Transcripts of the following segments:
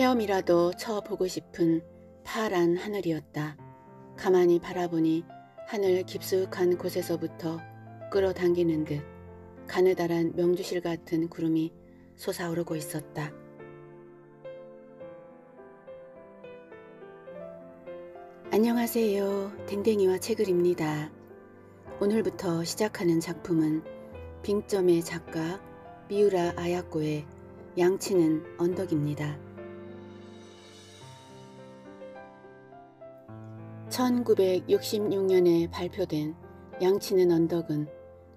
헤엄이라도 쳐보고 싶은 파란 하늘이었다. 가만히 바라보니 하늘 깊숙한 곳에서부터 끌어당기는 듯 가느다란 명주실 같은 구름이 솟아오르고 있었다. 안녕하세요. 댕댕이와 책을입니다. 오늘부터 시작하는 작품은 빙점의 작가 미우라 아야코의 양치는 언덕입니다. 1966년에 발표된 양치는 언덕은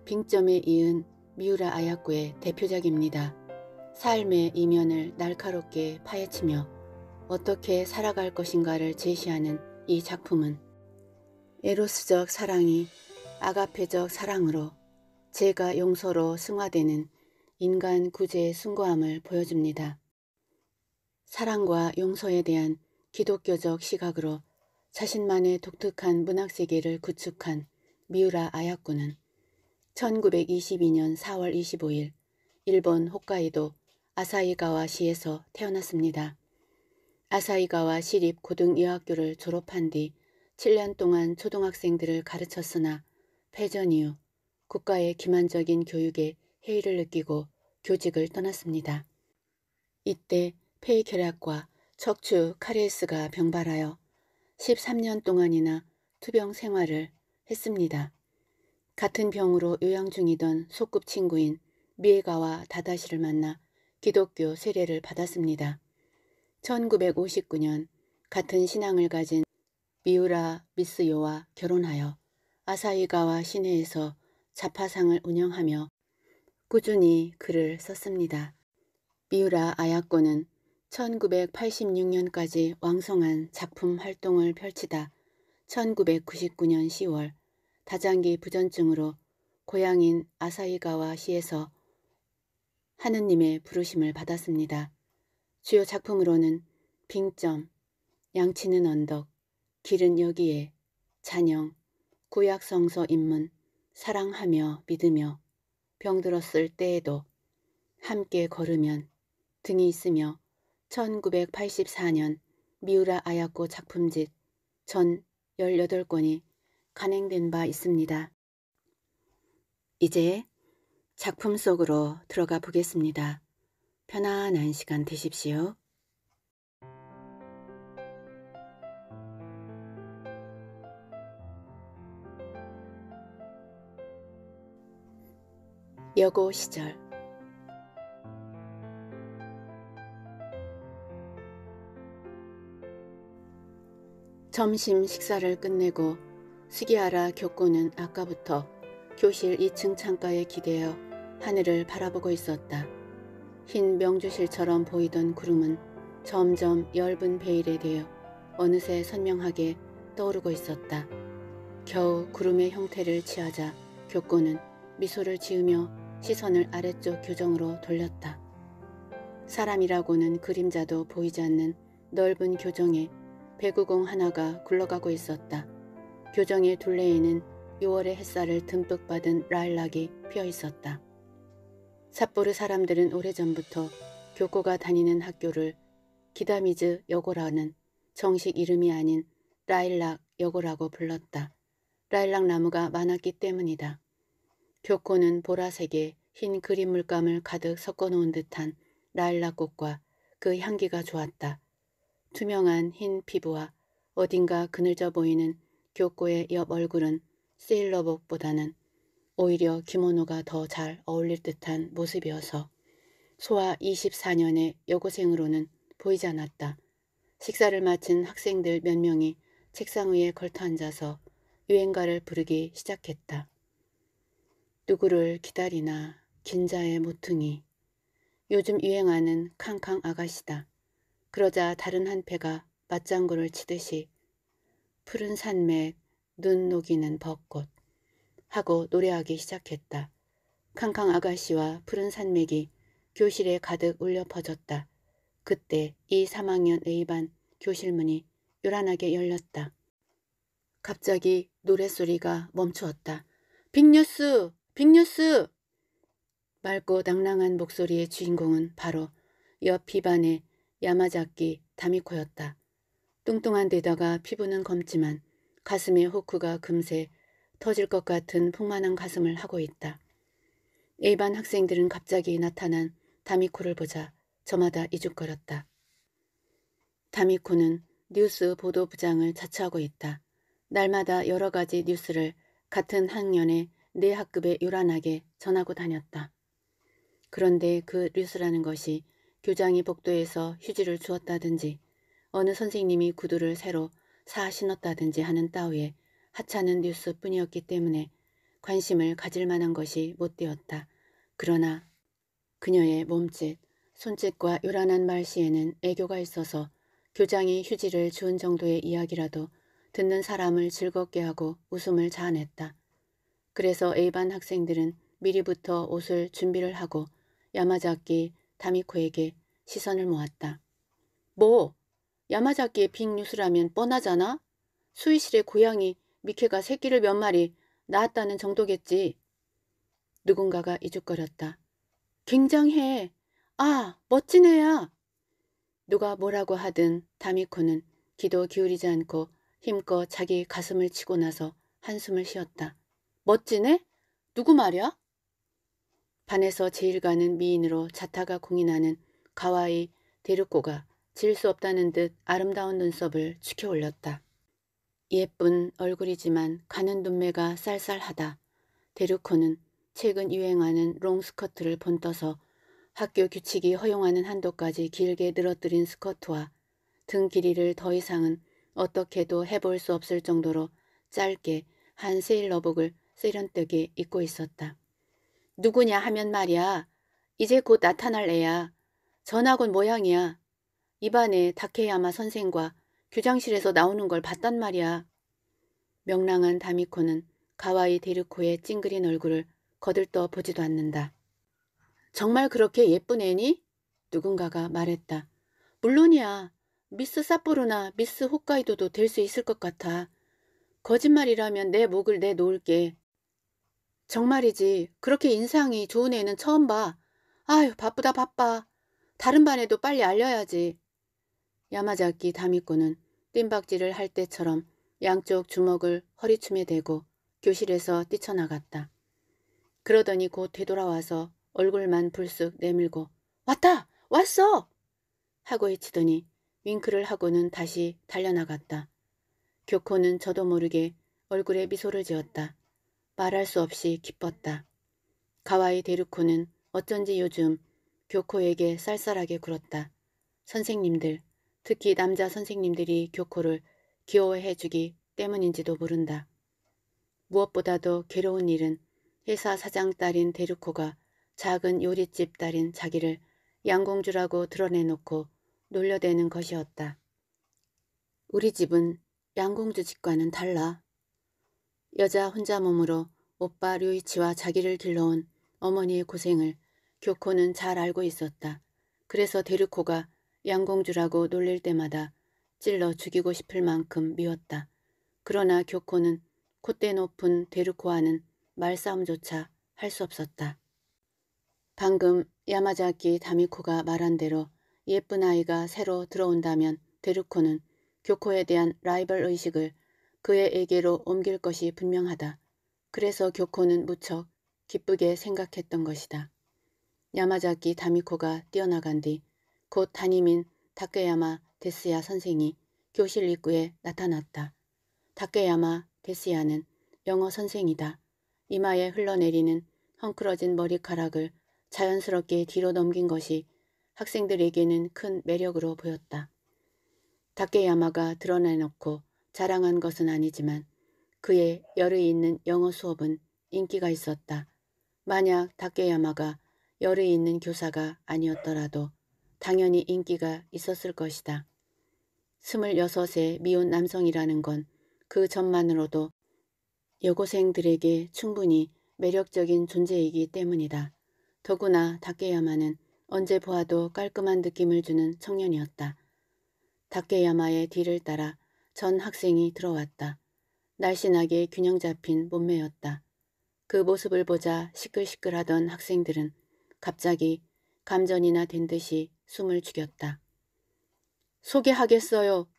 빙점에 이은 미우라 아야쿠의 대표작입니다. 삶의 이면을 날카롭게 파헤치며 어떻게 살아갈 것인가를 제시하는 이 작품은 에로스적 사랑이 아가페적 사랑으로 제가 용서로 승화되는 인간 구제의 숭고함을 보여줍니다. 사랑과 용서에 대한 기독교적 시각으로 자신만의 독특한 문학 세계를 구축한 미우라 아야쿠는 1922년 4월 25일 일본 홋카이도 아사이가와시에서 태어났습니다. 아사이가와 시립 고등여학교를 졸업한 뒤 7년 동안 초등학생들을 가르쳤으나 패전 이후 국가의 기만적인 교육에 회의를 느끼고 교직을 떠났습니다. 이때 폐결약과 척추 카리에스가 병발하여 13년 동안이나 투병 생활을 했습니다. 같은 병으로 요양 중이던 소꿉 친구인 미에가와 다다시를 만나 기독교 세례를 받았습니다. 1959년 같은 신앙을 가진 미우라 미스요와 결혼하여 아사히가와 시내에서 자파상을 운영하며 꾸준히 글을 썼습니다. 미우라 아야코는 1986년까지 왕성한 작품 활동을 펼치다 1999년 10월 다장기 부전증으로 고향인 아사이가와 시에서 하느님의 부르심을 받았습니다. 주요 작품으로는 빙점, 양치는 언덕, 길은 여기에, 잔영, 구약성서 입문, 사랑하며 믿으며, 병들었을 때에도, 함께 걸으면, 등이 있으며, 1984년 미우라 아야코 작품집 전 18권이 간행된 바 있습니다. 이제 작품 속으로 들어가 보겠습니다. 편안한 시간 되십시오. 여고 시절 점심 식사를 끝내고 스기하라교코은 아까부터 교실 2층 창가에 기대어 하늘을 바라보고 있었다. 흰 명주실처럼 보이던 구름은 점점 엷은 베일에 대어 어느새 선명하게 떠오르고 있었다. 겨우 구름의 형태를 취하자 교코은 미소를 지으며 시선을 아래쪽 교정으로 돌렸다. 사람이라고는 그림자도 보이지 않는 넓은 교정에 배구공 하나가 굴러가고 있었다. 교정의 둘레에는 6월의 햇살을 듬뿍 받은 라일락이 피어 있었다. 삿포르 사람들은 오래전부터 교코가 다니는 학교를 기다미즈 여고라는 정식 이름이 아닌 라일락 여고라고 불렀다. 라일락 나무가 많았기 때문이다. 교코는 보라색에 흰그림 물감을 가득 섞어놓은 듯한 라일락 꽃과 그 향기가 좋았다. 투명한 흰 피부와 어딘가 그늘져 보이는 교코의 옆 얼굴은 세일러복보다는 오히려 기모노가 더 잘 어울릴 듯한 모습이어서 소아 24년의 여고생으로는 보이지 않았다. 식사를 마친 학생들 몇 명이 책상 위에 걸터앉아서 유행가를 부르기 시작했다. 누구를 기다리나 긴자의 모퉁이 요즘 유행하는 캉캉 아가씨다. 그러자 다른 한 패가 맞장구를 치듯이 푸른 산맥, 눈 녹이는 벚꽃 하고 노래하기 시작했다. 캉캉 아가씨와 푸른 산맥이 교실에 가득 울려 퍼졌다. 그때 이 3학년 A반 교실문이 요란하게 열렸다. 갑자기 노랫소리가 멈추었다. 빅뉴스! 빅뉴스! 맑고 낭랑한 목소리의 주인공은 바로 옆 비반의 야마자키 다미코였다. 뚱뚱한 데다가 피부는 검지만 가슴의 호크가 금세 터질 것 같은 풍만한 가슴을 하고 있다. 일반 학생들은 갑자기 나타난 다미코를 보자 저마다 이죽거렸다. 다미코는 뉴스 보도부장을 자처하고 있다. 날마다 여러 가지 뉴스를 같은 학년의 네 학급에 요란하게 전하고 다녔다. 그런데 그 뉴스라는 것이 교장이 복도에서 휴지를 주었다든지 어느 선생님이 구두를 새로 사 신었다든지 하는 따위에 하찮은 뉴스뿐이었기 때문에 관심을 가질 만한 것이 못 되었다. 그러나 그녀의 몸짓, 손짓과 요란한 말씨에는 애교가 있어서 교장이 휴지를 주운 정도의 이야기라도 듣는 사람을 즐겁게 하고 웃음을 자아냈다. 그래서 A반 학생들은 미리부터 옷을 준비를 하고 야마자키 다미코에게 시선을 모았다. 뭐? 야마자키의 빅뉴스라면 뻔하잖아? 수의실의 고양이 미케가 새끼를 몇 마리 낳았다는 정도겠지. 누군가가 이죽거렸다. 굉장해. 아, 멋진 애야. 누가 뭐라고 하든 다미코는 기도 기울이지 않고 힘껏 자기 가슴을 치고 나서 한숨을 쉬었다. 멋지네? 누구 말이야? 반에서 제일가는 미인으로 자타가 공인하는 가와이 데르코가 질 수 없다는 듯 아름다운 눈썹을 축혀 올렸다. 예쁜 얼굴이지만 가는 눈매가 쌀쌀하다. 데르코는 최근 유행하는 롱스커트를 본떠서 학교 규칙이 허용하는 한도까지 길게 늘어뜨린 스커트와 등 길이를 더 이상은 어떻게도 해볼 수 없을 정도로 짧게 한 세일러복을 세련되게 입고 있었다. 누구냐 하면 말이야. 이제 곧 나타날 애야. 전학온 모양이야. 입안에 다케야마 선생과 교장실에서 나오는 걸 봤단 말이야. 명랑한 다미코는 가와이 데르코의 찡그린 얼굴을 거들떠 보지도 않는다. 정말 그렇게 예쁜 애니? 누군가가 말했다. 물론이야. 미스 사포로나 미스 홋카이도도 될 수 있을 것 같아. 거짓말이라면 내 목을 내놓을게. 정말이지. 그렇게 인상이 좋은 애는 처음 봐. 아유, 바쁘다 바빠. 다른 반에도 빨리 알려야지. 야마자키 다미코는 뜀박질을 할 때처럼 양쪽 주먹을 허리춤에 대고 교실에서 뛰쳐나갔다. 그러더니 곧 되돌아와서 얼굴만 불쑥 내밀고 왔다! 왔어! 하고 헤치더니 윙크를 하고는 다시 달려나갔다. 교코는 저도 모르게 얼굴에 미소를 지었다. 말할 수 없이 기뻤다. 가와이 데르코는 어쩐지 요즘 교코에게 쌀쌀하게 굴었다. 선생님들, 특히 남자 선생님들이 교코를 귀여워해주기 때문인지도 모른다. 무엇보다도 괴로운 일은 회사 사장 딸인 데르코가 작은 요리집 딸인 자기를 양공주라고 드러내놓고 놀려대는 것이었다. 우리 집은 양공주 집과는 달라 여자 혼자 몸으로 오빠 류이치와 자기를 길러온 어머니의 고생을 교코는 잘 알고 있었다. 그래서 데르코가 양공주라고 놀릴 때마다 찔러 죽이고 싶을 만큼 미웠다. 그러나 교코는 콧대 높은 데르코와는 말싸움조차 할 수 없었다. 방금 야마자키 다미코가 말한 대로 예쁜 아이가 새로 들어온다면 데르코는 교코에 대한 라이벌 의식을 그의에게로 옮길 것이 분명하다. 그래서 교코는 무척 기쁘게 생각했던 것이다. 야마자키 다미코가 뛰어나간 뒤 곧 담임인 다케야마 데스야 선생이 교실 입구에 나타났다. 다케야마 데스야는 영어 선생이다. 이마에 흘러내리는 헝클어진 머리카락을 자연스럽게 뒤로 넘긴 것이 학생들에게는 큰 매력으로 보였다. 다케야마가 드러내놓고 자랑한 것은 아니지만 그의 열에 있는 영어 수업은 인기가 있었다. 만약 다케야마가 열에 있는 교사가 아니었더라도 당연히 인기가 있었을 것이다. 26세 미혼 남성이라는 건그 점만으로도 여고생들에게 충분히 매력적인 존재이기 때문이다. 더구나 다케야마는 언제 보아도 깔끔한 느낌을 주는 청년이었다. 다케야마의 뒤를 따라 전 학생이 들어왔다. 날씬하게 균형 잡힌 몸매였다. 그 모습을 보자 시끌시끌하던 학생들은 갑자기 감전이나 된 듯이 숨을 죽였다. 소개하겠어요.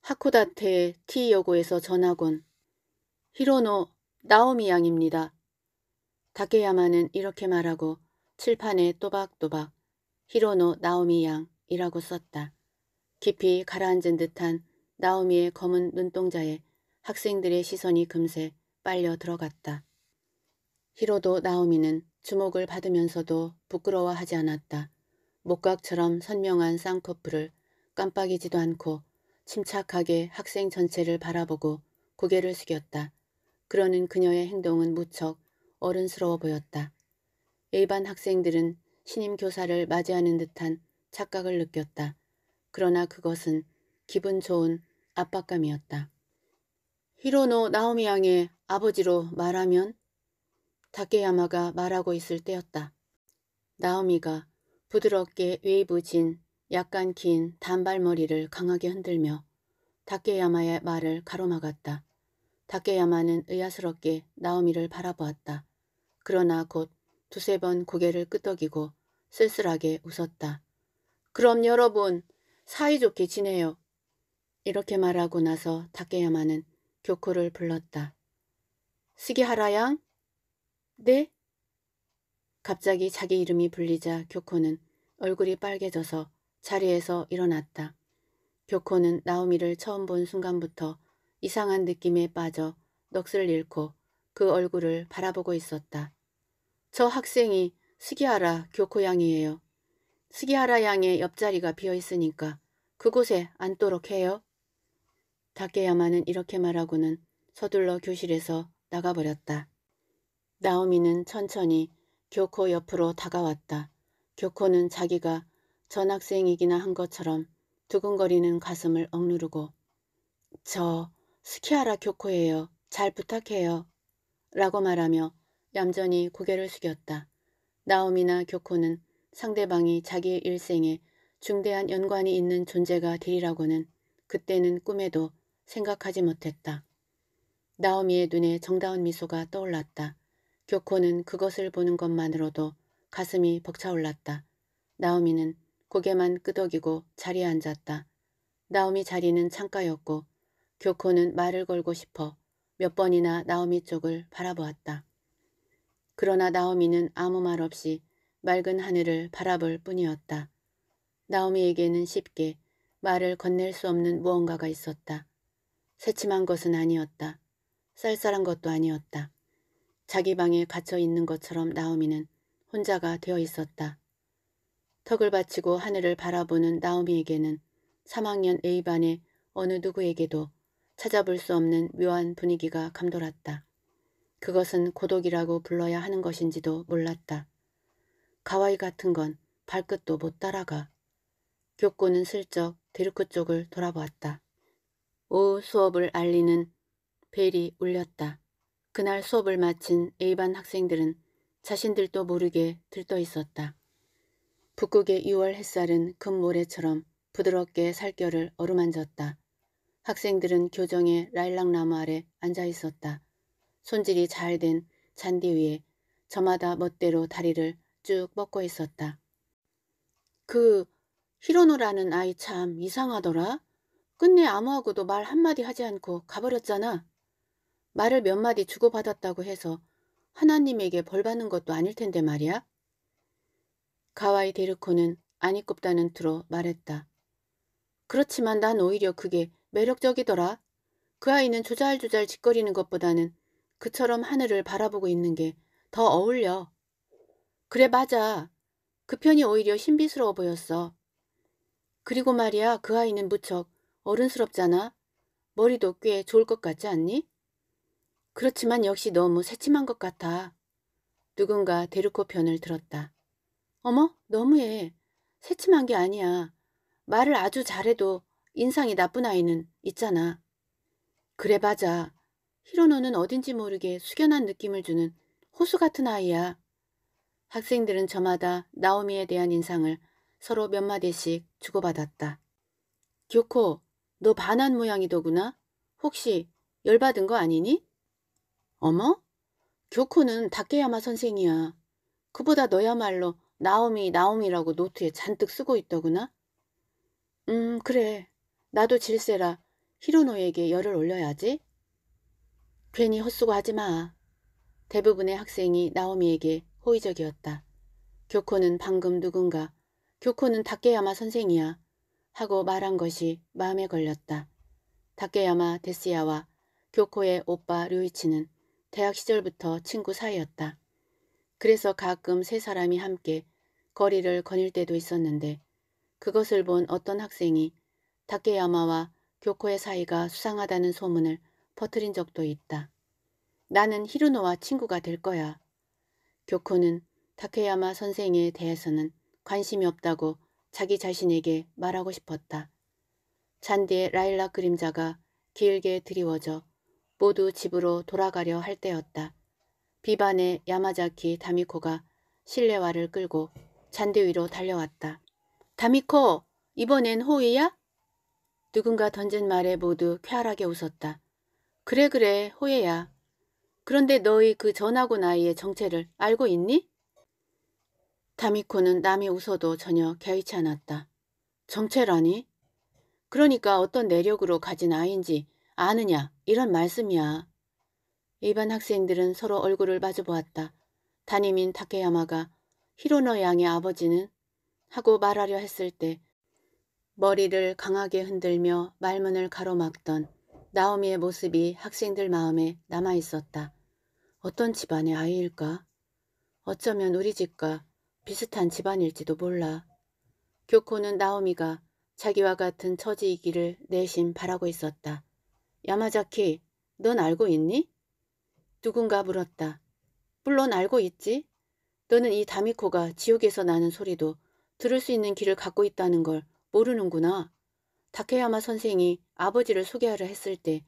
하쿠다테 의 T여고에서 전학 온 히로노 나오미 양입니다. 다케야마는 이렇게 말하고 칠판에 또박또박 히로노 나오미 양이라고 썼다. 깊이 가라앉은 듯한 나오미의 검은 눈동자에 학생들의 시선이 금세 빨려 들어갔다. 히로도 나오미는 주목을 받으면서도 부끄러워하지 않았다. 목각처럼 선명한 쌍꺼풀을 깜빡이지도 않고 침착하게 학생 전체를 바라보고 고개를 숙였다. 그러는 그녀의 행동은 무척 어른스러워 보였다. 일반 학생들은 신임 교사를 맞이하는 듯한 착각을 느꼈다. 그러나 그것은 기분 좋은 압박감이었다. 히로노 나오미 양의 아버지로 말하면 다케야마가 말하고 있을 때였다. 나오미가 부드럽게 웨이브 진 약간 긴 단발머리를 강하게 흔들며 다케야마의 말을 가로막았다. 다케야마는 의아스럽게 나오미를 바라보았다. 그러나 곧 두세 번 고개를 끄덕이고 쓸쓸하게 웃었다. 그럼 여러분 사이좋게 지내요. 이렇게 말하고 나서 다케야마는 교코를 불렀다. 스기하라 양? 네? 갑자기 자기 이름이 불리자 교코는 얼굴이 빨개져서 자리에서 일어났다. 교코는 나오미를 처음 본 순간부터 이상한 느낌에 빠져 넋을 잃고 그 얼굴을 바라보고 있었다. 저 학생이 스기하라 교코 양이에요. 스기하라 양의 옆자리가 비어 있으니까 그곳에 앉도록 해요. 다케야마는 이렇게 말하고는 서둘러 교실에서 나가버렸다. 나오미는 천천히 교코 옆으로 다가왔다. 교코는 자기가 전학생이기나 한 것처럼 두근거리는 가슴을 억누르고 저스키하라 교코예요. 잘 부탁해요. 라고 말하며 얌전히 고개를 숙였다. 나오미나 교코는 상대방이 자기의 일생에 중대한 연관이 있는 존재가 되리라고는 그때는 꿈에도 생각하지 못했다. 나오미의 눈에 정다운 미소가 떠올랐다. 교코는 그것을 보는 것만으로도 가슴이 벅차올랐다. 나오미는 고개만 끄덕이고 자리에 앉았다. 나오미 자리는 창가였고 교코는 말을 걸고 싶어 몇 번이나 나오미 쪽을 바라보았다. 그러나 나오미는 아무 말 없이 맑은 하늘을 바라볼 뿐이었다. 나오미에게는 쉽게 말을 건넬 수 없는 무언가가 있었다. 새침한 것은 아니었다. 쌀쌀한 것도 아니었다. 자기 방에 갇혀 있는 것처럼 나오미는 혼자가 되어 있었다. 턱을 받치고 하늘을 바라보는 나오미에게는 3학년 A반의 어느 누구에게도 찾아볼 수 없는 묘한 분위기가 감돌았다. 그것은 고독이라고 불러야 하는 것인지도 몰랐다. 가와이 같은 건 발끝도 못 따라가. 교코는 슬쩍 데르크 쪽을 돌아보았다. 오후 수업을 알리는 벨이 울렸다. 그날 수업을 마친 A반 학생들은 자신들도 모르게 들떠 있었다. 북극의 6월 햇살은 금모래처럼 부드럽게 살결을 어루만졌다. 학생들은 교정에 라일락나무 아래 앉아 있었다. 손질이 잘 된 잔디 위에 저마다 멋대로 다리를 쭉 뻗고 있었다. 그 히로노라는 아이 참 이상하더라. 끝내 아무하고도 말 한마디 하지 않고 가버렸잖아. 말을 몇 마디 주고받았다고 해서 하나님에게 벌받는 것도 아닐 텐데 말이야. 가와이 데르코는 아니꼽다는 투로 말했다. 그렇지만 난 오히려 그게 매력적이더라. 그 아이는 조잘조잘 짓거리는 것보다는 그처럼 하늘을 바라보고 있는 게 더 어울려. 그래 맞아. 그 편이 오히려 신비스러워 보였어. 그리고 말이야 그 아이는 무척 어른스럽잖아. 머리도 꽤 좋을 것 같지 않니? 그렇지만 역시 너무 새침한 것 같아. 누군가 데르코 편을 들었다. 어머, 너무해. 새침한 게 아니야. 말을 아주 잘해도 인상이 나쁜 아이는 있잖아. 그래 맞아. 히로노는 어딘지 모르게 숙연한 느낌을 주는 호수 같은 아이야. 학생들은 저마다 나오미에 대한 인상을 서로 몇 마디씩 주고받았다. 교코, 너 반한 모양이더구나. 혹시 열받은 거 아니니? 어머? 교코는 다케야마 선생이야. 그보다 너야말로 나오미 나오미라고 노트에 잔뜩 쓰고 있더구나. 음 그래. 나도 질세라 히로노에게 열을 올려야지. 괜히 헛수고하지 마. 대부분의 학생이 나오미에게 호의적이었다. 교코는 방금 누군가. 교코는 다케야마 선생이야. 하고 말한 것이 마음에 걸렸다. 다케야마 데스야와 교코의 오빠 류이치는 대학 시절부터 친구 사이였다. 그래서 가끔 세 사람이 함께 거리를 거닐 때도 있었는데 그것을 본 어떤 학생이 다케야마와 교코의 사이가 수상하다는 소문을 퍼뜨린 적도 있다. 나는 히루노와 친구가 될 거야. 교코는 다케야마 선생에 대해서는 관심이 없다고 자기 자신에게 말하고 싶었다. 잔디의 라일락 그림자가 길게 드리워져 모두 집으로 돌아가려 할 때였다. 비반의 야마자키 다미코가 실내화를 끌고 잔디 위로 달려왔다. 다미코! 이번엔 호이야? 누군가 던진 말에 모두 쾌활하게 웃었다. 그래 그래 호예야. 그런데 너희 그 전하고 나이의 정체를 알고 있니? 다미코는 남이 웃어도 전혀 개의치 않았다. 정체라니? 그러니까 어떤 내력으로 가진 아이인지 아느냐 이런 말씀이야. 일반 학생들은 서로 얼굴을 마주보았다. 담임인 타케야마가히로노 양의 아버지는 하고 말하려 했을 때 머리를 강하게 흔들며 말문을 가로막던 나오미의 모습이 학생들 마음에 남아있었다. 어떤 집안의 아이일까? 어쩌면 우리 집과 비슷한 집안일지도 몰라. 교코는 나오미가 자기와 같은 처지이기를 내심 바라고 있었다. 야마자키, 넌 알고 있니? 누군가 물었다. 물론 알고 있지. 너는 이 다미코가 지옥에서 나는 소리도 들을 수 있는 길을 갖고 있다는 걸 모르는구나. 다케야마 선생이 아버지를 소개하려 했을 때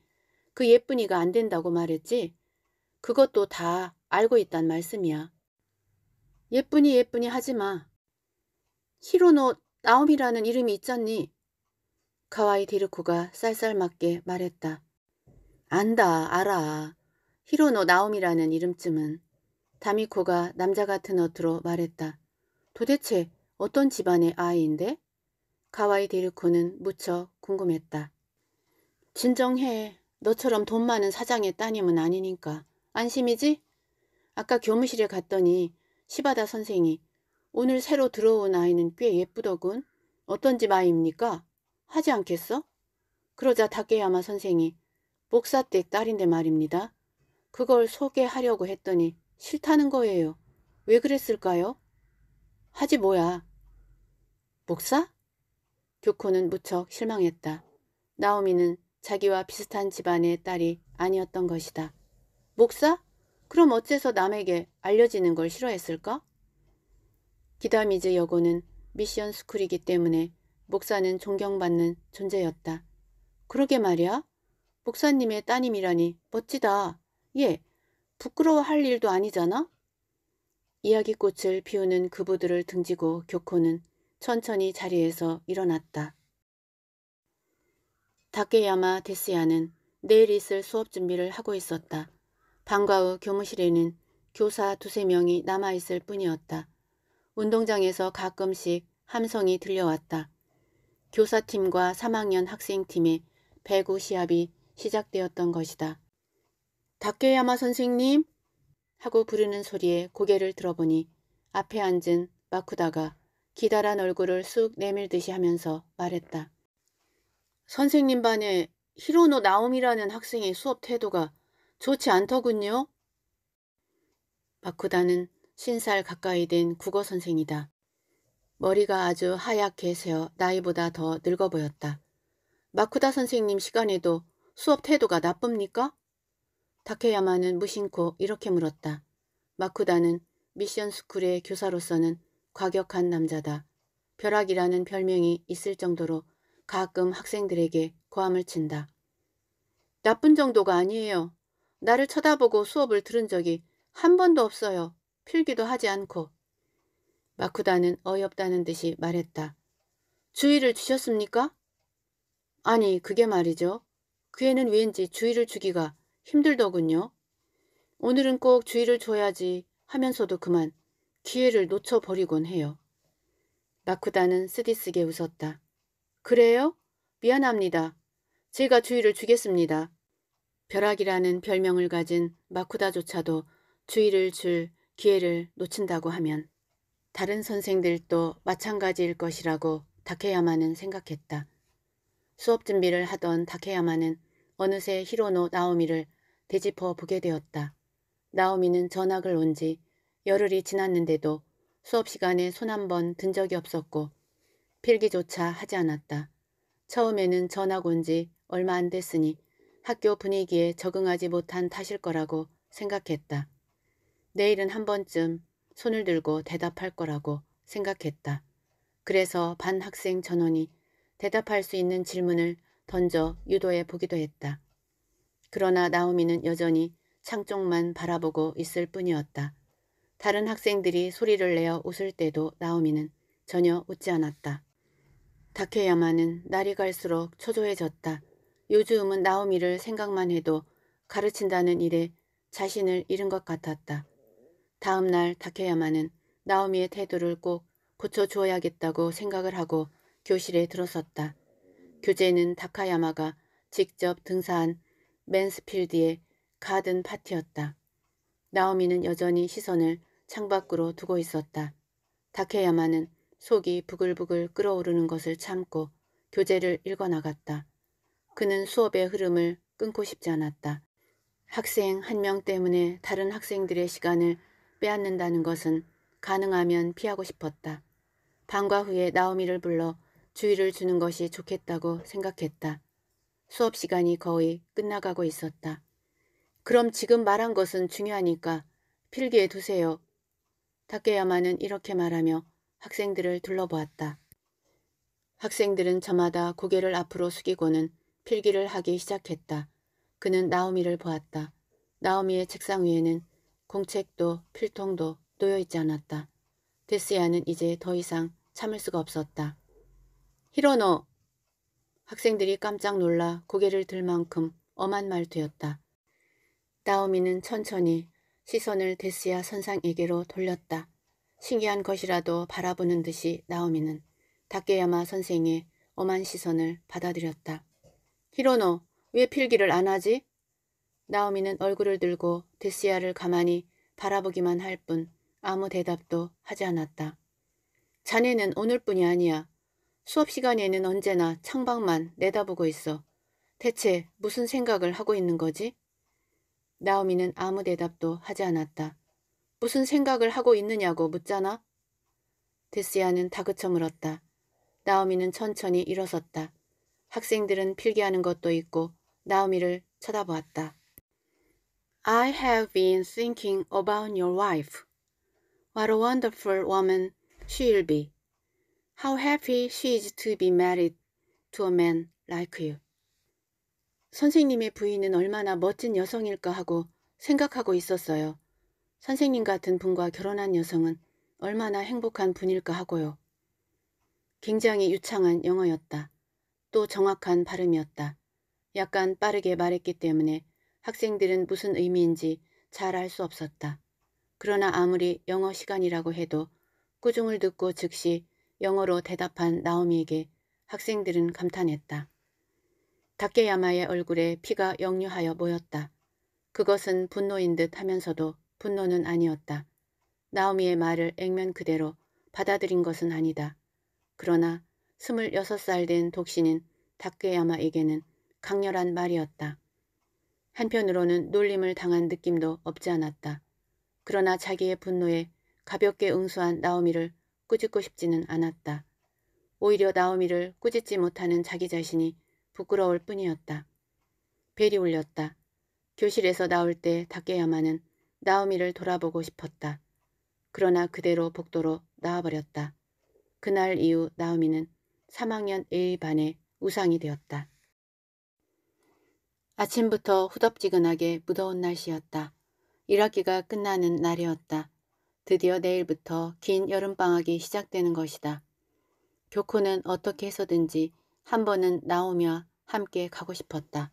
그 예쁜이가 안 된다고 말했지? 그것도 다 알고 있단 말씀이야. 예쁘니 예쁘니 하지마. 히로노 나옴이라는 이름이 있잖니. 가와이 디르코가 쌀쌀맞게 말했다. 안다 알아. 히로노 나옴이라는 이름쯤은. 다미코가 남자 같은 어투로 말했다. 도대체 어떤 집안의 아이인데? 가와이 디르코는 무척 궁금했다. 진정해. 너처럼 돈 많은 사장의 따님은 아니니까. 안심이지? 아까 교무실에 갔더니 시바다 선생이 오늘 새로 들어온 아이는 꽤 예쁘더군. 어떤집아이입니까 하지 않겠어? 그러자 다케야마 선생이 목사댁 딸인데 말입니다. 그걸 소개하려고 했더니 싫다는 거예요. 왜 그랬을까요? 하지 뭐야. 목사? 교코는 무척 실망했다. 나오미는 자기와 비슷한 집안의 딸이 아니었던 것이다. 목사? 그럼 어째서 남에게 알려지는 걸 싫어했을까? 기다미즈 여고는 미션 스쿨이기 때문에 목사는 존경받는 존재였다. 그러게 말이야. 목사님의 따님이라니 멋지다. 예, 부끄러워할 일도 아니잖아. 이야기꽃을 피우는 그부들을 등지고 교코는 천천히 자리에서 일어났다. 다케야마 데스야는 내일 있을 수업 준비를 하고 있었다. 방과 후 교무실에는 교사 두세 명이 남아있을 뿐이었다. 운동장에서 가끔씩 함성이 들려왔다. 교사팀과 3학년 학생팀의 배구 시합이 시작되었던 것이다. 닥케야마 선생님! 하고 부르는 소리에 고개를 들어보니 앞에 앉은 마쿠다가 기다란 얼굴을 쑥 내밀듯이 하면서 말했다. 선생님 반에 히로노 나옴이라는 학생의 수업 태도가 좋지 않더군요. 바쿠다는 신살 가까이 된 국어 선생이다. 머리가 아주 하얗게 세어 나이보다 더 늙어 보였다. 마쿠다 선생님 시간에도 수업 태도가 나쁩니까? 다케야마는 무심코 이렇게 물었다. 마쿠다는 미션 스쿨의 교사로서는 과격한 남자다. 벼락이라는 별명이 있을 정도로 가끔 학생들에게 고함을 친다. 나쁜 정도가 아니에요. 나를 쳐다보고 수업을 들은 적이 한 번도 없어요. 필기도 하지 않고. 마쿠다는 어이없다는 듯이 말했다. 주의를 주셨습니까? 아니, 그게 말이죠. 그애는 왠지 주의를 주기가 힘들더군요. 오늘은 꼭 주의를 줘야지 하면서도 그만 기회를 놓쳐버리곤 해요. 마쿠다는 쓰디쓰게 웃었다. 그래요? 미안합니다. 제가 주의를 주겠습니다. 벼락이라는 별명을 가진 마쿠다조차도 주의를 줄 기회를 놓친다고 하면 다른 선생들도 마찬가지일 것이라고 다케야마는 생각했다. 수업 준비를 하던 다케야마는 어느새 히로노 나오미를 되짚어 보게 되었다. 나오미는 전학을 온 지 열흘이 지났는데도 수업 시간에 손 한 번 든 적이 없었고 필기조차 하지 않았다. 처음에는 전학 온 지 얼마 안 됐으니 학교 분위기에 적응하지 못한 탓일 거라고 생각했다. 내일은 한 번쯤 손을 들고 대답할 거라고 생각했다. 그래서 반 학생 전원이 대답할 수 있는 질문을 던져 유도해 보기도 했다. 그러나 나오미는 여전히 창쪽만 바라보고 있을 뿐이었다. 다른 학생들이 소리를 내어 웃을 때도 나오미는 전혀 웃지 않았다. 다케야마는 날이 갈수록 초조해졌다. 요즘은 나오미를 생각만 해도 가르친다는 일에 자신을 잃은 것 같았다. 다음날 다케야마는 나오미의 태도를 꼭 고쳐주어야겠다고 생각을 하고 교실에 들어섰다. 교재는 다카야마가 직접 등사한 맨스필드의 가든 파티였다. 나오미는 여전히 시선을 창밖으로 두고 있었다. 다케야마는 속이 부글부글 끓어오르는 것을 참고 교재를 읽어나갔다. 그는 수업의 흐름을 끊고 싶지 않았다. 학생 한 명 때문에 다른 학생들의 시간을 빼앗는다는 것은 가능하면 피하고 싶었다. 방과 후에 나오미를 불러 주의를 주는 것이 좋겠다고 생각했다. 수업 시간이 거의 끝나가고 있었다. 그럼 지금 말한 것은 중요하니까 필기에 두세요. 타케야마는 이렇게 말하며 학생들을 둘러보았다. 학생들은 저마다 고개를 앞으로 숙이고는 필기를 하기 시작했다. 그는 나오미를 보았다. 나오미의 책상 위에는 공책도 필통도 놓여있지 않았다. 데스야는 이제 더 이상 참을 수가 없었다. 히로노! 학생들이 깜짝 놀라 고개를 들 만큼 엄한 말투였다. 나오미는 천천히 시선을 데스야 선상에게로 돌렸다. 신기한 것이라도 바라보는 듯이 나오미는 다케야마 선생의 엄한 시선을 받아들였다. 히로노, 왜 필기를 안 하지? 나오미는 얼굴을 들고 데시아를 가만히 바라보기만 할 뿐 아무 대답도 하지 않았다. 자네는 오늘뿐이 아니야. 수업 시간에는 언제나 창밖만 내다보고 있어. 대체 무슨 생각을 하고 있는 거지? 나오미는 아무 대답도 하지 않았다. 무슨 생각을 하고 있느냐고 묻잖아. 데시아는 다그쳐 물었다. 나오미는 천천히 일어섰다. 학생들은 필기하는 것도 있고 나오미를 쳐다보았다. I have been thinking about your wife. What a wonderful woman she'll be. How happy she is to be married to a man like you. 선생님의 부인은 얼마나 멋진 여성일까 하고 생각하고 있었어요. 선생님 같은 분과 결혼한 여성은 얼마나 행복한 분일까 하고요. 굉장히 유창한 영어였다. 또 정확한 발음이었다. 약간 빠르게 말했기 때문에 학생들은 무슨 의미인지 잘 알 수 없었다. 그러나 아무리 영어 시간이라고 해도 꾸중을 듣고 즉시 영어로 대답한 나오미에게 학생들은 감탄했다. 다케야마의 얼굴에 피가 역류하여 모였다. 그것은 분노인 듯 하면서도 분노는 아니었다. 나오미의 말을 액면 그대로 받아들인 것은 아니다. 그러나 2 6살된 독신인 다케야마에게는 강렬한 말이었다. 한편으로는 놀림을 당한 느낌도 없지 않았다. 그러나 자기의 분노에 가볍게 응수한 나오미를 꾸짖고 싶지는 않았다. 오히려 나오미를 꾸짖지 못하는 자기 자신이 부끄러울 뿐이었다. 벨이 울렸다. 교실에서 나올 때 다케야마는 나오미를 돌아보고 싶었다. 그러나 그대로 복도로 나와버렸다. 그날 이후 나오미는 3학년 A반의 우상이 되었다. 아침부터 후덥지근하게 무더운 날씨였다. 1학기가 끝나는 날이었다. 드디어 내일부터 긴 여름방학이 시작되는 것이다. 교코는 어떻게 해서든지 한 번은 나오미와 함께 가고 싶었다.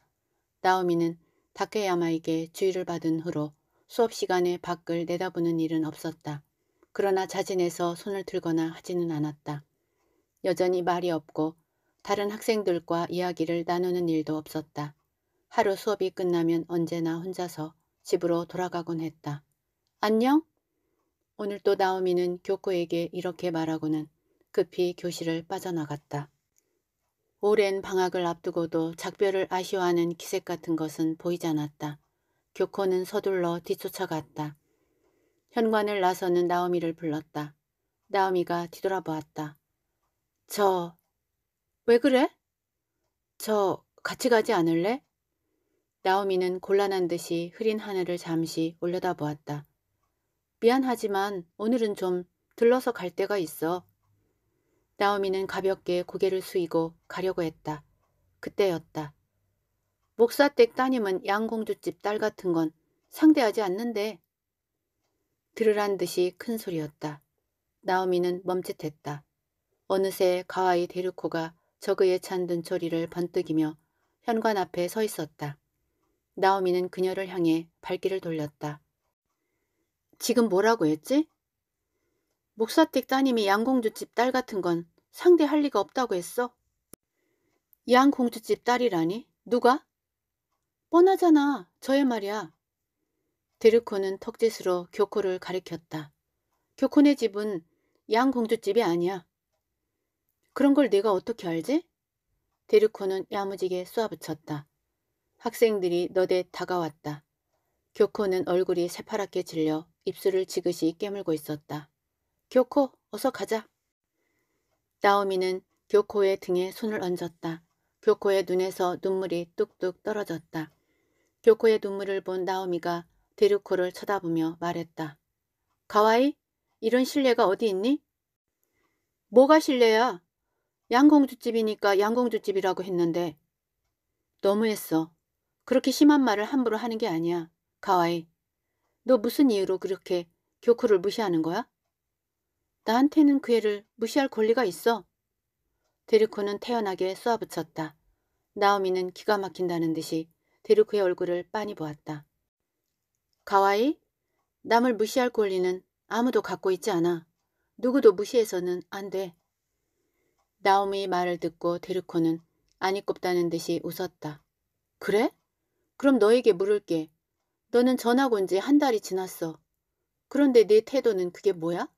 나오미는 다케야마에게 주의를 받은 후로 수업 시간에 밖을 내다보는 일은 없었다. 그러나 자진해서 손을 들거나 하지는 않았다. 여전히 말이 없고 다른 학생들과 이야기를 나누는 일도 없었다. 하루 수업이 끝나면 언제나 혼자서 집으로 돌아가곤 했다. 안녕? 오늘 도 나오미는 교코에게 이렇게 말하고는 급히 교실을 빠져나갔다. 오랜 방학을 앞두고도 작별을 아쉬워하는 기색 같은 것은 보이지 않았다. 교코는 서둘러 뒤쫓아갔다. 현관을 나서는 나오미를 불렀다. 나오미가 뒤돌아보았다. 저, 왜 그래? 저, 같이 가지 않을래? 나오미는 곤란한 듯이 흐린 하늘을 잠시 올려다보았다. 미안하지만 오늘은 좀 들러서 갈 데가 있어. 나오미는 가볍게 고개를 숙이고 가려고 했다. 그때였다. 목사댁 따님은 양공주집 딸 같은 건 상대하지 않는데. 들으란 듯이 큰 소리였다. 나오미는 멈칫했다. 어느새 가와이 데르코가 저그의 찬든 조리를 번뜩이며 현관 앞에 서 있었다. 나오미는 그녀를 향해 발길을 돌렸다. 지금 뭐라고 했지? 목사댁 따님이 양공주집 딸 같은 건 상대할 리가 없다고 했어? 양공주집 딸이라니? 누가? 뻔하잖아. 저의 말이야. 데르코는 턱짓으로 교코를 가리켰다. 교코네 집은 양공주집이 아니야. 그런 걸 내가 어떻게 알지? 데르코는 야무지게 쏘아붙였다. 학생들이 너대 다가왔다. 교코는 얼굴이 새파랗게 질려 입술을 지그시 깨물고 있었다. 교코, 어서 가자. 나오미는 교코의 등에 손을 얹었다. 교코의 눈에서 눈물이 뚝뚝 떨어졌다. 교코의 눈물을 본 나오미가 데르코를 쳐다보며 말했다. 가와이, 이런 실례가 어디 있니? 뭐가 실례야? 양공주집이니까 양공주집이라고 했는데 너무했어. 그렇게 심한 말을 함부로 하는 게 아니야. 가와이. 너 무슨 이유로 그렇게 교코를 무시하는 거야? 나한테는 그 애를 무시할 권리가 있어. 데리코는 태연하게 쏘아붙였다. 나오미는 기가 막힌다는 듯이 데리코의 얼굴을 빤히 보았다. 가와이? 남을 무시할 권리는 아무도 갖고 있지 않아. 누구도 무시해서는 안 돼. 나오미의 말을 듣고 데르코는 아니꼽다는 듯이 웃었다. 그래? 그럼 너에게 물을게. 너는 전학 온 지 한 달이 지났어. 그런데 네 태도는 그게 뭐야?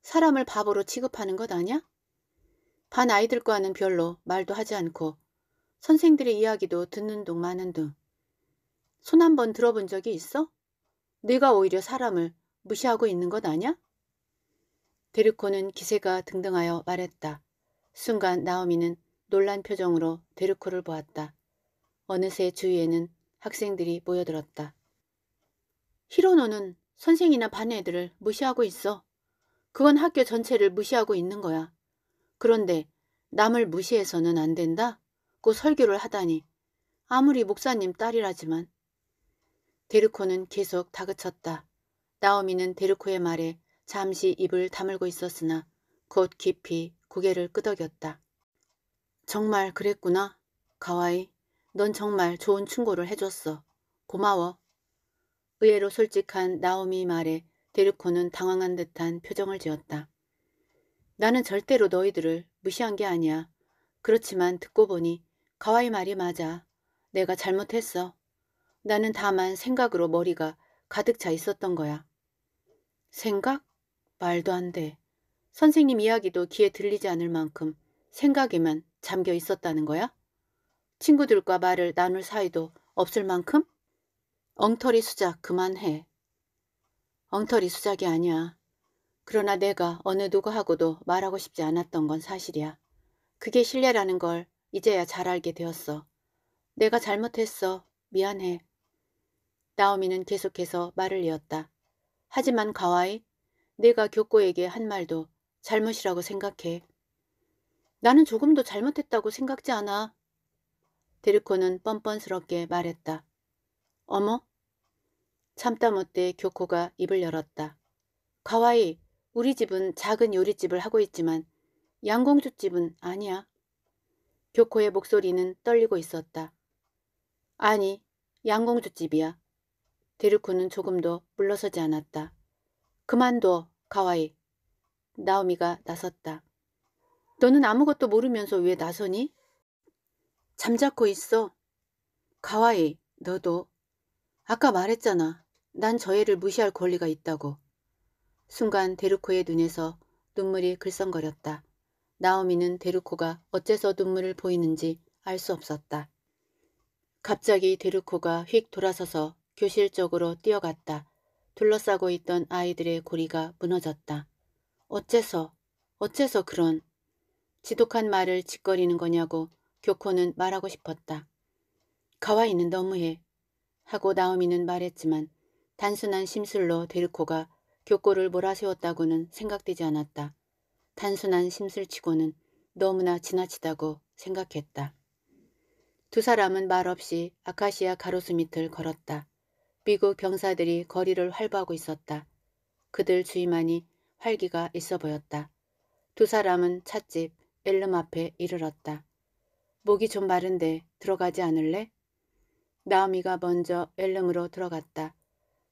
사람을 바보로 취급하는 것 아냐? 반 아이들과는 별로 말도 하지 않고 선생들의 이야기도 듣는 둥 마는 둥. 손 한번 들어본 적이 있어? 네가 오히려 사람을 무시하고 있는 것 아냐? 데르코는 기세가 등등하여 말했다. 순간 나오미는 놀란 표정으로 데르코를 보았다. 어느새 주위에는 학생들이 모여들었다. 히로노는 선생이나 반 애들을 무시하고 있어. 그건 학교 전체를 무시하고 있는 거야. 그런데 남을 무시해서는 안 된다? 고 설교를 하다니. 아무리 목사님 딸이라지만. 데르코는 계속 다그쳤다. 나오미는 데르코의 말에 잠시 입을 다물고 있었으나 곧 깊이 고개를 끄덕였다. 정말 그랬구나. 가와이, 넌 정말 좋은 충고를 해줬어. 고마워. 의외로 솔직한 나오미 말에 데르코는 당황한 듯한 표정을 지었다. 나는 절대로 너희들을 무시한 게 아니야. 그렇지만 듣고 보니 가와이 말이 맞아. 내가 잘못했어. 나는 다만 생각으로 머리가 가득 차 있었던 거야. 생각? 말도 안 돼. 선생님 이야기도 귀에 들리지 않을 만큼 생각에만 잠겨 있었다는 거야? 친구들과 말을 나눌 사이도 없을 만큼? 엉터리 수작 그만해. 엉터리 수작이 아니야. 그러나 내가 어느 누구하고도 말하고 싶지 않았던 건 사실이야. 그게 신뢰라는 걸 이제야 잘 알게 되었어. 내가 잘못했어. 미안해. 나오미는 계속해서 말을 이었다. 하지만 가와이 내가 교코에게 한 말도 잘못이라고 생각해. 나는 조금도 잘못했다고 생각지 않아. 데르코는 뻔뻔스럽게 말했다. 어머? 참다 못해 교코가 입을 열었다. 가와이, 우리 집은 작은 요리집을 하고 있지만 양공주집은 아니야. 교코의 목소리는 떨리고 있었다. 아니, 양공주집이야. 데르코는 조금도 물러서지 않았다. 그만둬, 가와이. 나오미가 나섰다. 너는 아무것도 모르면서 왜 나서니? 잠자코 있어. 가와이, 너도. 아까 말했잖아. 난 저 애를 무시할 권리가 있다고. 순간 데루코의 눈에서 눈물이 글썽거렸다. 나오미는 데루코가 어째서 눈물을 보이는지 알 수 없었다. 갑자기 데루코가 휙 돌아서서 교실 쪽으로 뛰어갔다. 둘러싸고 있던 아이들의 고리가 무너졌다. 어째서 어째서 그런 지독한 말을 짓거리는 거냐고 교코는 말하고 싶었다. 가와이는 너무해 하고 나오미는 말했지만 단순한 심술로 데르코가 교코를 몰아세웠다고는 생각되지 않았다. 단순한 심술치고는 너무나 지나치다고 생각했다. 두 사람은 말없이 아카시아 가로수 밑을 걸었다. 미국 병사들이 거리를 활보하고 있었다. 그들 주위만이 활기가 있어 보였다. 두 사람은 찻집 엘름 앞에 이르렀다. 목이 좀 마른데 들어가지 않을래? 나오미가 먼저 엘름으로 들어갔다.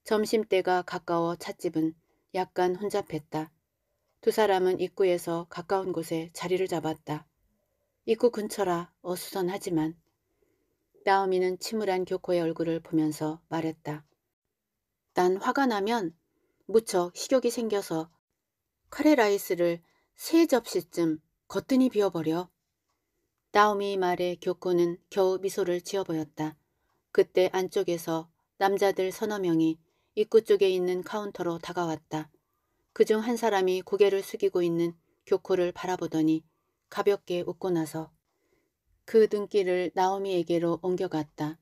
점심때가 가까워 찻집은 약간 혼잡했다. 두 사람은 입구에서 가까운 곳에 자리를 잡았다. 입구 근처라 어수선하지만 나오미는 침울한 교코의 얼굴을 보면서 말했다. 난 화가 나면 무척 식욕이 생겨서 카레라이스를 세 접시쯤 거뜬히 비워버려. 나오미 말에 교코는 겨우 미소를 지어보였다. 그때 안쪽에서 남자들 서너 명이 입구 쪽에 있는 카운터로 다가왔다. 그중 한 사람이 고개를 숙이고 있는 교코를 바라보더니 가볍게 웃고 나서 그 눈길을 나오미에게로 옮겨갔다.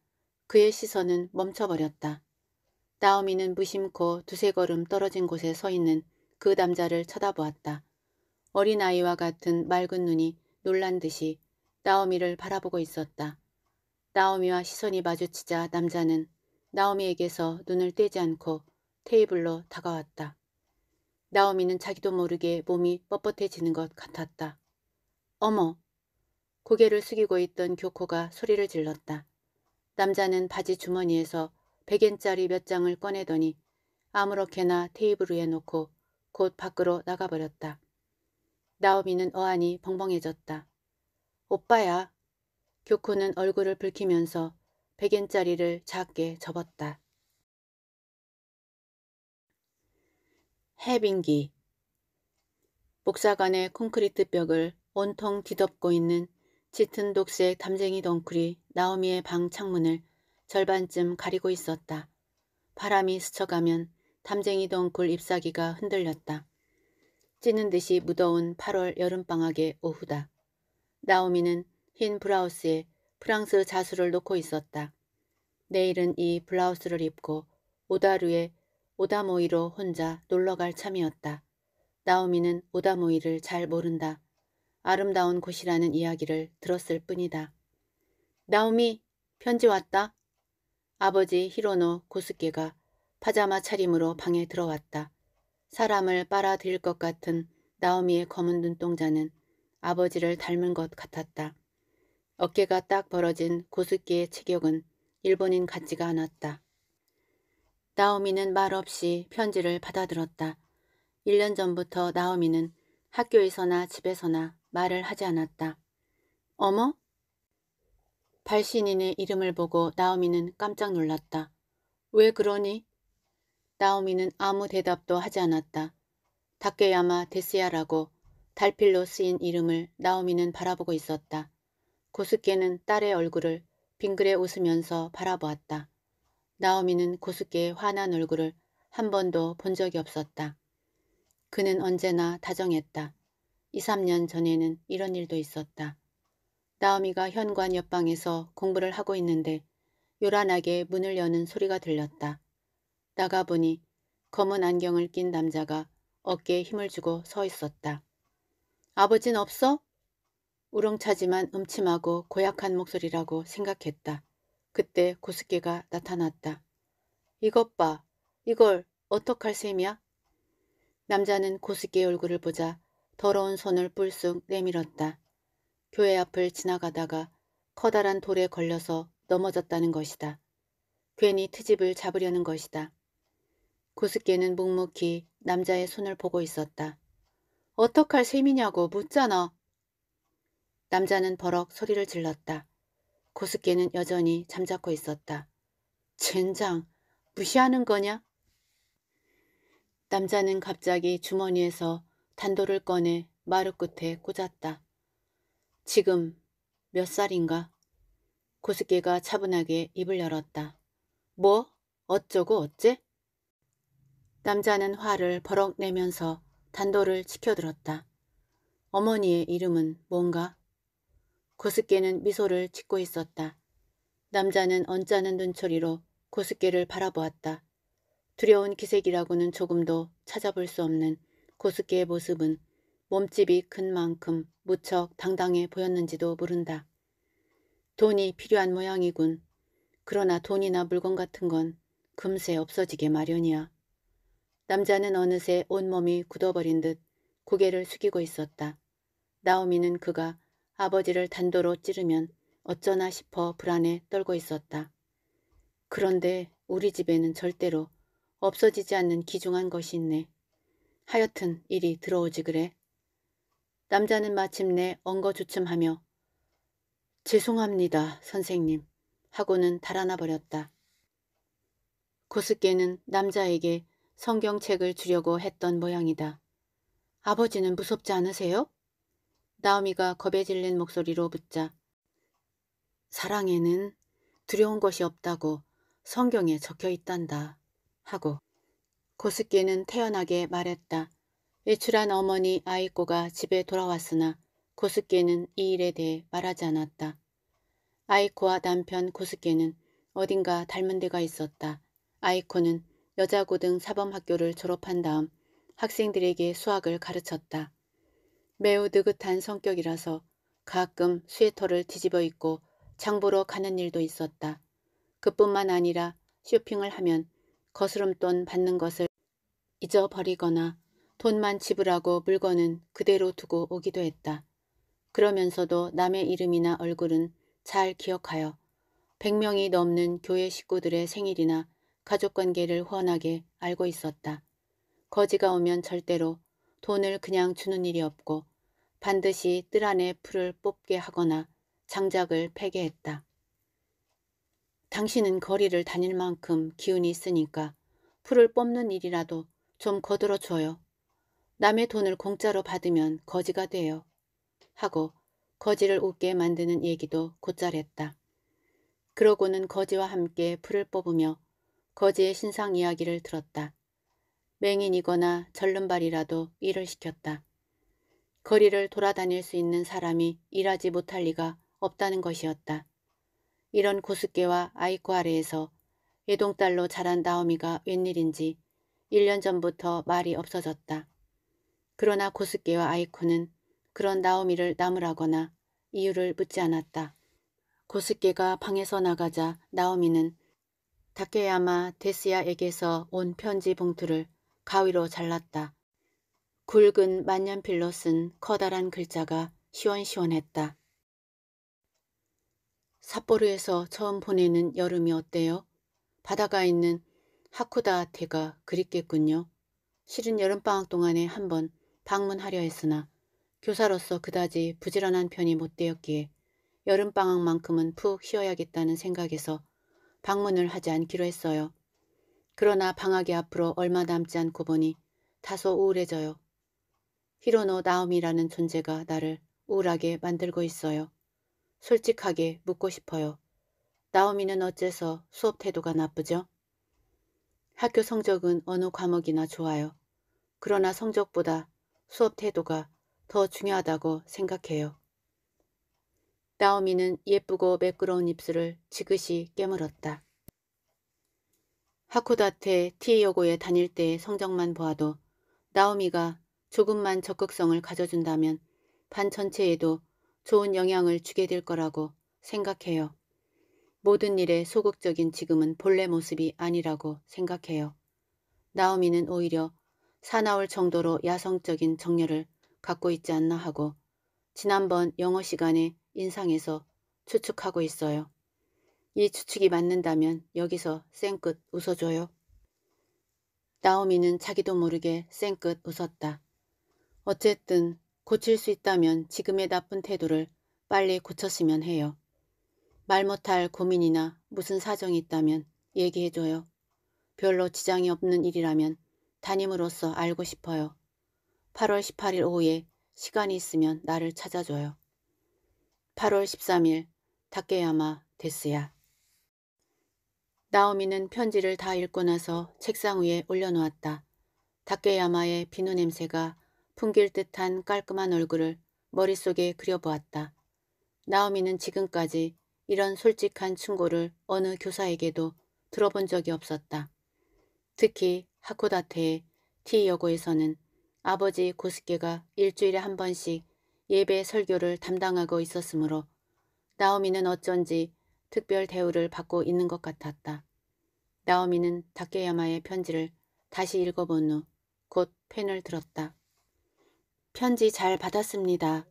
그의 시선은 멈춰버렸다. 나오미는 무심코 두세 걸음 떨어진 곳에 서 있는 그 남자를 쳐다보았다. 어린아이와 같은 맑은 눈이 놀란 듯이 나오미를 바라보고 있었다. 나오미와 시선이 마주치자 남자는 나오미에게서 눈을 떼지 않고 테이블로 다가왔다. 나오미는 자기도 모르게 몸이 뻣뻣해지는 것 같았다. 어머! 고개를 숙이고 있던 교코가 소리를 질렀다. 남자는 바지 주머니에서 백엔짜리 몇 장을 꺼내더니 아무렇게나 테이블 위에 놓고 곧 밖으로 나가버렸다. 나오미는 어안이 벙벙해졌다. 오빠야. 교코는 얼굴을 붉히면서 백엔짜리를 작게 접었다. 해빙기 복사관의 콘크리트 벽을 온통 뒤덮고 있는 짙은 독색 담쟁이 덩쿨이 나오미의 방 창문을 절반쯤 가리고 있었다. 바람이 스쳐가면 담쟁이 덩굴 잎사귀가 흔들렸다. 찌는 듯이 무더운 8월 여름방학의 오후다. 나오미는 흰 블라우스에 프랑스 자수를 놓고 있었다. 내일은 이 블라우스를 입고 오다루에 오다모이로 혼자 놀러갈 참이었다. 나오미는 오다모이를 잘 모른다. 아름다운 곳이라는 이야기를 들었을 뿐이다. 나오미, 편지 왔다. 아버지 히로노 고스케가 파자마 차림으로 방에 들어왔다. 사람을 빨아들일 것 같은 나오미의 검은 눈동자는 아버지를 닮은 것 같았다. 어깨가 딱 벌어진 고스키의 체격은 일본인 같지가 않았다. 나오미는 말없이 편지를 받아들었다. 1년 전부터 나오미는 학교에서나 집에서나 말을 하지 않았다. 어머? 발신인의 이름을 보고 나오미는 깜짝 놀랐다. 왜 그러니? 나오미는 아무 대답도 하지 않았다. 다케야마 데스야라고 달필로 쓰인 이름을 나오미는 바라보고 있었다. 고스케는 딸의 얼굴을 빙그레 웃으면서 바라보았다. 나오미는 고스케의 환한 얼굴을 한 번도 본 적이 없었다. 그는 언제나 다정했다. 2, 3년 전에는 이런 일도 있었다. 나오미가 현관 옆방에서 공부를 하고 있는데 요란하게 문을 여는 소리가 들렸다. 나가보니 검은 안경을 낀 남자가 어깨에 힘을 주고 서 있었다. 아버진 없어? 우렁차지만 음침하고 고약한 목소리라고 생각했다. 그때 고스케가 나타났다. 이것 봐. 이걸 어떡할 셈이야? 남자는 고스케의 얼굴을 보자 더러운 손을 뿔쑥 내밀었다. 교회 앞을 지나가다가 커다란 돌에 걸려서 넘어졌다는 것이다. 괜히 트집을 잡으려는 것이다. 고스께는 묵묵히 남자의 손을 보고 있었다. 어떡할 셈이냐고 묻잖아. 남자는 버럭 소리를 질렀다. 고스께는 여전히 잠자코 있었다. 젠장, 무시하는 거냐? 남자는 갑자기 주머니에서 단도를 꺼내 마루 끝에 꽂았다. 지금 몇 살인가? 고스케가 차분하게 입을 열었다. 뭐? 어쩌고 어째? 남자는 화를 버럭 내면서 단도를 치켜들었다. 어머니의 이름은 뭔가? 고스께는 미소를 짓고 있었다. 남자는 언짢은 눈초리로 고스께를 바라보았다. 두려운 기색이라고는 조금도 찾아볼 수 없는 고스께의 모습은 몸집이 큰 만큼 무척 당당해 보였는지도 모른다. 돈이 필요한 모양이군. 그러나 돈이나 물건 같은 건 금세 없어지게 마련이야. 남자는 어느새 온몸이 굳어버린 듯 고개를 숙이고 있었다. 나오미는 그가 아버지를 단도로 찌르면 어쩌나 싶어 불안에 떨고 있었다. 그런데 우리 집에는 절대로 없어지지 않는 귀중한 것이 있네. 하여튼 일이 들어오지 그래. 남자는 마침내 엉거주춤하며 죄송합니다 선생님 하고는 달아나 버렸다. 고스께는 남자에게 성경책을 주려고 했던 모양이다. 아버지는 무섭지 않으세요? 나오미가 겁에 질린 목소리로 묻자. 사랑에는 두려운 것이 없다고 성경에 적혀 있단다. 하고 고스키는 태연하게 말했다. 외출한 어머니 아이코가 집에 돌아왔으나 고스케는 이 일에 대해 말하지 않았다. 아이코와 남편 고스케는 어딘가 닮은 데가 있었다. 아이코는 여자고등 사범학교를 졸업한 다음 학생들에게 수학을 가르쳤다. 매우 느긋한 성격이라서 가끔 스웨터를 뒤집어 입고 장보러 가는 일도 있었다. 그뿐만 아니라 쇼핑을 하면 거스름돈 받는 것을 잊어버리거나 돈만 지불하고 물건은 그대로 두고 오기도 했다. 그러면서도 남의 이름이나 얼굴은 잘 기억하여 100명이 넘는 교회 식구들의 생일이나 가족관계를 훤하게 알고 있었다. 거지가 오면 절대로 돈을 그냥 주는 일이 없고 반드시 뜰 안에 풀을 뽑게 하거나 장작을 패게 했다. 당신은 거리를 다닐 만큼 기운이 있으니까 풀을 뽑는 일이라도 좀 거들어 줘요. 남의 돈을 공짜로 받으면 거지가 돼요. 하고 거지를 웃게 만드는 얘기도 곧잘했다. 그러고는 거지와 함께 풀을 뽑으며 거지의 신상 이야기를 들었다. 맹인이거나 절름발이라도 일을 시켰다. 거리를 돌아다닐 수 있는 사람이 일하지 못할 리가 없다는 것이었다. 이런 고스께와 아이코 아래에서 애동딸로 자란 나오미가 웬일인지 1년 전부터 말이 없어졌다. 그러나 고스께와 아이코는 그런 나오미를 나무라거나 이유를 묻지 않았다. 고스께가 방에서 나가자 나오미는 다케야마 데스야에게서 온 편지 봉투를 가위로 잘랐다. 굵은 만년필로 쓴 커다란 글자가 시원시원했다. 삿포로에서 처음 보내는 여름이 어때요? 바다가 있는 하쿠다 테가 그립겠군요. 실은 여름방학 동안에 한번 방문하려 했으나 교사로서 그다지 부지런한 편이 못 되었기에 여름방학만큼은 푹 쉬어야겠다는 생각에서 방문을 하지 않기로 했어요. 그러나 방학이 앞으로 얼마 남지 않고 보니 다소 우울해져요. 히로노 나오미라는 존재가 나를 우울하게 만들고 있어요. 솔직하게 묻고 싶어요. 나오미는 어째서 수업 태도가 나쁘죠? 학교 성적은 어느 과목이나 좋아요. 그러나 성적보다 수업 태도가 더 중요하다고 생각해요. 나오미는 예쁘고 매끄러운 입술을 지그시 깨물었다. 하코다테 티에요고에 다닐 때의 성적만 보아도 나오미가 조금만 적극성을 가져준다면 반 전체에도 좋은 영향을 주게 될 거라고 생각해요. 모든 일에 소극적인 지금은 본래 모습이 아니라고 생각해요. 나오미는 오히려 사나울 정도로 야성적인 정열을 갖고 있지 않나 하고 지난번 영어 시간에 인상에서 추측하고 있어요. 이 추측이 맞는다면 여기서 쌩끝 웃어줘요. 나오미는 자기도 모르게 쌩끝 웃었다. 어쨌든 고칠 수 있다면 지금의 나쁜 태도를 빨리 고쳤으면 해요. 말 못할 고민이나 무슨 사정이 있다면 얘기해줘요. 별로 지장이 없는 일이라면 담임으로서 알고 싶어요. 8월 18일 오후에 시간이 있으면 나를 찾아줘요. 8월 13일 다케야마 데스야 나오미는 편지를 다 읽고 나서 책상 위에 올려놓았다. 다케야마의 비누 냄새가 풍길 듯한 깔끔한 얼굴을 머릿속에 그려보았다. 나오미는 지금까지 이런 솔직한 충고를 어느 교사에게도 들어본 적이 없었다. 특히 하코다테의 T여고에서는 아버지 고스케가 일주일에 한 번씩 예배 설교를 담당하고 있었으므로 나오미는 어쩐지 특별 대우를 받고 있는 것 같았다. 나오미는 다케야마의 편지를 다시 읽어본 후 곧 펜을 들었다. 편지 잘 받았습니다.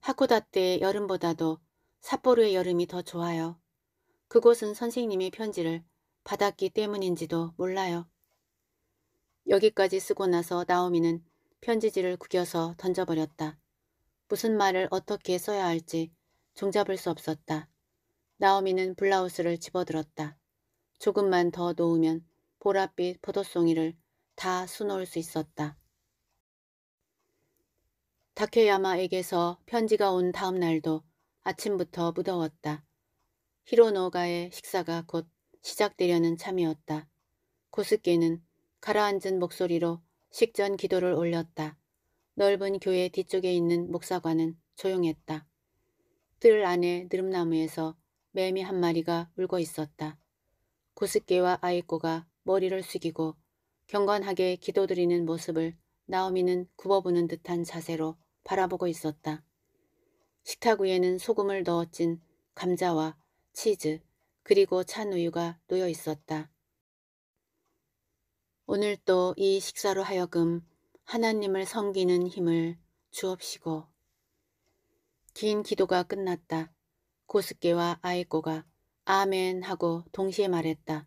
하코다테의 여름보다도 삿포로의 여름이 더 좋아요. 그곳은 선생님의 편지를 받았기 때문인지도 몰라요. 여기까지 쓰고 나서 나오미는 편지지를 구겨서 던져버렸다. 무슨 말을 어떻게 써야 할지 종잡을 수 없었다. 나오미는 블라우스를 집어들었다. 조금만 더 놓으면 보랏빛 포도송이를 다 수놓을 수 있었다. 다케야마에게서 편지가 온 다음 날도 아침부터 무더웠다. 히로노가의 식사가 곧 시작되려는 참이었다. 고스케는 가라앉은 목소리로 식전 기도를 올렸다. 넓은 교회 뒤쪽에 있는 목사관은 조용했다. 들 안에 느릅나무에서 매미 한 마리가 울고 있었다. 구스께와 아이꼬가 머리를 숙이고 경건하게 기도드리는 모습을 나오미는 굽어보는 듯한 자세로 바라보고 있었다. 식탁 위에는 소금을 넣어 찐 감자와 치즈 그리고 찬 우유가 놓여 있었다. 오늘 또 이 식사로 하여금 하나님을 섬기는 힘을 주옵시고 긴 기도가 끝났다. 고스께와 아이코가 아멘 하고 동시에 말했다.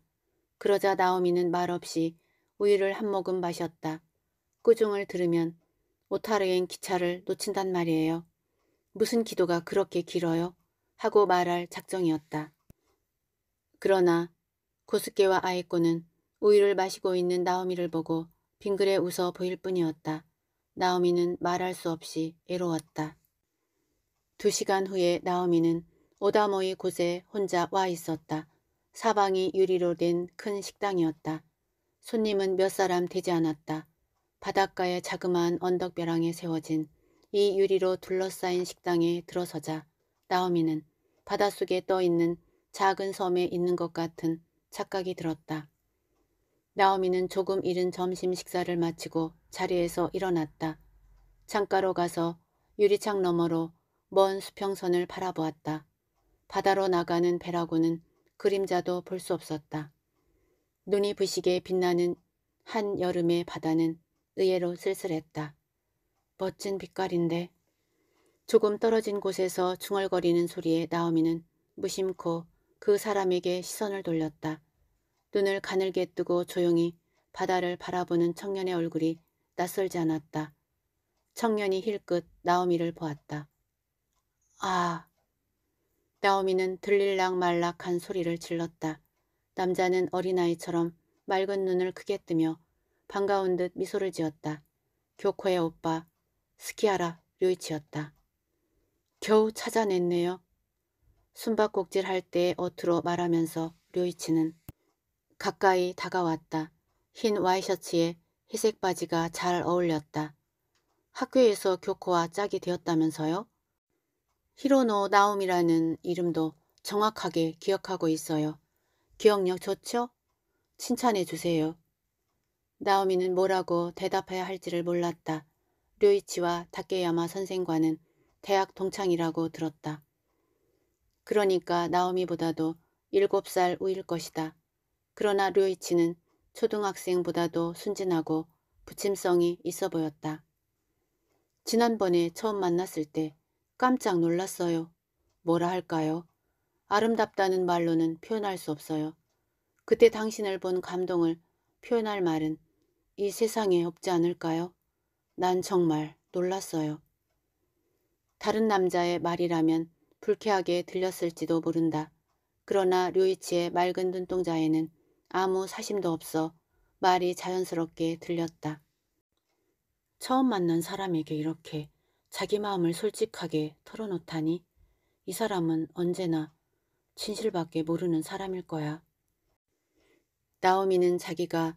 그러자 나오미는 말없이 우유를 한 모금 마셨다. 꾸중을 들으면 오타르엔 기차를 놓친단 말이에요. 무슨 기도가 그렇게 길어요? 하고 말할 작정이었다. 그러나 고스께와 아이코는 우유를 마시고 있는 나오미를 보고 빙글에 웃어 보일 뿐이었다. 나오미는 말할 수 없이 애로웠다. 두 시간 후에 나오미는 오다모이 곳에 혼자 와 있었다. 사방이 유리로 된 큰 식당이었다. 손님은 몇 사람 되지 않았다. 바닷가의 자그마한 언덕벼랑에 세워진 이 유리로 둘러싸인 식당에 들어서자 나오미는 바닷속에 떠있는 작은 섬에 있는 것 같은 착각이 들었다. 나오미는 조금 이른 점심 식사를 마치고 자리에서 일어났다. 창가로 가서 유리창 너머로 먼 수평선을 바라보았다. 바다로 나가는 배라고는 그림자도 볼 수 없었다. 눈이 부시게 빛나는 한여름의 바다는 의외로 쓸쓸했다. 멋진 빛깔인데. 조금 떨어진 곳에서 중얼거리는 소리에 나오미는 무심코 그 사람에게 시선을 돌렸다. 눈을 가늘게 뜨고 조용히 바다를 바라보는 청년의 얼굴이 낯설지 않았다. 청년이 힐끗 나오미를 보았다. 아! 나오미는 들릴락 말락한 소리를 질렀다. 남자는 어린아이처럼 맑은 눈을 크게 뜨며 반가운 듯 미소를 지었다. 교코의 오빠, 스키하라 류이치였다. 겨우 찾아냈네요. 숨바꼭질 할때의 어투로 말하면서 류이치는 가까이 다가왔다. 흰 와이셔츠에 회색 바지가 잘 어울렸다. 학교에서 교코와 짝이 되었다면서요? 히로노 나옴이라는 이름도 정확하게 기억하고 있어요. 기억력 좋죠? 칭찬해 주세요. 나오미는 뭐라고 대답해야 할지를 몰랐다. 류이치와 다케야마 선생과는 대학 동창이라고 들었다. 그러니까 나오미보다도 7살 우일 것이다. 그러나 류이치는 초등학생보다도 순진하고 부침성이 있어 보였다. 지난번에 처음 만났을 때 깜짝 놀랐어요. 뭐라 할까요? 아름답다는 말로는 표현할 수 없어요. 그때 당신을 본 감동을 표현할 말은 이 세상에 없지 않을까요? 난 정말 놀랐어요. 다른 남자의 말이라면 불쾌하게 들렸을지도 모른다. 그러나 류이치의 맑은 눈동자에는 아무 사심도 없어 말이 자연스럽게 들렸다. 처음 만난 사람에게 이렇게 자기 마음을 솔직하게 털어놓다니 이 사람은 언제나 진실밖에 모르는 사람일 거야. 나오미는 자기가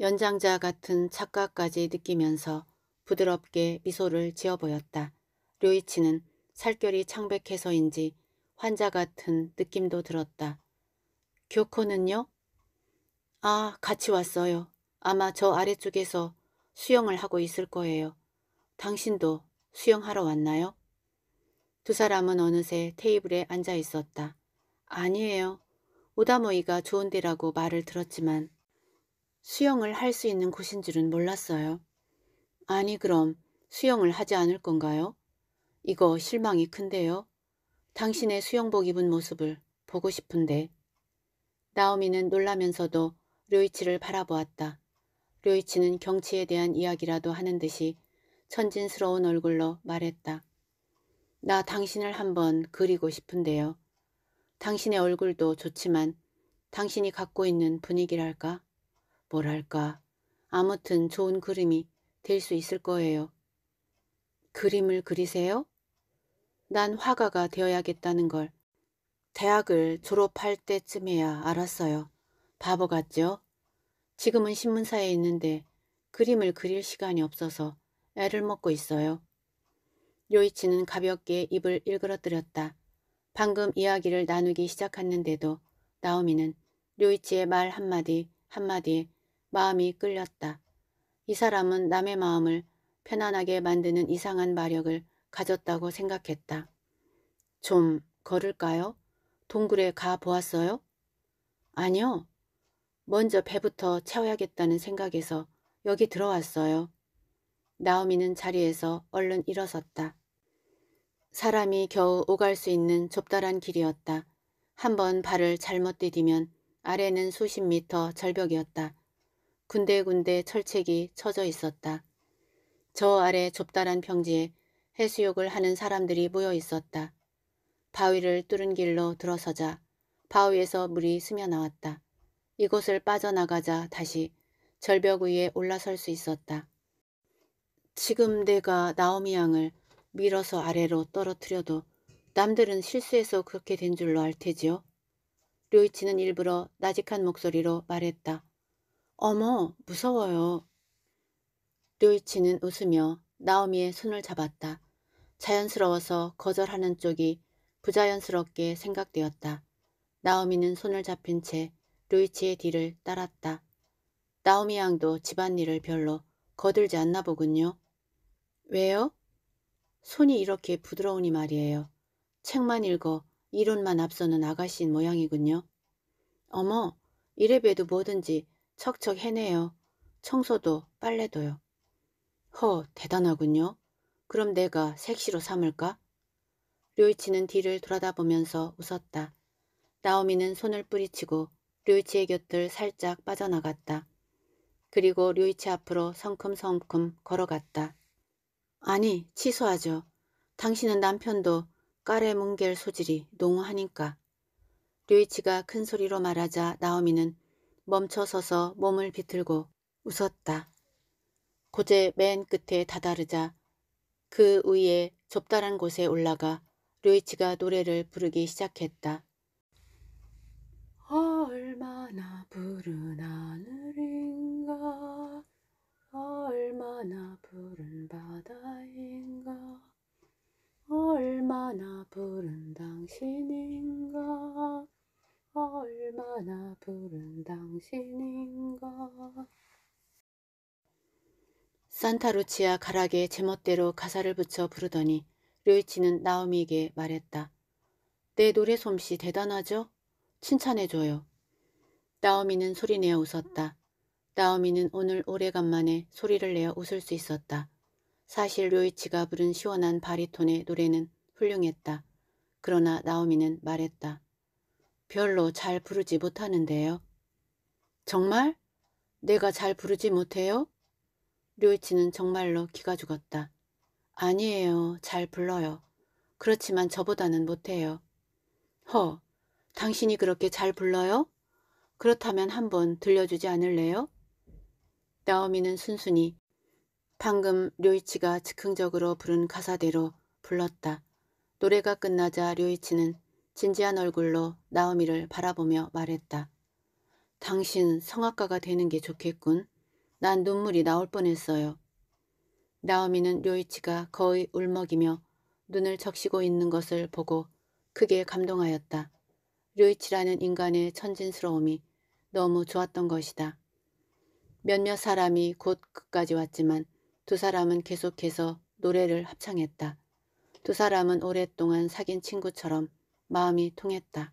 연장자 같은 착각까지 느끼면서 부드럽게 미소를 지어 보였다. 료이치는 살결이 창백해서인지 환자 같은 느낌도 들었다. 교코는요? 아, 같이 왔어요. 아마 저 아래쪽에서 수영을 하고 있을 거예요. 당신도 수영하러 왔나요? 두 사람은 어느새 테이블에 앉아 있었다. 아니에요. 오다모이가 좋은 데라고 말을 들었지만 수영을 할 수 있는 곳인 줄은 몰랐어요. 아니 그럼 수영을 하지 않을 건가요? 이거 실망이 큰데요. 당신의 수영복 입은 모습을 보고 싶은데. 나오미는 놀라면서도 료이치를 바라보았다. 료이치는 경치에 대한 이야기라도 하는 듯이 천진스러운 얼굴로 말했다. 나 당신을 한번 그리고 싶은데요. 당신의 얼굴도 좋지만 당신이 갖고 있는 분위기랄까? 뭐랄까? 아무튼 좋은 그림이 될 수 있을 거예요. 그림을 그리세요? 난 화가가 되어야겠다는 걸 대학을 졸업할 때쯤에야 알았어요. 바보 같죠? 지금은 신문사에 있는데 그림을 그릴 시간이 없어서 애를 먹고 있어요. 요이치는 가볍게 입을 일그러뜨렸다. 방금 이야기를 나누기 시작했는데도 나오미는 요이치의 말 한마디 한마디에 마음이 끌렸다. 이 사람은 남의 마음을 편안하게 만드는 이상한 마력을 가졌다고 생각했다. 좀 걸을까요? 동굴에 가 보았어요? 아니요. 먼저 배부터 채워야겠다는 생각에서 여기 들어왔어요. 나오미는 자리에서 얼른 일어섰다. 사람이 겨우 오갈 수 있는 좁다란 길이었다. 한번 발을 잘못 디디면 아래는 수십 미터 절벽이었다. 군데군데 철책이 쳐져 있었다. 저 아래 좁다란 평지에 해수욕을 하는 사람들이 모여 있었다. 바위를 뚫은 길로 들어서자 바위에서 물이 스며 나왔다. 이곳을 빠져나가자 다시 절벽 위에 올라설 수 있었다. 지금 내가 나오미 양을 밀어서 아래로 떨어뜨려도 남들은 실수해서 그렇게 된 줄로 알 테지요. 류이치는 일부러 나직한 목소리로 말했다. 어머 무서워요. 류이치는 웃으며 나오미의 손을 잡았다. 자연스러워서 거절하는 쪽이 부자연스럽게 생각되었다. 나오미는 손을 잡힌 채 루이치의 뒤를 따랐다. 나오미 양도 집안일을 별로 거들지 않나 보군요. 왜요? 손이 이렇게 부드러우니 말이에요. 책만 읽어 이론만 앞서는 아가씨인 모양이군요. 어머, 이래봬도 뭐든지 척척 해내요. 청소도 빨래도요. 허, 대단하군요. 그럼 내가 색시로 삼을까? 류이치는 뒤를 돌아다보면서 웃었다. 나오미는 손을 뿌리치고 류이치의 곁을 살짝 빠져나갔다. 그리고 류이치 앞으로 성큼성큼 걸어갔다. 아니, 취소하죠. 당신은 남편도 까레 뭉갤 소질이 농후하니까. 류이치가 큰 소리로 말하자 나오미는 멈춰서서 몸을 비틀고 웃었다. 고제 맨 끝에 다다르자 그 위에 좁다란 곳에 올라가 류이치가 노래를 부르기 시작했다. 얼마나 푸른 하늘인가 얼마나 푸른 바다인가 얼마나 푸른 당신인가 얼마나 푸른 당신인가 산타루치아 가락에 제멋대로 가사를 붙여 부르더니 류이치는 나오미에게 말했다. 내 노래 솜씨 대단하죠? 칭찬해줘요. 나오미는 소리내어 웃었다. 나오미는 오늘 오래간만에 소리를 내어 웃을 수 있었다. 사실 요이치가 부른 시원한 바리톤의 노래는 훌륭했다. 그러나 나오미는 말했다. 별로 잘 부르지 못하는데요. 정말? 내가 잘 부르지 못해요? 류이치는 정말로 기가 죽었다. 아니에요. 잘 불러요. 그렇지만 저보다는 못해요. 허, 당신이 그렇게 잘 불러요? 그렇다면 한번 들려주지 않을래요? 나오미는 순순히 방금 료이치가 즉흥적으로 부른 가사대로 불렀다. 노래가 끝나자 료이치는 진지한 얼굴로 나오미를 바라보며 말했다. 당신 성악가가 되는 게 좋겠군. 난 눈물이 나올 뻔했어요. 나오미는 료이치가 거의 울먹이며 눈을 적시고 있는 것을 보고 크게 감동하였다. 류이치라는 인간의 천진스러움이 너무 좋았던 것이다. 몇몇 사람이 곧끝까지 왔지만 두 사람은 계속해서 노래를 합창했다. 두 사람은 오랫동안 사귄 친구처럼 마음이 통했다.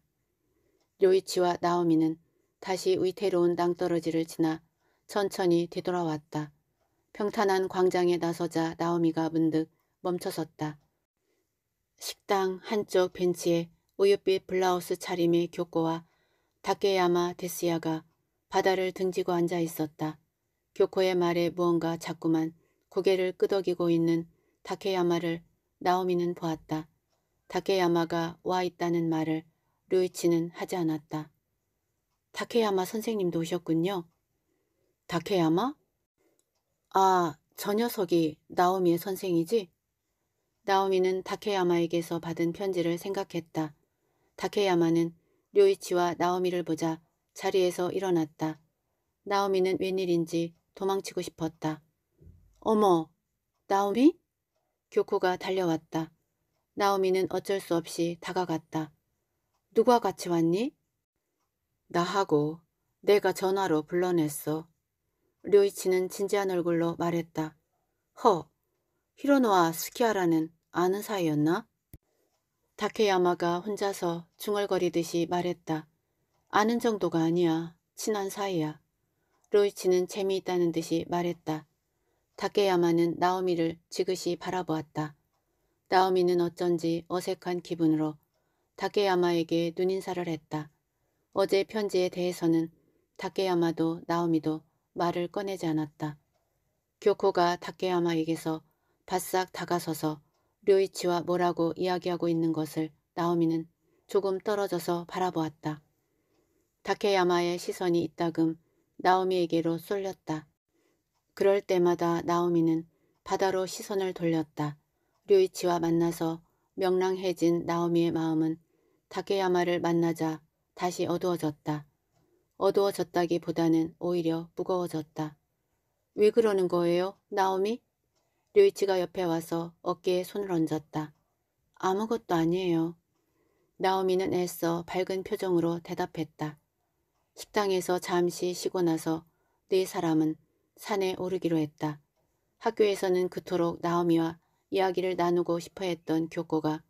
요이치와 나오미는 다시 위태로운 땅떨어지를 지나 천천히 되돌아왔다. 평탄한 광장에 나서자 나오미가 문득 멈춰섰다. 식당 한쪽 벤치에 우윳빛 블라우스 차림의 교코와 다케야마 데스야가 바다를 등지고 앉아 있었다. 교코의 말에 무언가 자꾸만 고개를 끄덕이고 있는 다케야마를 나오미는 보았다. 다케야마가 와 있다는 말을 루이치는 하지 않았다. 다케야마 선생님도 오셨군요. 다케야마? 아, 저 녀석이 나오미의 선생이지? 나오미는 다케야마에게서 받은 편지를 생각했다. 다케야마는 료이치와 나오미를 보자 자리에서 일어났다. 나오미는 웬일인지 도망치고 싶었다. 어머, 나오미? 교코가 달려왔다. 나오미는 어쩔 수 없이 다가갔다. 누구와 같이 왔니? 나하고 내가 전화로 불러냈어. 료이치는 진지한 얼굴로 말했다. 허, 히로노와 스키아라는 아는 사이였나? 다케야마가 혼자서 중얼거리듯이 말했다. 아는 정도가 아니야. 친한 사이야. 로이치는 재미있다는 듯이 말했다. 다케야마는 나오미를 지그시 바라보았다. 나오미는 어쩐지 어색한 기분으로 다케야마에게 눈인사를 했다. 어제 편지에 대해서는 다케야마도 나오미도 말을 꺼내지 않았다. 교코가 다케야마에게서 바싹 다가서서 료이치와 뭐라고 이야기하고 있는 것을 나오미는 조금 떨어져서 바라보았다. 다케야마의 시선이 있다금 나오미에게로 쏠렸다. 그럴 때마다 나오미는 바다로 시선을 돌렸다. 류이치와 만나서 명랑해진 나오미의 마음은 다케야마를 만나자 다시 어두워졌다. 어두워졌다기보다는 오히려 무거워졌다. 왜 그러는 거예요, 나오미? 류이치가 옆에 와서 어깨에 손을 얹었다. 아무것도 아니에요. 나오미는 애써 밝은 표정으로 대답했다. 식당에서 잠시 쉬고 나서 네 사람은 산에 오르기로 했다. 학교에서는 그토록 나오미와 이야기를 나누고 싶어 했던 교코가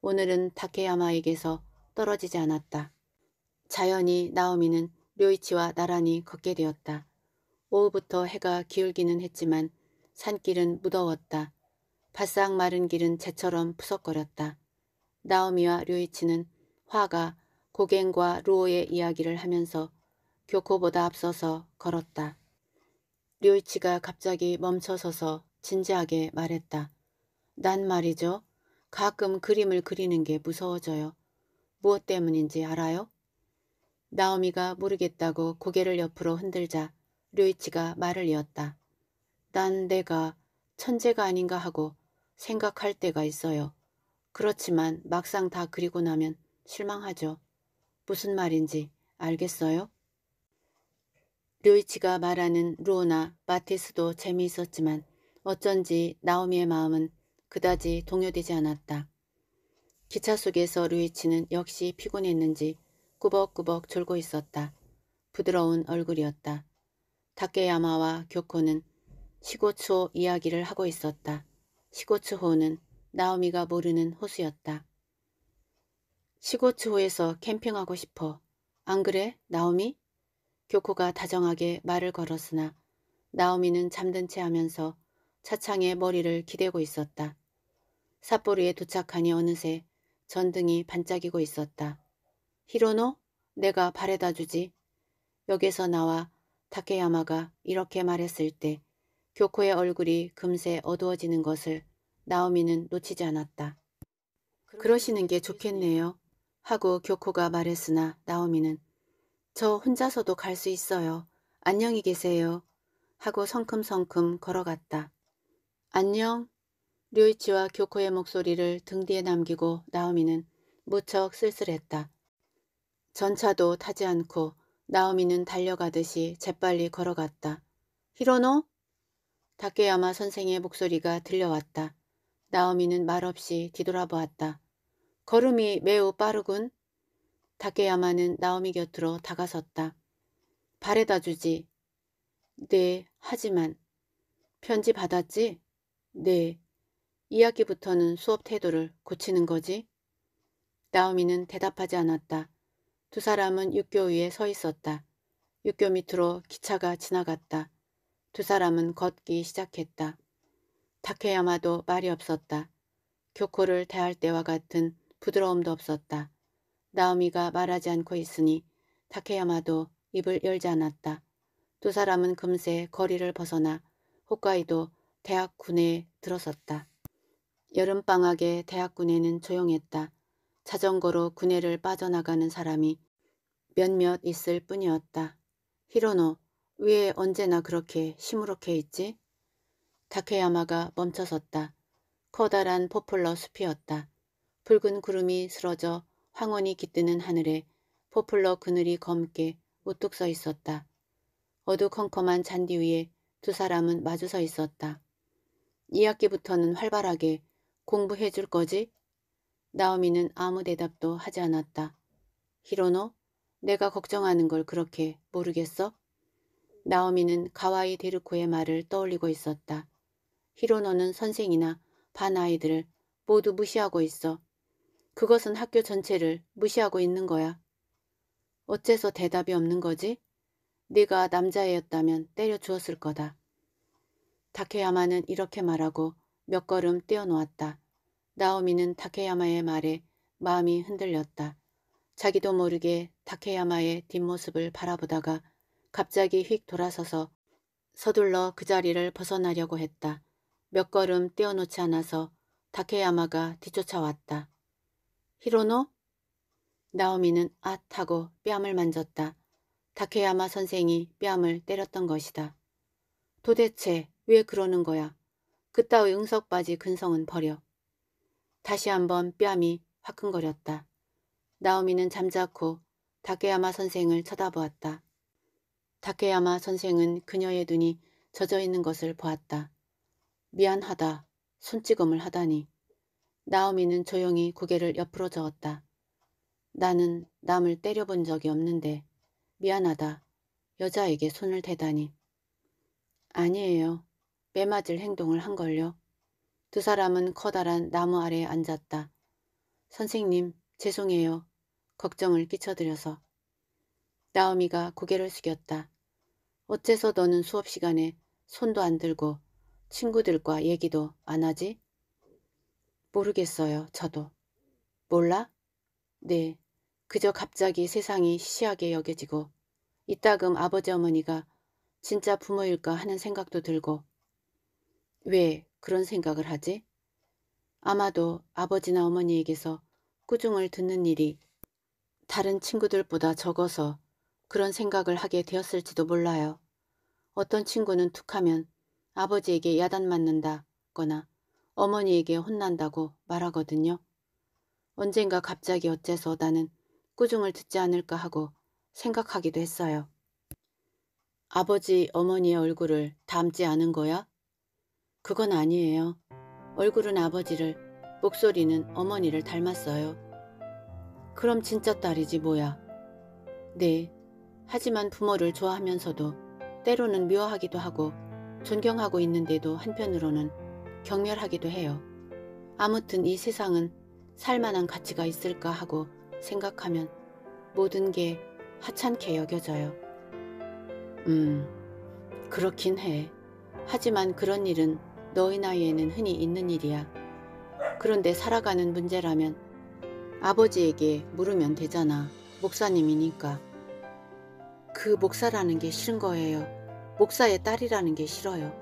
오늘은 다케야마에게서 떨어지지 않았다. 자연히 나오미는 료이치와 나란히 걷게 되었다. 오후부터 해가 기울기는 했지만 산길은 무더웠다. 바싹 마른 길은 재처럼 푸석거렸다. 나오미와 류이치는 화가 고갱과 루오의 이야기를 하면서 교코보다 앞서서 걸었다. 류이치가 갑자기 멈춰서서 진지하게 말했다. 난 말이죠. 가끔 그림을 그리는 게 무서워져요. 무엇 때문인지 알아요? 나오미가 모르겠다고 고개를 옆으로 흔들자 류이치가 말을 이었다. 난 내가 천재가 아닌가 하고 생각할 때가 있어요. 그렇지만 막상 다 그리고 나면 실망하죠. 무슨 말인지 알겠어요? 류이치가 말하는 루오나 마티스도 재미있었지만 어쩐지 나오미의 마음은 그다지 동요되지 않았다. 기차 속에서 류이치는 역시 피곤했는지 꾸벅꾸벅 졸고 있었다. 부드러운 얼굴이었다. 타케야마와 교코는 시고호 이야기를 하고 있었다. 시고츠호는 나오미가 모르는 호수였다. 시고츠호에서 캠핑하고 싶어. 안 그래, 나오미? 교코가 다정하게 말을 걸었으나 나오미는 잠든 채 하면서 차창에 머리를 기대고 있었다. 삿포리에 도착하니 어느새 전등이 반짝이고 있었다. 히로노? 내가 바래다 주지. 여기서 나와 타케야마가 이렇게 말했을 때 교코의 얼굴이 금세 어두워지는 것을 나오미는 놓치지 않았다. 그러시는 게 좋겠네요. 하고 교코가 말했으나 나오미는 저 혼자서도 갈 수 있어요. 안녕히 계세요. 하고 성큼성큼 걸어갔다. 안녕. 류이치와 교코의 목소리를 등 뒤에 남기고 나오미는 무척 쓸쓸했다. 전차도 타지 않고 나오미는 달려가듯이 재빨리 걸어갔다. 히로노? 다케야마 선생의 목소리가 들려왔다. 나오미는 말없이 뒤돌아보았다. 걸음이 매우 빠르군. 다케야마는 나오미 곁으로 다가섰다. 발에다 주지. 네, 하지만. 편지 받았지? 네. 2학기부터는 수업 태도를 고치는 거지? 나오미는 대답하지 않았다. 두 사람은 육교 위에 서 있었다. 육교 밑으로 기차가 지나갔다. 두 사람은 걷기 시작했다. 타케야마도 말이 없었다. 교코를 대할 때와 같은 부드러움도 없었다. 나오미가 말하지 않고 있으니 타케야마도 입을 열지 않았다. 두 사람은 금세 거리를 벗어나 호카이도 대학 군에 들어섰다. 여름방학에 대학 군에는 조용했다. 자전거로 군내를 빠져나가는 사람이 몇몇 있을 뿐이었다. 히로노, 왜 언제나 그렇게 시무룩해 있지? 다케야마가 멈춰섰다. 커다란 포플러 숲이었다. 붉은 구름이 쓰러져 황혼이 깃드는 하늘에 포플러 그늘이 검게 우뚝 서 있었다. 어두컴컴한 잔디 위에 두 사람은 마주 서 있었다. 2학기부터는 활발하게 공부해 줄 거지? 나오미는 아무 대답도 하지 않았다. 히로노, 내가 걱정하는 걸 그렇게 모르겠어? 나오미는 가와이 데르코의 말을 떠올리고 있었다. 히로노는 선생이나 반 아이들을 모두 무시하고 있어. 그것은 학교 전체를 무시하고 있는 거야. 어째서 대답이 없는 거지? 네가 남자애였다면 때려주었을 거다. 다케야마는 이렇게 말하고 몇 걸음 뛰어놓았다. 나오미는 다케야마의 말에 마음이 흔들렸다. 자기도 모르게 다케야마의 뒷모습을 바라보다가 갑자기 휙 돌아서서 서둘러 그 자리를 벗어나려고 했다. 몇 걸음 떼어놓지 않아서 다케야마가 뒤쫓아왔다. 히로노? 나오미는 앗 아 하고 뺨을 만졌다. 다케야마 선생이 뺨을 때렸던 것이다. 도대체 왜 그러는 거야? 그따위 응석바지 근성은 버려. 다시 한번 뺨이 화끈거렸다. 나오미는 잠자코 다케야마 선생을 쳐다보았다. 다케야마 선생은 그녀의 눈이 젖어 있는 것을 보았다. 미안하다. 손찌검을 하다니. 나오미는 조용히 고개를 옆으로 저었다. 나는 남을 때려본 적이 없는데 미안하다. 여자에게 손을 대다니. 아니에요. 매맞을 행동을 한걸요. 두 사람은 커다란 나무 아래에 앉았다. 선생님, 죄송해요. 걱정을 끼쳐드려서. 나오미가 고개를 숙였다. 어째서 너는 수업 시간에 손도 안 들고 친구들과 얘기도 안 하지? 모르겠어요, 저도. 몰라? 네, 그저 갑자기 세상이 시시하게 여겨지고 이따금 아버지 어머니가 진짜 부모일까 하는 생각도 들고 왜 그런 생각을 하지? 아마도 아버지나 어머니에게서 꾸중을 듣는 일이 다른 친구들보다 적어서 그런 생각을 하게 되었을지도 몰라요. 어떤 친구는 툭하면 아버지에게 야단맞는다거나 어머니에게 혼난다고 말하거든요. 언젠가 갑자기 어째서 나는 꾸중을 듣지 않을까 하고 생각하기도 했어요. 아버지, 어머니의 얼굴을 닮지 않은 거야? 그건 아니에요. 얼굴은 아버지를, 목소리는 어머니를 닮았어요. 그럼 진짜 딸이지 뭐야. 네, 하지만 부모를 좋아하면서도 때로는 미워하기도 하고 존경하고 있는데도 한편으로는 경멸하기도 해요. 아무튼 이 세상은 살만한 가치가 있을까 하고 생각하면 모든 게 하찮게 여겨져요. 음, 그렇긴 해. 하지만 그런 일은 너희 나이에는 흔히 있는 일이야. 그런데 살아가는 문제라면 아버지에게 물으면 되잖아. 목사님이니까. 그 목사라는 게 싫은 거예요. 목사의 딸이라는 게 싫어요.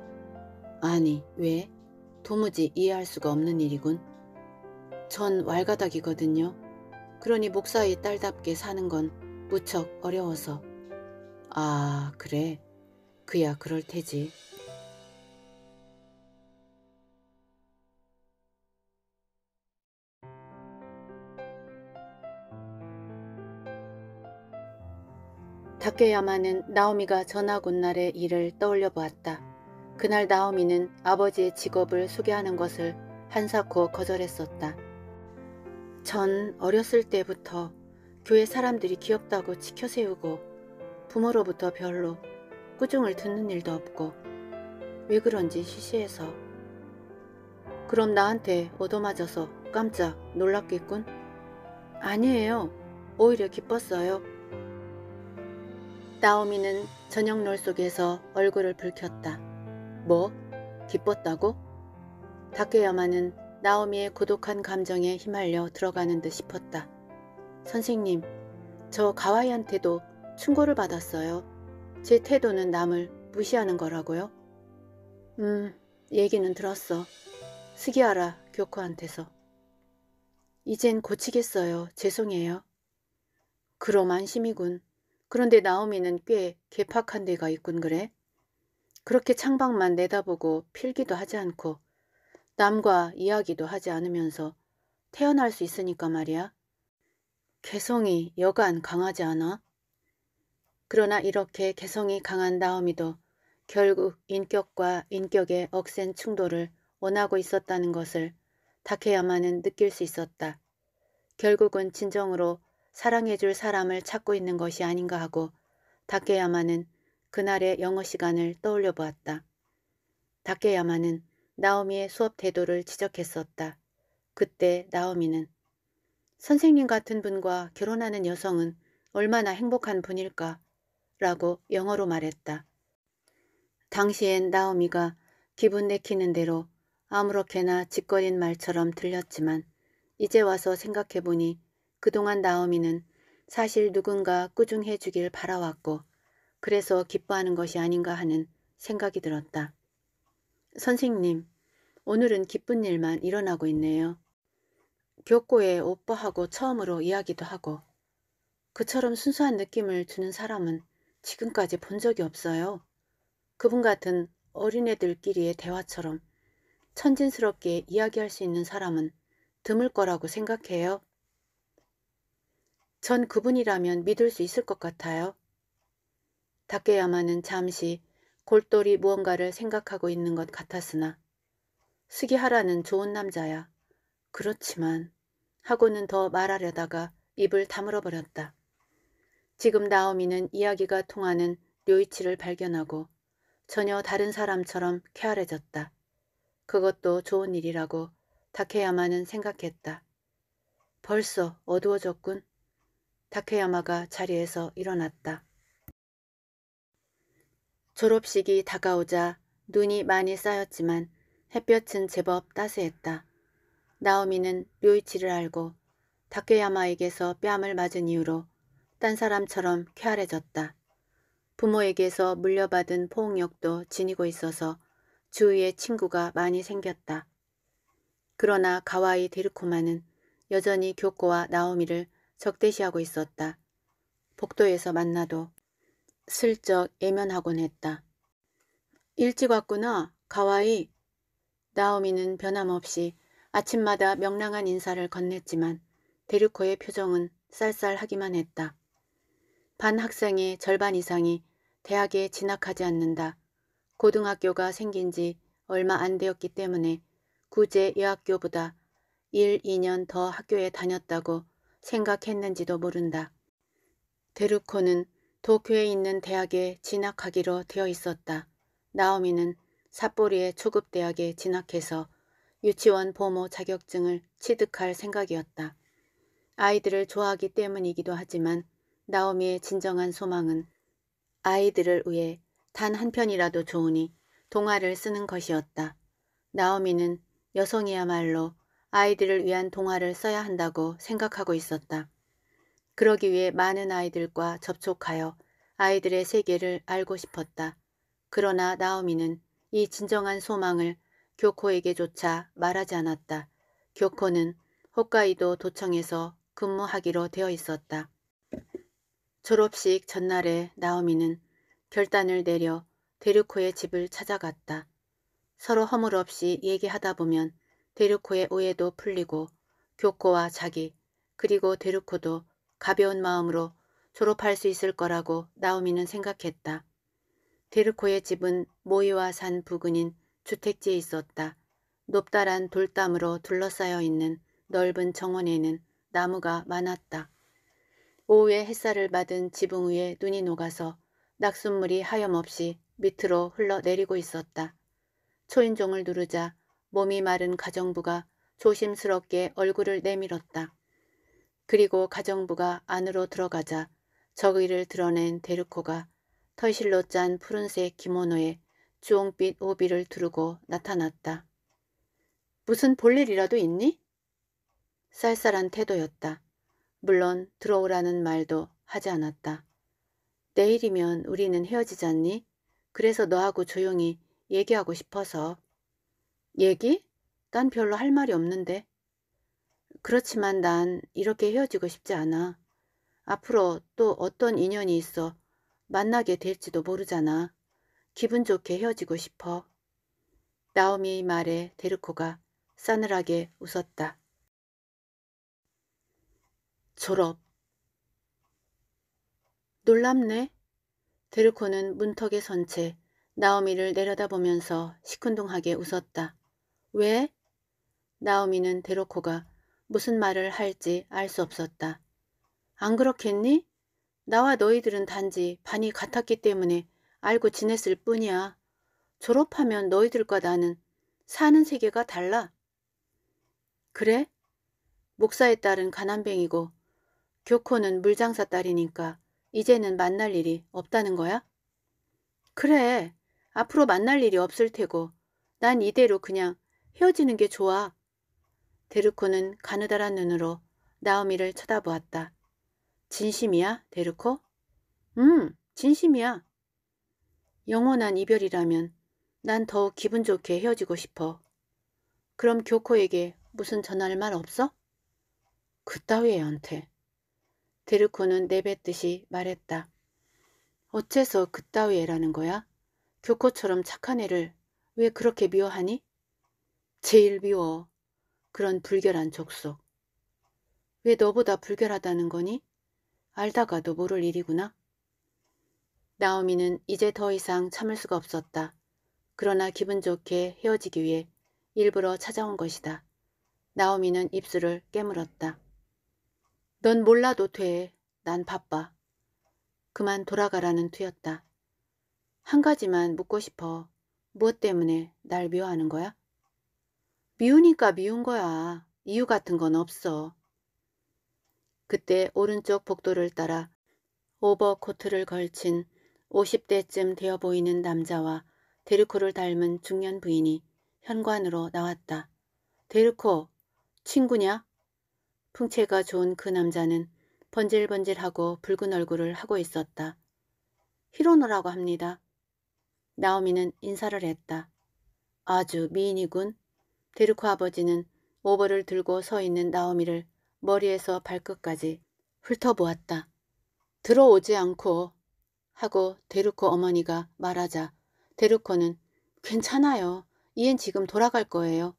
아니, 왜? 도무지 이해할 수가 없는 일이군. 전 왈가닥이거든요. 그러니 목사의 딸답게 사는 건 무척 어려워서. 아, 그래. 그야 그럴 테지. 다케야마는 나오미가 전학 온 날의 일을 떠올려 보았다. 그날 나오미는 아버지의 직업을 소개하는 것을 한사코 거절했었다. 전 어렸을 때부터 교회 사람들이 귀엽다고 치켜세우고 부모로부터 별로 꾸중을 듣는 일도 없고 왜 그런지 시시해서 그럼 나한테 얻어맞아서 깜짝 놀랐겠군? 아니에요. 오히려 기뻤어요. 따오미는 저녁 놀 속에서 얼굴을 붉혔다. 뭐? 기뻤다고? 다케야마는 나오미의 고독한 감정에 휘말려 들어가는 듯 싶었다. 선생님, 저 가와이한테도 충고를 받았어요. 제 태도는 남을 무시하는 거라고요? 음, 얘기는 들었어. 스기하라 교코한테서. 이젠 고치겠어요. 죄송해요. 그럼 안심이군. 그런데 나오미는 꽤 개팍한 데가 있군 그래. 그렇게 창밖만 내다보고 필기도 하지 않고 남과 이야기도 하지 않으면서 태어날 수 있으니까 말이야. 개성이 여간 강하지 않아? 그러나 이렇게 개성이 강한 나오미도 결국 인격과 인격의 억센 충돌을 원하고 있었다는 것을 다케야마는 느낄 수 있었다. 결국은 진정으로 사랑해줄 사람을 찾고 있는 것이 아닌가 하고 다케야마는 그날의 영어 시간을 떠올려 보았다. 다케야마는 나오미의 수업 태도를 지적했었다. 그때 나오미는 선생님 같은 분과 결혼하는 여성은 얼마나 행복한 분일까? 라고 영어로 말했다. 당시엔 나오미가 기분 내키는 대로 아무렇게나 짓거린 말처럼 들렸지만 이제 와서 생각해보니 그동안 나오미는 사실 누군가 꾸중해 주길 바라왔고 그래서 기뻐하는 것이 아닌가 하는 생각이 들었다. 선생님, 오늘은 기쁜 일만 일어나고 있네요. 교코에 오빠하고 처음으로 이야기도 하고 그처럼 순수한 느낌을 주는 사람은 지금까지 본 적이 없어요. 그분 같은 어린애들끼리의 대화처럼 천진스럽게 이야기할 수 있는 사람은 드물 거라고 생각해요. 전 그분이라면 믿을 수 있을 것 같아요. 다케야마는 잠시 골똘히 무언가를 생각하고 있는 것 같았으나 수기하라는 좋은 남자야. 그렇지만 하고는 더 말하려다가 입을 다물어 버렸다. 지금 나오미는 이야기가 통하는 료이치를 발견하고 전혀 다른 사람처럼 쾌활해졌다. 그것도 좋은 일이라고 다케야마는 생각했다. 벌써 어두워졌군. 다케야마가 자리에서 일어났다. 졸업식이 다가오자 눈이 많이 쌓였지만 햇볕은 제법 따스했다. 나오미는 료이치를 알고 다케야마에게서 뺨을 맞은 이후로 딴 사람처럼 쾌활해졌다. 부모에게서 물려받은 포옹력도 지니고 있어서 주위에 친구가 많이 생겼다. 그러나 가와이 데르코마는 여전히 교코와 나오미를 적대시하고 있었다. 복도에서 만나도 슬쩍 예면하곤 했다. 일찍 왔구나. 가와이. 나오미는 변함없이 아침마다 명랑한 인사를 건넸지만 데르코의 표정은 쌀쌀하기만 했다. 반 학생의 절반 이상이 대학에 진학하지 않는다. 고등학교가 생긴 지 얼마 안 되었기 때문에 구제 여학교보다 1, 2년 더 학교에 다녔다고 생각했는지도 모른다. 데루코는 도쿄에 있는 대학에 진학하기로 되어 있었다. 나오미는 삿포리의 초급대학에 진학해서 유치원 보모 자격증을 취득할 생각이었다. 아이들을 좋아하기 때문이기도 하지만 나오미의 진정한 소망은 아이들을 위해 단 한 편이라도 좋으니 동화를 쓰는 것이었다. 나오미는 여성이야말로 아이들을 위한 동화를 써야 한다고 생각하고 있었다. 그러기 위해 많은 아이들과 접촉하여 아이들의 세계를 알고 싶었다. 그러나 나오미는 이 진정한 소망을 교코에게조차 말하지 않았다. 교코는 홋카이도 도청에서 근무하기로 되어 있었다. 졸업식 전날에 나오미는 결단을 내려 데르코의 집을 찾아갔다. 서로 허물 없이 얘기하다 보면 데르코의 오해도 풀리고 교코와 자기 그리고 데르코도 가벼운 마음으로 졸업할 수 있을 거라고 나오미는 생각했다. 데르코의 집은 모이와 산 부근인 주택지에 있었다. 높다란 돌담으로 둘러싸여 있는 넓은 정원에는 나무가 많았다. 오후에 햇살을 받은 지붕 위에 눈이 녹아서 낙순물이 하염없이 밑으로 흘러내리고 있었다. 초인종을 누르자 몸이 마른 가정부가 조심스럽게 얼굴을 내밀었다. 그리고 가정부가 안으로 들어가자 저의를 드러낸 데르코가 털실로 짠 푸른색 기모노에 주홍빛 오비를 두르고 나타났다. 무슨 볼일이라도 있니? 쌀쌀한 태도였다. 물론 들어오라는 말도 하지 않았다. 내일이면 우리는 헤어지지않니 그래서 너하고 조용히 얘기하고 싶어서 얘기? 난 별로 할 말이 없는데. 그렇지만 난 이렇게 헤어지고 싶지 않아. 앞으로 또 어떤 인연이 있어 만나게 될지도 모르잖아. 기분 좋게 헤어지고 싶어. 나오미의 말에 데르코가 싸늘하게 웃었다. 졸업 놀랍네. 데르코는 문턱에 선 채 나오미를 내려다보면서 시큰둥하게 웃었다. 왜? 나오미는 데로코가 무슨 말을 할지 알 수 없었다. 안 그렇겠니? 나와 너희들은 단지 반이 같았기 때문에 알고 지냈을 뿐이야. 졸업하면 너희들과 나는 사는 세계가 달라. 그래? 목사의 딸은 가난뱅이고 교코는 물장사 딸이니까 이제는 만날 일이 없다는 거야? 그래. 앞으로 만날 일이 없을 테고 난 이대로 그냥 헤어지는 게 좋아. 데르코는 가느다란 눈으로 나오미를 쳐다보았다. 진심이야, 데르코? 음, 진심이야. 영원한 이별이라면 난 더욱 기분 좋게 헤어지고 싶어. 그럼 교코에게 무슨 전화할 말 없어? 그따위 애한테. 데르코는 내뱉듯이 말했다. 어째서 그따위 애라는 거야? 교코처럼 착한 애를 왜 그렇게 미워하니? 제일 미워. 그런 불결한 족속. 왜 너보다 불결하다는 거니? 알다가도 모를 일이구나. 나오미는 이제 더 이상 참을 수가 없었다. 그러나 기분 좋게 헤어지기 위해 일부러 찾아온 것이다. 나오미는 입술을 깨물었다. 넌 몰라도 돼. 난 바빠. 그만 돌아가라는 투였다. 한 가지만 묻고 싶어. 무엇 때문에 날 미워하는 거야? 미우니까 미운 거야. 이유 같은 건 없어. 그때 오른쪽 복도를 따라 오버코트를 걸친 50대쯤 되어 보이는 남자와 데르코를 닮은 중년 부인이 현관으로 나왔다. 데르코, 친구냐? 풍채가 좋은 그 남자는 번질번질하고 붉은 얼굴을 하고 있었다. 히로노라고 합니다. 나오미는 인사를 했다. 아주 미인이군. 데르코 아버지는 오버를 들고 서 있는 나오미를 머리에서 발끝까지 훑어보았다. 들어오지 않고 하고 데르코 어머니가 말하자 데르코는 괜찮아요. 이엔 지금 돌아갈 거예요.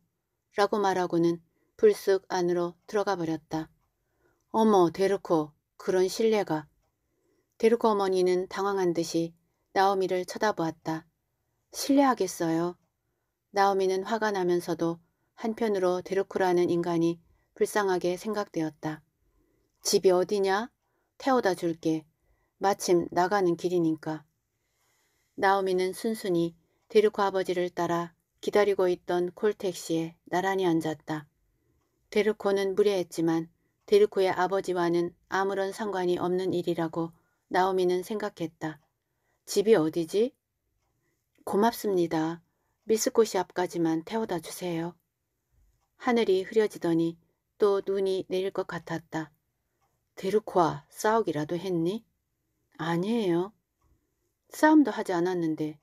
라고 말하고는 불쑥 안으로 들어가 버렸다. 어머 데르코 그런 신뢰가. 데르코 어머니는 당황한 듯이 나오미를 쳐다보았다. 신뢰하겠어요. 나오미는 화가 나면서도 한편으로 데르쿠라는 인간이 불쌍하게 생각되었다. 집이 어디냐? 태워다 줄게. 마침 나가는 길이니까. 나오미는 순순히 데르쿠 아버지를 따라 기다리고 있던 콜택시에 나란히 앉았다. 데르코는 무례했지만 데르코의 아버지와는 아무런 상관이 없는 일이라고 나오미는 생각했다. 집이 어디지? 고맙습니다. 미스코시 앞까지만 태워다 주세요. 하늘이 흐려지더니 또 눈이 내릴 것 같았다. 데르코와 싸우기라도 했니? 아니에요. 싸움도 하지 않았는데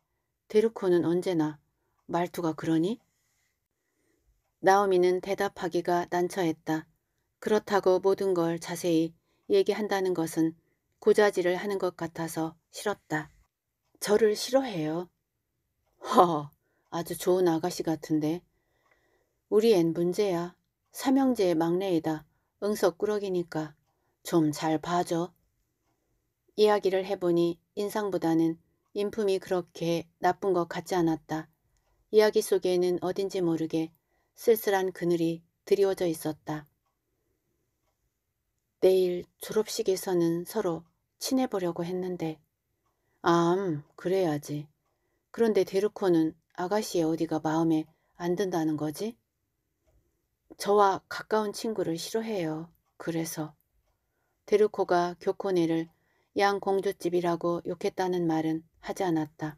데르코는 언제나 말투가 그러니? 나오미는 대답하기가 난처했다. 그렇다고 모든 걸 자세히 얘기한다는 것은 고자질을 하는 것 같아서 싫었다. 저를 싫어해요. 허 허, 아주 좋은 아가씨 같은데. 우리 앤 문제야. 삼형제의 막내이다. 응석꾸러기니까. 좀 잘 봐줘. 이야기를 해보니 인상보다는 인품이 그렇게 나쁜 것 같지 않았다. 이야기 속에는 어딘지 모르게 쓸쓸한 그늘이 드리워져 있었다. 내일 졸업식에서는 서로 친해보려고 했는데 암 그래야지. 그런데 데르코는 아가씨의 어디가 마음에 안 든다는 거지? 저와 가까운 친구를 싫어해요. 그래서 데르코가 교코네를 양 공주집이라고 욕했다는 말은 하지 않았다.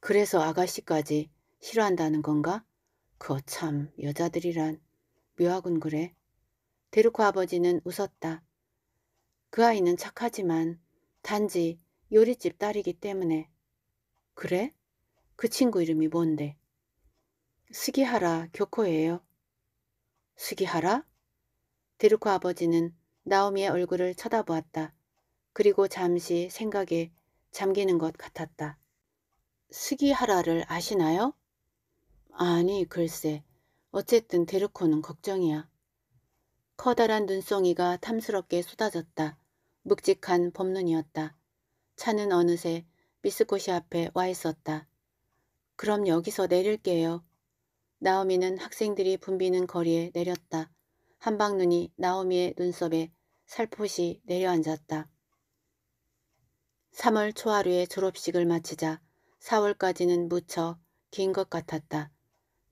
그래서 아가씨까지 싫어한다는 건가? 거참 여자들이란 묘하군 그래. 데르코 아버지는 웃었다. 그 아이는 착하지만 단지 요리집 딸이기 때문에. 그래? 그 친구 이름이 뭔데? 스기하라 교코예요. 스기하라? 데르코 아버지는 나오미의 얼굴을 쳐다보았다. 그리고 잠시 생각에 잠기는 것 같았다. 스기하라를 아시나요? 아니 글쎄 어쨌든 데르코는 걱정이야. 커다란 눈송이가 탐스럽게 쏟아졌다. 묵직한 봄눈이었다 차는 어느새 미스코시 앞에 와 있었다. 그럼 여기서 내릴게요. 나오미는 학생들이 붐비는 거리에 내렸다. 한방 눈이 나오미의 눈썹에 살포시 내려앉았다. 3월 초하루에 졸업식을 마치자 4월까지는 무척 긴 것 같았다.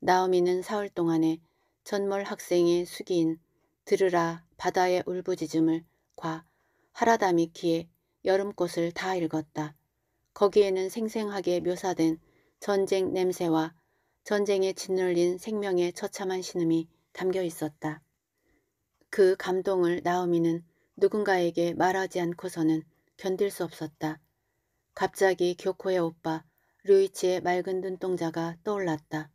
나오미는 4월 동안에 전몰 학생의 숙인 들으라 바다의 울부짖음을 과 하라다미키의 여름꽃을 다 읽었다. 거기에는 생생하게 묘사된 전쟁 냄새와 전쟁에 짓눌린 생명의 처참한 신음이 담겨 있었다. 그 감동을 나오미는 누군가에게 말하지 않고서는 견딜 수 없었다. 갑자기 교코의 오빠 류이치의 맑은 눈동자가 떠올랐다.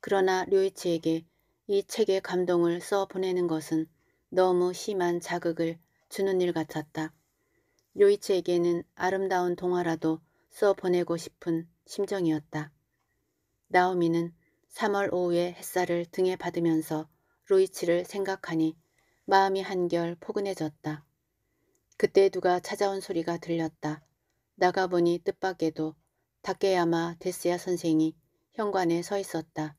그러나 류이치에게 이 책의 감동을 써 보내는 것은 너무 심한 자극을 주는 일 같았다. 류이치에게는 아름다운 동화라도 써 보내고 싶은 심정이었다. 나오미는 3월 오후에 햇살을 등에 받으면서 로이치를 생각하니 마음이 한결 포근해졌다. 그때 누가 찾아온 소리가 들렸다. 나가보니 뜻밖에도 다케야마 데스야 선생이 현관에 서 있었다.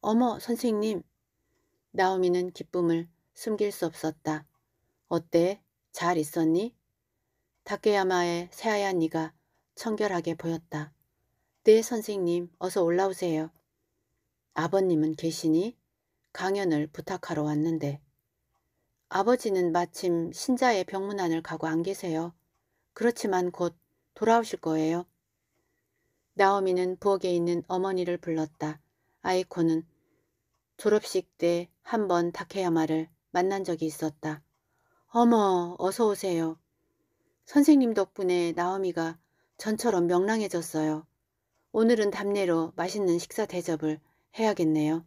어머 선생님! 나오미는 기쁨을 숨길 수 없었다. 어때? 잘 있었니? 다케야마의 새하얀 이가 청결하게 보였다. 네 선생님 어서 올라오세요. 아버님은 계시니 강연을 부탁하러 왔는데 아버지는 마침 신자의 병문안을 가고 안 계세요. 그렇지만 곧 돌아오실 거예요. 나오미는 부엌에 있는 어머니를 불렀다. 아이코는 졸업식 때 한 번 다케야마를 만난 적이 있었다. 어머 어서 오세요. 선생님 덕분에 나오미가 전처럼 명랑해졌어요. 오늘은 담내로 맛있는 식사 대접을 해야겠네요.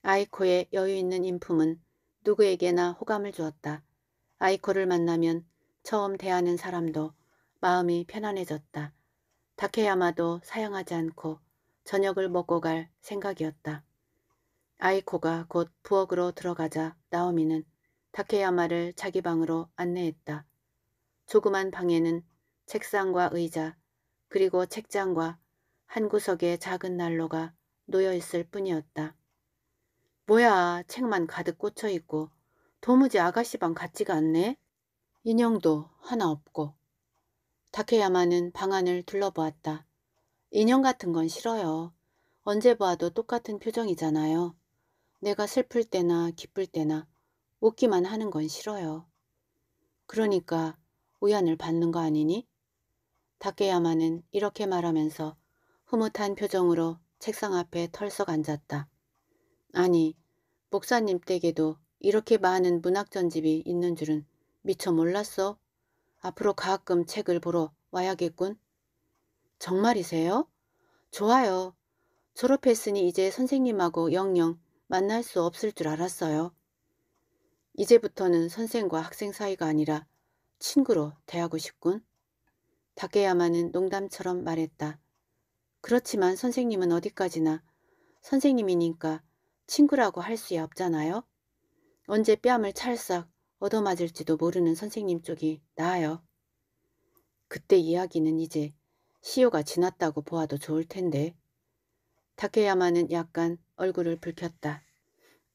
아이코의 여유 있는 인품은 누구에게나 호감을 주었다. 아이코를 만나면 처음 대하는 사람도 마음이 편안해졌다. 다케야마도 사양하지 않고 저녁을 먹고 갈 생각이었다. 아이코가 곧 부엌으로 들어가자 나오미는 다케야마를 자기 방으로 안내했다. 조그만 방에는 책상과 의자 그리고 책장과 한 구석에 작은 난로가 놓여 있을 뿐이었다. 뭐야 책만 가득 꽂혀 있고 도무지 아가씨방 같지가 않네. 인형도 하나 없고. 다케야마는 방안을 둘러보았다. 인형 같은 건 싫어요. 언제 봐도 똑같은 표정이잖아요. 내가 슬플 때나 기쁠 때나 웃기만 하는 건 싫어요. 그러니까 우연을 받는 거 아니니? 다케야마는 이렇게 말하면서 흐뭇한 표정으로 책상 앞에 털썩 앉았다. 아니, 목사님 댁에도 이렇게 많은 문학전집이 있는 줄은 미처 몰랐어. 앞으로 가끔 책을 보러 와야겠군. 정말이세요? 좋아요. 졸업했으니 이제 선생님하고 영영 만날 수 없을 줄 알았어요. 이제부터는 선생과 학생 사이가 아니라 친구로 대하고 싶군. 다케야마는 농담처럼 말했다. 그렇지만 선생님은 어디까지나 선생님이니까 친구라고 할 수야 없잖아요. 언제 뺨을 찰싹 얻어맞을지도 모르는 선생님 쪽이 나아요. 그때 이야기는 이제 시효가 지났다고 보아도 좋을 텐데. 다케야마는 약간 얼굴을 붉혔다.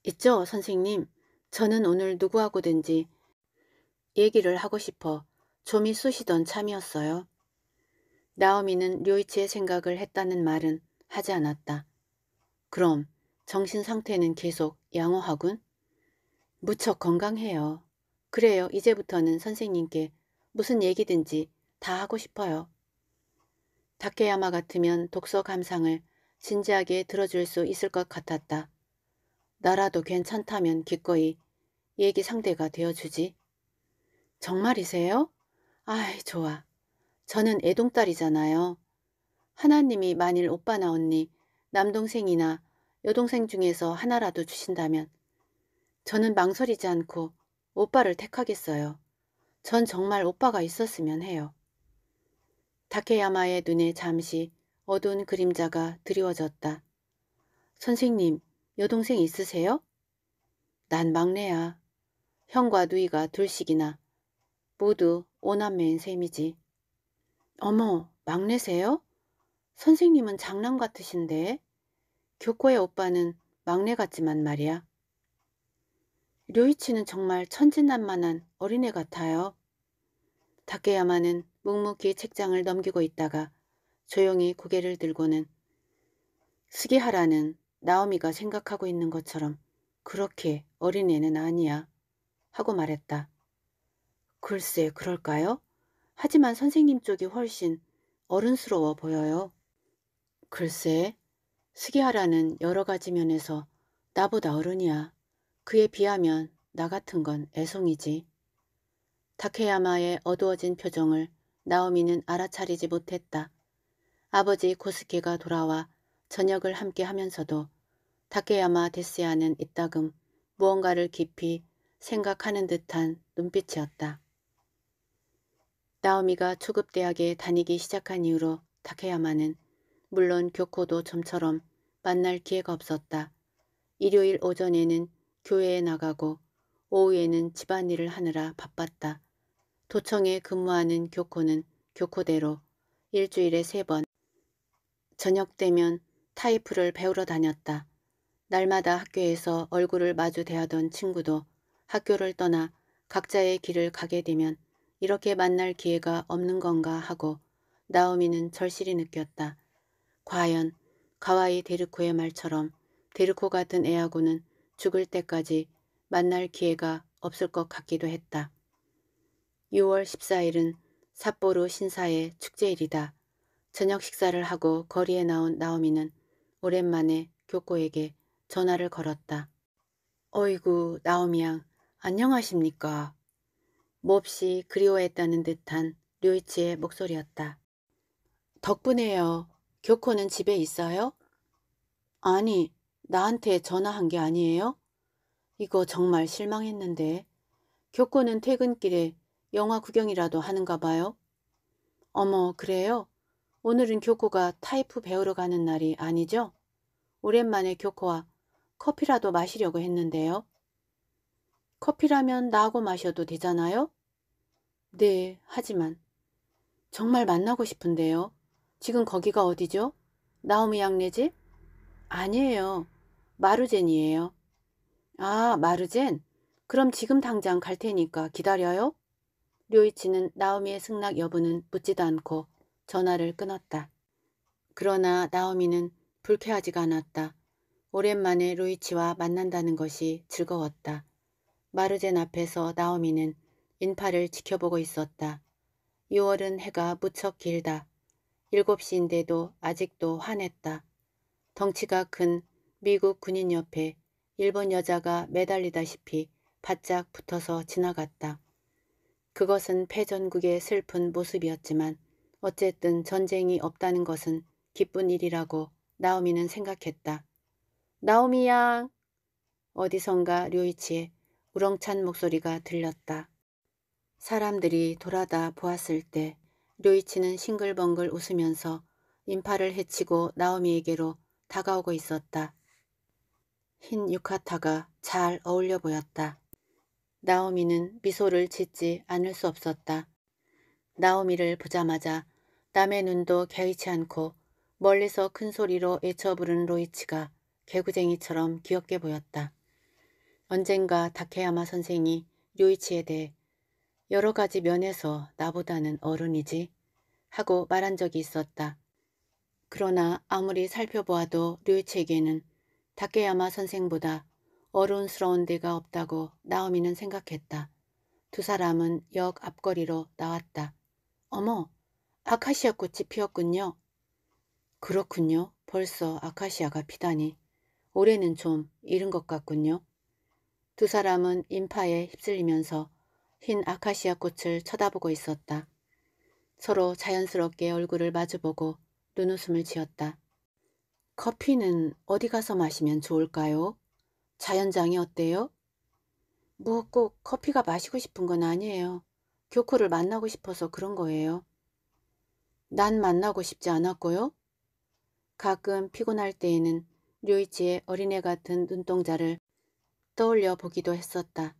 있죠, 선생님. 저는 오늘 누구하고든지 얘기를 하고 싶어 좀이 쑤시던 참이었어요. 나오미는 류이치의 생각을 했다는 말은 하지 않았다. 그럼 정신 상태는 계속 양호하군? 무척 건강해요. 그래요. 이제부터는 선생님께 무슨 얘기든지 다 하고 싶어요. 다케야마 같으면 독서 감상을 진지하게 들어줄 수 있을 것 같았다. 나라도 괜찮다면 기꺼이 얘기 상대가 되어주지. 정말이세요? 아이, 좋아. 저는 애동딸이잖아요. 하나님이 만일 오빠나 언니, 남동생이나 여동생 중에서 하나라도 주신다면 저는 망설이지 않고 오빠를 택하겠어요. 전 정말 오빠가 있었으면 해요. 다케야마의 눈에 잠시 어두운 그림자가 드리워졌다. 선생님, 여동생 있으세요? 난 막내야. 형과 누이가 둘씩이나 모두 오남매인 셈이지. 어머, 막내세요? 선생님은 장남 같으신데. 교코의 오빠는 막내 같지만 말이야. 료이치는 정말 천진난만한 어린애 같아요. 다케야마는 묵묵히 책장을 넘기고 있다가 조용히 고개를 들고는 스기하라는 나오미가 생각하고 있는 것처럼 그렇게 어린애는 아니야 하고 말했다. 글쎄 그럴까요? 하지만 선생님 쪽이 훨씬 어른스러워 보여요. 글쎄, 스기하라는 여러 가지 면에서 나보다 어른이야. 그에 비하면 나 같은 건 애송이지. 다케야마의 어두워진 표정을 나오미는 알아차리지 못했다. 아버지 코스케가 돌아와 저녁을 함께 하면서도 다케야마 데스야는 이따금 무언가를 깊이 생각하는 듯한 눈빛이었다. 나오미가 초급대학에 다니기 시작한 이후로 다케야마는 물론 교코도 좀처럼 만날 기회가 없었다. 일요일 오전에는 교회에 나가고 오후에는 집안일을 하느라 바빴다. 도청에 근무하는 교코는 교코대로 일주일에 세번 저녁 되면 타이프를 배우러 다녔다. 날마다 학교에서 얼굴을 마주 대하던 친구도 학교를 떠나 각자의 길을 가게 되면 이렇게 만날 기회가 없는 건가 하고 나오미는 절실히 느꼈다. 과연 가와이 데르코의 말처럼 데르코 같은 애하고는 죽을 때까지 만날 기회가 없을 것 같기도 했다. 6월 14일은 삿포로 신사의 축제일이다. 저녁 식사를 하고 거리에 나온 나오미는 오랜만에 교코에게 전화를 걸었다. 어이구 나오미 양 안녕하십니까? 몹시 그리워했다는 듯한 류이치의 목소리였다. 덕분에요. 교코는 집에 있어요? 아니, 나한테 전화한 게 아니에요? 이거 정말 실망했는데. 교코는 퇴근길에 영화 구경이라도 하는가 봐요? 어머, 그래요? 오늘은 교코가 타이프 배우러 가는 날이 아니죠? 오랜만에 교코와 커피라도 마시려고 했는데요. 커피라면 나하고 마셔도 되잖아요? 네, 하지만 정말 만나고 싶은데요. 지금 거기가 어디죠? 나오미 양네 집? 아니에요. 마루젠이에요. 아, 마루젠? 그럼 지금 당장 갈 테니까 기다려요? 료이치는 나오미의 승낙 여부는 묻지도 않고 전화를 끊었다. 그러나 나오미는 불쾌하지가 않았다. 오랜만에 루이치와 만난다는 것이 즐거웠다. 마르젠 앞에서 나오미는 인파를 지켜보고 있었다. 6월은 해가 무척 길다. 7시인데도 아직도 화냈다. 덩치가 큰 미국 군인 옆에 일본 여자가 매달리다시피 바짝 붙어서 지나갔다. 그것은 패전국의 슬픈 모습이었지만 어쨌든 전쟁이 없다는 것은 기쁜 일이라고 나오미는 생각했다. 나오미 야 어디선가 류이치의 우렁찬 목소리가 들렸다. 사람들이 돌아다 보았을 때 료이치는 싱글벙글 웃으면서 인파를 헤치고 나오미에게로 다가오고 있었다. 흰 유카타가 잘 어울려 보였다. 나오미는 미소를 짓지 않을 수 없었다. 나오미를 보자마자 남의 눈도 개의치 않고 멀리서 큰 소리로 애쳐 부른 로이치가 개구쟁이처럼 귀엽게 보였다. 언젠가 다케야마 선생이 료이치에 대해 여러 가지 면에서 나보다는 어른이지 하고 말한 적이 있었다. 그러나 아무리 살펴보아도 류이치에게는 다케야마 선생보다 어른스러운 데가 없다고 나오미는 생각했다. 두 사람은 역 앞거리로 나왔다. 어머, 아카시아 꽃이 피었군요. 그렇군요. 벌써 아카시아가 피다니. 올해는 좀 이른 것 같군요. 두 사람은 인파에 휩쓸리면서 흰 아카시아 꽃을 쳐다보고 있었다. 서로 자연스럽게 얼굴을 마주보고 눈웃음을 지었다. 커피는 어디 가서 마시면 좋을까요? 자연장이 어때요? 뭐 꼭 커피가 마시고 싶은 건 아니에요. 교코를 만나고 싶어서 그런 거예요. 난 만나고 싶지 않았고요. 가끔 피곤할 때에는 류이치의 어린애 같은 눈동자를 떠올려 보기도 했었다.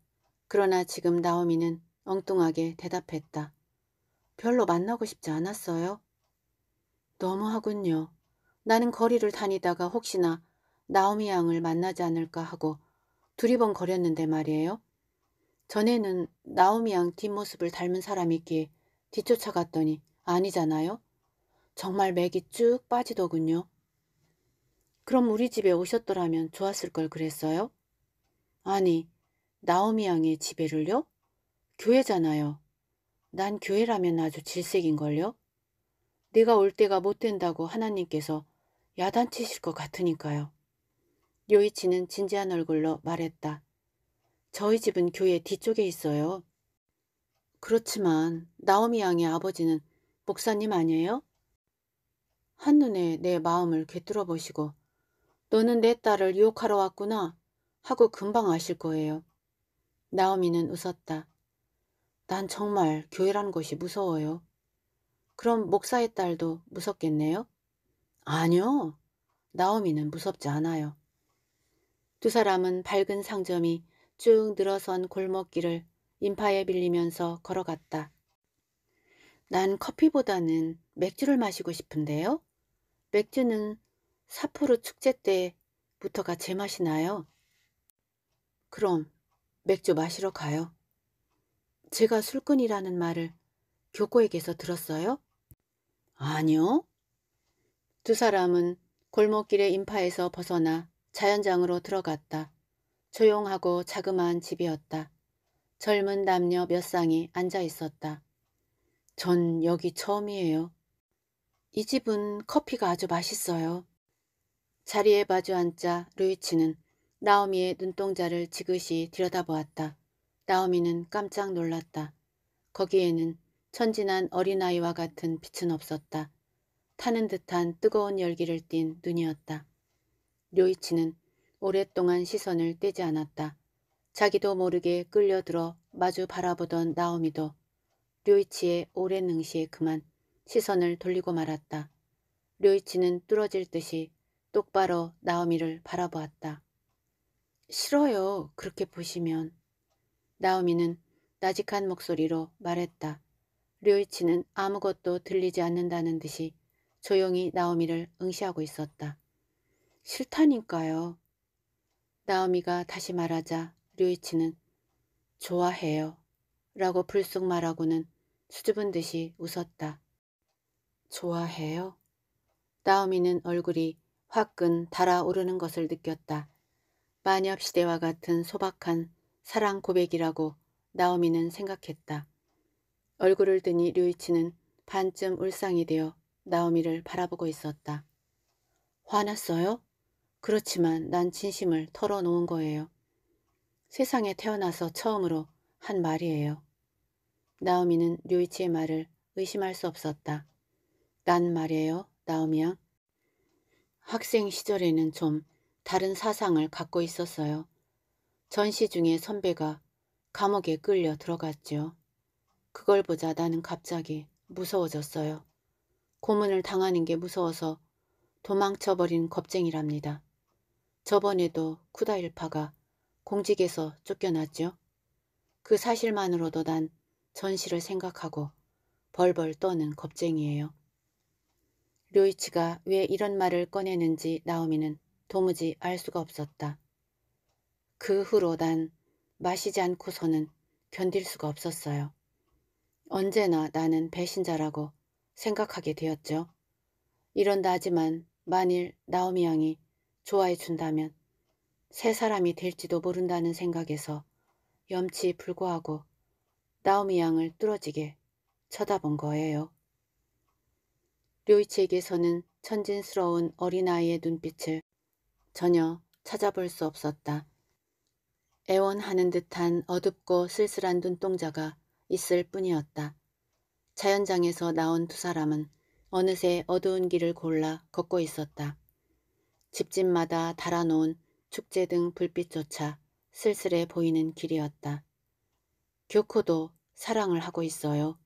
그러나 지금 나오미는 엉뚱하게 대답했다. 별로 만나고 싶지 않았어요? 너무하군요. 나는 거리를 다니다가 혹시나 나오미 양을 만나지 않을까 하고 두리번거렸는데 말이에요. 전에는 나오미 양 뒷모습을 닮은 사람이 있기에 뒤쫓아갔더니 아니잖아요. 정말 맥이 쭉 빠지더군요. 그럼 우리 집에 오셨더라면 좋았을 걸 그랬어요? 아니, 나오미 양의 지배를요? 교회잖아요. 난 교회라면 아주 질색인걸요? 내가 올 때가 못 된다고 하나님께서 야단치실 것 같으니까요. 요이치는 진지한 얼굴로 말했다. 저희 집은 교회 뒤쪽에 있어요. 그렇지만 나오미 양의 아버지는 목사님 아니에요? 한눈에 내 마음을 꿰들어 보시고 너는 내 딸을 유혹하러 왔구나 하고 금방 아실 거예요. 나오미는 웃었다. 난 정말 교회라는 것이 무서워요. 그럼 목사의 딸도 무섭겠네요? 아니요. 나오미는 무섭지 않아요. 두 사람은 밝은 상점이 쭉 늘어선 골목길을 인파에 빌리면서 걸어갔다. 난 커피보다는 맥주를 마시고 싶은데요. 맥주는 사포르 축제 때부터가 제맛이 나요. 그럼 맥주 마시러 가요. 제가 술꾼이라는 말을 교코에게서 들었어요? 아니요. 두 사람은 골목길의 인파에서 벗어나 자연장으로 들어갔다. 조용하고 자그마한 집이었다. 젊은 남녀 몇 쌍이 앉아 있었다. 전 여기 처음이에요. 이 집은 커피가 아주 맛있어요. 자리에 마주 앉자 루이치는 나오미의 눈동자를 지그시 들여다보았다. 나오미는 깜짝 놀랐다. 거기에는 천진한 어린아이와 같은 빛은 없었다. 타는 듯한 뜨거운 열기를 띤 눈이었다. 료이치는 오랫동안 시선을 떼지 않았다. 자기도 모르게 끌려들어 마주 바라보던 나오미도 료이치의 오랜 응시에 그만 시선을 돌리고 말았다. 료이치는 뚫어질 듯이 똑바로 나오미를 바라보았다. 싫어요. 그렇게 보시면. 나오미는 나직한 목소리로 말했다. 류이치는 아무것도 들리지 않는다는 듯이 조용히 나오미를 응시하고 있었다. 싫다니까요. 나오미가 다시 말하자 류이치는 좋아해요. 라고 불쑥 말하고는 수줍은 듯이 웃었다. 좋아해요? 나오미는 얼굴이 화끈 달아오르는 것을 느꼈다. 만녀 시대와 같은 소박한 사랑 고백이라고 나오미는 생각했다. 얼굴을 드니 류이치는 반쯤 울상이 되어 나오미를 바라보고 있었다. 화났어요? 그렇지만 난 진심을 털어놓은 거예요. 세상에 태어나서 처음으로 한 말이에요. 나오미는 류이치의 말을 의심할 수 없었다. 난 말이에요, 나오미 야 학생 시절에는 좀 다른 사상을 갖고 있었어요. 전시 중에 선배가 감옥에 끌려 들어갔죠. 그걸 보자 나는 갑자기 무서워졌어요. 고문을 당하는 게 무서워서 도망쳐버린 겁쟁이랍니다. 저번에도 쿠다일파가 공직에서 쫓겨났죠. 그 사실만으로도 난 전시를 생각하고 벌벌 떠는 겁쟁이에요. 료이치가 왜 이런 말을 꺼내는지 나오미는 도무지 알 수가 없었다. 그 후로 난 마시지 않고서는 견딜 수가 없었어요. 언제나 나는 배신자라고 생각하게 되었죠. 이런 다하지만 만일 나오미 양이 좋아해 준다면 새 사람이 될지도 모른다는 생각에서 염치 불구하고 나오미 양을 뚫어지게 쳐다본 거예요. 료이치에게서는 천진스러운 어린아이의 눈빛을 전혀 찾아볼 수 없었다. 애원하는 듯한 어둡고 쓸쓸한 눈동자가 있을 뿐이었다. 자연장에서 나온 두 사람은 어느새 어두운 길을 골라 걷고 있었다. 집집마다 달아놓은 축제 등 불빛조차 쓸쓸해 보이는 길이었다. 교코도 사랑을 하고 있어요.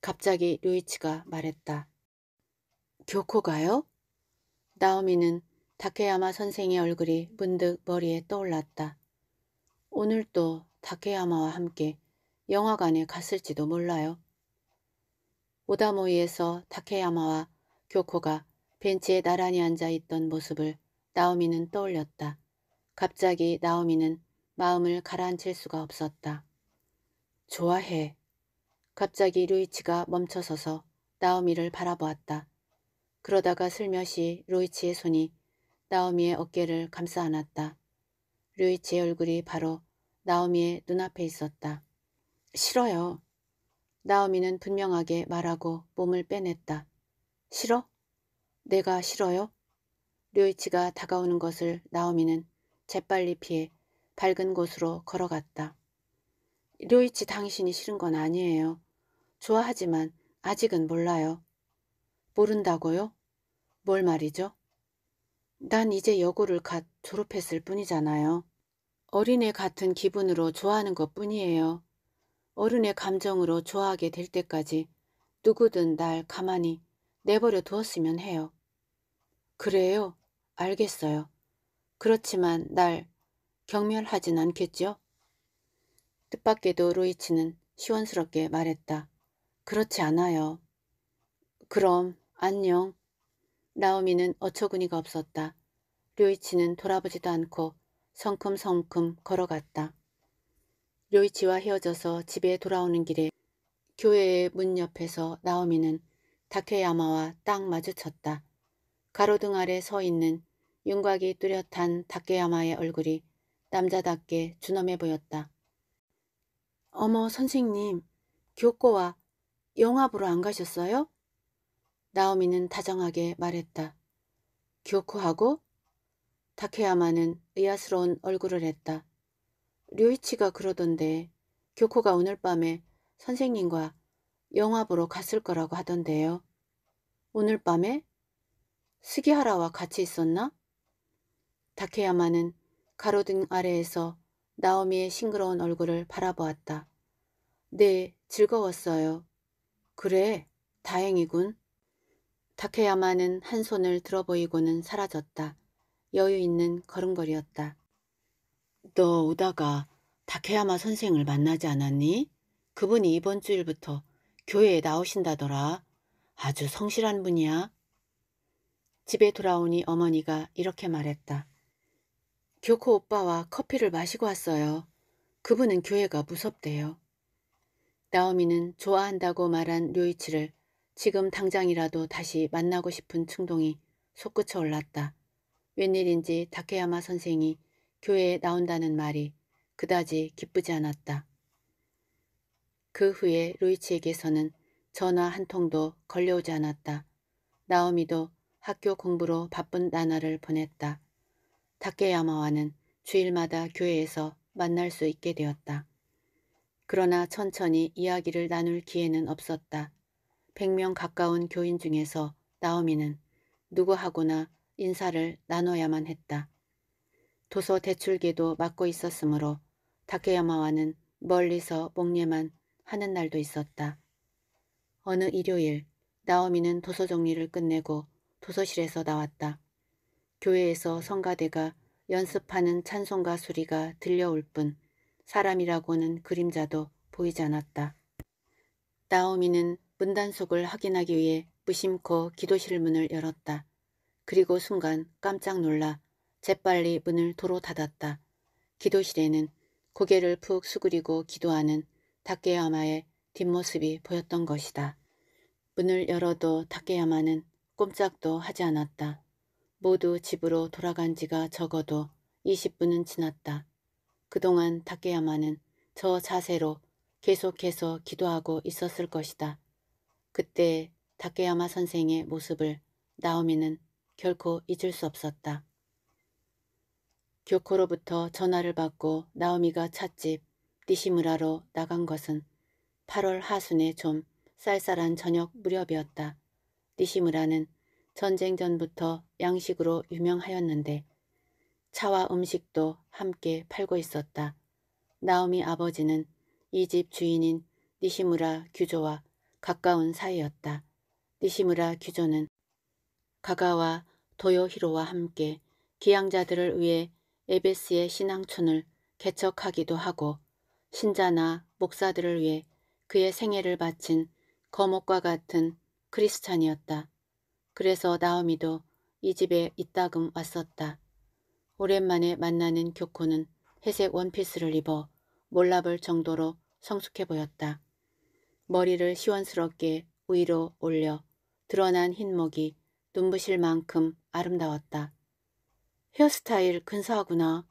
갑자기 류이치가 말했다. 교코가요? 나오미는 다케야마 선생의 얼굴이 문득 머리에 떠올랐다. 오늘 도 다케야마와 함께 영화관에 갔을지도 몰라요. 오다모이에서 다케야마와 교코가 벤치에 나란히 앉아 있던 모습을 나오미는 떠올렸다. 갑자기 나오미는 마음을 가라앉힐 수가 없었다. 좋아해. 갑자기 루이치가 멈춰서서 나오미를 바라보았다. 그러다가 슬며시 루이치의 손이 나오미의 어깨를 감싸 안았다. 류이치의 얼굴이 바로 나오미의 눈앞에 있었다. 싫어요. 나오미는 분명하게 말하고 몸을 빼냈다. 싫어? 내가 싫어요? 류이치가 다가오는 것을 나오미는 재빨리 피해 밝은 곳으로 걸어갔다. 류이치 당신이 싫은 건 아니에요. 좋아하지만 아직은 몰라요. 모른다고요? 뭘 말이죠? 난 이제 여고를 갓 졸업했을 뿐이잖아요. 어린애 같은 기분으로 좋아하는 것 뿐이에요. 어른의 감정으로 좋아하게 될 때까지 누구든 날 가만히 내버려 두었으면 해요. 그래요? 알겠어요. 그렇지만 날 경멸하진 않겠죠? 뜻밖에도 로이치는 시원스럽게 말했다. 그렇지 않아요. 그럼 안녕. 나오미는 어처구니가 없었다. 료이치는 돌아보지도 않고 성큼성큼 걸어갔다. 료이치와 헤어져서 집에 돌아오는 길에 교회의 문 옆에서 나오미는 다케야마와 딱 마주쳤다. 가로등 아래 서 있는 윤곽이 뚜렷한 다케야마의 얼굴이 남자답게 준엄해 보였다. 어머 선생님, 교과와 영화 보러 안 가셨어요? 나오미는 다정하게 말했다. 교코하고 다케야마는 의아스러운 얼굴을 했다. 류이치가 그러던데 교코가 오늘 밤에 선생님과 영화 보러 갔을 거라고 하던데요. 오늘 밤에 스기하라와 같이 있었나? 다케야마는 가로등 아래에서 나오미의 싱그러운 얼굴을 바라보았다. 네, 즐거웠어요. 그래, 다행이군. 다케야마는한 손을 들어 보이고는 사라졌다. 여유 있는 걸음걸이였다. 너 오다가 다케야마 선생을 만나지 않았니? 그분이 이번 주일부터 교회에 나오신다더라. 아주 성실한 분이야. 집에 돌아오니 어머니가 이렇게 말했다. 교코 오빠와 커피를 마시고 왔어요. 그분은 교회가 무섭대요. 나오미는 좋아한다고 말한 료이치를 지금 당장이라도 다시 만나고 싶은 충동이 솟구쳐 올랐다. 웬일인지 다케야마 선생이 교회에 나온다는 말이 그다지 기쁘지 않았다. 그 후에 루이치에게서는 전화 한 통도 걸려오지 않았다. 나오미도 학교 공부로 바쁜 나날을 보냈다. 다케야마와는 주일마다 교회에서 만날 수 있게 되었다. 그러나 천천히 이야기를 나눌 기회는 없었다. 100명 가까운 교인 중에서 나오미는 누구하고나 인사를 나눠야만 했다. 도서 대출계도 맡고 있었으므로 다케야마와는 멀리서 목례만 하는 날도 있었다. 어느 일요일 나오미는 도서 정리를 끝내고 도서실에서 나왔다. 교회에서 성가대가 연습하는 찬송가 수리가 들려올 뿐 사람이라고는 그림자도 보이지 않았다. 나오미는 문단속을 확인하기 위해 무심코 기도실 문을 열었다. 그리고 순간 깜짝 놀라 재빨리 문을 도로 닫았다. 기도실에는 고개를 푹 수그리고 기도하는 닭개야마의 뒷모습이 보였던 것이다. 문을 열어도 닭개야마는 꼼짝도 하지 않았다. 모두 집으로 돌아간 지가 적어도 20분은 지났다. 그동안 닭개야마는 저 자세로 계속해서 기도하고 있었을 것이다. 그때의 다케야마 선생의 모습을 나오미는 결코 잊을 수 없었다. 교코로부터 전화를 받고 나오미가 찻집 니시무라로 나간 것은 8월 하순에 좀 쌀쌀한 저녁 무렵이었다. 니시무라는 전쟁 전부터 양식으로 유명하였는데 차와 음식도 함께 팔고 있었다. 나오미 아버지는 이 집 주인인 니시무라 규조와 가까운 사이였다. 니시무라 규조는 가가와 도요히로와 함께 기양자들을 위해 에베스의 신앙촌을 개척하기도 하고 신자나 목사들을 위해 그의 생애를 바친 거목과 같은 크리스찬이었다. 그래서 나오미도 이 집에 이따금 왔었다. 오랜만에 만나는 교코는 회색 원피스를 입어 몰라볼 정도로 성숙해 보였다. 머리를 시원스럽게 위로 올려 드러난 흰목이 눈부실 만큼 아름다웠다. 헤어스타일 근사하구나.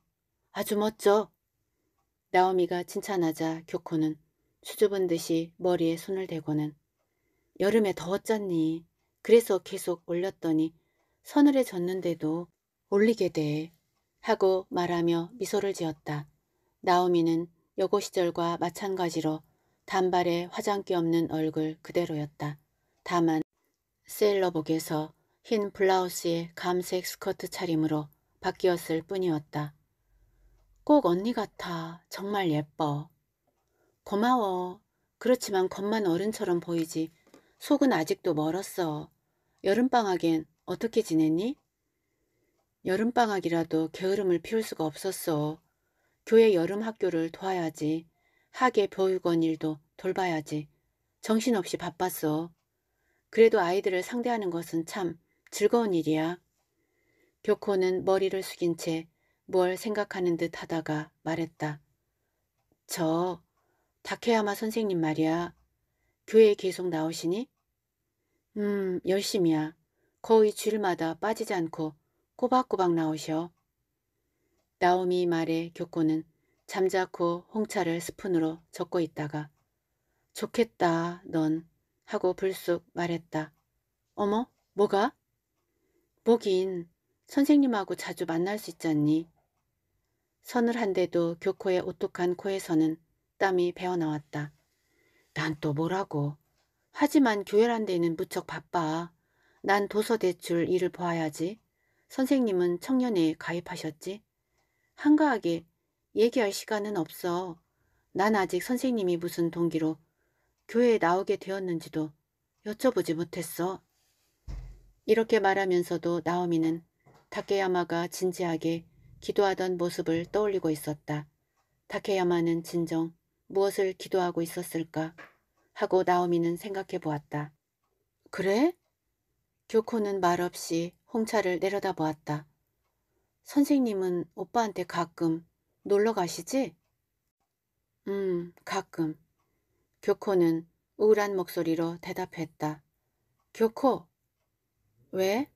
아주 멋져. 나오미가 칭찬하자 교코는 수줍은 듯이 머리에 손을 대고는 여름에 더웠잖니. 그래서 계속 올렸더니 서늘해졌는데도 올리게 돼. 하고 말하며 미소를 지었다. 나오미는 여고 시절과 마찬가지로 단발에 화장기 없는 얼굴 그대로였다. 다만 셀러복에서 흰 블라우스에 감색 스커트 차림으로 바뀌었을 뿐이었다. 꼭 언니 같아. 정말 예뻐. 고마워. 그렇지만 겉만 어른처럼 보이지. 속은 아직도 멀었어. 여름방학엔 어떻게 지냈니? 여름방학이라도 게으름을 피울 수가 없었어. 교회 여름 학교를 도와야지. 학예 보육원 일도 돌봐야지. 정신없이 바빴어. 그래도 아이들을 상대하는 것은 참 즐거운 일이야. 교코는 머리를 숙인 채 뭘 생각하는 듯 하다가 말했다. 저 다케야마 선생님 말이야. 교회에 계속 나오시니? 음, 열심히야 거의 주일마다 빠지지 않고 꼬박꼬박 나오셔. 나오미 말에 교코는 잠자코 홍차를 스푼으로 적고 있다가 좋겠다 넌 하고 불쑥 말했다. 어머 뭐가? 뭐긴 선생님하고 자주 만날 수 있잖니. 서늘한데도 교코의 오똑한 코에서는 땀이 배어나왔다. 난 또 뭐라고. 하지만 교열한 데는 무척 바빠. 난 도서 대출 일을 봐야지. 선생님은 청년회에 가입하셨지. 한가하게 얘기할 시간은 없어. 난 아직 선생님이 무슨 동기로 교회에 나오게 되었는지도 여쭤보지 못했어. 이렇게 말하면서도 나오미는 다케야마가 진지하게 기도하던 모습을 떠올리고 있었다. 다케야마는 진정 무엇을 기도하고 있었을까 하고 나오미는 생각해 보았다. 그래? 교코는 말없이 홍차를 내려다보았다. 선생님은 오빠한테 가끔 놀러 가시지? 음, 가끔. 교코는 우울한 목소리로 대답했다. 교코! 왜?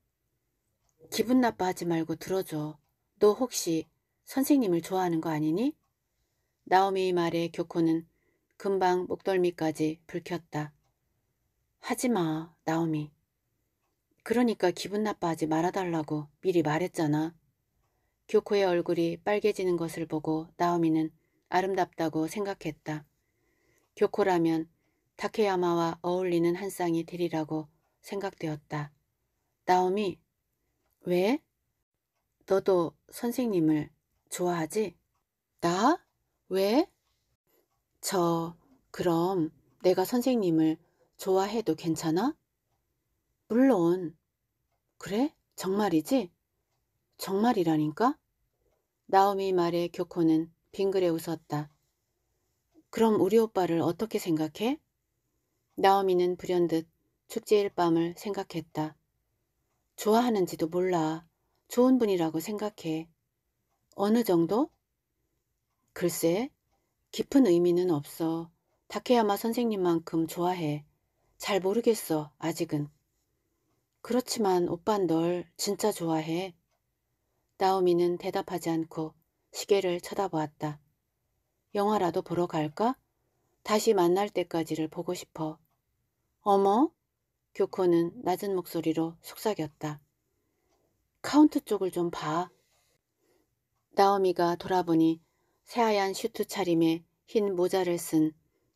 기분 나빠하지 말고 들어줘. 너 혹시 선생님을 좋아하는 거 아니니? 나오미의 말에 교코는 금방 목덜미까지 불켰다. 하지마, 나오미. 그러니까 기분 나빠하지 말아달라고 미리 말했잖아. 교코의 얼굴이 빨개지는 것을 보고 나오미는 아름답다고 생각했다. 교코라면 타케야마와 어울리는 한 쌍이 되리라고 생각되었다. 나오미, 왜? 너도 선생님을 좋아하지? 나? 왜? 저, 그럼 내가 선생님을 좋아해도 괜찮아? 물론. 그래? 정말이지? 정말이라니까? 나오미 말에 교코는 빙그레 웃었다. 그럼 우리 오빠를 어떻게 생각해? 나오미는 불현듯 축제일 밤을 생각했다. 좋아하는지도 몰라. 좋은 분이라고 생각해. 어느 정도? 글쎄, 깊은 의미는 없어. 다케야마 선생님만큼 좋아해. 잘 모르겠어, 아직은. 그렇지만 오빤 널 진짜 좋아해. 나오미는 대답하지 않고 시계를 쳐다보았다. 영화라도 보러 갈까? 다시 만날 때까지를 보고 싶어. 어머? 교코는 낮은 목소리로 속삭였다. 카운트 쪽을 좀 봐. 나오미가 돌아보니 새하얀 슈트 차림에 흰 모자를 쓴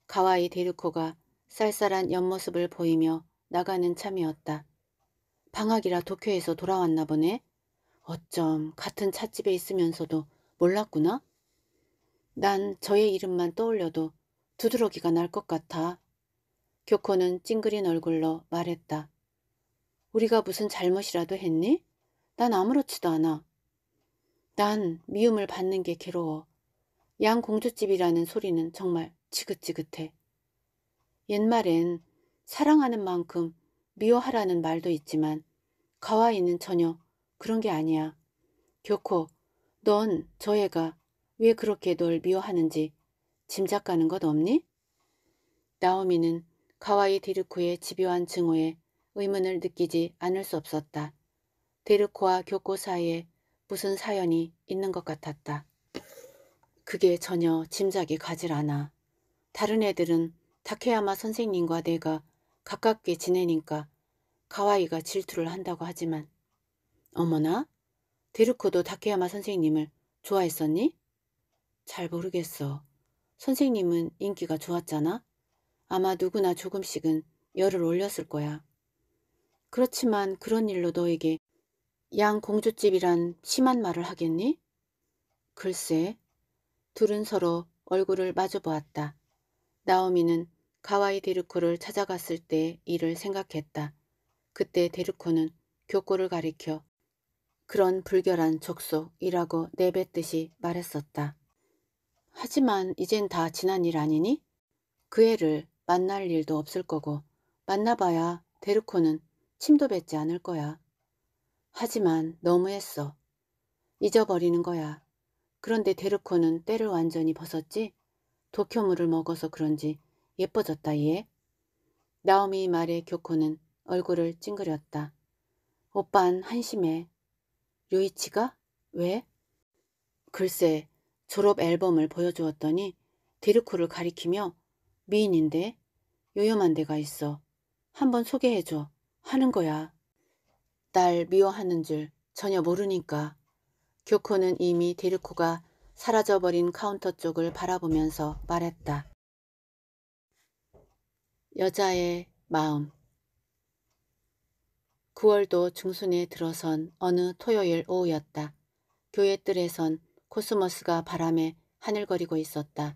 가와이 데르코가 쌀쌀한 옆모습을 보이며 나가는 참이었다. 방학이라 도쿄에서 돌아왔나 보네. 어쩜 같은 찻집에 있으면서도 몰랐구나? 난 저의 이름만 떠올려도 두드러기가 날 것 같아. 교코는 찡그린 얼굴로 말했다. 우리가 무슨 잘못이라도 했니? 난 아무렇지도 않아. 난 미움을 받는 게 괴로워. 양 공주집이라는 소리는 정말 지긋지긋해. 옛말엔 사랑하는 만큼 미워하라는 말도 있지만 가와이는 전혀 그런 게 아니야. 교코넌 저 애가 왜 그렇게 널 미워하는지 짐작가는 것 없니? 나오미는 가와이 디르코의 집요한 증오에 의문을 느끼지 않을 수 없었다. 데르코와 교코 사이에 무슨 사연이 있는 것 같았다. 그게 전혀 짐작이 가질 않아. 다른 애들은 다케야마 선생님과 내가 가깝게 지내니까 가와이가 질투를 한다고 하지만 어머나, 데르코도 다케야마 선생님을 좋아했었니? 잘 모르겠어. 선생님은 인기가 좋았잖아. 아마 누구나 조금씩은 열을 올렸을 거야. 그렇지만 그런 일로 너에게 양 공주집이란 심한 말을 하겠니? 글쎄, 둘은 서로 얼굴을 마주보았다. 나오미는 가와이 데르코를 찾아갔을 때 일을 생각했다. 그때 데르코는 교코를 가리켜 그런 불결한 족속이라고 내뱉듯이 말했었다. 하지만 이젠 다 지난 일 아니니? 그 애를 만날 일도 없을 거고 만나봐야 데르코는 침도 뱉지 않을 거야. 하지만 너무했어. 잊어버리는 거야. 그런데 데르코는 때를 완전히 벗었지? 도쿄물을 먹어서 그런지 예뻐졌다 이에? 나오미 말에 교코는 얼굴을 찡그렸다. 오빤 한심해. 요이치가 왜? 글쎄 졸업 앨범을 보여주었더니 디르쿠를 가리키며 미인인데 요염한 데가 있어. 한번 소개해줘. 하는 거야. 날 미워하는 줄 전혀 모르니까. 교코는 이미 디르쿠가 사라져버린 카운터 쪽을 바라보면서 말했다. 여자의 마음 9월도 중순에 들어선 어느 토요일 오후였다. 교회 뜰에선 코스모스가 바람에 하늘거리고 있었다.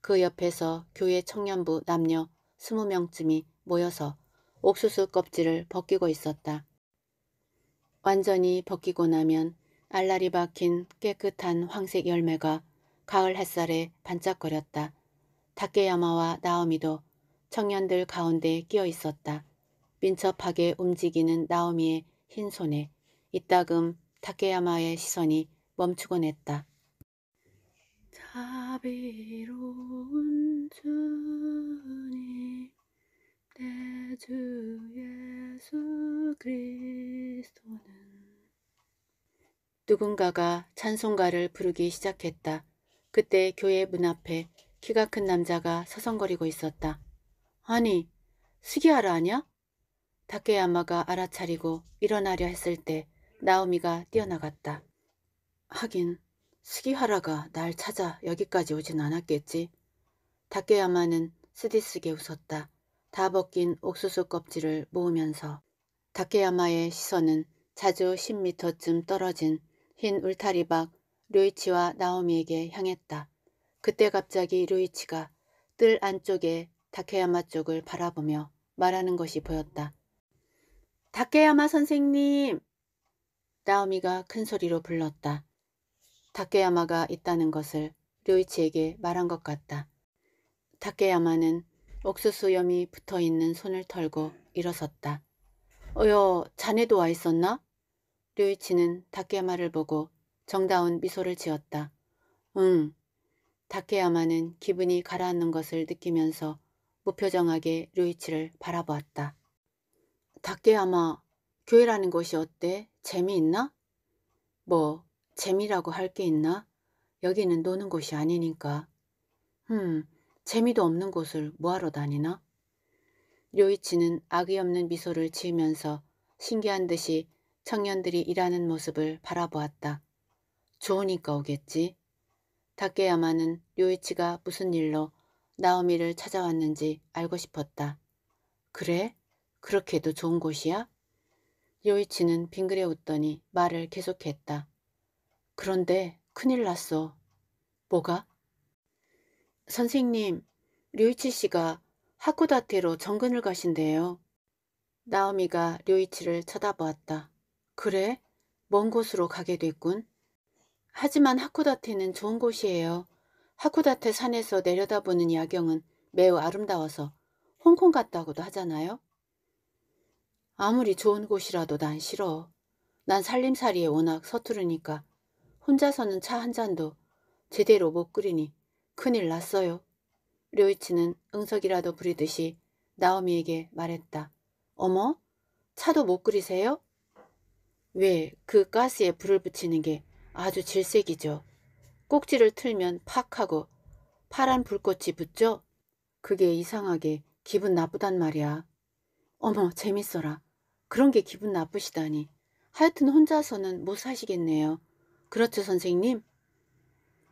그 옆에서 교회 청년부 남녀 20명쯤이 모여서 옥수수 껍질을 벗기고 있었다. 완전히 벗기고 나면 알라리 박힌 깨끗한 황색 열매가 가을 햇살에 반짝거렸다. 다케야마와 나오미도 청년들 가운데 끼어 있었다. 민첩하게 움직이는 나오미의 흰 손에 이따금 타케야마의 시선이 멈추곤 했다. 자비로운 주님 내주 예수 그리스도는 누군가가 찬송가를 부르기 시작했다. 그때 교회 문 앞에 키가 큰 남자가 서성거리고 있었다. 아니, 스기하라 아냐? 다케야마가 알아차리고 일어나려 했을 때 나오미가 뛰어나갔다. 하긴 스기하라가 날 찾아 여기까지 오진 않았겠지. 다케야마는 스디스게 웃었다. 다 벗긴 옥수수 껍질을 모으면서 다케야마의 시선은 자주 10미터쯤 떨어진 흰 울타리박 류이치와 나오미에게 향했다. 그때 갑자기 류이치가 뜰 안쪽에 다케야마 쪽을 바라보며 말하는 것이 보였다. 다케야마 선생님! 나오미가 큰 소리로 불렀다. 다케야마가 있다는 것을 료이치에게 말한 것 같다. 다케야마는 옥수수염이 붙어있는 손을 털고 일어섰다. 어여, 자네도 와 있었나? 류이치는 다케야마를 보고 정다운 미소를 지었다. 응. 다케야마는 기분이 가라앉는 것을 느끼면서 무표정하게 류이치를 바라보았다. 닭개야마 교회라는 곳이 어때? 재미있나? 뭐 재미라고 할 게 있나? 여기는 노는 곳이 아니니까. 흠, 재미도 없는 곳을 뭐하러 다니나? 요이치는 악의 없는 미소를 지으면서 신기한 듯이 청년들이 일하는 모습을 바라보았다. 좋으니까 오겠지. 다케야마는 요이치가 무슨 일로 나오미를 찾아왔는지 알고 싶었다. 그래? 그렇게도 좋은 곳이야? 요이치는 빙그레 웃더니 말을 계속했다. 그런데 큰일 났어. 뭐가? 선생님, 류이치 씨가 하쿠다테로 정근을 가신대요. 나오미가 류이치를 쳐다보았다. 그래? 먼 곳으로 가게 됐군. 하지만 하쿠다테는 좋은 곳이에요. 하쿠다테 산에서 내려다보는 야경은 매우 아름다워서 홍콩 같다고도 하잖아요. 아무리 좋은 곳이라도 난 싫어. 난 살림살이에 워낙 서투르니까 혼자서는 차 한 잔도 제대로 못 끓이니 큰일 났어요. 료이치는 응석이라도 부리듯이 나오미에게 말했다. 어머? 차도 못 끓이세요? 왜 그 가스에 불을 붙이는 게 아주 질색이죠. 꼭지를 틀면 팍 하고 파란 불꽃이 붙죠? 그게 이상하게 기분 나쁘단 말이야. 어머 재밌어라. 그런 게 기분 나쁘시다니. 하여튼 혼자서는 못 사시겠네요. 그렇죠 선생님?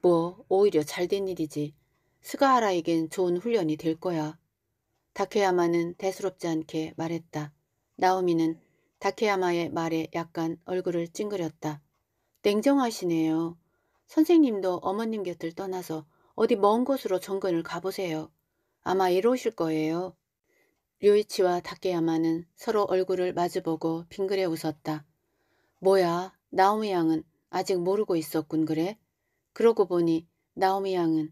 뭐 오히려 잘 된 일이지. 스가하라에겐 좋은 훈련이 될 거야. 다케야마는 대수롭지 않게 말했다. 나오미는 다케야마의 말에 약간 얼굴을 찡그렸다. 냉정하시네요. 선생님도 어머님 곁을 떠나서 어디 먼 곳으로 정근을 가보세요. 아마 이러실 거예요. 류이치와 다케야마는 서로 얼굴을 마주보고 빙그레 웃었다. 뭐야, 나오미 양은 아직 모르고 있었군 그래? 그러고 보니 나오미 양은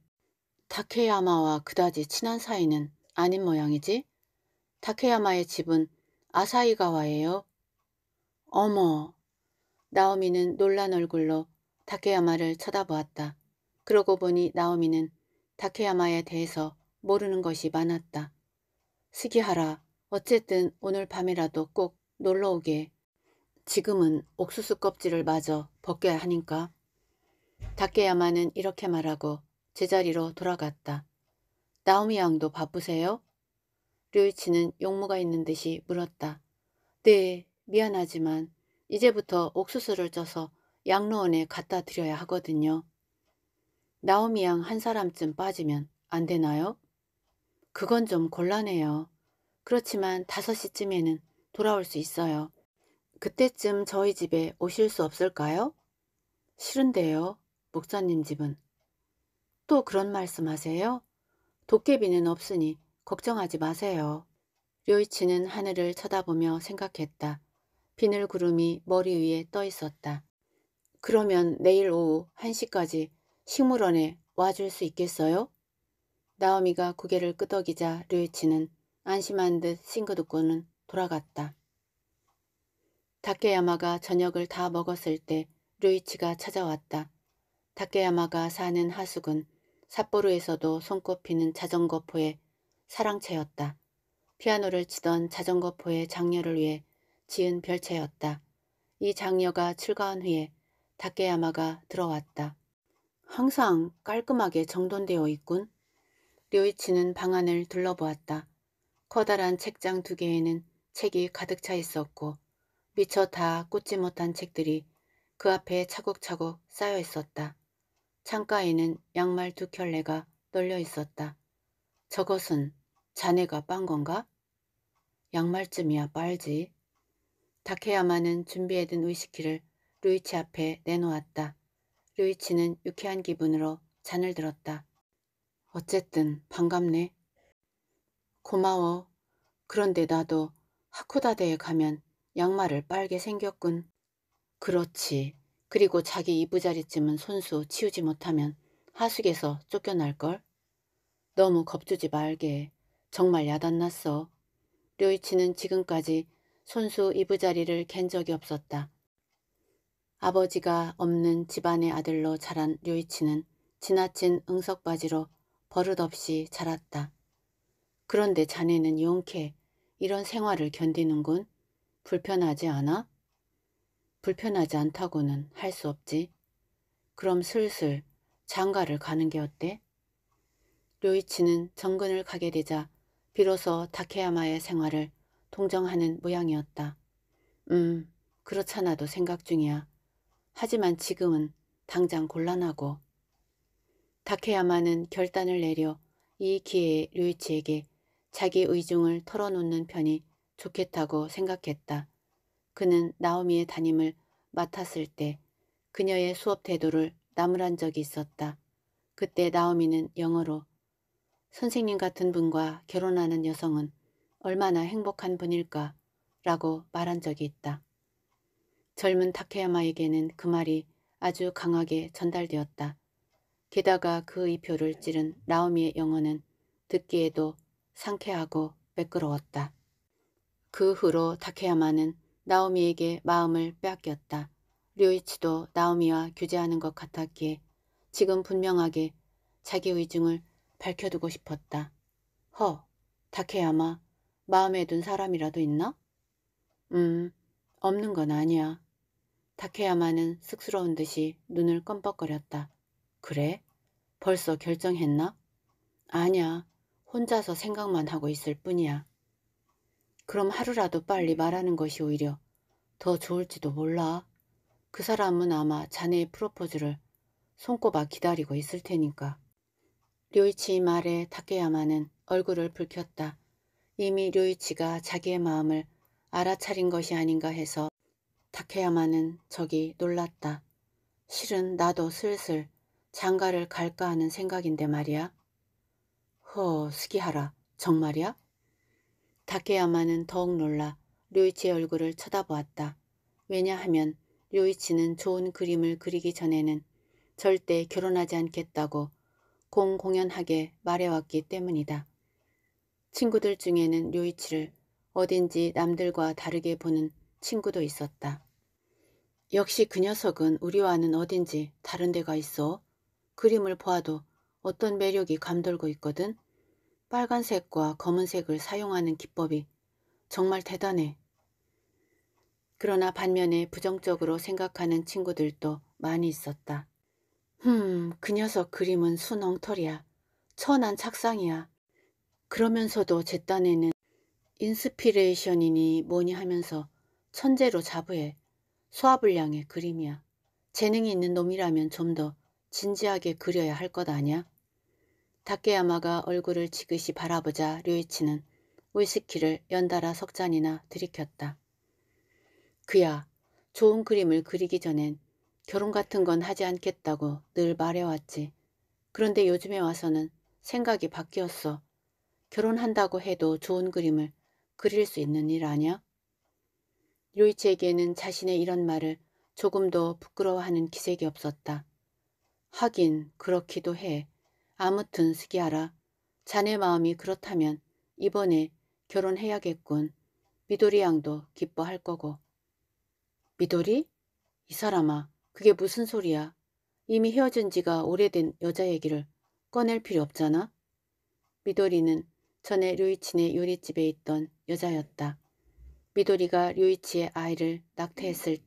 다케야마와 그다지 친한 사이는 아닌 모양이지? 다케야마의 집은 아사이가와예요. 어머. 나오미는 놀란 얼굴로 다케야마를 쳐다보았다. 그러고 보니 나오미는 다케야마에 대해서 모르는 것이 많았다. 시기하라. 어쨌든 오늘 밤이라도 꼭 놀러오게. 지금은 옥수수 껍질을 마저 벗겨야 하니까. 닦게야마는 이렇게 말하고 제자리로 돌아갔다. 나오미 양도 바쁘세요? 류이치는 용무가 있는 듯이 물었다. 네, 미안하지만 이제부터 옥수수를 쪄서 양로원에 갖다 드려야 하거든요. 나오미 양 한 사람쯤 빠지면 안 되나요? 그건 좀 곤란해요. 그렇지만 5시쯤에는 돌아올 수 있어요. 그때쯤 저희 집에 오실 수 없을까요? 싫은데요. 목사님 집은. 또 그런 말씀 하세요? 도깨비는 없으니 걱정하지 마세요. 료이치는 하늘을 쳐다보며 생각했다. 비늘 구름이 머리 위에 떠 있었다. 그러면 내일 오후 1시까지 식물원에 와줄 수 있겠어요? 나오미가 고개를 끄덕이자 류이치는 안심한 듯 싱그듣고는 돌아갔다. 다케야마가 저녁을 다 먹었을 때 류이치가 찾아왔다. 다케야마가 사는 하숙은 삿포로에서도 손꼽히는 자전거포의 사랑채였다. 피아노를 치던 자전거포의 장녀를 위해 지은 별채였다. 이 장녀가 출가한 후에 다케야마가 들어왔다. 항상 깔끔하게 정돈되어 있군. 료이치는 방 안을 둘러보았다. 커다란 책장 두 개에는 책이 가득 차 있었고 미처 다 꽂지 못한 책들이 그 앞에 차곡차곡 쌓여 있었다. 창가에는 양말 두 켤레가 널려 있었다. 저것은 자네가 빤 건가? 양말쯤이야 빨지. 다케야마는 준비해둔 위스키를 루이치 앞에 내놓았다. 루이치는 유쾌한 기분으로 잔을 들었다. 어쨌든 반갑네. 고마워. 그런데 나도 하쿠다데에 가면 양말을 빨게 생겼군. 그렇지. 그리고 자기 이부자리쯤은 손수 치우지 못하면 하숙에서 쫓겨날걸? 너무 겁주지 말게. 정말 야단났어. 료이치는 지금까지 손수 이부자리를 갠 적이 없었다. 아버지가 없는 집안의 아들로 자란 료이치는 지나친 응석바지로 버릇없이 자랐다. 그런데 자네는 용케 이런 생활을 견디는군. 불편하지 않아? 불편하지 않다고는 할 수 없지. 그럼 슬슬 장가를 가는 게 어때? 료이치는 정근을 가게 되자 비로소 다케야마의 생활을 동정하는 모양이었다. 음, 그렇잖아도 생각 중이야. 하지만 지금은 당장 곤란하고 다케야마는 결단을 내려 이 기회에 류이치에게 자기 의중을 털어놓는 편이 좋겠다고 생각했다. 그는 나오미의 담임을 맡았을 때 그녀의 수업 태도를 나무란 적이 있었다. 그때 나오미는 영어로 선생님 같은 분과 결혼하는 여성은 얼마나 행복한 분일까 라고 말한 적이 있다. 젊은 타케야마에게는 그 말이 아주 강하게 전달되었다. 게다가 그의 표를 찌른 나오미의 영어는 듣기에도 상쾌하고 매끄러웠다. 그 후로 다케야마는 나오미에게 마음을 빼앗겼다. 류이치도 나오미와 교제하는 것 같았기에 지금 분명하게 자기 의중을 밝혀두고 싶었다. 허, 다케야마, 마음에 둔 사람이라도 있나? 음, 없는 건 아니야. 다케야마는 쑥스러운 듯이 눈을 껌뻑거렸다. 그래? 벌써 결정했나? 아냐. 혼자서 생각만 하고 있을 뿐이야. 그럼 하루라도 빨리 말하는 것이 오히려 더 좋을지도 몰라. 그 사람은 아마 자네의 프로포즈를 손꼽아 기다리고 있을 테니까. 료이치의 말에 타케야마는 얼굴을 붉혔다. 이미 료이치가 자기의 마음을 알아차린 것이 아닌가 해서 타케야마는 저기 놀랐다. 실은 나도 슬슬 장가를 갈까 하는 생각인데 말이야. 허, 스기하라. 정말이야? 다케야마는 더욱 놀라 류이치의 얼굴을 쳐다보았다. 왜냐하면 류이치는 좋은 그림을 그리기 전에는 절대 결혼하지 않겠다고 공공연하게 말해왔기 때문이다. 친구들 중에는 류이치를 어딘지 남들과 다르게 보는 친구도 있었다. 역시 그 녀석은 우리와는 어딘지 다른 데가 있어. 그림을 보아도 어떤 매력이 감돌고 있거든. 빨간색과 검은색을 사용하는 기법이 정말 대단해. 그러나 반면에 부정적으로 생각하는 친구들도 많이 있었다. 흠, 그 녀석 그림은 순엉터리야. 천한 착상이야. 그러면서도 제 딴에는 인스피레이션이니 뭐니 하면서 천재로 자부해. 소화불량의 그림이야. 재능이 있는 놈이라면 좀더 진지하게 그려야 할 것 아냐? 다케야마가 얼굴을 지그시 바라보자 류이치는 위스키를 연달아 석 잔이나 들이켰다. 그야 좋은 그림을 그리기 전엔 결혼 같은 건 하지 않겠다고 늘 말해왔지. 그런데 요즘에 와서는 생각이 바뀌었어. 결혼한다고 해도 좋은 그림을 그릴 수 있는 일 아냐? 류이치에게는 자신의 이런 말을 조금도 부끄러워하는 기색이 없었다. 하긴 그렇기도 해. 아무튼 스기하라. 자네 마음이 그렇다면 이번에 결혼해야겠군. 미도리 양도 기뻐할 거고. 미도리? 이 사람아 그게 무슨 소리야. 이미 헤어진 지가 오래된 여자 얘기를 꺼낼 필요 없잖아. 미도리는 전에 류이친의 요리집에 있던 여자였다. 미도리가 류이치의 아이를 낙태했을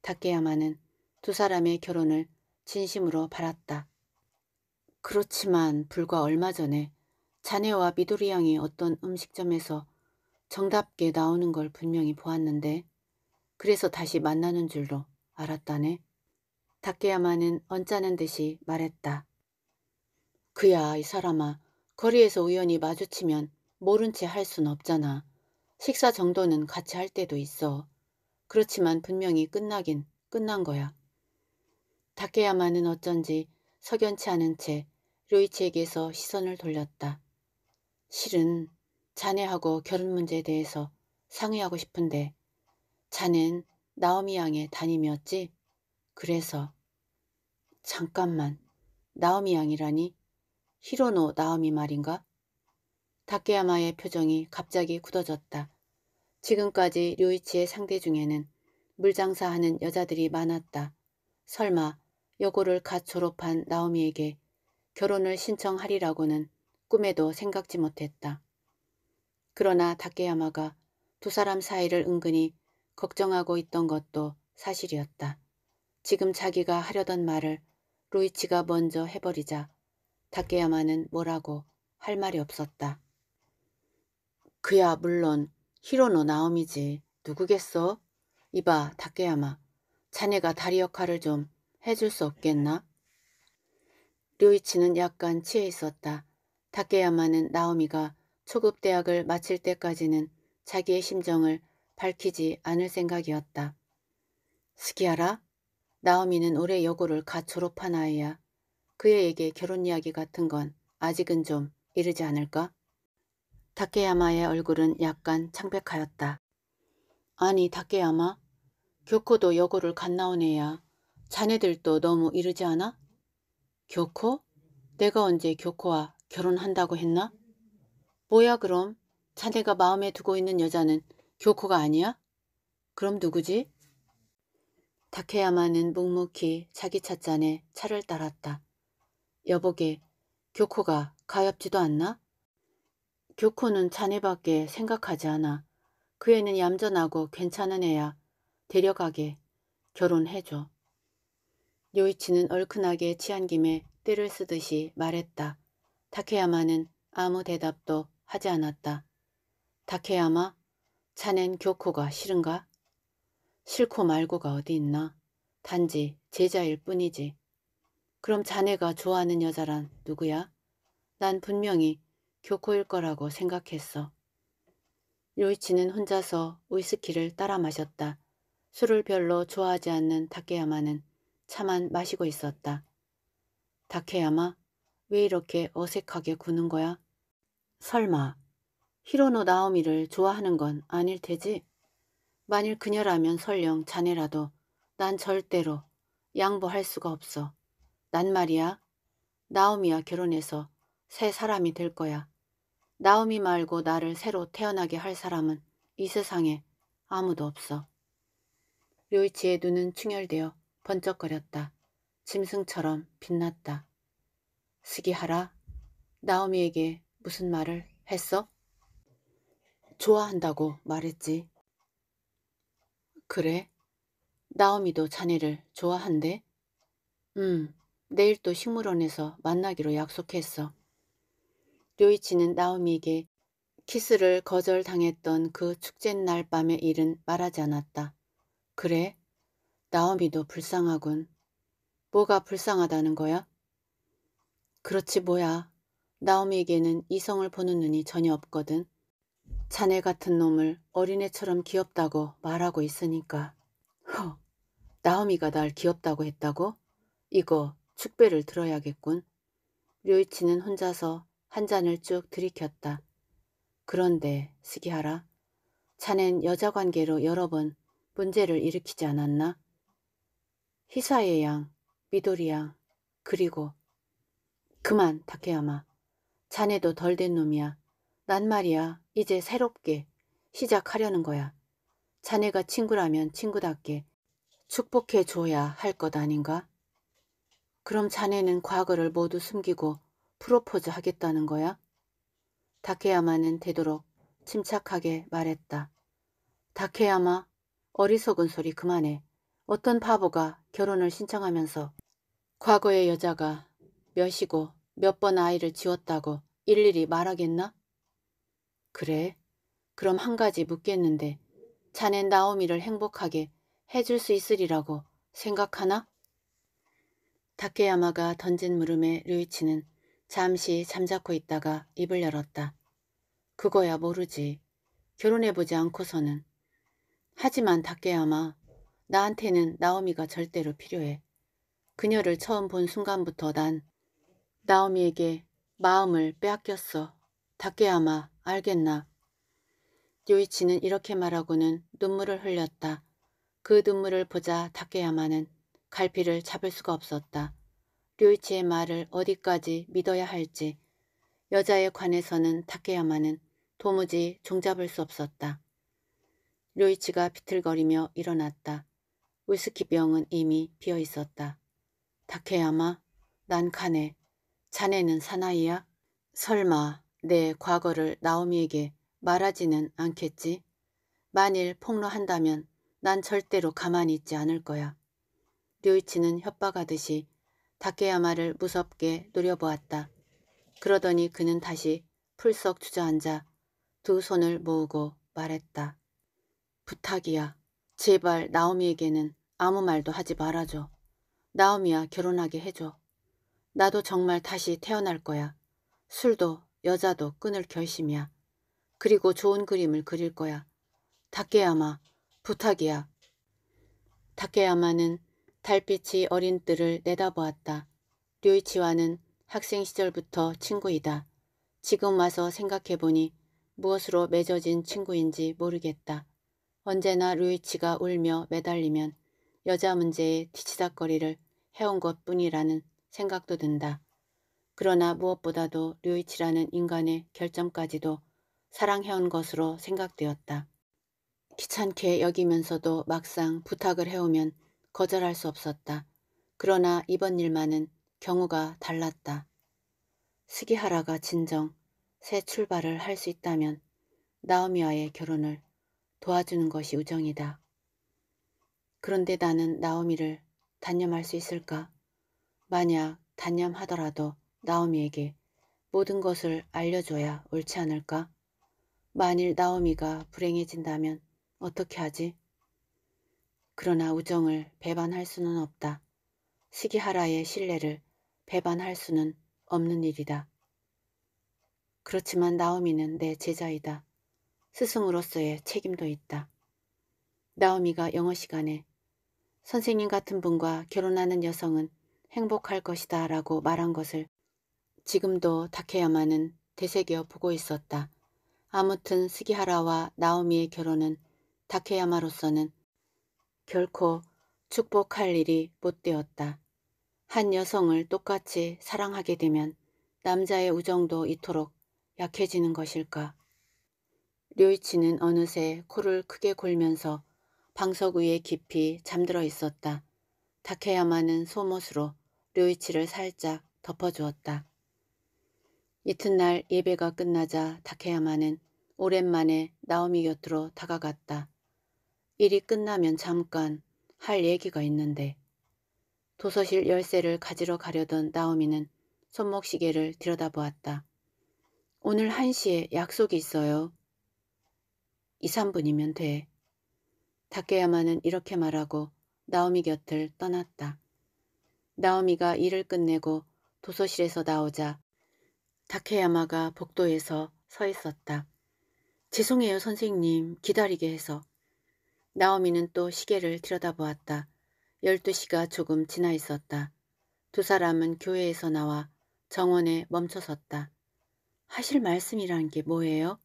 때닦게야마는두 사람의 결혼을 진심으로 바랐다. 그렇지만 불과 얼마 전에 자네와 미도리 양이 어떤 음식점에서 정답게 나오는 걸 분명히 보았는데 그래서 다시 만나는 줄로 알았다네. 닭게야마는 언짢은 듯이 말했다. 그야 이 사람아 거리에서 우연히 마주치면 모른 채 할 순 없잖아. 식사 정도는 같이 할 때도 있어. 그렇지만 분명히 끝나긴 끝난 거야. 다케야마는 어쩐지 석연치 않은 채 로이치에게서 시선을 돌렸다. 실은 자네하고 결혼 문제에 대해서 상의하고 싶은데 자넨 나오미 양의 담임이었지? 그래서 잠깐만 나오미 양이라니? 히로노 나오미 말인가? 다케야마의 표정이 갑자기 굳어졌다. 지금까지 료이치의 상대 중에는 물장사하는 여자들이 많았다. 설마 여고를 갓 졸업한 나오미에게 결혼을 신청하리라고는 꿈에도 생각지 못했다. 그러나 다케야마가 두 사람 사이를 은근히 걱정하고 있던 것도 사실이었다. 지금 자기가 하려던 말을 루이치가 먼저 해버리자 다케야마는 뭐라고 할 말이 없었다. 그야 물론 히로노 나오미지 누구겠어? 이봐 다케야마 자네가 다리 역할을 좀 해줄 수 없겠나? 류이치는 약간 취해 있었다. 타케야마는 나오미가 초급대학을 마칠 때까지는 자기의 심정을 밝히지 않을 생각이었다. 스키야라 나오미는 올해 여고를 갓 졸업한 아이야. 그에게 결혼 이야기 같은 건 아직은 좀 이르지 않을까? 다케야마의 얼굴은 약간 창백하였다. 아니 다케야마, 교코도 여고를 갓 나온 애야. 자네들도 너무 이르지 않아? 교코? 내가 언제 교코와 결혼한다고 했나? 뭐야 그럼? 자네가 마음에 두고 있는 여자는 교코가 아니야? 그럼 누구지? 다케야마는 묵묵히 자기 찻잔에 차를 따랐다. 여보게, 교코가 가엾지도 않나? 교코는 자네밖에 생각하지 않아. 그 애는 얌전하고 괜찮은 애야. 데려가게. 결혼해줘. 요이치는 얼큰하게 취한 김에 띠를 쓰듯이 말했다. 타케야마는 아무 대답도 하지 않았다. 타케야마, 자넨 교코가 싫은가? 싫고 말고가 어디 있나? 단지 제자일 뿐이지. 그럼 자네가 좋아하는 여자란 누구야? 난 분명히 교코일 거라고 생각했어. 요이치는 혼자서 위스키를 따라 마셨다. 술을 별로 좋아하지 않는 타케야마는 차만 마시고 있었다. 다케야마, 왜 이렇게 어색하게 구는 거야? 설마 히로노 나오미를 좋아하는 건 아닐 테지? 만일 그녀라면 설령 자네라도 난 절대로 양보할 수가 없어. 난 말이야. 나오미와 결혼해서 새 사람이 될 거야. 나오미 말고 나를 새로 태어나게 할 사람은 이 세상에 아무도 없어. 료이치의 눈은 충혈되어 번쩍거렸다. 짐승처럼 빛났다. 스기하라, 나오미에게 무슨 말을 했어? 좋아한다고 말했지. 그래? 나오미도 자네를 좋아한대? 음, 내일 또 식물원에서 만나기로 약속했어. 료이치는 나오미에게 키스를 거절당했던 그 축제날 밤의 일은 말하지 않았다. 그래? 나오미 도 불쌍하군. 뭐가 불쌍하다는 거야? 그렇지 뭐야. 나오미에게는 이성을 보는 눈이 전혀 없거든. 자네 같은 놈을 어린애처럼 귀엽다고 말하고 있으니까. 허, 나오미가 날 귀엽다고 했다고? 이거 축배를 들어야겠군. 료이치는 혼자서 한 잔을 쭉 들이켰다. 그런데 스기하라, 자넨 여자 관계로 여러 번 문제를 일으키지 않았나? 히사의 양, 미도리 양, 그리고 그만 다케야마. 자네도 덜 된 놈이야. 난 말이야 이제 새롭게 시작하려는 거야. 자네가 친구라면 친구답게 축복해 줘야 할 것 아닌가? 그럼 자네는 과거를 모두 숨기고 프로포즈 하겠다는 거야? 다케야마는 되도록 침착하게 말했다. 다케야마, 어리석은 소리 그만해. 어떤 바보가 결혼을 신청하면서 과거의 여자가 몇이고 몇 번 아이를 지웠다고 일일이 말하겠나? 그래? 그럼 한 가지 묻겠는데 자넨 나오미를 행복하게 해줄 수 있으리라고 생각하나? 다케야마가 던진 물음에 류이치는 잠시 잠자코 있다가 입을 열었다. 그거야 모르지. 결혼해보지 않고서는. 하지만 다케야마, 나한테는 나오미가 절대로 필요해. 그녀를 처음 본 순간부터 난 나오미에게 마음을 빼앗겼어. 닭게야마 알겠나? 요이치는 이렇게 말하고는 눈물을 흘렸다. 그 눈물을 보자 닭게야마는 갈피를 잡을 수가 없었다. 류이치의 말을 어디까지 믿어야 할지 여자에 관해서는 닭게야마는 도무지 종잡을 수 없었다. 류이치가 비틀거리며 일어났다. 위스키병은 이미 비어 있었다. 다케야마, 난 카네. 자네는 사나이야? 설마 내 과거를 나오미에게 말하지는 않겠지? 만일 폭로한다면 난 절대로 가만히 있지 않을 거야. 류이치는 협박하듯이 다케야마를 무섭게 노려보았다. 그러더니 그는 다시 풀썩 주저앉아 두 손을 모으고 말했다. 부탁이야. 제발 나오미에게는 아무 말도 하지 말아줘. 나오미야 결혼하게 해줘. 나도 정말 다시 태어날 거야. 술도 여자도 끊을 결심이야. 그리고 좋은 그림을 그릴 거야. 다케야마, 부탁이야. 다케야마는 달빛이 어린 뜰을 내다보았다. 류이치와는 학생 시절부터 친구이다. 지금 와서 생각해보니 무엇으로 맺어진 친구인지 모르겠다. 언제나 루이치가 울며 매달리면 여자 문제에 뒤치닥거리를 해온 것뿐이라는 생각도 든다. 그러나 무엇보다도 류이치라는 인간의 결점까지도 사랑해온 것으로 생각되었다. 귀찮게 여기면서도 막상 부탁을 해오면 거절할 수 없었다. 그러나 이번 일만은 경우가 달랐다. 스기하라가 진정 새 출발을 할 수 있다면 나오미와의 결혼을 도와주는 것이 우정이다. 그런데 나는 나오미를 단념할 수 있을까? 만약 단념하더라도 나오미에게 모든 것을 알려줘야 옳지 않을까? 만일 나오미가 불행해진다면 어떻게 하지? 그러나 우정을 배반할 수는 없다. 시기하라의 신뢰를 배반할 수는 없는 일이다. 그렇지만 나오미는 내 제자이다. 스승으로서의 책임도 있다. 나오미가 영어 시간에 선생님 같은 분과 결혼하는 여성은 행복할 것이다 라고 말한 것을 지금도 다케야마는 되새겨 보고 있었다. 아무튼 스기하라와 나오미의 결혼은 다케야마로서는 결코 축복할 일이 못 되었다. 한 여성을 똑같이 사랑하게 되면 남자의 우정도 이토록 약해지는 것일까? 류이치는 어느새 코를 크게 골면서 방석 위에 깊이 잠들어 있었다. 다케야마는 소못으로 류이치를 살짝 덮어주었다. 이튿날 예배가 끝나자 다케야마는 오랜만에 나오미 곁으로 다가갔다. 일이 끝나면 잠깐 할 얘기가 있는데 도서실 열쇠를 가지러 가려던 나오미는 손목시계를 들여다보았다. 오늘 한시에 약속이 있어요. 2, 3분이면 돼. 다케야마는 이렇게 말하고 나오미 곁을 떠났다. 나오미가 일을 끝내고 도서실에서 나오자 다케야마가 복도에서 서 있었다. 죄송해요 선생님 기다리게 해서. 나오미는 또 시계를 들여다보았다. 12시가 조금 지나 있었다. 두 사람은 교회에서 나와 정원에 멈춰섰다. 하실 말씀이란 게 뭐예요?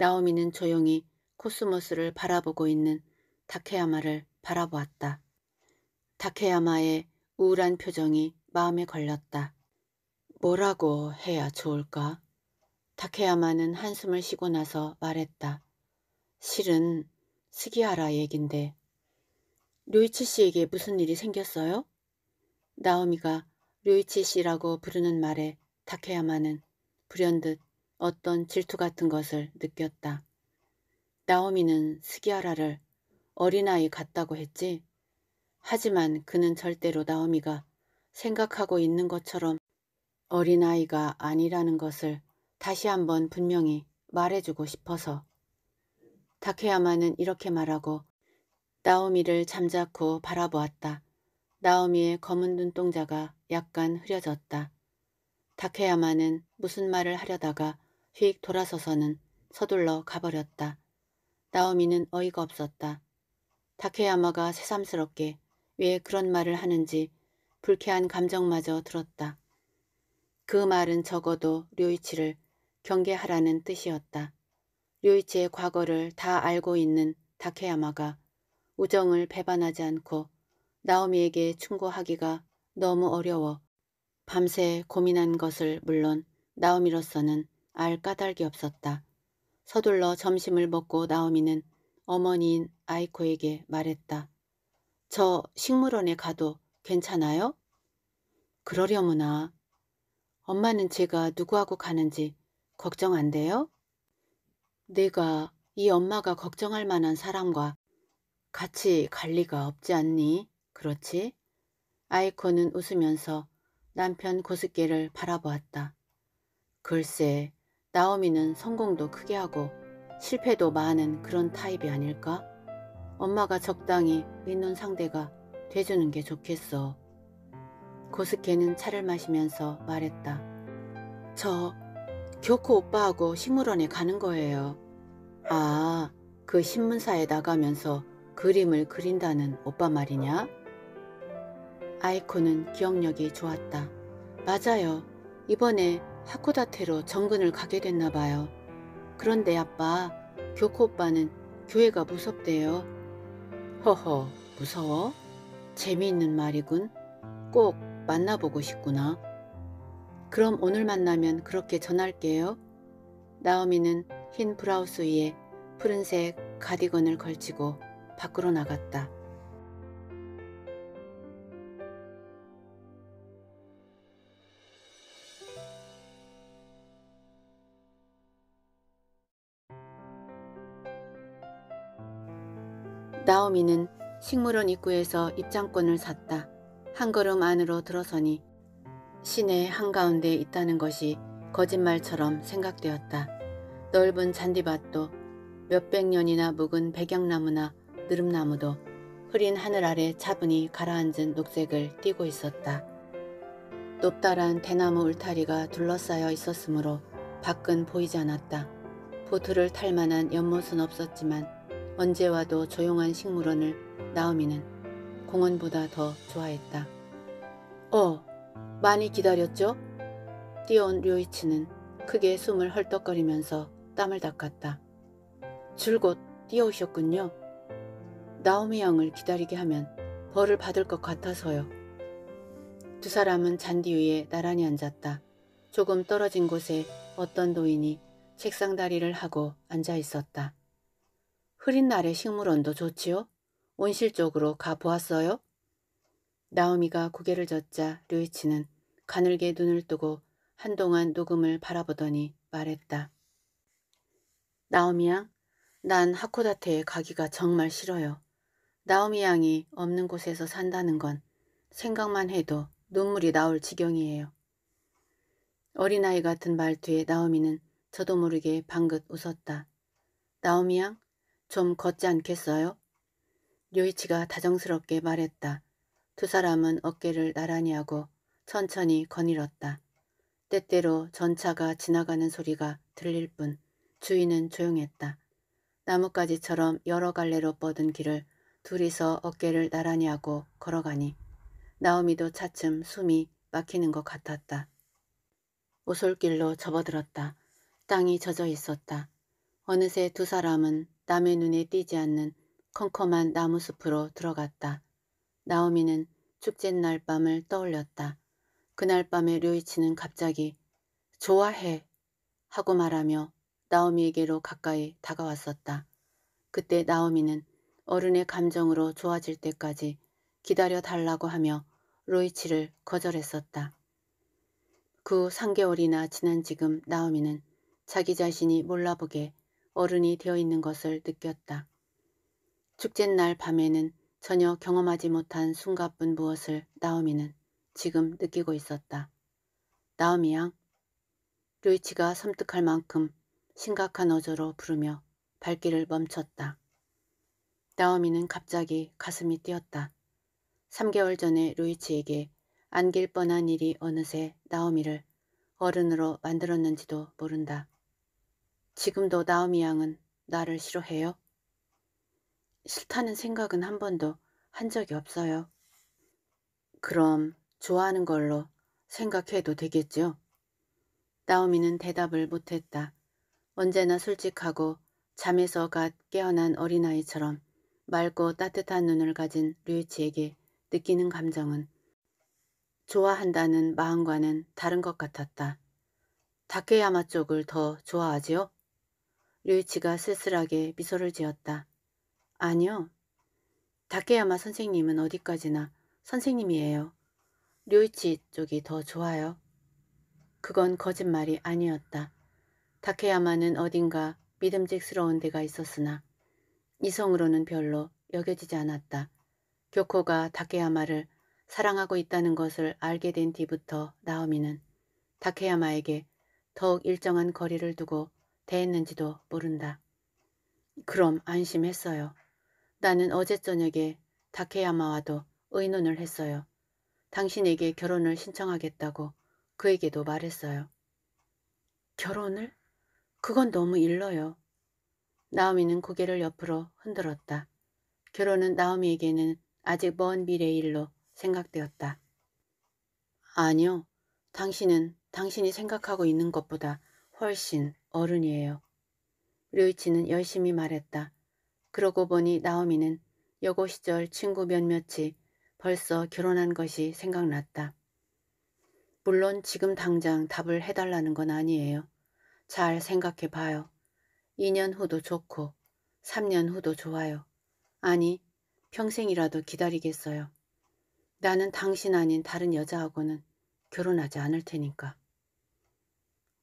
나오미는 조용히 코스모스를 바라보고 있는 다케야마를 바라보았다. 다케야마의 우울한 표정이 마음에 걸렸다. 뭐라고 해야 좋을까? 다케야마는 한숨을 쉬고 나서 말했다. 실은 스기하라 얘긴데. 류이치 씨에게 무슨 일이 생겼어요? 나오미가 류이치 씨라고 부르는 말에 다케야마는 불현듯 어떤 질투 같은 것을 느꼈다. 나오미는 스기아라를 어린아이 같다고 했지. 하지만 그는 절대로 나오미가 생각하고 있는 것처럼 어린아이가 아니라는 것을 다시 한번 분명히 말해주고 싶어서 다케야마는 이렇게 말하고 나오미를 잠자코 바라보았다. 나오미의 검은 눈동자가 약간 흐려졌다. 다케야마는 무슨 말을 하려다가 휙 돌아서서는 서둘러 가버렸다. 나오미는 어이가 없었다. 다케야마가 새삼스럽게 왜 그런 말을 하는지 불쾌한 감정마저 들었다. 그 말은 적어도 류이치를 경계하라는 뜻이었다. 류이치의 과거를 다 알고 있는 다케야마가 우정을 배반하지 않고 나오미에게 충고하기가 너무 어려워 밤새 고민한 것을 물론 나오미로서는 알 까닭이 없었다. 서둘러 점심을 먹고 나오미는 어머니인 아이코에게 말했다. 저 식물원에 가도 괜찮아요? 그러려무나. 엄마는 제가 누구하고 가는지 걱정 안 돼요? 내가 이 엄마가 걱정할 만한 사람과 같이 갈 리가 없지 않니? 그렇지? 아이코는 웃으면서 남편 고스께를 바라보았다. 글쎄 나오미는 성공도 크게 하고 실패도 많은 그런 타입이 아닐까? 엄마가 적당히 의는 상대가 돼주는 게 좋겠어. 고스케는 차를 마시면서 말했다. 저 교코 오빠하고 식물원에 가는 거예요. 아, 그 신문사에 나가면서 그림을 그린다는 오빠 말이냐? 아이코는 기억력이 좋았다. 맞아요. 이번에 하코다테로 정근을 가게 됐나 봐요. 그런데 아빠, 교코 오빠는 교회가 무섭대요. 허허, 무서워? 재미있는 말이군. 꼭 만나보고 싶구나. 그럼 오늘 만나면 그렇게 전할게요. 나오미는 흰 브라우스 위에 푸른색 가디건을 걸치고 밖으로 나갔다. 처음이는 식물원 입구에서 입장권을 샀다. 한 걸음 안으로 들어서니 시내 한가운데 있다는 것이 거짓말처럼 생각되었다. 넓은 잔디밭도 몇백 년이나 묵은 백양나무나 느릅나무도 흐린 하늘 아래 차분히 가라앉은 녹색을 띠고 있었다. 높다란 대나무 울타리가 둘러싸여 있었으므로 밖은 보이지 않았다. 보트를 탈 만한 연못은 없었지만 언제 와도 조용한 식물원을 나오미는 공원보다 더 좋아했다. 어, 많이 기다렸죠? 뛰어온 료이츠는 크게 숨을 헐떡거리면서 땀을 닦았다. 줄곧 뛰어오셨군요. 나오미 양을 기다리게 하면 벌을 받을 것 같아서요. 두 사람은 잔디 위에 나란히 앉았다. 조금 떨어진 곳에 어떤 노인이 책상 다리를 하고 앉아 있었다. 흐린 날의 식물원도 좋지요? 온실적으로 가보았어요? 나오미가 고개를 젓자 류이치는 가늘게 눈을 뜨고 한동안 녹음을 바라보더니 말했다. 나오미 양, 난 하코다테에 가기가 정말 싫어요. 나오미 양이 없는 곳에서 산다는 건 생각만 해도 눈물이 나올 지경이에요. 어린아이 같은 말투에 나오미는 저도 모르게 방긋 웃었다. 나오미 양, 좀 걷지 않겠어요? 류이치가 다정스럽게 말했다. 두 사람은 어깨를 나란히 하고 천천히 거닐었다. 때때로 전차가 지나가는 소리가 들릴 뿐 주인은 조용했다. 나뭇가지처럼 여러 갈래로 뻗은 길을 둘이서 어깨를 나란히 하고 걸어가니 나오미도 차츰 숨이 막히는 것 같았다. 오솔길로 접어들었다. 땅이 젖어 있었다. 어느새 두 사람은 남의 눈에 띄지 않는 컴컴한 나무숲으로 들어갔다. 나오미는 축제날 밤을 떠올렸다. 그날 밤에 류이치는 갑자기 좋아해 하고 말하며 나오미에게로 가까이 다가왔었다. 그때 나오미는 어른의 감정으로 좋아질 때까지 기다려 달라고 하며 로이치를 거절했었다. 그 3개월이나 지난 지금 나오미는 자기 자신이 몰라보게 어른이 되어 있는 것을 느꼈다. 축제날 밤에는 전혀 경험하지 못한 순간뿐 무엇을 나오미는 지금 느끼고 있었다. 나오미 양. 류이치가 섬뜩할 만큼 심각한 어조로 부르며 발길을 멈췄다. 나오미는 갑자기 가슴이 뛰었다. 3개월 전에 루이치에게 안길 뻔한 일이 어느새 나오미를 어른으로 만들었는지도 모른다. 지금도 나오미 양은 나를 싫어해요? 싫다는 생각은 한 번도 한 적이 없어요. 그럼 좋아하는 걸로 생각해도 되겠죠? 나오미는 대답을 못했다. 언제나 솔직하고 잠에서 갓 깨어난 어린아이처럼 맑고 따뜻한 눈을 가진 류치에게 느끼는 감정은 좋아한다는 마음과는 다른 것 같았다. 다케야마 쪽을 더 좋아하지요? 류이치가 쓸쓸하게 미소를 지었다. 아니요. 다케야마 선생님은 어디까지나 선생님이에요. 류이치 쪽이 더 좋아요. 그건 거짓말이 아니었다. 다케야마는 어딘가 믿음직스러운 데가 있었으나 이성으로는 별로 여겨지지 않았다. 교코가 다케야마를 사랑하고 있다는 것을 알게 된 뒤부터 나오미는 다케야마에게 더욱 일정한 거리를 두고 대했는지도 모른다. 그럼 안심했어요. 나는 어제 저녁에 다케야마와도 의논을 했어요. 당신에게 결혼을 신청하겠다고 그에게도 말했어요. 결혼을? 그건 너무 일러요. 나오미는 고개를 옆으로 흔들었다. 결혼은 나오미에게는 아직 먼 미래의 일로 생각되었다. 아니요. 당신은 당신이 생각하고 있는 것보다 훨씬 어른이에요. 류이치는 열심히 말했다. 그러고 보니 나오미는 여고 시절 친구 몇몇이 벌써 결혼한 것이 생각났다. 물론 지금 당장 답을 해달라는 건 아니에요. 잘 생각해 봐요. 2년 후도 좋고 3년 후도 좋아요. 아니 평생이라도 기다리겠어요. 나는 당신 아닌 다른 여자하고는 결혼하지 않을 테니까.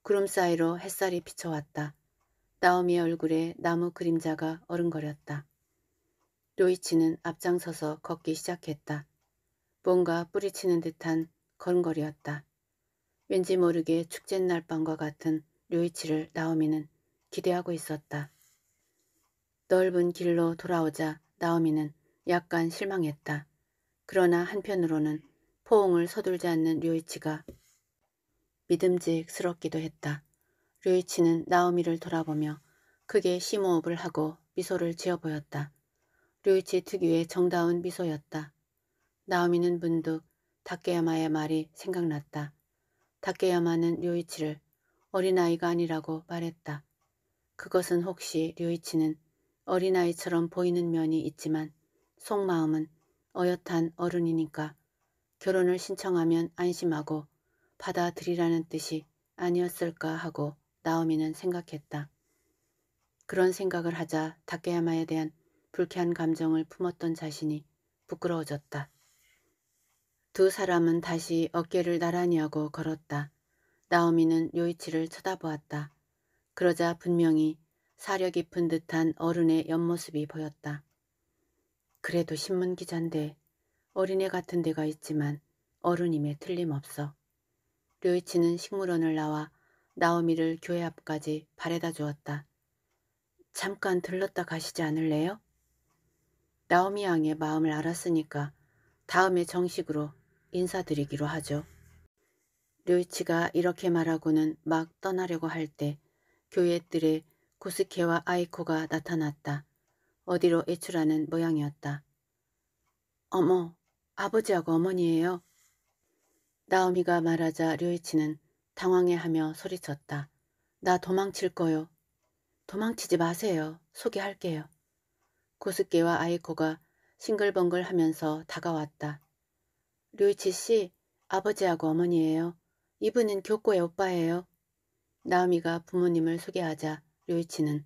구름 사이로 햇살이 비쳐왔다. 나오미의 얼굴에 나무 그림자가 어른거렸다. 노이치는 앞장서서 걷기 시작했다. 뭔가 뿌리치는 듯한 걸음걸이였다. 왠지 모르게 축제날 밤과 같은 류이치를 나오미는 기대하고 있었다. 넓은 길로 돌아오자 나오미는 약간 실망했다. 그러나 한편으로는 포옹을 서둘지 않는 류이치가 믿음직스럽기도 했다. 류이치는 나오미를 돌아보며 크게 심호흡을 하고 미소를 지어 보였다. 류이치 특유의 정다운 미소였다. 나오미는 문득 다케야마의 말이 생각났다. 다케야마는 류이치를 어린아이가 아니라고 말했다. 그것은 혹시 류이치는 어린아이처럼 보이는 면이 있지만 속마음은 어엿한 어른이니까 결혼을 신청하면 안심하고 받아들이라는 뜻이 아니었을까 하고 나오미는 생각했다. 그런 생각을 하자 다케야마에 대한 불쾌한 감정을 품었던 자신이 부끄러워졌다. 두 사람은 다시 어깨를 나란히 하고 걸었다. 나오미는 요이치를 쳐다보았다. 그러자 분명히 사려 깊은 듯한 어른의 옆모습이 보였다. 그래도 신문기자인데 어린애 같은 데가 있지만 어른임에 틀림없어. 료이치는 식물원을 나와 나오미를 교회 앞까지 바래다 주었다. 잠깐 들렀다 가시지 않을래요? 나오미 양의 마음을 알았으니까 다음에 정식으로 인사드리기로 하죠. 료이치가 이렇게 말하고는 막 떠나려고 할 때 교회 뜰에 고스케와 아이코가 나타났다. 어디로 애출하는 모양이었다. 어머, 아버지하고 어머니예요. 나오미가 말하자 류이치는 당황해하며 소리쳤다. 나 도망칠 거요. 도망치지 마세요. 소개할게요. 고스케와 아이코가 싱글벙글 하면서 다가왔다. 류이치 씨, 아버지하고 어머니예요. 이분은 교코의 오빠예요. 나오미가 부모님을 소개하자 류이치는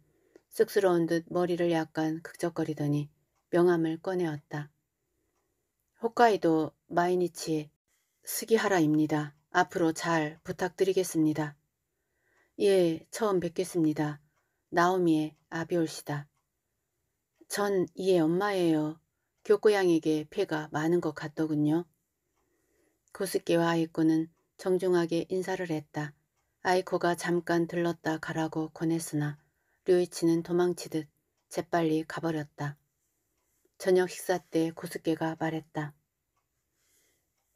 쑥스러운 듯 머리를 약간 극적거리더니 명함을 꺼내었다. 홋카이도 마이니치의 스기하라입니다. 앞으로 잘 부탁드리겠습니다. 예, 처음 뵙겠습니다. 나오미의 아비올시다. 전 이의 엄마예요. 교고양에게 폐가 많은 것 같더군요. 고스케와 아이코는 정중하게 인사를 했다. 아이코가 잠깐 들렀다 가라고 권했으나 류이치는 도망치듯 재빨리 가버렸다. 저녁 식사 때 고스케가 말했다.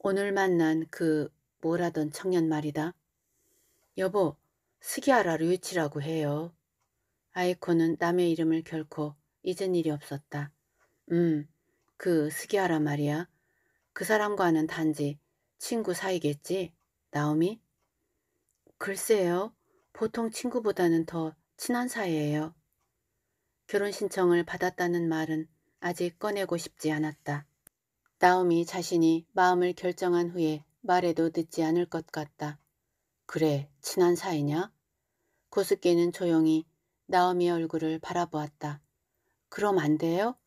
오늘 만난 그 뭐라던 청년 말이다. 여보, 스기하라 류이치라고 해요. 아이코는 남의 이름을 결코 잊은 일이 없었다. 음, 그스기하라 말이야. 그 사람과는 단지 친구 사이겠지? 나오미? 글쎄요. 보통 친구보다는 더 친한 사이예요. 결혼 신청을 받았다는 말은 아직 꺼내고 싶지 않았다. 나오미 자신이 마음을 결정한 후에 말해도 듣지 않을 것 같다. 그래, 친한 사이냐? 고스케는 조용히 나옴이 얼굴을 바라보았다. 그럼 안 돼요?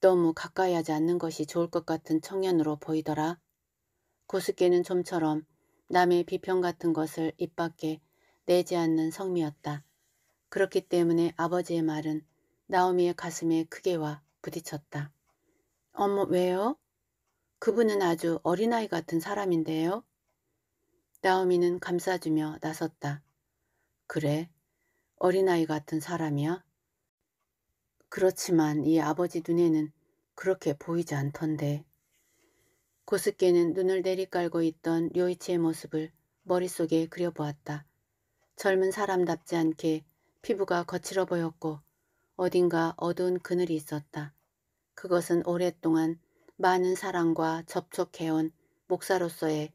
너무 가까이 하지 않는 것이 좋을 것 같은 청년으로 보이더라. 고스케는 좀처럼 남의 비평 같은 것을 입 밖에 내지 않는 성미였다. 그렇기 때문에 아버지의 말은 나오미의 가슴에 크게 와 부딪혔다. 어머, 왜요? 그분은 아주 어린아이 같은 사람인데요. 나오미는 감싸주며 나섰다. 그래, 어린아이 같은 사람이야? 그렇지만 이 아버지 눈에는 그렇게 보이지 않던데. 고스케는 눈을 내리깔고 있던 료이치의 모습을 머릿속에 그려보았다. 젊은 사람답지 않게 피부가 거칠어 보였고 어딘가 어두운 그늘이 있었다. 그것은 오랫동안 많은 사랑과 접촉해온 목사로서의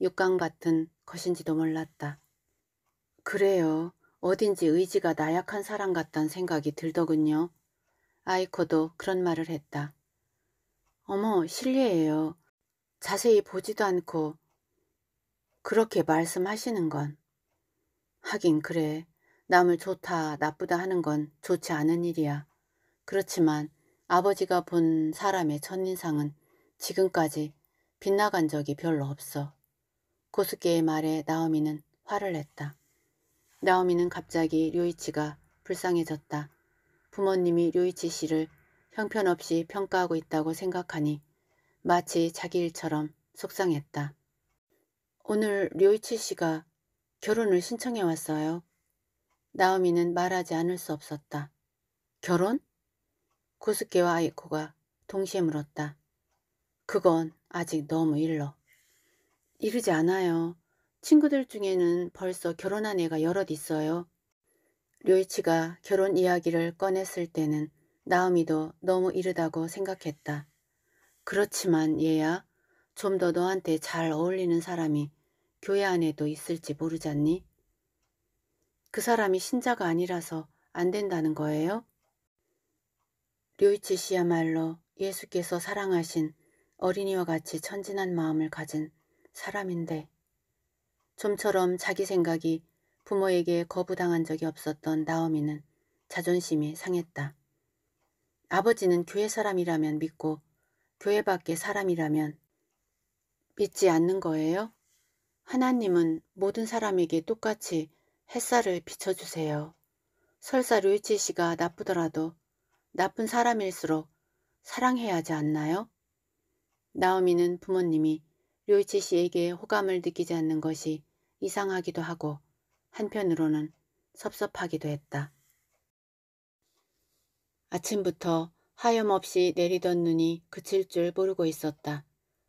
육강 같은 것인지도 몰랐다. 그래요. 어딘지 의지가 나약한 사람 같단 생각이 들더군요. 아이코도 그런 말을 했다. 어머 실례예요. 자세히 보지도 않고 그렇게 말씀하시는 건 하긴 그래 남을 좋다 나쁘다 하는 건 좋지 않은 일이야. 그렇지만 아버지가 본 사람의 첫인상은 지금까지 빗나간 적이 별로 없어. 고수께의 말에 나오미는 화를 냈다. 나오미는 갑자기 류이치가 불쌍해졌다. 부모님이 류이치 씨를 형편없이 평가하고 있다고 생각하니 마치 자기 일처럼 속상했다. 오늘 류이치 씨가 결혼을 신청해 왔어요. 나오미는 말하지 않을 수 없었다. 결혼? 고스케와 아이코가 동시에 물었다. 그건 아직 너무 일러. 이르지 않아요. 친구들 중에는 벌써 결혼한 애가 여럿 있어요. 료이치가 결혼 이야기를 꺼냈을 때는 나음이도 너무 이르다고 생각했다. 그렇지만 얘야 좀 더 너한테 잘 어울리는 사람이 교회 안에도 있을지 모르잖니? 그 사람이 신자가 아니라서 안 된다는 거예요? 류이치 씨야말로 예수께서 사랑하신 어린이와 같이 천진한 마음을 가진 사람인데 좀처럼 자기 생각이 부모에게 거부당한 적이 없었던 나오미는 자존심이 상했다. 아버지는 교회 사람이라면 믿고 교회 밖의 사람이라면 믿지 않는 거예요? 하나님은 모든 사람에게 똑같이 햇살을 비춰주세요. 설사 류이치 씨가 나쁘더라도 나쁜 사람일수록 사랑해야 하지 않나요? 나오미는 부모님이 류이치 씨에게 호감을 느끼지 않는 것이 이상하기도 하고 한편으로는 섭섭하기도 했다. 아침부터 하염없이 내리던 눈이 그칠 줄 모르고 있었다.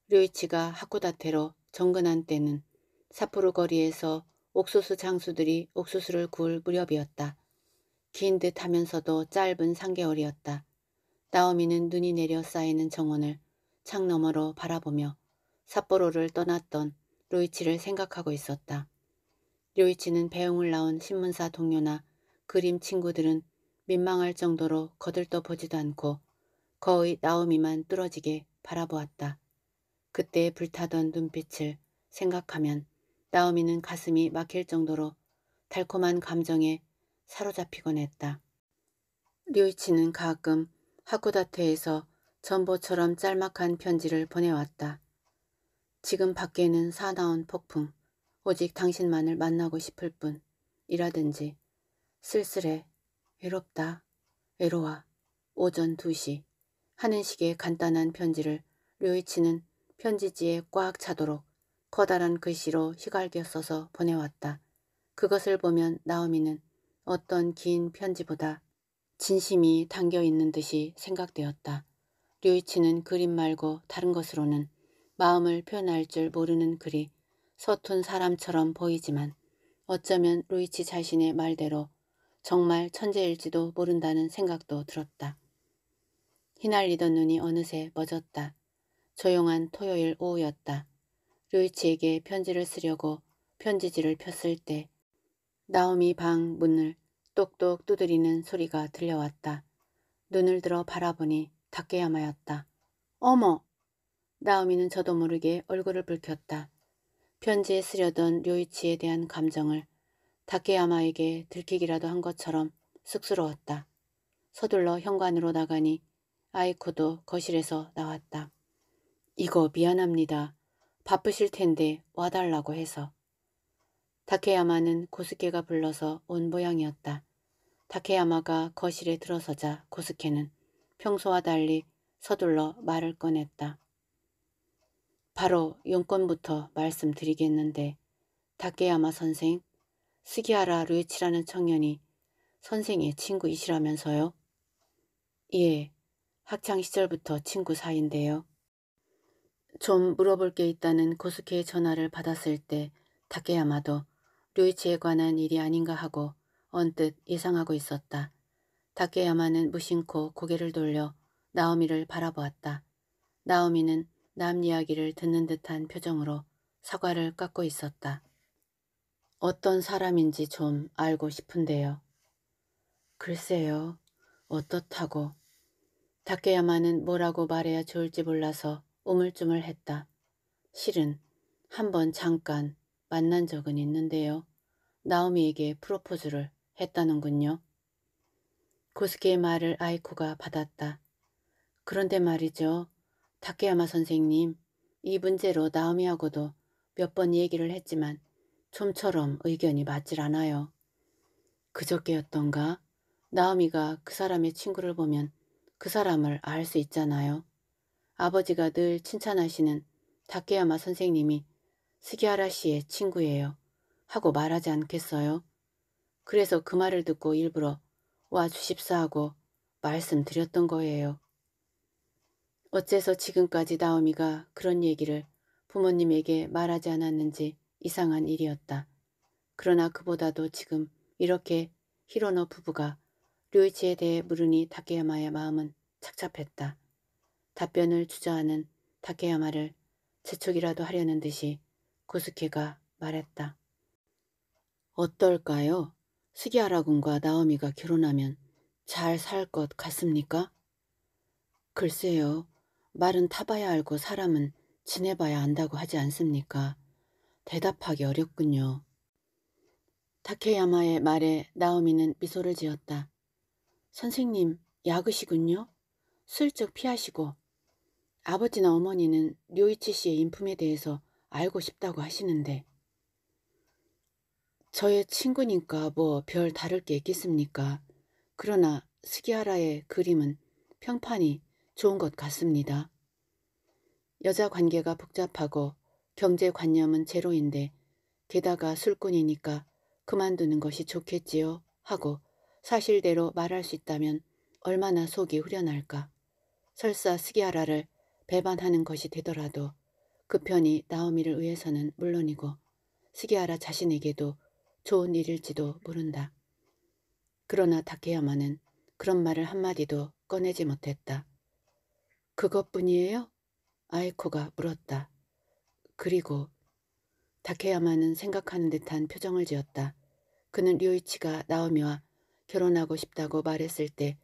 류이치가 하쿠다테로 정근한 때는 사포르 거리에서 옥수수 장수들이 옥수수를 구울 무렵이었다. 긴듯 하면서도 짧은 3개월이었다. 나오미는 눈이 내려 쌓이는 정원을 창 너머로 바라보며 삿포로를 떠났던 루이치를 생각하고 있었다. 루이치는 배웅을 나온 신문사 동료나 그림 친구들은 민망할 정도로 거들떠 보지도 않고 거의 나오미만 뚫어지게 바라보았다. 그때 불타던 눈빛을 생각하면 나오미는 가슴이 막힐 정도로 달콤한 감정에 사로잡히곤 했다. 류이치는 가끔 하쿠다테에서 전보처럼 짤막한 편지를 보내왔다. 지금 밖에는 사나운 폭풍, 오직 당신만을 만나고 싶을 뿐 이라든지 쓸쓸해, 외롭다, 외로워, 오전 2시 하는 식의 간단한 편지를 류이치는 편지지에 꽉 차도록 커다란 글씨로 휘갈겨 써서 보내왔다. 그것을 보면 나오미는 어떤 긴 편지보다 진심이 담겨 있는 듯이 생각되었다. 류이치는 그림 말고 다른 것으로는 마음을 표현할 줄 모르는 글이 서툰 사람처럼 보이지만 어쩌면 루이치 자신의 말대로 정말 천재일지도 모른다는 생각도 들었다. 휘날리던 눈이 어느새 멎었다. 조용한 토요일 오후였다. 루이치에게 편지를 쓰려고 편지지를 폈을 때 나오미 방 문을 똑똑 두드리는 소리가 들려왔다. 눈을 들어 바라보니 닭개야마였다. 어머! 나오미는 저도 모르게 얼굴을 붉혔다. 편지에 쓰려던 료이치에 대한 감정을 닭개야마에게 들키기라도 한 것처럼 쑥스러웠다. 서둘러 현관으로 나가니 아이코도 거실에서 나왔다. 이거 미안합니다. 바쁘실 텐데 와달라고 해서. 다케야마는 고스케가 불러서 온 모양이었다. 다케야마가 거실에 들어서자 고스케는 평소와 달리 서둘러 말을 꺼냈다. 바로 용건부터 말씀드리겠는데 다케야마 선생, 스기하라 루이치라는 청년이 선생의 친구이시라면서요? 예, 학창시절부터 친구 사이인데요. 좀 물어볼 게 있다는 고스케의 전화를 받았을 때 다케야마도 류이치에 관한 일이 아닌가 하고 언뜻 예상하고 있었다. 다케야마는 무심코 고개를 돌려 나오미를 바라보았다. 나오미는 남 이야기를 듣는 듯한 표정으로 사과를 깎고 있었다. 어떤 사람인지 좀 알고 싶은데요. 글쎄요. 어떻다고. 다케야마는 뭐라고 말해야 좋을지 몰라서 우물쭈물했다. 실은 한 번 잠깐 만난 적은 있는데요. 나오미에게 프로포즈를 했다는군요. 고스케의 말을 아이코가 받았다. 그런데 말이죠. 타케야마 선생님, 이 문제로 나오미하고도 몇 번 얘기를 했지만 좀처럼 의견이 맞질 않아요. 그저께였던가? 나오미가 그 사람의 친구를 보면 그 사람을 알 수 있잖아요. 아버지가 늘 칭찬하시는 다케야마 선생님이 스기하라 씨의 친구예요. 하고 말하지 않겠어요? 그래서 그 말을 듣고 일부러 와주십사 하고 말씀드렸던 거예요. 어째서 지금까지 나오미가 그런 얘기를 부모님에게 말하지 않았는지 이상한 일이었다. 그러나 그보다도 지금 이렇게 히로노 부부가 류이치에 대해 물으니 다케야마의 마음은 착잡했다. 답변을 주저하는 다케야마를 재촉이라도 하려는 듯이 고스케가 말했다. 어떨까요? 스기아라군과 나오미가 결혼하면 잘 살 것 같습니까? 글쎄요. 말은 타봐야 알고 사람은 지내봐야 안다고 하지 않습니까? 대답하기 어렵군요. 다케야마의 말에 나오미는 미소를 지었다. 선생님, 약으시군요? 슬쩍 피하시고 아버지나 어머니는 류이치 씨의 인품에 대해서 알고 싶다고 하시는데 저의 친구니까 뭐 별 다를 게 있겠습니까. 그러나 스기하라의 그림은 평판이 좋은 것 같습니다. 여자 관계가 복잡하고 경제관념은 제로인데 게다가 술꾼이니까 그만두는 것이 좋겠지요 하고 사실대로 말할 수 있다면 얼마나 속이 후련할까. 설사 스기하라를 배반하는 것이 되더라도 그 편이 나오미를 위해서는 물론이고 스기하라 자신에게도 좋은 일일지도 모른다. 그러나 다케야마는 그런 말을 한마디도 꺼내지 못했다. 그것뿐이에요? 아이코가 물었다. 그리고 다케야마는 생각하는 듯한 표정을 지었다. 그는 류이치가 나오미와 결혼하고 싶다고 말했을 때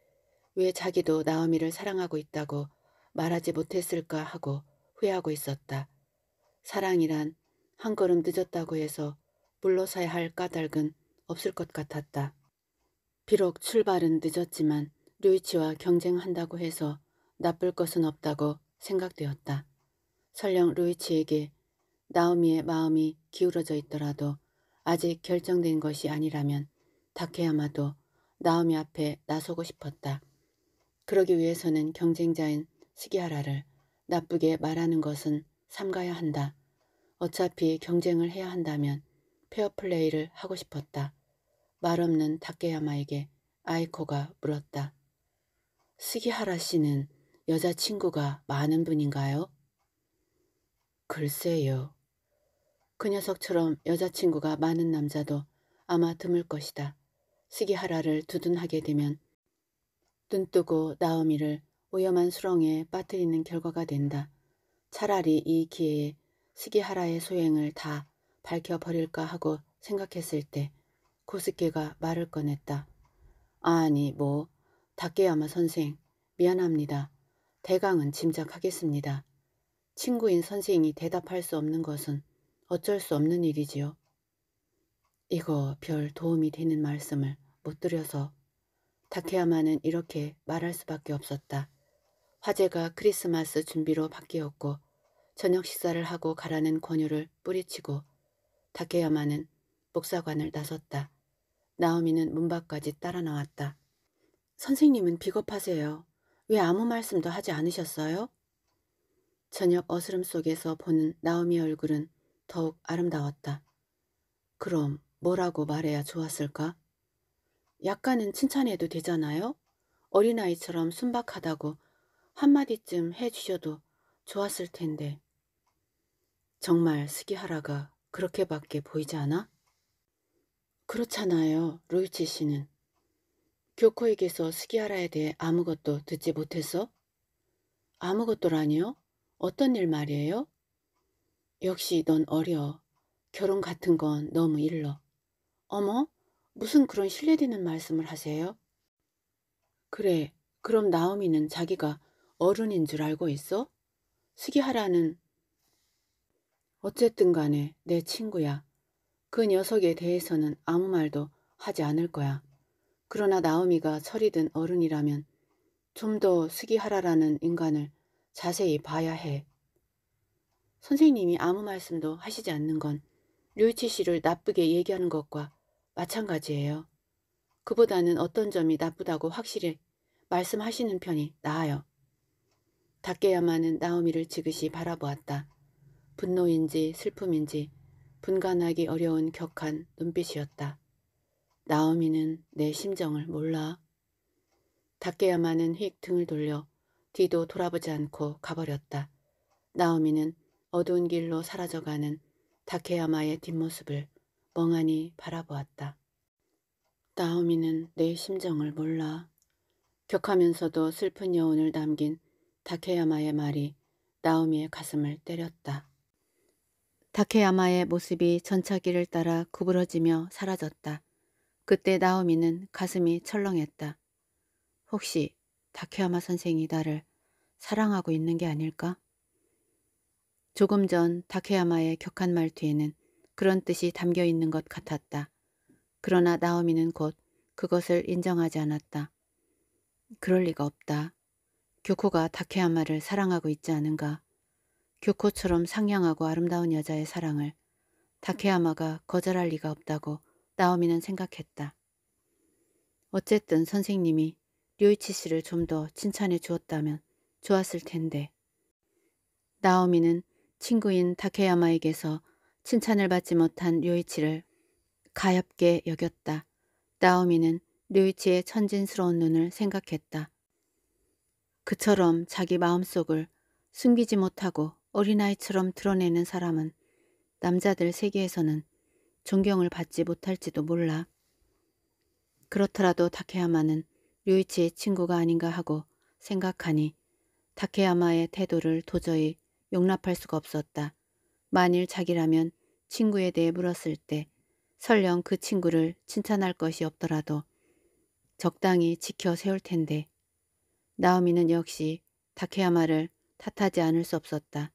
왜 자기도 나오미를 사랑하고 있다고 말하지 못했을까 하고 후회하고 있었다. 사랑이란 한 걸음 늦었다고 해서 불러서야할 까닭은 없을 것 같았다. 비록 출발은 늦었지만 류이치와 경쟁한다고 해서 나쁠 것은 없다고 생각되었다. 설령 루이치에게 나오미의 마음이 기울어져 있더라도 아직 결정된 것이 아니라면 다케야마도 나오미 앞에 나서고 싶었다. 그러기 위해서는 경쟁자인 스기하라를 나쁘게 말하는 것은 삼가야 한다. 어차피 경쟁을 해야 한다면 페어플레이를 하고 싶었다. 말없는 다케야마에게 아이코가 물었다. 스기하라 씨는 여자친구가 많은 분인가요? 글쎄요. 그 녀석처럼 여자친구가 많은 남자도 아마 드물 것이다. 스기하라를 두둔하게 되면 눈뜨고 나오미를 오염한 수렁에 빠뜨리는 결과가 된다. 차라리 이 기회에 스기하라의 소행을 다 밝혀버릴까 하고 생각했을 때 코스케가 말을 꺼냈다. 아니 뭐 다케야마 선생 미안합니다. 대강은 짐작하겠습니다. 친구인 선생이 대답할 수 없는 것은 어쩔 수 없는 일이지요. 이거 별 도움이 되는 말씀을 못 드려서 다케야마는 이렇게 말할 수밖에 없었다. 화제가 크리스마스 준비로 바뀌었고 저녁 식사를 하고 가라는 권유를 뿌리치고 다케야마는 복사관을 나섰다. 나오미는 문 밖까지 따라 나왔다. 선생님은 비겁하세요. 왜 아무 말씀도 하지 않으셨어요? 저녁 어스름 속에서 보는 나오미 얼굴은 더욱 아름다웠다. 그럼 뭐라고 말해야 좋았을까? 약간은 칭찬해도 되잖아요? 어린아이처럼 순박하다고 한마디쯤 해주셔도 좋았을 텐데. 정말 스기하라가 그렇게밖에 보이지 않아? 그렇잖아요. 로이치 씨는. 교코에게서 스기하라에 대해 아무것도 듣지 못해서? 아무것도라니요? 어떤 일 말이에요? 역시 넌 어려. 결혼 같은 건 너무 일러. 어머, 무슨 그런 실례되는 말씀을 하세요? 그래, 그럼 나오미는 자기가 어른인 줄 알고 있어? 스기하라는 어쨌든 간에 내 친구야. 그 녀석에 대해서는 아무 말도 하지 않을 거야. 그러나 나오미가 철이든 어른이라면 좀 더 수기하라라는 인간을 자세히 봐야 해. 선생님이 아무 말씀도 하시지 않는 건류치 씨를 나쁘게 얘기하는 것과 마찬가지예요. 그보다는 어떤 점이 나쁘다고 확실히 말씀하시는 편이 나아요. 닦게야만은 나오미를 지그시 바라보았다. 분노인지 슬픔인지 분간하기 어려운 격한 눈빛이었다. 나오미는 내 심정을 몰라. 닦게야마는휙 등을 돌려 뒤도 돌아보지 않고 가버렸다. 나오미는 어두운 길로 사라져가는 다케야마의 뒷모습을 멍하니 바라보았다. 나오미는 내 심정을 몰라. 격하면서도 슬픈 여운을 담긴 다케야마의 말이 나오미의 가슴을 때렸다. 다케야마의 모습이 전차기를 따라 구부러지며 사라졌다. 그때 나오미는 가슴이 철렁했다. 혹시 다케야마 선생이 나를 사랑하고 있는 게 아닐까? 조금 전 다케야마의 격한 말투에는 그런 뜻이 담겨 있는 것 같았다. 그러나 나오미는 곧 그것을 인정하지 않았다. 그럴 리가 없다. 교코가 다케야마를 사랑하고 있지 않은가. 교코처럼 상냥하고 아름다운 여자의 사랑을 다케야마가 거절할 리가 없다고 나오미는 생각했다. 어쨌든 선생님이 류이치 씨를 좀 더 칭찬해 주었다면 좋았을 텐데. 나오미는 친구인 다케야마에게서 칭찬을 받지 못한 류이치를 가엾게 여겼다. 나오미는 류이치의 천진스러운 눈을 생각했다. 그처럼 자기 마음속을 숨기지 못하고 어린아이처럼 드러내는 사람은 남자들 세계에서는 존경을 받지 못할지도 몰라. 그렇더라도 다케야마는 류이치의 친구가 아닌가 하고 생각하니 다케야마의 태도를 도저히 용납할 수가 없었다. 만일 자기라면 친구에 대해 물었을 때 설령 그 친구를 칭찬할 것이 없더라도 적당히 지켜 세울 텐데 나오미는 역시 다케야마를 탓하지 않을 수 없었다.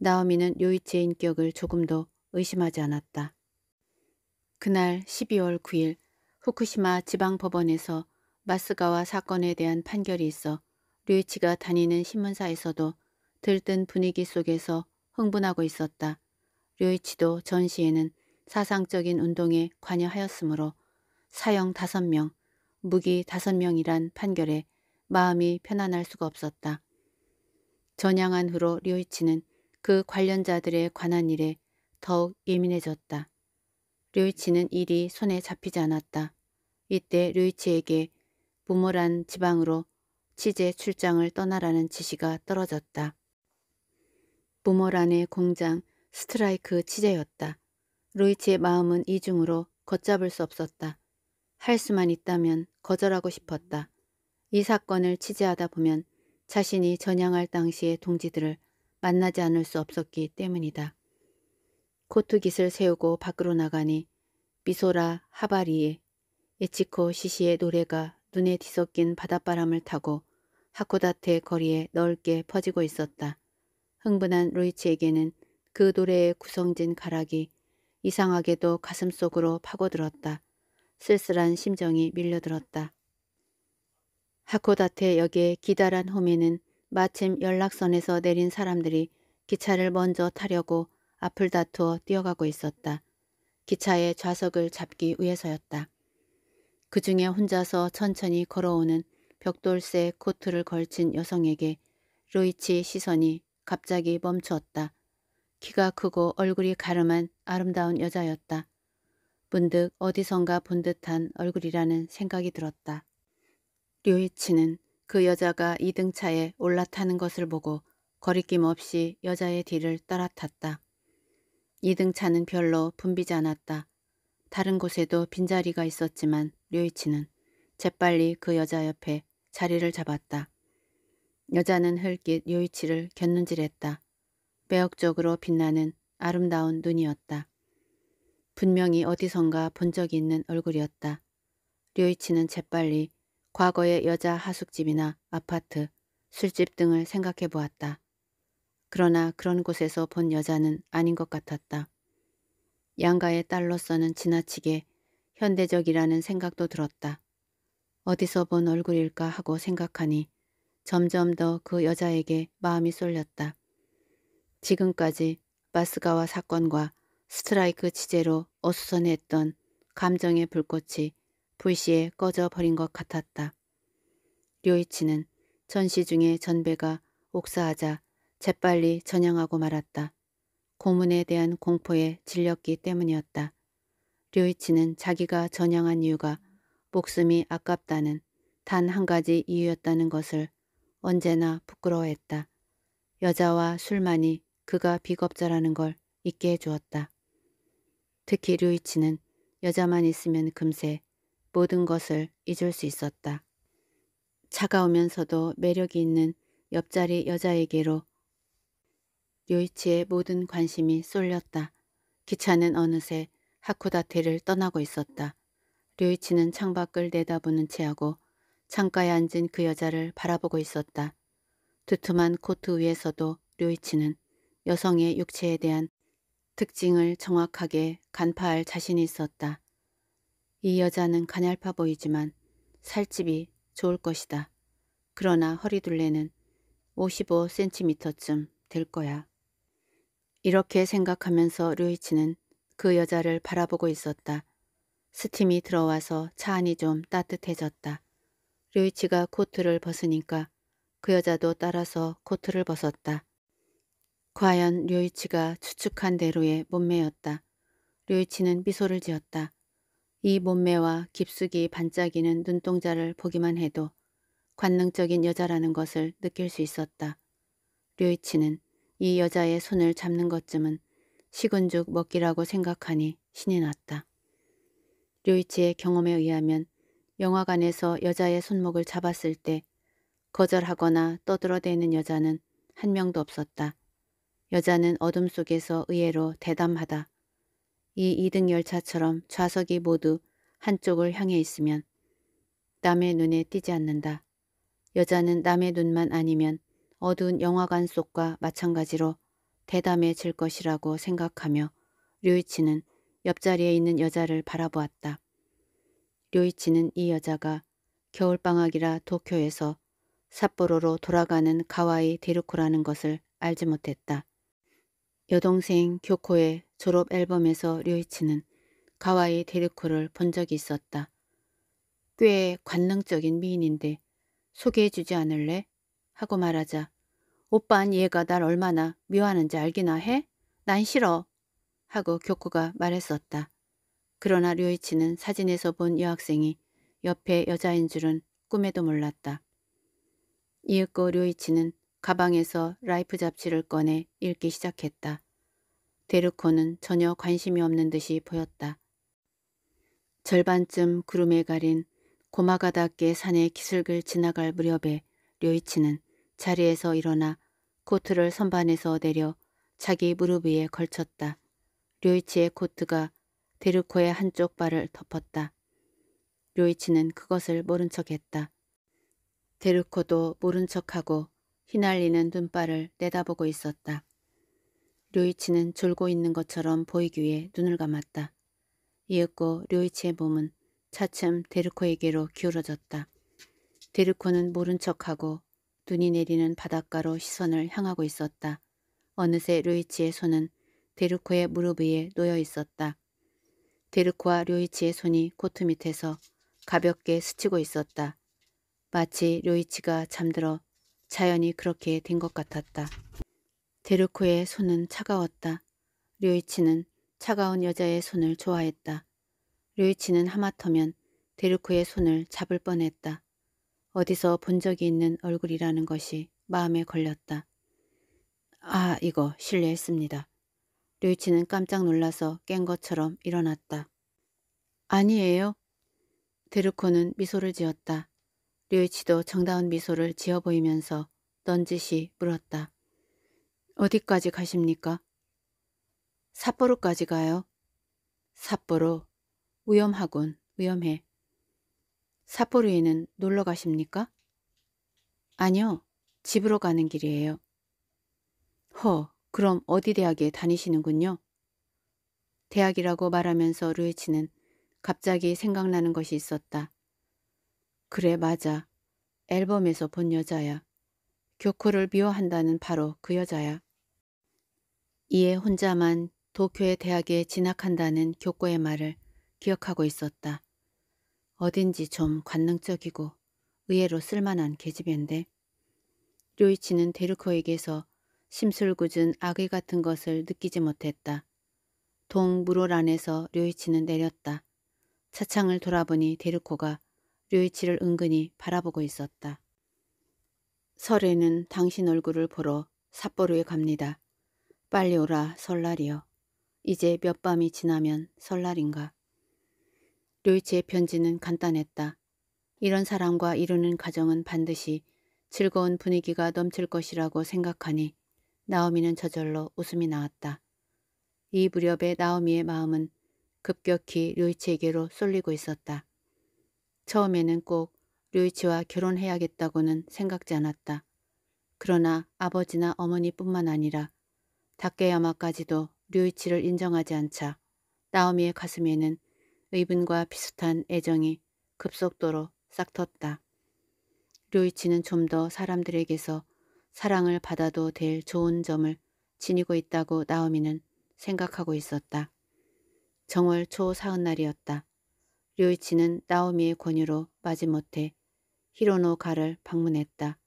나오미는 요이치의 인격을 조금도 의심하지 않았다. 그날 12월 9일 후쿠시마 지방법원에서 마스가와 사건에 대한 판결이 있어 류이치가 다니는 신문사에서도 들뜬 분위기 속에서 흥분하고 있었다. 류이치도 전시에는 사상적인 운동에 관여하였으므로 사형 5명, 무기 5명이란 판결에 마음이 편안할 수가 없었다. 전향한 후로 류이치는 그 관련자들에 관한 일에 더욱 예민해졌다. 류이치는 일이 손에 잡히지 않았다. 이때 류이치에게 부모란 지방으로 취재 출장을 떠나라는 지시가 떨어졌다. 부모란의 공장 스트라이크 취재였다. 루이치의 마음은 이중으로 걷잡을 수 없었다. 할 수만 있다면 거절하고 싶었다. 이 사건을 취재하다 보면 자신이 전향할 당시의 동지들을 만나지 않을 수 없었기 때문이다. 코트깃을 세우고 밖으로 나가니 미소라 하바리에 에치코 시시의 노래가 눈에 뒤섞인 바닷바람을 타고 하코다테 거리에 넓게 퍼지고 있었다. 흥분한 로이치에게는 그 노래의 구성진 가락이 이상하게도 가슴속으로 파고들었다. 쓸쓸한 심정이 밀려들었다. 하코다테 역의 기다란 호미는 마침 연락선에서 내린 사람들이 기차를 먼저 타려고 앞을 다투어 뛰어가고 있었다. 기차의 좌석을 잡기 위해서였다. 그 중에 혼자서 천천히 걸어오는 벽돌새 코트를 걸친 여성에게 루이치의 시선이 갑자기 멈추었다. 키가 크고 얼굴이 가름한 아름다운 여자였다. 문득 어디선가 본 듯한 얼굴이라는 생각이 들었다. 류이치는 그 여자가 2등차에 올라타는 것을 보고 거리낌 없이 여자의 뒤를 따라탔다. 2등차는 별로 붐비지 않았다. 다른 곳에도 빈자리가 있었지만 류이치는 재빨리 그 여자 옆에 자리를 잡았다. 여자는 흘낏 류이치를 곁눈질했다. 매혹적으로 빛나는 아름다운 눈이었다. 분명히 어디선가 본 적이 있는 얼굴이었다. 류이치는 재빨리 과거의 여자 하숙집이나 아파트, 술집 등을 생각해 보았다. 그러나 그런 곳에서 본 여자는 아닌 것 같았다. 양가의 딸로서는 지나치게 현대적이라는 생각도 들었다. 어디서 본 얼굴일까 하고 생각하니 점점 더 그 여자에게 마음이 쏠렸다. 지금까지 마스가와 사건과 스트라이크 취재로 어수선했던 감정의 불꽃이 불시에 꺼져버린 것 같았다. 료이치는 전시 중에 전배가 옥사하자 재빨리 전향하고 말았다. 고문에 대한 공포에 질렸기 때문이었다. 료이치는 자기가 전향한 이유가 목숨이 아깝다는 단 한 가지 이유였다는 것을 언제나 부끄러워했다. 여자와 술만이 그가 비겁자라는 걸 잊게 해주었다. 특히 류이치는 여자만 있으면 금세 모든 것을 잊을 수 있었다. 차가우면서도 매력이 있는 옆자리 여자에게로 요이치의 모든 관심이 쏠렸다. 기차는 어느새 하쿠다테를 떠나고 있었다. 류이치는 창밖을 내다보는 채하고 창가에 앉은 그 여자를 바라보고 있었다. 두툼한 코트 위에서도 류이치는 여성의 육체에 대한 특징을 정확하게 간파할 자신이 있었다. 이 여자는 가냘파 보이지만 살집이 좋을 것이다. 그러나 허리둘레는 55cm쯤 될 거야. 이렇게 생각하면서 류이치는 그 여자를 바라보고 있었다. 스팀이 들어와서 차 안이 좀 따뜻해졌다. 류이치가 코트를 벗으니까 그 여자도 따라서 코트를 벗었다. 과연 류이치가 추측한 대로의 몸매였다. 류이치는 미소를 지었다. 이 몸매와 깊숙이 반짝이는 눈동자를 보기만 해도 관능적인 여자라는 것을 느낄 수 있었다. 류이치는 이 여자의 손을 잡는 것쯤은 식은죽 먹기라고 생각하니 신이 났다. 류이치의 경험에 의하면 영화관에서 여자의 손목을 잡았을 때 거절하거나 떠들어대는 여자는 한 명도 없었다. 여자는 어둠 속에서 의외로 대담하다, 이 2등 열차처럼 좌석이 모두 한쪽을 향해 있으면 남의 눈에 띄지 않는다. 여자는 남의 눈만 아니면 어두운 영화관 속과 마찬가지로 대담해질 것이라고 생각하며 류이치는 옆자리에 있는 여자를 바라보았다. 류이치는 이 여자가 겨울방학이라 도쿄에서 삿포로로 돌아가는 가와이 데루코라는 것을 알지 못했다. 여동생 교코의 졸업 앨범에서 류이치는 가와이 데르코를 본 적이 있었다. 꽤 관능적인 미인인데 소개해주지 않을래? 하고 말하자 오빤 얘가 날 얼마나 미워하는지 알기나 해? 난 싫어. 하고 교코가 말했었다. 그러나 류이치는 사진에서 본 여학생이 옆에 여자인 줄은 꿈에도 몰랐다. 이윽고 류이치는 가방에서 라이프 잡지를 꺼내 읽기 시작했다. 데르코는 전혀 관심이 없는 듯이 보였다. 절반쯤 구름에 가린 고마가답게 산의 기슭을 지나갈 무렵에 료이치는 자리에서 일어나 코트를 선반에서 내려 자기 무릎 위에 걸쳤다. 료이치의 코트가 데르코의 한쪽 발을 덮었다. 료이치는 그것을 모른 척했다. 데르코도 모른 척하고 휘날리는 눈발을 내다보고 있었다. 류이치는 졸고 있는 것처럼 보이기 위해 눈을 감았다. 이윽고 류이치의 몸은 차츰 데르코에게로 기울어졌다. 데르코는 모른 척하고 눈이 내리는 바닷가로 시선을 향하고 있었다. 어느새 류이치의 손은 데르코의 무릎 위에 놓여 있었다. 데르코와 류이치의 손이 코트 밑에서 가볍게 스치고 있었다. 마치 류이치가 잠들어 자연히 그렇게 된 것 같았다. 데르코의 손은 차가웠다. 류이치는 차가운 여자의 손을 좋아했다. 류이치는 하마터면 데르코의 손을 잡을 뻔했다. 어디서 본 적이 있는 얼굴이라는 것이 마음에 걸렸다. 아, 이거 실례했습니다. 류이치는 깜짝 놀라서 깬 것처럼 일어났다. 아니에요. 데르코는 미소를 지었다. 류이치도 정다운 미소를 지어 보이면서 넌지시 물었다. 어디까지 가십니까? 삿포로까지 가요. 삿포로. 위험하군. 위험해. 삿포로에는 놀러 가십니까? 아니요. 집으로 가는 길이에요. 허, 그럼 어디 대학에 다니시는군요? 대학이라고 말하면서 루이치는 갑자기 생각나는 것이 있었다. 그래 맞아. 앨범에서 본 여자야. 교코를 미워한다는 바로 그 여자야. 이에 혼자만 도쿄의 대학에 진학한다는 교코의 말을 기억하고 있었다. 어딘지 좀 관능적이고 의외로 쓸만한 계집애인데 료이치는 데르코에게서 심술궂은 악의 같은 것을 느끼지 못했다. 동무로 안에서 료이치는 내렸다. 차창을 돌아보니 데르코가 류이치를 은근히 바라보고 있었다. 설에는 당신 얼굴을 보러 삿포로에 갑니다. 빨리 오라 설날이여. 이제 몇 밤이 지나면 설날인가. 류이치의 편지는 간단했다. 이런 사람과 이루는 가정은 반드시 즐거운 분위기가 넘칠 것이라고 생각하니 나오미는 저절로 웃음이 나왔다. 이 무렵에 나오미의 마음은 급격히 류이치에게로 쏠리고 있었다. 처음에는 꼭 류이치와 결혼해야겠다고는 생각지 않았다. 그러나 아버지나 어머니뿐만 아니라 닭개야마까지도 류이치를 인정하지 않자 나오미의 가슴에는 의분과 비슷한 애정이 급속도로 싹텄다. 류이치는 좀 더 사람들에게서 사랑을 받아도 될 좋은 점을 지니고 있다고 나오미는 생각하고 있었다. 정월 초 사흔날이었다. 류이치는 나오미의 권유로 마지못해 히로노가를 방문했다.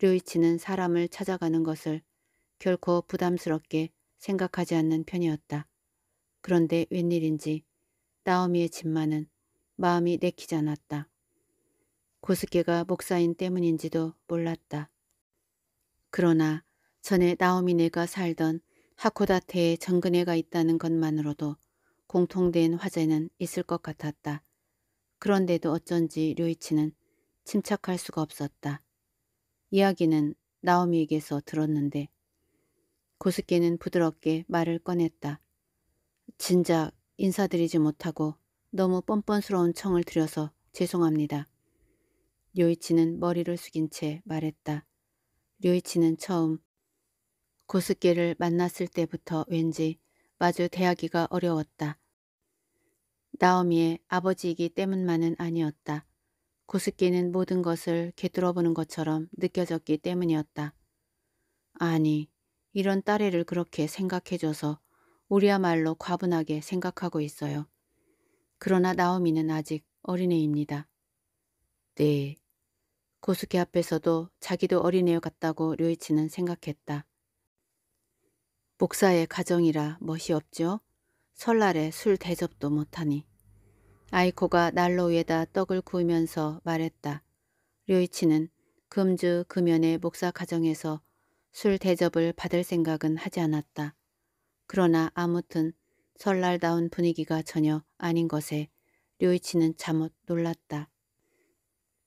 류이치는 사람을 찾아가는 것을 결코 부담스럽게 생각하지 않는 편이었다. 그런데 웬일인지 나오미의 집만은 마음이 내키지 않았다. 고스케가 목사인 때문인지도 몰랐다. 그러나 전에 나오미네가 살던 하코다테의정근해가 있다는 것만으로도 공통된 화제는 있을 것 같았다. 그런데도 어쩐지 류이치는 침착할 수가 없었다. 이야기는 나오미에게서 들었는데 고스케는 부드럽게 말을 꺼냈다. 진작 인사드리지 못하고 너무 뻔뻔스러운 청을 들여서 죄송합니다. 류이치는 머리를 숙인 채 말했다. 류이치는 처음 고스케를 만났을 때부터 왠지 마주 대하기가 어려웠다. 나오미의 아버지이기 때문만은 아니었다. 고스키는 모든 것을 개들어보는 것처럼 느껴졌기 때문이었다. 아니, 이런 딸애를 그렇게 생각해줘서 우리야말로 과분하게 생각하고 있어요. 그러나 나오미는 아직 어린애입니다. 네. 고스키 앞에서도 자기도 어린애 같다고 류이치는 생각했다. 목사의 가정이라 멋이 없죠? 설날에 술 대접도 못하니. 아이코가 난로 위에다 떡을 구우면서 말했다. 류이치는 금주 금연의 목사 가정에서 술 대접을 받을 생각은 하지 않았다. 그러나 아무튼 설날다운 분위기가 전혀 아닌 것에 류이치는 잠옷 놀랐다.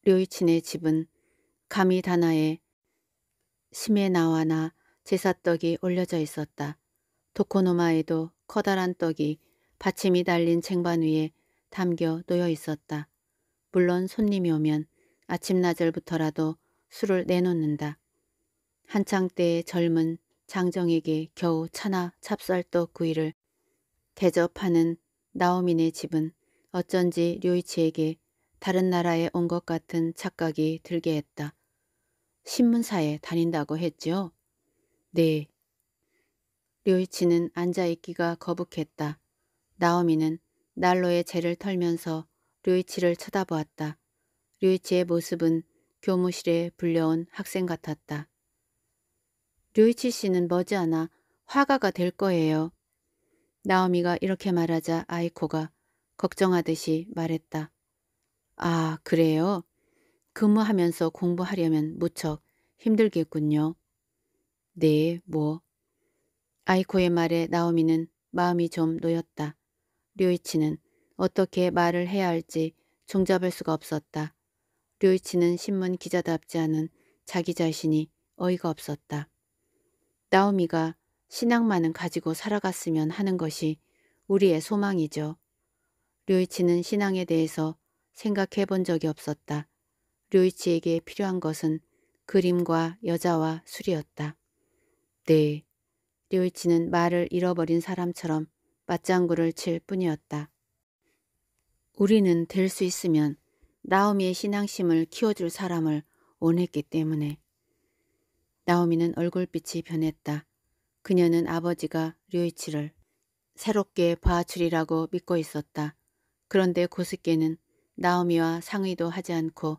류이친의 집은 가미다나에 심해나와나 제사떡이 올려져 있었다. 도코노마에도 커다란 떡이 받침이 달린 쟁반 위에 담겨 놓여 있었다. 물론 손님이 오면 아침나절부터라도 술을 내놓는다. 한창 때의 젊은 장정에게 겨우 차나 찹쌀떡 구이를 대접하는 나오민의 집은 어쩐지 류이치에게 다른 나라에 온 것 같은 착각이 들게 했다. 신문사에 다닌다고 했지요? 네, 류이치는 앉아있기가 거북했다. 나오미는 난로의 재를 털면서 류이치를 쳐다보았다. 류이치의 모습은 교무실에 불려온 학생 같았다. 류이치 씨는 머지않아 화가가 될 거예요. 나오미가 이렇게 말하자 아이코가 걱정하듯이 말했다. 아, 그래요? 근무하면서 공부하려면 무척 힘들겠군요. 네, 뭐. 아이코의 말에 나오미는 마음이 좀 놓였다. 류이치는 어떻게 말을 해야 할지 종잡을 수가 없었다. 류이치는 신문 기자답지 않은 자기 자신이 어이가 없었다. 나오미가 신앙만은 가지고 살아갔으면 하는 것이 우리의 소망이죠. 류이치는 신앙에 대해서 생각해 본 적이 없었다. 류이치에게 필요한 것은 그림과 여자와 술이었다. 네, 리 류이치는 말을 잃어버린 사람처럼 맞장구를 칠 뿐이었다. 우리는 될 수 있으면 나오미의 신앙심을 키워줄 사람을 원했기 때문에. 나오미는 얼굴빛이 변했다. 그녀는 아버지가 류이치를 새롭게 봐주리라고 믿고 있었다. 그런데 고스께는 나오미와 상의도 하지 않고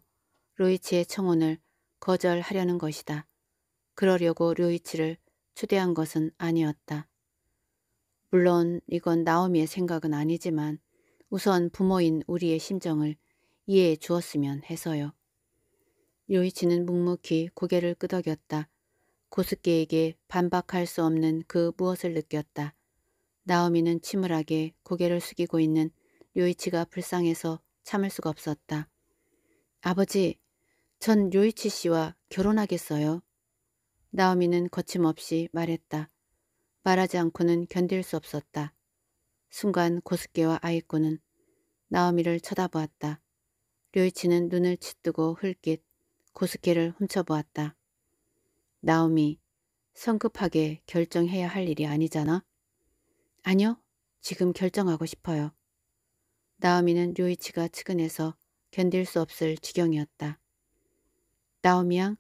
류이치의 청혼을 거절하려는 것이다. 그러려고 류이치를 초대한 것은 아니었다. 물론 이건 나오미의 생각은 아니지만 우선 부모인 우리의 심정을 이해해 주었으면 해서요. 요이치는 묵묵히 고개를 끄덕였다. 고스케에게 반박할 수 없는 그 무엇을 느꼈다. 나오미는 침울하게 고개를 숙이고 있는 요이치가 불쌍해서 참을 수가 없었다. 아버지, 전 요이치 씨와 결혼하겠어요. 나오미는 거침없이 말했다. 말하지 않고는 견딜 수 없었다. 순간 고스케와 아이코는 나오미를 쳐다보았다. 류이치는 눈을 치뜨고 흘낏 고스케를 훔쳐보았다. 나오미, 성급하게 결정해야 할 일이 아니잖아. 아니요, 지금 결정하고 싶어요. 나오미는 류이치가 측은해서 견딜 수 없을 지경이었다. 나오미 양,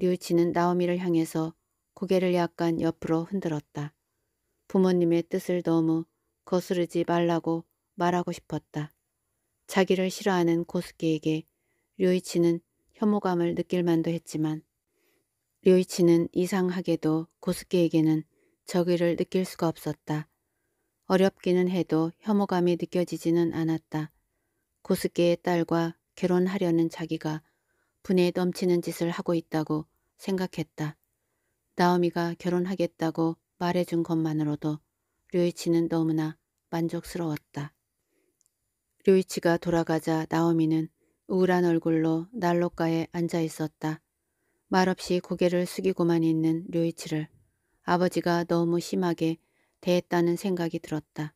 류치는 나오미를 향해서 고개를 약간 옆으로 흔들었다. 부모님의 뜻을 너무 거스르지 말라고 말하고 싶었다. 자기를 싫어하는 고스케에게 류이치는 혐오감을 느낄 만도 했지만 류이치는 이상하게도 고스케에게는 저기를 느낄 수가 없었다. 어렵기는 해도 혐오감이 느껴지지는 않았다. 고스케의 딸과 결혼하려는 자기가 분에 넘치는 짓을 하고 있다고 생각했다. 나오미가 결혼하겠다고 말해준 것만으로도 류이치는 너무나 만족스러웠다. 류이치가 돌아가자 나오미는 우울한 얼굴로 난로가에 앉아 있었다. 말없이 고개를 숙이고만 있는 류이치를 아버지가 너무 심하게 대했다는 생각이 들었다.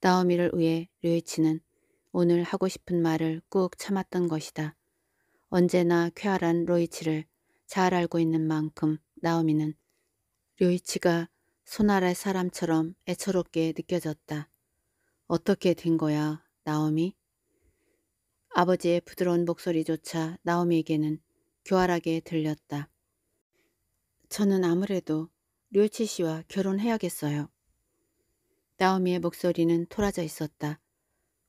나오미를 위해 류이치는 오늘 하고 싶은 말을 꾹 참았던 것이다. 언제나 쾌활한 로이치를 잘 알고 있는 만큼 나오미는 료이치가 소나라의 사람처럼 애처롭게 느껴졌다. 어떻게 된 거야, 나오미? 아버지의 부드러운 목소리조차 나오미에게는 교활하게 들렸다. 저는 아무래도 료이치 씨와 결혼해야겠어요. 나오미의 목소리는 토라져 있었다.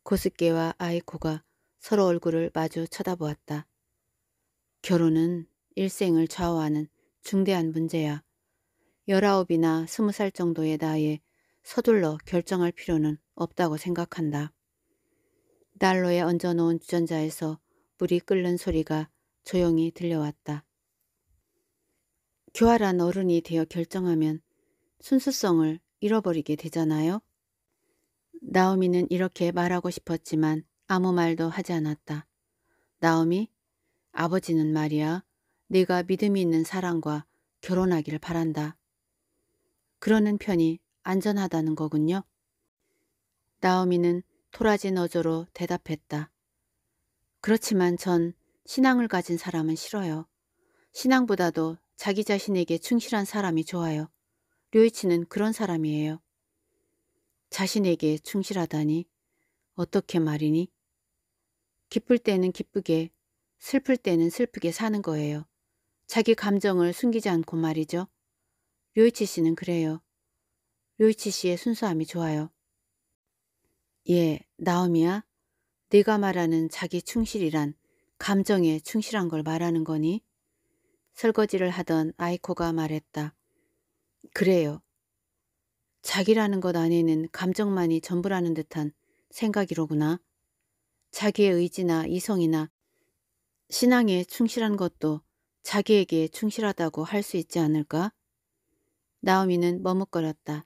고스케와 아이코가 서로 얼굴을 마주 쳐다보았다. 결혼은 일생을 좌우하는 중대한 문제야. 열아홉이나 스무 살 정도의 나이에 서둘러 결정할 필요는 없다고 생각한다. 난로에 얹어놓은 주전자에서 물이 끓는 소리가 조용히 들려왔다. 교활한 어른이 되어 결정하면 순수성을 잃어버리게 되잖아요. 나오미는 이렇게 말하고 싶었지만 아무 말도 하지 않았다. 나오미, 아버지는 말이야 네가 믿음이 있는 사람과 결혼하기를 바란다. 그러는 편이 안전하다는 거군요. 나오미는 토라진 어조로 대답했다. 그렇지만 전 신앙을 가진 사람은 싫어요. 신앙보다도 자기 자신에게 충실한 사람이 좋아요. 류이치는 그런 사람이에요. 자신에게 충실하다니 어떻게 말이니? 기쁠 때는 기쁘게 슬플 때는 슬프게 사는 거예요. 자기 감정을 숨기지 않고 말이죠. 류이치 씨는 그래요. 류이치 씨의 순수함이 좋아요. 예, 나오미야. 네가 말하는 자기 충실이란 감정에 충실한 걸 말하는 거니? 설거지를 하던 아이코가 말했다. 그래요. 자기라는 것 안에는 감정만이 전부라는 듯한 생각이로구나. 자기의 의지나 이성이나 신앙에 충실한 것도 자기에게 충실하다고 할 수 있지 않을까? 나오미는 머뭇거렸다.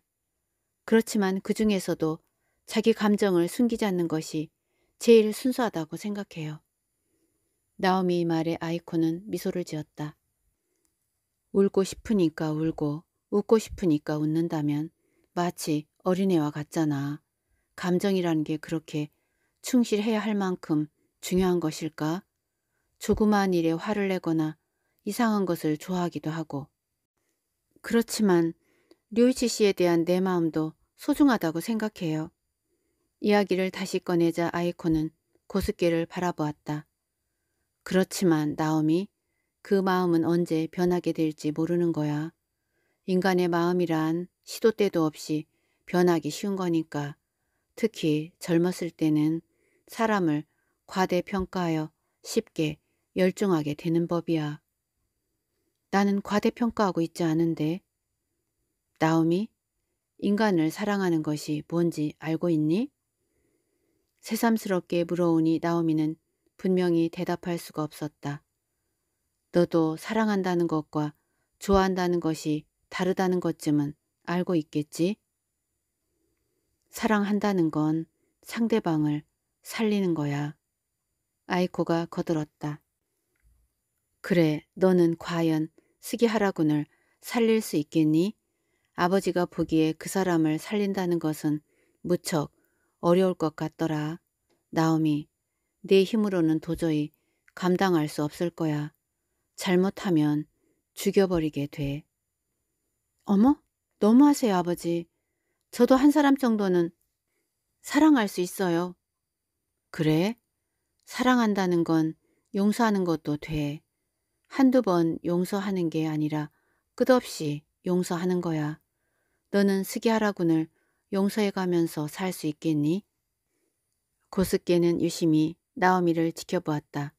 그렇지만 그 중에서도 자기 감정을 숨기지 않는 것이 제일 순수하다고 생각해요. 나오미의 말에 아이콘은 미소를 지었다. 울고 싶으니까 울고 웃고 싶으니까 웃는다면 마치 어린애와 같잖아. 감정이라는 게 그렇게 충실해야 할 만큼 중요한 것일까? 조그마한 일에 화를 내거나 이상한 것을 좋아하기도 하고 그렇지만 류이치 씨에 대한 내 마음도 소중하다고 생각해요. 이야기를 다시 꺼내자 아이코는 고스케를 바라보았다. 그렇지만 나오미 그 마음은 언제 변하게 될지 모르는 거야. 인간의 마음이란 시도 때도 없이 변하기 쉬운 거니까 특히 젊었을 때는 사람을 과대평가하여 쉽게 열중하게 되는 법이야. 나는 과대평가하고 있지 않은데. 나오미, 인간을 사랑하는 것이 뭔지 알고 있니? 새삼스럽게 물어오니 나오미는 분명히 대답할 수가 없었다. 너도 사랑한다는 것과 좋아한다는 것이 다르다는 것쯤은 알고 있겠지? 사랑한다는 건 상대방을 살리는 거야. 아이코가 거들었다. 그래, 너는 과연 스기하라군을 살릴 수 있겠니? 아버지가 보기에 그 사람을 살린다는 것은 무척 어려울 것 같더라. 나오미, 네 힘으로는 도저히 감당할 수 없을 거야. 잘못하면 죽여버리게 돼. 어머? 너무하세요, 아버지. 저도 한 사람 정도는 사랑할 수 있어요. 그래? 사랑한다는 건 용서하는 것도 돼. 한두 번 용서하는 게 아니라 끝없이 용서하는 거야. 너는 스기하라군을 용서해가면서 살 수 있겠니? 고스께는 유심히 나오미를 지켜보았다.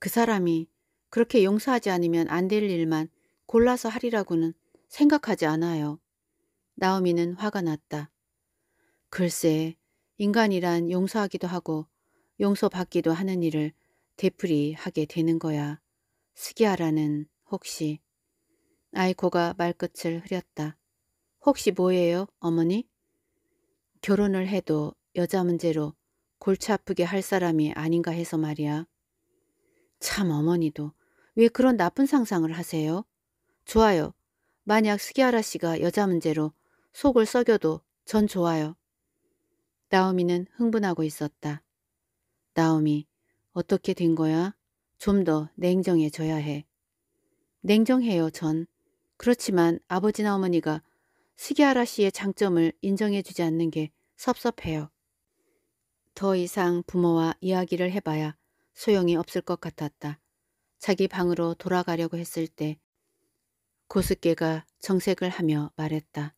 그 사람이 그렇게 용서하지 않으면 안 될 일만 골라서 하리라고는 생각하지 않아요. 나오미는 화가 났다. 글쎄, 인간이란 용서하기도 하고 용서받기도 하는 일을 되풀이 하게 되는 거야. 스기하라는 혹시 아이코가 말끝을 흐렸다. 혹시 뭐예요, 어머니? 결혼을 해도 여자 문제로 골치 아프게 할 사람이 아닌가 해서 말이야. 참 어머니도 왜 그런 나쁜 상상을 하세요? 좋아요. 만약 스기하라 씨가 여자 문제로 속을 썩여도 전 좋아요. 나오미는 흥분하고 있었다. 나오미, 어떻게 된 거야? 좀더 냉정해져야 해. 냉정해요, 전. 그렇지만 아버지나 어머니가 스기하라 씨의 장점을 인정해주지 않는 게 섭섭해요. 더 이상 부모와 이야기를 해봐야 소용이 없을 것 같았다. 자기 방으로 돌아가려고 했을 때 고스께가 정색을 하며 말했다.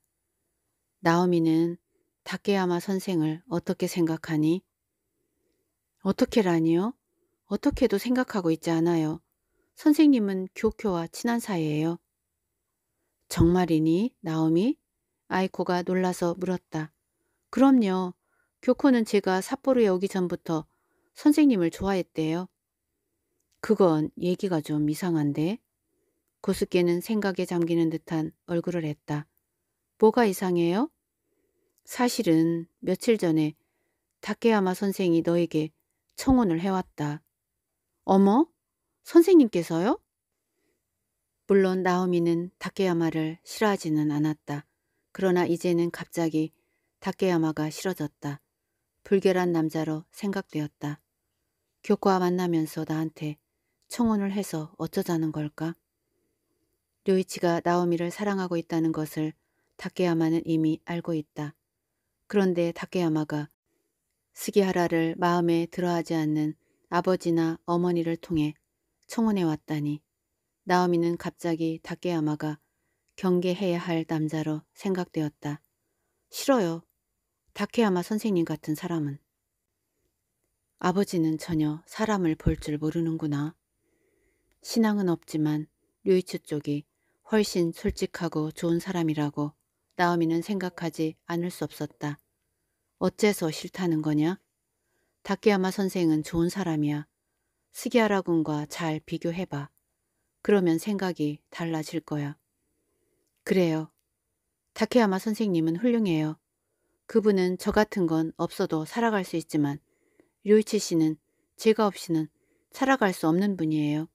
나오미는 다케야마 선생을 어떻게 생각하니? 어떻게라니요? 어떻게도 생각하고 있지 않아요. 선생님은 교교와 친한 사이예요. 정말이니, 나오미? 아이코가 놀라서 물었다. 그럼요. 교코는 제가 삿포로에 오기 전부터 선생님을 좋아했대요. 그건 얘기가 좀 이상한데. 고스께는 생각에 잠기는 듯한 얼굴을 했다. 뭐가 이상해요? 사실은 며칠 전에 다케야마 선생이 너에게 청혼을 해왔다. 어머? 선생님께서요? 물론 나오미는 다케야마를 싫어하지는 않았다. 그러나 이제는 갑자기 다케야마가 싫어졌다. 불결한 남자로 생각되었다. 교과 만나면서 나한테 청혼을 해서 어쩌자는 걸까? 류이치가 나오미를 사랑하고 있다는 것을 다케야마는 이미 알고 있다. 그런데 다케야마가 스기하라를 마음에 들어하지 않는 아버지나 어머니를 통해 청혼해 왔다니 나오미는 갑자기 다케야마가 경계해야 할 남자로 생각되었다. 싫어요. 다케야마 선생님 같은 사람은. 아버지는 전혀 사람을 볼 줄 모르는구나. 신앙은 없지만 류이츠 쪽이 훨씬 솔직하고 좋은 사람이라고 나오미는 생각하지 않을 수 없었다. 어째서 싫다는 거냐? 다케야마 선생은 좋은 사람이야. 스기하라 군과 잘 비교해봐. 그러면 생각이 달라질 거야. 그래요. 다케야마 선생님은 훌륭해요. 그분은 저 같은 건 없어도 살아갈 수 있지만 류이치 씨는 제가 없이는 살아갈 수 없는 분이에요.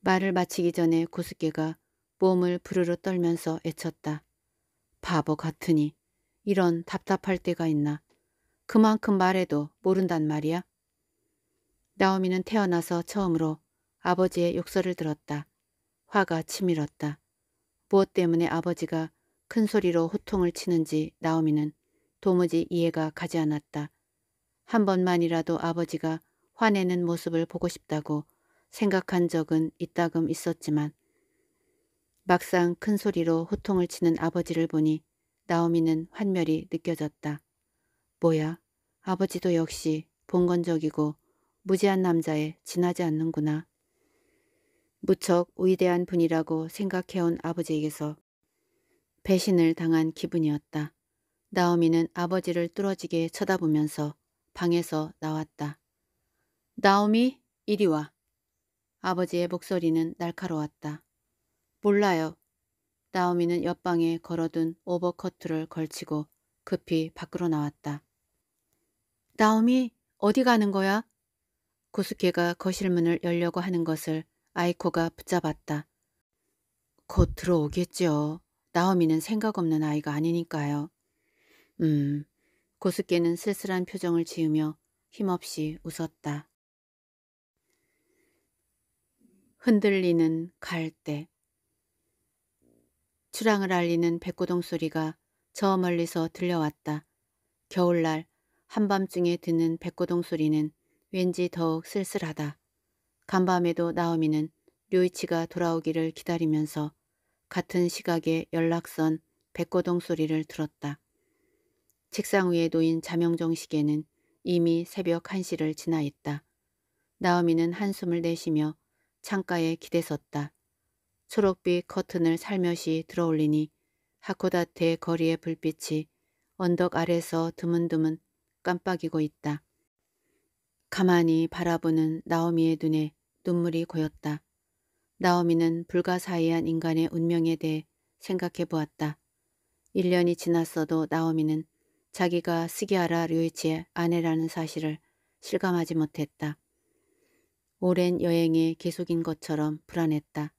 말을 마치기 전에 고스케가 몸을 부르르 떨면서 애쳤다. 바보 같으니 이런 답답할 때가 있나. 그만큼 말해도 모른단 말이야. 나오미는 태어나서 처음으로 아버지의 욕설을 들었다. 화가 치밀었다. 무엇 때문에 아버지가 큰 소리로 호통을 치는지 나오미는 도무지 이해가 가지 않았다. 한 번만이라도 아버지가 화내는 모습을 보고 싶다고 생각한 적은 이따금 있었지만 막상 큰 소리로 호통을 치는 아버지를 보니 나오미는 환멸이 느껴졌다. 뭐야 아버지도 역시 봉건적이고 무지한 남자에 지나지 않는구나. 무척 위대한 분이라고 생각해온 아버지에게서 배신을 당한 기분이었다. 나오미는 아버지를 뚫어지게 쳐다보면서 방에서 나왔다. 나오미 이리 와. 아버지의 목소리는 날카로웠다. 몰라요. 나오미는 옆방에 걸어둔 오버커트를 걸치고 급히 밖으로 나왔다. 나오미 어디 가는 거야? 고스케가 거실 문을 열려고 하는 것을 아이코가 붙잡았다. 곧들어오겠죠 나오미는 생각 없는 아이가 아니니까요. 음, 고스케는 쓸쓸한 표정을 지으며 힘없이 웃었다. 흔들리는 갈대 주랑을 알리는 백고동 소리가 저 멀리서 들려왔다. 겨울날 한밤중에 듣는 백고동 소리는 왠지 더욱 쓸쓸하다. 간밤에도 나오미는 류이치가 돌아오기를 기다리면서 같은 시각에 연락선 백고동 소리를 들었다. 책상 위에 놓인 자명종 시계는 이미 새벽 1시를 지나있다. 나오미는 한숨을 내쉬며 창가에 기대섰다. 초록빛 커튼을 살며시 들어올리니 하코다테 거리의 불빛이 언덕 아래서 드문드문 깜빡이고 있다. 가만히 바라보는 나오미의 눈에 눈물이 고였다. 나오미는 불가사의한 인간의 운명에 대해 생각해 보았다. 1년이 지났어도 나오미는 자기가 스기아라 류이치의 아내라는 사실을 실감하지 못했다. 오랜 여행의 계속인 것처럼 불안했다.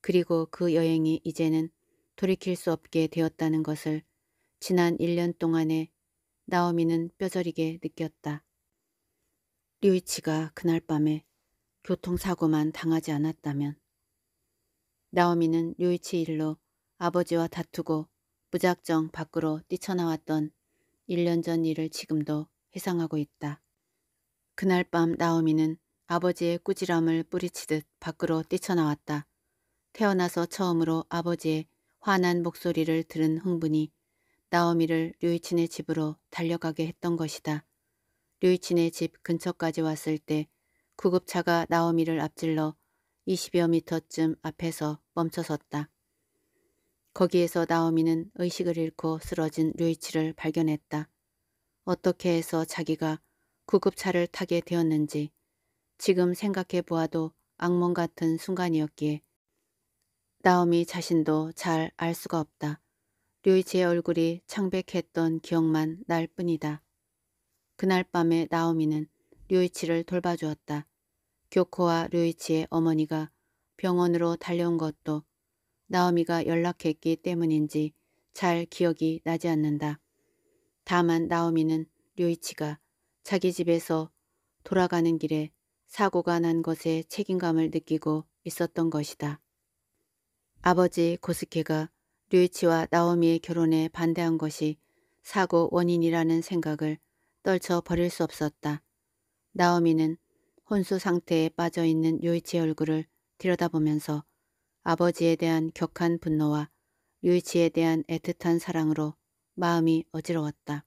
그리고 그 여행이 이제는 돌이킬 수 없게 되었다는 것을 지난 1년 동안의 나오미는 뼈저리게 느꼈다. 류이치가 그날 밤에 교통사고만 당하지 않았다면 나오미는 류이치 일로 아버지와 다투고 무작정 밖으로 뛰쳐나왔던 1년 전 일을 지금도 회상하고 있다. 그날 밤 나오미는 아버지의 꾸지람을 뿌리치듯 밖으로 뛰쳐나왔다. 태어나서 처음으로 아버지의 화난 목소리를 들은 흥분이 나오미를 류이친의 집으로 달려가게 했던 것이다. 류이친의 집 근처까지 왔을 때 구급차가 나오미를 앞질러 20여 미터쯤 앞에서 멈춰섰다. 거기에서 나오미는 의식을 잃고 쓰러진 류이치를 발견했다. 어떻게 해서 자기가 구급차를 타게 되었는지 지금 생각해 보아도 악몽 같은 순간이었기에 나오미 자신도 잘 알 수가 없다. 류이치의 얼굴이 창백했던 기억만 날 뿐이다. 그날 밤에 나오미는 류이치를 돌봐주었다. 교코와 류이치의 어머니가 병원으로 달려온 것도 나오미가 연락했기 때문인지 잘 기억이 나지 않는다. 다만 나오미는 류이치가 자기 집에서 돌아가는 길에 사고가 난 것에 책임감을 느끼고 있었던 것이다. 아버지 고스케가 류이치와 나오미의 결혼에 반대한 것이 사고 원인이라는 생각을 떨쳐 버릴 수 없었다. 나오미는 혼수 상태에 빠져 있는 류이치의 얼굴을 들여다보면서 아버지에 대한 격한 분노와 류이치에 대한 애틋한 사랑으로 마음이 어지러웠다.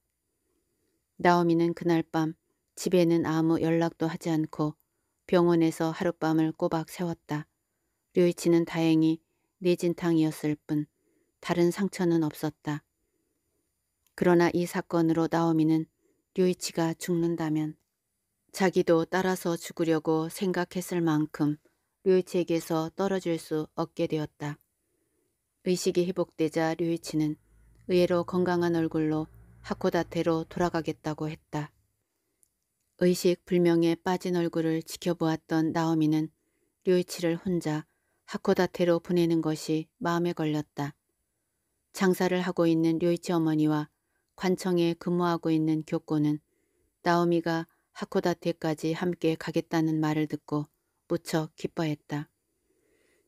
나오미는 그날 밤 집에는 아무 연락도 하지 않고 병원에서 하룻밤을 꼬박 세웠다. 류이치는 다행히 뇌진탕이었을 네 뿐 다른 상처는 없었다. 그러나 이 사건으로 나오미는 류이치가 죽는다면 자기도 따라서 죽으려고 생각했을 만큼 류이치에게서 떨어질 수 없게 되었다. 의식이 회복되자 류이치는 의외로 건강한 얼굴로 하코다테로 돌아가겠다고 했다. 의식 불명에 빠진 얼굴을 지켜보았던 나오미는 류이치를 혼자 하코다테로 보내는 것이 마음에 걸렸다. 장사를 하고 있는 류이치 어머니와 관청에 근무하고 있는 교코는 나오미가 하코다테까지 함께 가겠다는 말을 듣고 무척 기뻐했다.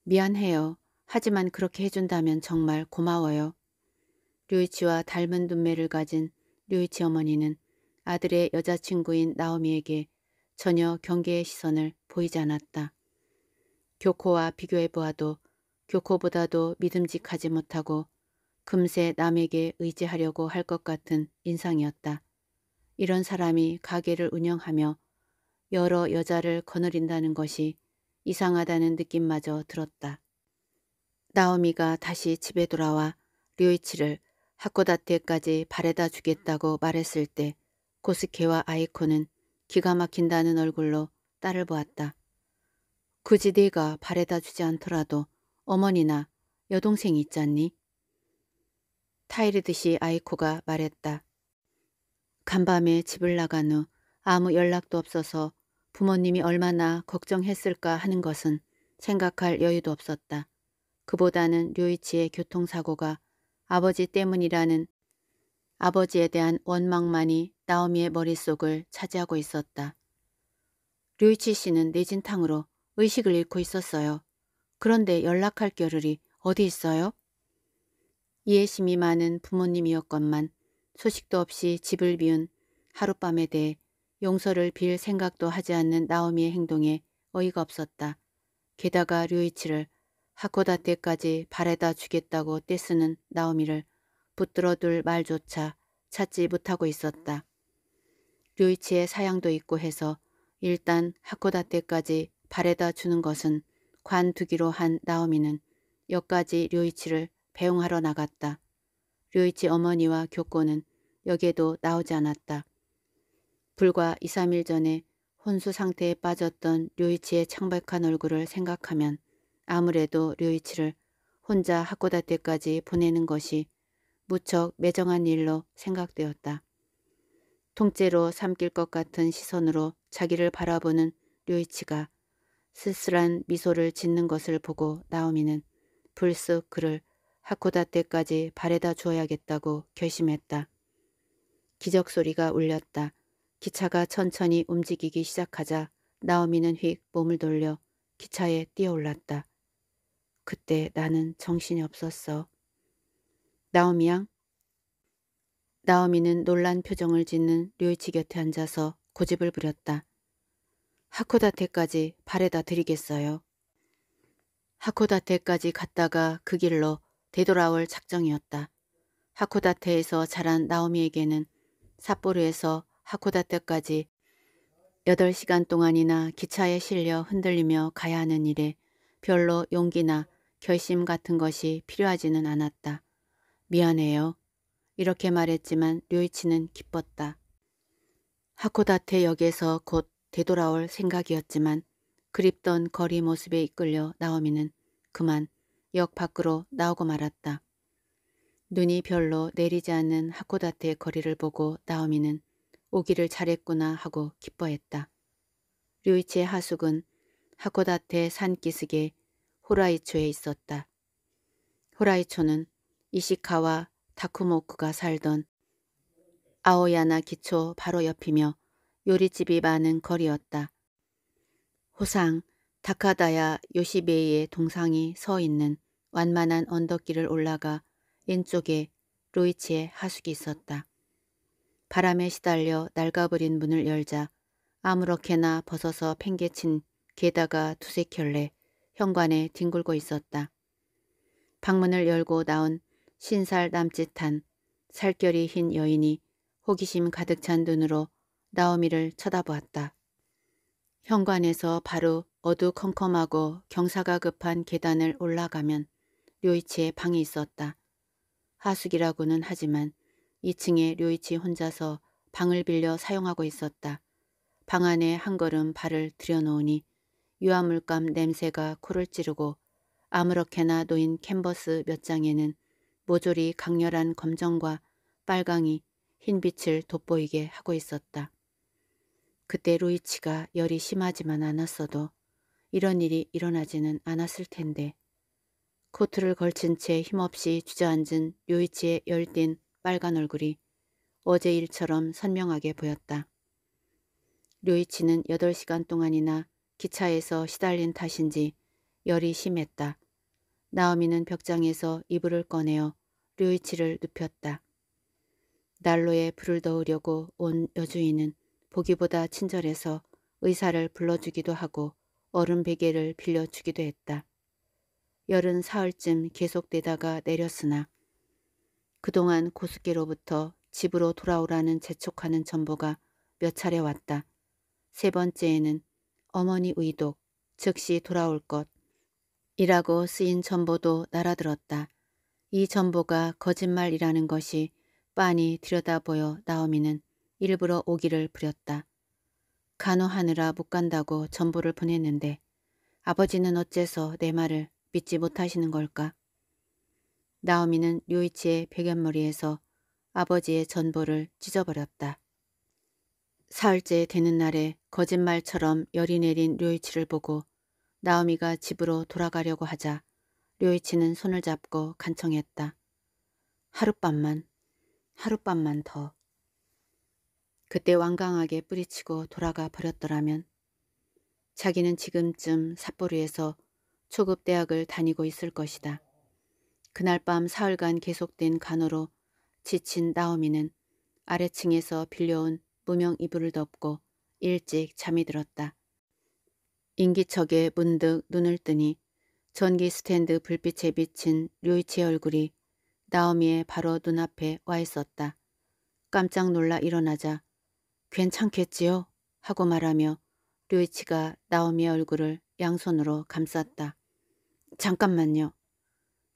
미안해요. 하지만 그렇게 해준다면 정말 고마워요. 류이치와 닮은 눈매를 가진 류이치 어머니는 아들의 여자친구인 나오미에게 전혀 경계의 시선을 보이지 않았다. 교코와 비교해보아도 교코보다도 믿음직하지 못하고 금세 남에게 의지하려고 할 것 같은 인상이었다. 이런 사람이 가게를 운영하며 여러 여자를 거느린다는 것이 이상하다는 느낌마저 들었다. 나오미가 다시 집에 돌아와 류이치를 하코다테까지 바래다 주겠다고 말했을 때 고스케와 아이코는 기가 막힌다는 얼굴로 딸을 보았다. 굳이 네가 바래다 주지 않더라도 어머니나 여동생이 있잖니? 타이르듯이 아이코가 말했다. 간밤에 집을 나간 후 아무 연락도 없어서 부모님이 얼마나 걱정했을까 하는 것은 생각할 여유도 없었다. 그보다는 류이치의 교통사고가 아버지 때문이라는 아버지에 대한 원망만이 나오미의 머릿속을 차지하고 있었다. 류이치 씨는 내진탕으로 의식을 잃고 있었어요. 그런데 연락할 겨를이 어디 있어요? 이해심이 많은 부모님이었건만 소식도 없이 집을 비운 하룻밤에 대해 용서를 빌 생각도 하지 않는 나오미의 행동에 어이가 없었다. 게다가 류이치를 하코다테까지 바래다 주겠다고 떼쓰는 나오미를 붙들어둘 말조차 찾지 못하고 있었다. 류이치의 사양도 있고 해서 일단 하코다테까지 바래다 주는 것은 관두기로 한 나오미는 여기까지 류이치를 배웅하러 나갔다. 류이치 어머니와 교코는 여기에도 나오지 않았다. 불과 2, 3일 전에 혼수 상태에 빠졌던 류이치의 창백한 얼굴을 생각하면 아무래도 류이치를 혼자 학고다테까지 보내는 것이 무척 매정한 일로 생각되었다. 통째로 삼킬 것 같은 시선으로 자기를 바라보는 류이치가 쓸쓸한 미소를 짓는 것을 보고 나오미는 불쑥 그를 하코다테까지 발에다 주어야겠다고 결심했다. 기적 소리가 울렸다. 기차가 천천히 움직이기 시작하자 나오미는 휙 몸을 돌려 기차에 뛰어올랐다. 그때 나는 정신이 없었어. 나오미 양? 나오미는 놀란 표정을 짓는 류이치 곁에 앉아서 고집을 부렸다. 하코다테까지 발에다 드리겠어요. 하코다테까지 갔다가 그 길로 되돌아올 작정이었다. 하코다테에서 자란 나오미에게는 삿포로에서 하코다테까지 8시간 동안이나 기차에 실려 흔들리며 가야 하는 일에 별로 용기나 결심 같은 것이 필요하지는 않았다. 미안해요. 이렇게 말했지만 류이치는 기뻤다. 하코다테 역에서 곧 되돌아올 생각이었지만 그립던 거리 모습에 이끌려 나오미는 그만 역 밖으로 나오고 말았다. 눈이 별로 내리지 않는 하코다테의 거리를 보고 나오미는 오기를 잘했구나 하고 기뻐했다. 류이치의 하숙은 하코다테 산기슭에 호라이초에 있었다. 호라이초는 이시카와 다쿠모쿠가 살던 아오야나 기초 바로 옆이며 요리집이 많은 거리였다. 호상 다카다야 요시베이의 동상이 서 있는 완만한 언덕길을 올라가 왼쪽에 로이치의 하숙이 있었다. 바람에 시달려 날가버린 문을 열자 아무렇게나 벗어서 팽개친 게다가 두세 켤레 현관에 뒹굴고 있었다. 방문을 열고 나온 신살 남짓한 살결이 흰 여인이 호기심 가득 찬 눈으로 나오미를 쳐다보았다. 현관에서 바로 어두컴컴하고 경사가 급한 계단을 올라가면 료이치의 방이 있었다. 하숙이라고는 하지만 2층에 료이치 혼자서 방을 빌려 사용하고 있었다. 방 안에 한 걸음 발을 들여놓으니 유화물감 냄새가 코를 찌르고 아무렇게나 놓인 캔버스 몇 장에는 모조리 강렬한 검정과 빨강이 흰빛을 돋보이게 하고 있었다. 그때 루이치가 열이 심하지만 않았어도 이런 일이 일어나지는 않았을 텐데 코트를 걸친 채 힘없이 주저앉은 요이치의 열띤 빨간 얼굴이 어제 일처럼 선명하게 보였다. 요이치는 8시간 동안이나 기차에서 시달린 탓인지 열이 심했다. 나오미는 벽장에서 이불을 꺼내어 류이치를 눕혔다. 난로에 불을 넣으려고 온 여주인은 보기보다 친절해서 의사를 불러주기도 하고 얼음 베개를 빌려주기도 했다. 열은 사흘쯤 계속되다가 내렸으나 그동안 고수께로부터 집으로 돌아오라는 재촉하는 전보가 몇 차례 왔다. 세 번째에는 어머니 의독, 즉시 돌아올 것 이라고 쓰인 전보도 날아들었다. 이 전보가 거짓말이라는 것이 빤히 들여다보여 나오미는 일부러 오기를 부렸다. 간호하느라 못 간다고 전보를 보냈는데 아버지는 어째서 내 말을 믿지 못하시는 걸까? 나오미는 류이치의 백연머리에서 아버지의 전보를 찢어버렸다. 사흘째 되는 날에 거짓말처럼 열이 내린 류이치를 보고 나오미가 집으로 돌아가려고 하자 류이치는 손을 잡고 간청했다. 하룻밤만, 하룻밤만 더. 그때 완강하게 뿌리치고 돌아가 버렸더라면 자기는 지금쯤 삿포리에서 초급 대학을 다니고 있을 것이다. 그날 밤 사흘간 계속된 간호로 지친 나오미는 아래층에서 빌려온 무명 이불을 덮고 일찍 잠이 들었다. 인기척에 문득 눈을 뜨니 전기 스탠드 불빛에 비친 류이치의 얼굴이 나오미의 바로 눈앞에 와 있었다. 깜짝 놀라 일어나자 괜찮겠지요? 하고 말하며 류이치가 나오미의 얼굴을 양손으로 감쌌다. 잠깐만요.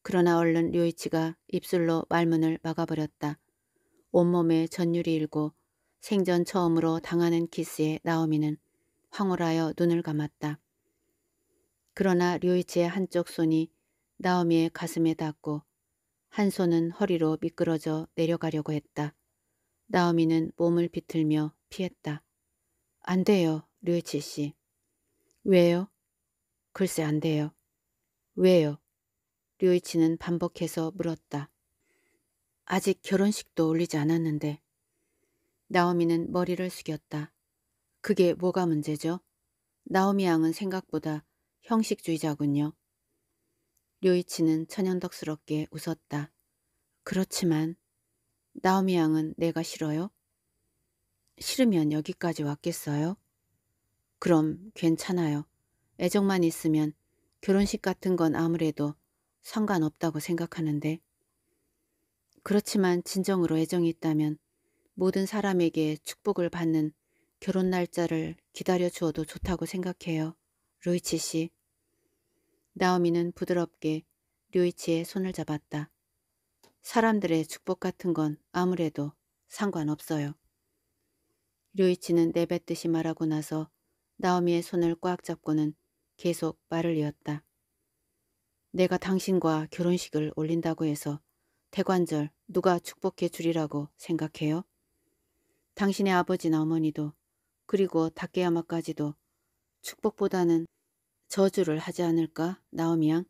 그러나 얼른 류이치가 입술로 말문을 막아버렸다. 온몸에 전율이 일고 생전 처음으로 당하는 키스에 나오미는 황홀하여 눈을 감았다. 그러나 류이치의 한쪽 손이 나오미의 가슴에 닿고 한 손은 허리로 미끄러져 내려가려고 했다. 나오미는 몸을 비틀며 피했다. 안 돼요, 류이치 씨. 왜요? 글쎄 안 돼요. 왜요? 류이치는 반복해서 물었다. 아직 결혼식도 올리지 않았는데. 나오미는 머리를 숙였다. 그게 뭐가 문제죠? 나오미 양은 생각보다 형식주의자군요. 류이치는 천연덕스럽게 웃었다. 그렇지만 나오미 양은 내가 싫어요? 싫으면 여기까지 왔겠어요? 그럼 괜찮아요. 애정만 있으면 결혼식 같은 건 아무래도 상관없다고 생각하는데 그렇지만 진정으로 애정이 있다면 모든 사람에게 축복을 받는 결혼 날짜를 기다려주어도 좋다고 생각해요. 루이치 씨. 나오미는 부드럽게 류이치의 손을 잡았다. 사람들의 축복 같은 건 아무래도 상관없어요. 류이치는 내뱉듯이 말하고 나서 나오미의 손을 꽉 잡고는 계속 말을 이었다. 내가 당신과 결혼식을 올린다고 해서 대관절 누가 축복해 주리라고 생각해요? 당신의 아버지나 어머니도 그리고 닭개야마까지도 축복보다는 저주를 하지 않을까 나오미양?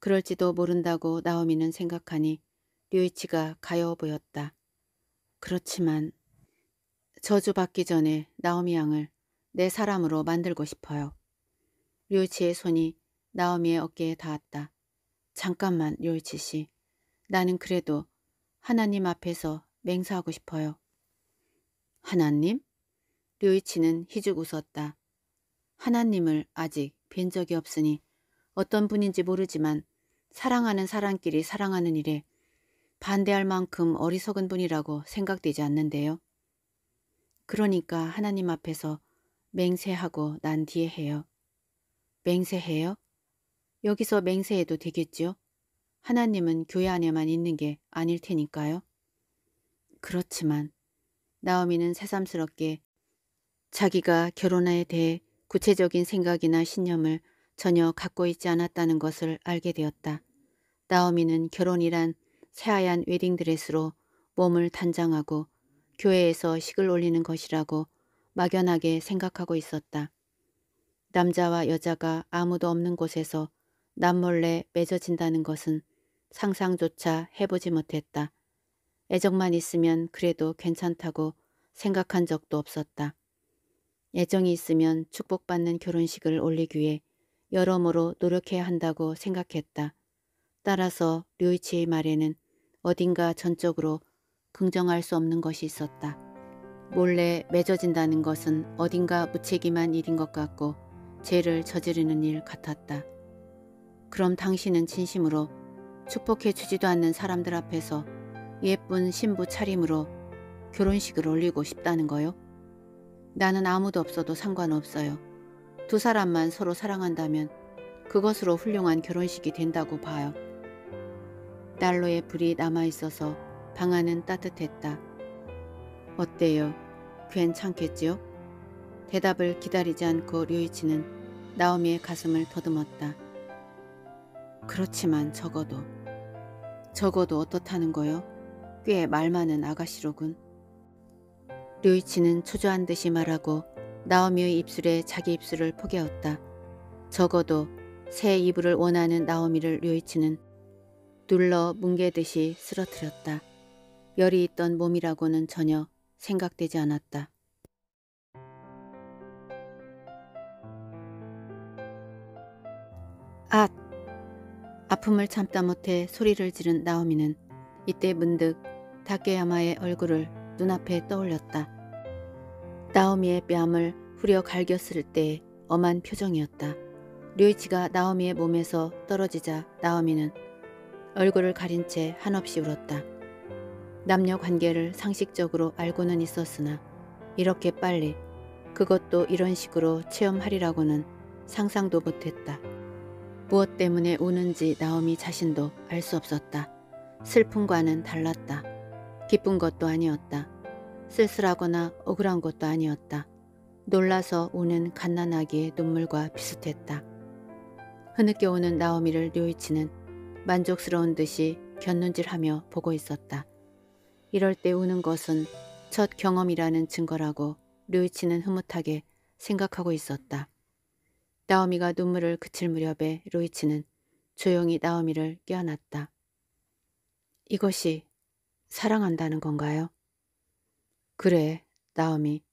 그럴지도 모른다고 나오미는 생각하니 류이치가 가여워 보였다. 그렇지만 저주받기 전에 나오미 양을 내 사람으로 만들고 싶어요. 류이치의 손이 나오미의 어깨에 닿았다. 잠깐만 류이치 씨. 나는 그래도 하나님 앞에서 맹세하고 싶어요. 하나님? 류이치는 희죽 웃었다. 하나님을 아직 뵌 적이 없으니 어떤 분인지 모르지만 사랑하는 사람끼리 사랑하는 일에 반대할 만큼 어리석은 분이라고 생각되지 않는데요. 그러니까 하나님 앞에서 맹세하고 난 뒤에 해요. 맹세해요? 여기서 맹세해도 되겠지요? 하나님은 교회 안에만 있는 게 아닐 테니까요. 그렇지만 나오미는 새삼스럽게 자기가 결혼에 대해 구체적인 생각이나 신념을 전혀 갖고 있지 않았다는 것을 알게 되었다. 나오미는 결혼이란 새하얀 웨딩드레스로 몸을 단장하고 교회에서 식을 올리는 것이라고 막연하게 생각하고 있었다. 남자와 여자가 아무도 없는 곳에서 남몰래 맺어진다는 것은 상상조차 해보지 못했다. 애정만 있으면 그래도 괜찮다고 생각한 적도 없었다. 애정이 있으면 축복받는 결혼식을 올리기 위해 여러모로 노력해야 한다고 생각했다. 따라서 류이치의 말에는 어딘가 전적으로 긍정할 수 없는 것이 있었다. 몰래 맺어진다는 것은 어딘가 무책임한 일인 것 같고 죄를 저지르는 일 같았다. 그럼 당신은 진심으로 축복해 주지도 않는 사람들 앞에서 예쁜 신부 차림으로 결혼식을 올리고 싶다는 거요? 나는 아무도 없어도 상관없어요. 두 사람만 서로 사랑한다면 그것으로 훌륭한 결혼식이 된다고 봐요. 난로에 불이 남아있어서 방 안은 따뜻했다. 어때요? 괜찮겠지요? 대답을 기다리지 않고 류이치는 나오미의 가슴을 더듬었다. 그렇지만 적어도 적어도 어떻다는 거요? 꽤 말 많은 아가씨로군. 류이치는 초조한 듯이 말하고 나오미의 입술에 자기 입술을 포개었다. 적어도 새 이불을 원하는 나오미를 류이치는 눌러 뭉개듯이 쓰러뜨렸다. 열이 있던 몸이라고는 전혀 생각되지 않았다. 앗! 아픔을 참다 못해 소리를 지른 나오미는 이때 문득 다케야마의 얼굴을 눈앞에 떠올렸다. 나오미의 뺨을 후려 갈겼을 때 엄한 표정이었다. 류이치가 나오미의 몸에서 떨어지자 나오미는 얼굴을 가린 채 한없이 울었다. 남녀 관계를 상식적으로 알고는 있었으나 이렇게 빨리 그것도 이런 식으로 체험하리라고는 상상도 못했다. 무엇 때문에 우는지 나오미 자신도 알 수 없었다. 슬픔과는 달랐다. 기쁜 것도 아니었다. 쓸쓸하거나 억울한 것도 아니었다. 놀라서 우는 갓난아기의 눈물과 비슷했다. 흐느껴 오는 나오미를 류이치는 만족스러운 듯이 곁눈질하며 보고 있었다. 이럴 때 우는 것은 첫 경험이라는 증거라고 류이치는 흐뭇하게 생각하고 있었다. 나오미가 눈물을 그칠 무렵에 루이치는 조용히 나오미를 껴안았다. 이것이 사랑한다는 건가요? 그래, 나오미.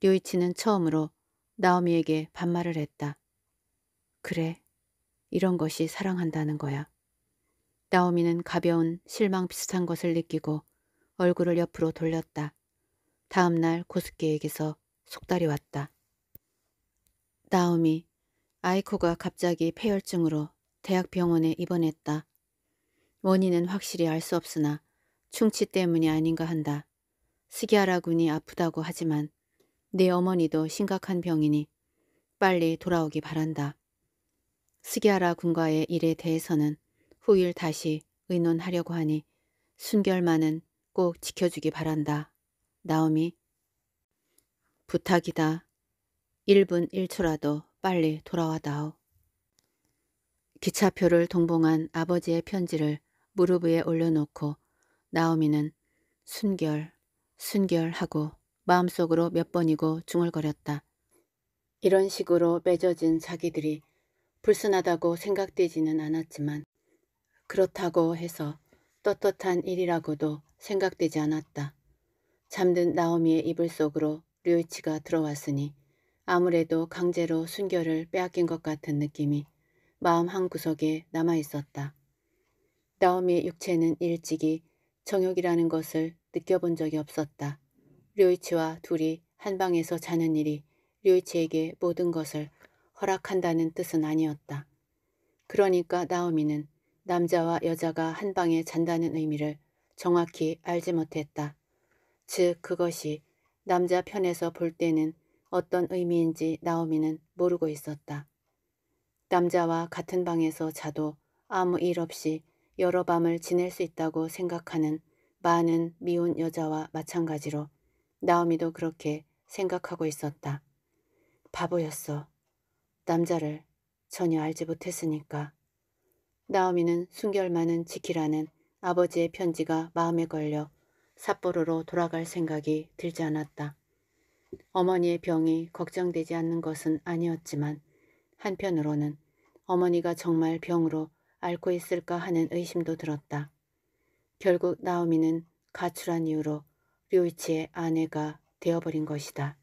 류이치는 처음으로 나오미에게 반말을 했다. 그래, 이런 것이 사랑한다는 거야. 나오미는 가벼운 실망 비슷한 것을 느끼고 얼굴을 옆으로 돌렸다. 다음날 고스케에게서 속달이 왔다. 나오미, 아이코가 갑자기 폐혈증으로 대학병원에 입원했다. 원인은 확실히 알 수 없으나 충치 때문이 아닌가 한다. 스기아라 군이 아프다고 하지만 네 어머니도 심각한 병이니 빨리 돌아오기 바란다. 스기아라 군과의 일에 대해서는 후일 다시 의논하려고 하니 순결만은 꼭 지켜주기 바란다. 나오미 부탁이다. 1분 1초라도 빨리 돌아와다오. 기차표를 동봉한 아버지의 편지를 무릎 위에 올려놓고 나오미는 순결, 순결 하고 마음속으로 몇 번이고 중얼거렸다. 이런 식으로 맺어진 자기들이 불순하다고 생각되지는 않았지만 그렇다고 해서 떳떳한 일이라고도 생각되지 않았다. 잠든 나오미의 이불 속으로 류이치가 들어왔으니 아무래도 강제로 순결을 빼앗긴 것 같은 느낌이 마음 한구석에 남아있었다. 나오미의 육체는 일찍이 정욕이라는 것을 느껴본 적이 없었다. 류이치와 둘이 한 방에서 자는 일이 류이치에게 모든 것을 허락한다는 뜻은 아니었다. 그러니까 나오미는 남자와 여자가 한 방에 잔다는 의미를 정확히 알지 못했다. 즉 그것이 남자 편에서 볼 때는 어떤 의미인지 나오미는 모르고 있었다. 남자와 같은 방에서 자도 아무 일 없이 여러 밤을 지낼 수 있다고 생각하는 많은 미운 여자와 마찬가지로 나오미도 그렇게 생각하고 있었다. 바보였어. 남자를 전혀 알지 못했으니까. 나오미는 순결만은 지키라는 아버지의 편지가 마음에 걸려 삿포로로 돌아갈 생각이 들지 않았다. 어머니의 병이 걱정되지 않는 것은 아니었지만 한편으로는 어머니가 정말 병으로 앓고 있을까 하는 의심도 들었다. 결국 나오미는 가출한 이후로 류이치의 아내가 되어버린 것이다.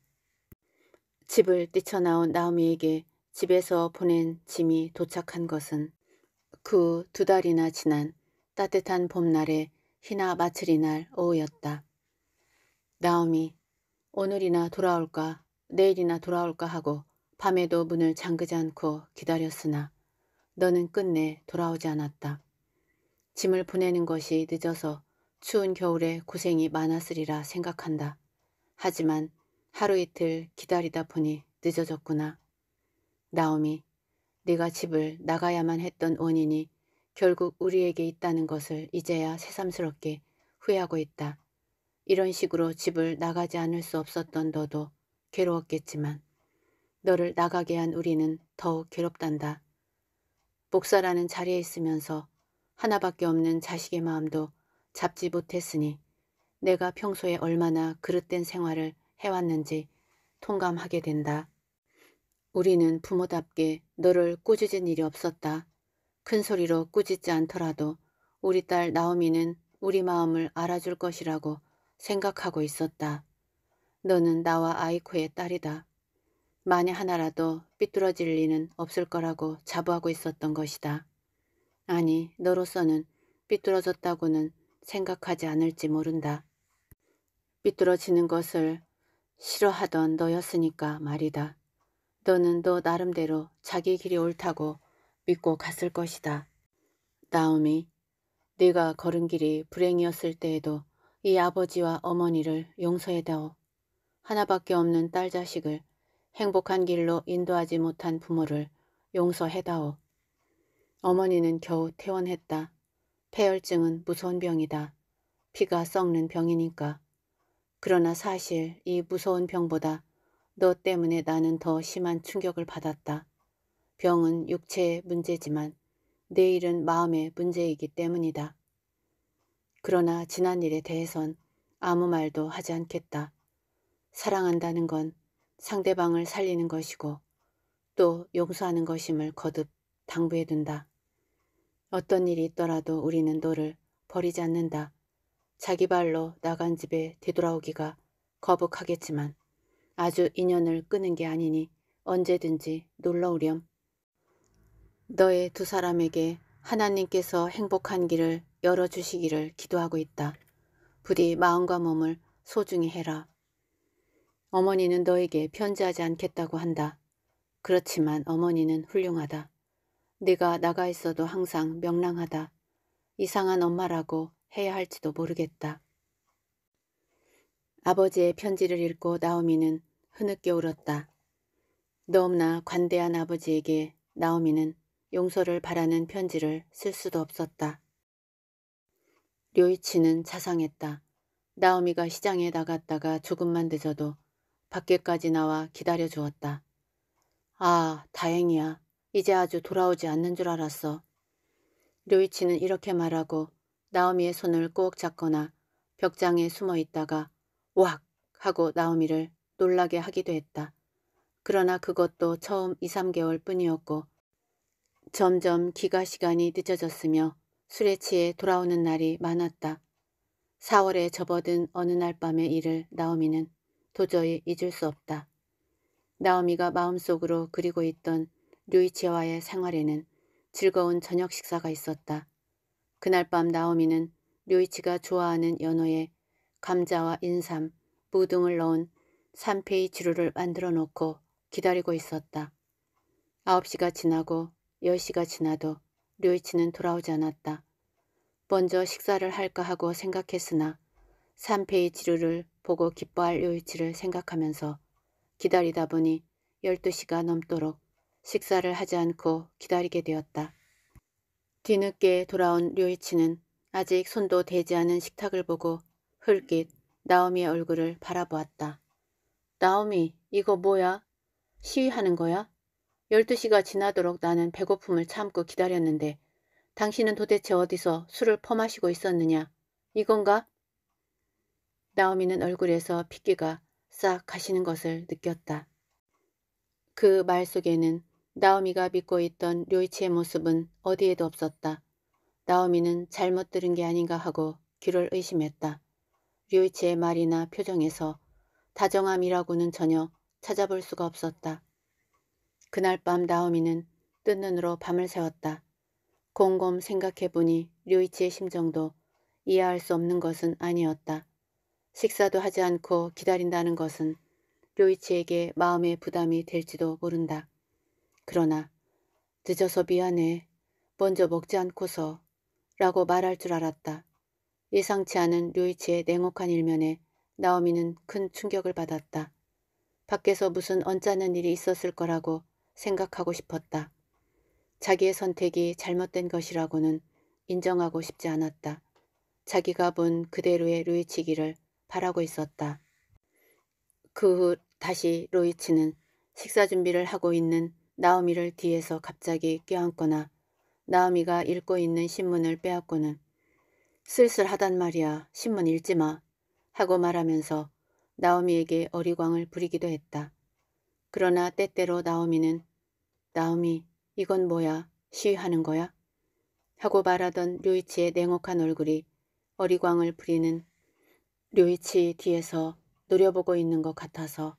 집을 뛰쳐나온 나오미에게 집에서 보낸 짐이 도착한 것은 그 두 달이나 지난 따뜻한 봄날의 희나 마츠리 날 오후였다. 나오미 오늘이나 돌아올까 내일이나 돌아올까 하고 밤에도 문을 잠그지 않고 기다렸으나 너는 끝내 돌아오지 않았다. 짐을 보내는 것이 늦어서 추운 겨울에 고생이 많았으리라 생각한다. 하지만 하루 이틀 기다리다 보니 늦어졌구나. 나오미, 네가 집을 나가야만 했던 원인이 결국 우리에게 있다는 것을 이제야 새삼스럽게 후회하고 있다. 이런 식으로 집을 나가지 않을 수 없었던 너도 괴로웠겠지만 너를 나가게 한 우리는 더욱 괴롭단다. 복사라는 자리에 있으면서 하나밖에 없는 자식의 마음도 잡지 못했으니 내가 평소에 얼마나 그릇된 생활을 해왔는지 통감하게 된다. 우리는 부모답게 너를 꾸짖은 일이 없었다. 큰 소리로 꾸짖지 않더라도 우리 딸 나오미는 우리 마음을 알아줄 것이라고 생각하고 있었다. 너는 나와 아이코의 딸이다. 만에 하나라도 삐뚤어질 리는 없을 거라고 자부하고 있었던 것이다. 아니, 너로서는 삐뚤어졌다고는 생각하지 않을지 모른다. 삐뚤어지는 것을 싫어하던 너였으니까 말이다. 너는 너 나름대로 자기 길이 옳다고 믿고 갔을 것이다. 나오미, 네가 걸은 길이 불행이었을 때에도 이 아버지와 어머니를 용서해다오. 하나밖에 없는 딸 자식을 행복한 길로 인도하지 못한 부모를 용서해다오. 어머니는 겨우 퇴원했다. 폐혈증은 무서운 병이다. 피가 썩는 병이니까. 그러나 사실 이 무서운 병보다 너 때문에 나는 더 심한 충격을 받았다. 병은 육체의 문제지만 내일은 마음의 문제이기 때문이다. 그러나 지난 일에 대해선 아무 말도 하지 않겠다. 사랑한다는 건 상대방을 살리는 것이고 또 용서하는 것임을 거듭 당부해둔다. 어떤 일이 있더라도 우리는 너를 버리지 않는다. 자기 발로 나간 집에 되돌아오기가 거북하겠지만 아주 인연을 끄는 게 아니니 언제든지 놀러오렴. 너의 두 사람에게 하나님께서 행복한 길을 열어주시기를 기도하고 있다. 부디 마음과 몸을 소중히 해라. 어머니는 너에게 편지하지 않겠다고 한다. 그렇지만 어머니는 훌륭하다. 네가 나가 있어도 항상 명랑하다. 이상한 엄마라고 해야 할지도 모르겠다. 아버지의 편지를 읽고 나오미는 흐느껴 울었다. 너무나 관대한 아버지에게 나오미는 용서를 바라는 편지를 쓸 수도 없었다. 료이치는 자상했다. 나오미가 시장에 나갔다가 조금만 늦어도 밖에까지 나와 기다려 주었다. 아, 다행이야. 이제 아주 돌아오지 않는 줄 알았어. 료이치는 이렇게 말하고 나오미의 손을 꼭 잡거나 벽장에 숨어 있다가 왁 하고 나오미를 놀라게 하기도 했다. 그러나 그것도 처음 2, 3개월 뿐이었고 점점 기가 시간이 늦어졌으며 술에 취해 돌아오는 날이 많았다. 4월에 접어든 어느 날 밤의 일을 나오미는 도저히 잊을 수 없다. 나오미가 마음속으로 그리고 있던 류이치와의 생활에는 즐거운 저녁 식사가 있었다. 그날 밤 나오미는 류이치가 좋아하는 연어에 감자와 인삼, 무 등을 넣은 산페이 지루를 만들어 놓고 기다리고 있었다. 9시가 지나고 10시가 지나도 류이치는 돌아오지 않았다. 먼저 식사를 할까 하고 생각했으나 산페이 지루를 보고 기뻐할 류이치를 생각하면서 기다리다 보니 12시가 넘도록 식사를 하지 않고 기다리게 되었다. 뒤늦게 돌아온 류이치는 아직 손도 대지 않은 식탁을 보고 흘깃 나오미의 얼굴을 바라보았다. 나오미, 이거 뭐야? 시위하는 거야? 12시가 지나도록 나는 배고픔을 참고 기다렸는데 당신은 도대체 어디서 술을 퍼마시고 있었느냐? 이건가? 나오미는 얼굴에서 핏기가 싹 가시는 것을 느꼈다. 그 말 속에는 나오미가 믿고 있던 료이치의 모습은 어디에도 없었다. 나오미는 잘못 들은 게 아닌가 하고 귀를 의심했다. 료이치의 말이나 표정에서 다정함이라고는 전혀 찾아볼 수가 없었다. 그날 밤 나오미는 뜬 눈으로 밤을 새웠다. 곰곰 생각해보니 류이치의 심정도 이해할 수 없는 것은 아니었다. 식사도 하지 않고 기다린다는 것은 류이치에게 마음의 부담이 될지도 모른다. 그러나 늦어서 미안해. 먼저 먹지 않고서 라고 말할 줄 알았다. 예상치 않은 류이치의 냉혹한 일면에 나오미는 큰 충격을 받았다. 밖에서 무슨 언짢은 일이 있었을 거라고 생각하고 싶었다. 자기의 선택이 잘못된 것이라고는 인정하고 싶지 않았다. 자기가 본 그대로의 루이치기를 바라고 있었다. 그 후 다시 루이치는 식사 준비를 하고 있는 나오미를 뒤에서 갑자기 껴안거나 나오미가 읽고 있는 신문을 빼앗고는 쓸쓸하단 말이야 신문 읽지 마 하고 말하면서 나오미에게 어리광을 부리기도 했다. 그러나 때때로 나오미는 나오미 이건 뭐야 시위하는 거야? 하고 말하던 류이치의 냉혹한 얼굴이 어리광을 부리는 류이치 뒤에서 노려보고 있는 것 같아서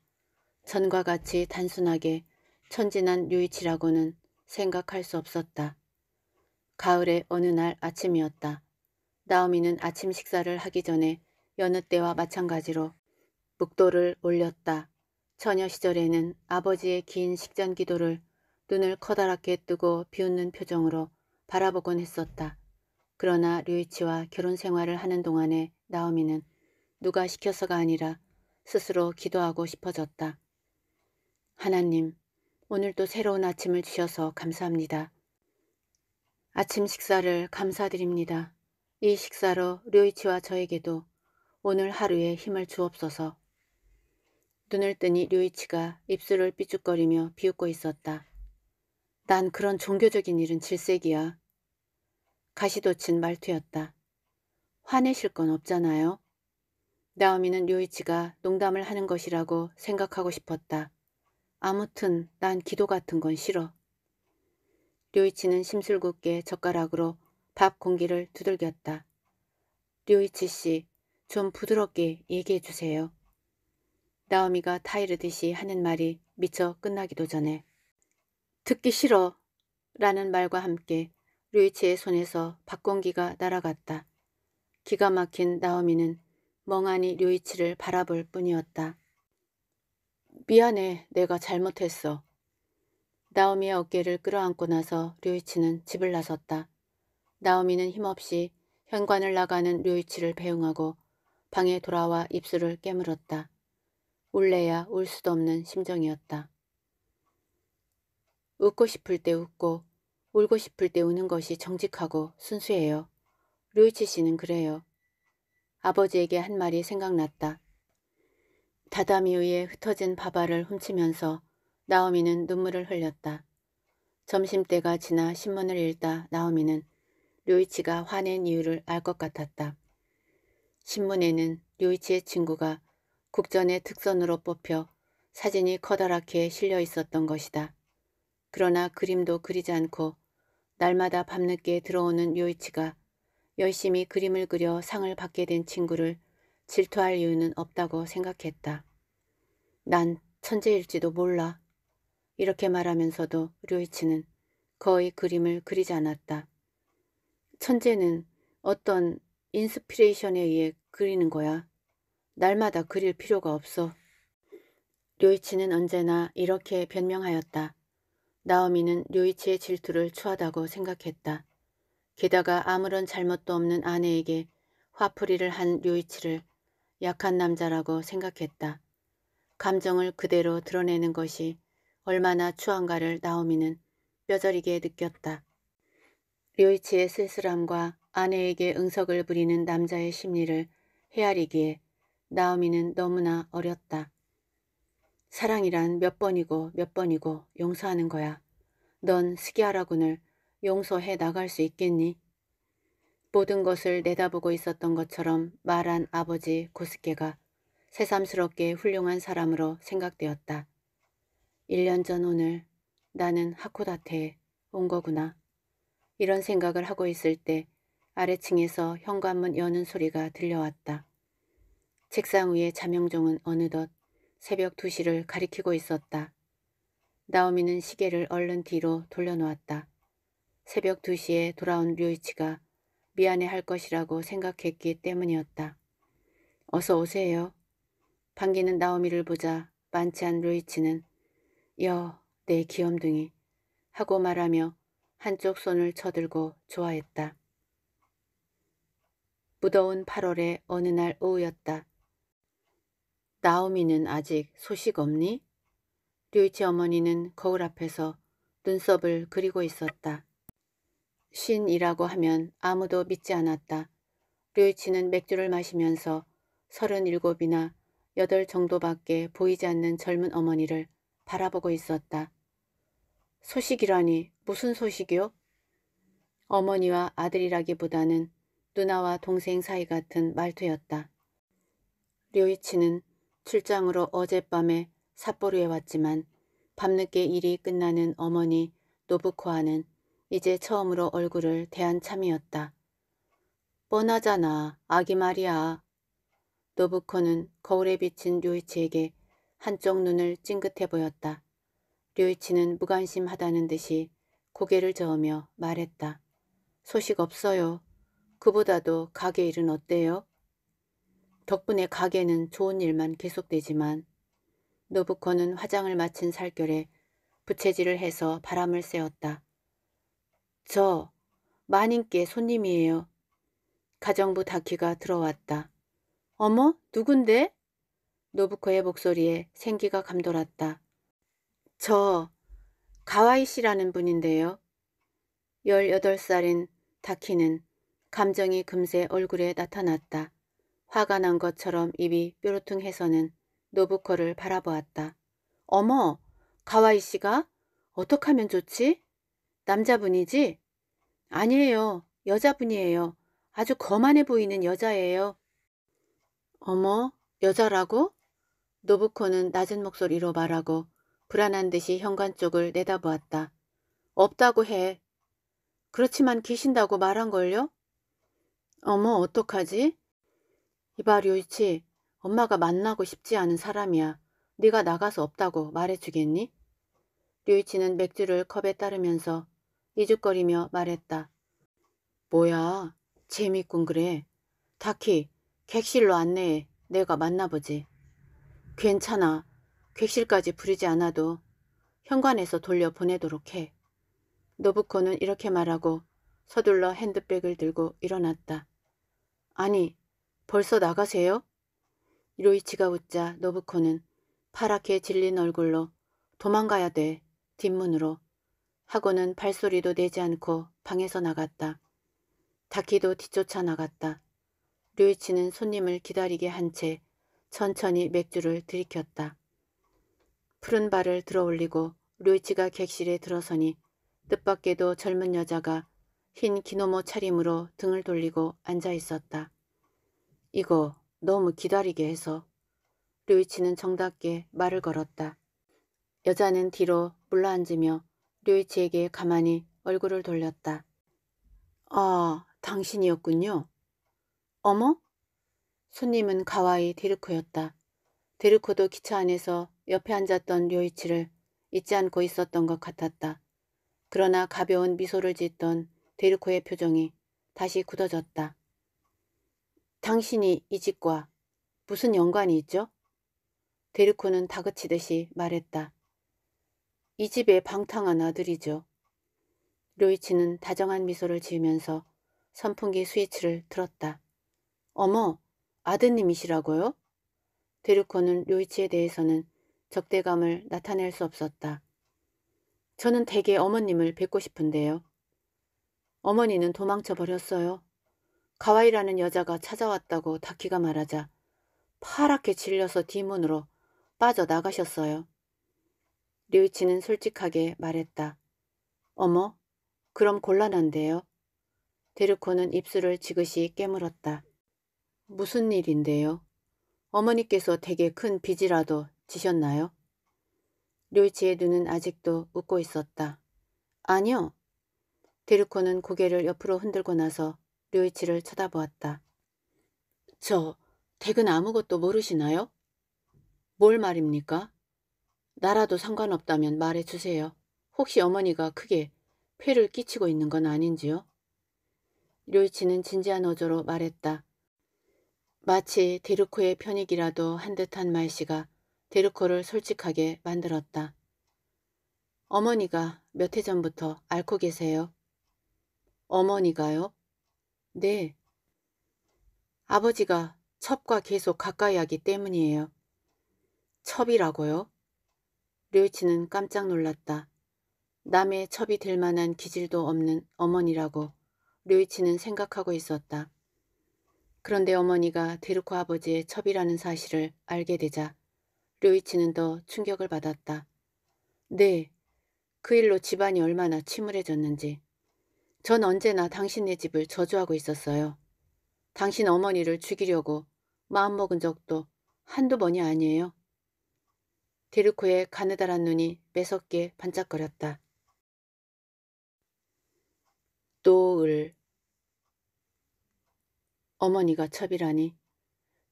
전과 같이 단순하게 천진한 류이치라고는 생각할 수 없었다. 가을의 어느 날 아침이었다. 나오미는 아침 식사를 하기 전에 여느 때와 마찬가지로 묵도를 올렸다. 처녀 시절에는 아버지의 긴 식전 기도를 눈을 커다랗게 뜨고 비웃는 표정으로 바라보곤 했었다. 그러나 류이치와 결혼 생활을 하는 동안에 나오미는 누가 시켜서가 아니라 스스로 기도하고 싶어졌다. 하나님, 오늘도 새로운 아침을 주셔서 감사합니다. 아침 식사를 감사드립니다. 이 식사로 류이치와 저에게도 오늘 하루에 힘을 주옵소서. 눈을 뜨니 류이치가 입술을 삐죽거리며 비웃고 있었다. 난 그런 종교적인 일은 질색이야. 가시도친 말투였다. 화내실 건 없잖아요. 나오미는 요이치가 농담을 하는 것이라고 생각하고 싶었다. 아무튼 난 기도 같은 건 싫어. 류이치는 심술궂게 젓가락으로 밥 공기를 두들겼다. 류이치 씨, 좀 부드럽게 얘기해 주세요. 나오미가 타이르듯이 하는 말이 미처 끝나기도 전에 듣기 싫어 라는 말과 함께 류이치의 손에서 박공기가 날아갔다. 기가 막힌 나오미는 멍하니 류이치를 바라볼 뿐이었다. 미안해 내가 잘못했어. 나오미의 어깨를 끌어안고 나서 류이치는 집을 나섰다. 나오미는 힘없이 현관을 나가는 류이치를 배웅하고 방에 돌아와 입술을 깨물었다. 울래야 울 수도 없는 심정이었다. 웃고 싶을 때 웃고 울고 싶을 때 우는 것이 정직하고 순수해요. 류이치 씨는 그래요. 아버지에게 한 말이 생각났다. 다다미 위에 흩어진 바바를 훔치면서 나오미는 눈물을 흘렸다. 점심때가 지나 신문을 읽다 나오미는 류이치가 화낸 이유를 알 것 같았다. 신문에는 류이치의 친구가 국전의 특선으로 뽑혀 사진이 커다랗게 실려 있었던 것이다. 그러나 그림도 그리지 않고 날마다 밤늦게 들어오는 요이치가 열심히 그림을 그려 상을 받게 된 친구를 질투할 이유는 없다고 생각했다. 난 천재일지도 몰라. 이렇게 말하면서도 류이치는 거의 그림을 그리지 않았다. 천재는 어떤 인스피레이션에 의해 그리는 거야. 날마다 그릴 필요가 없어. 류이치는 언제나 이렇게 변명하였다. 나오미는 류이치의 질투를 추하다고 생각했다. 게다가 아무런 잘못도 없는 아내에게 화풀이를 한류이치를 약한 남자라고 생각했다. 감정을 그대로 드러내는 것이 얼마나 추한가를 나오미는 뼈저리게 느꼈다. 류이치의 쓸쓸함과 아내에게 응석을 부리는 남자의 심리를 헤아리기에 나오미는 너무나 어렸다. 사랑이란 몇 번이고 몇 번이고 용서하는 거야. 넌스기하라군을 용서해 나갈 수 있겠니? 모든 것을 내다보고 있었던 것처럼 말한 아버지 고스케가 새삼스럽게 훌륭한 사람으로 생각되었다. 1년 전 오늘 나는 하코다테에 온 거구나. 이런 생각을 하고 있을 때 아래층에서 현관문 여는 소리가 들려왔다. 책상 위에 자명종은 어느덧 새벽 2시를 가리키고 있었다. 나오미는 시계를 얼른 뒤로 돌려놓았다. 새벽 2시에 돌아온 류이치가 미안해할 것이라고 생각했기 때문이었다. 어서 오세요. 반기는 나오미를 보자 만취한 루이치는 여, 내 귀염둥이 하고 말하며 한쪽 손을 쳐들고 좋아했다. 무더운 8월의 어느 날 오후였다. 나오미는 아직 소식 없니? 류이치 어머니는 거울 앞에서 눈썹을 그리고 있었다. 신이라고 하면 아무도 믿지 않았다. 류이치는 맥주를 마시면서 서른일곱이나 여덟 정도밖에 보이지 않는 젊은 어머니를 바라보고 있었다. 소식이라니 무슨 소식이요? 어머니와 아들이라기보다는 누나와 동생 사이 같은 말투였다. 류이치는 출장으로 어젯밤에 삿포로에 왔지만 밤늦게 일이 끝나는 어머니 노부코아는 이제 처음으로 얼굴을 대한 참이었다. 뻔하잖아, 아기 말이야. 노부코는 거울에 비친 류이치에게 한쪽 눈을 찡긋해 보였다. 류이치는 무관심하다는 듯이 고개를 저으며 말했다. 소식 없어요. 그보다도 가게 일은 어때요? 덕분에 가게는 좋은 일만 계속되지만 노부코는 화장을 마친 살결에 부채질을 해서 바람을 쐬었다. 저 마님께 손님이에요. 가정부 다키가 들어왔다. 어머 누군데? 노부코의 목소리에 생기가 감돌았다. 저 가와이 씨라는 분인데요. 18살인 다키는 감정이 금세 얼굴에 나타났다. 화가 난 것처럼 입이 뾰루퉁해서는 노부코를 바라보았다. 어머, 가와이 씨가? 어떡하면 좋지? 남자분이지? 아니에요. 여자분이에요. 아주 거만해 보이는 여자예요. 어머, 여자라고? 노부코는 낮은 목소리로 말하고 불안한 듯이 현관 쪽을 내다보았다. 없다고 해. 그렇지만 계신다고 말한걸요? 어머, 어떡하지? 이봐 류이치 엄마가 만나고 싶지 않은 사람이야. 네가 나가서 없다고 말해주겠니? 류이치는 맥주를 컵에 따르면서 이죽거리며 말했다. 뭐야 재밌군 그래. 다키 객실로 안내해 내가 만나보지. 괜찮아 객실까지 부리지 않아도 현관에서 돌려보내도록 해. 노부코는 이렇게 말하고 서둘러 핸드백을 들고 일어났다. 아니 벌써 나가세요? 이로이치가 웃자 노부코는 파랗게 질린 얼굴로 도망가야 돼. 뒷문으로. 하고는 발소리도 내지 않고 방에서 나갔다. 다키도 뒤쫓아 나갔다. 류이치는 손님을 기다리게 한 채 천천히 맥주를 들이켰다. 푸른 발을 들어올리고 류이치가 객실에 들어서니 뜻밖에도 젊은 여자가 흰 기노모 차림으로 등을 돌리고 앉아 있었다. 이거 너무 기다리게 해서. 류이치는 정답게 말을 걸었다. 여자는 뒤로 물러앉으며 류이치에게 가만히 얼굴을 돌렸다. 아, 당신이었군요. 어머? 손님은 가와이 데르코였다데르코도 기차 안에서 옆에 앉았던 류이치를 잊지 않고 있었던 것 같았다. 그러나 가벼운 미소를 짓던 데르코의 표정이 다시 굳어졌다. 당신이 이 집과 무슨 연관이 있죠? 데르코는 다그치듯이 말했다. 이 집의 방탕한 아들이죠. 로이치는 다정한 미소를 지으면서 선풍기 스위치를 들었다. 어머, 아드님이시라고요? 데르코는 로이치에 대해서는 적대감을 나타낼 수 없었다. 저는 대개 어머님을 뵙고 싶은데요. 어머니는 도망쳐 버렸어요. 가와이라는 여자가 찾아왔다고 다키가 말하자 파랗게 질려서 뒷문으로 빠져나가셨어요. 류이치는 솔직하게 말했다. 어머, 그럼 곤란한데요. 데르코는 입술을 지그시 깨물었다. 무슨 일인데요? 어머니께서 되게 큰 빚이라도 지셨나요? 류이치의 눈은 아직도 웃고 있었다. 아니요. 데르코는 고개를 옆으로 흔들고 나서 류이치를 쳐다보았다. 저, 댁은 아무것도 모르시나요? 뭘 말입니까? 나라도 상관없다면 말해주세요. 혹시 어머니가 크게 폐를 끼치고 있는 건 아닌지요? 류이치는 진지한 어조로 말했다. 마치 데르코의 편익이라도 한 듯한 말씨가 데르코를 솔직하게 만들었다. 어머니가 몇 해 전부터 앓고 계세요? 어머니가요? 네. 아버지가 첩과 계속 가까이 하기 때문이에요. 첩이라고요? 류치는 깜짝 놀랐다. 남의 첩이 될 만한 기질도 없는 어머니라고 류이치는 생각하고 있었다. 그런데 어머니가 데루코 아버지의 첩이라는 사실을 알게 되자 류이치는 더 충격을 받았다. 네, 그 일로 집안이 얼마나 침울해졌는지. 전 언제나 당신네 집을 저주하고 있었어요. 당신 어머니를 죽이려고 마음먹은 적도 한두 번이 아니에요. 데르코의 가느다란 눈이 매섭게 반짝거렸다. 또을 어머니가 첩이라니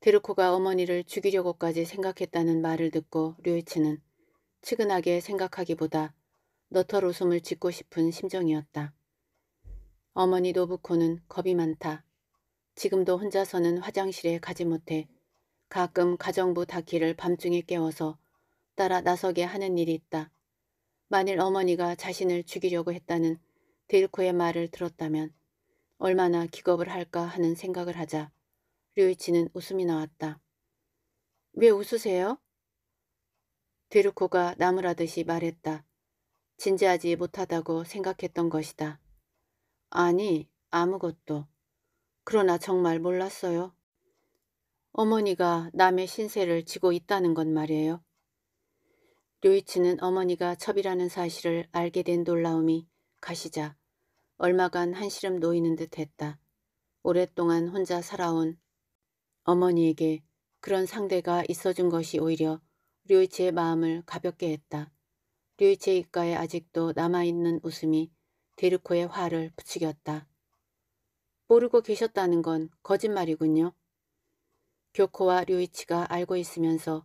데르코가 어머니를 죽이려고까지 생각했다는 말을 듣고 류이치는 측은하게 생각하기보다 너털 웃음을 짓고 싶은 심정이었다. 어머니 노부코는 겁이 많다. 지금도 혼자서는 화장실에 가지 못해 가끔 가정부 다키를 밤중에 깨워서 따라 나서게 하는 일이 있다. 만일 어머니가 자신을 죽이려고 했다는 데일코의 말을 들었다면 얼마나 기겁을 할까 하는 생각을 하자 류이치는 웃음이 나왔다. 왜 웃으세요? 데일코가 나무라듯이 말했다. 진지하지 못하다고 생각했던 것이다. 아니, 아무것도. 그러나 정말 몰랐어요. 어머니가 남의 신세를 지고 있다는 건 말이에요. 류이치는 어머니가 첩이라는 사실을 알게 된 놀라움이 가시자 얼마간 한시름 놓이는 듯 했다. 오랫동안 혼자 살아온 어머니에게 그런 상대가 있어준 것이 오히려 류이치의 마음을 가볍게 했다. 류이치의 입가에 아직도 남아있는 웃음이 데르코의 화를 부추겼다. 모르고 계셨다는 건 거짓말이군요. 교코와 류이치가 알고 있으면서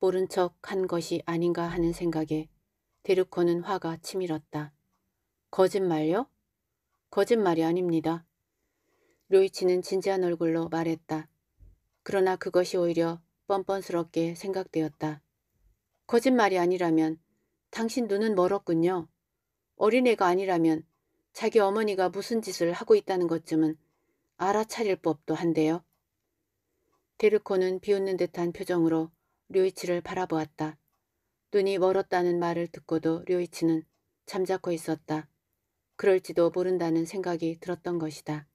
모른 척 한 것이 아닌가 하는 생각에 데르코는 화가 치밀었다. 거짓말요? 거짓말이 아닙니다. 류이치는 진지한 얼굴로 말했다. 그러나 그것이 오히려 뻔뻔스럽게 생각되었다. 거짓말이 아니라면 당신 눈은 멀었군요. 어린애가 아니라면 자기 어머니가 무슨 짓을 하고 있다는 것쯤은 알아차릴 법도 한데요. 데르코는 비웃는 듯한 표정으로 류이치를 바라보았다. 눈이 멀었다는 말을 듣고도 류이치는 잠자코 있었다. 그럴지도 모른다는 생각이 들었던 것이다.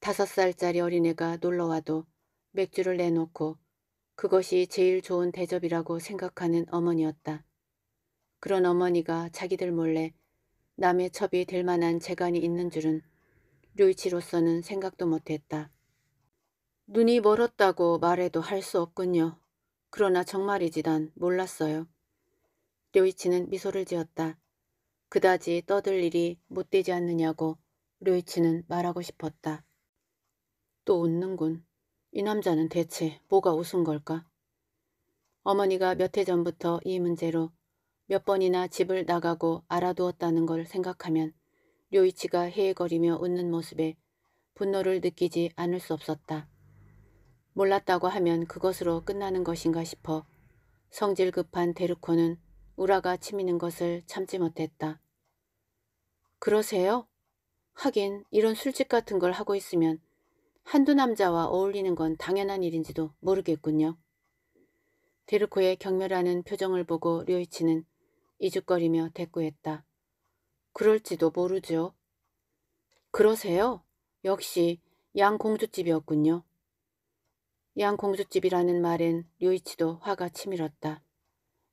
다섯 살짜리 어린애가 놀러와도 맥주를 내놓고 그것이 제일 좋은 대접이라고 생각하는 어머니였다. 그런 어머니가 자기들 몰래 남의 첩이 될 만한 재간이 있는 줄은 류이치로서는 생각도 못했다. 눈이 멀었다고 말해도 할 수 없군요. 그러나 정말이지 난 몰랐어요. 류이치는 미소를 지었다. 그다지 떠들 일이 못 되지 않느냐고 류이치는 말하고 싶었다. 또 웃는군. 이 남자는 대체 뭐가 웃은 걸까? 어머니가 몇 해 전부터 이 문제로 몇 번이나 집을 나가고 알아두었다는 걸 생각하면 료이치가 헤헤거리며 웃는 모습에 분노를 느끼지 않을 수 없었다. 몰랐다고 하면 그것으로 끝나는 것인가 싶어 성질 급한 데르코는 우라가 치미는 것을 참지 못했다. 그러세요? 하긴 이런 술집 같은 걸 하고 있으면 한두 남자와 어울리는 건 당연한 일인지도 모르겠군요. 데르코의 경멸하는 표정을 보고 료이치는 이죽거리며 대꾸했다. 그럴지도 모르죠. 그러세요? 역시 양공주집이었군요. 양공주집이라는 말엔 류이치도 화가 치밀었다.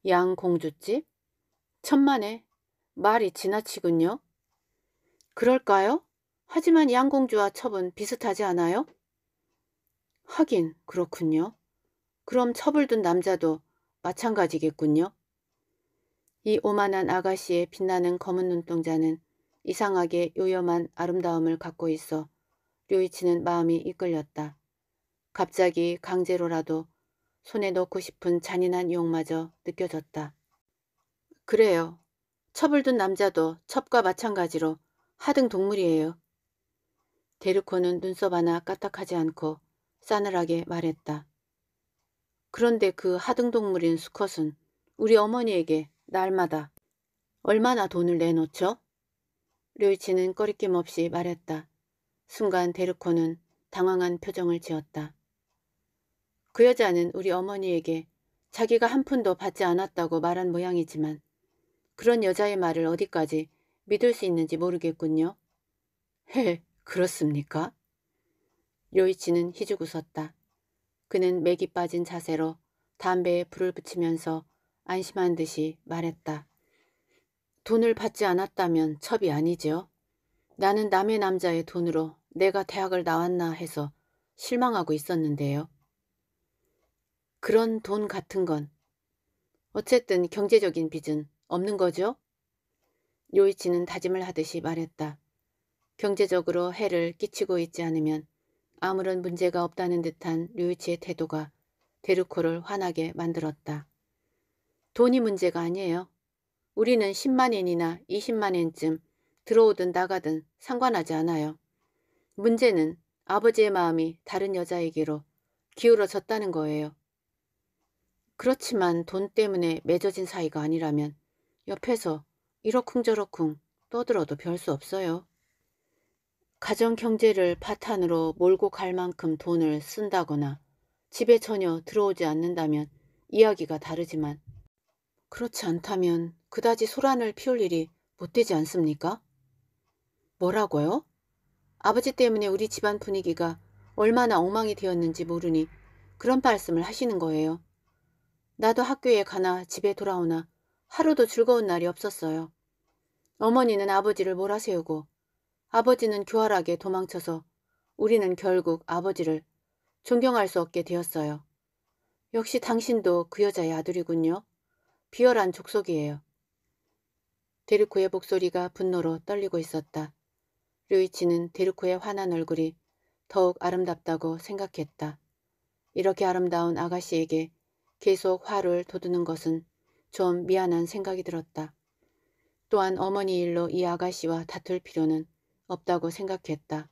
양공주집? 천만에 말이 지나치군요. 그럴까요? 하지만 양공주와 첩은 비슷하지 않아요? 하긴 그렇군요. 그럼 첩을 둔 남자도 마찬가지겠군요. 이 오만한 아가씨의 빛나는 검은 눈동자는 이상하게 요염한 아름다움을 갖고 있어 류이치는 마음이 이끌렸다. 갑자기 강제로라도 손에 넣고 싶은 잔인한 욕마저 느껴졌다. 그래요. 첩을 둔 남자도 첩과 마찬가지로 하등 동물이에요. 데르코는 눈썹 하나 까딱하지 않고 싸늘하게 말했다. 그런데 그 하등 동물인 수컷은 우리 어머니에게 날마다 얼마나 돈을 내놓죠? 류이치는 꺼리낌 없이 말했다. 순간 데르코는 당황한 표정을 지었다. 그 여자는 우리 어머니에게 자기가 한 푼도 받지 않았다고 말한 모양이지만 그런 여자의 말을 어디까지 믿을 수 있는지 모르겠군요. 헤, 그렇습니까? 료이치는 희죽 웃었다. 그는 맥이 빠진 자세로 담배에 불을 붙이면서 안심한 듯이 말했다. 돈을 받지 않았다면 첩이 아니죠 나는 남의 남자의 돈으로 내가 대학을 나왔나 해서 실망하고 있었는데요. 그런 돈 같은 건 어쨌든 경제적인 빚은 없는 거죠? 요이치는 다짐을 하듯이 말했다. 경제적으로 해를 끼치고 있지 않으면 아무런 문제가 없다는 듯한 류이치의 태도가 데루코를 화나게 만들었다. 돈이 문제가 아니에요. 우리는 10만엔이나 20만엔쯤 들어오든 나가든 상관하지 않아요. 문제는 아버지의 마음이 다른 여자에게로 기울어졌다는 거예요. 그렇지만 돈 때문에 맺어진 사이가 아니라면 옆에서 이러쿵저러쿵 떠들어도 별 수 없어요. 가정 경제를 파탄으로 몰고 갈 만큼 돈을 쓴다거나 집에 전혀 들어오지 않는다면 이야기가 다르지만 그렇지 않다면 그다지 소란을 피울 일이 못 되지 않습니까? 뭐라고요? 아버지 때문에 우리 집안 분위기가 얼마나 엉망이 되었는지 모르니 그런 말씀을 하시는 거예요. 나도 학교에 가나 집에 돌아오나 하루도 즐거운 날이 없었어요. 어머니는 아버지를 몰아세우고 아버지는 교활하게 도망쳐서 우리는 결국 아버지를 존경할 수 없게 되었어요. 역시 당신도 그 여자의 아들이군요. 비열한 족속이에요. 데르코의 목소리가 분노로 떨리고 있었다. 류이치는 데르코의 환한 얼굴이 더욱 아름답다고 생각했다. 이렇게 아름다운 아가씨에게 계속 화를 돋우는 것은 좀 미안한 생각이 들었다. 또한 어머니 일로 이 아가씨와 다툴 필요는 없다고 생각했다.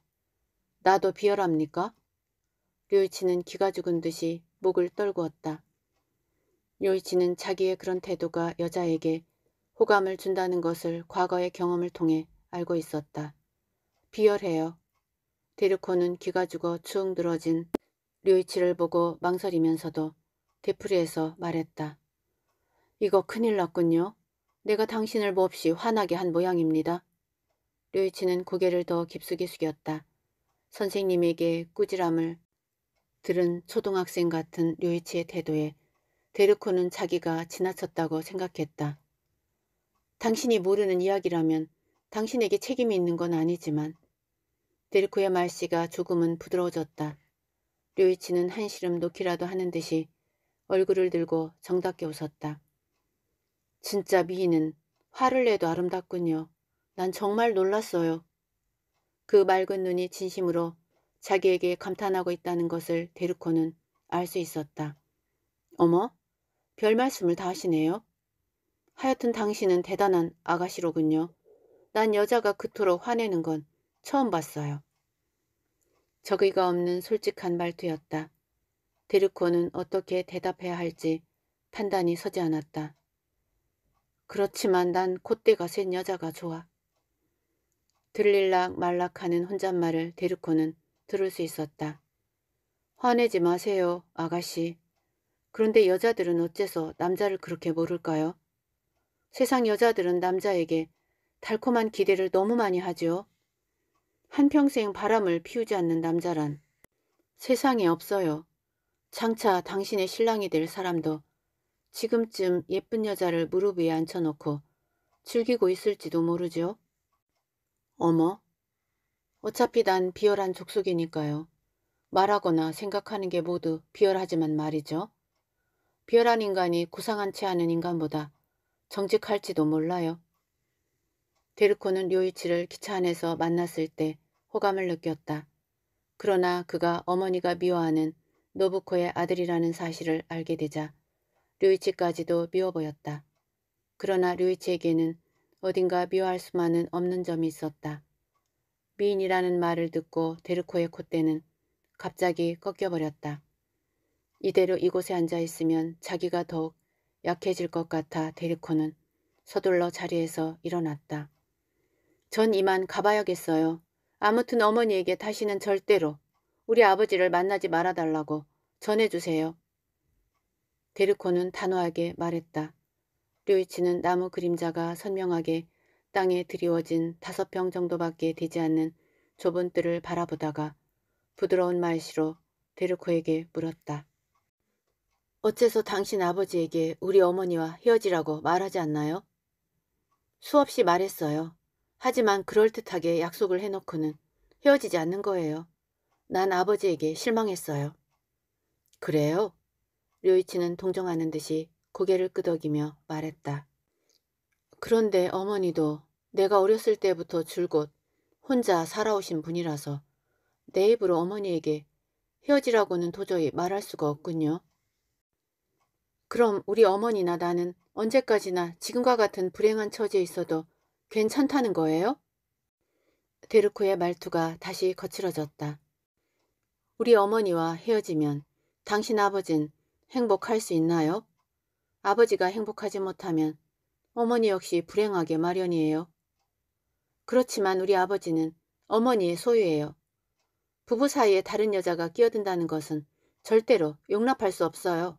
나도 비열합니까? 류이치는 기가 죽은 듯이 목을 떨구었다. 요이치는 자기의 그런 태도가 여자에게 호감을 준다는 것을 과거의 경험을 통해 알고 있었다. 비열해요. 데르코는 귀가 죽어 추웅 늘어진 류이치를 보고 망설이면서도 되풀이해서 말했다. 이거 큰일 났군요. 내가 당신을 몹시 뭐 화나게 한 모양입니다. 류이치는 고개를 더 깊숙이 숙였다. 선생님에게 꾸지람을 들은 초등학생 같은 류이치의 태도에 데르코는 자기가 지나쳤다고 생각했다. 당신이 모르는 이야기라면 당신에게 책임이 있는 건 아니지만 데르코의 말씨가 조금은 부드러워졌다. 류이치는 한시름 놓기라도 하는 듯이 얼굴을 들고 정답게 웃었다. 진짜 미인은 화를 내도 아름답군요. 난 정말 놀랐어요. 그 맑은 눈이 진심으로 자기에게 감탄하고 있다는 것을 데르코는 알 수 있었다. 어머? 별 말씀을 다 하시네요. 하여튼 당신은 대단한 아가씨로군요. 난 여자가 그토록 화내는 건 처음 봤어요. 적의가 없는 솔직한 말투였다. 데르코는 어떻게 대답해야 할지 판단이 서지 않았다. 그렇지만 난 콧대가 센 여자가 좋아. 들릴락 말락하는 혼잣말을 데르코는 들을 수 있었다. 화내지 마세요, 아가씨. 그런데 여자들은 어째서 남자를 그렇게 모를까요? 세상 여자들은 남자에게 달콤한 기대를 너무 많이 하지요. 한평생 바람을 피우지 않는 남자란 세상에 없어요. 장차 당신의 신랑이 될 사람도 지금쯤 예쁜 여자를 무릎 위에 앉혀놓고 즐기고 있을지도 모르죠 어머, 어차피 난 비열한 족속이니까요. 말하거나 생각하는 게 모두 비열하지만 말이죠. 비열한 인간이 구상한 채 하는 인간보다 정직할지도 몰라요. 데르코는 요이치를 기차 안에서 만났을 때 호감을 느꼈다. 그러나 그가 어머니가 미워하는 노부코의 아들이라는 사실을 알게 되자 류이치까지도 미워 보였다. 그러나 류이치에게는 어딘가 미워할 수만은 없는 점이 있었다. 미인이라는 말을 듣고 데르코의 콧대는 갑자기 꺾여버렸다. 이대로 이곳에 앉아 있으면 자기가 더욱 약해질 것 같아 데리코는 서둘러 자리에서 일어났다. 전 이만 가봐야겠어요. 아무튼 어머니에게 다시는 절대로 우리 아버지를 만나지 말아달라고 전해주세요. 데르코는 단호하게 말했다. 류이치는 나무 그림자가 선명하게 땅에 드리워진 다섯 평 정도밖에 되지 않는 좁은 뜰을 바라보다가 부드러운 말씨로 데르코에게 물었다. 어째서 당신 아버지에게 우리 어머니와 헤어지라고 말하지 않나요? 수없이 말했어요. 하지만 그럴듯하게 약속을 해놓고는 헤어지지 않는 거예요. 난 아버지에게 실망했어요. 그래요? 류이치는 동정하는 듯이 고개를 끄덕이며 말했다. 그런데 어머니도 내가 어렸을 때부터 줄곧 혼자 살아오신 분이라서 내 입으로 어머니에게 헤어지라고는 도저히 말할 수가 없군요. 그럼 우리 어머니나 나는 언제까지나 지금과 같은 불행한 처지에 있어도 괜찮다는 거예요? 데르코의 말투가 다시 거칠어졌다. 우리 어머니와 헤어지면 당신 아버진 행복할 수 있나요? 아버지가 행복하지 못하면 어머니 역시 불행하게 마련이에요. 그렇지만 우리 아버지는 어머니의 소유예요. 부부 사이에 다른 여자가 끼어든다는 것은 절대로 용납할 수 없어요.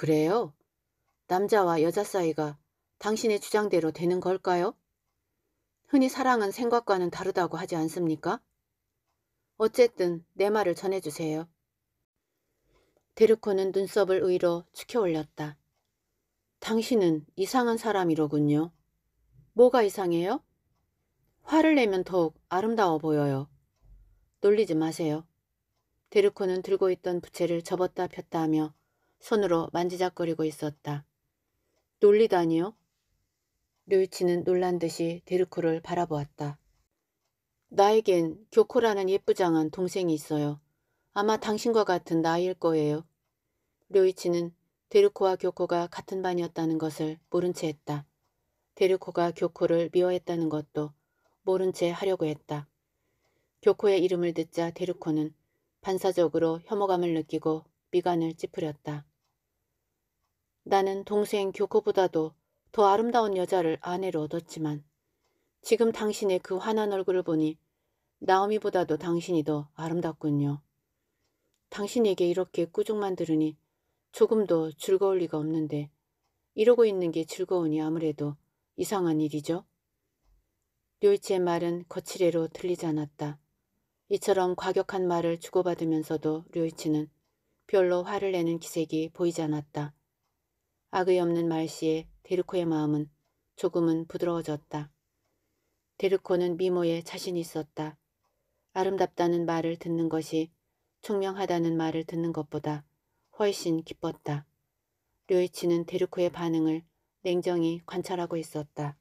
그래요? 남자와 여자 사이가 당신의 주장대로 되는 걸까요? 흔히 사랑은 생각과는 다르다고 하지 않습니까? 어쨌든 내 말을 전해주세요. 데르코는 눈썹을 의로 축혀 올렸다. 당신은 이상한 사람이로군요. 뭐가 이상해요? 화를 내면 더욱 아름다워 보여요. 놀리지 마세요. 데르코는 들고 있던 부채를 접었다 폈다 하며 손으로 만지작거리고 있었다. 놀리다니요? 류이치는 놀란 듯이 데르코를 바라보았다. 나에겐 교코라는 예쁘장한 동생이 있어요. 아마 당신과 같은 나이일 거예요. 류이치는 데르코와 교코가 같은 반이었다는 것을 모른 채 했다. 데르코가 교코를 미워했다는 것도 모른 채 하려고 했다. 교코의 이름을 듣자 데르코는 반사적으로 혐오감을 느끼고 미간을 찌푸렸다. 나는 동생 교코보다도 더 아름다운 여자를 아내로 얻었지만 지금 당신의 그 환한 얼굴을 보니 나오미보다도 당신이 더 아름답군요. 당신에게 이렇게 꾸중만 들으니 조금도 즐거울 리가 없는데 이러고 있는 게 즐거우니 아무래도 이상한 일이죠. 류이치의 말은 거칠애로 들리지 않았다. 이처럼 과격한 말을 주고받으면서도 류이치는 별로 화를 내는 기색이 보이지 않았다. 악의 없는 말씨에 데르코의 마음은 조금은 부드러워졌다. 데르코는 미모에 자신이 있었다. 아름답다는 말을 듣는 것이 총명하다는 말을 듣는 것보다 훨씬 기뻤다. 류이치는 데르코의 반응을 냉정히 관찰하고 있었다.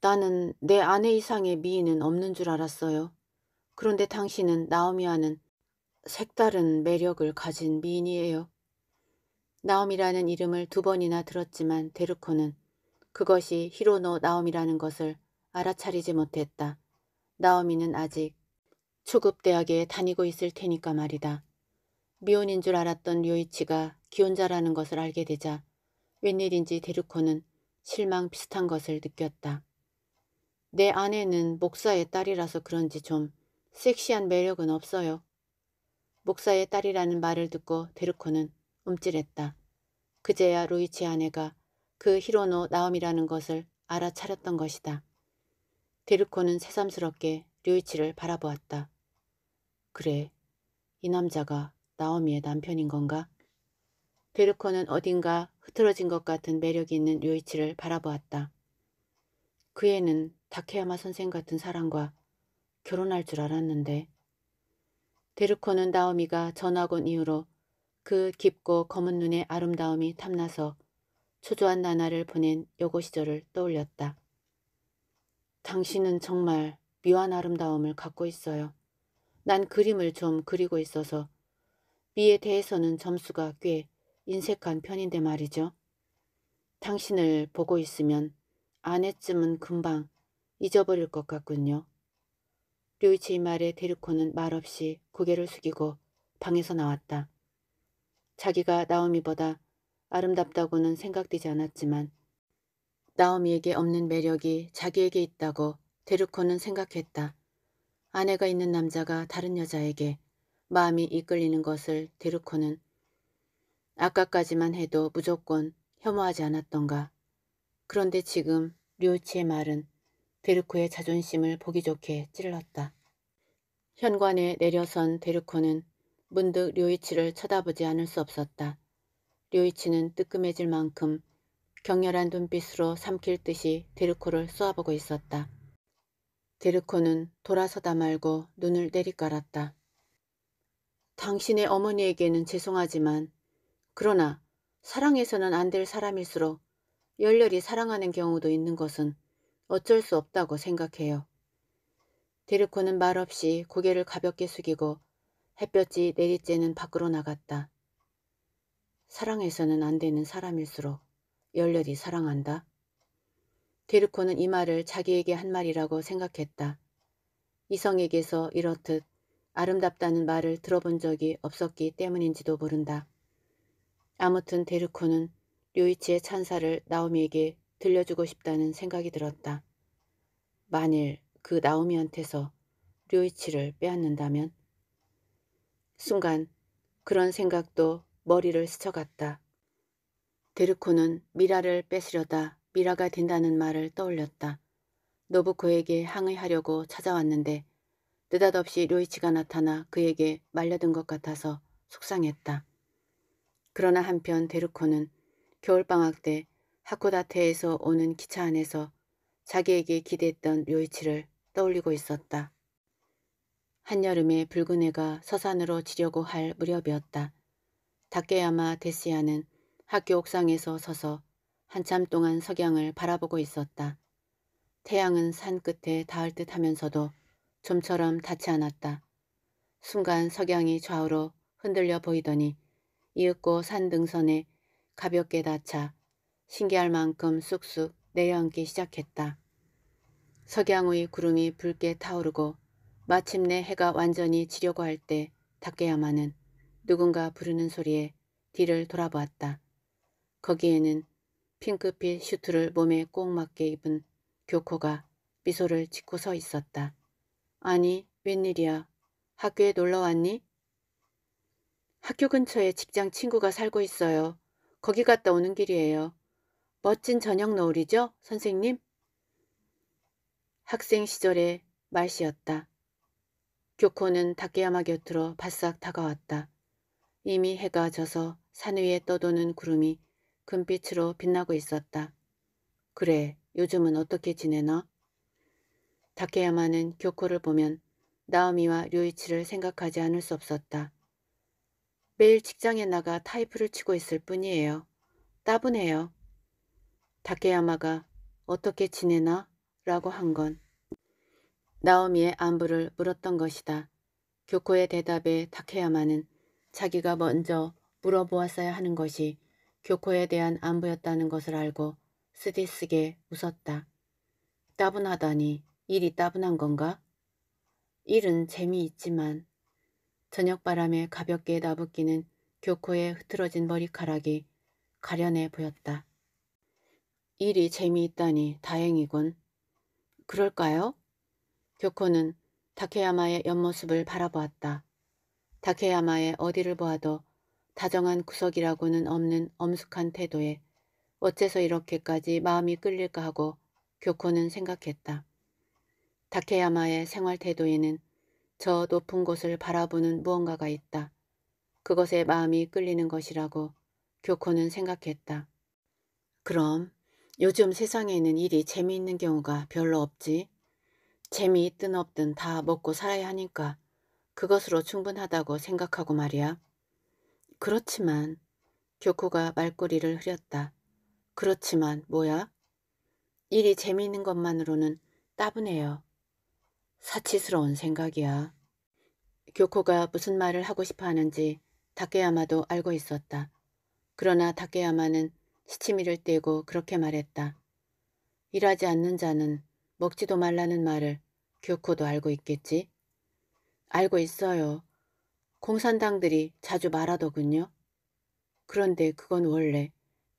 나는 내 아내 이상의 미인은 없는 줄 알았어요. 그런데 당신은 나오미와는 색다른 매력을 가진 미인이에요. 나옴이라는 이름을 두 번이나 들었지만 데르코는 그것이 히로노 나옴이라는 것을 알아차리지 못했다. 나오미는 아직 초급대학에 다니고 있을 테니까 말이다. 미혼인 줄 알았던 요이치가 기혼자라는 것을 알게 되자 웬일인지 데르코는 실망 비슷한 것을 느꼈다. 내 아내는 목사의 딸이라서 그런지 좀 섹시한 매력은 없어요. 목사의 딸이라는 말을 듣고 데르코는 움찔했다. 그제야 루이치 아내가 그 히로노 나옴이라는 것을 알아차렸던 것이다. 데르코는 새삼스럽게 류이치를 바라보았다. 그래, 이 남자가 나오미의 남편인 건가? 데르코는 어딘가 흐트러진 것 같은 매력이 있는 류이치를 바라보았다. 그 애는 다케야마 선생 같은 사람과 결혼할 줄 알았는데. 데르코는 나오미가 전학 온 이후로 그 깊고 검은 눈의 아름다움이 탐나서 초조한 나날을 보낸 여고 시절을 떠올렸다. 당신은 정말 묘한 아름다움을 갖고 있어요. 난 그림을 좀 그리고 있어서 미에 대해서는 점수가 꽤 인색한 편인데 말이죠. 당신을 보고 있으면 아내쯤은 금방 잊어버릴 것 같군요. 류이치의 말에 데리코는 말없이 고개를 숙이고 방에서 나왔다. 자기가 나오미보다 아름답다고는 생각되지 않았지만 나오미에게 없는 매력이 자기에게 있다고 데르코는 생각했다. 아내가 있는 남자가 다른 여자에게 마음이 이끌리는 것을 데르코는 아까까지만 해도 무조건 혐오하지 않았던가. 그런데 지금 류치의 말은 데르코의 자존심을 보기 좋게 찔렀다. 현관에 내려선 데르코는 문득 류이치를 쳐다보지 않을 수 없었다. 류이치는 뜨끔해질 만큼 격렬한 눈빛으로 삼킬 듯이 데르코를 쏘아보고 있었다. 데르코는 돌아서다 말고 눈을 내리깔았다. 당신의 어머니에게는 죄송하지만 그러나 사랑해서는 안 될 사람일수록 열렬히 사랑하는 경우도 있는 것은 어쩔 수 없다고 생각해요. 데르코는 말없이 고개를 가볍게 숙이고 햇볕이 내리쬐는 네 밖으로 나갔다. 사랑해서는 안 되는 사람일수록 열렬히 사랑한다. 데르코는 이 말을 자기에게 한 말이라고 생각했다. 이성에게서 이렇듯 아름답다는 말을 들어본 적이 없었기 때문인지도 모른다. 아무튼 데르코는 류이치의 찬사를 나오미에게 들려주고 싶다는 생각이 들었다. 만일 그 나오미한테서 류이치를 빼앗는다면 순간 그런 생각도 머리를 스쳐갔다. 데르코는 미라를 뺏으려다 미라가 된다는 말을 떠올렸다. 노부코에게 항의하려고 찾아왔는데 느닷없이 료이치가 나타나 그에게 말려든 것 같아서 속상했다. 그러나 한편 데르코는 겨울방학 때 하코다테에서 오는 기차 안에서 자기에게 기대했던 료이치를 떠올리고 있었다. 한여름에 붉은 해가 서산으로 지려고 할 무렵이었다. 닭개야마 데시야는 학교 옥상에서 서서 한참 동안 석양을 바라보고 있었다. 태양은 산 끝에 닿을 듯 하면서도 좀처럼 닿지 않았다. 순간 석양이 좌우로 흔들려 보이더니 이윽고 산 등선에 가볍게 닿자 신기할 만큼 쑥쑥 내려앉기 시작했다. 석양의 구름이 붉게 타오르고 마침내 해가 완전히 지려고 할때닦게야마는 누군가 부르는 소리에 뒤를 돌아보았다. 거기에는 핑크빛 슈트를 몸에 꼭 맞게 입은 교코가 미소를 짓고 서 있었다. 아니, 웬일이야. 학교에 놀러 왔니? 학교 근처에 직장 친구가 살고 있어요. 거기 갔다 오는 길이에요. 멋진 저녁 노을이죠, 선생님? 학생 시절의 말씨였다. 교코는 다케야마 곁으로 바싹 다가왔다. 이미 해가 져서 산 위에 떠도는 구름이 금빛으로 빛나고 있었다. 그래, 요즘은 어떻게 지내나? 다케야마는 교코를 보면 나오미와 류이치를 생각하지 않을 수 없었다. 매일 직장에 나가 타이프를 치고 있을 뿐이에요. 따분해요. 다케야마가 어떻게 지내나? 라고 한건 나오미의 안부를 물었던 것이다. 교코의 대답에 탁해야만은 자기가 먼저 물어보았어야 하는 것이 교코에 대한 안부였다는 것을 알고 쓰디쓰게 웃었다. 따분하다니 일이 따분한 건가? 일은 재미있지만 저녁바람에 가볍게 나부끼는 교코의 흐트러진 머리카락이 가련해 보였다. 일이 재미있다니 다행이군. 그럴까요? 교코는 다케야마의 옆모습을 바라보았다. 다케야마의 어디를 보아도 다정한 구석이라고는 없는 엄숙한 태도에 어째서 이렇게까지 마음이 끌릴까 하고 교코는 생각했다. 다케야마의 생활 태도에는 저 높은 곳을 바라보는 무언가가 있다. 그것에 마음이 끌리는 것이라고 교코는 생각했다. 그럼 요즘 세상에는 일이 재미있는 경우가 별로 없지? 재미있든 없든 다 먹고 살아야 하니까 그것으로 충분하다고 생각하고 말이야. 그렇지만 교코가 말꼬리를 흐렸다. 그렇지만 뭐야? 일이 재미있는 것만으로는 따분해요. 사치스러운 생각이야. 교코가 무슨 말을 하고 싶어 하는지 다케야마도 알고 있었다. 그러나 다케야마는 시치미를 떼고 그렇게 말했다. 일하지 않는 자는 먹지도 말라는 말을 교코도 알고 있겠지? 알고 있어요. 공산당들이 자주 말하더군요. 그런데 그건 원래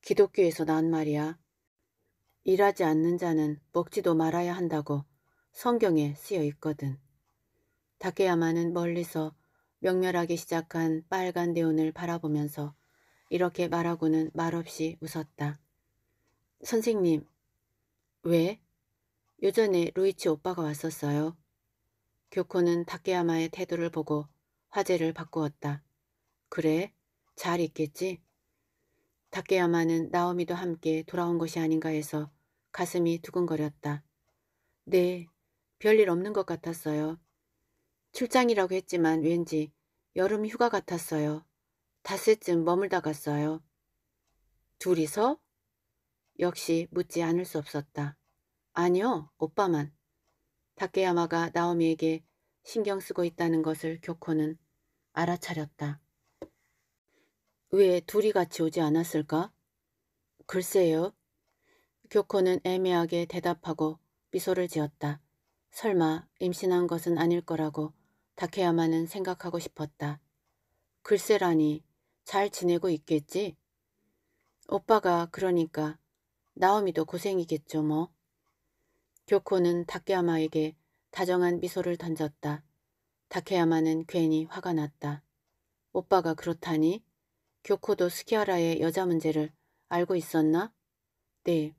기독교에서 난 말이야. 일하지 않는 자는 먹지도 말아야 한다고 성경에 쓰여 있거든. 다케야마는 멀리서 명렬하게 시작한 빨간 대운을 바라보면서 이렇게 말하고는 말없이 웃었다. 선생님, 왜? 요전에 루이치 오빠가 왔었어요. 교코는 타케야마의 태도를 보고 화제를 바꾸었다. 그래? 잘 있겠지? 타케야마는 나오미도 함께 돌아온 것이 아닌가 해서 가슴이 두근거렸다. 네, 별일 없는 것 같았어요. 출장이라고 했지만 왠지 여름 휴가 같았어요. 닷새쯤 머물다 갔어요. 둘이서? 역시 묻지 않을 수 없었다. 아니요, 오빠만. 다케야마가 나오미에게 신경 쓰고 있다는 것을 교코는 알아차렸다. 왜 둘이 같이 오지 않았을까? 글쎄요. 교코는 애매하게 대답하고 미소를 지었다. 설마 임신한 것은 아닐 거라고 다케야마는 생각하고 싶었다. 글쎄라니 잘 지내고 있겠지? 오빠가 그러니까 나오미도 고생이겠죠 뭐. 교코는 다케야마에게 다정한 미소를 던졌다. 다케야마는 괜히 화가 났다. 오빠가 그렇다니? 교코도 스키아라의 여자 문제를 알고 있었나? 네.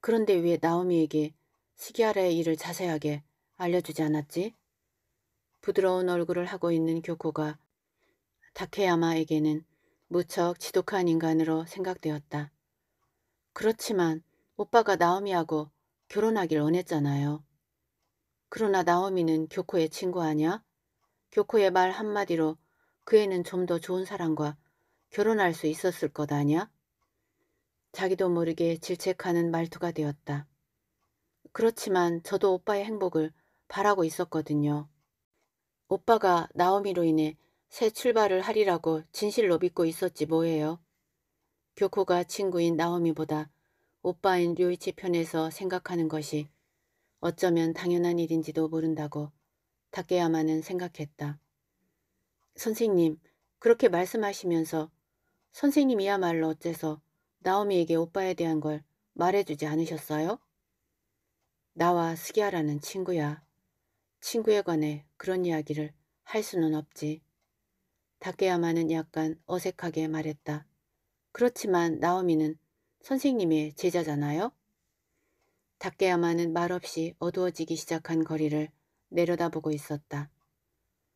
그런데 왜 나오미에게 스기아라의 일을 자세하게 알려주지 않았지? 부드러운 얼굴을 하고 있는 교코가 다케야마에게는 무척 지독한 인간으로 생각되었다. 그렇지만 오빠가 나오미하고 결혼하길 원했잖아요. 그러나 나오미는 교코의 친구 아냐? 교코의 말 한마디로 그 애는 좀 더 좋은 사람과 결혼할 수 있었을 것 아냐? 자기도 모르게 질책하는 말투가 되었다. 그렇지만 저도 오빠의 행복을 바라고 있었거든요. 오빠가 나오미로 인해 새 출발을 하리라고 진실로 믿고 있었지 뭐예요. 교코가 친구인 나오미보다 오빠인 류이치 편에서 생각하는 것이 어쩌면 당연한 일인지도 모른다고 닦게야마는 생각했다. 선생님, 그렇게 말씀하시면서 선생님이야말로 어째서 나오미에게 오빠에 대한 걸 말해주지 않으셨어요? 나와 스기야라는 친구야. 친구에 관해 그런 이야기를 할 수는 없지. 다케야마는 약간 어색하게 말했다. 그렇지만 나오미는 선생님의 제자잖아요. 닦게야마는 말없이 어두워지기 시작한 거리를 내려다보고 있었다.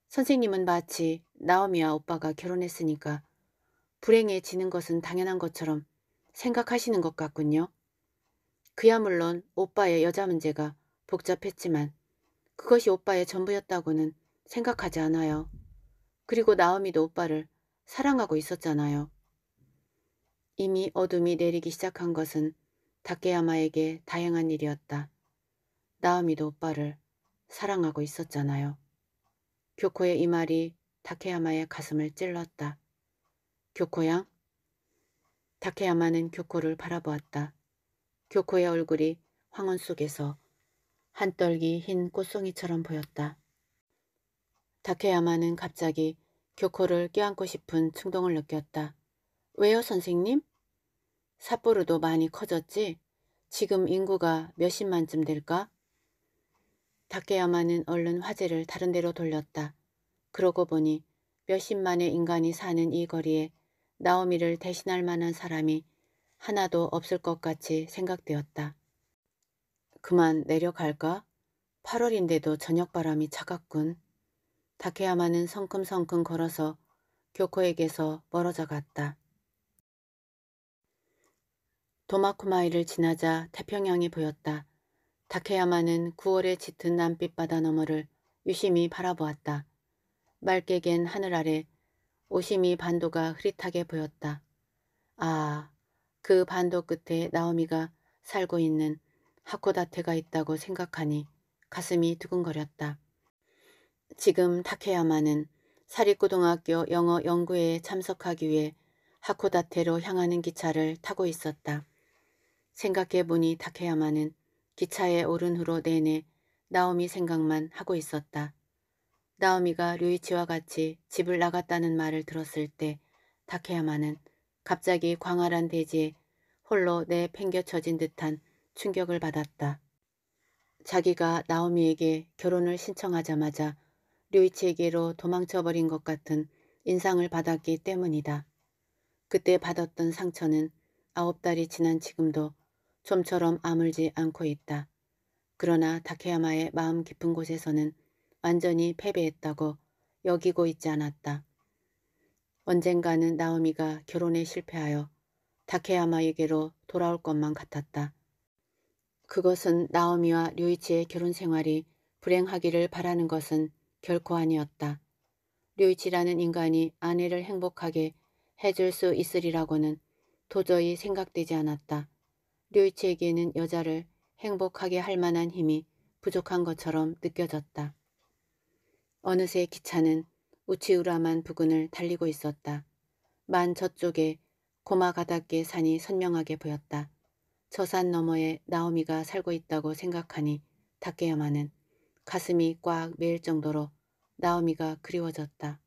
선생님은 마치 나오미와 오빠가 결혼했으니까 불행해지는 것은 당연한 것처럼 생각하시는 것 같군요. 그야 물론 오빠의 여자 문제가 복잡했지만 그것이 오빠의 전부였다고는 생각하지 않아요. 그리고 나오미도 오빠를 사랑하고 있었잖아요. 이미 어둠이 내리기 시작한 것은 다케야마에게 다양한 일이었다. 나오미도 오빠를 사랑하고 있었잖아요. 교코의 이 말이 다케야마의 가슴을 찔렀다. 교코양? 다케야마는 교코를 바라보았다. 교코의 얼굴이 황혼 속에서 한떨기 흰 꽃송이처럼 보였다. 다케야마는 갑자기 교코를 껴안고 싶은 충동을 느꼈다. 왜요, 선생님? 삿포로도 많이 커졌지? 지금 인구가 몇십만쯤 될까? 다케야마는 얼른 화제를 다른 데로 돌렸다. 그러고 보니 몇십만의 인간이 사는 이 거리에 나오미를 대신할 만한 사람이 하나도 없을 것 같이 생각되었다. 그만 내려갈까? 8월인데도 저녁바람이 차갑군. 다케야마는 성큼성큼 걸어서 교코에게서 멀어져 갔다. 도마쿠마이를 지나자 태평양이 보였다. 다케야마는 9월의 짙은 남빛 바다 너머를 유심히 바라보았다. 맑게 갠 하늘 아래 오심이 반도가 흐릿하게 보였다. 아, 그 반도 끝에 나오미가 살고 있는 하코다테가 있다고 생각하니 가슴이 두근거렸다. 지금 타케야마는 사립고등학교 영어 연구회에 참석하기 위해 하코다테로 향하는 기차를 타고 있었다. 생각해보니 다케야마는 기차에 오른 후로 내내 나오미 생각만 하고 있었다. 나오미가 류이치와 같이 집을 나갔다는 말을 들었을 때다케야마는 갑자기 광활한 대지에 홀로 내팽겨쳐진 듯한 충격을 받았다. 자기가 나오미에게 결혼을 신청하자마자 류이치에게로 도망쳐버린 것 같은 인상을 받았기 때문이다. 그때 받았던 상처는 아홉 달이 지난 지금도 좀처럼 아물지 않고 있다. 그러나 다케야마의 마음 깊은 곳에서는 완전히 패배했다고 여기고 있지 않았다. 언젠가는 나오미가 결혼에 실패하여 다케야마에게로 돌아올 것만 같았다. 그것은 나오미와 류이치의 결혼 생활이 불행하기를 바라는 것은 결코 아니었다. 류이치라는 인간이 아내를 행복하게 해줄 수 있으리라고는 도저히 생각되지 않았다. 류이치에게는 여자를 행복하게 할 만한 힘이 부족한 것처럼 느껴졌다. 어느새 기차는 우치우라만 부근을 달리고 있었다. 만 저쪽에 고마 가닥게 산이 선명하게 보였다. 저 산 너머에 나오미가 살고 있다고 생각하니 닥게야마는 가슴이 꽉 메일 정도로 나오미가 그리워졌다.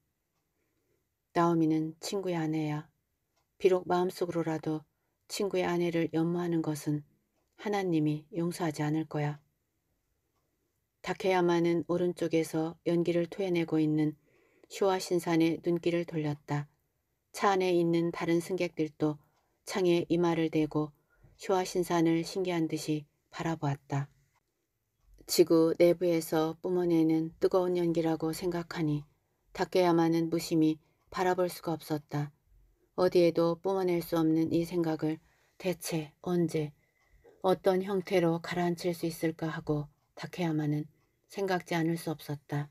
나오미는 친구의 아내야. 비록 마음속으로라도 친구의 아내를 연마하는 것은 하나님이 용서하지 않을 거야. 다케야마는 오른쪽에서 연기를 토해내고 있는 쇼와 신산의 눈길을 돌렸다. 차 안에 있는 다른 승객들도 창에 이마를 대고 쇼와 신산을 신기한 듯이 바라보았다. 지구 내부에서 뿜어내는 뜨거운 연기라고 생각하니 다케야마는 무심히 바라볼 수가 없었다. 어디에도 뿜어낼 수 없는 이 생각을 대체 언제 어떤 형태로 가라앉힐 수 있을까 하고 다케야마는 생각지 않을 수 없었다.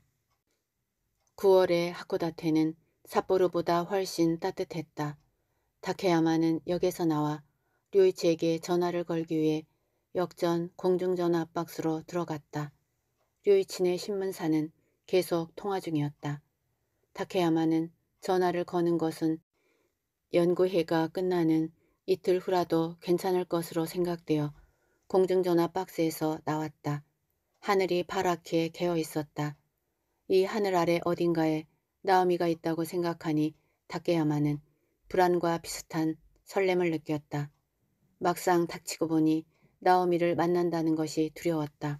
9월의 하코다테는 삿포로보다 훨씬 따뜻했다. 다케야마는 역에서 나와 류이치에게 전화를 걸기 위해 역전 공중전화 박스로 들어갔다. 류이치네 신문사는 계속 통화 중이었다. 다케야마는 전화를 거는 것은 연구회가 끝나는 이틀 후라도 괜찮을 것으로 생각되어 공중전화 박스에서 나왔다. 하늘이 파랗게 개어 있었다. 이 하늘 아래 어딘가에 나오미가 있다고 생각하니 닥게야마는 불안과 비슷한 설렘을 느꼈다. 막상 닥치고 보니 나오미를 만난다는 것이 두려웠다.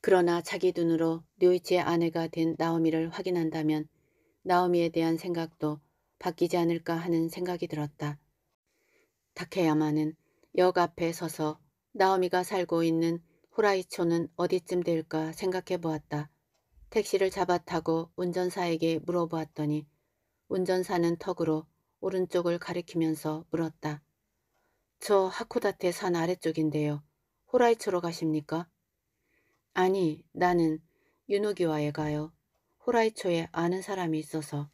그러나 자기 눈으로 류이치의 아내가 된 나오미를 확인한다면 나오미에 대한 생각도 바뀌지 않을까 하는 생각이 들었다. 다케야마는 역 앞에 서서 나오미가 살고 있는 후라이초는 어디쯤 될까 생각해 보았다. 택시를 잡아타고 운전사에게 물어보았더니 운전사는 턱으로 오른쪽을 가리키면서 물었다. 저 하쿠다테 산 아래쪽인데요. 호라이초로 가십니까? 아니, 나는 유노기와에 가요. 호라이초에 아는 사람이 있어서.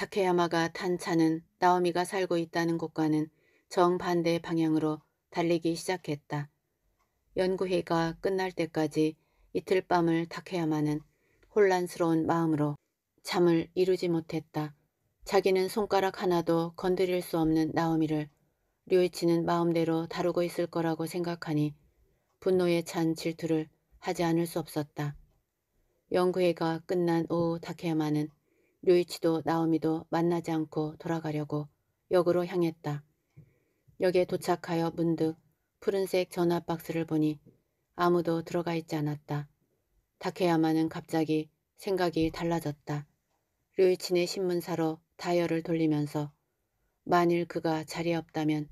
타케야마가 탄 차는 나오미가 살고 있다는 곳과는 정반대 방향으로 달리기 시작했다. 연구회가 끝날 때까지 이틀 밤을 타케야마는 혼란스러운 마음으로 잠을 이루지 못했다. 자기는 손가락 하나도 건드릴 수 없는 나오미를 류이치는 마음대로 다루고 있을 거라고 생각하니 분노에 찬 질투를 하지 않을 수 없었다. 연구회가 끝난 오후 타케야마는 류이치도 나오미도 만나지 않고 돌아가려고 역으로 향했다. 역에 도착하여 문득 푸른색 전화 박스를 보니 아무도 들어가 있지 않았다. 다케야마는 갑자기 생각이 달라졌다. 류이치네 신문사로 다이얼을 돌리면서 만일 그가 자리 없다면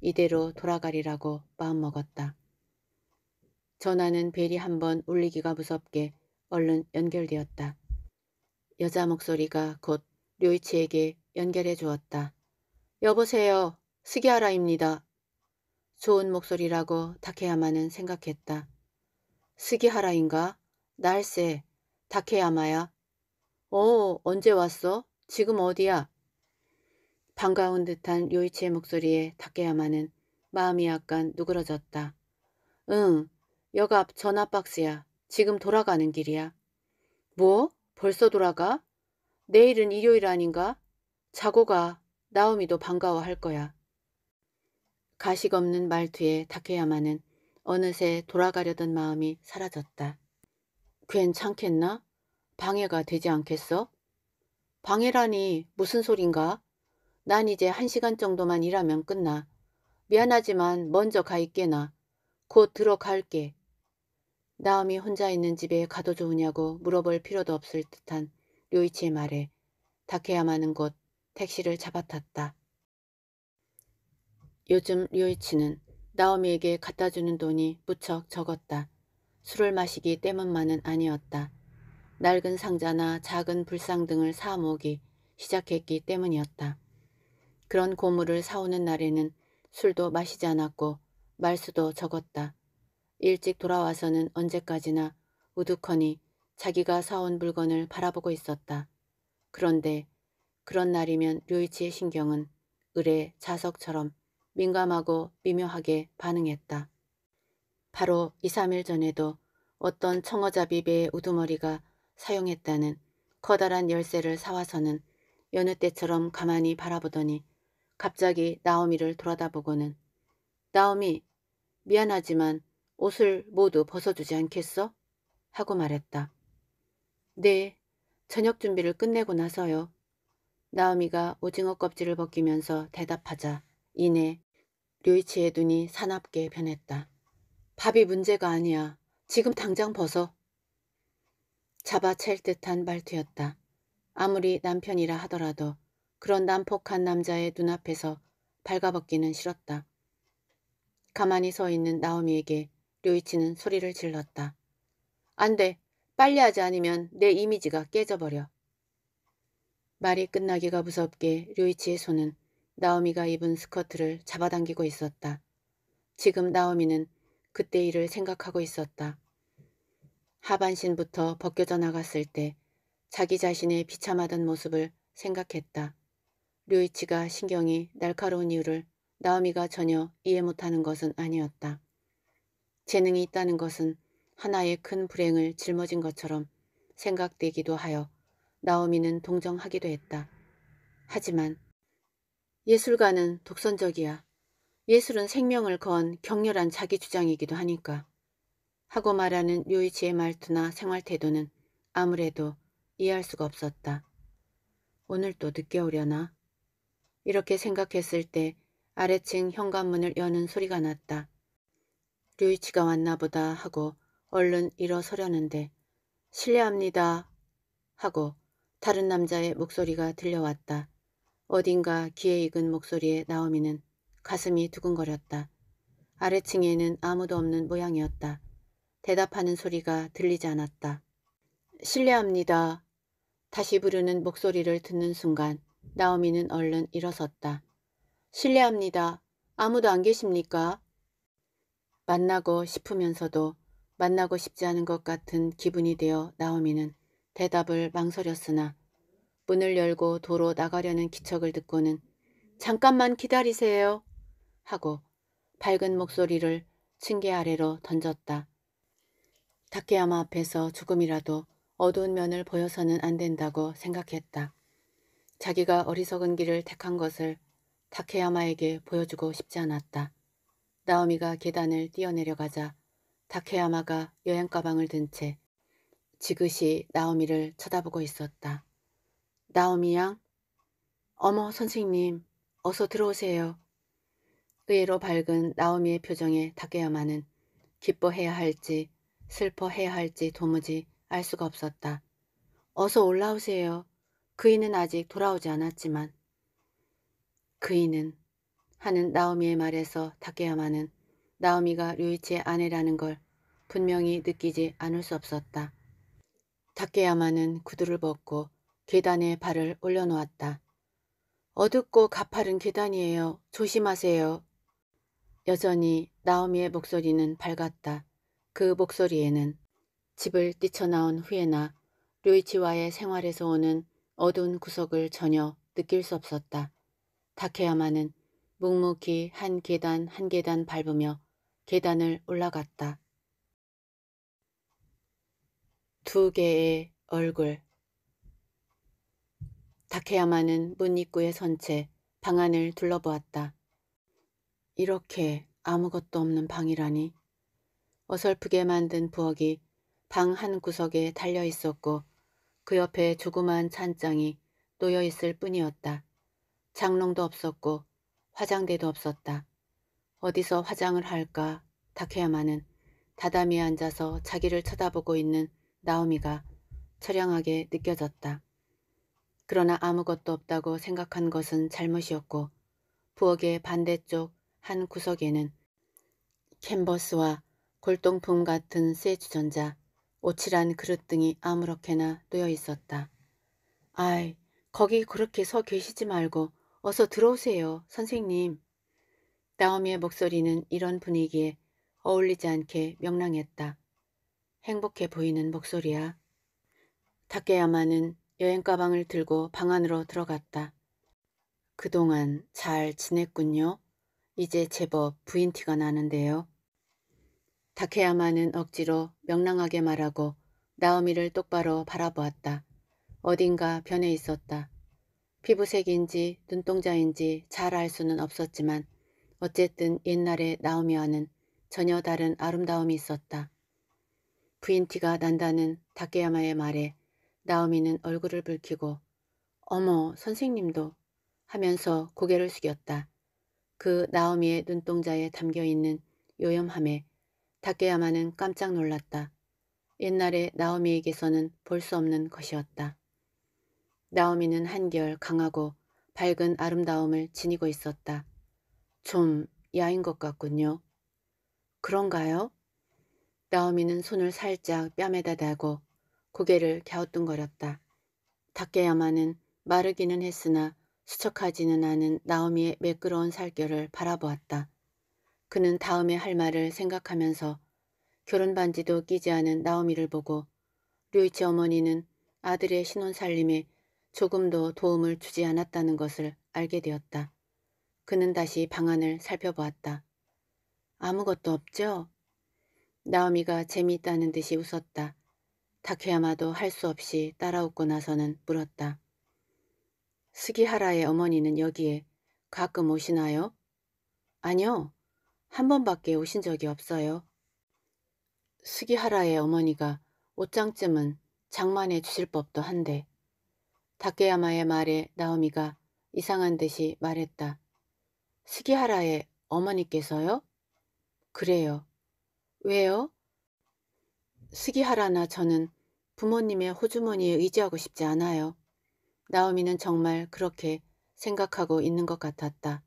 이대로 돌아가리라고 마음먹었다. 전화는 벨이 한 번 울리기가 무섭게 얼른 연결되었다. 여자 목소리가 곧 료이치에게 연결해 주었다. 여보세요. 스기하라입니다. 좋은 목소리라고 다케야마는 생각했다. 스기하라인가? 날세, 다케야마야. 어, 언제 왔어? 지금 어디야? 반가운 듯한 요이치의 목소리에 다케야마는 마음이 약간 누그러졌다. 응, 여갑 전화박스야. 지금 돌아가는 길이야. 뭐? 벌써 돌아가? 내일은 일요일 아닌가? 자고 가. 나오미도 반가워할 거야. 가식 없는 말투에 다케야마는 어느새 돌아가려던 마음이 사라졌다. 괜찮겠나? 방해가 되지 않겠어? 방해라니 무슨 소린가? 난 이제 한 시간 정도만 일하면 끝나. 미안하지만 먼저 가 있게나. 곧 들어갈게. 나음이 혼자 있는 집에 가도 좋으냐고 물어볼 필요도 없을 듯한 류이치의 말에 다케야마는 곧 택시를 잡아탔다. 요즘 류이치는 나오미에게 갖다 주는 돈이 무척 적었다. 술을 마시기 때문만은 아니었다. 낡은 상자나 작은 불상 등을 사 모으기 시작했기 때문이었다. 그런 고물을 사오는 날에는 술도 마시지 않았고 말수도 적었다. 일찍 돌아와서는 언제까지나 우두커니 자기가 사온 물건을 바라보고 있었다. 그런데 그런 날이면 류이치의 신경은 을의 자석처럼 민감하고 미묘하게 반응했다. 바로 2, 3일 전에도 어떤 청어잡이 배의 우두머리가 사용했다는 커다란 열쇠를 사와서는 여느 때처럼 가만히 바라보더니 갑자기 나오미를 돌아다보고는 나오미 미안하지만 옷을 모두 벗어주지 않겠어? 하고 말했다. 네, 저녁 준비를 끝내고 나서요. 나오미가 오징어 껍질을 벗기면서 대답하자 이내 류이치의 눈이 사납게 변했다. 밥이 문제가 아니야. 지금 당장 벗어. 잡아챌 듯한 말투였다. 아무리 남편이라 하더라도 그런 난폭한 남자의 눈앞에서 발가벗기는 싫었다. 가만히 서 있는 나오미에게 류이치는 소리를 질렀다. 안 돼. 빨리 하지 않으면 내 이미지가 깨져버려. 말이 끝나기가 무섭게 류이치의 손은 나오미가 입은 스커트를 잡아당기고 있었다. 지금 나오미는 그때 일을 생각하고 있었다. 하반신부터 벗겨져 나갔을 때 자기 자신의 비참하던 모습을 생각했다. 류이치가 신경이 날카로운 이유를 나오미가 전혀 이해 못하는 것은 아니었다. 재능이 있다는 것은 하나의 큰 불행을 짊어진 것처럼 생각되기도 하여 나오미는 동정하기도 했다. 하지만 예술가는 독선적이야. 예술은 생명을 건 격렬한 자기 주장이기도 하니까. 하고 말하는 류이치의 말투나 생활 태도는 아무래도 이해할 수가 없었다. 오늘 또 늦게 오려나? 이렇게 생각했을 때 아래층 현관문을 여는 소리가 났다. 류이치가 왔나 보다 하고 얼른 일어서려는데 실례합니다 하고 다른 남자의 목소리가 들려왔다. 어딘가 귀에 익은 목소리에 나오미는 가슴이 두근거렸다. 아래층에는 아무도 없는 모양이었다. 대답하는 소리가 들리지 않았다. 실례합니다. 다시 부르는 목소리를 듣는 순간 나오미는 얼른 일어섰다. 실례합니다. 아무도 안 계십니까? 만나고 싶으면서도 만나고 싶지 않은 것 같은 기분이 되어 나오미는 대답을 망설였으나 문을 열고 도로 나가려는 기척을 듣고는 잠깐만 기다리세요 하고 밝은 목소리를 층계 아래로 던졌다. 다케야마 앞에서 조금이라도 어두운 면을 보여서는 안 된다고 생각했다. 자기가 어리석은 길을 택한 것을 다케야마에게 보여주고 싶지 않았다. 나오미가 계단을 뛰어내려가자 다케야마가 여행 가방을 든 채 지그시 나오미를 쳐다보고 있었다. 나오미 양? 어머 선생님 어서 들어오세요. 의외로 밝은 나오미의 표정에 다케야마는 기뻐해야 할지 슬퍼해야 할지 도무지 알 수가 없었다. 어서 올라오세요. 그이는 아직 돌아오지 않았지만 그이는 하는 나오미의 말에서 다케야마는 나오미가 류이치의 아내라는 걸 분명히 느끼지 않을 수 없었다. 다케야마는 구두를 벗고 계단에 발을 올려놓았다. 어둡고 가파른 계단이에요. 조심하세요. 여전히 나오미의 목소리는 밝았다. 그 목소리에는 집을 뛰쳐나온 후에나 류이치와의 생활에서 오는 어두운 구석을 전혀 느낄 수 없었다. 다케야마는 묵묵히 한 계단 한 계단 밟으며 계단을 올라갔다. 두 개의 얼굴 다케야마는 문 입구에 선 채 방 안을 둘러보았다. 이렇게 아무것도 없는 방이라니. 어설프게 만든 부엌이 방 한 구석에 달려 있었고 그 옆에 조그만 찬장이 놓여 있을 뿐이었다. 장롱도 없었고 화장대도 없었다. 어디서 화장을 할까? 다케야마는 다다미에 앉아서 자기를 쳐다보고 있는 나오미가 처량하게 느껴졌다. 그러나 아무것도 없다고 생각한 것은 잘못이었고 부엌의 반대쪽 한 구석에는 캔버스와 골동품 같은 쇠 주전자, 오칠한 그릇 등이 아무렇게나 놓여 있었다. 아이, 거기 그렇게 서 계시지 말고 어서 들어오세요, 선생님. 나오미의 목소리는 이런 분위기에 어울리지 않게 명랑했다. 행복해 보이는 목소리야. 다케야마는 여행 가방을 들고 방 안으로 들어갔다. 그동안 잘 지냈군요. 이제 제법 부인 티가 나는데요. 다케야마는 억지로 명랑하게 말하고 나오미를 똑바로 바라보았다. 어딘가 변해 있었다. 피부색인지 눈동자인지 잘 알 수는 없었지만 어쨌든 옛날의 나오미와는 전혀 다른 아름다움이 있었다. 부인티가 난다는 다케야마의 말에 나오미는 얼굴을 붉히고 어머 선생님도 하면서 고개를 숙였다. 그 나오미의 눈동자에 담겨있는 요염함에 다케야마는 깜짝 놀랐다. 옛날에 나오미에게서는 볼 수 없는 것이었다. 나오미는 한결 강하고 밝은 아름다움을 지니고 있었다. 좀 야인 것 같군요. 그런가요? 나오미는 손을 살짝 뺨에다 대고 고개를 갸우뚱거렸다. 닭개야마는 마르기는 했으나 수척하지는 않은 나오미의 매끄러운 살결을 바라보았다. 그는 다음에 할 말을 생각하면서 결혼 반지도 끼지 않은 나오미를 보고 류이치 어머니는 아들의 신혼 살림에 조금도 도움을 주지 않았다는 것을 알게 되었다. 그는 다시 방안을 살펴보았다. 아무것도 없죠? 나오미가 재미있다는 듯이 웃었다. 다케야마도 할 수 없이 따라웃고 나서는 물었다. 스기하라의 어머니는 여기에 가끔 오시나요? 아니요. 한 번밖에 오신 적이 없어요. 스기하라의 어머니가 옷장쯤은 장만해 주실 법도 한데 다케야마의 말에 나오미가 이상한 듯이 말했다. 스기하라의 어머니께서요? 그래요. 왜요? 스기하라나 저는 부모님의 호주머니에 의지하고 싶지 않아요. 나오미는 정말 그렇게 생각하고 있는 것 같았다.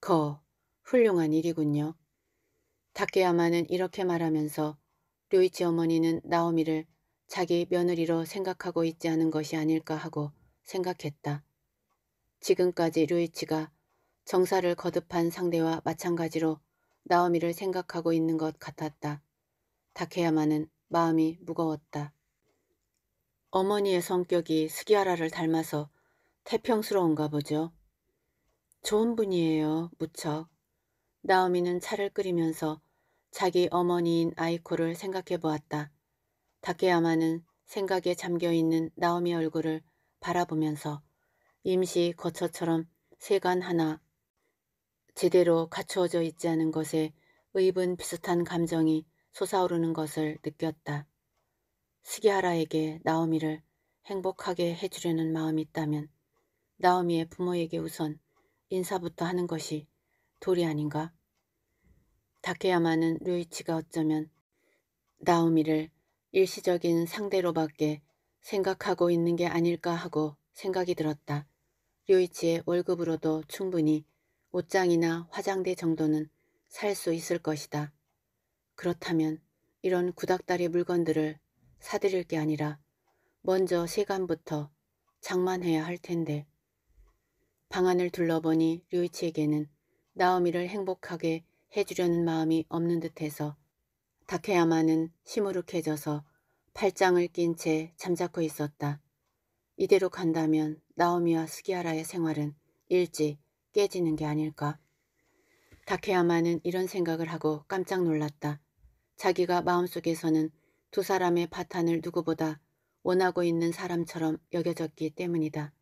거, 훌륭한 일이군요. 다케야마는 이렇게 말하면서 료이치 어머니는 나오미를 자기 며느리로 생각하고 있지 않은 것이 아닐까 하고 생각했다. 지금까지 루이치가 정사를 거듭한 상대와 마찬가지로 나오미를 생각하고 있는 것 같았다. 다케야마는 마음이 무거웠다. 어머니의 성격이 스기아라를 닮아서 태평스러운가 보죠. 좋은 분이에요, 무척. 나오미는 차를 끓이면서 자기 어머니인 아이코를 생각해 보았다. 다케야마는 생각에 잠겨있는 나오미 얼굴을 바라보면서 임시 거처처럼 세간 하나 제대로 갖추어져 있지 않은 것에 의분 비슷한 감정이 솟아오르는 것을 느꼈다. 스기하라에게 나오미를 행복하게 해주려는 마음이 있다면 나오미의 부모에게 우선 인사부터 하는 것이 도리 아닌가? 다케야마는 류이치가 어쩌면 나오미를 일시적인 상대로밖에 생각하고 있는 게 아닐까 하고 생각이 들었다. 류이치의 월급으로도 충분히 옷장이나 화장대 정도는 살 수 있을 것이다. 그렇다면 이런 구닥다리 물건들을 사드릴게 아니라 먼저 세간부터 장만해야 할 텐데. 방안을 둘러보니 류이치에게는 나오미를 행복하게 해주려는 마음이 없는 듯해서 다케야마는 시무룩해져서 팔짱을 낀 채 잠자코 있었다. 이대로 간다면 나오미와 스기하라의 생활은 일찍 깨지는 게 아닐까. 다케야마는 이런 생각을 하고 깜짝 놀랐다. 자기가 마음속에서는 두 사람의 파탄을 누구보다 원하고 있는 사람처럼 여겨졌기 때문이다.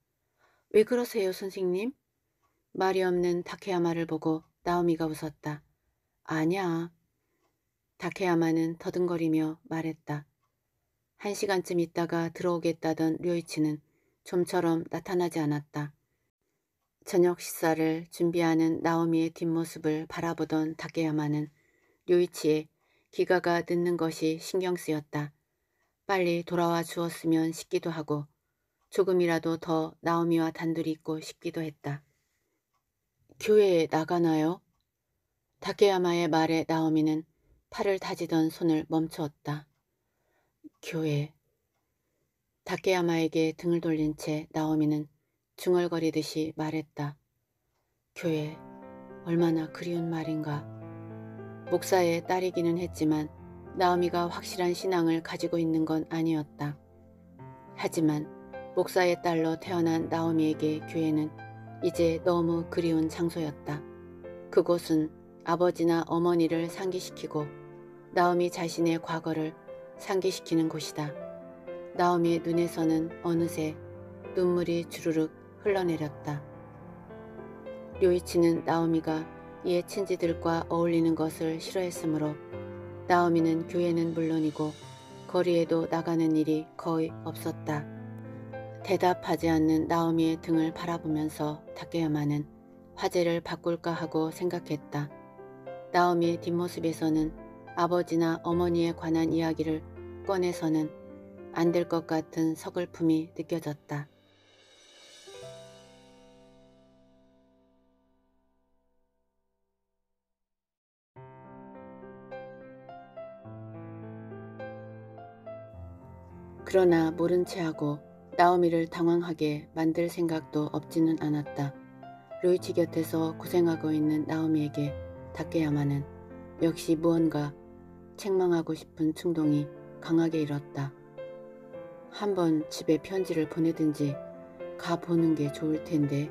왜 그러세요, 선생님? 말이 없는 다케야마를 보고 나오미가 웃었다. 아니야. 다케야마는 더듬거리며 말했다. 한 시간쯤 있다가 들어오겠다던 류이치는 좀처럼 나타나지 않았다. 저녁 식사를 준비하는 나오미의 뒷모습을 바라보던 다케야마는 류이치의 기가가 늦는 것이 신경 쓰였다. 빨리 돌아와 주었으면 싶기도 하고 조금이라도 더 나오미와 단둘이 있고 싶기도 했다. 교회에 나가나요? 다케야마의 말에 나오미는 팔을 다지던 손을 멈추었다. 교회. 다케야마에게 등을 돌린 채 나오미는 중얼거리듯이 말했다. 교회. 얼마나 그리운 말인가. 목사의 딸이기는 했지만 나오미가 확실한 신앙을 가지고 있는 건 아니었다. 하지만 목사의 딸로 태어난 나오미에게 교회는 이제 너무 그리운 장소였다. 그곳은 아버지나 어머니를 상기시키고 나오미 자신의 과거를 상기시키는 곳이다. 나오미의 눈에서는 어느새 눈물이 주르륵 흘러내렸다. 요이치는 나오미가 이에 친지들과 어울리는 것을 싫어했으므로 나오미는 교회는 물론이고 거리에도 나가는 일이 거의 없었다. 대답하지 않는 나오미의 등을 바라보면서 다케야마는 화제를 바꿀까 하고 생각했다. 나오미의 뒷모습에서는 아버지나 어머니에 관한 이야기를 꺼내서는 안 될 것 같은 서글픔이 느껴졌다. 그러나 모른 채 하고 나오미를 당황하게 만들 생각도 없지는 않았다. 루이치 곁에서 고생하고 있는 나오미에게 닦게야만은 역시 무언가 책망하고 싶은 충동이 강하게 일었다. 한번 집에 편지를 보내든지 가보는 게 좋을 텐데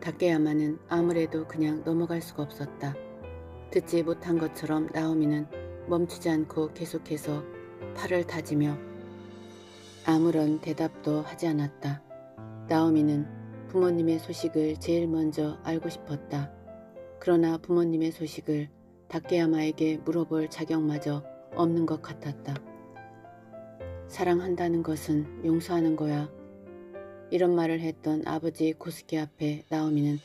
다케야마는 아무래도 그냥 넘어갈 수가 없었다. 듣지 못한 것처럼 나오미는 멈추지 않고 계속해서 팔을 다지며 아무런 대답도 하지 않았다. 나오미는 부모님의 소식을 제일 먼저 알고 싶었다. 그러나 부모님의 소식을 다케야마에게 물어볼 자격마저 없는 것 같았다. 사랑한다는 것은 용서하는 거야. 이런 말을 했던 아버지 고스키 앞에 나오미는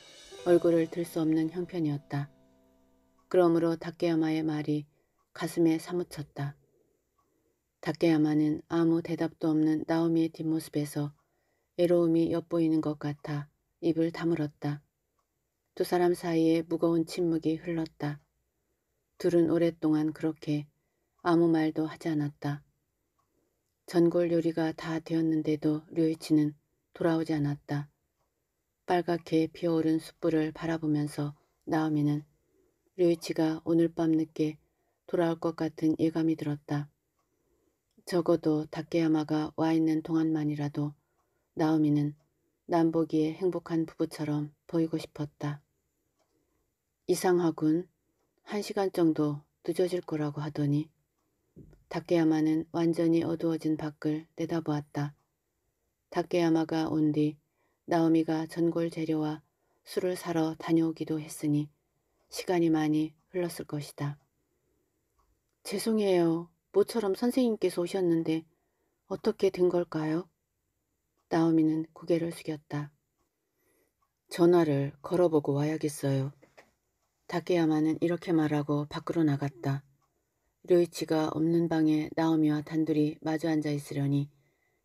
얼굴을 들 수 없는 형편이었다. 그러므로 다케야마의 말이 가슴에 사무쳤다. 다케야마는 아무 대답도 없는 나오미의 뒷모습에서 외로움이 엿보이는 것 같아 입을 다물었다. 두 사람 사이에 무거운 침묵이 흘렀다. 둘은 오랫동안 그렇게 아무 말도 하지 않았다. 전골 요리가 다 되었는데도 류이치는 돌아오지 않았다. 빨갛게 피어오른 숯불을 바라보면서 나오미는 류이치가 오늘 밤 늦게 돌아올 것 같은 예감이 들었다. 적어도 다케야마가 와 있는 동안만이라도 나오미는 남보기에 행복한 부부처럼 보이고 싶었다. 이상하군. 한 시간 정도 늦어질 거라고 하더니 다케야마는 완전히 어두워진 밖을 내다보았다. 다케야마가 온 뒤 나오미가 전골 재료와 술을 사러 다녀오기도 했으니 시간이 많이 흘렀을 것이다. 죄송해요. 모처럼 선생님께서 오셨는데 어떻게 된 걸까요? 나오미는 고개를 숙였다. 전화를 걸어보고 와야겠어요. 다케야마는 이렇게 말하고 밖으로 나갔다. 료이치가 없는 방에 나오미와 단둘이 마주 앉아 있으려니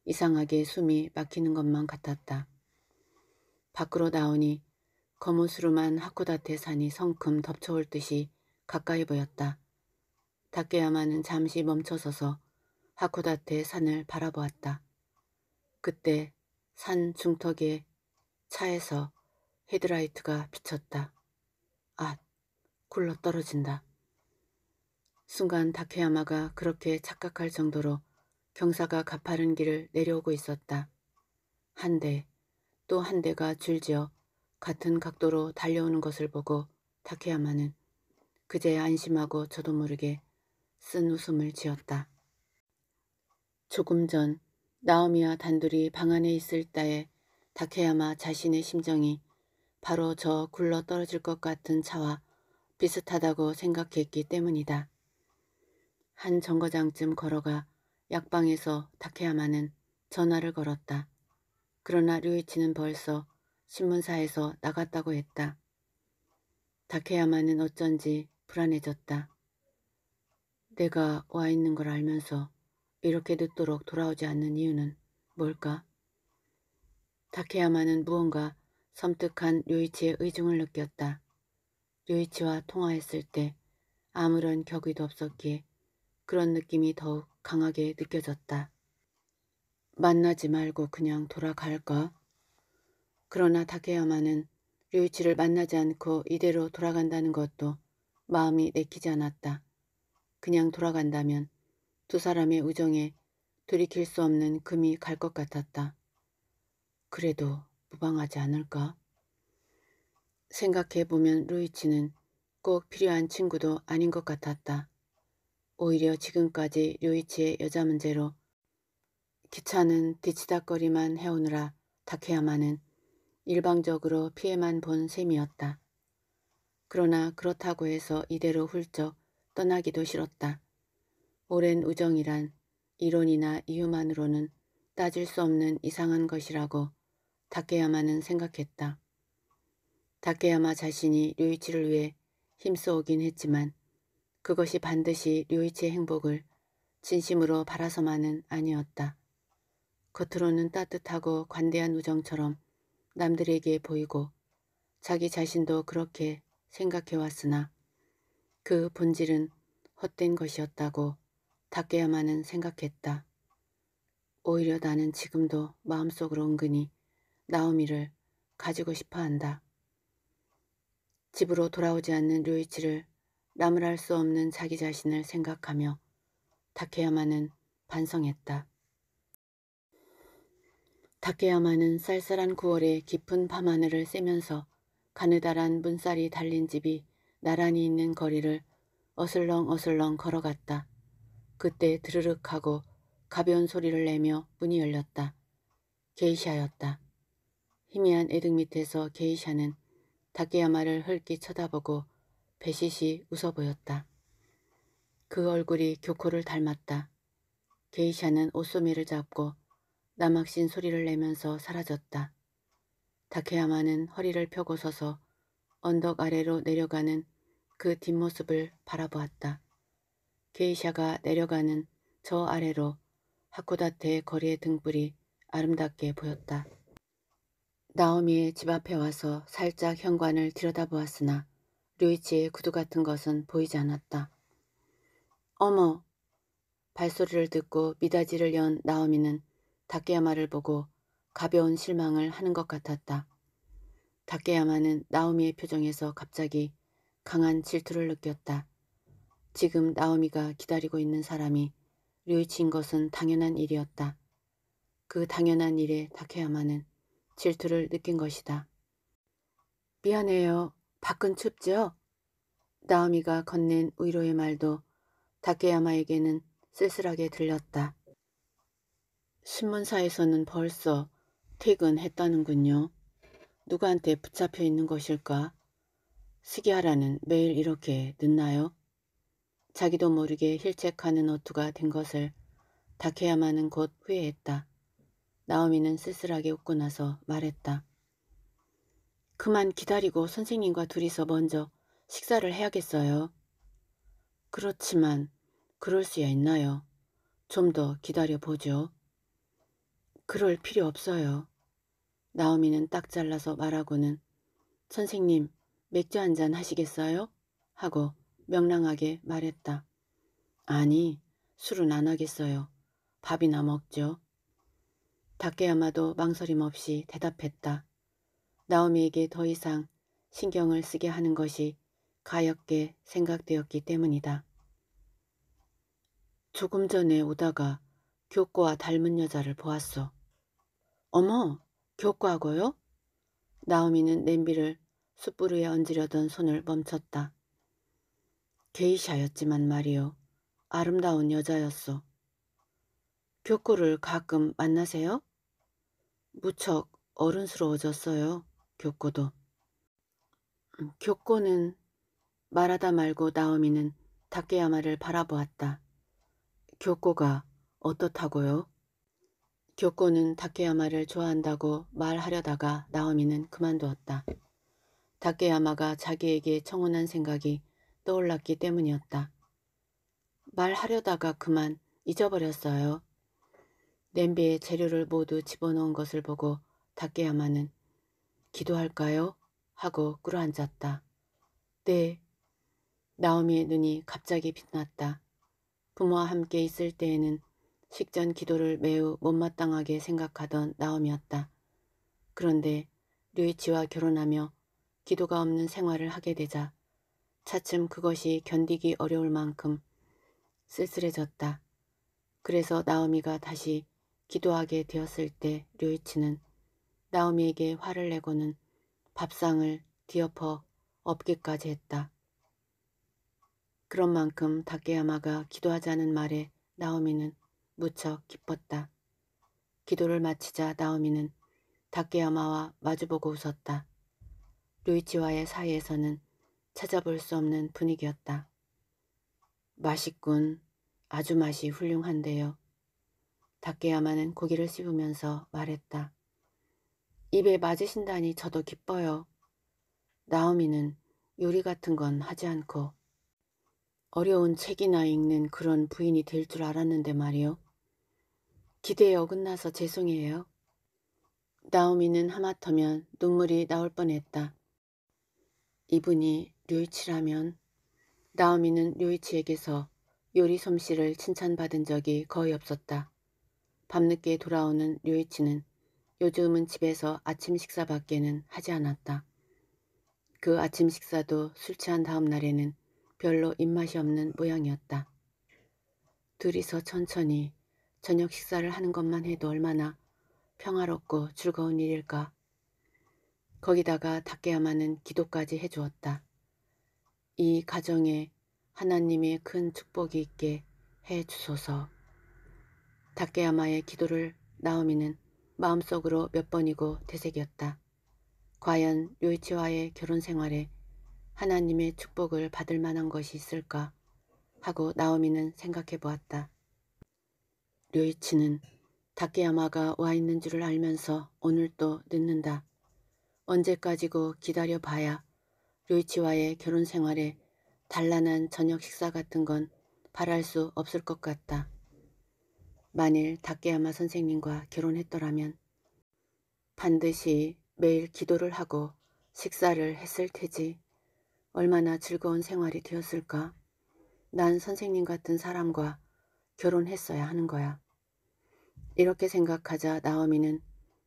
이상하게 숨이 막히는 것만 같았다. 밖으로 나오니 검은수름한 하쿠다테 산이 성큼 덮쳐올 듯이 가까이 보였다. 다케야마는 잠시 멈춰서서 하쿠다테 산을 바라보았다. 그때 산 중턱에 차에서 헤드라이트가 비쳤다. 아, 굴러떨어진다. 순간 다케야마가 그렇게 착각할 정도로 경사가 가파른 길을 내려오고 있었다. 한 대, 또 한 대가 줄지어 같은 각도로 달려오는 것을 보고 다케야마는 그제 안심하고 저도 모르게 쓴 웃음을 지었다. 조금 전 나오미와 단둘이 방 안에 있을 때에 다케야마 자신의 심정이 바로 저 굴러 떨어질 것 같은 차와 비슷하다고 생각했기 때문이다. 한 정거장쯤 걸어가 약방에서 다케야마는 전화를 걸었다. 그러나 류이치는 벌써 신문사에서 나갔다고 했다. 다케야마는 어쩐지 불안해졌다. 내가 와 있는 걸 알면서 이렇게 늦도록 돌아오지 않는 이유는 뭘까? 다케야마는 무언가 섬뜩한 류이치의 의중을 느꼈다. 류이치와 통화했을 때 아무런 격의도 없었기에 그런 느낌이 더욱 강하게 느껴졌다. 만나지 말고 그냥 돌아갈까? 그러나 다케야마는 류이치를 만나지 않고 이대로 돌아간다는 것도 마음이 내키지 않았다. 그냥 돌아간다면 두 사람의 우정에 돌이킬 수 없는 금이 갈 것 같았다. 그래도 무방하지 않을까? 생각해보면 루이치는 꼭 필요한 친구도 아닌 것 같았다. 오히려 지금까지 루이치의 여자 문제로 기차는 뒤치다거리만 해오느라 다케야마는 일방적으로 피해만 본 셈이었다. 그러나 그렇다고 해서 이대로 훌쩍 떠나기도 싫었다. 오랜 우정이란 이론이나 이유만으로는 따질 수 없는 이상한 것이라고 다케야마는 생각했다. 다케야마 자신이 류이치를 위해 힘써오긴 했지만 그것이 반드시 류이치의 행복을 진심으로 바라서만은 아니었다. 겉으로는 따뜻하고 관대한 우정처럼 남들에게 보이고 자기 자신도 그렇게 생각해왔으나 그 본질은 헛된 것이었다고 다케야마는 생각했다. 오히려 나는 지금도 마음속으로 은근히 나오미를 가지고 싶어 한다. 집으로 돌아오지 않는 루이치를 나무랄 수 없는 자기 자신을 생각하며 다케야마는 반성했다. 다케야마는 쌀쌀한 9월에 깊은 밤하늘을 쐬면서 가느다란 문살이 달린 집이 나란히 있는 거리를 어슬렁어슬렁 걸어갔다. 그때 드르륵 하고 가벼운 소리를 내며 문이 열렸다. 게이샤였다. 희미한 애등 밑에서 게이샤는 다케야마를 흘끼 쳐다보고 배시시 웃어 보였다. 그 얼굴이 교코를 닮았다. 게이샤는 옷소미를 잡고 남학신 소리를 내면서 사라졌다. 다케야마는 허리를 펴고 서서 언덕 아래로 내려가는 그 뒷모습을 바라보았다. 게이샤가 내려가는 저 아래로 하코다테의 거리의 등불이 아름답게 보였다. 나오미의 집 앞에 와서 살짝 현관을 들여다보았으나 류이치의 구두 같은 것은 보이지 않았다. 어머! 발소리를 듣고 미닫이를연 나오미는 다케야마를 보고 가벼운 실망을 하는 것 같았다. 다케야마는 나오미의 표정에서 갑자기 강한 질투를 느꼈다. 지금 나오미가 기다리고 있는 사람이 류이치인 것은 당연한 일이었다. 그 당연한 일에 다케야마는 질투를 느낀 것이다. 미안해요. 밖은 춥죠? 나오미가 건넨 위로의 말도 다케야마에게는 쓸쓸하게 들렸다. 신문사에서는 벌써 퇴근했다는군요. 누구한테 붙잡혀 있는 것일까? 스기하라는 매일 이렇게 늦나요? 자기도 모르게 힐책하는 어투가 된 것을 다케야마는 곧 후회했다. 나오미는 쓸쓸하게 웃고 나서 말했다. 그만 기다리고 선생님과 둘이서 먼저 식사를 해야겠어요. 그렇지만 그럴 수야 있나요? 좀 더 기다려보죠. 그럴 필요 없어요. 나오미는 딱 잘라서 말하고는 선생님 맥주 한 잔 하시겠어요? 하고 명랑하게 말했다. 아니 술은 안 하겠어요. 밥이나 먹죠. 다케야마도 망설임 없이 대답했다. 나오미에게 더 이상 신경을 쓰게 하는 것이 가엾게 생각되었기 때문이다. 조금 전에 오다가 교과와 닮은 여자를 보았어. 어머, 교과고요? 나오미는 냄비를 숯불 위에 얹으려던 손을 멈췄다. 게이샤였지만 말이요. 아름다운 여자였어. 교과를 가끔 만나세요? 무척 어른스러워졌어요. 교코도. 음, 교코는 말하다 말고 나오미는 다케야마를 바라보았다. 교코가 어떻다고요? 교코는 다케야마를 좋아한다고 말하려다가 나오미는 그만두었다. 다케야마가 자기에게 청혼한 생각이 떠올랐기 때문이었다. 말하려다가 그만 잊어버렸어요. 냄비에 재료를 모두 집어넣은 것을 보고 닭개야마는 기도할까요? 하고 끌어앉았다 네. 나오미의 눈이 갑자기 빛났다. 부모와 함께 있을 때에는 식전 기도를 매우 못마땅하게 생각하던 나오미였다. 그런데 류이치와 결혼하며 기도가 없는 생활을 하게 되자 차츰 그것이 견디기 어려울 만큼 쓸쓸해졌다. 그래서 나오미가 다시 기도하게 되었을 때 류이치는 나오미에게 화를 내고는 밥상을 뒤엎어 엎기까지 했다. 그런 만큼 다케야마가 기도하자는 말에 나오미는 무척 기뻤다. 기도를 마치자 나오미는 다케야마와 마주보고 웃었다. 류이치와의 사이에서는 찾아볼 수 없는 분위기였다. 맛있군. 아주 맛이 훌륭한데요. 닭개야마는 고기를 씹으면서 말했다. 입에 맞으신다니 저도 기뻐요. 나오미는 요리 같은 건 하지 않고 어려운 책이나 읽는 그런 부인이 될 줄 알았는데 말이요. 기대에 어긋나서 죄송해요. 나오미는 하마터면 눈물이 나올 뻔했다. 이분이 류이치라면 나오미는 류이치에게서 요리 솜씨를 칭찬받은 적이 거의 없었다. 밤늦게 돌아오는 류이치는 요즘은 집에서 아침 식사밖에는 하지 않았다. 그 아침 식사도 술 취한 다음 날에는 별로 입맛이 없는 모양이었다. 둘이서 천천히 저녁 식사를 하는 것만 해도 얼마나 평화롭고 즐거운 일일까. 거기다가 닭게야만은 기도까지 해주었다. 이 가정에 하나님의 큰 축복이 있게 해주소서. 다케야마의 기도를 나오미는 마음속으로 몇 번이고 되새겼다. 과연 요이치와의 결혼 생활에 하나님의 축복을 받을 만한 것이 있을까 하고 나오미는 생각해 보았다. 요이치는 다케야마가 와 있는 줄을 알면서 오늘 도 늦는다. 언제까지고 기다려봐야 요이치와의 결혼 생활에 단란한 저녁 식사 같은 건 바랄 수 없을 것 같다. 만일 닭게야마 선생님과 결혼했더라면 반드시 매일 기도를 하고 식사를 했을 테지 얼마나 즐거운 생활이 되었을까. 난 선생님 같은 사람과 결혼했어야 하는 거야. 이렇게 생각하자 나오미는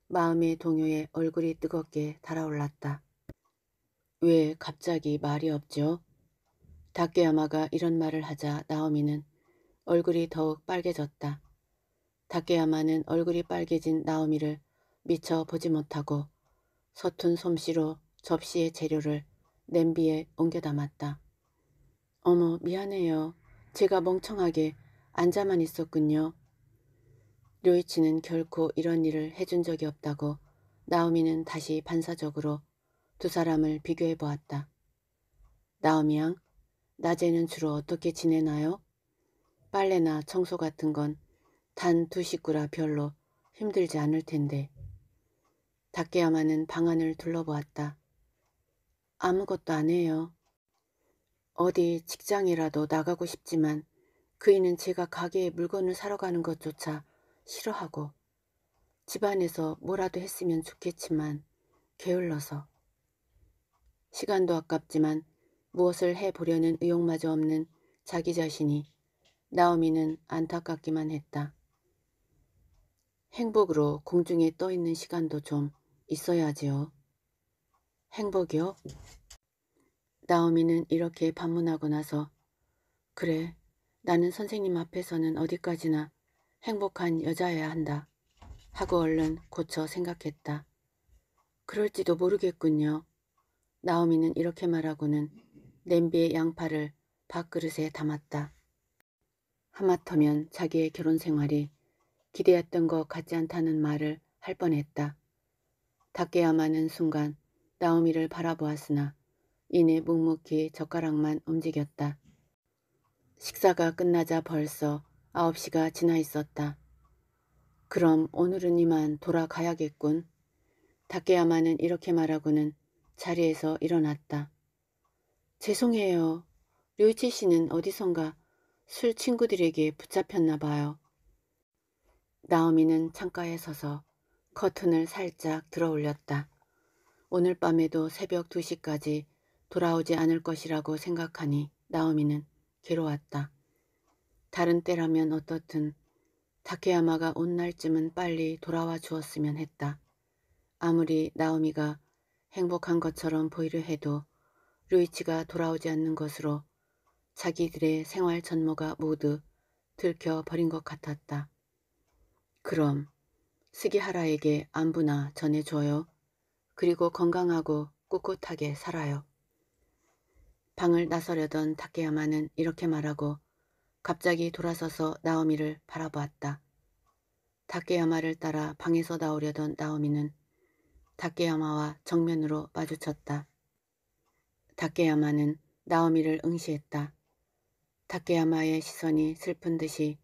마음의 동요에 얼굴이 뜨겁게 달아올랐다. 왜 갑자기 말이 없죠? 다케야마가 이런 말을 하자 나오미는 얼굴이 더욱 빨개졌다. 다케야마는 얼굴이 빨개진 나오미를 미처 보지 못하고 서툰 솜씨로 접시의 재료를 냄비에 옮겨 담았다. 어머 미안해요. 제가 멍청하게 앉아만 있었군요. 료이치는 결코 이런 일을 해준 적이 없다고 나오미는 다시 반사적으로 두 사람을 비교해 보았다. 나오미 양, 낮에는 주로 어떻게 지내나요? 빨래나 청소 같은 건 단두 식구라 별로 힘들지 않을 텐데. 닭개야만은 방안을 둘러보았다. 아무것도 안 해요. 어디 직장이라도 나가고 싶지만 그이는 제가 가게에 물건을 사러 가는 것조차 싫어하고 집안에서 뭐라도 했으면 좋겠지만 게을러서 시간도 아깝지만 무엇을 해보려는 의욕마저 없는 자기 자신이 나오미는 안타깝기만 했다. 행복으로 공중에 떠 있는 시간도 좀 있어야지요. 행복이요? 나오미는 이렇게 반문하고 나서 그래 나는 선생님 앞에서는 어디까지나 행복한 여자여야 한다 하고 얼른 고쳐 생각했다. 그럴지도 모르겠군요. 나오미는 이렇게 말하고는 냄비에 양파를 밥그릇에 담았다. 하마터면 자기의 결혼 생활이 기대했던 것 같지 않다는 말을 할 뻔했다. 닦게야마는 순간 나오미를 바라보았으나 이내 묵묵히 젓가락만 움직였다. 식사가 끝나자 벌써 9시가 지나 있었다. 그럼 오늘은 이만 돌아가야겠군. 닦게야마는 이렇게 말하고는 자리에서 일어났다. 죄송해요. 류치 씨는 어디선가 술 친구들에게 붙잡혔나 봐요. 나오미는 창가에 서서 커튼을 살짝 들어 올렸다. 오늘 밤에도 새벽 2시까지 돌아오지 않을 것이라고 생각하니 나오미는 괴로웠다. 다른 때라면 어떻든 다케야마가 온 날쯤은 빨리 돌아와 주었으면 했다. 아무리 나오미가 행복한 것처럼 보이려 해도 루이치가 돌아오지 않는 것으로 자기들의 생활 전모가 모두 들켜버린 것 같았다. 그럼 스기하라에게 안부나 전해줘요. 그리고 건강하고 꿋꿋하게 살아요. 방을 나서려던 타케야마는 이렇게 말하고 갑자기 돌아서서 나오미를 바라보았다. 타케야마를 따라 방에서 나오려던 나오미는 타케야마와 정면으로 마주쳤다. 타케야마는 나오미를 응시했다. 타케야마의 시선이 슬픈 듯이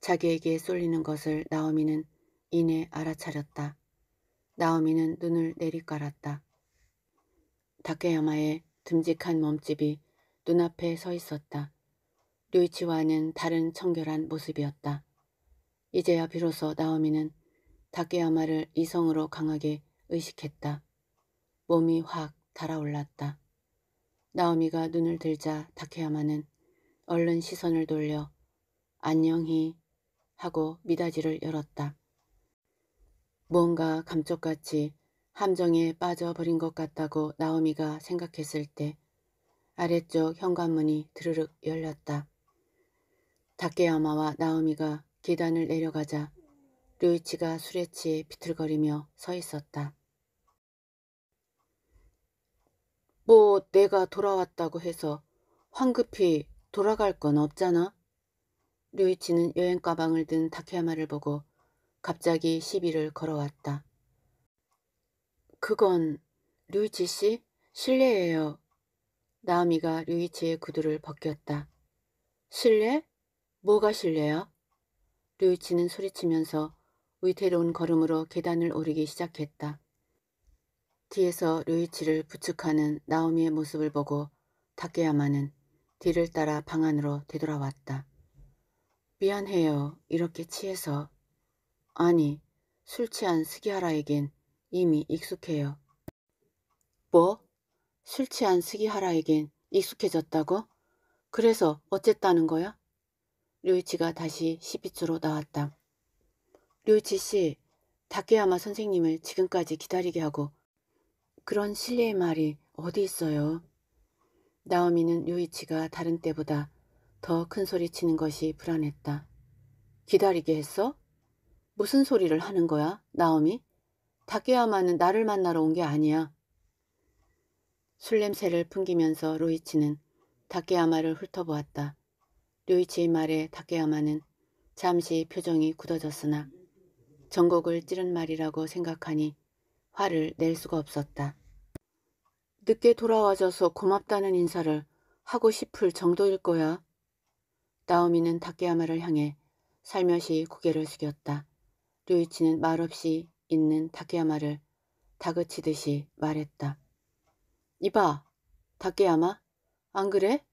자기에게 쏠리는 것을 나오미는 이내 알아차렸다. 나오미는 눈을 내리깔았다. 다케야마의 듬직한 몸집이 눈앞에 서 있었다. 류이치와는 다른 청결한 모습이었다. 이제야 비로소 나오미는 다케야마를 이성으로 강하게 의식했다. 몸이 확 달아올랐다. 나오미가 눈을 들자 다케야마는 얼른 시선을 돌려 안녕히 하고 미닫이를 열었다. 뭔가 감쪽같이 함정에 빠져버린 것 같다고 나오미가 생각했을 때 아래쪽 현관문이 드르륵 열렸다. 다케야마와 나오미가 계단을 내려가자 류이치가 술에 취해 비틀거리며 서 있었다. 뭐 내가 돌아왔다고 해서 황급히 돌아갈 건 없잖아. 류이치는 여행 가방을 든 다케야마를 보고 갑자기 시비를 걸어왔다. 그건 류이치 씨 실례예요. 나미가 류이치의 구두를 벗겼다. 실례? 뭐가 실례야? 류이치는 소리치면서 위태로운 걸음으로 계단을 오르기 시작했다. 뒤에서 류이치를 부축하는 나오미의 모습을 보고 다케야마는 뒤를 따라 방 안으로 되돌아왔다. 미안해요. 이렇게 취해서. 아니, 술 취한 스기하라에겐 이미 익숙해요. 뭐? 술 취한 스기하라에겐 익숙해졌다고? 그래서 어쨌다는 거야? 류이치가 다시 시비주로 나왔다. 류이치 씨, 다케야마 선생님을 지금까지 기다리게 하고 그런 실례의 말이 어디 있어요? 나오미는 류이치가 다른 때보다 더큰 소리치는 것이 불안했다. 기다리게 했어? 무슨 소리를 하는 거야, 나오미? 다케야마는 나를 만나러 온 게 아니야. 술 냄새를 풍기면서 루이치는 다케야마를 훑어보았다. 루이치의 말에 다케야마는 잠시 표정이 굳어졌으나 전곡을 찌른 말이라고 생각하니 화를 낼 수가 없었다. 늦게 돌아와줘서 고맙다는 인사를 하고 싶을 정도일 거야. 나오미는 다케야마를 향해 살며시 고개를 숙였다. 류이치는 말없이 있는 다케야마를 다그치듯이 말했다. 이봐, 다케야마, 안 그래?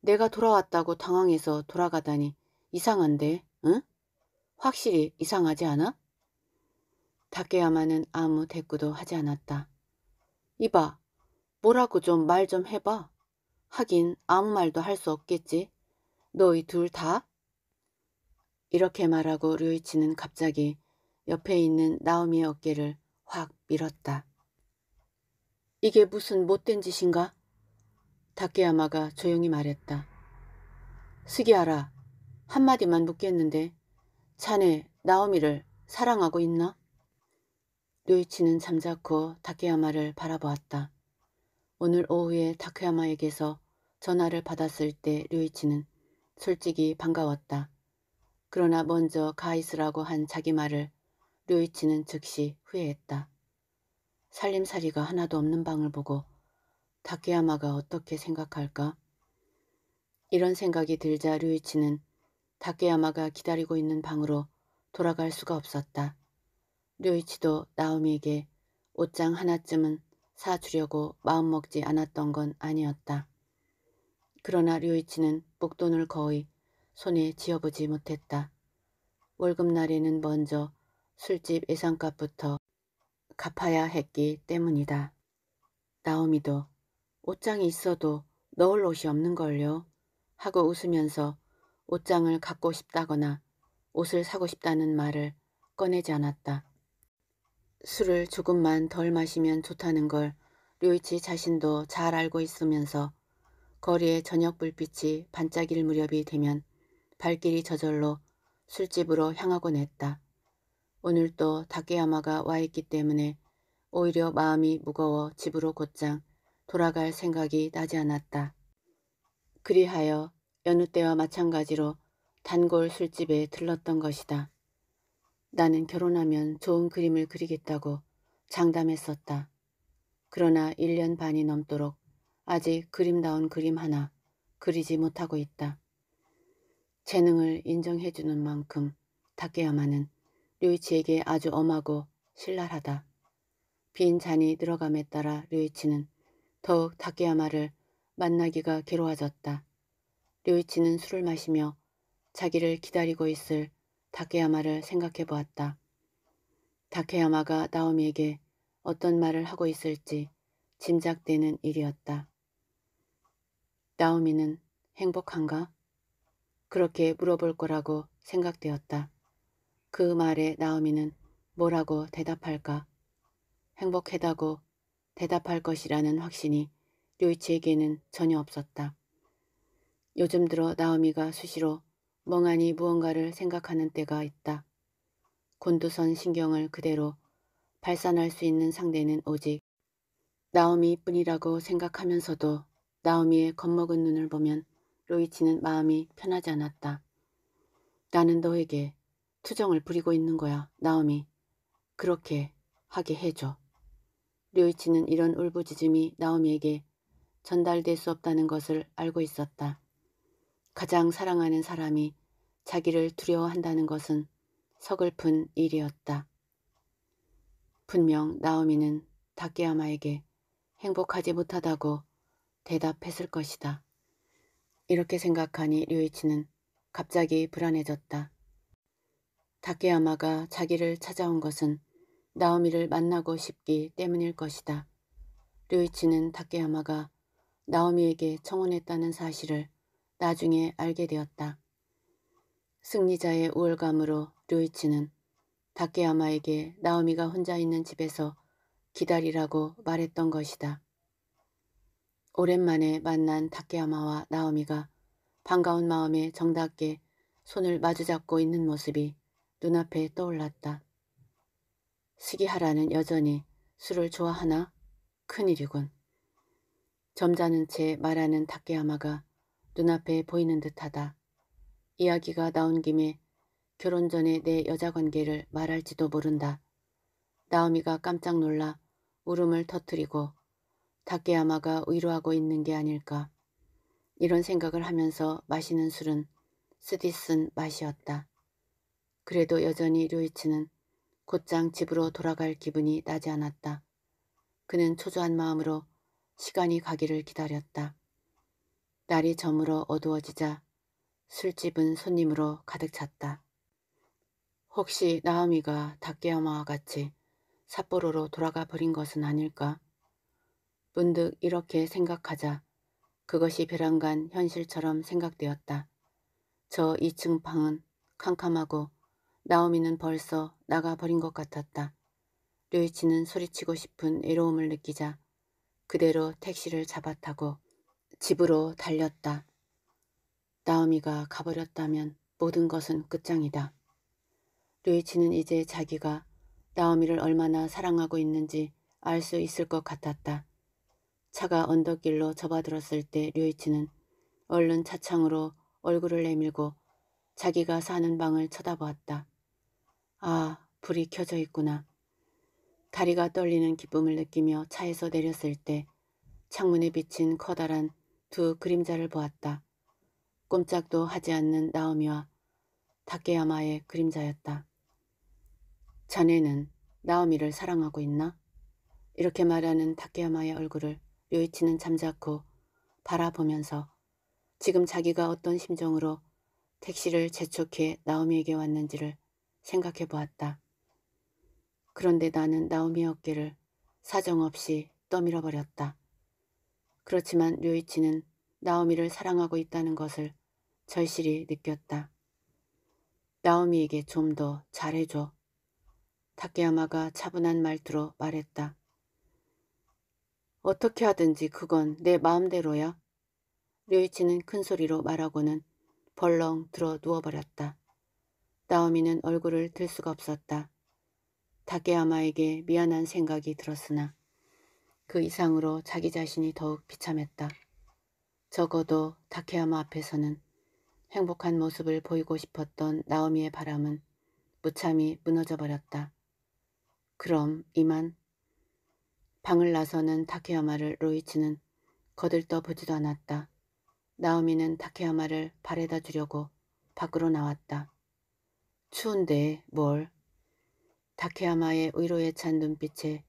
내가 돌아왔다고 당황해서 돌아가다니 이상한데, 응? 확실히 이상하지 않아? 다케야마는 아무 대꾸도 하지 않았다. 이봐, 뭐라고 좀 말좀 좀 해봐. 하긴 아무 말도 할 수 없겠지. 너희 둘 다? 이렇게 말하고 류이치는 갑자기 옆에 있는 나오미의 어깨를 확 밀었다. 이게 무슨 못된 짓인가? 다케야마가 조용히 말했다. 스기하라, 한마디만 묻겠는데 자네 나오미를 사랑하고 있나? 류이치는 잠자코 다케야마를 바라보았다. 오늘 오후에 다케야마에게서 전화를 받았을 때 류이치는 솔직히 반가웠다. 그러나 먼저 가 있으라고 한 자기 말을 류이치는 즉시 후회했다. 살림살이가 하나도 없는 방을 보고 다케야마가 어떻게 생각할까? 이런 생각이 들자 류이치는 다케야마가 기다리고 있는 방으로 돌아갈 수가 없었다. 류이치도 나오미에게 옷장 하나쯤은 사주려고 마음먹지 않았던 건 아니었다. 그러나 류이치는 목돈을 거의 손에 쥐어보지 못했다. 월급날에는 먼저 술집 예산값부터 갚아야 했기 때문이다. 나오미도 옷장이 있어도 넣을 옷이 없는걸요 하고 웃으면서 옷장을 갖고 싶다거나 옷을 사고 싶다는 말을 꺼내지 않았다. 술을 조금만 덜 마시면 좋다는 걸 류이치 자신도 잘 알고 있으면서 거리의 저녁 불빛이 반짝일 무렵이 되면 발길이 저절로 술집으로 향하곤 했다. 오늘 도 다케야마가 와있기 때문에 오히려 마음이 무거워 집으로 곧장 돌아갈 생각이 나지 않았다. 그리하여 여느 때와 마찬가지로 단골 술집에 들렀던 것이다. 나는 결혼하면 좋은 그림을 그리겠다고 장담했었다. 그러나 1년 반이 넘도록 아직 그림다운 그림 하나 그리지 못하고 있다. 재능을 인정해주는 만큼 다케야마는 류이치에게 아주 엄하고 신랄하다. 빈 잔이 들어감에 따라 류이치는 더욱 다케야마를 만나기가 괴로워졌다. 류이치는 술을 마시며 자기를 기다리고 있을 다케야마를 생각해 보았다. 다케야마가 나오미에게 어떤 말을 하고 있을지 짐작되는 일이었다. 나오미는 행복한가? 그렇게 물어볼 거라고 생각되었다. 그 말에 나오미는 뭐라고 대답할까? 행복하다고 대답할 것이라는 확신이 류이치에게는 전혀 없었다. 요즘 들어 나오미가 수시로 멍하니 무언가를 생각하는 때가 있다. 곤두선 신경을 그대로 발산할 수 있는 상대는 오직 나오미뿐이라고 생각하면서도 나오미의 겁먹은 눈을 보면 로이치는 마음이 편하지 않았다. 나는 너에게 투정을 부리고 있는 거야, 나오미. 그렇게 하게 해줘. 류이치는 이런 울부짖음이 나오미에게 전달될 수 없다는 것을 알고 있었다. 가장 사랑하는 사람이 자기를 두려워한다는 것은 서글픈 일이었다. 분명 나오미는 다케야마에게 행복하지 못하다고 대답했을 것이다. 이렇게 생각하니 류이치는 갑자기 불안해졌다. 다케야마가 자기를 찾아온 것은 나오미를 만나고 싶기 때문일 것이다. 류이치는 다케야마가 나오미에게 청혼했다는 사실을 나중에 알게 되었다. 승리자의 우월감으로 류이치는 다케야마에게 나오미가 혼자 있는 집에서 기다리라고 말했던 것이다. 오랜만에 만난 다케야마와 나오미가 반가운 마음에 정답게 손을 마주잡고 있는 모습이 눈앞에 떠올랐다. 스기하라는 여전히 술을 좋아하나? 큰일이군. 점잖은 채 말하는 다케야마가 눈앞에 보이는 듯하다. 이야기가 나온 김에 결혼 전에 내 여자 관계를 말할지도 모른다. 나오미가 깜짝 놀라 울음을 터뜨리고 다케야마가 위로하고 있는 게 아닐까. 이런 생각을 하면서 마시는 술은 스디쓴 맛이었다. 그래도 여전히 류이치는 곧장 집으로 돌아갈 기분이 나지 않았다. 그는 초조한 마음으로 시간이 가기를 기다렸다. 날이 저물어 어두워지자 술집은 손님으로 가득 찼다. 혹시 나오미가 다케야마와 같이 삿포로로 돌아가 버린 것은 아닐까? 문득 이렇게 생각하자 그것이 벼랑간 현실처럼 생각되었다. 저 2층 방은 캄캄하고 나오미는 벌써 나가버린 것 같았다. 류이치는 소리치고 싶은 외로움을 느끼자 그대로 택시를 잡아타고 집으로 달렸다. 나오미가 가버렸다면 모든 것은 끝장이다. 류이치는 이제 자기가 나오미를 얼마나 사랑하고 있는지 알 수 있을 것 같았다. 차가 언덕길로 접어들었을 때 류이치는 얼른 차창으로 얼굴을 내밀고 자기가 사는 방을 쳐다보았다. 아, 불이 켜져 있구나. 다리가 떨리는 기쁨을 느끼며 차에서 내렸을 때 창문에 비친 커다란 두 그림자를 보았다. 꼼짝도 하지 않는 나오미와 다케야마의 그림자였다. 자네는 나오미를 사랑하고 있나? 이렇게 말하는 다케야마의 얼굴을 요이치는 잠자코 바라보면서 지금 자기가 어떤 심정으로 택시를 재촉해 나오미에게 왔는지를 생각해 보았다. 그런데 나는 나오미 어깨를 사정없이 떠밀어 버렸다. 그렇지만 류이치는 나오미를 사랑하고 있다는 것을 절실히 느꼈다. 나오미에게 좀 더 잘해줘. 타케야마가 차분한 말투로 말했다. 어떻게 하든지 그건 내 마음대로야. 류이치는 큰 소리로 말하고는 벌렁 들어 누워버렸다. 나오미는 얼굴을 들 수가 없었다. 다케야마에게 미안한 생각이 들었으나 그 이상으로 자기 자신이 더욱 비참했다. 적어도 다케야마 앞에서는 행복한 모습을 보이고 싶었던 나오미의 바람은 무참히 무너져 버렸다. 그럼 이만 방을 나서는 타케야마를 로이치는 거들떠 보지도 않았다. 나오미는 타케야마를 발에다 주려고 밖으로 나왔다. 추운데 뭘. 타케야마의 의로에 찬 눈빛에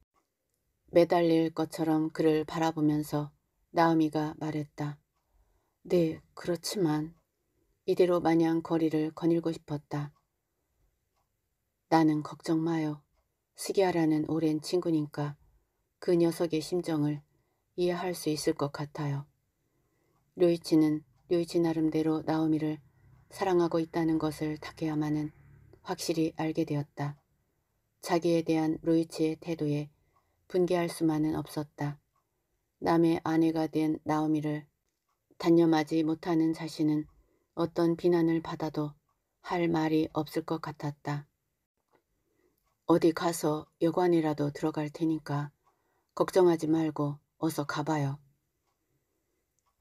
매달릴 것처럼 그를 바라보면서 나오미가 말했다. 네, 그렇지만 이대로 마냥 거리를 거닐고 싶었다. 나는 걱정 마요. 시기하라는 오랜 친구니까 그 녀석의 심정을 이해할 수 있을 것 같아요. 료이치는 료이치 나름대로 나오미를 사랑하고 있다는 것을 타케야마는 확실히 알게 되었다. 자기에 대한 루이치의 태도에 분개할 수만은 없었다. 남의 아내가 된 나오미를 단념하지 못하는 자신은 어떤 비난을 받아도 할 말이 없을 것 같았다. 어디 가서 여관이라도 들어갈 테니까 걱정하지 말고 어서 가봐요.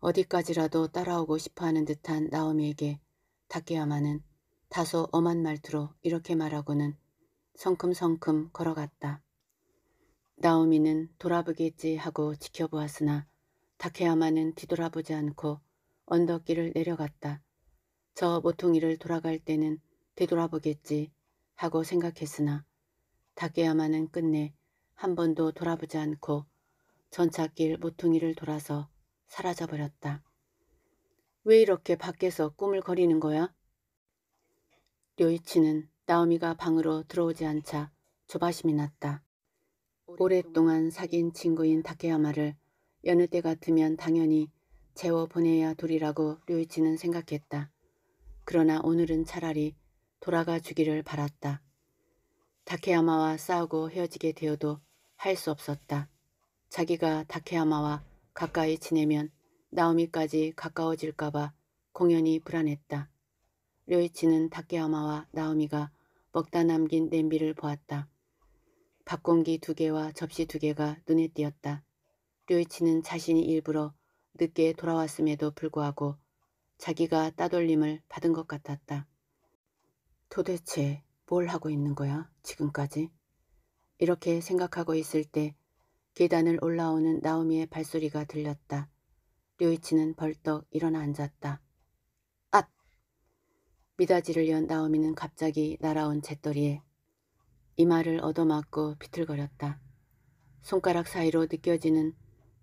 어디까지라도 따라오고 싶어하는 듯한 나오미에게 다케야마는 다소 엄한 말투로 이렇게 말하고는 성큼성큼 걸어갔다. 나오미는 돌아보겠지 하고 지켜보았으나 다케야마는 뒤돌아보지 않고 언덕길을 내려갔다. 저 모퉁이를 돌아갈 때는 되돌아보겠지 하고 생각했으나 다케야마는 끝내 한 번도 돌아보지 않고 전차길 모퉁이를 돌아서 사라져버렸다. 왜 이렇게 밖에서 꿈을 거리는 거야? 료이치는 나오미가 방으로 들어오지 않자 조바심이 났다. 오랫동안 사귄 친구인 다케야마를 여느 때 같으면 당연히 재워 보내야 도리라고 료이치는 생각했다. 그러나 오늘은 차라리 돌아가 주기를 바랐다. 다케야마와 싸우고 헤어지게 되어도 할 수 없었다. 자기가 다케야마와 가까이 지내면 나오미까지 가까워질까봐 공연이 불안했다. 료이치는 다케야마와 나오미가 먹다 남긴 냄비를 보았다. 밥공기 두 개와 접시 두 개가 눈에 띄었다. 료이치는 자신이 일부러 늦게 돌아왔음에도 불구하고 자기가 따돌림을 받은 것 같았다. 도대체 뭘 하고 있는 거야, 지금까지? 이렇게 생각하고 있을 때 계단을 올라오는 나오미의 발소리가 들렸다. 류이치는 벌떡 일어나 앉았다. 앗! 미다지를 연 나오미는 갑자기 날아온 잿더리에 이마를 얻어맞고 비틀거렸다. 손가락 사이로 느껴지는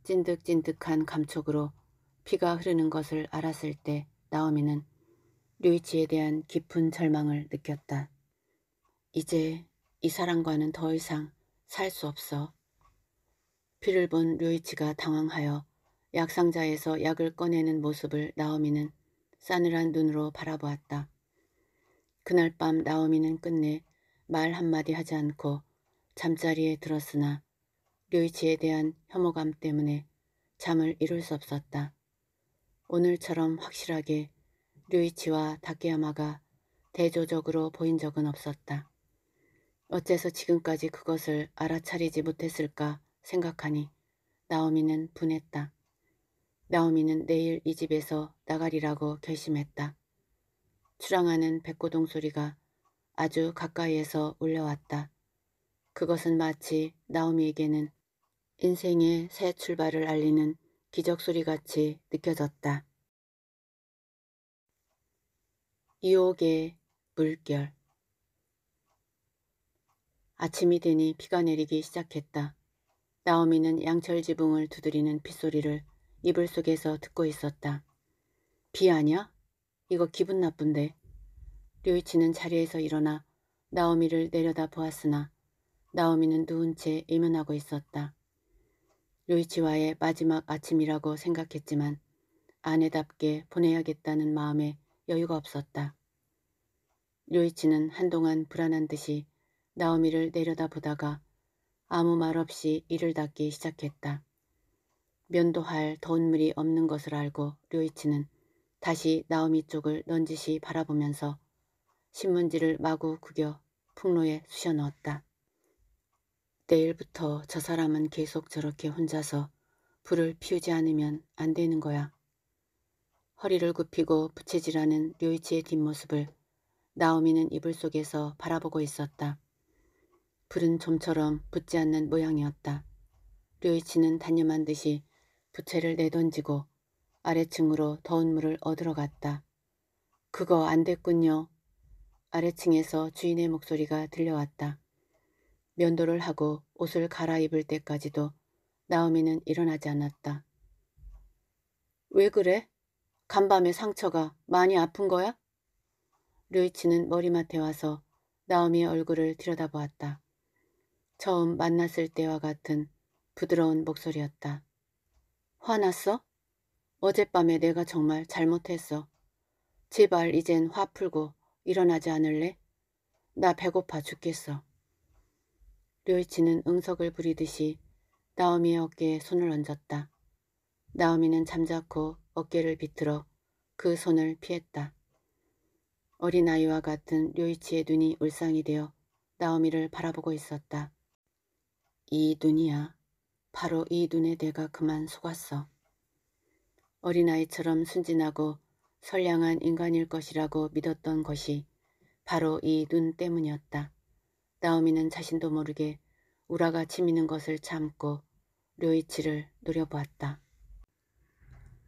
찐득찐득한 감촉으로 피가 흐르는 것을 알았을 때 나오미는 류이치에 대한 깊은 절망을 느꼈다. 이제 이 사람과는 더 이상 살 수 없어. 피를 본 류이치가 당황하여 약상자에서 약을 꺼내는 모습을 나오미는 싸늘한 눈으로 바라보았다. 그날 밤 나오미는 끝내 말 한마디 하지 않고 잠자리에 들었으나 류이치에 대한 혐오감 때문에 잠을 이룰 수 없었다. 오늘처럼 확실하게 류이치와 다케야마가 대조적으로 보인 적은 없었다. 어째서 지금까지 그것을 알아차리지 못했을까 생각하니 나오미는 분했다. 나오미는 내일 이 집에서 나가리라고 결심했다. 출항하는 백고동 소리가 아주 가까이에서 올려왔다. 그것은 마치 나오미에게는 인생의 새 출발을 알리는 기적소리같이 느껴졌다. 이옥의 물결 아침이 되니 비가 내리기 시작했다. 나오미는 양철 지붕을 두드리는 빗소리를 이불 속에서 듣고 있었다. 비 아냐? 이거 기분 나쁜데. 류이치는 자리에서 일어나 나오미를 내려다 보았으나 나오미는 누운 채 이면하고 있었다. 류이치와의 마지막 아침이라고 생각했지만 아내답게 보내야겠다는 마음에 여유가 없었다. 류이치는 한동안 불안한 듯이 나오미를 내려다보다가 아무 말 없이 이를 닦기 시작했다. 면도할 더운 물이 없는 것을 알고 류이치는 다시 나오미 쪽을 넌지시 바라보면서 신문지를 마구 구겨 풍로에 쑤셔 넣었다. 내일부터 저 사람은 계속 저렇게 혼자서 불을 피우지 않으면 안 되는 거야. 허리를 굽히고 부채질하는 류이치의 뒷모습을 나오미는 이불 속에서 바라보고 있었다. 불은 좀처럼 붙지 않는 모양이었다. 류이치는 단념한 듯이 부채를 내던지고 아래층으로 더운 물을 얻으러 갔다. 그거 안 됐군요. 아래층에서 주인의 목소리가 들려왔다. 면도를 하고 옷을 갈아입을 때까지도 나오미는 일어나지 않았다. 왜 그래? 간밤에 상처가 많이 아픈 거야? 류이치는 머리맡에 와서 나오미의 얼굴을 들여다보았다. 처음 만났을 때와 같은 부드러운 목소리였다. 화났어? 어젯밤에 내가 정말 잘못했어. 제발 이젠 화 풀고 일어나지 않을래? 나 배고파 죽겠어. 류이치는 응석을 부리듯이 나오미의 어깨에 손을 얹었다. 나오미는 잠자코 어깨를 비틀어 그 손을 피했다. 어린아이와 같은 류이치의 눈이 울상이 되어 나오미를 바라보고 있었다. 이 눈이야. 바로 이 눈에 내가 그만 속았어. 어린아이처럼 순진하고 선량한 인간일 것이라고 믿었던 것이 바로 이 눈 때문이었다. 나오미는 자신도 모르게 우라가 치미는 것을 참고 료이치를 노려보았다.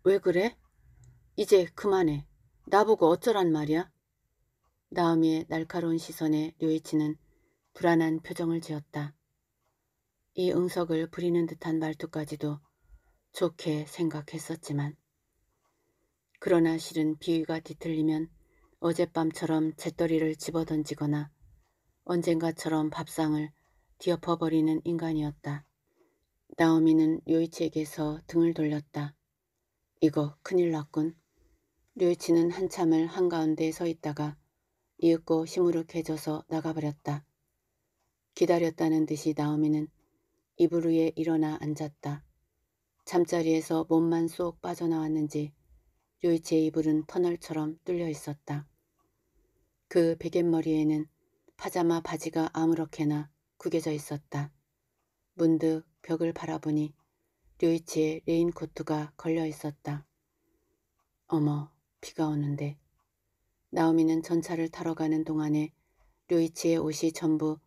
왜 그래? 이제 그만해. 나보고 어쩌란 말이야? 나오미의 날카로운 시선에 료이치는 불안한 표정을 지었다. 이 응석을 부리는 듯한 말투까지도 좋게 생각했었지만 그러나 실은 비위가 뒤틀리면 어젯밤처럼 재떨이를 집어던지거나 언젠가처럼 밥상을 뒤엎어버리는 인간이었다. 나오미는 류이치에게서 등을 돌렸다. 이거 큰일 났군. 류이치는 한참을 한가운데 서 있다가 이윽고 시무룩해져서 나가버렸다. 기다렸다는 듯이 나오미는 이불 위에 일어나 앉았다. 잠자리에서 몸만 쏙 빠져나왔는지 요이치의 이불은 터널처럼 뚫려 있었다. 그 베갯머리에는 파자마 바지가 아무렇게나 구겨져 있었다. 문득 벽을 바라보니 류이치의 레인코트가 걸려 있었다. 어머, 비가 오는데. 나오미는 전차를 타러 가는 동안에 류이치의 옷이 전부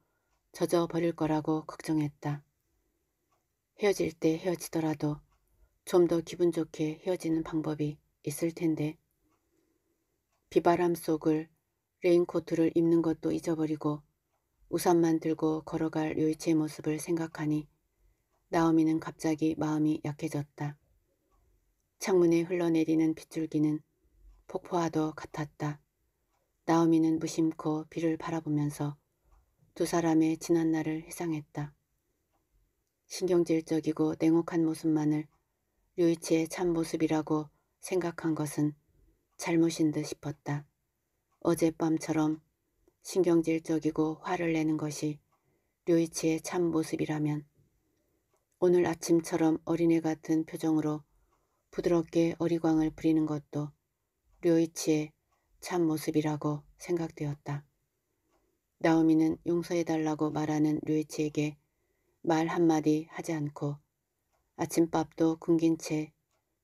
젖어버릴 거라고 걱정했다. 헤어질 때 헤어지더라도 좀 더 기분 좋게 헤어지는 방법이 있을 텐데 비바람 속을 레인코트를 입는 것도 잊어버리고 우산만 들고 걸어갈 요이치의 모습을 생각하니 나오미는 갑자기 마음이 약해졌다. 창문에 흘러내리는 빗줄기는 폭포와도 같았다. 나오미는 무심코 비를 바라보면서 두 사람의 지난 날을 회상했다. 신경질적이고 냉혹한 모습만을 류이치의 참모습이라고 생각한 것은 잘못인 듯 싶었다. 어젯밤처럼 신경질적이고 화를 내는 것이 류이치의 참모습이라면 오늘 아침처럼 어린애 같은 표정으로 부드럽게 어리광을 부리는 것도 류이치의 참모습이라고 생각되었다. 나오미는 용서해달라고 말하는 류이치에게 말 한마디 하지 않고 아침밥도 굶긴 채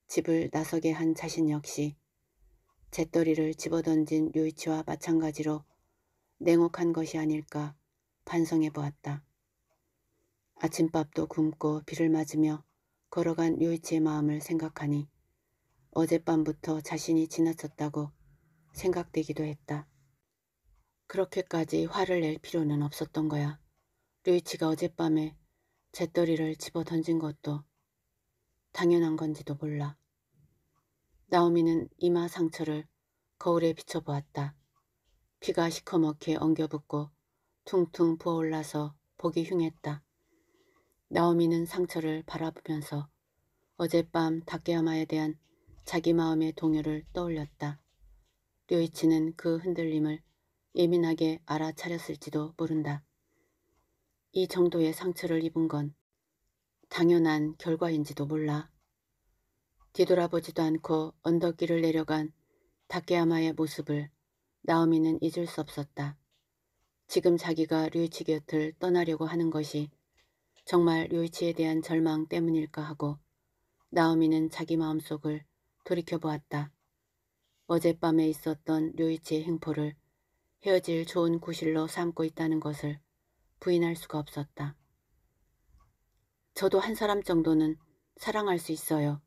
집을 나서게 한 자신 역시 잿더리를 집어던진 요이치와 마찬가지로 냉혹한 것이 아닐까 반성해 보았다. 아침밥도 굶고 비를 맞으며 걸어간 요이치의 마음을 생각하니 어젯밤부터 자신이 지나쳤다고 생각되기도 했다. 그렇게까지 화를 낼 필요는 없었던 거야. 류이치가 어젯밤에 잿떨이를 집어 던진 것도 당연한 건지도 몰라. 나오미는 이마 상처를 거울에 비춰보았다. 피가 시커멓게 엉겨붙고 퉁퉁 부어올라서 보기 흉했다. 나오미는 상처를 바라보면서 어젯밤 닭개야마에 대한 자기 마음의 동요를 떠올렸다. 류이치는 그 흔들림을 예민하게 알아차렸을지도 모른다. 이 정도의 상처를 입은 건 당연한 결과인지도 몰라. 뒤돌아보지도 않고 언덕길을 내려간 다케야마의 모습을 나오미는 잊을 수 없었다. 지금 자기가 류이치 곁을 떠나려고 하는 것이 정말 류이치에 대한 절망 때문일까 하고 나오미는 자기 마음속을 돌이켜보았다. 어젯밤에 있었던 류이치의 행포를 헤어질 좋은 구실로 삼고 있다는 것을 부인할 수가 없었다. 저도 한 사람 정도는 사랑할 수 있어요.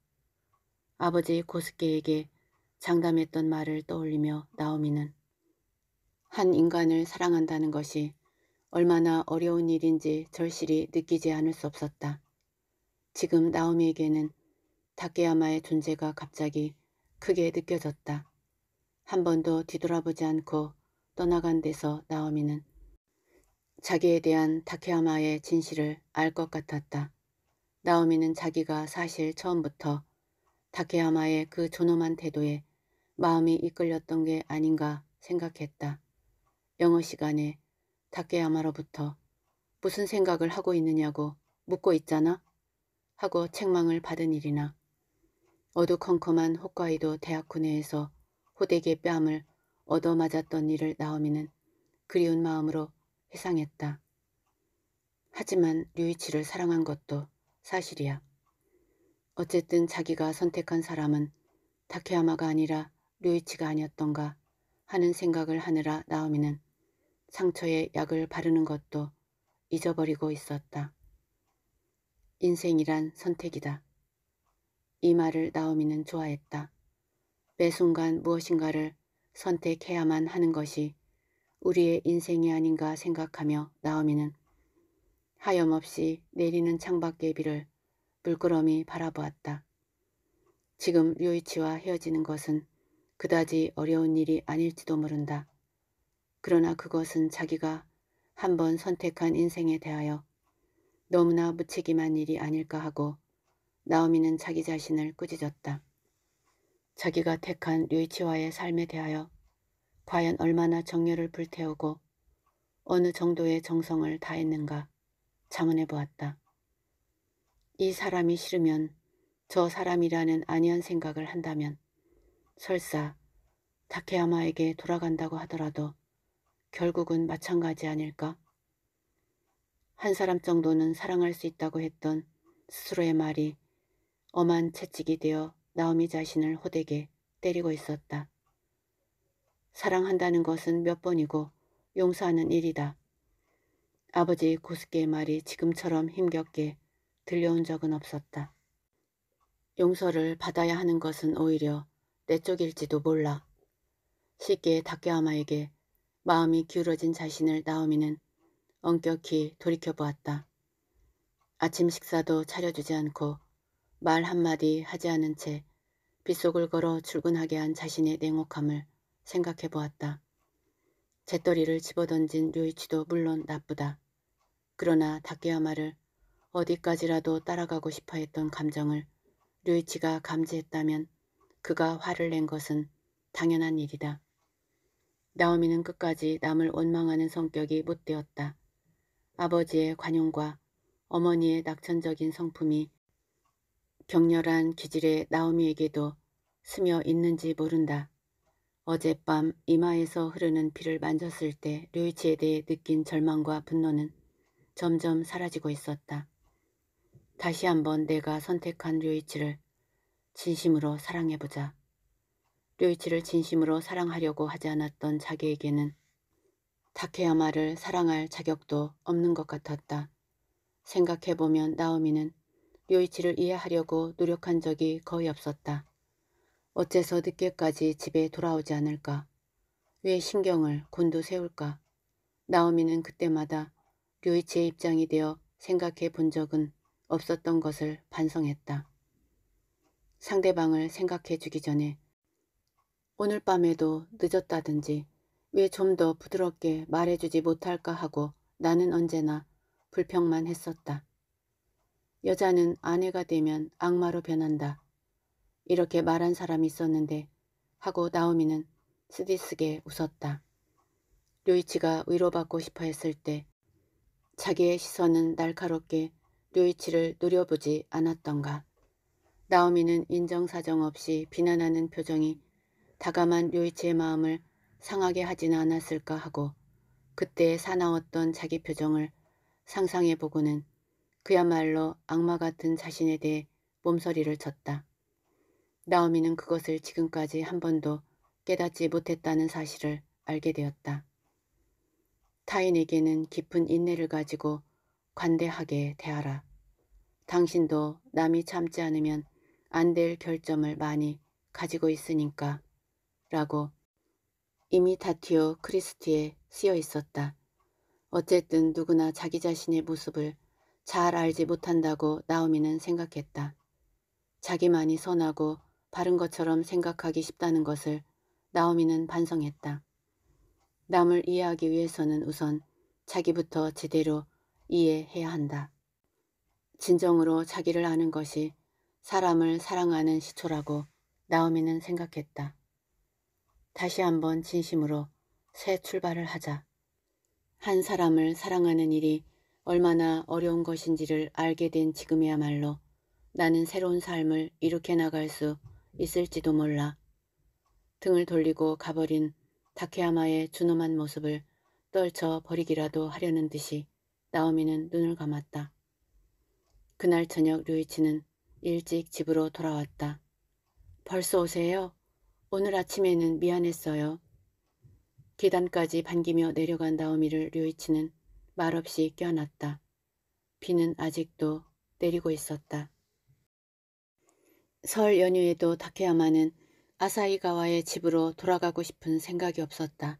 아버지 고스케에게 장담했던 말을 떠올리며 나오미는 한 인간을 사랑한다는 것이 얼마나 어려운 일인지 절실히 느끼지 않을 수 없었다. 지금 나오미에게는 다케야마의 존재가 갑자기 크게 느껴졌다. 한 번도 뒤돌아보지 않고 떠나간 데서 나오미는 자기에 대한 다케아마의 진실을 알 것 같았다. 나오미는 자기가 사실 처음부터 다케아마의그 존엄한 태도에 마음이 이끌렸던 게 아닌가 생각했다. 영어 시간에 다케아마로부터 무슨 생각을 하고 있느냐고 묻고 있잖아? 하고 책망을 받은 일이나 어두컴컴한 호카이도 대학군내에서 호되게 뺨을 얻어맞았던 일을 나오미는 그리운 마음으로 회상했다. 하지만 류이치를 사랑한 것도 사실이야. 어쨌든 자기가 선택한 사람은 다케아마가 아니라 류이치가 아니었던가 하는 생각을 하느라 나오미는 상처에 약을 바르는 것도 잊어버리고 있었다. 인생이란 선택이다. 이 말을 나오미는 좋아했다. 매 순간 무엇인가를 선택해야만 하는 것이 우리의 인생이 아닌가 생각하며 나오미는 하염없이 내리는 창밖의 비를 물끄러미 바라보았다. 지금 류이치와 헤어지는 것은 그다지 어려운 일이 아닐지도 모른다. 그러나 그것은 자기가 한 번 선택한 인생에 대하여 너무나 무책임한 일이 아닐까 하고 나오미는 자기 자신을 꾸짖었다. 자기가 택한 류이치와의 삶에 대하여 과연 얼마나 정열을 불태우고 어느 정도의 정성을 다했는가 자문해 보았다. 이 사람이 싫으면 저 사람이라는 아니한 생각을 한다면 설사 다케야마에게 돌아간다고 하더라도 결국은 마찬가지 아닐까? 한 사람 정도는 사랑할 수 있다고 했던 스스로의 말이 엄한 채찍이 되어 나오미 자신을 호되게 때리고 있었다. 사랑한다는 것은 몇 번이고 용서하는 일이다. 아버지 고스케의 말이 지금처럼 힘겹게 들려온 적은 없었다. 용서를 받아야 하는 것은 오히려 내 쪽일지도 몰라. 쉽게 닭교아마에게 마음이 기울어진 자신을 나오미는 엄격히 돌이켜보았다. 아침 식사도 차려주지 않고 말 한마디 하지 않은 채 빗속을 걸어 출근하게 한 자신의 냉혹함을 생각해 보았다. 재떨이를 집어던진 류이치도 물론 나쁘다. 그러나 다케야마를 어디까지라도 따라가고 싶어했던 감정을 류이치가 감지했다면 그가 화를 낸 것은 당연한 일이다. 나오미는 끝까지 남을 원망하는 성격이 못되었다. 아버지의 관용과 어머니의 낙천적인 성품이 격렬한 기질의 나오미에게도 스며 있는지 모른다. 어젯밤 이마에서 흐르는 피를 만졌을 때 류이치에 대해 느낀 절망과 분노는 점점 사라지고 있었다. 다시 한번 내가 선택한 류이치를 진심으로 사랑해보자. 류이치를 진심으로 사랑하려고 하지 않았던 자기에게는 다케야마를 사랑할 자격도 없는 것 같았다. 생각해보면 나오미는 류이치를 이해하려고 노력한 적이 거의 없었다. 어째서 늦게까지 집에 돌아오지 않을까? 왜 신경을 곤두세울까? 나오미는 그때마다 류이치의 입장이 되어 생각해 본 적은 없었던 것을 반성했다. 상대방을 생각해 주기 전에 오늘 밤에도 늦었다든지 왜 좀 더 부드럽게 말해주지 못할까 하고 나는 언제나 불평만 했었다. 여자는 아내가 되면 악마로 변한다. 이렇게 말한 사람이 있었는데 하고 나오미는 쓰디쓰게 웃었다. 류이치가 위로받고 싶어 했을 때 자기의 시선은 날카롭게 류이치를 노려보지 않았던가. 나오미는 인정사정 없이 비난하는 표정이 다감한 류이치의 마음을 상하게 하진 않았을까 하고 그때 사나웠던 자기 표정을 상상해보고는 그야말로 악마 같은 자신에 대해 몸서리를 쳤다. 나오미는 그것을 지금까지 한 번도 깨닫지 못했다는 사실을 알게 되었다. 타인에게는 깊은 인내를 가지고 관대하게 대하라. 당신도 남이 참지 않으면 안 될 결점을 많이 가지고 있으니까 라고 이미타티오 크리스티에 쓰여 있었다. 어쨌든 누구나 자기 자신의 모습을 잘 알지 못한다고 나오미는 생각했다. 자기만이 선하고 바른 것처럼 생각하기 쉽다는 것을 나오미는 반성했다. 남을 이해하기 위해서는 우선 자기부터 제대로 이해해야 한다. 진정으로 자기를 아는 것이 사람을 사랑하는 시초라고 나오미는 생각했다. 다시 한번 진심으로 새 출발을 하자. 한 사람을 사랑하는 일이 얼마나 어려운 것인지를 알게 된 지금이야말로 나는 새로운 삶을 이룩해 나갈 수 있을지도 몰라. 등을 돌리고 가버린 다케야마의 준엄한 모습을 떨쳐 버리기라도 하려는 듯이 나오미는 눈을 감았다. 그날 저녁 류이치는 일찍 집으로 돌아왔다. 벌써 오세요? 오늘 아침에는 미안했어요. 계단까지 반기며 내려간 나오미를 류이치는 말없이 껴안았다. 비는 아직도 내리고 있었다. 설 연휴에도 다케야마는 아사이가와의 집으로 돌아가고 싶은 생각이 없었다.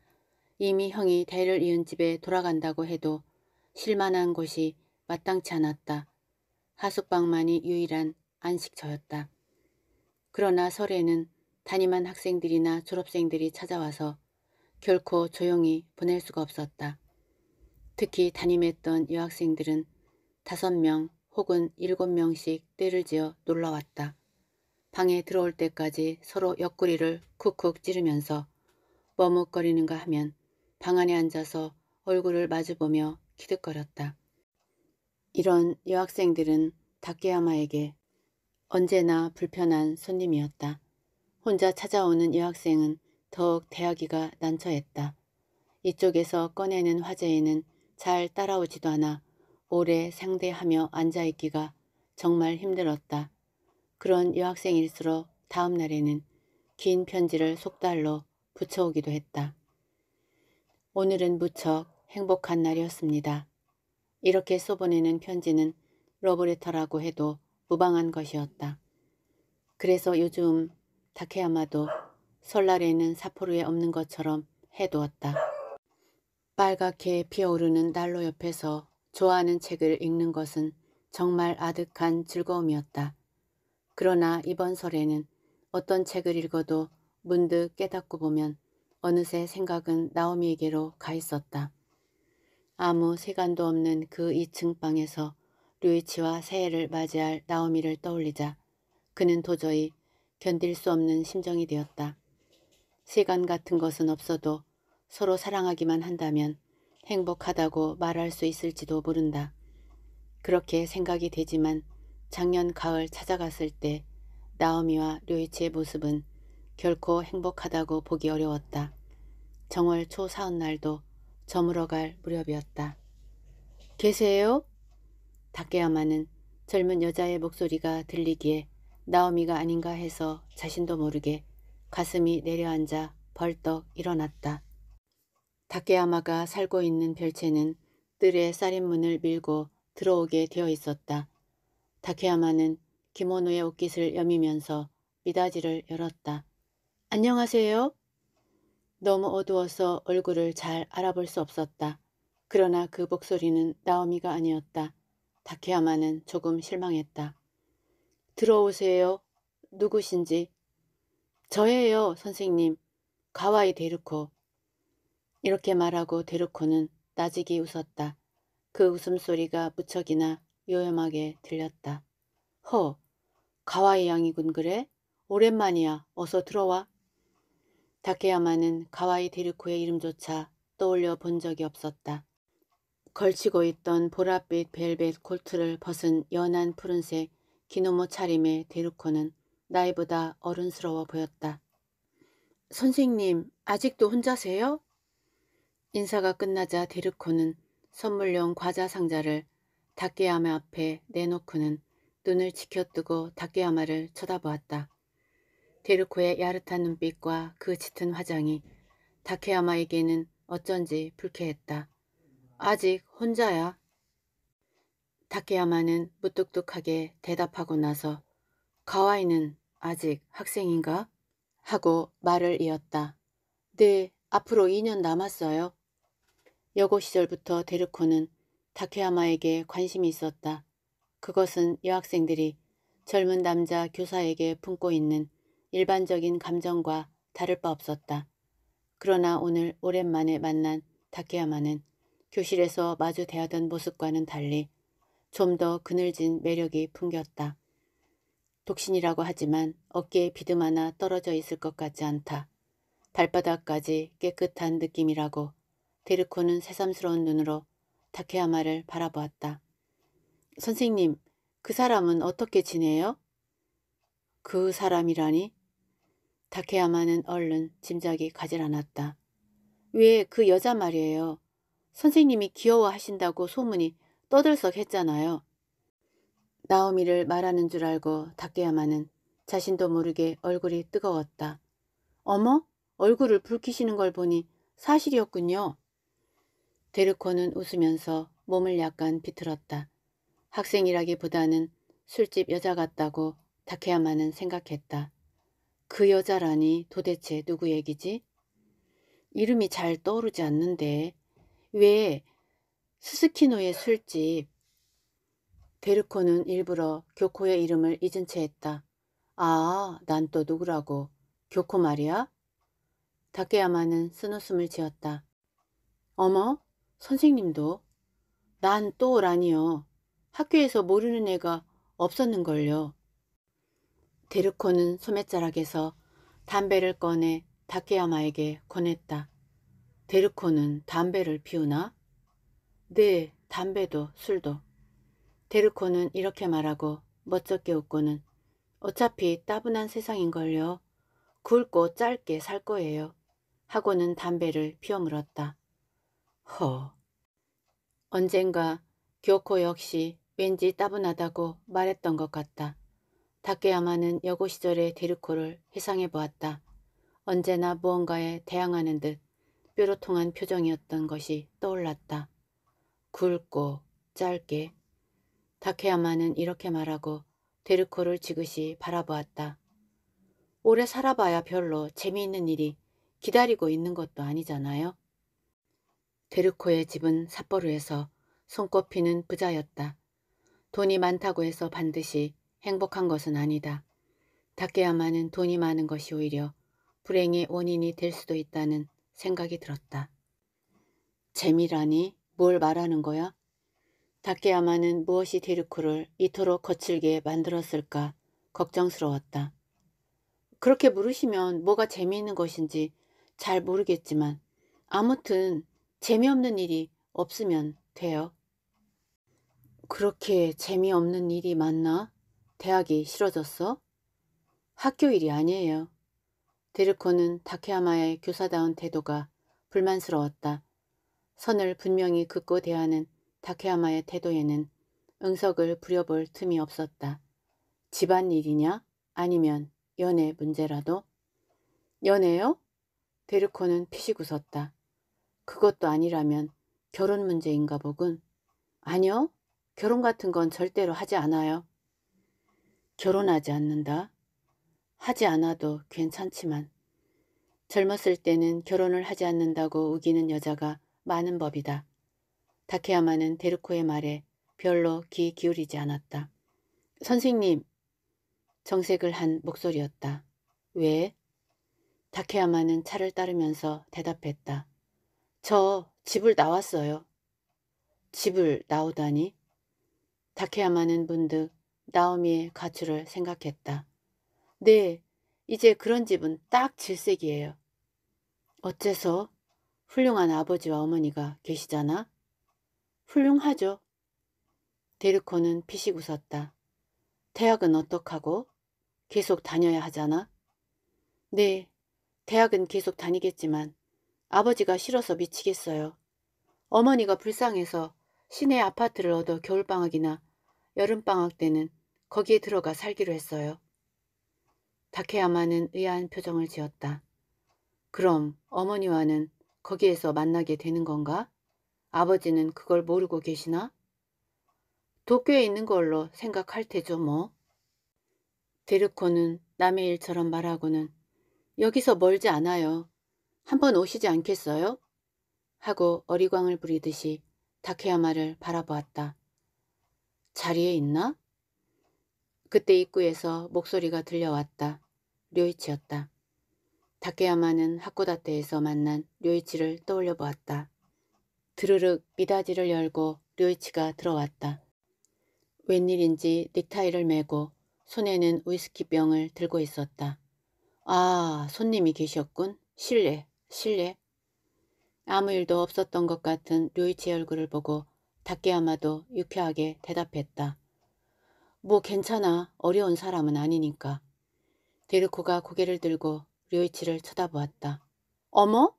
이미 형이 대를 이은 집에 돌아간다고 해도 쉴만한 곳이 마땅치 않았다. 하숙방만이 유일한 안식처였다. 그러나 설에는 다니만 학생들이나 졸업생들이 찾아와서 결코 조용히 보낼 수가 없었다. 특히 담임했던 여학생들은 다섯 명 혹은 일곱 명씩 때를 지어 놀러왔다. 방에 들어올 때까지 서로 옆구리를 쿡쿡 찌르면서 머뭇거리는가 하면 방 안에 앉아서 얼굴을 마주보며 키득거렸다. 이런 여학생들은 다케야마에게 언제나 불편한 손님이었다. 혼자 찾아오는 여학생은 더욱 대하기가 난처했다. 이쪽에서 꺼내는 화제에는 잘 따라오지도 않아 오래 상대하며 앉아있기가 정말 힘들었다. 그런 여학생일수록 다음 날에는 긴 편지를 속달로 붙여오기도 했다. 오늘은 무척 행복한 날이었습니다. 이렇게 써보내는 편지는 러브레터라고 해도 무방한 것이었다. 그래서 요즘 다케야마도 설날에는 사포루에 없는 것처럼 해두었다. 빨갛게 피어오르는 난로 옆에서 좋아하는 책을 읽는 것은 정말 아득한 즐거움이었다. 그러나 이번 설에는 어떤 책을 읽어도 문득 깨닫고 보면 어느새 생각은 나오미에게로 가 있었다. 아무 세간도 없는 그 2층 방에서 류이치와 새해를 맞이할 나오미를 떠올리자 그는 도저히 견딜 수 없는 심정이 되었다. 시간 같은 것은 없어도 서로 사랑하기만 한다면 행복하다고 말할 수 있을지도 모른다. 그렇게 생각이 되지만 작년 가을 찾아갔을 때 나오미와 료이치의 모습은 결코 행복하다고 보기 어려웠다. 정월 초 사흔날도 저물어갈 무렵이었다. 계세요? 다케야마는 젊은 여자의 목소리가 들리기에 나오미가 아닌가 해서 자신도 모르게 가슴이 내려앉아 벌떡 일어났다. 다케야마가 살고 있는 별채는 뜰에 쌀인문을 밀고 들어오게 되어 있었다. 다케야마는 기모노의 옷깃을 여미면서 미다지를 열었다. 안녕하세요. 너무 어두워서 얼굴을 잘 알아볼 수 없었다. 그러나 그 목소리는 나오미가 아니었다. 다케야마는 조금 실망했다. 들어오세요. 누구신지. 저예요, 선생님. 가와이 데르코. 이렇게 말하고 데르코는 나직이 웃었다. 그 웃음소리가 무척이나 요염하게 들렸다. 허, 가와이 양이군 그래? 오랜만이야. 어서 들어와. 다케야마는 가와이 데르코의 이름조차 떠올려 본 적이 없었다. 걸치고 있던 보랏빛 벨벳 코트를 벗은 연한 푸른색 기노모 차림의 데르코는 나이보다 어른스러워 보였다. 선생님, 아직도 혼자세요? 인사가 끝나자 데르코는 선물용 과자 상자를 다케야마 앞에 내놓고는 눈을 지켜뜨고 다케야마를 쳐다보았다. 데르코의 야릇한 눈빛과 그 짙은 화장이 다케야마에게는 어쩐지 불쾌했다. 아직 혼자야? 다케야마는 무뚝뚝하게 대답하고 나서 가와이는 아직 학생인가? 하고 말을 이었다. 네, 앞으로 2년 남았어요. 여고 시절부터 데르코는 다케야마에게 관심이 있었다. 그것은 여학생들이 젊은 남자 교사에게 품고 있는 일반적인 감정과 다를 바 없었다. 그러나 오늘 오랜만에 만난 다케야마는 교실에서 마주 대하던 모습과는 달리 좀 더 그늘진 매력이 풍겼다. 독신이라고 하지만 어깨에 비듬 하나 떨어져 있을 것 같지 않다. 발바닥까지 깨끗한 느낌이라고 데르코는 새삼스러운 눈으로 다케야마를 바라보았다. 선생님, 그 사람은 어떻게 지내요? 그 사람이라니? 다케야마는 얼른 짐작이 가질 않았다. 왜 그 여자 말이에요. 선생님이 귀여워하신다고 소문이 떠들썩했잖아요. 나오미를 말하는 줄 알고 다케야마는 자신도 모르게 얼굴이 뜨거웠다. 어머? 얼굴을 붉히시는 걸 보니 사실이었군요. 데르코는 웃으면서 몸을 약간 비틀었다. 학생이라기보다는 술집 여자 같다고 다케야마는 생각했다. 그 여자라니 도대체 누구 얘기지? 이름이 잘 떠오르지 않는데 왜 스스키노의 술집 데르코는 일부러 교코의 이름을 잊은 채 했다. 아, 난 또 누구라고. 교코 말이야? 다케야마는 쓴웃음을 지었다. 어머, 선생님도 난 또 라니요. 학교에서 모르는 애가 없었는걸요. 데르코는 소맷자락에서 담배를 꺼내 다케야마에게 권했다. 데르코는 담배를 피우나? 네, 담배도 술도. 데르코는 이렇게 말하고 멋쩍게 웃고는 어차피 따분한 세상인걸요. 굵고 짧게 살 거예요. 하고는 담배를 피워물었다. 허. 언젠가 교코 역시 왠지 따분하다고 말했던 것 같다. 다케야마는 여고 시절의 데르코를 회상해 보았다. 언제나 무언가에 대항하는 듯뾰로 통한 표정이었던 것이 떠올랐다. 굵고 짧게 다케야마는 이렇게 말하고 데르코를 지그시 바라보았다. 오래 살아봐야 별로 재미있는 일이 기다리고 있는 것도 아니잖아요. 데르코의 집은 삿포로에서 손꼽히는 부자였다. 돈이 많다고 해서 반드시 행복한 것은 아니다. 다케야마는 돈이 많은 것이 오히려 불행의 원인이 될 수도 있다는 생각이 들었다. 재미라니 뭘 말하는 거야? 다케야마는 무엇이 데르코를 이토록 거칠게 만들었을까 걱정스러웠다. 그렇게 물으시면 뭐가 재미있는 것인지 잘 모르겠지만 아무튼 재미없는 일이 없으면 돼요. 그렇게 재미없는 일이 많나? 대학이 싫어졌어? 학교 일이 아니에요. 데르코는 다케아마의 교사다운 태도가 불만스러웠다. 선을 분명히 긋고 대하는 다케아마의 태도에는 응석을 부려볼 틈이 없었다. 집안 일이냐? 아니면 연애 문제라도? 연애요? 데르코는 피식 웃었다. 그것도 아니라면 결혼 문제인가 보군. 아니요. 결혼 같은 건 절대로 하지 않아요. 결혼하지 않는다. 하지 않아도 괜찮지만 젊었을 때는 결혼을 하지 않는다고 우기는 여자가 많은 법이다. 다케야마는 데르코의 말에 별로 귀 기울이지 않았다. 선생님! 정색을 한 목소리였다. 왜? 다케야마는 차를 따르면서 대답했다. 저 집을 나왔어요. 집을 나오다니. 다케야마는 문득 나오미의 가출을 생각했다. 네, 이제 그런 집은 딱 질색이에요. 어째서? 훌륭한 아버지와 어머니가 계시잖아. 훌륭하죠. 데르코는 피식 웃었다. 대학은 어떡하고? 계속 다녀야 하잖아. 네, 대학은 계속 다니겠지만 아버지가 싫어서 미치겠어요. 어머니가 불쌍해서 시내 아파트를 얻어 겨울방학이나 여름방학 때는 거기에 들어가 살기로 했어요. 다케야마는 의아한 표정을 지었다. 그럼 어머니와는 거기에서 만나게 되는 건가? 아버지는 그걸 모르고 계시나? 도쿄에 있는 걸로 생각할 테죠 뭐. 데르코는 남의 일처럼 말하고는 여기서 멀지 않아요. 한번 오시지 않겠어요? 하고 어리광을 부리듯이 다케야마를 바라보았다. 자리에 있나? 그때 입구에서 목소리가 들려왔다. 료이치였다. 다케야마는 학고다테에서 만난 료이치를 떠올려 보았다. 드르륵 미닫이를 열고 료이치가 들어왔다. 웬일인지 넥타이를 메고 손에는 위스키병을 들고 있었다. 아, 손님이 계셨군. 실례. 실례. 아무 일도 없었던 것 같은 류이치 의 얼굴을 보고 닭게아마도 유쾌하게 대답했다. 뭐 괜찮아. 어려운 사람은 아니니까. 데르코가 고개를 들고 류이치를 쳐다보았다. 어머?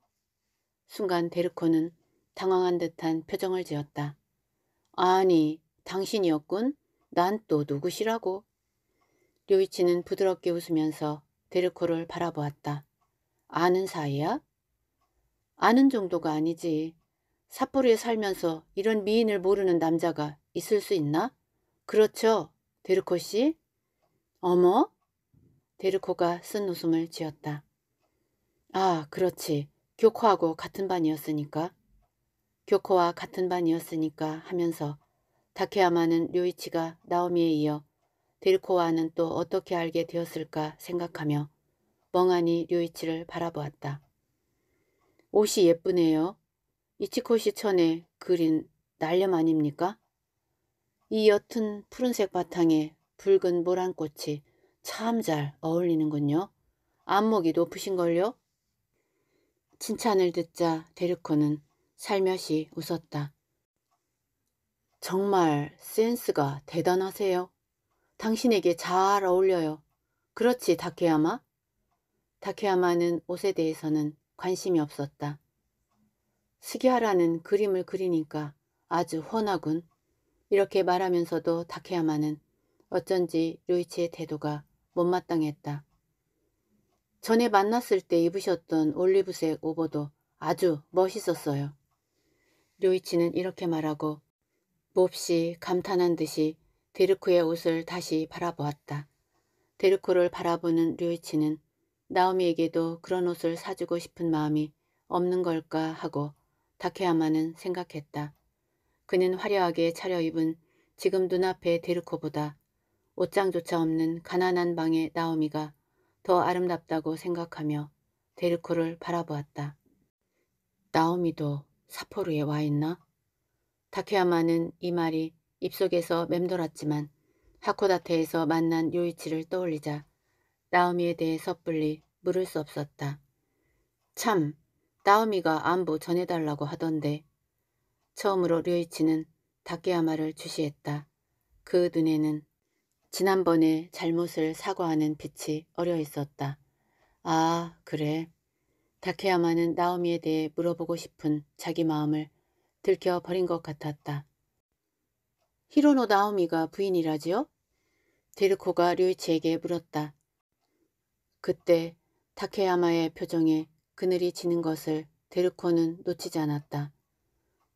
순간 데르코는 당황한 듯한 표정을 지었다. 아니, 당신이었군. 난 또 누구시라고. 류이치는 부드럽게 웃으면서 데르코를 바라보았다. 아는 사이야? 아는 정도가 아니지. 삿포리에 살면서 이런 미인을 모르는 남자가 있을 수 있나? 그렇죠, 데르코 씨? 어머? 데르코가 쓴 웃음을 지었다. 아, 그렇지. 교코하고 같은 반이었으니까. 교코와 같은 반이었으니까 하면서 다케야마는 류이치가 나오미에 이어 데르코와는 또 어떻게 알게 되었을까 생각하며 멍하니 류이치를 바라보았다. 옷이 예쁘네요. 이치코시 천에 그린 날렴 아닙니까? 이 옅은 푸른색 바탕에 붉은 모란꽃이 참 잘 어울리는군요. 안목이 높으신걸요? 칭찬을 듣자 데르코는 살며시 웃었다. 정말 센스가 대단하세요. 당신에게 잘 어울려요. 그렇지, 다케야마? 다케야마는 옷에 대해서는 관심이 없었다. 스기하라는 그림을 그리니까 아주 훤하군. 이렇게 말하면서도 다케야마는 어쩐지 류이치의 태도가 못마땅했다. 전에 만났을 때 입으셨던 올리브색 오버도 아주 멋있었어요. 류이치는 이렇게 말하고 몹시 감탄한 듯이 데르크의 옷을 다시 바라보았다. 데르크를 바라보는 류이치는 나오미에게도 그런 옷을 사주고 싶은 마음이 없는 걸까 하고 다케야마는 생각했다. 그는 화려하게 차려입은 지금 눈앞의 데르코보다 옷장조차 없는 가난한 방의 나오미가 더 아름답다고 생각하며 데르코를 바라보았다. 나오미도 사포르에 와 있나? 다케야마는 이 말이 입속에서 맴돌았지만 하코다테에서 만난 요이치를 떠올리자 나오미에 대해 섣불리 물을 수 없었다. 참, 나오미가 안부 전해달라고 하던데. 처음으로 류이치는 다케야마를 주시했다. 그 눈에는 지난번에 잘못을 사과하는 빛이 어려 있었다. 아, 그래. 다케야마는 나오미에 대해 물어보고 싶은 자기 마음을 들켜버린 것 같았다. 히로노 나오미가 부인이라지요? 데르코가 류이치에게 물었다. 그때 타케야마의 표정에 그늘이 지는 것을 데르코는 놓치지 않았다.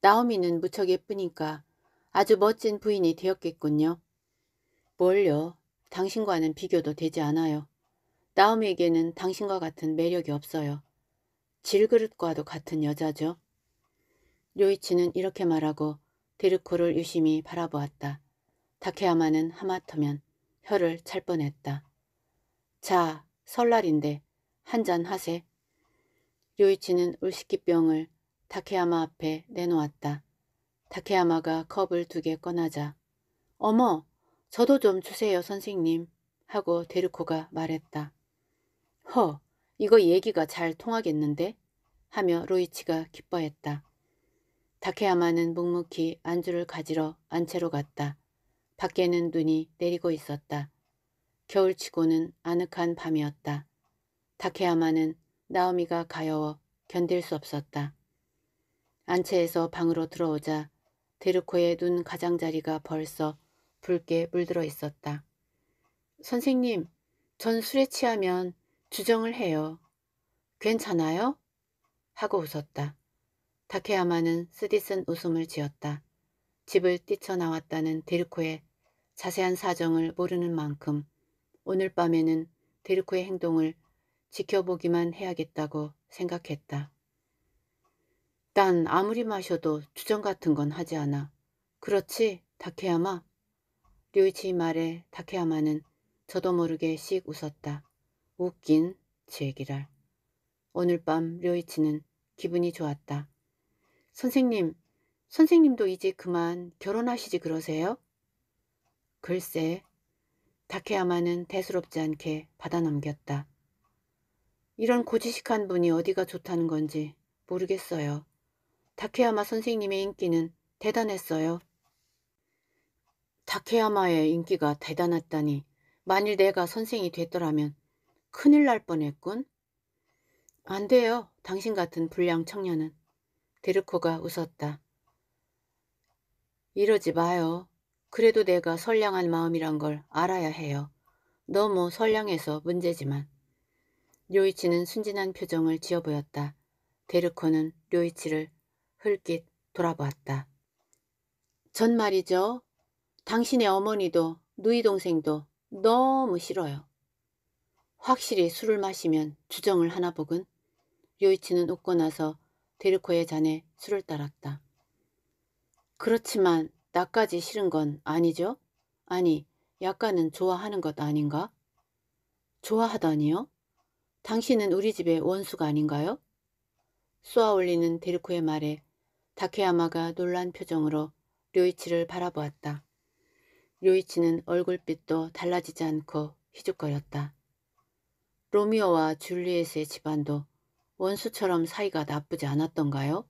나오미는 무척 예쁘니까 아주 멋진 부인이 되었겠군요. 뭘요? 당신과는 비교도 되지 않아요. 나오미에게는 당신과 같은 매력이 없어요. 질그릇과도 같은 여자죠. 요이치는 이렇게 말하고 데르코를 유심히 바라보았다. 다케야마는 하마터면 혀를 찰 뻔했다. 자, 설날인데 한잔 하세. 류이치는 울시키병을 다케야마 앞에 내놓았다. 다케야마가 컵을 두 개 꺼내자 어머, 저도 좀 주세요, 선생님. 하고 데르코가 말했다. 허, 이거 얘기가 잘 통하겠는데? 하며 루이치가 기뻐했다. 다케야마는 묵묵히 안주를 가지러 안채로 갔다. 밖에는 눈이 내리고 있었다. 겨울치고는 아늑한 밤이었다. 다케야마는 나오미가 가여워 견딜 수 없었다. 안채에서 방으로 들어오자 데르코의 눈 가장자리가 벌써 붉게 물들어 있었다. 선생님, 전 술에 취하면 주정을 해요. 괜찮아요? 하고 웃었다. 다케야마는 쓰디쓴 웃음을 지었다. 집을 뛰쳐나왔다는 데르코의 자세한 사정을 모르는 만큼 오늘 밤에는 데르코의 행동을 지켜보기만 해야겠다고 생각했다. 난 아무리 마셔도 주정 같은 건 하지 않아. 그렇지, 다케야마? 류이치 말에 다케야마는 저도 모르게 씩 웃었다. 웃긴 제기랄. 오늘 밤 류이치는 기분이 좋았다. 선생님, 선생님도 이제 그만 결혼하시지 그러세요? 글쎄, 다케야마는 대수롭지 않게 받아 넘겼다. 이런 고지식한 분이 어디가 좋다는 건지 모르겠어요. 다케야마 선생님의 인기는 대단했어요. 다케야마의 인기가 대단했다니 만일 내가 선생이 됐더라면 큰일 날 뻔했군. 안 돼요. 당신 같은 불량 청년은. 데르코가 웃었다. 이러지 마요. 그래도 내가 선량한 마음이란 걸 알아야 해요. 너무 뭐 선량해서 문제지만. 료이치는 순진한 표정을 지어 보였다. 데르코는 료이치를 흘낏 돌아보았다. 전 말이죠. 당신의 어머니도 누이 동생도 너무 싫어요. 확실히 술을 마시면 주정을 하나 보군. 료이치는 웃고 나서 데르코의 잔에 술을 따랐다. 그렇지만 나까지 싫은 건 아니죠? 아니, 약간은 좋아하는 것 아닌가? 좋아하다니요? 당신은 우리 집의 원수가 아닌가요? 쏘아올리는 데르코의 말에 다케야마가 놀란 표정으로 료이치를 바라보았다. 료이치는 얼굴빛도 달라지지 않고 희죽거렸다. 로미오와 줄리엣의 집안도 원수처럼 사이가 나쁘지 않았던가요?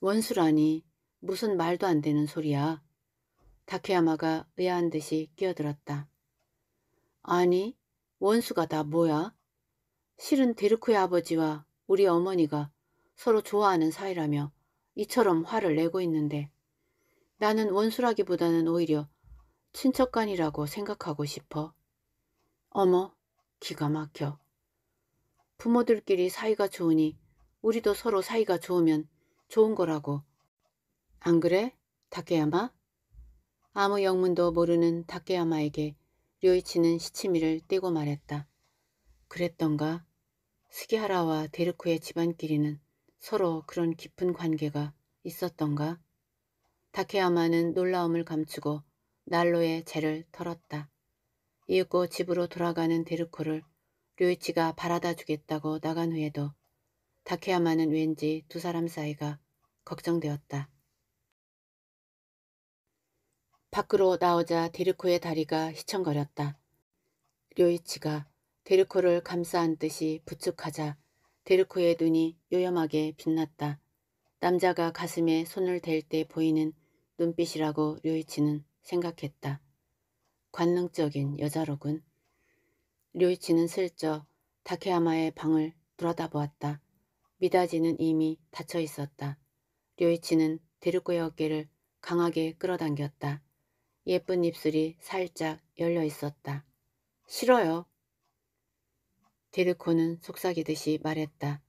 원수라니 무슨 말도 안 되는 소리야. 다케야마가 의아한 듯이 끼어들었다. 아니, 원수가 다 뭐야? 실은 데르크의 아버지와 우리 어머니가 서로 좋아하는 사이라며 이처럼 화를 내고 있는데 나는 원수라기보다는 오히려 친척간이라고 생각하고 싶어. 어머, 기가 막혀. 부모들끼리 사이가 좋으니 우리도 서로 사이가 좋으면 좋은 거라고 안 그래? 다케야마? 아무 영문도 모르는 다케야마에게 류이치는 시치미를 떼고 말했다. 그랬던가? 스기하라와 데르코의 집안끼리는 서로 그런 깊은 관계가 있었던가? 다케야마는 놀라움을 감추고 난로에 재를 털었다. 이윽고 집으로 돌아가는 데르코를 류이치가 바라다 주겠다고 나간 후에도 다케야마는 왠지 두 사람 사이가 걱정되었다. 밖으로 나오자 데르코의 다리가 휘청거렸다. 료이치가 데르코를 감싸안 듯이 부축하자 데르코의 눈이 요염하게 빛났다. 남자가 가슴에 손을 댈 때 보이는 눈빛이라고 료이치는 생각했다. 관능적인 여자로군. 료이치는 슬쩍 다케아마의 방을 돌아다보았다 미다지는 이미 닫혀 있었다. 료이치는 데르코의 어깨를 강하게 끌어당겼다. 예쁜 입술이 살짝 열려 있었다. 싫어요. 데르코는 속삭이듯이 말했다.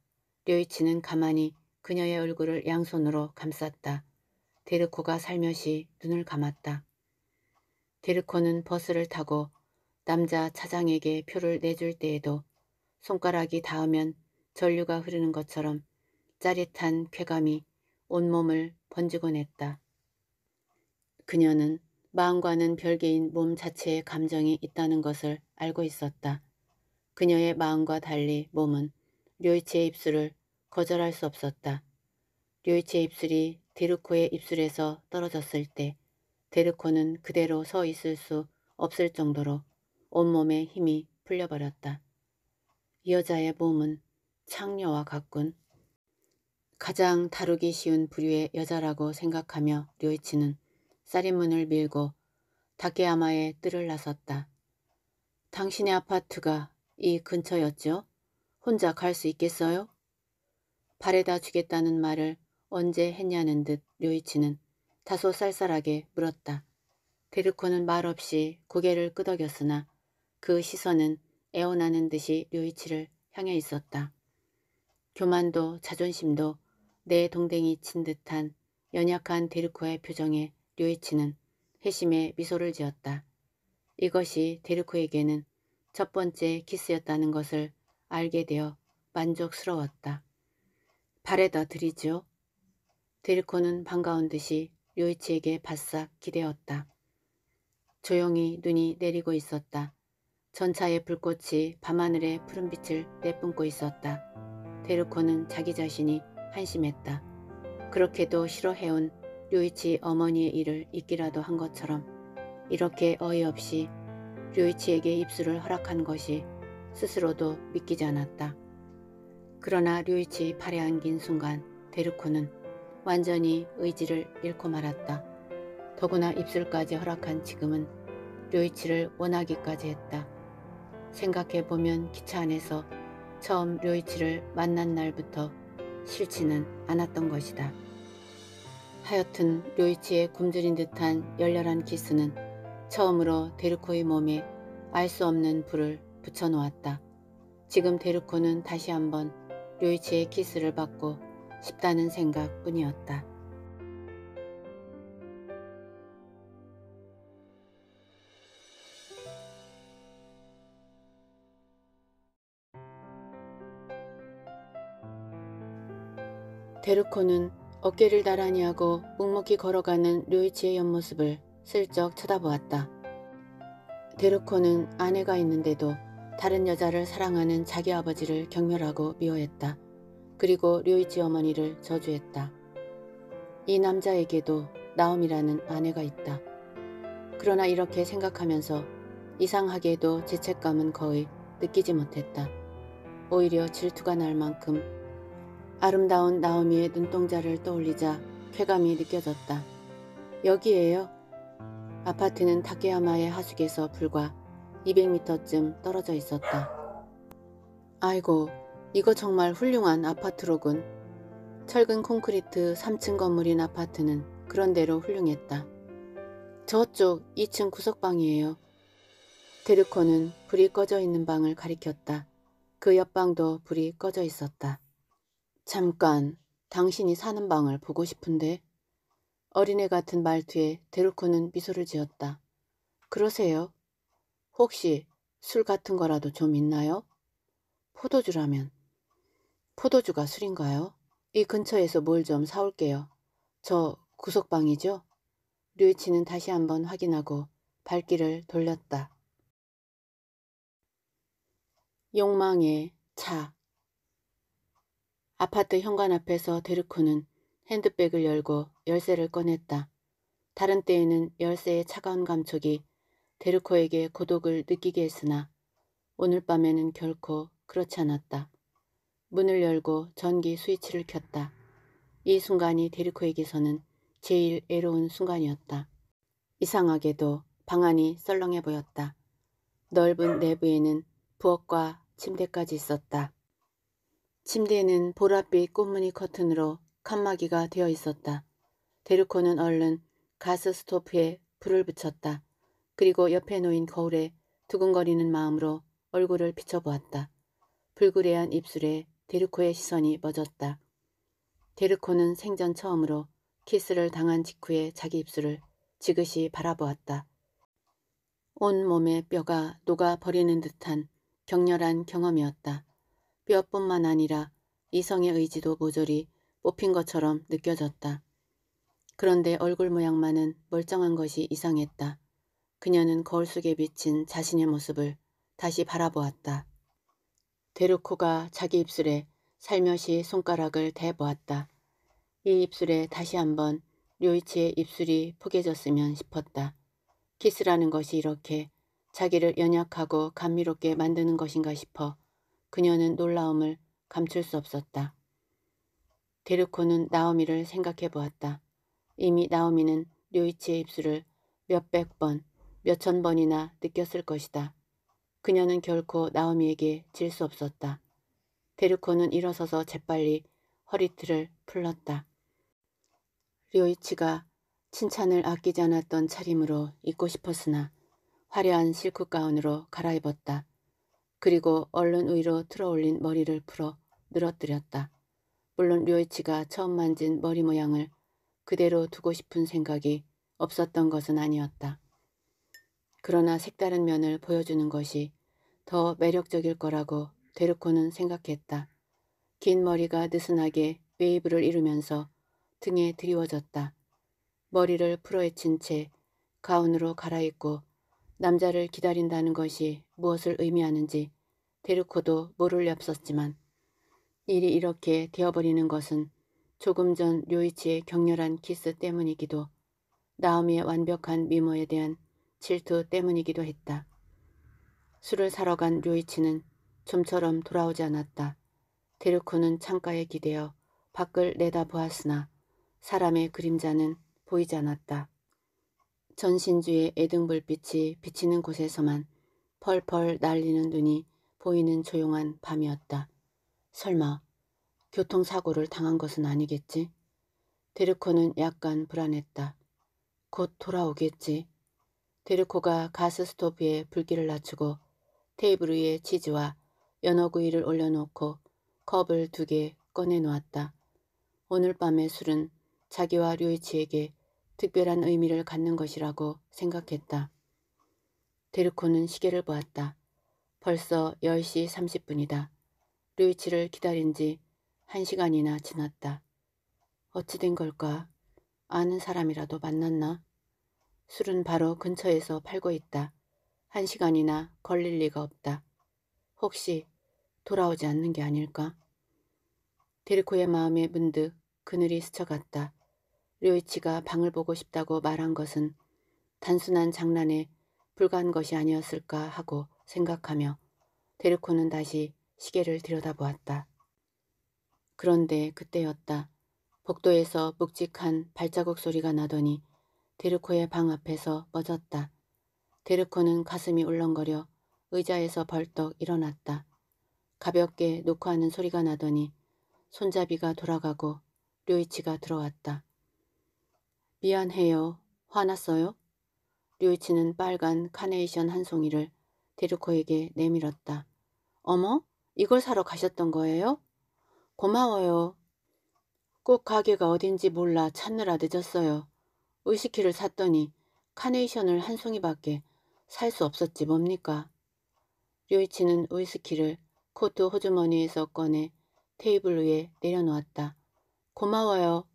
류이치는 가만히 그녀의 얼굴을 양손으로 감쌌다. 데르코가 살며시 눈을 감았다. 데르코는 버스를 타고 남자 차장에게 표를 내줄 때에도 손가락이 닿으면 전류가 흐르는 것처럼 짜릿한 쾌감이 온몸을 번지곤 했다. 그녀는 마음과는 별개인 몸 자체에 감정이 있다는 것을 알고 있었다. 그녀의 마음과 달리 몸은 류이치의 입술을 거절할 수 없었다. 류이치의 입술이 데르코의 입술에서 떨어졌을 때 데르코는 그대로 서 있을 수 없을 정도로 온몸에 힘이 풀려버렸다. 이 여자의 몸은 창녀와 같군. 가장 다루기 쉬운 부류의 여자라고 생각하며 류이치는 살인문을 밀고 다케야마의 뜰을 나섰다. 당신의 아파트가 이 근처였죠? 혼자 갈 수 있겠어요? 발에다 주겠다는 말을 언제 했냐는 듯 류이치는 다소 쌀쌀하게 물었다. 데르코는 말없이 고개를 끄덕였으나 그 시선은 애원하는 듯이 류이치를 향해 있었다. 교만도 자존심도 내 동댕이 친 듯한 연약한 데르코의 표정에 류이치는 회심에 미소를 지었다. 이것이 데르코에게는 첫 번째 키스였다는 것을 알게 되어 만족스러웠다. 발에다 드리죠 데르코는 반가운 듯이 류이치에게 바싹 기대었다. 조용히 눈이 내리고 있었다. 전차의 불꽃이 밤하늘에 푸른빛을 내뿜고 있었다. 데르코는 자기 자신이 한심했다. 그렇게도 싫어해온 류이치 어머니의 일을 잊기라도 한 것처럼 이렇게 어이없이 류이치에게 입술을 허락한 것이 스스로도 믿기지 않았다. 그러나 류이치 팔에 안긴 순간 데르코는 완전히 의지를 잃고 말았다. 더구나 입술까지 허락한 지금은 류이치를 원하기까지 했다. 생각해보면 기차 안에서 처음 류이치를 만난 날부터 싫지는 않았던 것이다. 하여튼 료이치의 굶주린 듯한 열렬한 키스는 처음으로 데르코의 몸에 알 수 없는 불을 붙여놓았다. 지금 데르코는 다시 한번 료이치의 키스를 받고 싶다는 생각뿐이었다. 데르코는 어깨를 나란히 하고 묵묵히 걸어가는 류이치의 옆모습을 슬쩍 쳐다보았다. 데르코는 아내가 있는데도 다른 여자를 사랑하는 자기 아버지를 경멸하고 미워했다. 그리고 류이치 어머니를 저주했다. 이 남자에게도 나옴이라는 아내가 있다. 그러나 이렇게 생각하면서 이상하게도 죄책감은 거의 느끼지 못했다. 오히려 질투가 날 만큼 아름다운 나오미의 눈동자를 떠올리자 쾌감이 느껴졌다. 여기에요. 아파트는 타케야마의 하숙에서 불과 200m쯤 떨어져 있었다. 아이고, 이거 정말 훌륭한 아파트로군. 철근 콘크리트 3층 건물인 아파트는 그런대로 훌륭했다. 저쪽 2층 구석방이에요. 데르코는 불이 꺼져 있는 방을 가리켰다. 그 옆방도 불이 꺼져 있었다. 잠깐 당신이 사는 방을 보고 싶은데 어린애 같은 말투에 데루코는 미소를 지었다. 그러세요? 혹시 술 같은 거라도 좀 있나요? 포도주라면. 포도주가 술인가요? 이 근처에서 뭘 좀 사올게요. 저 구석방이죠? 류이치는 다시 한번 확인하고 발길을 돌렸다. 욕망의 차 아파트 현관 앞에서 데르코는 핸드백을 열고 열쇠를 꺼냈다. 다른 때에는 열쇠의 차가운 감촉이 데르코에게 고독을 느끼게 했으나 오늘 밤에는 결코 그렇지 않았다. 문을 열고 전기 스위치를 켰다. 이 순간이 데르코에게서는 제일 애로운 순간이었다. 이상하게도 방안이 썰렁해 보였다. 넓은 내부에는 부엌과 침대까지 있었다. 침대에는 보랏빛 꽃무늬 커튼으로 칸막이가 되어 있었다. 데르코는 얼른 가스 스토프에 불을 붙였다. 그리고 옆에 놓인 거울에 두근거리는 마음으로 얼굴을 비춰보았다. 불그레한 입술에 데르코의 시선이 멎었다. 데르코는 생전 처음으로 키스를 당한 직후에 자기 입술을 지그시 바라보았다. 온몸의 뼈가 녹아버리는 듯한 격렬한 경험이었다. 뼈뿐만 아니라 이성의 의지도 모조리 뽑힌 것처럼 느껴졌다. 그런데 얼굴 모양만은 멀쩡한 것이 이상했다. 그녀는 거울 속에 비친 자신의 모습을 다시 바라보았다. 데르코가 자기 입술에 살며시 손가락을 대보았다. 이 입술에 다시 한번 료이치의 입술이 포개졌으면 싶었다. 키스라는 것이 이렇게 자기를 연약하고 감미롭게 만드는 것인가 싶어 그녀는 놀라움을 감출 수 없었다. 데르코는 나오미를 생각해 보았다. 이미 나오미는 류이치의 입술을 몇백 번, 몇천 번이나 느꼈을 것이다. 그녀는 결코 나오미에게 질 수 없었다. 데르코는 일어서서 재빨리 허리틀을 풀렀다. 류이치가 칭찬을 아끼지 않았던 차림으로 입고 싶었으나 화려한 실크 가운으로 갈아입었다. 그리고 얼른 위로 틀어올린 머리를 풀어 늘어뜨렸다. 물론 류이치가 처음 만진 머리 모양을 그대로 두고 싶은 생각이 없었던 것은 아니었다. 그러나 색다른 면을 보여주는 것이 더 매력적일 거라고 데르코는 생각했다. 긴 머리가 느슨하게 웨이브를 이루면서 등에 드리워졌다. 머리를 풀어헤친 채 가운으로 갈아입고 남자를 기다린다는 것이 무엇을 의미하는지 데르코도 모를 리 없었지만 일이 이렇게 되어버리는 것은 조금 전 료이치의 격렬한 키스 때문이기도 나음의 완벽한 미모에 대한 질투 때문이기도 했다. 술을 사러 간 료이치는 좀처럼 돌아오지 않았다. 데르코는 창가에 기대어 밖을 내다보았으나 사람의 그림자는 보이지 않았다. 전신주의 애등불빛이 비치는 곳에서만 펄펄 날리는 눈이 보이는 조용한 밤이었다. 설마 교통사고를 당한 것은 아니겠지? 데르코는 약간 불안했다. 곧 돌아오겠지. 데르코가 가스스토브에 불길을 낮추고 테이블 위에 치즈와 연어구이를 올려놓고 컵을 두 개 꺼내놓았다. 오늘 밤의 술은 자기와 류이치에게 특별한 의미를 갖는 것이라고 생각했다. 데르코는 시계를 보았다. 벌써 10시 30분이다. 루이치를 기다린 지 1시간이나 지났다. 어찌된 걸까? 아는 사람이라도 만났나? 술은 바로 근처에서 팔고 있다. 1시간이나 걸릴 리가 없다. 혹시 돌아오지 않는 게 아닐까? 데르코의 마음에 문득 그늘이 스쳐갔다. 류이치가 방을 보고 싶다고 말한 것은 단순한 장난에 불과한 것이 아니었을까 하고 생각하며 데르코는 다시 시계를 들여다보았다. 그런데 그때였다. 복도에서 묵직한 발자국 소리가 나더니 데르코의 방 앞에서 멎었다. 데르코는 가슴이 울렁거려 의자에서 벌떡 일어났다. 가볍게 노크하는 소리가 나더니 손잡이가 돌아가고 류이치가 들어왔다. 미안해요. 화났어요? 류이치는 빨간 카네이션 한 송이를 데루코에게 내밀었다. 어머? 이걸 사러 가셨던 거예요? 고마워요. 꼭 가게가 어딘지 몰라 찾느라 늦었어요. 의식키를 샀더니 카네이션을 한 송이밖에 살 수 없었지 뭡니까? 류이치는 의스키를 코트 호주머니에서 꺼내 테이블 위에 내려놓았다. 고마워요.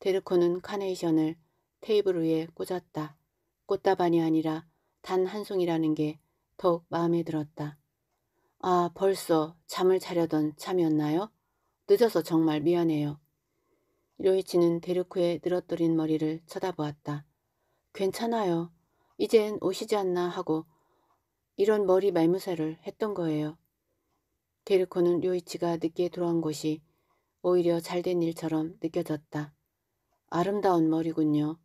데르코는 카네이션을 테이블 위에 꽂았다. 꽃다발이 아니라 단 한 송이라는 게 더욱 마음에 들었다. 아 벌써 잠을 자려던 참이었나요? 늦어서 정말 미안해요. 이로이치는 데르코의 늘어뜨린 머리를 쳐다보았다. 괜찮아요. 이젠 오시지 않나 하고 이런 머리 말무새를 했던 거예요. 데르코는 료이치가 늦게 돌아온 것이 오히려 잘된 일처럼 느껴졌다. 아름다운 머리군요.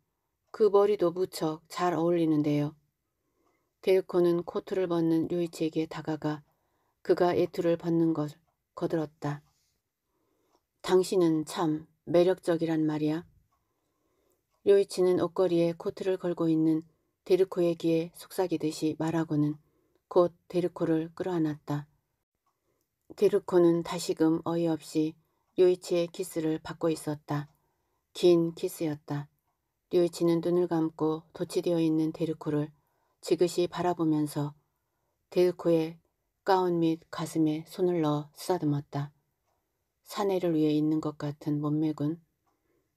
그 머리도 무척 잘 어울리는데요. 데일코는 코트를 벗는 류이치에게 다가가 그가 애투를 벗는 걸 거들었다. 당신은 참 매력적이란 말이야. 류이치는 옷걸이에 코트를 걸고 있는 데르코의 귀에 속삭이듯이 말하고는 곧 데르코를 끌어안았다. 데르코는 다시금 어이없이 류이치의 키스를 받고 있었다. 긴 키스였다. 류이치는 눈을 감고 도치되어 있는 데르코를 지그시 바라보면서 데르코의 가운 및 가슴에 손을 넣어 쓰다듬었다. 사내를 위해 있는 것 같은 몸매군.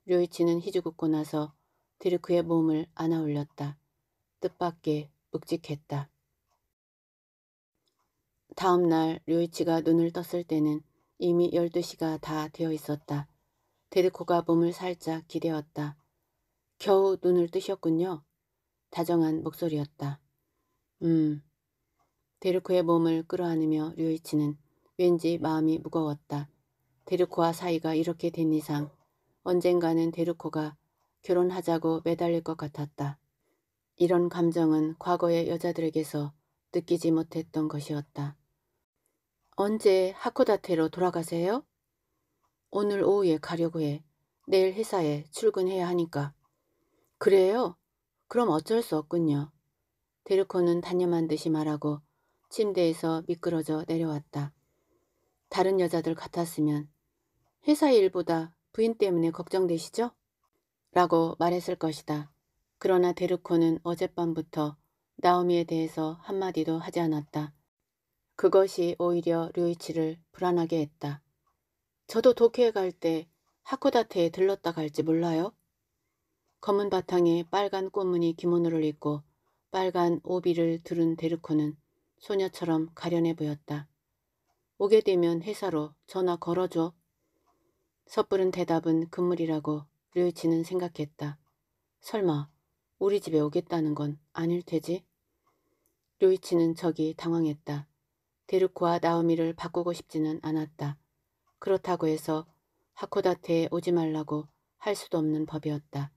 류이치는 희죽웃고 나서 데르크의 몸을 안아 올렸다. 뜻밖의 묵직했다. 다음 날 류이치가 눈을 떴을 때는 이미 12시가 다 되어 있었다. 데르코가 몸을 살짝 기대었다. 겨우 눈을 뜨셨군요. 다정한 목소리였다. 음. 데르코의 몸을 끌어안으며 류이치는 왠지 마음이 무거웠다. 데르코와 사이가 이렇게 된 이상 언젠가는 데르코가 결혼하자고 매달릴 것 같았다. 이런 감정은 과거의 여자들에게서 느끼지 못했던 것이었다. 언제 하코다테로 돌아가세요? 오늘 오후에 가려고 해. 내일 회사에 출근해야 하니까. 그래요? 그럼 어쩔 수 없군요. 데르코는 단념한 듯이 말하고 침대에서 미끄러져 내려왔다. 다른 여자들 같았으면 회사 일보다 부인 때문에 걱정되시죠? 라고 말했을 것이다. 그러나 데르코는 어젯밤부터 나오미에 대해서 한마디도 하지 않았다. 그것이 오히려 류이치를 불안하게 했다. 저도 도쿄에 갈 때 하코다테에 들렀다 갈지 몰라요? 검은 바탕에 빨간 꽃무늬 기모노를 입고 빨간 오비를 두른 데르코는 소녀처럼 가련해 보였다. 오게 되면 회사로 전화 걸어줘. 섣부른 대답은 금물이라고 류이치는 생각했다. 설마 우리 집에 오겠다는 건 아닐 테지? 류이치는 저기 당황했다. 데르코와 나오미를 바꾸고 싶지는 않았다. 그렇다고 해서 하코다테에 오지 말라고 할 수도 없는 법이었다.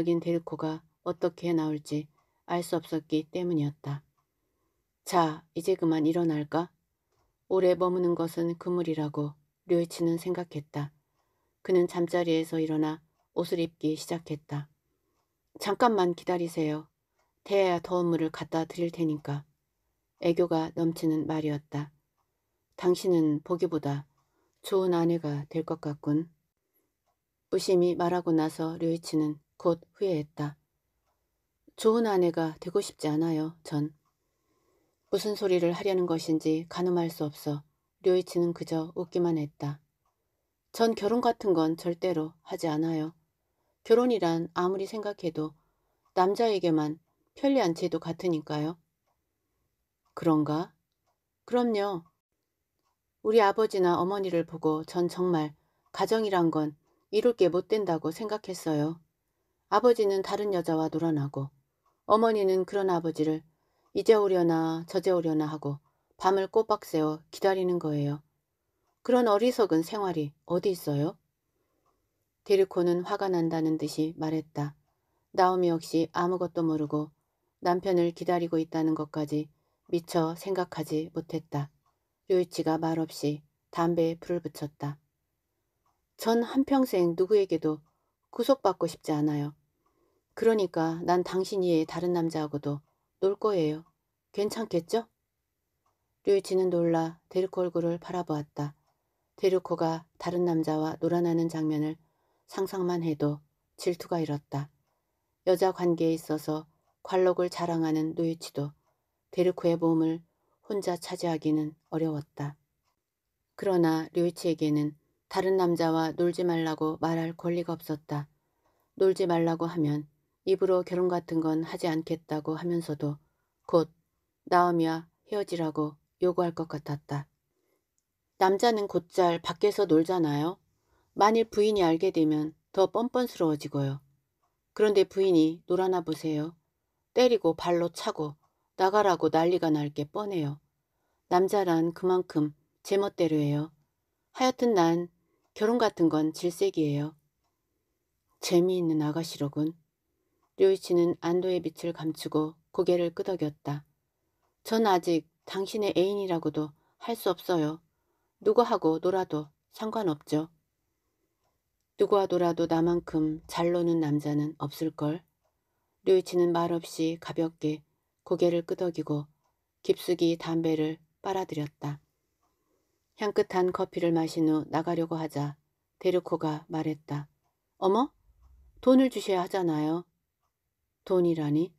직선적인 데르코가 어떻게 나올지 알 수 없었기 때문이었다. 자, 이제 그만 일어날까? 오래 머무는 것은 그물이라고 류이치는 생각했다. 그는 잠자리에서 일어나 옷을 입기 시작했다. 잠깐만 기다리세요. 태야 더운 물을 갖다 드릴 테니까. 애교가 넘치는 말이었다. 당신은 보기보다 좋은 아내가 될 것 같군. 부심이 말하고 나서 류이치는 곧 후회했다. 좋은 아내가 되고 싶지 않아요, 전. 무슨 소리를 하려는 것인지 가늠할 수 없어 류이치는 그저 웃기만 했다. 전 결혼 같은 건 절대로 하지 않아요. 결혼이란 아무리 생각해도 남자에게만 편리한 제도 같으니까요. 그런가? 그럼요. 우리 아버지나 어머니를 보고 전 정말 가정이란 건 이룰 게 못 된다고 생각했어요. 아버지는 다른 여자와 놀아나고 어머니는 그런 아버지를 이제 오려나 저제 오려나 하고 밤을 꼬박 새어 기다리는 거예요. 그런 어리석은 생활이 어디 있어요? 데리코는 화가 난다는 듯이 말했다. 나오미 역시 아무것도 모르고 남편을 기다리고 있다는 것까지 미처 생각하지 못했다. 요이치가 말없이 담배에 불을 붙였다. 전 한평생 누구에게도 구속받고 싶지 않아요. 그러니까 난 당신 이외에 다른 남자하고도 놀 거예요. 괜찮겠죠? 류이치는 놀라 데르코 얼굴을 바라보았다. 데르코가 다른 남자와 놀아나는 장면을 상상만 해도 질투가 일었다. 여자 관계에 있어서 관록을 자랑하는 노이치도 데르코의 몸을 혼자 차지하기는 어려웠다. 그러나 류이치에게는 다른 남자와 놀지 말라고 말할 권리가 없었다. 놀지 말라고 하면 입으로 결혼 같은 건 하지 않겠다고 하면서도 곧 나음이와 헤어지라고 요구할 것 같았다. 남자는 곧잘 밖에서 놀잖아요. 만일 부인이 알게 되면 더 뻔뻔스러워지고요. 그런데 부인이 놀아나 보세요. 때리고 발로 차고 나가라고 난리가 날 게 뻔해요. 남자란 그만큼 제멋대로예요. 하여튼 난 결혼 같은 건 질색이에요. 재미있는 아가씨로군. 류이치는 안도의 빛을 감추고 고개를 끄덕였다. 전 아직 당신의 애인이라고도 할 수 없어요. 누구하고 놀아도 상관없죠. 누구와 놀아도 나만큼 잘 노는 남자는 없을걸. 류이치는 말없이 가볍게 고개를 끄덕이고 깊숙이 담배를 빨아들였다. 향긋한 커피를 마신 후 나가려고 하자 데르코가 말했다. 어머? 돈을 주셔야 하잖아요. 돈이라니?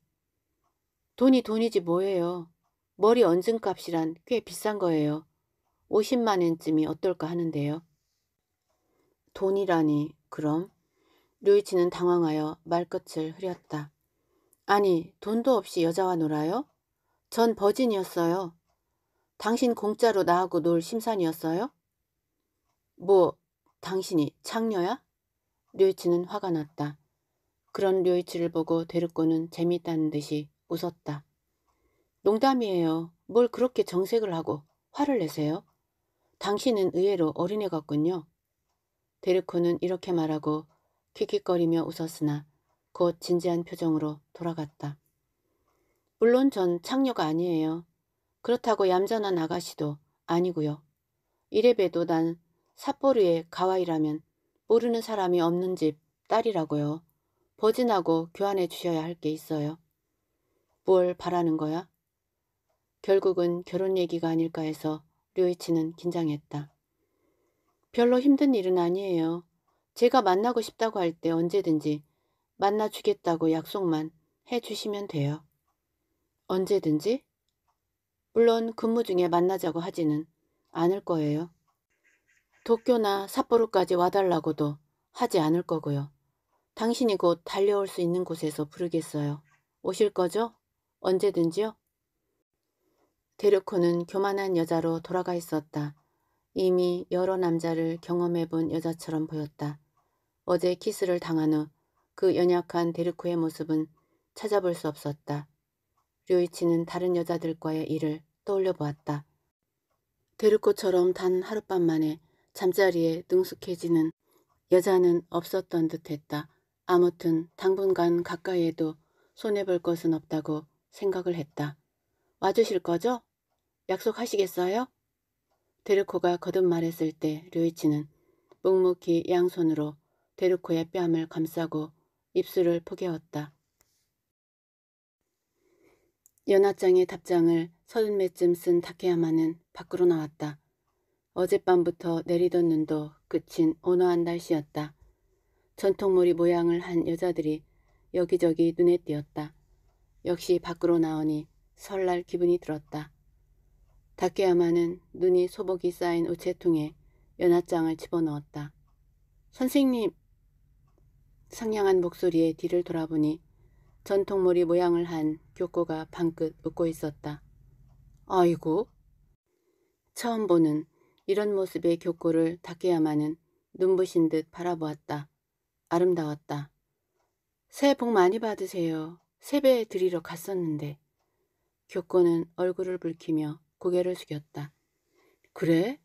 돈이 돈이지 뭐예요. 머리 얹은 값이란 꽤 비싼 거예요. 50만 엔쯤이 어떨까 하는데요. 돈이라니 그럼? 류이치는 당황하여 말끝을 흐렸다. 아니, 돈도 없이 여자와 놀아요? 전 버진이었어요. 당신 공짜로 나하고 놀 심산이었어요? 뭐, 당신이 창녀야? 류이치는 화가 났다. 그런 류이치를 보고 데르코는 재밌다는 듯이 웃었다. 농담이에요. 뭘 그렇게 정색을 하고 화를 내세요? 당신은 의외로 어린애 같군요. 데르코는 이렇게 말하고 킥킥거리며 웃었으나 곧 진지한 표정으로 돌아갔다. 물론 전 창녀가 아니에요. 그렇다고 얌전한 아가씨도 아니고요. 이래봬도 난 삿포르의 가와이라면 모르는 사람이 없는 집 딸이라고요. 버진하고 교환해 주셔야 할 게 있어요. 뭘 바라는 거야? 결국은 결혼 얘기가 아닐까 해서 류이치는 긴장했다. 별로 힘든 일은 아니에요. 제가 만나고 싶다고 할 때 언제든지 만나주겠다고 약속만 해주시면 돼요. 언제든지? 물론 근무 중에 만나자고 하지는 않을 거예요. 도쿄나 삿포로까지 와달라고도 하지 않을 거고요. 당신이 곧 달려올 수 있는 곳에서 부르겠어요. 오실 거죠? 언제든지요? 데르코는 교만한 여자로 돌아가 있었다. 이미 여러 남자를 경험해본 여자처럼 보였다. 어제 키스를 당한 후그 연약한 데르크의 모습은 찾아볼 수 없었다. 류이치는 다른 여자들과의 일을 떠올려 보았다. 데르코처럼 단 하룻밤 만에 잠자리에 능숙해지는 여자는 없었던 듯했다. 아무튼 당분간 가까이에도 손해볼 것은 없다고 생각을 했다. 와주실 거죠? 약속하시겠어요? 데르코가 거듭 말했을 때 류이치는 묵묵히 양손으로 데르코의 뺨을 감싸고 입술을 포개었다. 연하장의 답장을 서른 매쯤 쓴다케야마는 밖으로 나왔다. 어젯밤부터 내리던 눈도 그친 온화한 날씨였다. 전통머리 모양을 한 여자들이 여기저기 눈에 띄었다. 역시 밖으로 나오니 설날 기분이 들었다. 다케야마는 눈이 소복이 쌓인 우체통에 연하장을 집어넣었다. 선생님, 상냥한 목소리에 뒤를 돌아보니 전통머리 모양을 한 교코가 방긋 웃고 있었다. 아이고. 처음 보는 이런 모습의 교코를 닦게야만은 눈부신 듯 바라보았다. 아름다웠다. 새해 복 많이 받으세요. 세배 드리러 갔었는데. 교코는 얼굴을 붉히며 고개를 숙였다. 그래?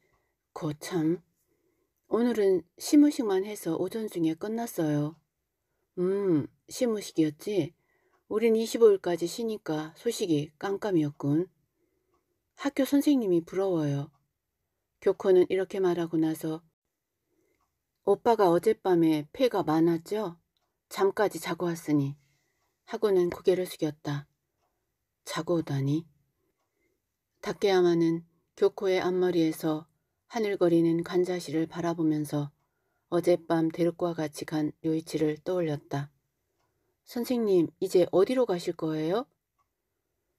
거참. 오늘은 시무식만 해서 오전 중에 끝났어요. 음, 시무식이었지? 우린 25일까지 쉬니까 소식이 깜깜이었군. 학교 선생님이 부러워요. 교코는 이렇게 말하고 나서 오빠가 어젯밤에 폐가 많았죠? 잠까지 자고 왔으니. 하고는 고개를 숙였다. 자고 오다니. 다케야마는 교코의 앞머리에서 하늘거리는 관자실을 바라보면서 어젯밤 대륙과 같이 간 요이치를 떠올렸다. 선생님, 이제 어디로 가실 거예요?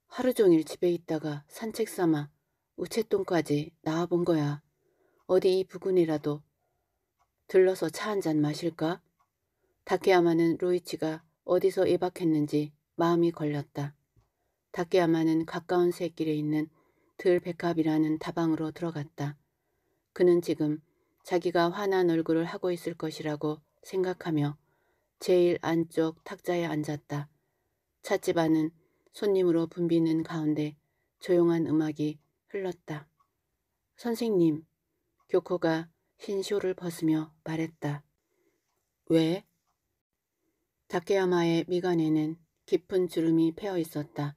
하루 종일 집에 있다가 산책 삼아 우체통까지 나와본 거야. 어디 이 부근이라도 들러서 차 한 잔 마실까? 다케야마는 로이치가 어디서 예박했는지 마음이 걸렸다. 다케야마는 가까운 새길에 있는 들백합이라는 다방으로 들어갔다. 그는 지금 자기가 화난 얼굴을 하고 있을 것이라고 생각하며 제일 안쪽 탁자에 앉았다. 찻집 안은 손님으로 붐비는 가운데 조용한 음악이 흘렀다. 선생님, 교코가 흰 쇼를 벗으며 말했다. 왜? 다케야마의 미간에는 깊은 주름이 패어 있었다.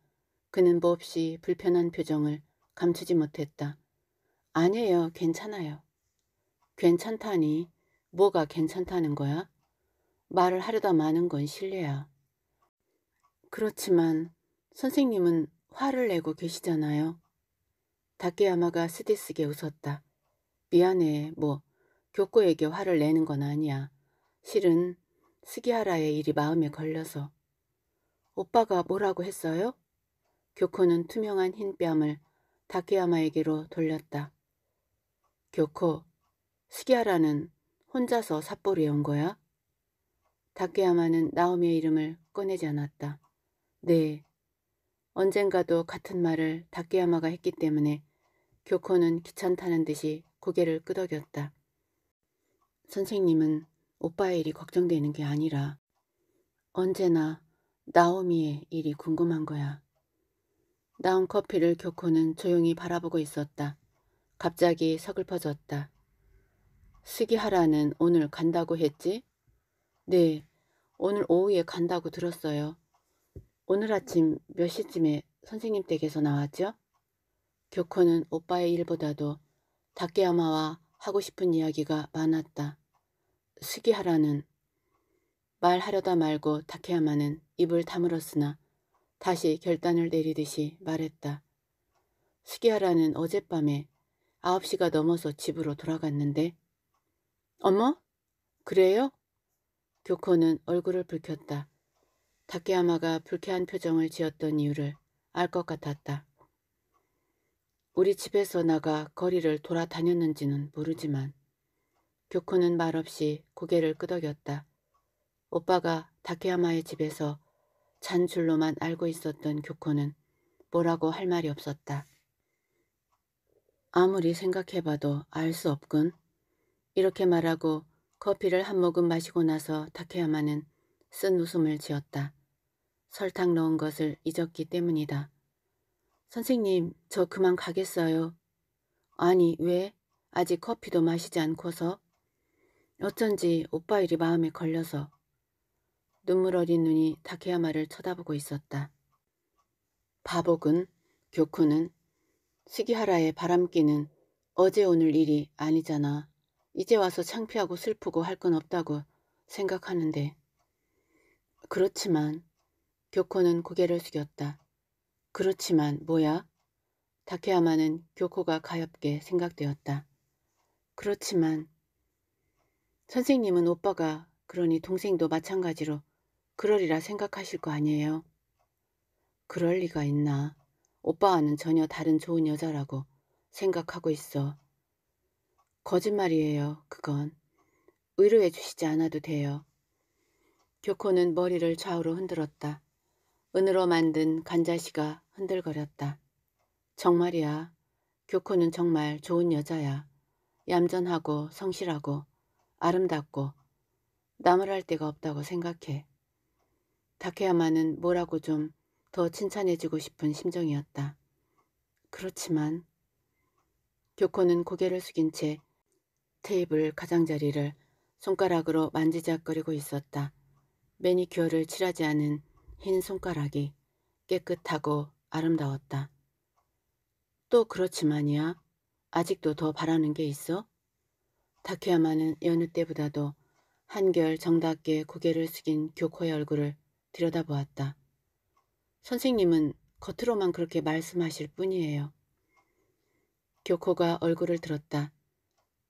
그는 몹시 불편한 표정을 감추지 못했다. 아니에요, 괜찮아요. 괜찮다니 뭐가 괜찮다는 거야? 말을 하려다 마는 건 실례야. 그렇지만 선생님은 화를 내고 계시잖아요. 다케야마가 스디스게 웃었다. 미안해. 뭐 교코에게 화를 내는 건 아니야. 실은 스기하라의 일이 마음에 걸려서. 오빠가 뭐라고 했어요? 교코는 투명한 흰 뺨을 다케야마에게로 돌렸다. 교코, 수기하라는 혼자서 삿포로에 온 거야? 다케야마는 나오미의 이름을 꺼내지 않았다. 네. 언젠가도 같은 말을 다케야마가 했기 때문에 교코는 귀찮다는 듯이 고개를 끄덕였다. 선생님은 오빠의 일이 걱정되는 게 아니라 언제나 나오미의 일이 궁금한 거야. 나온 커피를 교코는 조용히 바라보고 있었다. 갑자기 서글퍼졌다. 스기하라는 오늘 간다고 했지? 네, 오늘 오후에 간다고 들었어요. 오늘 아침 몇 시쯤에 선생님 댁에서 나왔죠? 교코는 오빠의 일보다도 다케야마와 하고 싶은 이야기가 많았다. 스기하라는 말하려다 말고 다케야마는 입을 다물었으나 다시 결단을 내리듯이 말했다. 스기하라는 어젯밤에 9시가 넘어서 집으로 돌아갔는데 어머? 그래요? 교코는 얼굴을 붉혔다. 다케야마가 불쾌한 표정을 지었던 이유를 알 것 같았다. 우리 집에서 나가 거리를 돌아다녔는지는 모르지만 교코는 말없이 고개를 끄덕였다. 오빠가 다케야마의 집에서 잔 줄로만 알고 있었던 교코는 뭐라고 할 말이 없었다. 아무리 생각해봐도 알 수 없군. 이렇게 말하고 커피를 한 모금 마시고 나서 다케야마는 쓴 웃음을 지었다. 설탕 넣은 것을 잊었기 때문이다. 선생님, 저 그만 가겠어요. 아니, 왜? 아직 커피도 마시지 않고서? 어쩐지 오빠 일이 마음에 걸려서. 눈물 어린 눈이 다케야마를 쳐다보고 있었다. 바보군, 교쿠는, 시기하라의 바람기는 어제 오늘 일이 아니잖아. 이제 와서 창피하고 슬프고 할 건 없다고 생각하는데 그렇지만 교코는 고개를 숙였다. 그렇지만 뭐야? 다케야마는 교코가 가엽게 생각되었다. 그렇지만 선생님은 오빠가 그러니 동생도 마찬가지로 그러리라 생각하실 거 아니에요? 그럴 리가 있나. 오빠와는 전혀 다른 좋은 여자라고 생각하고 있어. 거짓말이에요, 그건. 의뢰해 주시지 않아도 돼요. 교코는 머리를 좌우로 흔들었다. 은으로 만든 간자시가 흔들거렸다. 정말이야. 교코는 정말 좋은 여자야. 얌전하고 성실하고 아름답고 남을 할 데가 없다고 생각해. 다케야마는 뭐라고 좀 더 칭찬해주고 싶은 심정이었다. 그렇지만 교코는 고개를 숙인 채 테이블 가장자리를 손가락으로 만지작거리고 있었다. 매니큐어를 칠하지 않은 흰 손가락이 깨끗하고 아름다웠다. 또 그렇지만이야. 아직도 더 바라는 게 있어? 다키야마는 여느 때보다도 한결 정답게 고개를 숙인 교코의 얼굴을 들여다보았다. 선생님은 겉으로만 그렇게 말씀하실 뿐이에요. 교코가 얼굴을 들었다.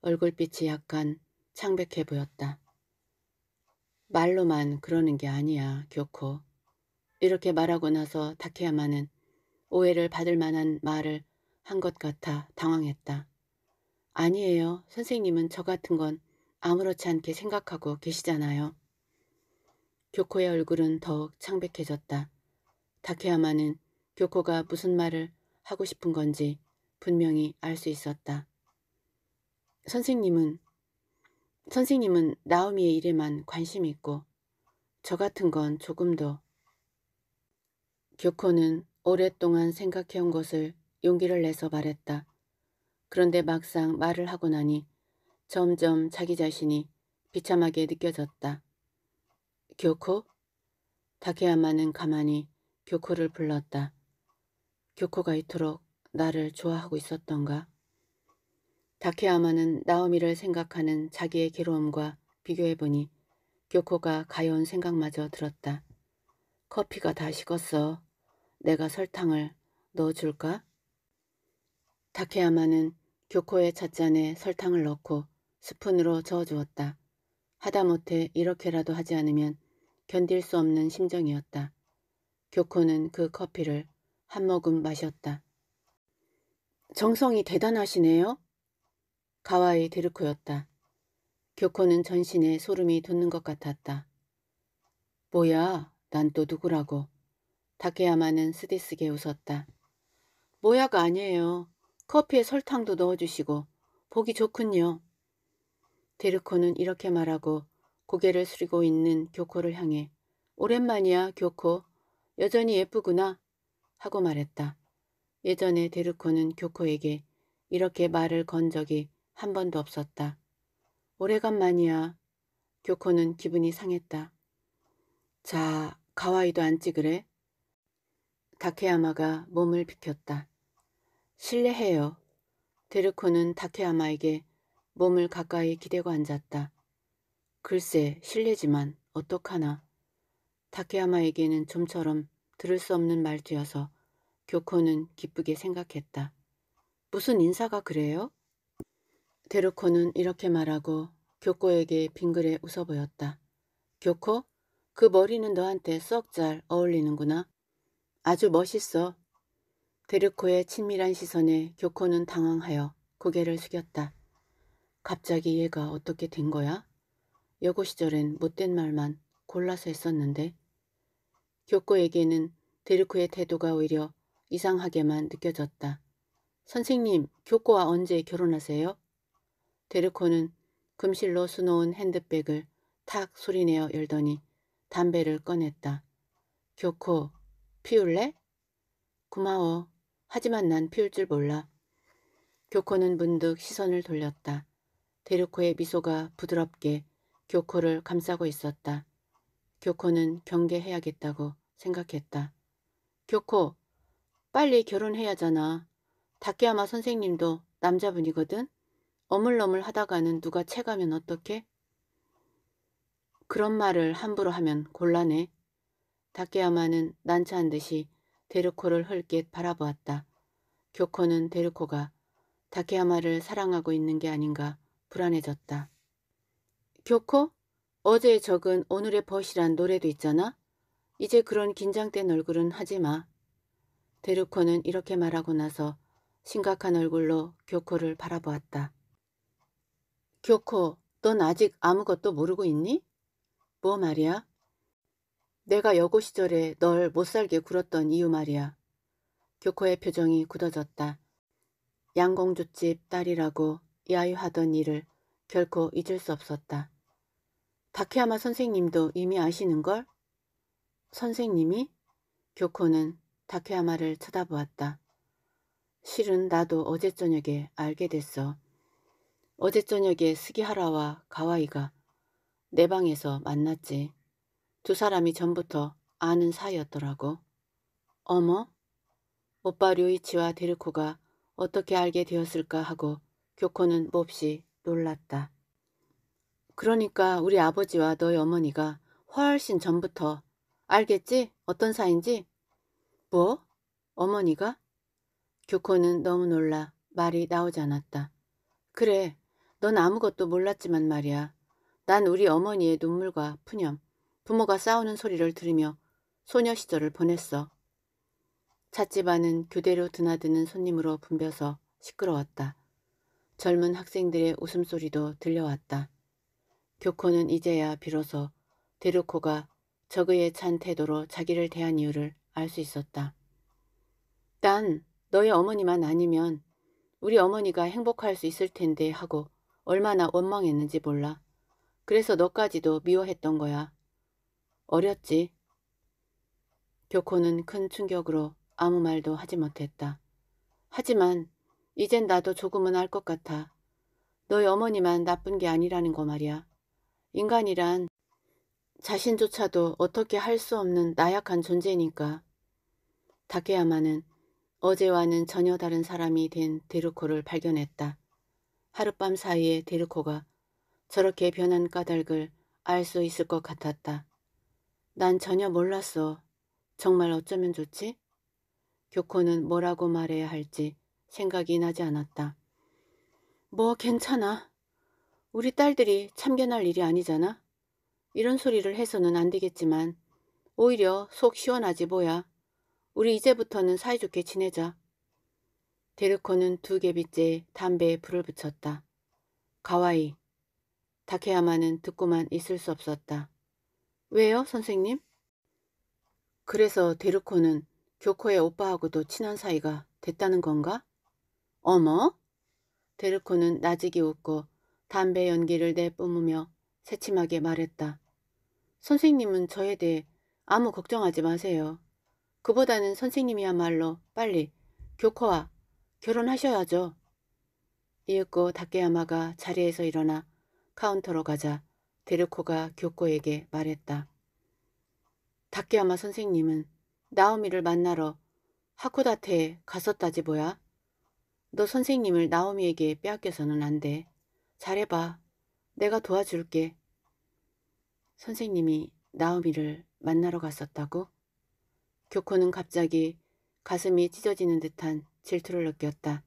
얼굴빛이 약간 창백해 보였다. 말로만 그러는 게 아니야, 교코. 이렇게 말하고 나서 다케야마는 오해를 받을 만한 말을 한 것 같아 당황했다. 아니에요. 선생님은 저 같은 건 아무렇지 않게 생각하고 계시잖아요. 교코의 얼굴은 더욱 창백해졌다. 다케야마는 교코가 무슨 말을 하고 싶은 건지 분명히 알 수 있었다. 선생님은 선생님은 나오미의 일에만 관심이 있고 저 같은 건 조금도 교코는 오랫동안 생각해온 것을 용기를 내서 말했다. 그런데 막상 말을 하고 나니 점점 자기 자신이 비참하게 느껴졌다. 교코? 다케야마는 가만히 교코를 불렀다. 교코가 이토록 나를 좋아하고 있었던가? 다케아마는 나오미를 생각하는 자기의 괴로움과 비교해보니 교코가 가여운 생각마저 들었다. 커피가 다 식었어. 내가 설탕을 넣어줄까? 다케아마는 교코의 찻잔에 설탕을 넣고 스푼으로 저어주었다. 하다못해 이렇게라도 하지 않으면 견딜 수 없는 심정이었다. 교코는 그 커피를 한 모금 마셨다. 정성이 대단하시네요. 가와이 데르코였다. 교코는 전신에 소름이 돋는 것 같았다. 뭐야, 난 또 누구라고. 다케야마는 쓰디쓰게 웃었다. 뭐야가 아니에요. 커피에 설탕도 넣어주시고 보기 좋군요. 데르코는 이렇게 말하고 고개를 숙이고 있는 교코를 향해 오랜만이야 교코 여전히 예쁘구나 하고 말했다. 예전에 데르코는 교코에게 이렇게 말을 건 적이 한 번도 없었다. 오래간만이야. 교코는 기분이 상했다. 자, 가와이도 안 찍으래? 다케야마가 몸을 비켰다. 실례해요. 데르코는 다케야마에게 몸을 가까이 기대고 앉았다. 글쎄, 실례지만 어떡하나. 다케야마에게는 좀처럼 들을 수 없는 말투여서 교코는 기쁘게 생각했다. 무슨 인사가 그래요? 데르코는 이렇게 말하고 교코에게 빙그레 웃어 보였다. 교코, 그 머리는 너한테 썩 잘 어울리는구나. 아주 멋있어. 데르코의 친밀한 시선에 교코는 당황하여 고개를 숙였다. 갑자기 얘가 어떻게 된 거야? 여고 시절엔 못된 말만 골라서 했었는데 교코에게는 데르코의 태도가 오히려 이상하게만 느껴졌다. 선생님, 교코와 언제 결혼하세요? 데르코는 금실로 수놓은 핸드백을 탁 소리내어 열더니 담배를 꺼냈다. 교코, 피울래? 고마워. 하지만 난 피울 줄 몰라. 교코는 문득 시선을 돌렸다. 데르코의 미소가 부드럽게 교코를 감싸고 있었다. 교코는 경계해야겠다고 생각했다. 교코, 빨리 결혼해야잖아. 다케야마 선생님도 남자분이거든? 어물러물 하다가는 누가 채가면 어떡해? 그런 말을 함부로 하면 곤란해. 다케야마는 난처한 듯이 데르코를 흘낏 바라보았다. 교코는 데르코가 다케야마를 사랑하고 있는 게 아닌가 불안해졌다. 교코? 어제의 적은 오늘의 벗이란 노래도 있잖아? 이제 그런 긴장된 얼굴은 하지 마. 데르코는 이렇게 말하고 나서 심각한 얼굴로 교코를 바라보았다. 교코, 넌 아직 아무것도 모르고 있니? 뭐 말이야? 내가 여고 시절에 널 못살게 굴었던 이유 말이야. 교코의 표정이 굳어졌다. 양공주집 딸이라고 야유하던 일을 결코 잊을 수 없었다. 다케야마 선생님도 이미 아시는걸? 선생님이? 교코는 다케야마를 쳐다보았다. 실은 나도 어제 저녁에 알게 됐어. 어제 저녁에 스기하라와 가와이가 내 방에서 만났지. 두 사람이 전부터 아는 사이였더라고. 어머? 오빠 류이치와 데르코가 어떻게 알게 되었을까 하고 교코는 몹시 놀랐다. 그러니까 우리 아버지와 너희 어머니가 훨씬 전부터 알겠지? 어떤 사이인지? 뭐? 어머니가? 교코는 너무 놀라 말이 나오지 않았다. 그래, 넌 아무것도 몰랐지만 말이야. 난 우리 어머니의 눈물과 푸념, 부모가 싸우는 소리를 들으며 소녀 시절을 보냈어. 찻집안은 교대로 드나드는 손님으로 붐벼서 시끄러웠다. 젊은 학생들의 웃음소리도 들려왔다. 교코는 이제야 비로소 데루코가 적의에 찬 태도로 자기를 대한 이유를 알 수 있었다. 난 너의 어머니만 아니면 우리 어머니가 행복할 수 있을 텐데 하고 얼마나 원망했는지 몰라. 그래서 너까지도 미워했던 거야. 어렸지. 교코는 큰 충격으로 아무 말도 하지 못했다. 하지만 이젠 나도 조금은 알 것 같아. 너희 어머니만 나쁜 게 아니라는 거 말이야. 인간이란 자신조차도 어떻게 할 수 없는 나약한 존재니까. 다케야마는 어제와는 전혀 다른 사람이 된 데루코를 발견했다. 하룻밤 사이에 데르코가 저렇게 변한 까닭을 알 수 있을 것 같았다. 난 전혀 몰랐어. 정말 어쩌면 좋지? 교코는 뭐라고 말해야 할지 생각이 나지 않았다. 뭐 괜찮아. 우리 딸들이 참견할 일이 아니잖아. 이런 소리를 해서는 안 되겠지만 오히려 속 시원하지 뭐야. 우리 이제부터는 사이좋게 지내자. 데르코는 두 개빗째 담배에 불을 붙였다. 가와이. 다케야마는 듣고만 있을 수 없었다. 왜요, 선생님? 그래서 데르코는 교코의 오빠하고도 친한 사이가 됐다는 건가? 어머? 데르코는 나직이 웃고 담배 연기를 내뿜으며 새침하게 말했다. 선생님은 저에 대해 아무 걱정하지 마세요. 그보다는 선생님이야말로 빨리 교코와 결혼하셔야죠. 이윽고 다케야마가 자리에서 일어나 카운터로 가자 데르코가 교코에게 말했다. 다케야마 선생님은 나오미를 만나러 하코다테에 갔었다지 뭐야? 너 선생님을 나오미에게 빼앗겨서는 안 돼. 잘해봐. 내가 도와줄게. 선생님이 나오미를 만나러 갔었다고? 교코는 갑자기 가슴이 찢어지는 듯한 질투를 느꼈다.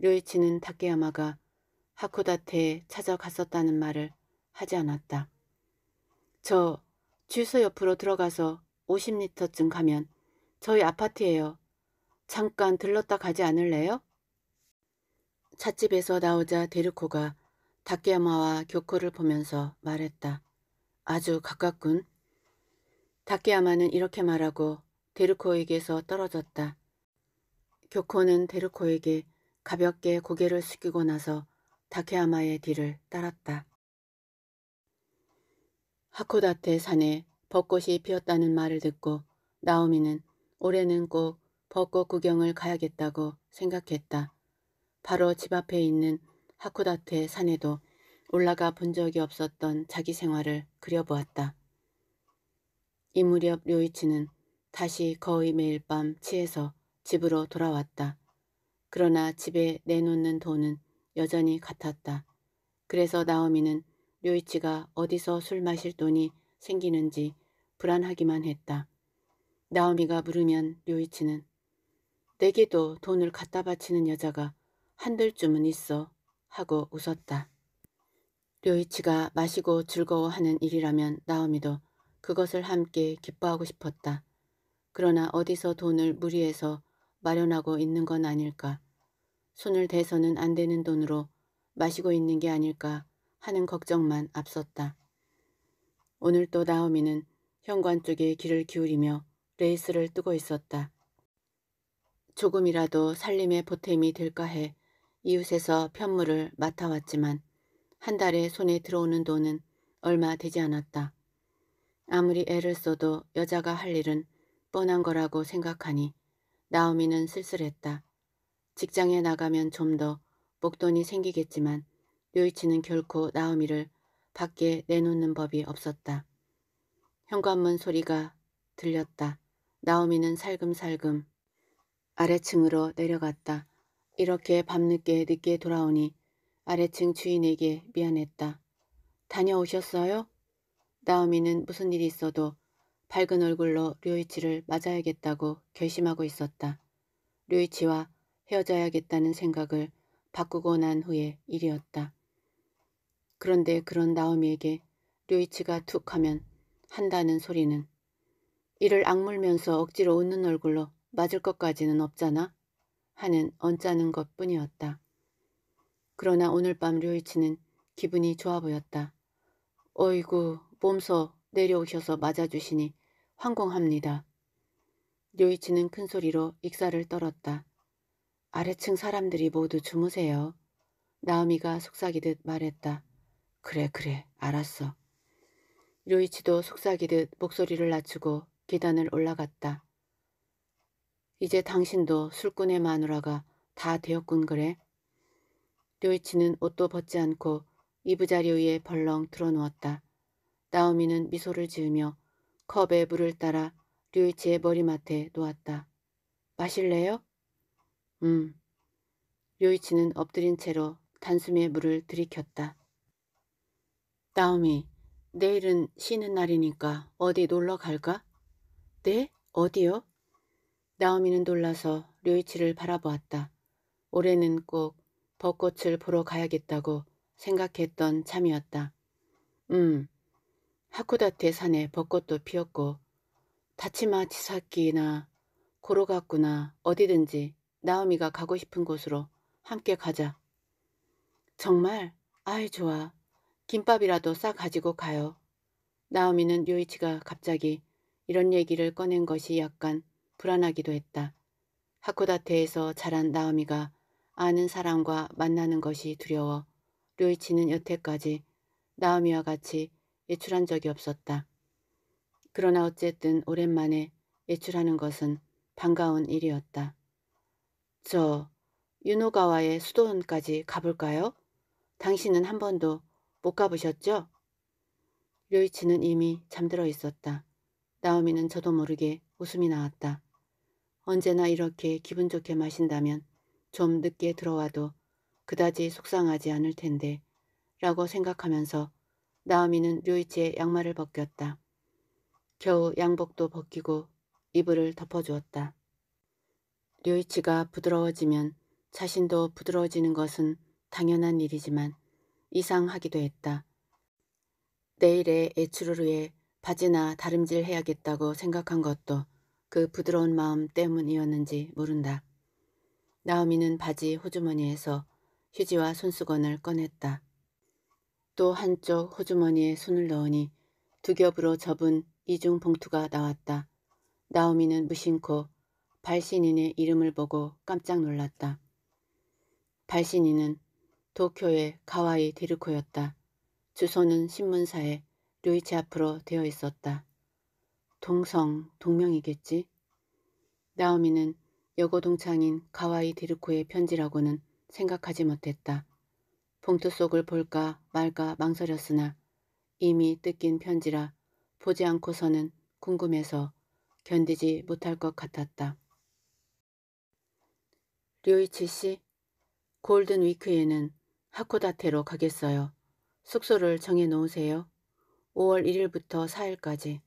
류이치는 다케야마가 하코다테에 찾아갔었다는 말을 하지 않았다. 저 주유소 옆으로 들어가서 50리터쯤 가면 저희 아파트예요. 잠깐 들렀다 가지 않을래요? 찻집에서 나오자 데르코가 다케야마와 교코를 보면서 말했다. 아주 가깝군. 다케야마는 이렇게 말하고 데르코에게서 떨어졌다. 교코는 데르코에게 가볍게 고개를 숙이고 나서 다케아마의 뒤를 따랐다. 하코다테 산에 벚꽃이 피었다는 말을 듣고 나오미는 올해는 꼭 벚꽃 구경을 가야겠다고 생각했다. 바로 집 앞에 있는 하코다테 산에도 올라가 본 적이 없었던 자기 생활을 그려보았다. 이 무렵 료이치는 다시 거의 매일 밤 치에서 집으로 돌아왔다. 그러나 집에 내놓는 돈은 여전히 같았다. 그래서 나오미는 류이치가 어디서 술 마실 돈이 생기는지 불안하기만 했다. 나오미가 물으면 류이치는 내게도 돈을 갖다 바치는 여자가 한둘쯤은 있어 하고 웃었다. 류이치가 마시고 즐거워하는 일이라면 나오미도 그것을 함께 기뻐하고 싶었다. 그러나 어디서 돈을 무리해서 마련하고 있는 건 아닐까. 손을 대서는 안 되는 돈으로 마시고 있는 게 아닐까 하는 걱정만 앞섰다. 오늘 또 나오미는 현관 쪽에 귀를 기울이며 레이스를 뜨고 있었다. 조금이라도 살림의 보탬이 될까 해 이웃에서 편물을 맡아왔지만 한 달에 손에 들어오는 돈은 얼마 되지 않았다. 아무리 애를 써도 여자가 할 일은 뻔한 거라고 생각하니 나오미는 쓸쓸했다. 직장에 나가면 좀 더 목돈이 생기겠지만 요이치는 결코 나오미를 밖에 내놓는 법이 없었다. 현관문 소리가 들렸다. 나오미는 살금살금 아래층으로 내려갔다. 이렇게 밤늦게 늦게 돌아오니 아래층 주인에게 미안했다. 다녀오셨어요? 나오미는 무슨 일이 있어도 밝은 얼굴로 류이치를 맞아야겠다고 결심하고 있었다. 류이치와 헤어져야겠다는 생각을 바꾸고 난 후의 일이었다. 그런데 그런 나오미에게 류이치가 툭 하면 한다는 소리는 이를 악물면서 억지로 웃는 얼굴로 맞을 것까지는 없잖아 하는 언짢은 것뿐이었다. 그러나 오늘 밤 류이치는 기분이 좋아 보였다. 어이구 몸소 내려오셔서 맞아주시니 황공합니다. 요이치는 큰 소리로 익사를 떨었다. 아래층 사람들이 모두 주무세요. 나오미가 속삭이듯 말했다. 그래 그래 알았어. 요이치도 속삭이듯 목소리를 낮추고 계단을 올라갔다. 이제 당신도 술꾼의 마누라가 다 되었군 그래? 요이치는 옷도 벗지 않고 이부자리 위에 벌렁 들어놓았다 나오미는 미소를 지으며 컵에 물을 따라 류이치의 머리맡에 놓았다. 마실래요? 음. 류이치는 엎드린 채로 단숨에 물을 들이켰다. 다음미 내일은 쉬는 날이니까 어디 놀러 갈까? 네? 어디요? 나오미는 놀라서 류이치를 바라보았다. 올해는 꼭 벚꽃을 보러 가야겠다고 생각했던 참이었다. 음, 하쿠다테 산에 벚꽃도 피었고 다치마 치사키나 고로가쿠나 어디든지 나오미가 가고 싶은 곳으로 함께 가자. 정말 아이 좋아. 김밥이라도 싸 가지고 가요. 나오미는 요이치가 갑자기 이런 얘기를 꺼낸 것이 약간 불안하기도 했다. 하코다테에서 자란 나오미가 아는 사람과 만나는 것이 두려워 료이치는 여태까지 나오미와 같이 외출한 적이 없었다. 그러나 어쨌든 오랜만에 외출하는 것은 반가운 일이었다. 저 유노가와의 수도원까지 가볼까요? 당신은 한 번도 못 가보셨죠? 료이치는 이미 잠들어 있었다. 나오미는 저도 모르게 웃음이 나왔다. 언제나 이렇게 기분 좋게 마신다면 좀 늦게 들어와도 그다지 속상하지 않을 텐데 라고 생각하면서 나오미는 류이치의 양말을 벗겼다. 겨우 양복도 벗기고 이불을 덮어주었다. 류이치가 부드러워지면 자신도 부드러워지는 것은 당연한 일이지만 이상하기도 했다. 내일의 애출을 위해 바지나 다림질 해야겠다고 생각한 것도 그 부드러운 마음 때문이었는지 모른다. 나오미는 바지 호주머니에서 휴지와 손수건을 꺼냈다. 또 한쪽 호주머니에 손을 넣으니 두 겹으로 접은 이중 봉투가 나왔다. 나오미는 무심코 발신인의 이름을 보고 깜짝 놀랐다. 발신인은 도쿄의 가와이 데르코였다. 주소는 신문사에 류이치 앞으로 되어 있었다. 동성, 동명이겠지? 나오미는 여고 동창인 가와이 데르코의 편지라고는 생각하지 못했다. 봉투 속을 볼까 말까 망설였으나 이미 뜯긴 편지라 보지 않고서는 궁금해서 견디지 못할 것 같았다. 류이치 씨, 골든 위크에는 하코다테로 가겠어요. 숙소를 정해 놓으세요. 5월 1일부터 4일까지.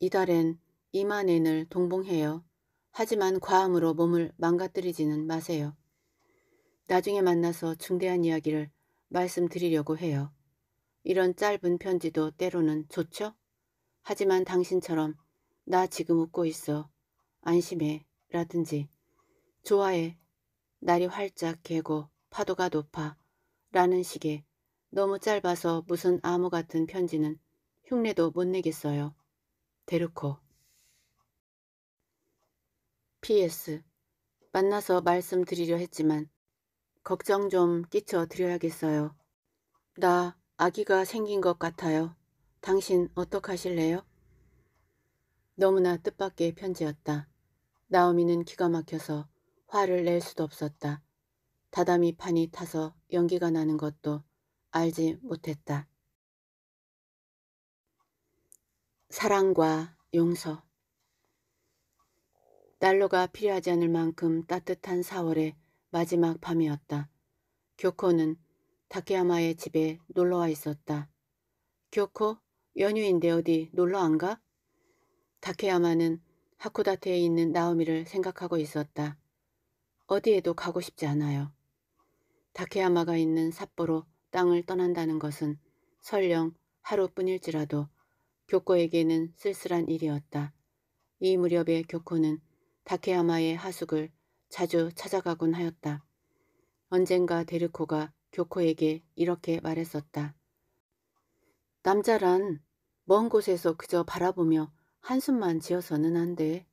이달엔 2만엔을 동봉해요. 하지만 과음으로 몸을 망가뜨리지는 마세요. 나중에 만나서 중대한 이야기를 말씀드리려고 해요. 이런 짧은 편지도 때로는 좋죠? 하지만 당신처럼 나 지금 웃고 있어. 안심해. 라든지 좋아해. 날이 활짝 개고 파도가 높아. 라는 식의 너무 짧아서 무슨 암호 같은 편지는 흉내도 못 내겠어요. 데르코 PS 만나서 말씀드리려 했지만 걱정 좀 끼쳐 드려야겠어요. 나 아기가 생긴 것 같아요. 당신 어떡하실래요? 너무나 뜻밖의 편지였다. 나오미는 기가 막혀서 화를 낼 수도 없었다. 다다미 판이 타서 연기가 나는 것도 알지 못했다. 사랑과 용서 달러가 필요하지 않을 만큼 따뜻한 4월에 마지막 밤이었다. 교코는 다케야마의 집에 놀러와 있었다. 교코, 연휴인데 어디 놀러 안 가? 다케야마는 하쿠다테에 있는 나오미를 생각하고 있었다. 어디에도 가고 싶지 않아요. 다케야마가 있는 삿포로 땅을 떠난다는 것은 설령 하루뿐일지라도 교코에게는 쓸쓸한 일이었다. 이 무렵에 교코는 다케야마의 하숙을 자주 찾아가곤 하였다. 언젠가 데르코가 교코에게 이렇게 말했었다. 남자란 먼 곳에서 그저 바라보며 한숨만 지어서는 안 돼.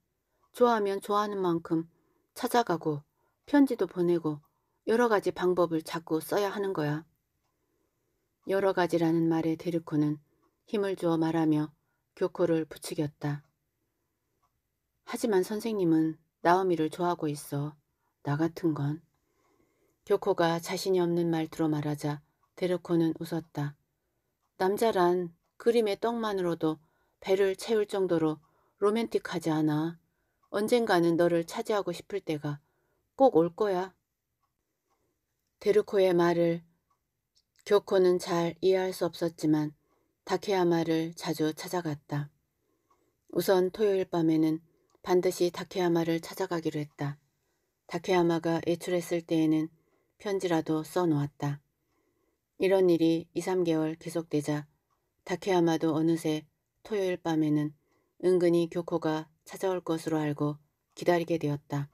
좋아하면 좋아하는 만큼 찾아가고 편지도 보내고 여러 가지 방법을 자꾸 써야 하는 거야. 여러 가지라는 말에 데르코는 힘을 주어 말하며 교코를 부추겼다. 하지만 선생님은 나오미를 좋아하고 있어. 나 같은 건. 교코가 자신이 없는 말투로 말하자 데르코는 웃었다. 남자란 그림의 떡만으로도 배를 채울 정도로 로맨틱하지 않아. 언젠가는 너를 차지하고 싶을 때가 꼭 올 거야. 데르코의 말을 교코는 잘 이해할 수 없었지만 다케야마를 자주 찾아갔다. 우선 토요일 밤에는 반드시 다케야마를 찾아가기로 했다. 다케야마가 외출했을 때에는 편지라도 써놓았다. 이런 일이 2, 3개월 계속되자 다케야마도 어느새 토요일 밤에는 은근히 교코가 찾아올 것으로 알고 기다리게 되었다.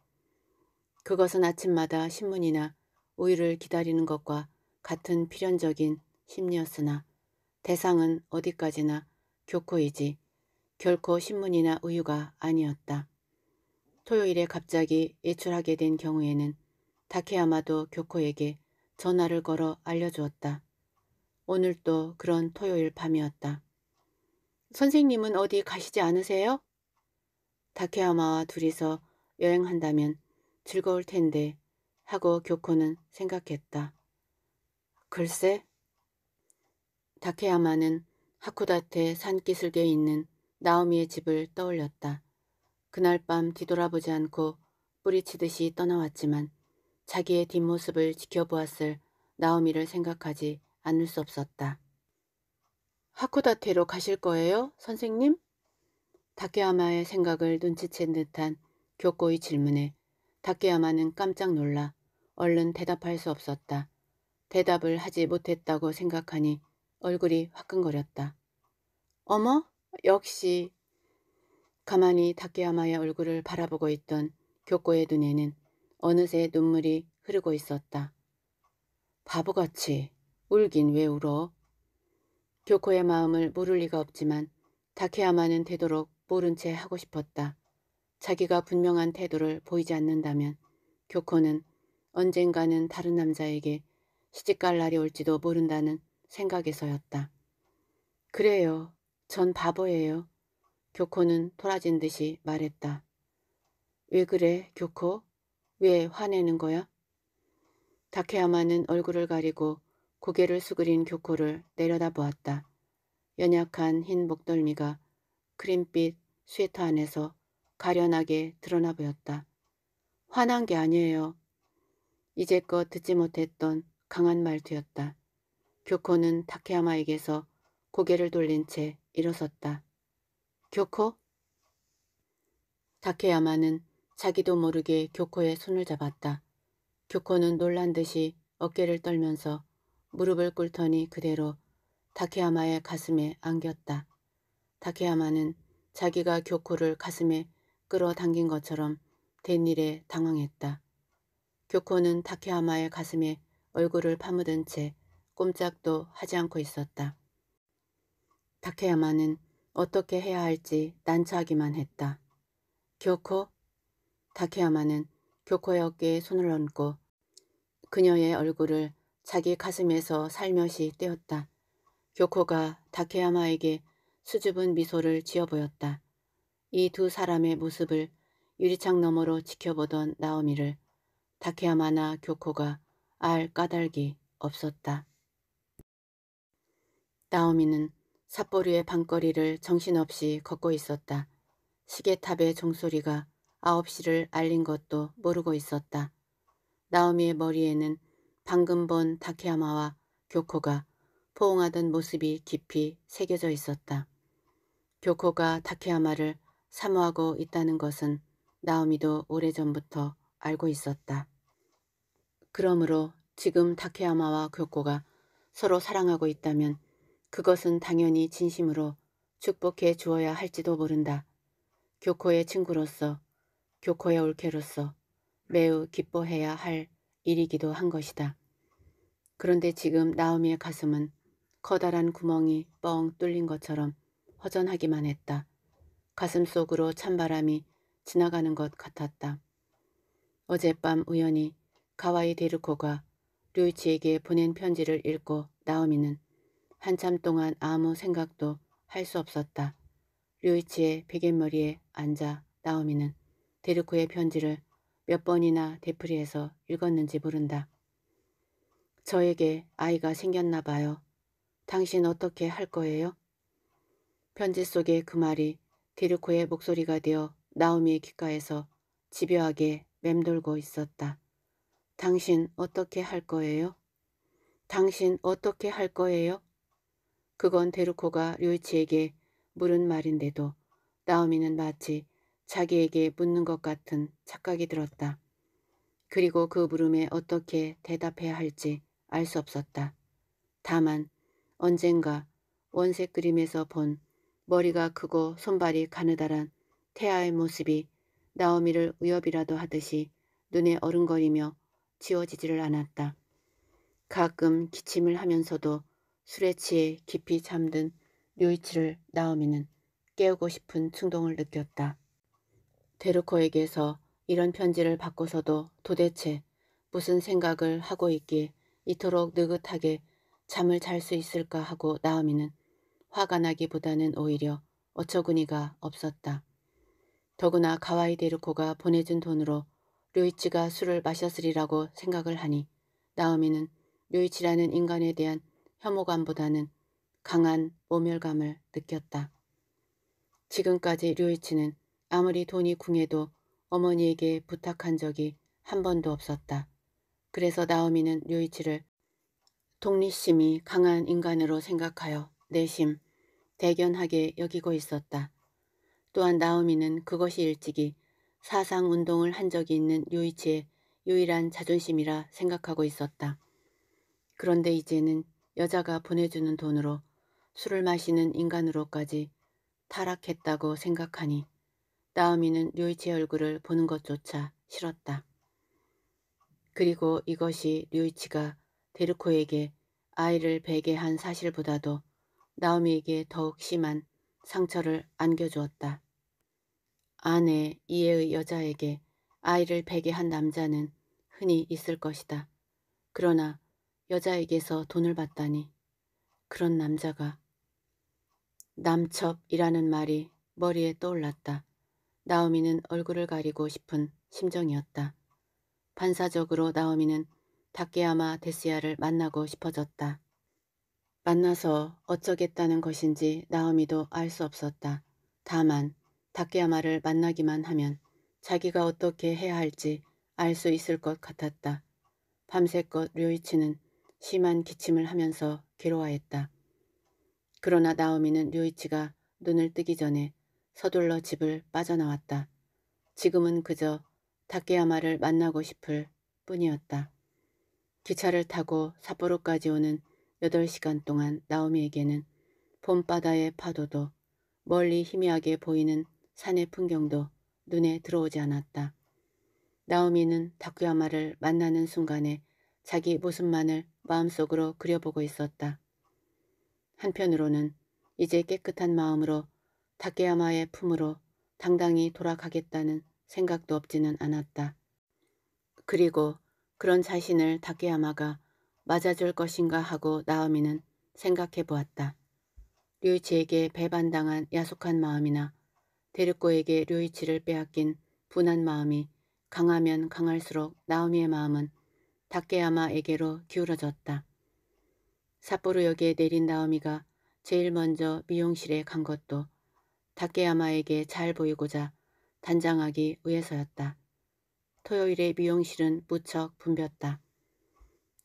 그것은 아침마다 신문이나 우유를 기다리는 것과 같은 필연적인 심리였으나 대상은 어디까지나 교코이지 결코 신문이나 우유가 아니었다. 토요일에 갑자기 외출하게 된 경우에는 다케야마도 교코에게 전화를 걸어 알려주었다. 오늘 도 그런 토요일 밤이었다. 선생님은 어디 가시지 않으세요? 다케야마와 둘이서 여행한다면 즐거울 텐데 하고 교코는 생각했다. 글쎄? 다케야마는 하쿠다테 산기슭에 있는 나오미의 집을 떠올렸다. 그날 밤 뒤돌아보지 않고 뿌리치듯이 떠나왔지만 자기의 뒷모습을 지켜보았을 나오미를 생각하지 않을 수 없었다. 하코다테로 가실 거예요, 선생님? 다케야마의 생각을 눈치챈 듯한 교코의 질문에 다케야마는 깜짝 놀라 얼른 대답할 수 없었다. 대답을 하지 못했다고 생각하니 얼굴이 화끈거렸다. 어머? 역시 가만히 다케야마의 얼굴을 바라보고 있던 교코의 눈에는 어느새 눈물이 흐르고 있었다. 바보같이 울긴 왜 울어? 교코의 마음을 모를 리가 없지만 다케야마는 되도록 모른 채 하고 싶었다. 자기가 분명한 태도를 보이지 않는다면 교코는 언젠가는 다른 남자에게 시집갈 날이 올지도 모른다는 생각에서였다. 그래요. 전 바보예요. 교코는 돌아진 듯이 말했다. 왜 그래, 교코? 왜 화내는 거야? 다케야마는 얼굴을 가리고 고개를 수그린 교코를 내려다보았다. 연약한 흰 목덜미가 크림빛 스웨터 안에서 가련하게 드러나 보였다. 화난 게 아니에요. 이제껏 듣지 못했던 강한 말투였다. 교코는 다케야마에게서 고개를 돌린 채 일어섰다. 교코? 다케야마는 자기도 모르게 교코의 손을 잡았다. 교코는 놀란 듯이 어깨를 떨면서 무릎을 꿇더니 그대로 다케야마의 가슴에 안겼다. 다케야마는 자기가 교코를 가슴에 끌어당긴 것처럼 된 일에 당황했다. 교코는 다케야마의 가슴에 얼굴을 파묻은 채 꼼짝도 하지 않고 있었다. 다케야마는 어떻게 해야 할지 난처하기만 했다. 교코? 다케야마는 교코의 어깨에 손을 얹고 그녀의 얼굴을 자기 가슴에서 살며시 떼었다. 교코가 다케야마에게 수줍은 미소를 지어 보였다. 이 두 사람의 모습을 유리창 너머로 지켜보던 나오미를 다케야마나 교코가 알 까닭이 없었다. 나오미는 삿보리의 밤거리를 정신없이 걷고 있었다. 시계탑의 종소리가 아홉 시를 알린 것도 모르고 있었다. 나오미의 머리에는 방금 본다케아마와 교코가 포옹하던 모습이 깊이 새겨져 있었다. 교코가 다케아마를 사모하고 있다는 것은 나오미도 오래전부터 알고 있었다. 그러므로 지금 다케아마와 교코가 서로 사랑하고 있다면 그것은 당연히 진심으로 축복해 주어야 할지도 모른다. 교코의 친구로서 교코의 올케로서 매우 기뻐해야 할 일이기도 한 것이다. 그런데 지금 나오미의 가슴은 커다란 구멍이 뻥 뚫린 것처럼 허전하기만 했다. 가슴 속으로 찬바람이 지나가는 것 같았다. 어젯밤 우연히 가와이 데르코가 류이치에게 보낸 편지를 읽고 나오미는 한참 동안 아무 생각도 할 수 없었다. 류이치의 베갯머리에 앉아 나오미는 데르코의 편지를 몇 번이나 되풀이해서 읽었는지 모른다. 저에게 아이가 생겼나 봐요. 당신 어떻게 할 거예요? 편지 속의 그 말이 데르코의 목소리가 되어 나오미의 귓가에서 집요하게 맴돌고 있었다. 당신 어떻게 할 거예요? 당신 어떻게 할 거예요? 그건 데루코가 류이치에게 물은 말인데도 나오미는 마치 자기에게 묻는 것 같은 착각이 들었다. 그리고 그 물음에 어떻게 대답해야 할지 알 수 없었다. 다만 언젠가 원색 그림에서 본 머리가 크고 손발이 가느다란 태아의 모습이 나오미를 위협이라도 하듯이 눈에 어른거리며 지워지지를 않았다. 가끔 기침을 하면서도 술에 취해 깊이 잠든 류이치를 나오미는 깨우고 싶은 충동을 느꼈다. 데르코에게서 이런 편지를 받고서도 도대체 무슨 생각을 하고 있기에 이토록 느긋하게 잠을 잘 수 있을까 하고 나오미는 화가 나기보다는 오히려 어처구니가 없었다. 더구나 가와이 데르코가 보내준 돈으로 류이치가 술을 마셨으리라고 생각을 하니 나오미는 류이치라는 인간에 대한 혐오감보다는 강한 모멸감을 느꼈다. 지금까지 류이치는 아무리 돈이 궁해도 어머니에게 부탁한 적이 한 번도 없었다. 그래서 나오미는 류이치를 독립심이 강한 인간으로 생각하여 내심 대견하게 여기고 있었다. 또한 나오미는 그것이 일찍이 사상운동을 한 적이 있는 류이치의 유일한 자존심이라 생각하고 있었다. 그런데 이제는 여자가 보내주는 돈으로 술을 마시는 인간으로까지 타락했다고 생각하니 나오미는 류이치의 얼굴을 보는 것조차 싫었다. 그리고 이것이 류이치가 데르코에게 아이를 베게한 사실보다도 나오미에게 더욱 심한 상처를 안겨주었다. 아내 이해의 여자에게 아이를 베게한 남자는 흔히 있을 것이다. 그러나 여자에게서 돈을 받다니 그런 남자가 남첩이라는 말이 머리에 떠올랐다. 나오미는 얼굴을 가리고 싶은 심정이었다. 반사적으로 나오미는 다케야마 데스야를 만나고 싶어졌다. 만나서 어쩌겠다는 것인지 나오미도 알 수 없었다. 다만 다케야마를 만나기만 하면 자기가 어떻게 해야 할지 알 수 있을 것 같았다. 밤새껏 류이치는 심한 기침을 하면서 괴로워했다. 그러나 나오미는 류이치가 눈을 뜨기 전에 서둘러 집을 빠져나왔다. 지금은 그저 다케야마를 만나고 싶을 뿐이었다. 기차를 타고 삿포로까지 오는 8시간 동안 나오미에게는 봄바다의 파도도 멀리 희미하게 보이는 산의 풍경도 눈에 들어오지 않았다. 나오미는 다쿠야마를 만나는 순간에 자기 모습만을 마음속으로 그려보고 있었다. 한편으로는 이제 깨끗한 마음으로 다케야마의 품으로 당당히 돌아가겠다는 생각도 없지는 않았다. 그리고 그런 자신을 다케야마가 맞아줄 것인가 하고 나오미는 생각해 보았다. 류이치에게 배반당한 야속한 마음이나 데르코에게 류이치를 빼앗긴 분한 마음이 강하면 강할수록 나오미의 마음은 다케야마에게로 기울어졌다. 삿포로역에 내린 나오미가 제일 먼저 미용실에 간 것도 다케야마에게 잘 보이고자 단장하기 위해서였다. 토요일에 미용실은 무척 붐볐다.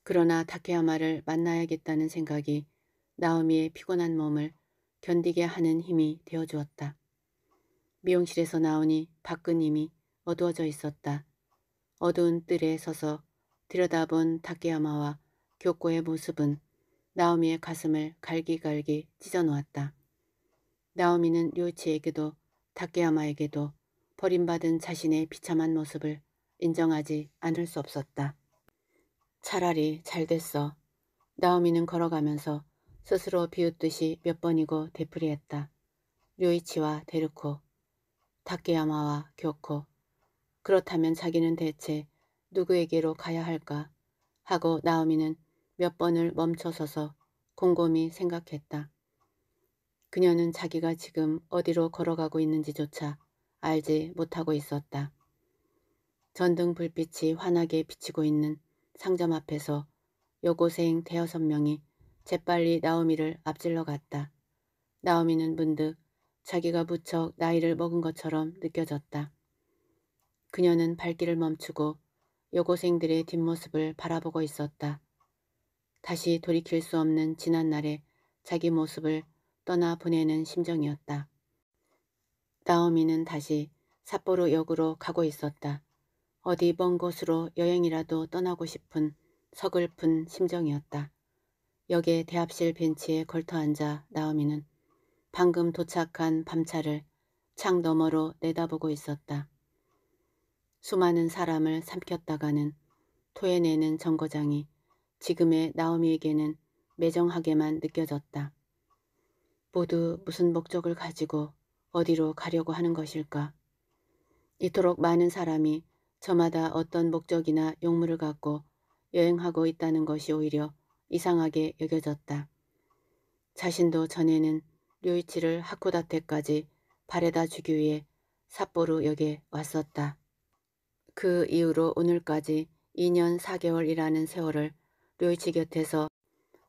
그러나 다케야마를 만나야겠다는 생각이 나오미의 피곤한 몸을 견디게 하는 힘이 되어주었다. 미용실에서 나오니 밖은 이미 어두워져 있었다. 어두운 뜰에 서서 들여다본 다케야마와 교코의 모습은 나오미의 가슴을 갈기갈기 찢어놓았다. 나오미는 류치에게도 다케야마에게도 버림받은 자신의 비참한 모습을 인정하지 않을 수 없었다. 차라리 잘 됐어. 나오미는 걸어가면서 스스로 비웃듯이 몇 번이고 되풀이했다. 류이치와 데르코, 다케야마와 교코. 그렇다면 자기는 대체 누구에게로 가야 할까 하고 나오미는 몇 번을 멈춰서서 곰곰이 생각했다. 그녀는 자기가 지금 어디로 걸어가고 있는지조차 알지 못하고 있었다. 전등 불빛이 환하게 비치고 있는 상점 앞에서 여고생 대여섯 명이 재빨리 나오미를 앞질러 갔다. 나오미는 문득 자기가 무척 나이를 먹은 것처럼 느껴졌다. 그녀는 발길을 멈추고 여고생들의 뒷모습을 바라보고 있었다. 다시 돌이킬 수 없는 지난 날에 자기 모습을 떠나 보내는 심정이었다. 나오미는 다시 삿포로 역으로 가고 있었다. 어디 먼 곳으로 여행이라도 떠나고 싶은 서글픈 심정이었다. 역의 대합실 벤치에 걸터앉아 나오미는 방금 도착한 밤차를 창 너머로 내다보고 있었다. 수많은 사람을 삼켰다가는 토해내는 정거장이 지금의 나오미에게는 매정하게만 느껴졌다. 모두 무슨 목적을 가지고 어디로 가려고 하는 것일까? 이토록 많은 사람이 저마다 어떤 목적이나 용무를 갖고 여행하고 있다는 것이 오히려 이상하게 여겨졌다. 자신도 전에는 류이치를 하쿠다테까지 바래다 주기 위해 삿포로 역에 왔었다. 그 이후로 오늘까지 2년 4개월이라는 세월을 류이치 곁에서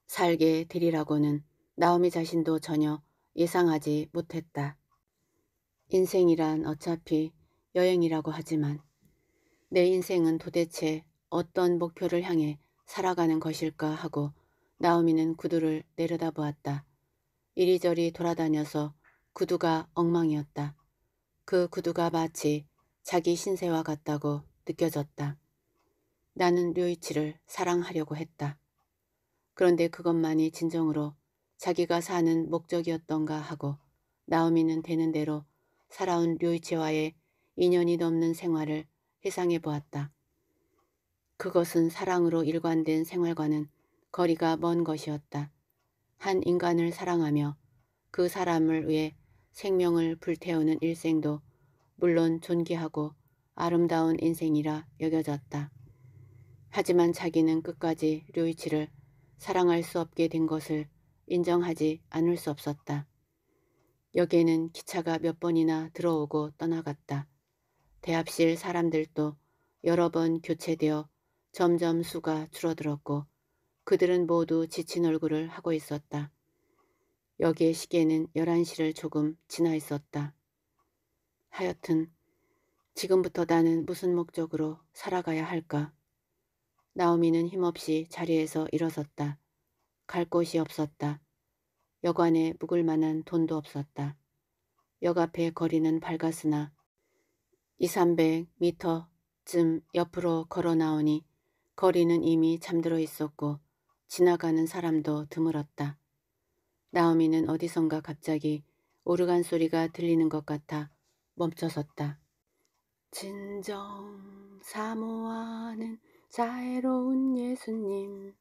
살게 되리라고는 나오미 자신도 전혀 예상하지 못했다. 인생이란 어차피 여행이라고 하지만 내 인생은 도대체 어떤 목표를 향해 살아가는 것일까 하고 나오미는 구두를 내려다보았다. 이리저리 돌아다녀서 구두가 엉망이었다. 그 구두가 마치 자기 신세와 같다고 느껴졌다. 나는 류이치를 사랑하려고 했다. 그런데 그것만이 진정으로 자기가 사는 목적이었던가 하고 나오미는 되는 대로 살아온 류이치와의 2년이 넘는 생활을 회상해 보았다. 그것은 사랑으로 일관된 생활과는 거리가 먼 것이었다. 한 인간을 사랑하며 그 사람을 위해 생명을 불태우는 일생도 물론 존귀하고 아름다운 인생이라 여겨졌다. 하지만 자기는 끝까지 류이치를 사랑할 수 없게 된 것을 인정하지 않을 수 없었다. 여기에는 기차가 몇 번이나 들어오고 떠나갔다. 대합실 사람들도 여러 번 교체되어 점점 수가 줄어들었고 그들은 모두 지친 얼굴을 하고 있었다. 여기의 시계는 11시를 조금 지나 있었다. 하여튼 지금부터 나는 무슨 목적으로 살아가야 할까? 나오미는 힘없이 자리에서 일어섰다. 갈 곳이 없었다. 여관에 묵을 만한 돈도 없었다. 역앞에 거리는 밝았으나 2, 300미터쯤 옆으로 걸어 나오니 거리는 이미 잠들어 있었고 지나가는 사람도 드물었다. 나오미는 어디선가 갑자기 오르간 소리가 들리는 것 같아 멈춰섰다. 진정 사모하는 자애로운 예수님.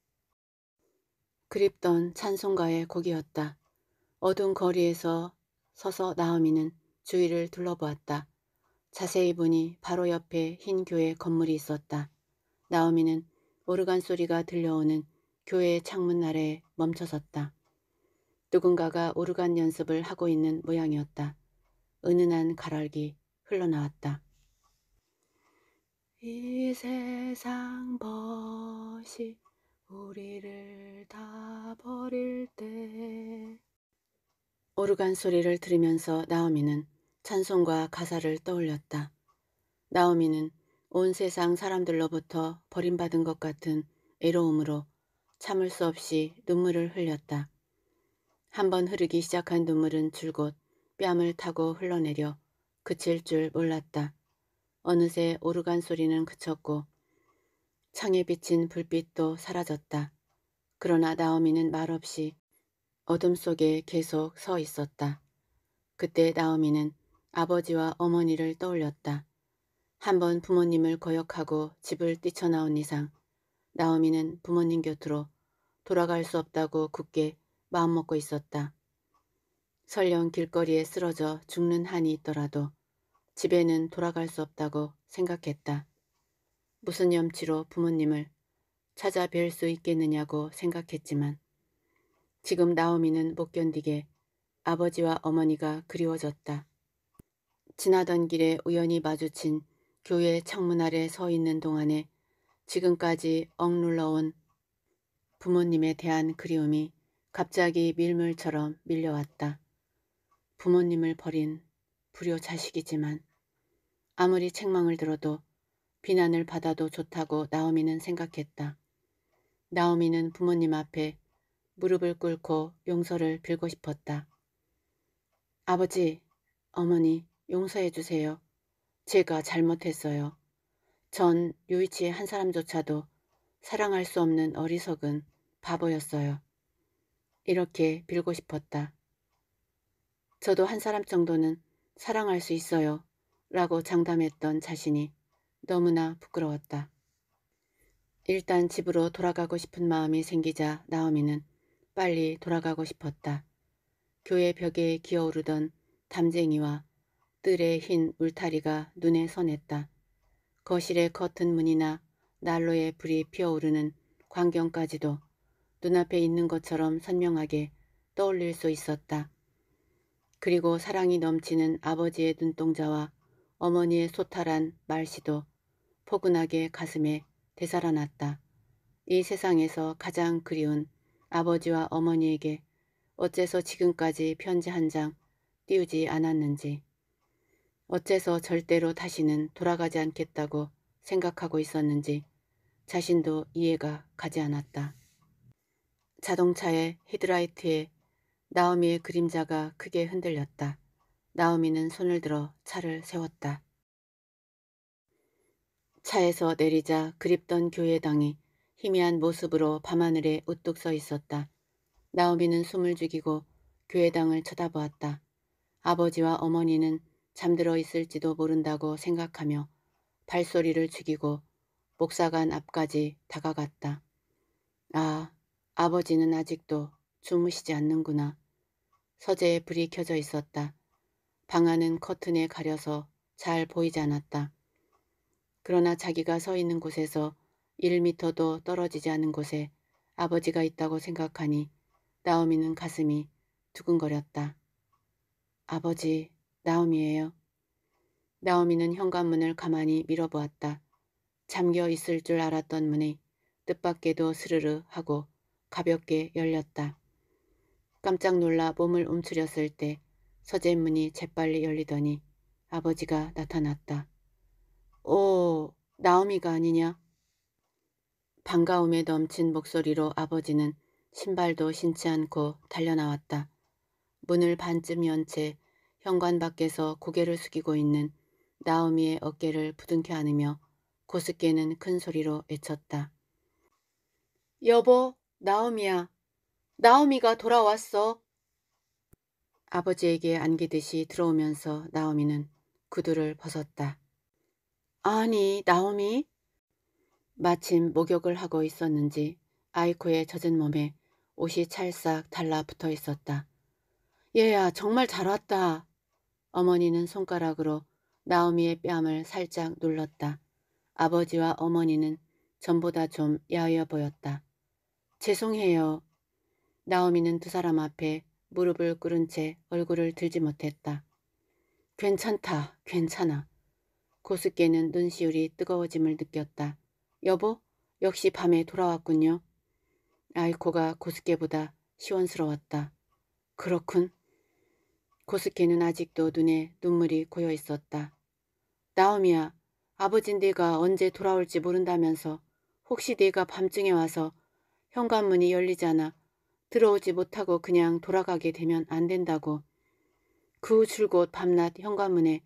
그립던 찬송가의 곡이었다. 어두운 거리에서 서서 나오미는 주위를 둘러보았다. 자세히 보니 바로 옆에 흰 교회 건물이 있었다. 나오미는 오르간 소리가 들려오는 교회의 창문 아래에 멈춰섰다. 누군가가 오르간 연습을 하고 있는 모양이었다. 은은한 가랄기 흘러나왔다. 이 세상 벗이 우리를 다 버릴 때 오르간 소리를 들으면서 나오미는 찬송과 가사를 떠올렸다. 나오미는 온 세상 사람들로부터 버림받은 것 같은 애로움으로 참을 수 없이 눈물을 흘렸다. 한번 흐르기 시작한 눈물은 줄곧 뺨을 타고 흘러내려 그칠 줄 몰랐다. 어느새 오르간 소리는 그쳤고 창에 비친 불빛도 사라졌다. 그러나 나오미는 말없이 어둠 속에 계속 서 있었다. 그때 나오미는 아버지와 어머니를 떠올렸다. 한 번 부모님을 거역하고 집을 뛰쳐나온 이상 나오미는 부모님 곁으로 돌아갈 수 없다고 굳게 마음먹고 있었다. 설령 길거리에 쓰러져 죽는 한이 있더라도 집에는 돌아갈 수 없다고 생각했다. 무슨 염치로 부모님을 찾아뵐 수 있겠느냐고 생각했지만 지금 나오미는 못 견디게 아버지와 어머니가 그리워졌다. 지나던 길에 우연히 마주친 교회 창문 아래 서 있는 동안에 지금까지 억눌러온 부모님에 대한 그리움이 갑자기 밀물처럼 밀려왔다. 부모님을 버린 불효 자식이지만 아무리 책망을 들어도 비난을 받아도 좋다고 나오미는 생각했다. 나오미는 부모님 앞에 무릎을 꿇고 용서를 빌고 싶었다. 아버지, 어머니 용서해 주세요. 제가 잘못했어요. 전 유이치의 한 사람조차도 사랑할 수 없는 어리석은 바보였어요. 이렇게 빌고 싶었다. 저도 한 사람 정도는 사랑할 수 있어요. 라고 장담했던 자신이 너무나 부끄러웠다. 일단 집으로 돌아가고 싶은 마음이 생기자 나오미는 빨리 돌아가고 싶었다. 교회 벽에 기어오르던 담쟁이와 뜰의 흰 울타리가 눈에 선했다. 거실의 커튼 문이나 난로에 불이 피어오르는 광경까지도 눈앞에 있는 것처럼 선명하게 떠올릴 수 있었다. 그리고 사랑이 넘치는 아버지의 눈동자와 어머니의 소탈한 말씨도 포근하게 가슴에 되살아났다. 이 세상에서 가장 그리운 아버지와 어머니에게 어째서 지금까지 편지 한 장 띄우지 않았는지 어째서 절대로 다시는 돌아가지 않겠다고 생각하고 있었는지 자신도 이해가 가지 않았다. 자동차의 헤드라이트에 나오미의 그림자가 크게 흔들렸다. 나오미는 손을 들어 차를 세웠다. 차에서 내리자 그립던 교회당이 희미한 모습으로 밤하늘에 우뚝 서 있었다. 나오미는 숨을 죽이고 교회당을 쳐다보았다. 아버지와 어머니는 잠들어 있을지도 모른다고 생각하며 발소리를 죽이고 목사관 앞까지 다가갔다. 아, 아버지는 아직도 주무시지 않는구나. 서재에 불이 켜져 있었다. 방 안은 커튼에 가려서 잘 보이지 않았다. 그러나 자기가 서 있는 곳에서 1미터도 떨어지지 않은 곳에 아버지가 있다고 생각하니 나오미는 가슴이 두근거렸다. 아버지, 나오미예요. 나오미는 현관문을 가만히 밀어보았다. 잠겨 있을 줄 알았던 문이 뜻밖에도 스르르 하고 가볍게 열렸다. 깜짝 놀라 몸을 움츠렸을 때 서재문이 재빨리 열리더니 아버지가 나타났다. 오, 어, 나오미가 아니냐? 반가움에 넘친 목소리로 아버지는 신발도 신지 않고 달려나왔다. 문을 반쯤 연 채 현관 밖에서 고개를 숙이고 있는 나오미의 어깨를 부둥켜 안으며 고스께는 큰 소리로 외쳤다. 여보, 나오미야. 나오미가 돌아왔어. 아버지에게 안기듯이 들어오면서 나오미는 구두를 벗었다. 아니, 나오미? 마침 목욕을 하고 있었는지 아이코의 젖은 몸에 옷이 찰싹 달라붙어 있었다. 얘야, 정말 잘 왔다. 어머니는 손가락으로 나오미의 뺨을 살짝 눌렀다. 아버지와 어머니는 전보다 좀 야여 보였다. 죄송해요. 나오미는 두 사람 앞에 무릎을 꿇은 채 얼굴을 들지 못했다. 괜찮다, 괜찮아. 고스께는 눈시울이 뜨거워짐을 느꼈다. 여보, 역시 밤에 돌아왔군요. 아이코가 고스께보다 시원스러웠다. 그렇군. 고스케는 아직도 눈에 눈물이 고여 있었다. 나오미야, 아버진 네가 언제 돌아올지 모른다면서 혹시 네가 밤중에 와서 현관문이 열리잖아 들어오지 못하고 그냥 돌아가게 되면 안 된다고 그 후 줄곧 밤낮 현관문에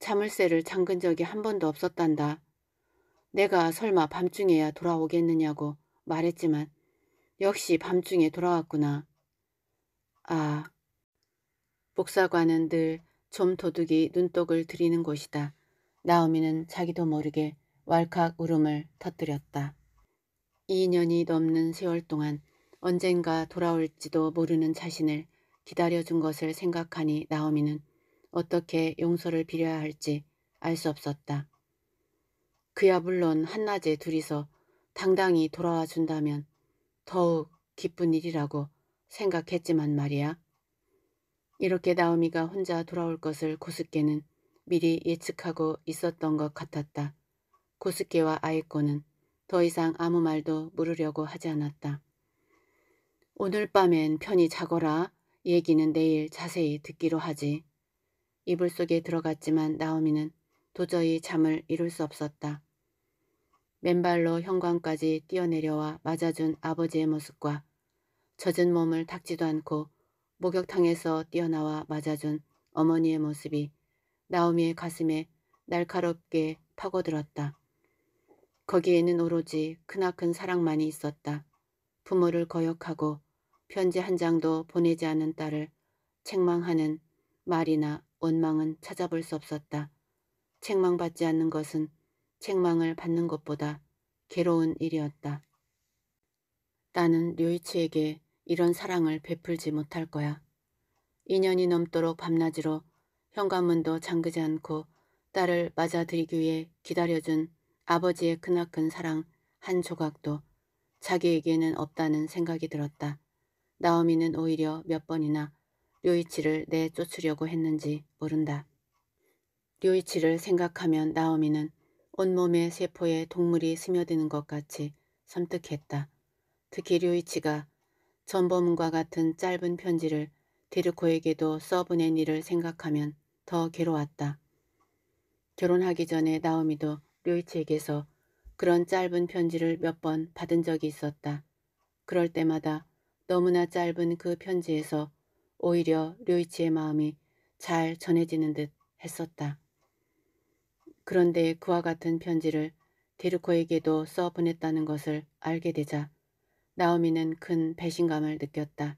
자물쇠를 잠근 적이 한 번도 없었단다. 내가 설마 밤중에야 돌아오겠느냐고 말했지만 역시 밤중에 돌아왔구나. 아, 복사관은 늘 좀 도둑이 눈독을 들이는 곳이다. 나오미는 자기도 모르게 왈칵 울음을 터뜨렸다. 2년이 넘는 세월 동안 언젠가 돌아올지도 모르는 자신을 기다려준 것을 생각하니 나오미는 어떻게 용서를 빌어야 할지 알 수 없었다. 그야 물론 한낮에 둘이서 당당히 돌아와 준다면 더욱 기쁜 일이라고 생각했지만 말이야. 이렇게 나오미가 혼자 돌아올 것을 고스케는 미리 예측하고 있었던 것 같았다. 고스케와 아이코는 더 이상 아무 말도 물으려고 하지 않았다. 오늘 밤엔 편히 자거라. 얘기는 내일 자세히 듣기로 하지. 이불 속에 들어갔지만 나오미는 도저히 잠을 이룰 수 없었다. 맨발로 현관까지 뛰어내려와 맞아준 아버지의 모습과 젖은 몸을 닦지도 않고 목욕탕에서 뛰어나와 맞아준 어머니의 모습이 나오미의 가슴에 날카롭게 파고들었다. 거기에는 오로지 크나큰 사랑만이 있었다. 부모를 거역하고 편지 한 장도 보내지 않은 딸을 책망하는 말이나 원망은 찾아볼 수 없었다. 책망받지 않는 것은 책망을 받는 것보다 괴로운 일이었다. 나는 류이치에게 이런 사랑을 베풀지 못할 거야. 2년이 넘도록 밤낮으로 현관문도 잠그지 않고 딸을 맞아들이기 위해 기다려준 아버지의 크나큰 사랑 한 조각도 자기에게는 없다는 생각이 들었다. 나오미는 오히려 몇 번이나 료이치를 내쫓으려고 했는지 모른다. 료이치를 생각하면 나오미는 온몸의 세포에 동물이 스며드는 것 같이 섬뜩했다. 특히 료이치가 전범과 같은 짧은 편지를 데르코에게도 써보낸 일을 생각하면 더 괴로웠다. 결혼하기 전에 나오미도 료이치에게서 그런 짧은 편지를 몇 번 받은 적이 있었다. 그럴 때마다 너무나 짧은 그 편지에서 오히려 류이치의 마음이 잘 전해지는 듯 했었다. 그런데 그와 같은 편지를 데르코에게도 써 보냈다는 것을 알게 되자 나오미는 큰 배신감을 느꼈다.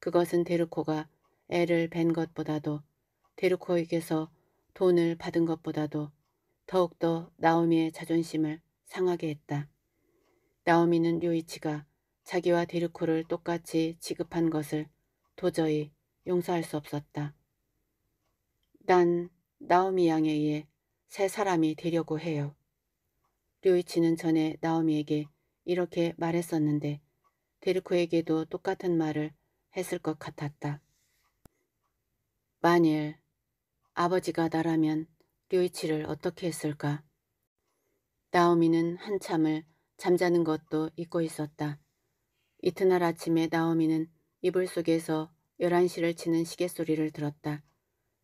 그것은 데르코가 애를 뵌 것보다도 데르코에게서 돈을 받은 것보다도 더욱더 나오미의 자존심을 상하게 했다. 나오미는 류이치가 자기와 데르코를 똑같이 지급한 것을 도저히 용서할 수 없었다. 난 나오미 양에 의해 세 사람이 되려고 해요. 류이치는 전에 나오미에게 이렇게 말했었는데 데르코에게도 똑같은 말을 했을 것 같았다. 만일 아버지가 나라면 류이치를 어떻게 했을까? 나오미는 한참을 잠자는 것도 잊고 있었다. 이튿날 아침에 나오미는 이불 속에서 11시를 치는 시계소리를 들었다.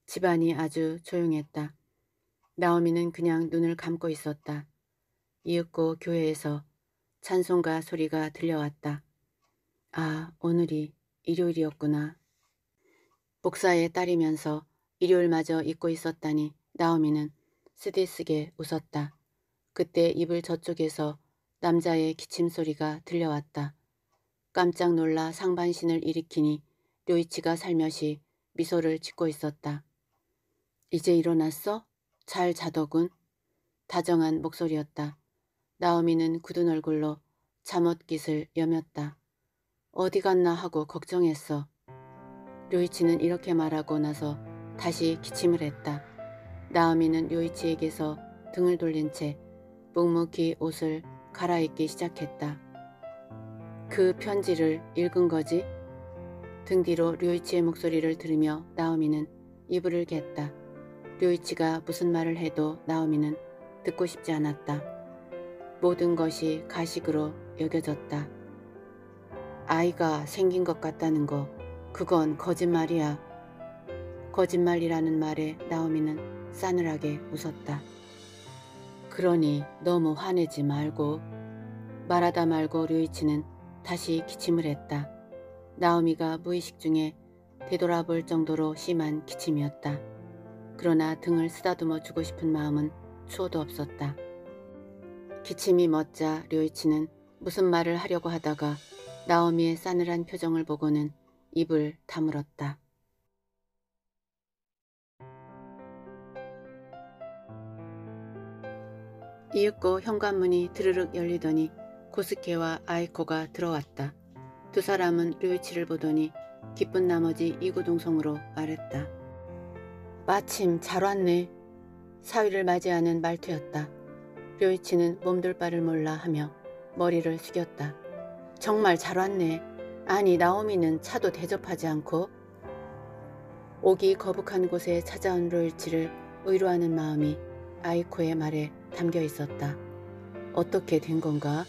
집안이 아주 조용했다. 나오미는 그냥 눈을 감고 있었다. 이윽고 교회에서 찬송가 소리가 들려왔다. 아, 오늘이 일요일이었구나. 복사의 딸이면서 일요일마저 잊고 있었다니 나오미는 쓰디쓰게 웃었다. 그때 이불 저쪽에서 남자의 기침소리가 들려왔다. 깜짝 놀라 상반신을 일으키니 료이치가 살며시 미소를 짓고 있었다. 이제 일어났어? 잘 자더군. 다정한 목소리였다. 나오미는 굳은 얼굴로 잠옷깃을 여몄다. 어디 갔나 하고 걱정했어. 료이치는 이렇게 말하고 나서 다시 기침을 했다. 나오미는 료이치에게서 등을 돌린 채 묵묵히 옷을 갈아입기 시작했다. 그 편지를 읽은 거지? 등 뒤로 류이치의 목소리를 들으며 나오미는 이불을 갰다. 류이치가 무슨 말을 해도 나오미는 듣고 싶지 않았다. 모든 것이 가식으로 여겨졌다. 아이가 생긴 것 같다는 거 그건 거짓말이야. 거짓말이라는 말에 나오미는 싸늘하게 웃었다. 그러니 너무 화내지 말고. 말하다 말고 류이치는 다시 기침을 했다. 나오미가 무의식 중에 되돌아볼 정도로 심한 기침이었다. 그러나 등을 쓰다듬어 주고 싶은 마음은 추호도 없었다. 기침이 멎자 류이치는 무슨 말을 하려고 하다가 나오미의 싸늘한 표정을 보고는 입을 다물었다. 이윽고 현관문이 드르륵 열리더니 고스케와 아이코가 들어왔다. 두 사람은 류이치를 보더니 기쁜 나머지 이구동성으로 말했다. 마침 잘 왔네. 사위를 맞이하는 말투였다. 류이치는 몸둘 바를 몰라 하며 머리를 숙였다. 정말 잘 왔네. 아니 나오미는 차도 대접하지 않고 오기 거북한 곳에 찾아온 루이치를 의로하는 마음이 아이코의 말에 담겨 있었다. 어떻게 된 건가?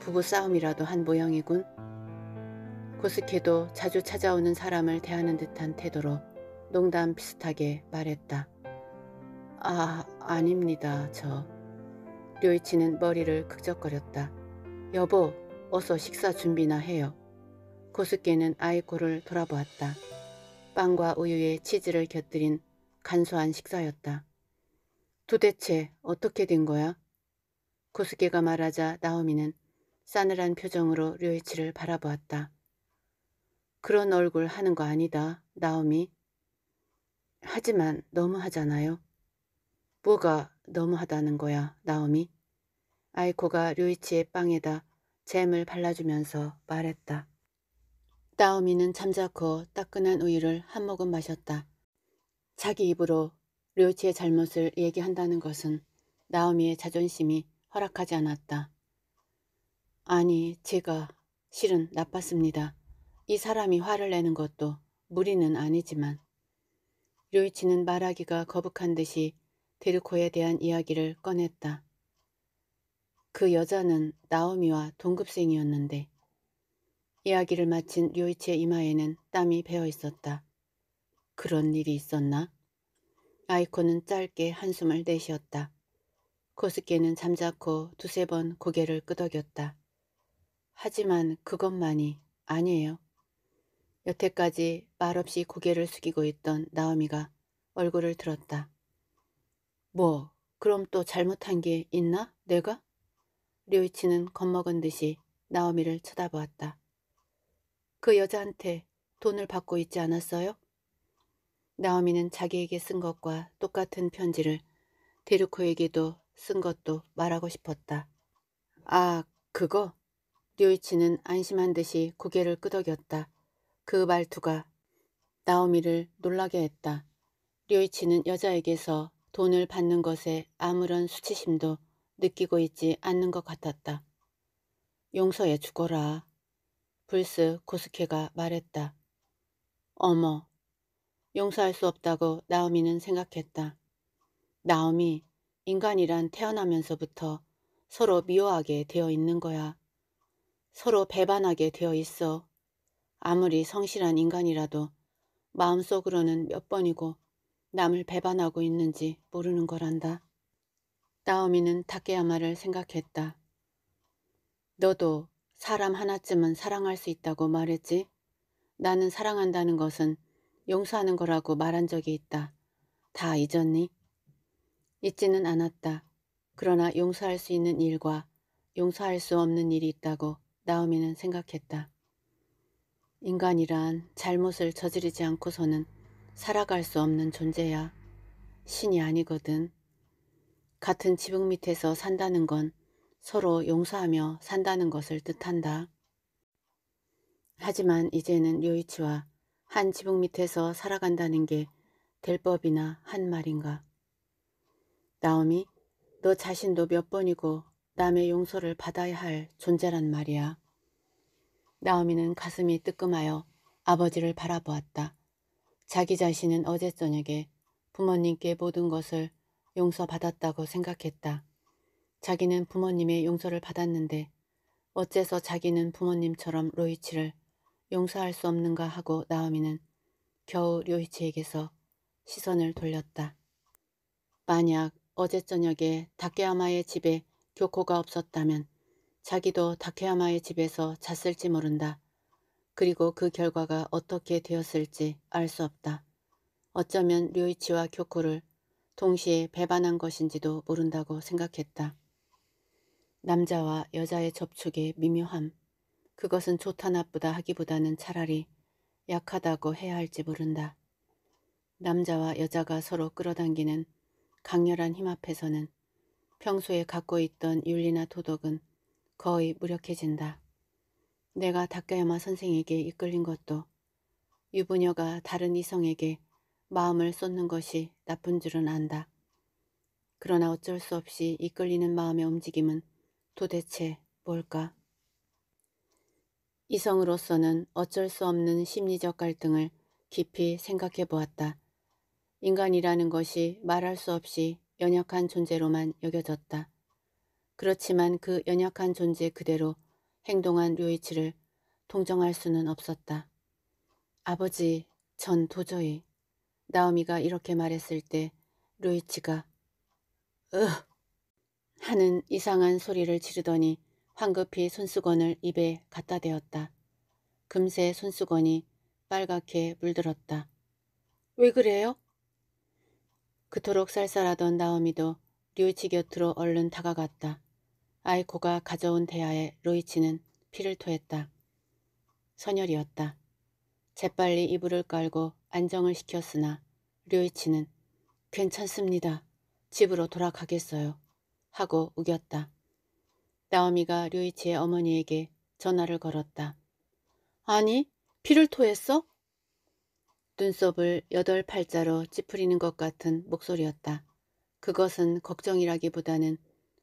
부부 싸움이라도 한 모양이군. 고스케도 자주 찾아오는 사람을 대하는 듯한 태도로 농담 비슷하게 말했다. 아, 아닙니다, 저. 료이치는 머리를 극적거렸다. 여보, 어서 식사 준비나 해요. 고스케는 아이코를 돌아보았다. 빵과 우유에 치즈를 곁들인 간소한 식사였다. 도대체 어떻게 된 거야? 고스께가 말하자 나오미는 싸늘한 표정으로 류이치를 바라보았다. 그런 얼굴 하는 거 아니다, 나오미. 하지만 너무하잖아요. 뭐가 너무하다는 거야, 나오미? 아이코가 류이치의 빵에다 잼을 발라주면서 말했다. 나오미는 잠자코 따끈한 우유를 한 모금 마셨다. 자기 입으로 류치의 잘못을 얘기한다는 것은 나오미의 자존심이 허락하지 않았다. 아니, 제가 실은 나빴습니다. 이 사람이 화를 내는 것도 무리는 아니지만 류이치는 말하기가 거북한 듯이 데르코에 대한 이야기를 꺼냈다. 그 여자는 나오미와 동급생이었는데 이야기를 마친 류이치의 이마에는 땀이 배어 있었다. 그런 일이 있었나? 아이코는 짧게 한숨을 내쉬었다. 코스케는 잠자코 두세 번 고개를 끄덕였다. 하지만 그것만이 아니에요. 여태까지 말없이 고개를 숙이고 있던 나오미가 얼굴을 들었다. 뭐 그럼 또 잘못한 게 있나? 내가? 류이치는 겁먹은 듯이 나오미를 쳐다보았다. 그 여자한테 돈을 받고 있지 않았어요? 나오미는 자기에게 쓴 것과 똑같은 편지를 데르코에게도 쓴 것도 말하고 싶었다. 아, 그거? 류이치는 안심한 듯이 고개를 끄덕였다. 그 말투가 나오미를 놀라게 했다. 류이치는 여자에게서 돈을 받는 것에 아무런 수치심도 느끼고 있지 않는 것 같았다. 용서해 죽어라 불스 고스케가 말했다. 어머, 용서할 수 없다고 나오미는 생각했다. 나오미, 인간이란 태어나면서부터 서로 미워하게 되어 있는 거야. 서로 배반하게 되어 있어. 아무리 성실한 인간이라도 마음속으로는 몇 번이고 남을 배반하고 있는지 모르는 거란다. 나오미는 타케야마를 생각했다. 너도 사람 하나쯤은 사랑할 수 있다고 말했지? 나는 사랑한다는 것은 용서하는 거라고 말한 적이 있다. 다 잊었니? 잊지는 않았다. 그러나 용서할 수 있는 일과 용서할 수 없는 일이 있다고 나오미는 생각했다. 인간이란 잘못을 저지르지 않고서는 살아갈 수 없는 존재야. 신이 아니거든. 같은 지붕 밑에서 산다는 건 서로 용서하며 산다는 것을 뜻한다. 하지만 이제는 료이치와 한 지붕 밑에서 살아간다는 게 될 법이나 한 말인가. 나오미, 너 자신도 몇 번이고 남의 용서를 받아야 할 존재란 말이야. 나오미는 가슴이 뜨끔하여 아버지를 바라보았다. 자기 자신은 어제 저녁에 부모님께 모든 것을 용서받았다고 생각했다. 자기는 부모님의 용서를 받았는데 어째서 자기는 부모님처럼 로이치를 용서할 수 없는가 하고 나오미는 겨우 료이치에게서 시선을 돌렸다. 만약 어제 저녁에 다케야마의 집에 교코가 없었다면 자기도 다케야마의 집에서 잤을지 모른다. 그리고 그 결과가 어떻게 되었을지 알 수 없다. 어쩌면 류이치와 교코를 동시에 배반한 것인지도 모른다고 생각했다. 남자와 여자의 접촉의 미묘함. 그것은 좋다 나쁘다 하기보다는 차라리 약하다고 해야 할지 모른다. 남자와 여자가 서로 끌어당기는 강렬한 힘 앞에서는 평소에 갖고 있던 윤리나 도덕은 거의 무력해진다. 내가 닦여야마 선생에게 이끌린 것도 유부녀가 다른 이성에게 마음을 쏟는 것이 나쁜 줄은 안다. 그러나 어쩔 수 없이 이끌리는 마음의 움직임은 도대체 뭘까? 이성으로서는 어쩔 수 없는 심리적 갈등을 깊이 생각해 보았다. 인간이라는 것이 말할 수 없이 연약한 존재로만 여겨졌다. 그렇지만 그 연약한 존재 그대로 행동한 류이치를 동정할 수는 없었다. 아버지, 전 도저히 나오미가 이렇게 말했을 때 류이치가 으 하는 이상한 소리를 지르더니 황급히 손수건을 입에 갖다 대었다. 금세 손수건이 빨갛게 물들었다. 왜 그래요? 그토록 쌀쌀하던 나오미도 류치 곁으로 얼른 다가갔다. 아이코가 가져온 대야에 로이치는 피를 토했다. 선열이었다. 재빨리 이불을 깔고 안정을 시켰으나 류이치는 괜찮습니다. 집으로 돌아가겠어요. 하고 우겼다. 나오미가 류이치의 어머니에게 전화를 걸었다. 아니, 피를 토했어? 눈썹을 여덟 팔자로 찌푸리는 것 같은 목소리였다. 그것은 걱정이라기보다는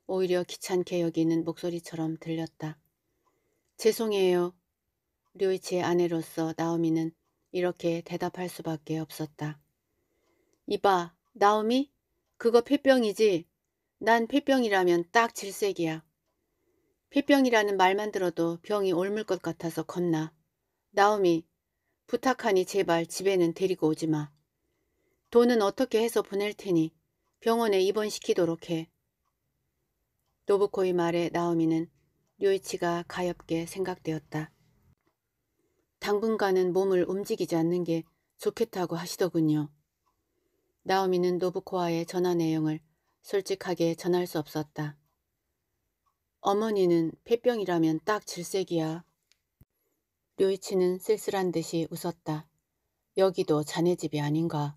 오히려 귀찮게 여기는 목소리처럼 들렸다. 죄송해요. 류이치의 아내로서 나오미는 이렇게 대답할 수밖에 없었다. 이봐, 나오미? 그거 폐병이지? 난 폐병이라면 딱 질색이야. 폐병이라는 말만 들어도 병이 옮을 것 같아서 겁나. 나오미, 부탁하니 제발 집에는 데리고 오지 마. 돈은 어떻게 해서 보낼 테니 병원에 입원시키도록 해. 노부코의 말에 나오미는 요이치가 가엽게 생각되었다. 당분간은 몸을 움직이지 않는 게 좋겠다고 하시더군요. 나오미는 노부코와의 전화 내용을 솔직하게 전할 수 없었다. 어머니는 폐병이라면 딱 질색이야. 류이치는 쓸쓸한 듯이 웃었다. 여기도 자네 집이 아닌가.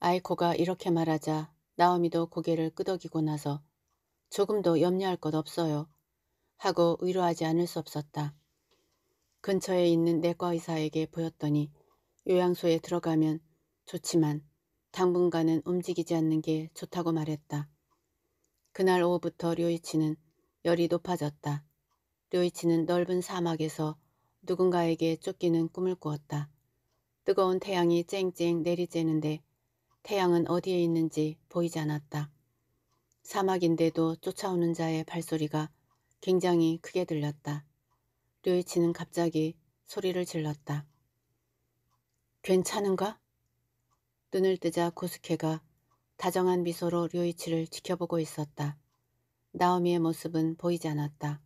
아이코가 이렇게 말하자 나오미도 고개를 끄덕이고 나서 조금도 염려할 것 없어요. 하고 위로하지 않을 수 없었다. 근처에 있는 내과 의사에게 보였더니 요양소에 들어가면 좋지만 당분간은 움직이지 않는 게 좋다고 말했다. 그날 오후부터 류이치는 열이 높아졌다. 료이치는 넓은 사막에서 누군가에게 쫓기는 꿈을 꾸었다. 뜨거운 태양이 쨍쨍 내리쬐는데 태양은 어디에 있는지 보이지 않았다. 사막인데도 쫓아오는 자의 발소리가 굉장히 크게 들렸다. 류이치는 갑자기 소리를 질렀다. 괜찮은가? 눈을 뜨자 고스케가 다정한 미소로 류이치를 지켜보고 있었다. 나오미의 모습은 보이지 않았다.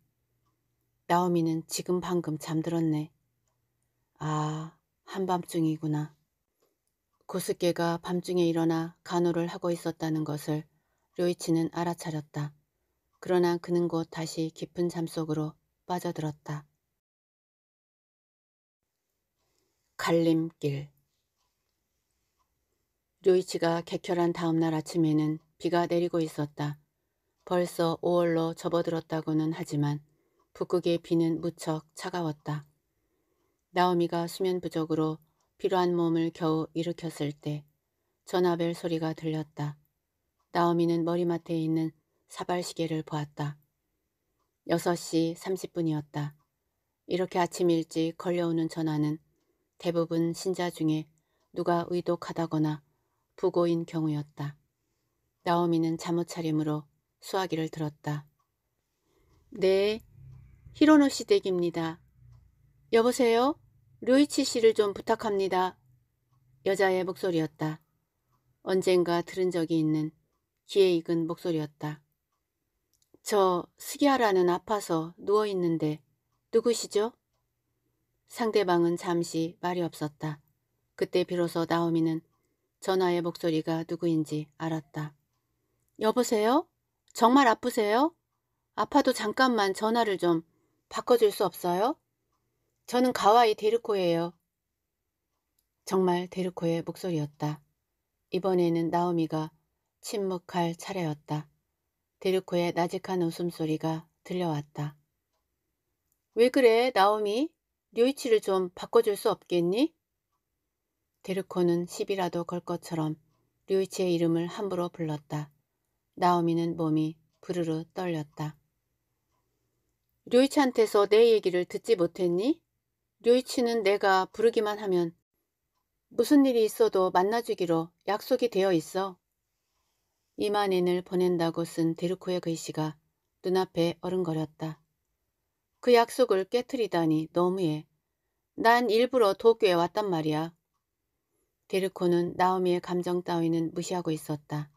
나오미는 지금 방금 잠들었네. 아, 한밤중이구나. 고스케가 밤중에 일어나 간호를 하고 있었다는 것을 료이치는 알아차렸다. 그러나 그는 곧 다시 깊은 잠속으로 빠져들었다. 갈림길 료이치가 개혈한 다음날 아침에는 비가 내리고 있었다. 벌써 5월로 접어들었다고는 하지만 북극의 비는 무척 차가웠다. 나오미가 수면 부족으로 필요한 몸을 겨우 일으켰을 때 전화벨 소리가 들렸다. 나오미는 머리맡에 있는 사발시계를 보았다. 6시 30분이었다. 이렇게 아침 일찍 걸려오는 전화는 대부분 신자 중에 누가 의독하다거나 부고인 경우였다. 나오미는 잠옷차림으로 수화기를 들었다. 네, 히로노 씨 댁입니다. 여보세요? 류이치 씨를 좀 부탁합니다. 여자의 목소리였다. 언젠가 들은 적이 있는 귀에 익은 목소리였다. 저스기하라는 아파서 누워있는데 누구시죠? 상대방은 잠시 말이 없었다. 그때 비로소 나오미는 전화의 목소리가 누구인지 알았다. 여보세요? 정말 아프세요? 아파도 잠깐만 전화를 좀 바꿔줄 수 없어요? 저는 가와이 데르코예요. 정말 데르코의 목소리였다. 이번에는 나오미가 침묵할 차례였다. 데르코의 나직한 웃음소리가 들려왔다. 왜 그래, 나오미? 류이치를 좀 바꿔줄 수 없겠니? 데르코는 시비라도 걸 것처럼 류이치의 이름을 함부로 불렀다. 나오미는 몸이 부르르 떨렸다. 류이치한테서 내 얘기를 듣지 못했니? 류이치는 내가 부르기만 하면 무슨 일이 있어도 만나주기로 약속이 되어 있어. 이만인을 보낸다고 쓴 데르코의 글씨가 눈앞에 어른거렸다. 그 약속을 깨뜨리다니 너무해. 난 일부러 도쿄에 왔단 말이야. 데르코는 나오미의 감정 따위는 무시하고 있었다.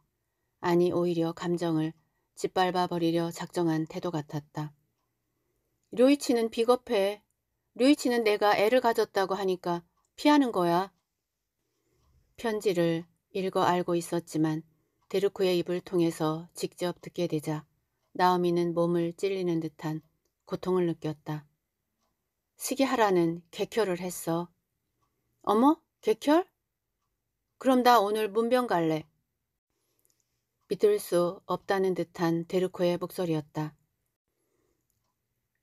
아니 오히려 감정을 짓밟아 버리려 작정한 태도 같았다. 류이치는 비겁해. 류이치는 내가 애를 가졌다고 하니까 피하는 거야. 편지를 읽어 알고 있었지만 데르크의 입을 통해서 직접 듣게 되자 나오미는 몸을 찔리는 듯한 고통을 느꼈다. 시기하라는 개결을 했어. 어머? 개결? 그럼 나 오늘 문병 갈래. 믿을 수 없다는 듯한 데르코의 목소리였다.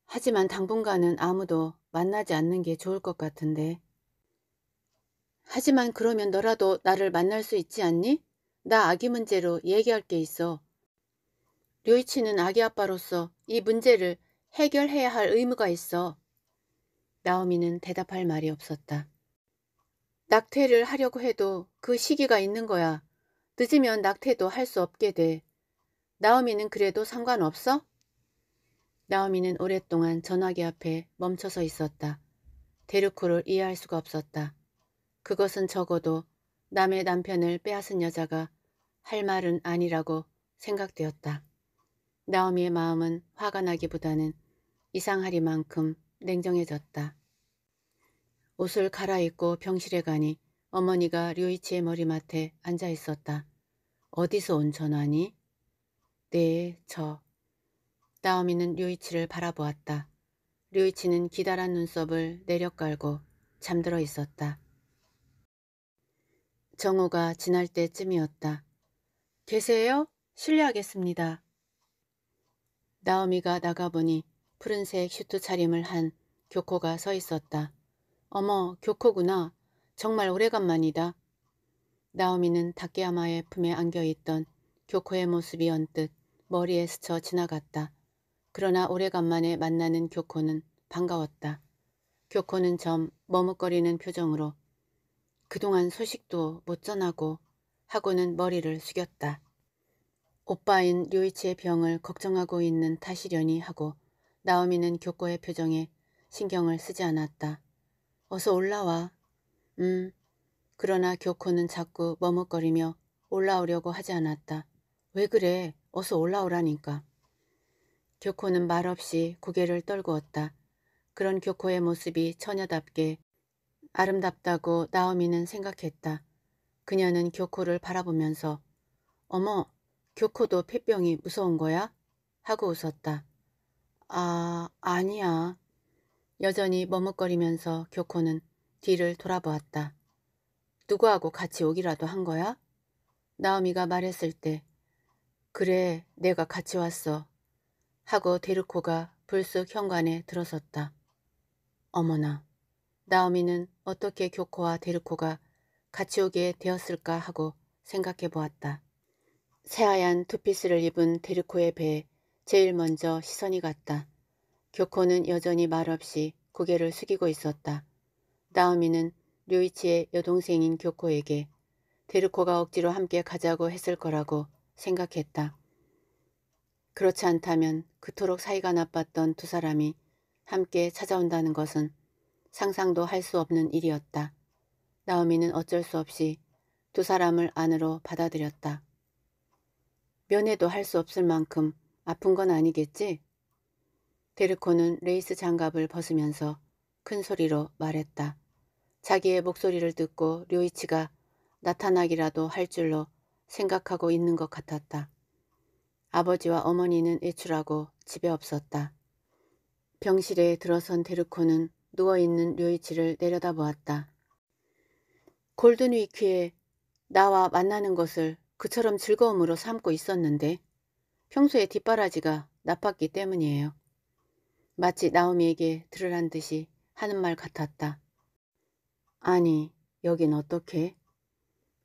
하지만 당분간은 아무도 만나지 않는 게 좋을 것 같은데. 하지만 그러면 너라도 나를 만날 수 있지 않니? 나 아기 문제로 얘기할 게 있어. 류이치는 아기 아빠로서 이 문제를 해결해야 할 의무가 있어. 나오미는 대답할 말이 없었다. 낙태를 하려고 해도 그 시기가 있는 거야. 늦으면 낙태도 할 수 없게 돼. 나오미는 그래도 상관없어? 나오미는 오랫동안 전화기 앞에 멈춰서 있었다. 데르코를 이해할 수가 없었다. 그것은 적어도 남의 남편을 빼앗은 여자가 할 말은 아니라고 생각되었다. 나오미의 마음은 화가 나기보다는 이상하리만큼 냉정해졌다. 옷을 갈아입고 병실에 가니 어머니가 류이치의 머리맡에 앉아 있었다. 어디서 온 전화니? 네, 저. 따오미는 류이치를 바라보았다. 류이치는 기다란 눈썹을 내려깔고 잠들어 있었다. 정호가 지날 때쯤이었다. 계세요? 실례하겠습니다. 나오미가 나가보니 푸른색 슈트 차림을 한 교코가 서 있었다. 어머, 교코구나. 정말 오래간만이다. 나오미는 닭개야마의 품에 안겨있던 교코의 모습이 언뜻 머리에 스쳐 지나갔다. 그러나 오래간만에 만나는 교코는 반가웠다. 교코는 점 머뭇거리는 표정으로 그동안 소식도 못 전하고 하고는 머리를 숙였다. 오빠인 류이치의 병을 걱정하고 있는 타시련이 하고 나오미는 교코의 표정에 신경을 쓰지 않았다. 어서 올라와 음. 그러나 교코는 자꾸 머뭇거리며 올라오려고 하지 않았다. 왜 그래? 어서 올라오라니까. 교코는 말없이 고개를 떨구었다. 그런 교코의 모습이 처녀답게 아름답다고 나오미는 생각했다. 그녀는 교코를 바라보면서 어머, 교코도 폐병이 무서운 거야? 하고 웃었다. 아, 아니야. 여전히 머뭇거리면서 교코는 뒤를 돌아보았다. 누구하고 같이 오기라도 한 거야? 나오미가 말했을 때 그래 내가 같이 왔어 하고 데르코가 불쑥 현관에 들어섰다. 어머나 나오미는 어떻게 교코와 데르코가 같이 오게 되었을까 하고 생각해 보았다. 새하얀 투피스를 입은 데르코의 배에 제일 먼저 시선이 갔다. 교코는 여전히 말없이 고개를 숙이고 있었다. 따오미는 류이치의 여동생인 교코에게 데르코가 억지로 함께 가자고 했을 거라고 생각했다. 그렇지 않다면 그토록 사이가 나빴던 두 사람이 함께 찾아온다는 것은 상상도 할 수 없는 일이었다. 나오미는 어쩔 수 없이 두 사람을 안으로 받아들였다. 면회도 할 수 없을 만큼 아픈 건 아니겠지? 데르코는 레이스 장갑을 벗으면서 큰 소리로 말했다. 자기의 목소리를 듣고 료이치가 나타나기라도 할 줄로 생각하고 있는 것 같았다. 아버지와 어머니는 외출하고 집에 없었다. 병실에 들어선 데르코는 누워있는 료이치를 내려다보았다. 골든위키에 나와 만나는 것을 그처럼 즐거움으로 삼고 있었는데 평소에 뒷바라지가 나빴기 때문이에요. 마치 나오미에게 들으란 듯이 하는 말 같았다. 아니 여긴 어떻게?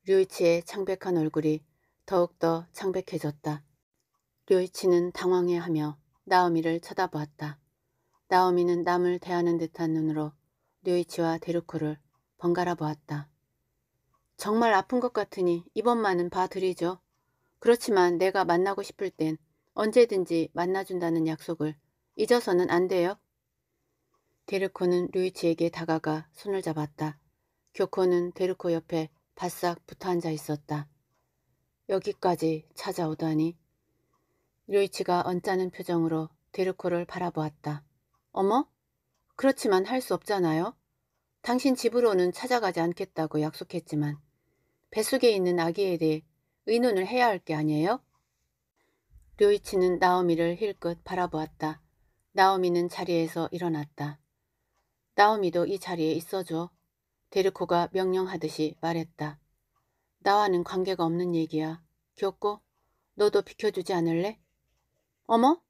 류이치의 창백한 얼굴이 더욱더 창백해졌다. 류이치는 당황해하며 나오미를 쳐다보았다. 나오미는 남을 대하는 듯한 눈으로 류이치와 데루코를 번갈아 보았다. 정말 아픈 것 같으니 이번만은 봐드리죠. 그렇지만 내가 만나고 싶을 땐 언제든지 만나준다는 약속을 잊어서는 안 돼요. 데르코는 류이치에게 다가가 손을 잡았다. 교코는 데르코 옆에 바싹 붙어앉아 있었다. 여기까지 찾아오다니. 요이치가 언짢은 표정으로 데르코를 바라보았다. 어머? 그렇지만 할 수 없잖아요. 당신 집으로는 찾아가지 않겠다고 약속했지만 뱃속에 있는 아기에 대해 의논을 해야 할 게 아니에요? 료이치는 나오미를 힐끗 바라보았다. 나오미는 자리에서 일어났다. 나오미도 이 자리에 있어줘. 데르코가 명령하듯이 말했다. 나와는 관계가 없는 얘기야. 귀엽고 너도 비켜주지 않을래? 어머?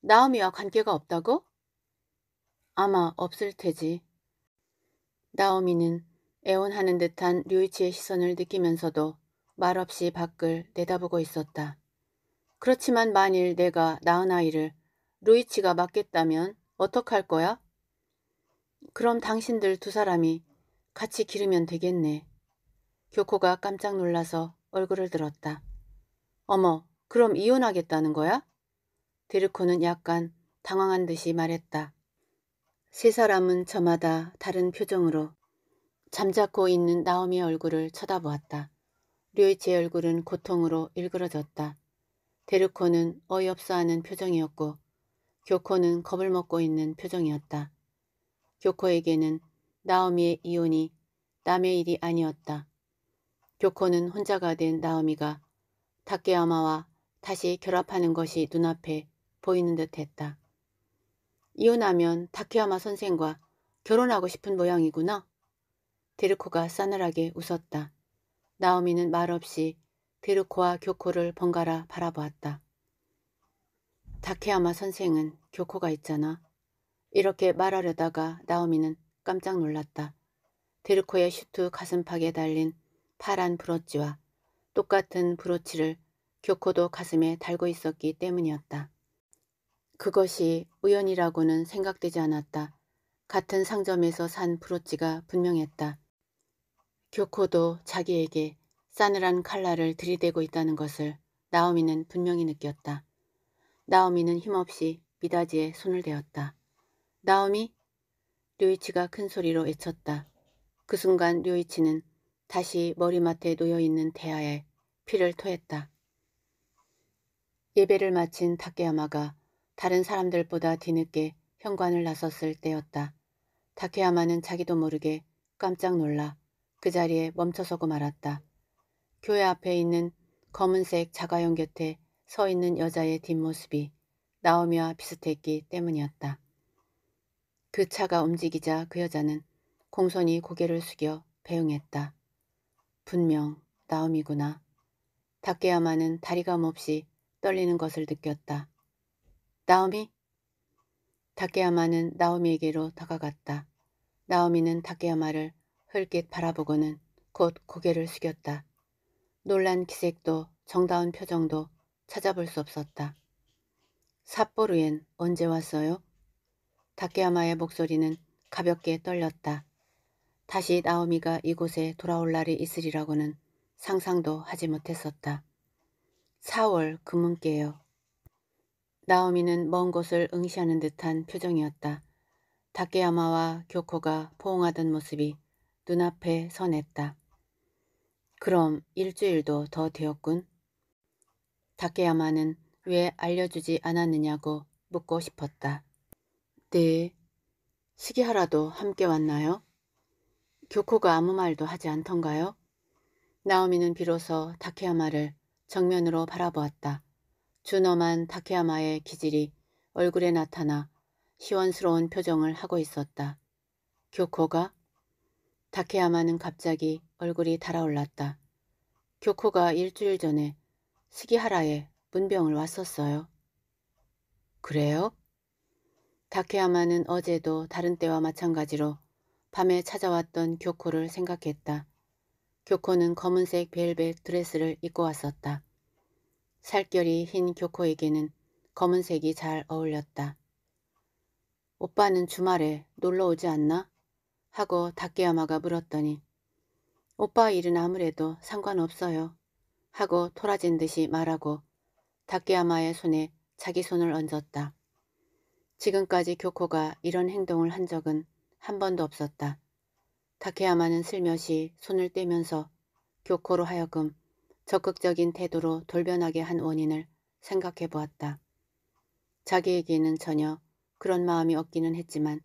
나오미와 관계가 없다고? 아마 없을 테지. 나오미는 애원하는 듯한 류이치의 시선을 느끼면서도 말없이 밖을 내다보고 있었다. 그렇지만 만일 내가 낳은 아이를 루이치가 맡겠다면 어떡할 거야? 그럼 당신들 두 사람이 같이 기르면 되겠네. 교코가 깜짝 놀라서 얼굴을 들었다. 어머, 그럼 이혼하겠다는 거야? 데르코는 약간 당황한 듯이 말했다. 세 사람은 저마다 다른 표정으로 잠자코 있는 나오미의 얼굴을 쳐다보았다. 류이치의 얼굴은 고통으로 일그러졌다. 데르코는 어이없어하는 표정이었고 교코는 겁을 먹고 있는 표정이었다. 교코에게는 나오미의 이혼이 남의 일이 아니었다. 교코는 혼자가 된 나오미가 다케야마와 다시 결합하는 것이 눈앞에 보이는 듯했다. 이혼하면 다케야마 선생과 결혼하고 싶은 모양이구나. 데르코가 싸늘하게 웃었다. 나오미는 말없이 데르코와 교코를 번갈아 바라보았다. 다케야마 선생은 교코가 있잖아. 이렇게 말하려다가 나오미는 깜짝 놀랐다. 데르코의 슈트 가슴팍에 달린 파란 브로치와 똑같은 브로치를 교코도 가슴에 달고 있었기 때문이었다. 그것이 우연이라고는 생각되지 않았다. 같은 상점에서 산 브로치가 분명했다. 교코도 자기에게 싸늘한 칼날을 들이대고 있다는 것을 나오미는 분명히 느꼈다. 나오미는 힘없이 미다지에 손을 대었다. 나오미? 류이치가 큰 소리로 외쳤다. 그 순간 류이치는 다시 머리맡에 놓여있는 대야에 피를 토했다. 예배를 마친 다케야마가 다른 사람들보다 뒤늦게 현관을 나섰을 때였다. 다케야마는 자기도 모르게 깜짝 놀라 그 자리에 멈춰서고 말았다. 교회 앞에 있는 검은색 자가용 곁에 서 있는 여자의 뒷모습이 나오미와 비슷했기 때문이었다. 그 차가 움직이자 그 여자는 공손히 고개를 숙여 배웅했다. 분명 나음이구나. 닭게야마는 다리가 몹시 떨리는 것을 느꼈다. 나오이 닭게야마는 나오이에게로 다가갔다. 나오이는 닭게야마를 흘깃 바라보고는 곧 고개를 숙였다. 놀란 기색도 정다운 표정도 찾아볼 수 없었다. 삿포르엔 언제 왔어요? 다케야마의 목소리는 가볍게 떨렸다. 다시 나오미가 이곳에 돌아올 날이 있으리라고는 상상도 하지 못했었다. 4월 금문께요. 나오미는 먼 곳을 응시하는 듯한 표정이었다. 다케야마와 교코가 포옹하던 모습이 눈앞에 선했다. 그럼 일주일도 더 되었군. 다케야마는 왜 알려주지 않았느냐고 묻고 싶었다. 네, 시기하라도 함께 왔나요? 교코가 아무 말도 하지 않던가요? 나오미는 비로소 다케야마를 정면으로 바라보았다. 준엄한 다케야마의 기질이 얼굴에 나타나 시원스러운 표정을 하고 있었다. 교코가? 다케야마는 갑자기 얼굴이 달아올랐다. 교코가 일주일 전에 시기하라에 문병을 왔었어요. 그래요? 다케야마는 어제도 다른 때와 마찬가지로 밤에 찾아왔던 교코를 생각했다. 교코는 검은색 벨벳 드레스를 입고 왔었다. 살결이 흰 교코에게는 검은색이 잘 어울렸다. 오빠는 주말에 놀러 오지 않나? 하고 다케야마가 물었더니 오빠 일은 아무래도 상관없어요. 하고 토라진 듯이 말하고 다케야마의 손에 자기 손을 얹었다. 지금까지 교코가 이런 행동을 한 적은 한 번도 없었다. 다케야마는 슬며시 손을 떼면서 교코로 하여금 적극적인 태도로 돌변하게 한 원인을 생각해 보았다. 자기에게는 전혀 그런 마음이 없기는 했지만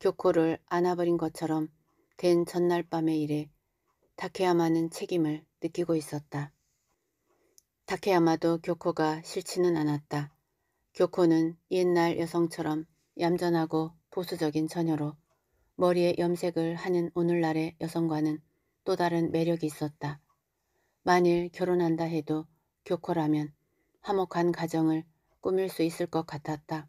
교코를 안아버린 것처럼 된 전날 밤의 일에 다케야마는 책임을 느끼고 있었다. 다케야마도 교코가 싫지는 않았다. 교코는 옛날 여성처럼 얌전하고 보수적인 처녀로 머리에 염색을 하는 오늘날의 여성과는 또 다른 매력이 있었다. 만일 결혼한다 해도 교코라면 화목한 가정을 꾸밀 수 있을 것 같았다.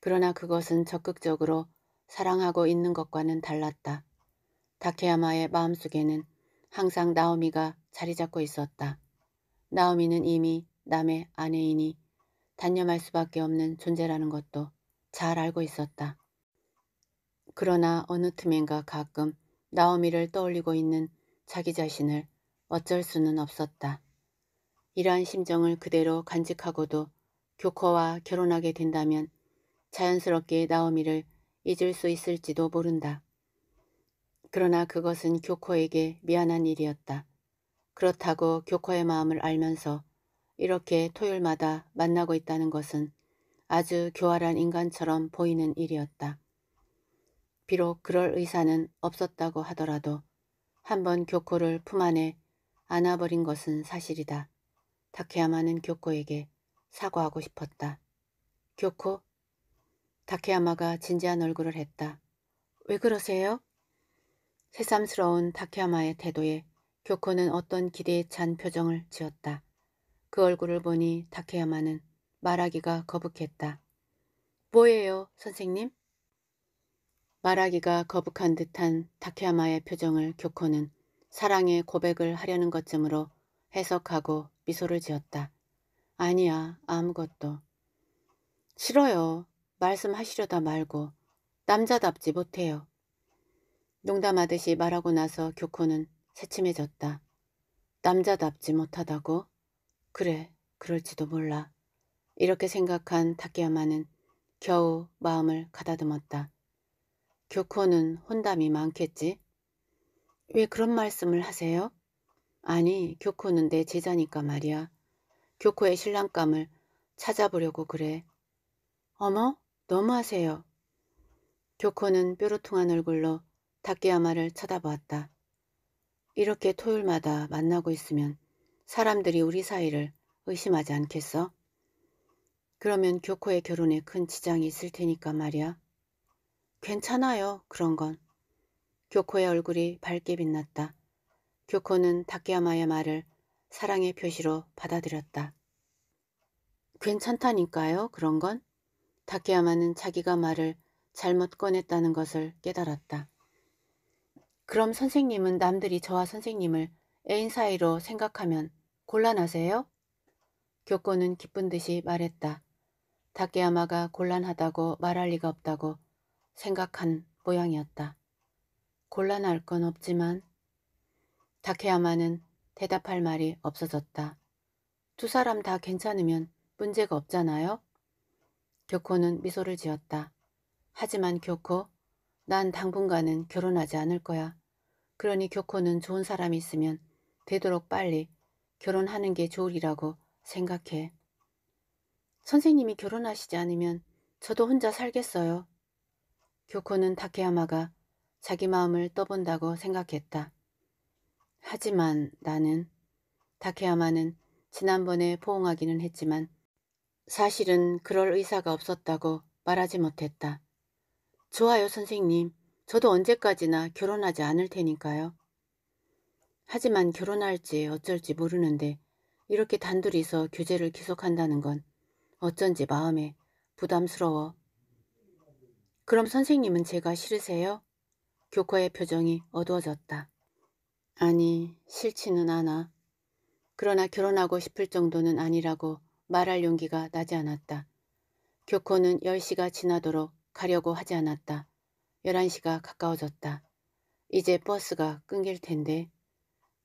그러나 그것은 적극적으로 사랑하고 있는 것과는 달랐다. 다케야마의 마음속에는 항상 나오미가 자리 잡고 있었다. 나오미는 이미 남의 아내이니 단념할 수밖에 없는 존재라는 것도 잘 알고 있었다. 그러나 어느 틈엔가 가끔 나오미를 떠올리고 있는 자기 자신을 어쩔 수는 없었다. 이러한 심정을 그대로 간직하고도 교커와 결혼하게 된다면 자연스럽게 나오미를 잊을 수 있을지도 모른다. 그러나 그것은 교코에게 미안한 일이었다. 그렇다고 교코의 마음을 알면서 이렇게 토요일마다 만나고 있다는 것은 아주 교활한 인간처럼 보이는 일이었다. 비록 그럴 의사는 없었다고 하더라도 한번 교코를 품 안에 안아버린 것은 사실이다. 다케야마는 교코에게 사과하고 싶었다. 교코? 다케야마가 진지한 얼굴을 했다. 왜 그러세요? 새삼스러운 다케야마의 태도에 교코는 어떤 기대에 찬 표정을 지었다. 그 얼굴을 보니 다케야마는 말하기가 거북했다. 뭐예요, 선생님? 말하기가 거북한 듯한 다케야마의 표정을 교코는 사랑의 고백을 하려는 것쯤으로 해석하고 미소를 지었다. 아니야, 아무것도. 싫어요. 말씀하시려다 말고. 남자답지 못해요. 농담하듯이 말하고 나서 교코는 새침해졌다. 남자답지 못하다고? 그래, 그럴지도 몰라. 이렇게 생각한 타케야마는 겨우 마음을 가다듬었다. 교코는 혼담이 많겠지? 왜 그런 말씀을 하세요? 아니, 교코는 내 제자니까 말이야. 교코의 신랑감을 찾아보려고 그래. 어머, 너무하세요. 교코는 뾰루퉁한 얼굴로 타케야마를 쳐다보았다. 이렇게 토요일마다 만나고 있으면 사람들이 우리 사이를 의심하지 않겠어? 그러면 교코의 결혼에 큰 지장이 있을 테니까 말이야. 괜찮아요, 그런 건. 교코의 얼굴이 밝게 빛났다. 교코는 다케야마의 말을 사랑의 표시로 받아들였다. 괜찮다니까요, 그런 건? 다케야마는 자기가 말을 잘못 꺼냈다는 것을 깨달았다. 그럼 선생님은 남들이 저와 선생님을 애인 사이로 생각하면 곤란하세요? 교코는 기쁜 듯이 말했다. 다케야마가 곤란하다고 말할 리가 없다고 생각한 모양이었다. 곤란할 건 없지만 다케야마는 대답할 말이 없어졌다. 두 사람 다 괜찮으면 문제가 없잖아요? 교코는 미소를 지었다. 하지만 교코, 난 당분간은 결혼하지 않을 거야. 그러니 교코는 좋은 사람이 있으면 되도록 빨리 결혼하는 게 좋으리라고 생각해. 선생님이 결혼하시지 않으면 저도 혼자 살겠어요. 교코는 다케야마가 자기 마음을 떠본다고 생각했다. 하지만 나는 다케야마는 지난번에 포옹하기는 했지만 사실은 그럴 의사가 없었다고 말하지 못했다. 좋아요 선생님. 저도 언제까지나 결혼하지 않을 테니까요. 하지만 결혼할지 어쩔지 모르는데 이렇게 단둘이서 교제를 계속한다는 건 어쩐지 마음에 부담스러워. 그럼 선생님은 제가 싫으세요? 교커의 표정이 어두워졌다. 아니, 싫지는 않아. 그러나 결혼하고 싶을 정도는 아니라고 말할 용기가 나지 않았다. 교코는 10시가 지나도록 가려고 하지 않았다. 11시가 가까워졌다. 이제 버스가 끊길 텐데.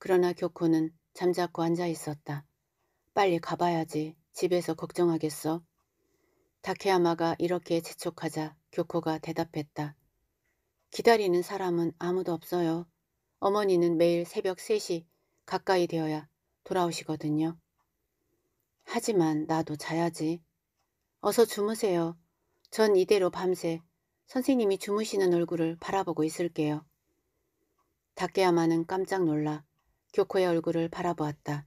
그러나 교코는 잠자코 앉아 있었다. 빨리 가봐야지. 집에서 걱정하겠어. 다케야마가 이렇게 재촉하자 교코가 대답했다. 기다리는 사람은 아무도 없어요. 어머니는 매일 새벽 3시 가까이 되어야 돌아오시거든요. 하지만 나도 자야지. 어서 주무세요. 전 이대로 밤새 선생님이 주무시는 얼굴을 바라보고 있을게요. 다케야마는 깜짝 놀라 교코의 얼굴을 바라보았다.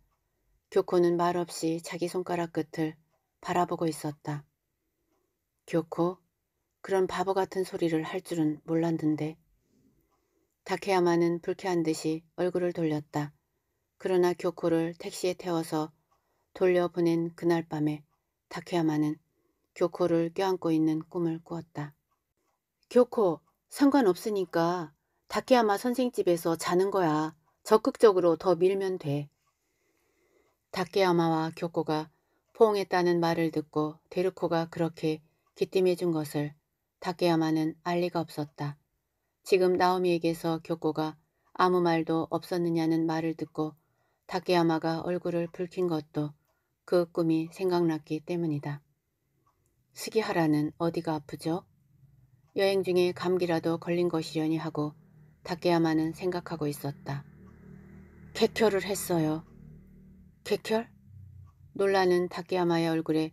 교코는 말없이 자기 손가락 끝을 바라보고 있었다. 교코, 그런 바보 같은 소리를 할 줄은 몰랐는데. 다케야마는 불쾌한 듯이 얼굴을 돌렸다. 그러나 교코를 택시에 태워서 돌려보낸 그날 밤에 다케야마는 교코를 껴안고 있는 꿈을 꾸었다. 교코, 상관없으니까 다케야마 선생집에서 자는 거야. 적극적으로 더 밀면 돼. 다케야마와 교코가 포옹했다는 말을 듣고 데르코가 그렇게 기띔해준 것을 다케야마는 알 리가 없었다. 지금 나오미에게서 교코가 아무 말도 없었느냐는 말을 듣고 다케야마가 얼굴을 붉힌 것도 그 꿈이 생각났기 때문이다. 스기하라는 어디가 아프죠? 여행 중에 감기라도 걸린 것이려니 하고 다케야마는 생각하고 있었다. 개결을 했어요. 개결? 놀라는 다케야마의 얼굴에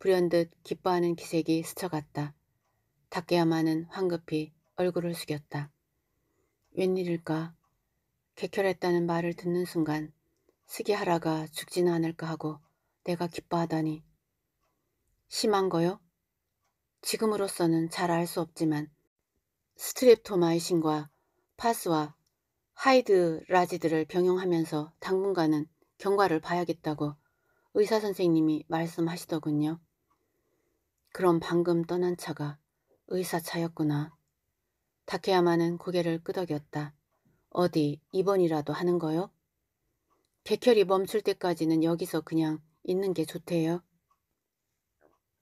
불현듯 기뻐하는 기색이 스쳐갔다. 다케야마는 황급히 얼굴을 숙였다. 웬일일까? 개결했다는 말을 듣는 순간 스기하라가 죽지는 않을까 하고 내가 기뻐하다니. 심한 거요? 지금으로서는 잘 알 수 없지만 스트랩토마이신과 파스와 하이드 라지들을 병용하면서 당분간은 경과를 봐야겠다고 의사 선생님이 말씀하시더군요. 그럼 방금 떠난 차가 의사 차였구나. 다케야마는 고개를 끄덕였다. 어디 입원이라도 하는 거요? 백혈이 멈출 때까지는 여기서 그냥 있는 게 좋대요.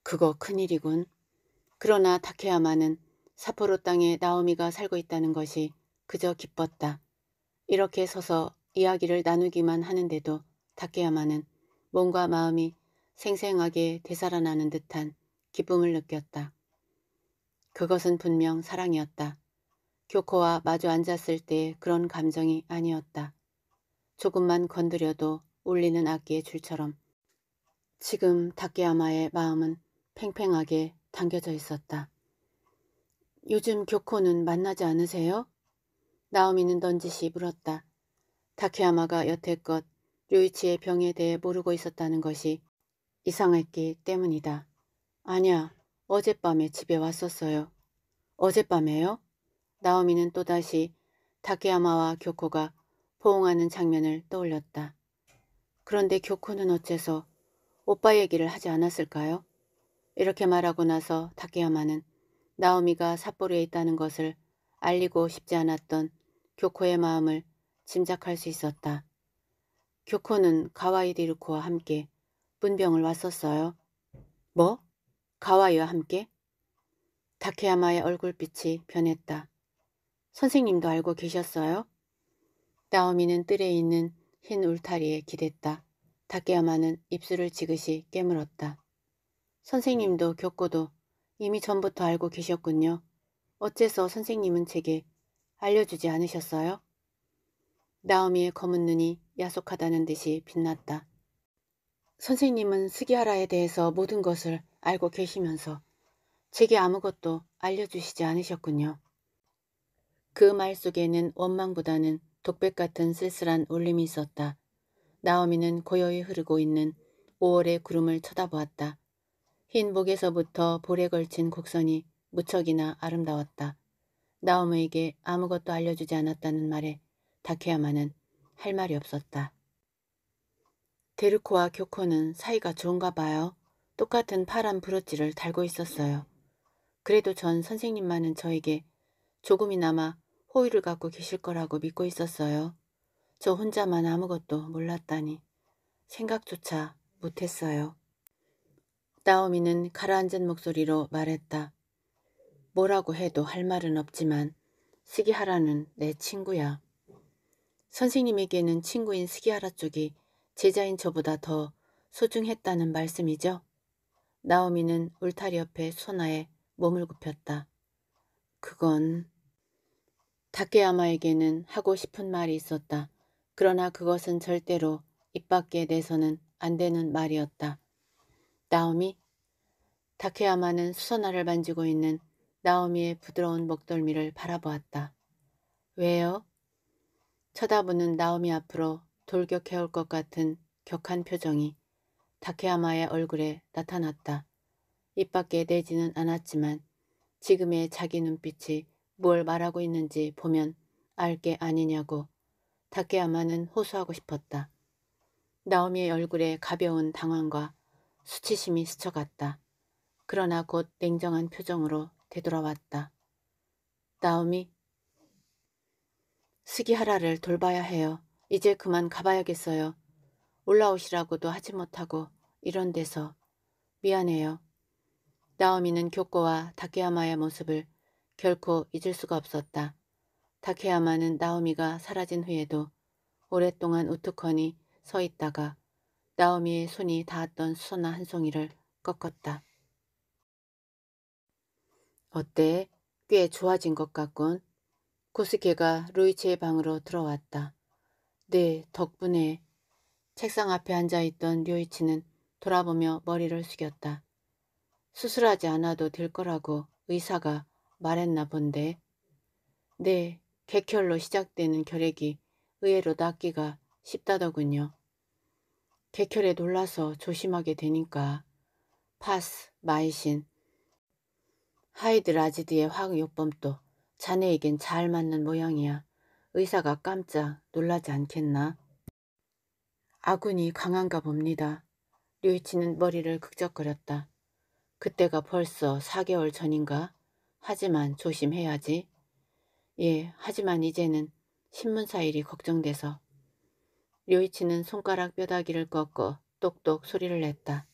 그거 큰일이군. 그러나 다케야마는 사포로 땅에 나오미가 살고 있다는 것이 그저 기뻤다. 이렇게 서서 이야기를 나누기만 하는데도 탁케야마는 몸과 마음이 생생하게 되살아나는 듯한 기쁨을 느꼈다. 그것은 분명 사랑이었다. 교코와 마주 앉았을 때의 그런 감정이 아니었다. 조금만 건드려도 울리는 악기의 줄처럼 지금 탁케야마의 마음은 팽팽하게 당겨져 있었다. 요즘 교코는 만나지 않으세요? 나오미는 던지시 물었다. 다케야마가 여태껏 류이치의 병에 대해 모르고 있었다는 것이 이상했기 때문이다. 아니야, 어젯밤에 집에 왔었어요. 어젯밤에요? 나오미는 또다시 다케야마와 교코가 포옹하는 장면을 떠올렸다. 그런데 교코는 어째서 오빠 얘기를 하지 않았을까요? 이렇게 말하고 나서 다케야마는 나오미가 삿포로에 있다는 것을 알리고 싶지 않았던 교코의 마음을 짐작할 수 있었다. 교코는 가와이디루코와 함께 분병을 왔었어요. 뭐? 가와이와 함께? 다케야마의 얼굴빛이 변했다. 선생님도 알고 계셨어요? 나오미는 뜰에 있는 흰 울타리에 기댔다. 다케야마는 입술을 지그시 깨물었다. 선생님도 겪고도 이미 전부터 알고 계셨군요. 어째서 선생님은 제게 알려주지 않으셨어요? 나오미의 검은 눈이 야속하다는 듯이 빛났다. 선생님은 스기하라에 대해서 모든 것을 알고 계시면서 제게 아무것도 알려주시지 않으셨군요. 그 말 속에는 원망보다는 독백 같은 쓸쓸한 울림이 있었다. 나오미는 고요히 흐르고 있는 5월의 구름을 쳐다보았다. 흰 목에서부터 볼에 걸친 곡선이 무척이나 아름다웠다. 나오미에게 아무것도 알려주지 않았다는 말에 다케야마는 할 말이 없었다. 데르코와 교코는 사이가 좋은가 봐요. 똑같은 파란 브로치를 달고 있었어요. 그래도 전 선생님만은 저에게 조금이나마 호의를 갖고 계실 거라고 믿고 있었어요. 저 혼자만 아무것도 몰랐다니 생각조차 못했어요. 나오미는 가라앉은 목소리로 말했다. 뭐라고 해도 할 말은 없지만 스기하라는 내 친구야. 선생님에게는 친구인 스기하라 쪽이 제자인 저보다 더 소중했다는 말씀이죠. 나오미는 울타리 옆에 소나에 몸을 굽혔다. 그건... 다케야마에게는 하고 싶은 말이 있었다. 그러나 그것은 절대로 입 밖에 내서는 안 되는 말이었다. 나오미 다케야마는 수선화를 만지고 있는 나오미의 부드러운 목덜미를 바라보았다. 왜요? 쳐다보는 나오미 앞으로 돌격해올 것 같은 격한 표정이 다케아마의 얼굴에 나타났다. 입 밖에 내지는 않았지만 지금의 자기 눈빛이 뭘 말하고 있는지 보면 알 게 아니냐고 다케아마는 호소하고 싶었다. 나오미의 얼굴에 가벼운 당황과 수치심이 스쳐갔다. 그러나 곧 냉정한 표정으로 되돌아왔다. 나오미, 스기하라를 돌봐야 해요. 이제 그만 가봐야겠어요. 올라오시라고도 하지 못하고 이런 데서 미안해요. 나오미는 교코와 다케야마의 모습을 결코 잊을 수가 없었다. 다케야마는 나오미가 사라진 후에도 오랫동안 우투커니 서 있다가 나오미의 손이 닿았던 수선화 한 송이를 꺾었다. 어때? 꽤 좋아진 것 같군. 코스케가 루이치의 방으로 들어왔다. 네, 덕분에. 책상 앞에 앉아있던 류이치는 돌아보며 머리를 숙였다. 수술하지 않아도 될 거라고 의사가 말했나 본데. 네, 객혈로 시작되는 결핵이 의외로 낫기가 쉽다더군요. 객혈에 놀라서 조심하게 되니까. 파스, 마이신, 하이드 라지드의 화학요법도 자네에겐 잘 맞는 모양이야. 의사가 깜짝 놀라지 않겠나? 아군이 강한가 봅니다. 류이치는 머리를 극적거렸다. 그때가 벌써 4개월 전인가? 하지만 조심해야지. 예, 하지만 이제는 신문사 일이 걱정돼서. 류이치는 손가락 뼈다귀를 꺾어 똑똑 소리를 냈다.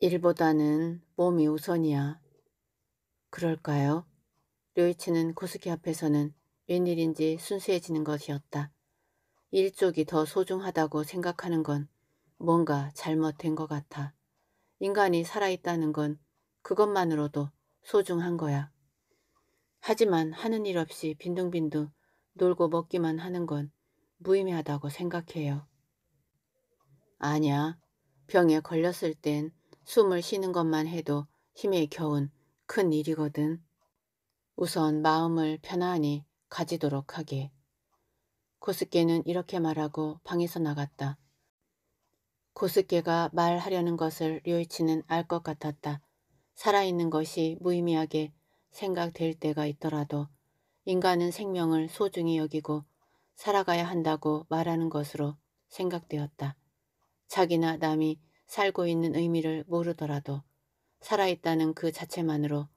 일보다는 몸이 우선이야. 그럴까요? 료이치는 고스키 앞에서는 웬일인지 순수해지는 것이었다. 일족이 더 소중하다고 생각하는 건 뭔가 잘못된 것 같아. 인간이 살아있다는 건 그것만으로도 소중한 거야. 하지만 하는 일 없이 빈둥빈둥 놀고 먹기만 하는 건 무의미하다고 생각해요. 아니야. 병에 걸렸을 땐 숨을 쉬는 것만 해도 힘에 겨운 큰 일이거든. 우선 마음을 편안히 가지도록 하게. 고스케는 이렇게 말하고 방에서 나갔다. 고스케가 말하려는 것을 료이치는 알 것 같았다. 살아있는 것이 무의미하게 생각될 때가 있더라도 인간은 생명을 소중히 여기고 살아가야 한다고 말하는 것으로 생각되었다. 자기나 남이 살고 있는 의미를 모르더라도 살아있다는 그 자체만으로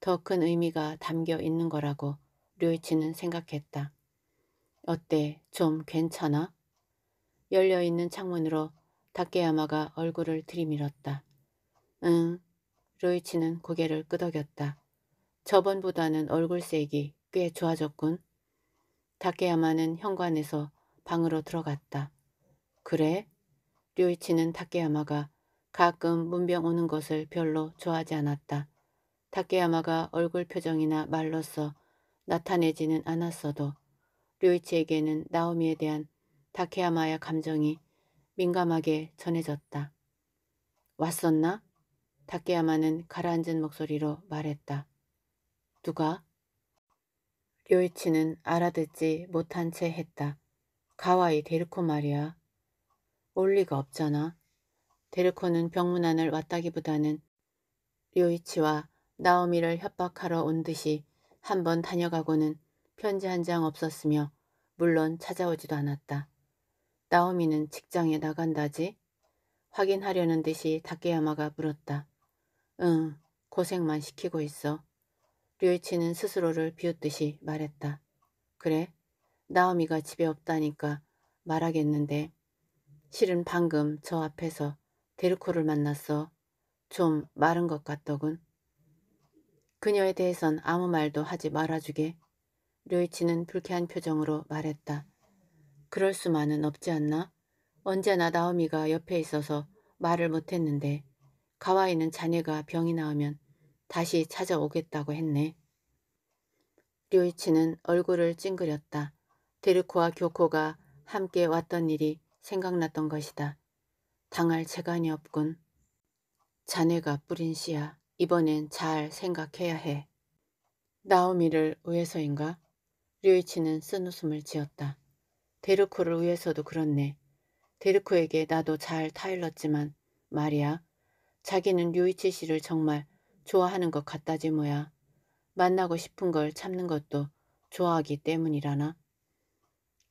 더 큰 의미가 담겨 있는 거라고 류이치는 생각했다. 어때? 좀 괜찮아? 열려있는 창문으로 다케야마가 얼굴을 들이밀었다. 응. 류이치는 고개를 끄덕였다. 저번보다는 얼굴색이 꽤 좋아졌군. 다케야마는 현관에서 방으로 들어갔다. 그래? 류이치는 다케야마가 가끔 문병 오는 것을 별로 좋아하지 않았다. 타케야마가 얼굴 표정이나 말로써 나타내지는 않았어도 류이치에게는 나오미에 대한 타케야마의 감정이 민감하게 전해졌다. 왔었나? 타케야마는 가라앉은 목소리로 말했다. 누가? 류이치는 알아듣지 못한 채 했다. 가와이 데르코 말이야. 올 리가 없잖아. 데르코는 병문 안을 왔다기보다는 류이치와 나오미를 협박하러 온 듯이 한번 다녀가고는 편지 한 장 없었으며 물론 찾아오지도 않았다. 나오미는 직장에 나간다지? 확인하려는 듯이 다케야마가 물었다. 응, 고생만 시키고 있어. 류이치는 스스로를 비웃듯이 말했다. 그래, 나오미가 집에 없다니까 말하겠는데 실은 방금 저 앞에서 데르코를 만났어. 좀 마른 것 같더군. 그녀에 대해선 아무 말도 하지 말아주게. 류이치는 불쾌한 표정으로 말했다. 그럴 수만은 없지 않나? 언제나 나오미가 옆에 있어서 말을 못했는데 가와이는 자네가 병이 나으면 다시 찾아오겠다고 했네. 류이치는 얼굴을 찡그렸다. 데르코와 교코가 함께 왔던 일이 생각났던 것이다. 당할 재간이 없군. 자네가 뿌린 씨야. 이번엔 잘 생각해야 해. 나오미를 위해서인가? 류이치는 쓴 웃음을 지었다. 데르코를 위해서도 그렇네. 데르코에게 나도 잘 타일렀지만 말이야. 자기는 류이치 씨를 정말 좋아하는 것 같다지 뭐야. 만나고 싶은 걸 참는 것도 좋아하기 때문이라나.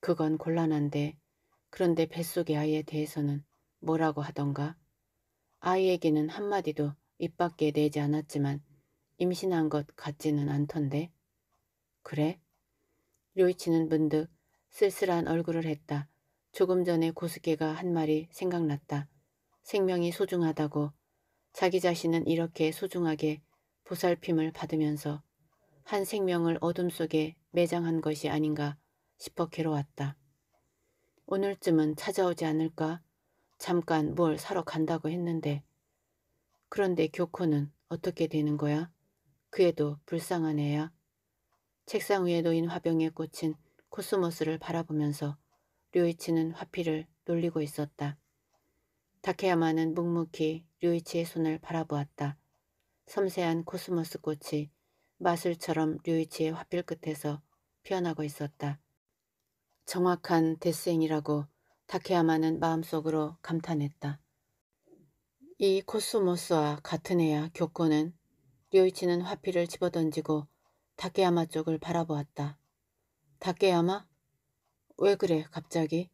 그건 곤란한데 그런데 뱃속의 아이에 대해서는 뭐라고 하던가. 아이에게는 한마디도 입 밖에 내지 않았지만 임신한 것 같지는 않던데. 그래? 요이치는 문득 쓸쓸한 얼굴을 했다. 조금 전에 고스께가한 말이 생각났다. 생명이 소중하다고 자기 자신은 이렇게 소중하게 보살핌을 받으면서 한 생명을 어둠 속에 매장한 것이 아닌가 싶어 괴로웠다. 오늘쯤은 찾아오지 않을까? 잠깐 뭘 사러 간다고 했는데 그런데 교코는 어떻게 되는 거야? 그 애도 불쌍한 애야. 책상 위에 놓인 화병에 꽂힌 코스모스를 바라보면서 류이치는 화피를 놀리고 있었다. 다케야마는 묵묵히 류이치의 손을 바라보았다. 섬세한 코스모스 꽃이 마술처럼 류이치의 화필 끝에서 피어나고 있었다. 정확한 데스잉이라고 다케야마는 마음속으로 감탄했다. 이 코스모스와 같은 해야 교코는 류이치는 화피를 집어던지고 다케야마 쪽을 바라보았다. 다케야마? 왜 그래 갑자기?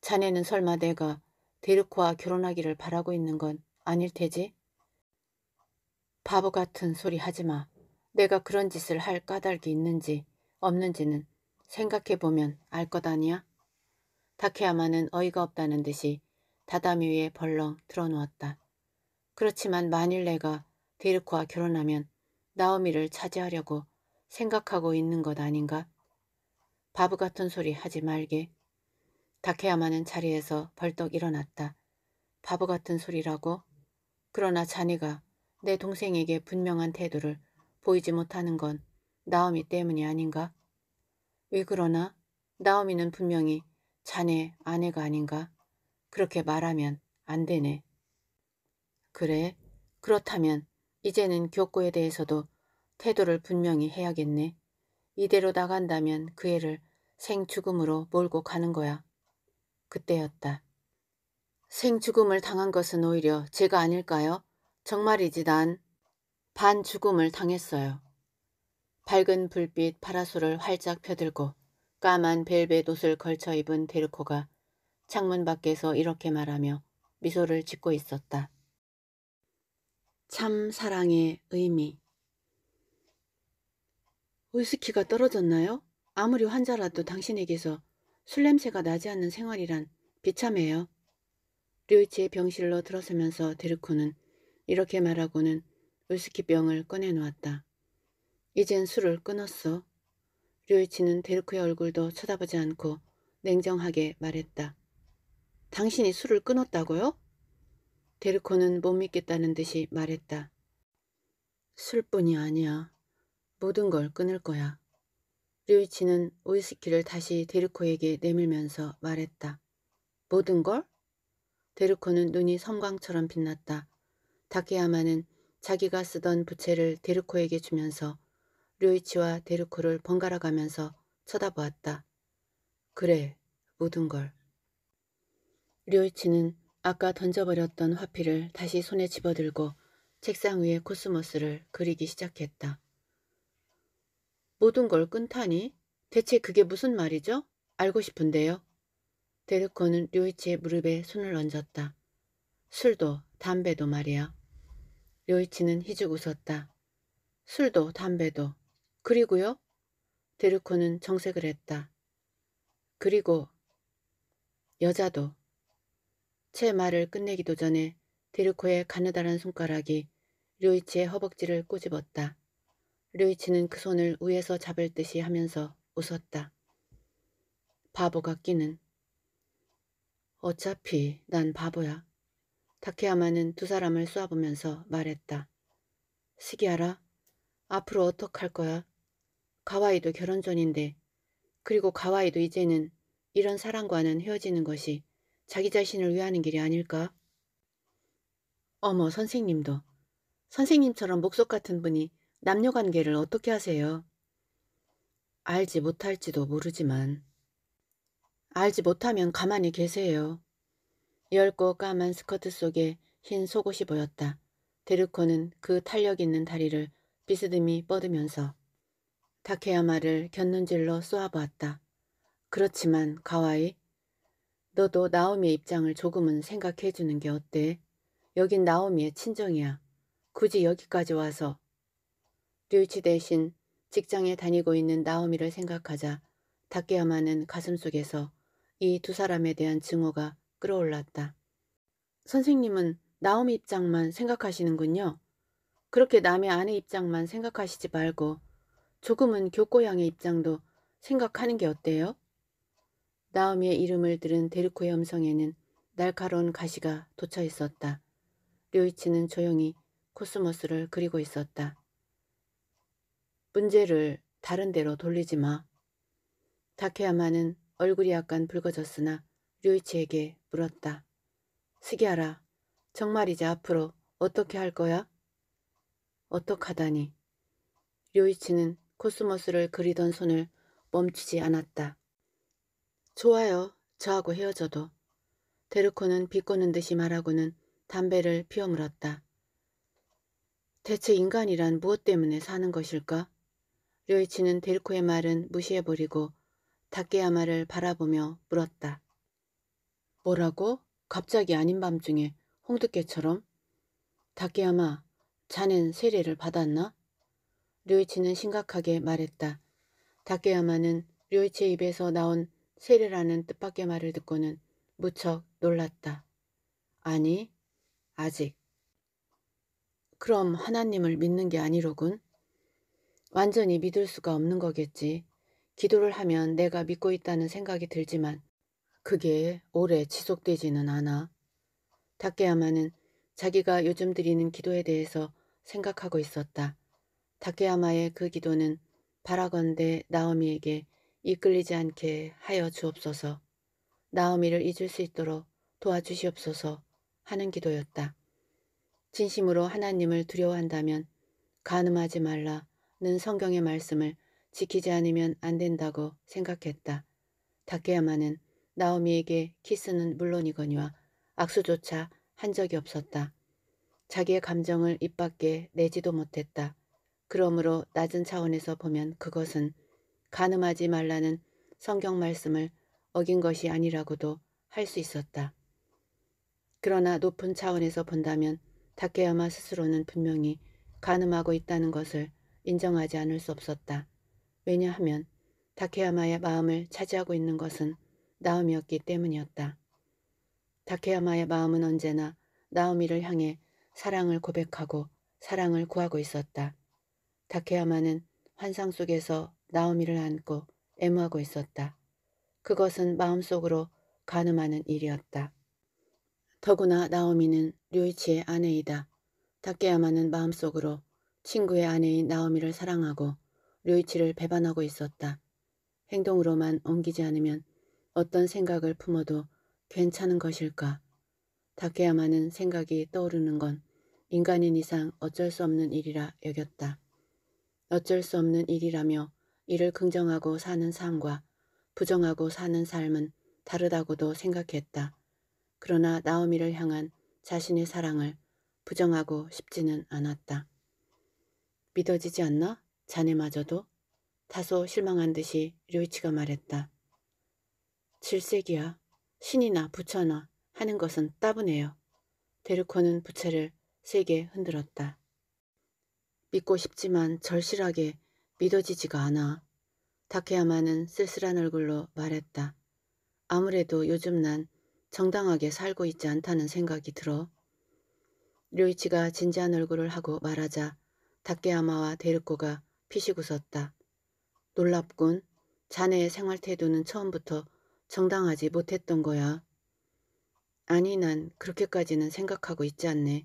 자네는 설마 내가 데르코와 결혼하기를 바라고 있는 건 아닐 테지? 바보 같은 소리 하지 마. 내가 그런 짓을 할 까닭이 있는지 없는지는 생각해보면 알 것 아니야? 다케야마는 어이가 없다는 듯이 다다미 위에 벌렁 들어놓았다. 그렇지만 만일 내가 데르코와 결혼하면 나오미를 차지하려고 생각하고 있는 것 아닌가? 바보 같은 소리 하지 말게. 다케야마는 자리에서 벌떡 일어났다. 바보 같은 소리라고? 그러나 자네가 내 동생에게 분명한 태도를 보이지 못하는 건 나오미 때문이 아닌가? 왜 그러나? 나오미는 분명히 자네 아내가 아닌가? 그렇게 말하면 안 되네. 그래, 그렇다면 이제는 교코에 대해서도 태도를 분명히 해야겠네. 이대로 나간다면 그 애를 생죽음으로 몰고 가는 거야. 그때였다. 생죽음을 당한 것은 오히려 제가 아닐까요? 정말이지 난 반죽음을 당했어요. 밝은 불빛 파라솔을 활짝 펴들고 까만 벨벳 옷을 걸쳐 입은 데르코가 창문 밖에서 이렇게 말하며 미소를 짓고 있었다. 참 사랑의 의미 위스키가 떨어졌나요? 아무리 환자라도 당신에게서 술 냄새가 나지 않는 생활이란 비참해요. 류이치의 병실로 들어서면서 데르코는 이렇게 말하고는 위스키병을 꺼내놓았다. 이젠 술을 끊었어. 류이치는 데르크의 얼굴도 쳐다보지 않고 냉정하게 말했다. 당신이 술을 끊었다고요? 데르코는 못 믿겠다는 듯이 말했다. 술뿐이 아니야. 모든 걸 끊을 거야. 류이치는 오이스키를 다시 데르코에게 내밀면서 말했다. 모든 걸? 데르코는 눈이 섬광처럼 빛났다. 다케야마는 자기가 쓰던 부채를 데르코에게 주면서 류이치와 데르코를 번갈아 가면서 쳐다보았다. 그래, 모든 걸. 류이치는 아까 던져버렸던 화필을 다시 손에 집어들고 책상 위에 코스모스를 그리기 시작했다. 모든 걸 끊다니? 대체 그게 무슨 말이죠? 알고 싶은데요. 데르코는 류이치의 무릎에 손을 얹었다. 술도 담배도 말이야. 류이치는 희죽 웃었다. 술도 담배도. 그리고요? 데르코는 정색을 했다. 그리고 여자도 제 말을 끝내기도 전에 데르코의 가느다란 손가락이 류이치의 허벅지를 꼬집었다. 류이치는 그 손을 위에서 잡을 듯이 하면서 웃었다. 바보가 끼는 어차피 난 바보야. 다케야마는 두 사람을 쏘아보면서 말했다. 시기하라. 앞으로 어떡할 거야? 가와이도 결혼 전인데 그리고 가와이도 이제는 이런 사랑과는 헤어지는 것이 자기 자신을 위하는 길이 아닐까? 어머 선생님도 선생님처럼 목속 같은 분이 남녀관계를 어떻게 하세요? 알지 못할지도 모르지만 알지 못하면 가만히 계세요. 열고 까만 스커트 속에 흰 속옷이 보였다. 데르코는 그 탄력 있는 다리를 비스듬히 뻗으면서 다케야마를 곁눈질로 쏘아보았다. 그렇지만 가와이 너도 나오미의 입장을 조금은 생각해주는 게 어때? 여긴 나오미의 친정이야. 굳이 여기까지 와서. 류치 대신 직장에 다니고 있는 나오미를 생각하자 다케야마는 가슴속에서 이 두 사람에 대한 증오가 끌어올랐다. 선생님은 나오미 입장만 생각하시는군요. 그렇게 남의 아내 입장만 생각하시지 말고 조금은 교꼬양의 입장도 생각하는 게 어때요? 나오미의 이름을 들은 데르코의 음성에는 날카로운 가시가 돋쳐 있었다. 류이치는 조용히 코스모스를 그리고 있었다. 문제를 다른 데로 돌리지 마. 다케야마는 얼굴이 약간 붉어졌으나 류이치에게 물었다. 스기하라, 정말 이제 앞으로 어떻게 할 거야? 어떡하다니. 류이치는 코스모스를 그리던 손을 멈추지 않았다. 좋아요. 저하고 헤어져도. 데르코는 비꼬는 듯이 말하고는 담배를 피워 물었다. 대체 인간이란 무엇 때문에 사는 것일까? 료이치는 데르코의 말은 무시해버리고 다케야마를 바라보며 물었다. 뭐라고? 갑자기 아닌 밤중에 홍두깨처럼? 다케야마, 자넨 세례를 받았나? 류이치는 심각하게 말했다. 다케야마는 류이치의 입에서 나온 세례라는 뜻밖의 말을 듣고는 무척 놀랐다. 아니, 아직. 그럼 하나님을 믿는 게 아니로군. 완전히 믿을 수가 없는 거겠지. 기도를 하면 내가 믿고 있다는 생각이 들지만 그게 오래 지속되지는 않아. 다케야마는 자기가 요즘 드리는 기도에 대해서 생각하고 있었다. 다케야마의 그 기도는 바라건대 나오미에게 이끌리지 않게 하여 주옵소서 나오미를 잊을 수 있도록 도와주시옵소서 하는 기도였다. 진심으로 하나님을 두려워한다면 가늠하지 말라는 성경의 말씀을 지키지 않으면 안 된다고 생각했다. 다케야마는 나오미에게 키스는 물론이거니와 악수조차 한 적이 없었다. 자기의 감정을 입 밖에 내지도 못했다. 그러므로 낮은 차원에서 보면 그것은 가늠하지 말라는 성경 말씀을 어긴 것이 아니라고도 할 수 있었다. 그러나 높은 차원에서 본다면 다케야마 스스로는 분명히 가늠하고 있다는 것을 인정하지 않을 수 없었다. 왜냐하면 다케야마의 마음을 차지하고 있는 것은 나음이었기 때문이었다. 다케야마의 마음은 언제나 나음이를 향해 사랑을 고백하고 사랑을 구하고 있었다. 다케야마는 환상 속에서 나오미를 안고 애무하고 있었다. 그것은 마음속으로 가늠하는 일이었다. 더구나 나오미는 류이치의 아내이다. 다케야마는 마음속으로 친구의 아내인 나오미를 사랑하고 류이치를 배반하고 있었다. 행동으로만 옮기지 않으면 어떤 생각을 품어도 괜찮은 것일까? 다케야마는 생각이 떠오르는 건 인간인 이상 어쩔 수 없는 일이라 여겼다. 어쩔 수 없는 일이라며 이를 긍정하고 사는 삶과 부정하고 사는 삶은 다르다고도 생각했다. 그러나 나오미를 향한 자신의 사랑을 부정하고 싶지는 않았다. 믿어지지 않나? 자네마저도? 다소 실망한 듯이 류이치가 말했다. 질색이야. 신이나 부처나 하는 것은 따분해요. 데르코는 부채를 세게 흔들었다. 믿고 싶지만 절실하게 믿어지지가 않아. 다케야마는 쓸쓸한 얼굴로 말했다. 아무래도 요즘 난 정당하게 살고 있지 않다는 생각이 들어. 류이치가 진지한 얼굴을 하고 말하자 다케야마와 데르코가 피식 웃었다. 놀랍군. 자네의 생활 태도는 처음부터 정당하지 못했던 거야. 아니 난 그렇게까지는 생각하고 있지 않네.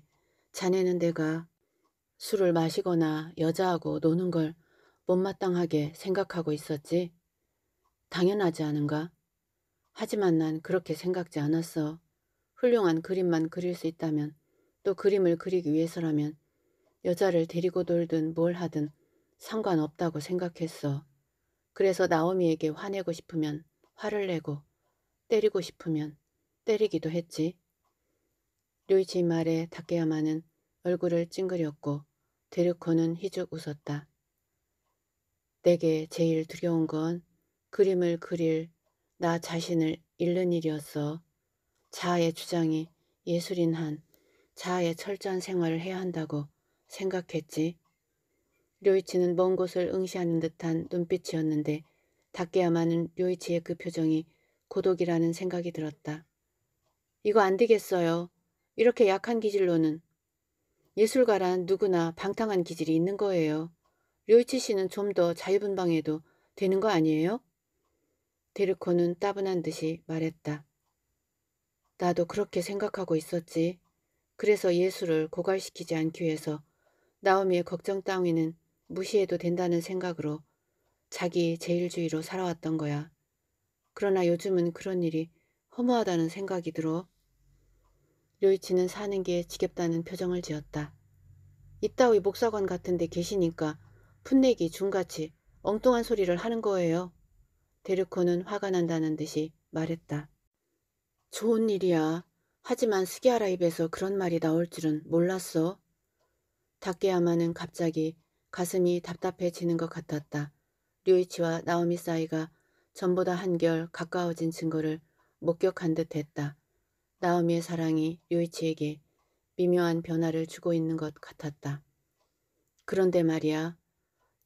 자네는 내가 술을 마시거나 여자하고 노는 걸 못마땅하게 생각하고 있었지. 당연하지 않은가? 하지만 난 그렇게 생각지 않았어. 훌륭한 그림만 그릴 수 있다면 또 그림을 그리기 위해서라면 여자를 데리고 놀든 뭘 하든 상관없다고 생각했어. 그래서 나오미에게 화내고 싶으면 화를 내고 때리고 싶으면 때리기도 했지. 류이치 말에 닦케야마는 얼굴을 찡그렸고 데르코는 희죽 웃었다. 내게 제일 두려운 건 그림을 그릴 나 자신을 잃는 일이었어. 자아의 주장이 예술인 한 자아의 철저한 생활을 해야 한다고 생각했지. 료이치는 먼 곳을 응시하는 듯한 눈빛이었는데 닦게야만은 료이치의 그 표정이 고독이라는 생각이 들었다. 이거 안 되겠어요. 이렇게 약한 기질로는 예술가란 누구나 방탕한 기질이 있는 거예요. 류이치 씨는 좀 더 자유분방해도 되는 거 아니에요? 데르코는 따분한 듯이 말했다. 나도 그렇게 생각하고 있었지. 그래서 예술을 고갈시키지 않기 위해서 나오미의 걱정 따위는 무시해도 된다는 생각으로 자기 제일주의로 살아왔던 거야. 그러나 요즘은 그런 일이 허무하다는 생각이 들어. 료이치는 사는 게 지겹다는 표정을 지었다. 이따위 목사관 같은 데 계시니까 풋내기 중같이 엉뚱한 소리를 하는 거예요. 데르코는 화가 난다는 듯이 말했다. 좋은 일이야. 하지만 스기하라 입에서 그런 말이 나올 줄은 몰랐어. 다케야마는 갑자기 가슴이 답답해지는 것 같았다. 류이치와 나오미 사이가 전보다 한결 가까워진 증거를 목격한 듯 했다. 나음의 사랑이 요이치에게 미묘한 변화를 주고 있는 것 같았다. 그런데 말이야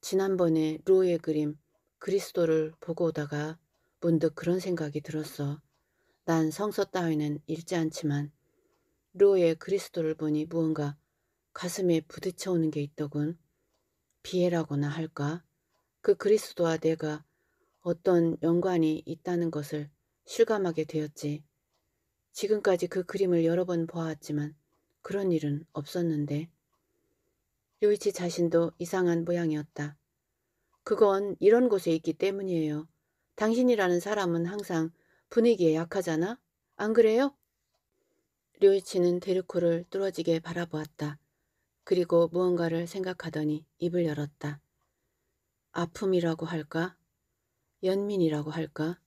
지난번에 루의 그림 그리스도를 보고 오다가 문득 그런 생각이 들었어. 난 성서 따위는 읽지 않지만 루의 그리스도를 보니 무언가 가슴에 부딪혀오는 게 있더군. 비애라고나 할까? 그 그리스도와 내가 어떤 연관이 있다는 것을 실감하게 되었지. 지금까지 그 그림을 여러 번 보았지만 그런 일은 없었는데 요이치 자신도 이상한 모양이었다. 그건 이런 곳에 있기 때문이에요. 당신이라는 사람은 항상 분위기에 약하잖아? 안 그래요? 류이치는 데르코를 뚫어지게 바라보았다. 그리고 무언가를 생각하더니 입을 열었다. 아픔이라고 할까? 연민이라고 할까?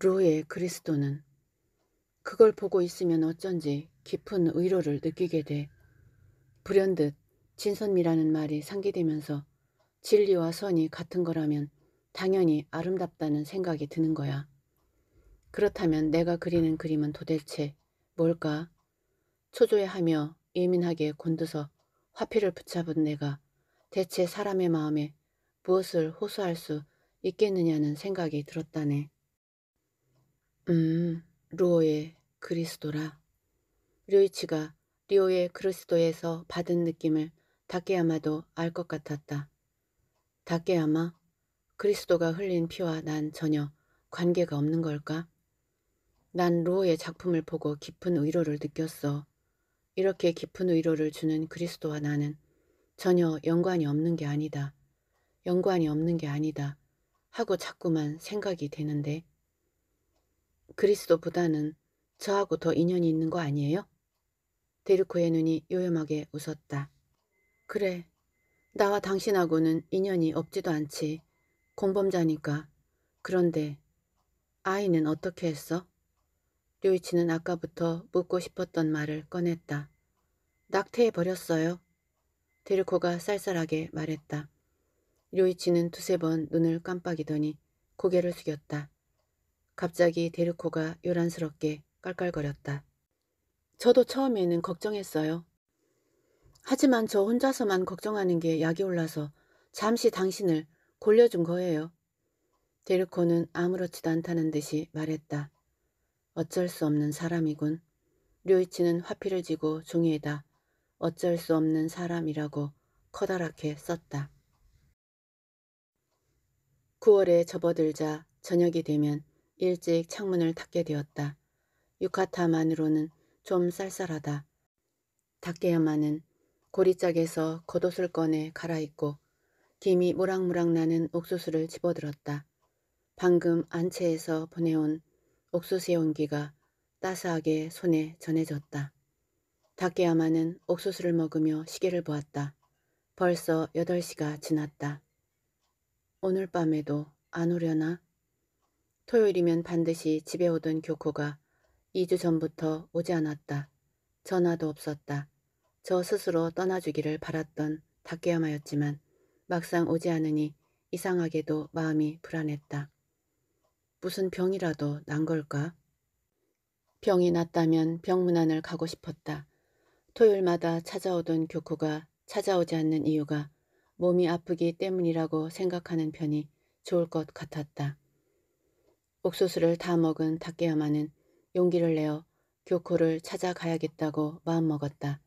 루의 그리스도는 그걸 보고 있으면 어쩐지 깊은 의로를 느끼게 돼. 불현듯 진선미라는 말이 상기되면서 진리와 선이 같은 거라면 당연히 아름답다는 생각이 드는 거야. 그렇다면 내가 그리는 그림은 도대체 뭘까? 초조해하며 예민하게 곤두서 화피를 붙잡은 내가 대체 사람의 마음에 무엇을 호소할 수 있겠느냐는 생각이 들었다네. 음, 루오의 그리스도라. 류이치가 리오의 그리스도에서 받은 느낌을 다케야마도 알 것 같았다. 다케야마, 그리스도가 흘린 피와 난 전혀 관계가 없는 걸까? 난루 로의 작품을 보고 깊은 의로를 느꼈어. 이렇게 깊은 의로를 주는 그리스도와 나는 전혀 연관이 없는 게 아니다. 연관이 없는 게 아니다. 하고 자꾸만 생각이 되는데 그리스도보다는 저하고 더 인연이 있는 거 아니에요? 데르코의 눈이 요염하게 웃었다. 그래. 나와 당신하고는 인연이 없지도 않지. 공범자니까. 그런데 아이는 어떻게 했어? 류이치는 아까부터 묻고 싶었던 말을 꺼냈다. 낙태해버렸어요. 데르코가 쌀쌀하게 말했다. 류이치는 두세 번 눈을 깜빡이더니 고개를 숙였다. 갑자기 데르코가 요란스럽게 깔깔거렸다. 저도 처음에는 걱정했어요. 하지만 저 혼자서만 걱정하는 게 약이 올라서 잠시 당신을 골려준 거예요. 데르코는 아무렇지도 않다는 듯이 말했다. 어쩔 수 없는 사람이군. 류이치는 화피를 쥐고 종이에다 어쩔 수 없는 사람이라고 커다랗게 썼다. 9월에 접어들자 저녁이 되면 일찍 창문을 닫게 되었다. 유카타만으로는 좀 쌀쌀하다. 닭게야마는 고리짝에서 겉옷을 꺼내 갈아입고 김이 모락모락 나는 옥수수를 집어들었다. 방금 안채에서 보내온 옥수수의 온기가 따스하게 손에 전해졌다. 닭게야마는 옥수수를 먹으며 시계를 보았다. 벌써 8시가 지났다. 오늘 밤에도 안 오려나? 토요일이면 반드시 집에 오던 교코가 2주 전부터 오지 않았다. 전화도 없었다. 저 스스로 떠나주기를 바랐던 닭개엄하였지만 막상 오지 않으니 이상하게도 마음이 불안했다. 무슨 병이라도 난 걸까? 병이 났다면 병문안을 가고 싶었다. 토요일마다 찾아오던 교코가 찾아오지 않는 이유가 몸이 아프기 때문이라고 생각하는 편이 좋을 것 같았다. 옥수수를 다 먹은 닭개엄마는 용기를 내어 교코를 찾아가야겠다고 마음먹었다.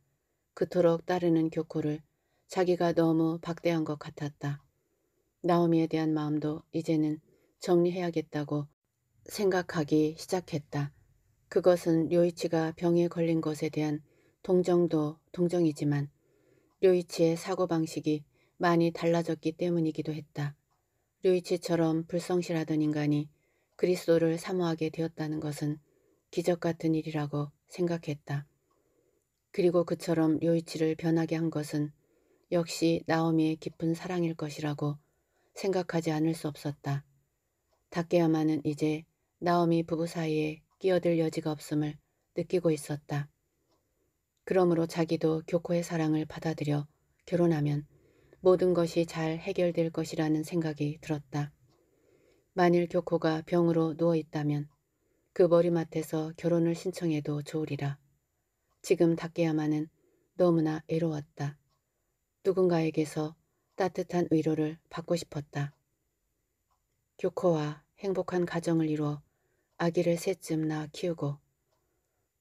그토록 따르는 교코를 자기가 너무 박대한 것 같았다. 나오미에 대한 마음도 이제는 정리해야겠다고 생각하기 시작했다. 그것은 요이치가 병에 걸린 것에 대한 동정도 동정이지만 류이치의 사고방식이 많이 달라졌기 때문이기도 했다. 류이치처럼 불성실하던 인간이 그리스도를 사모하게 되었다는 것은 기적 같은 일이라고 생각했다. 그리고 그처럼 요이치를 변하게 한 것은 역시 나오미의 깊은 사랑일 것이라고 생각하지 않을 수 없었다. 다케야마는 이제 나오미 부부 사이에 끼어들 여지가 없음을 느끼고 있었다. 그러므로 자기도 교코의 사랑을 받아들여 결혼하면 모든 것이 잘 해결될 것이라는 생각이 들었다. 만일 교코가 병으로 누워있다면 그 머리맡에서 결혼을 신청해도 좋으리라. 지금 닦게야마는 너무나 외로웠다 누군가에게서 따뜻한 위로를 받고 싶었다. 교코와 행복한 가정을 이루어 아기를 셋쯤 낳아 키우고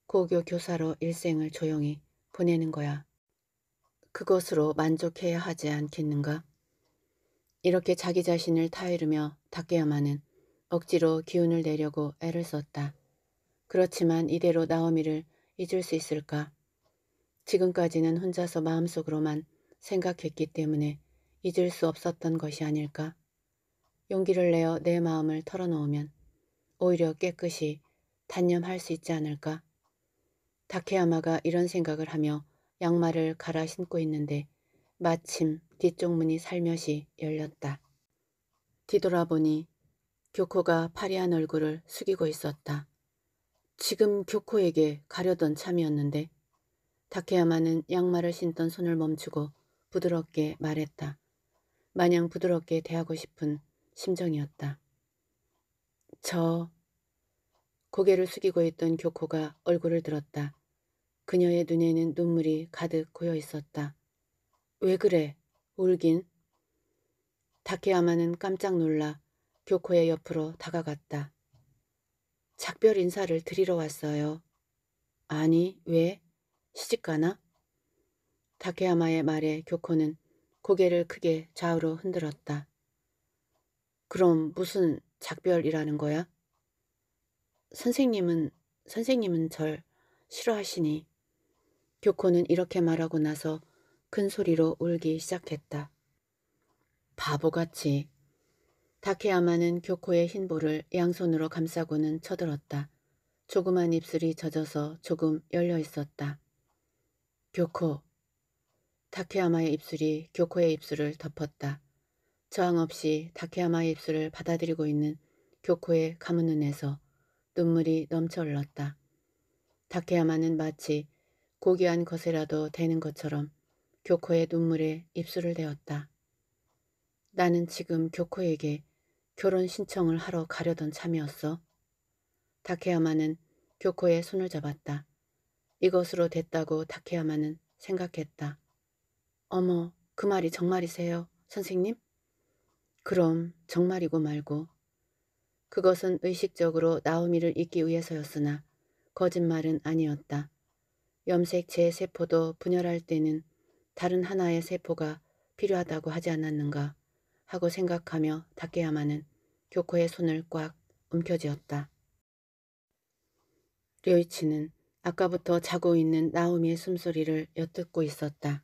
고교 교사로 일생을 조용히 보내는 거야. 그것으로 만족해야 하지 않겠는가? 이렇게 자기 자신을 타이르며 닦게야마는 억지로 기운을 내려고 애를 썼다. 그렇지만 이대로 나오미를 잊을 수 있을까? 지금까지는 혼자서 마음속으로만 생각했기 때문에 잊을 수 없었던 것이 아닐까? 용기를 내어 내 마음을 털어놓으면 오히려 깨끗이 단념할 수 있지 않을까? 다케야마가 이런 생각을 하며 양말을 갈아 신고 있는데 마침 뒤쪽 문이 살며시 열렸다. 뒤돌아보니 교코가 파리한 얼굴을 숙이고 있었다. 지금 교코에게 가려던 참이었는데 다케야마는 양말을 신던 손을 멈추고 부드럽게 말했다. 마냥 부드럽게 대하고 싶은 심정이었다. 저... 고개를 숙이고 있던 교코가 얼굴을 들었다. 그녀의 눈에는 눈물이 가득 고여 있었다. 왜 그래? 울긴? 다케야마는 깜짝 놀라 교코의 옆으로 다가갔다. 작별 인사를 드리러 왔어요. 아니, 왜? 시집가나? 다케야마의 말에 교코는 고개를 크게 좌우로 흔들었다. 그럼 무슨 작별이라는 거야? 선생님은, 선생님은 절 싫어하시니. 교코는 이렇게 말하고 나서 큰 소리로 울기 시작했다. 바보같이 다케야마는 교코의 흰볼을 양손으로 감싸고는 쳐들었다. 조그만 입술이 젖어서 조금 열려 있었다. 교코. 다케야마의 입술이 교코의 입술을 덮었다. 저항 없이 다케야마의 입술을 받아들이고 있는 교코의 가문 눈에서 눈물이 넘쳐 흘렀다. 다케야마는 마치 고귀한 것에라도 되는 것처럼 교코의 눈물에 입술을 대었다. 나는 지금 교코에게 결혼 신청을 하러 가려던 참이었어. 다케야마는 교코의 손을 잡았다. 이것으로 됐다고 다케야마는 생각했다. 어머, 그 말이 정말이세요, 선생님? 그럼 정말이고 말고. 그것은 의식적으로 나오미를 잊기 위해서였으나 거짓말은 아니었다. 염색 제 세포도 분열할 때는 다른 하나의 세포가 필요하다고 하지 않았는가 하고 생각하며 다케야마는 교코의 손을 꽉 움켜쥐었다. 류이치는 아까부터 자고 있는 나우미의 숨소리를 엿듣고 있었다.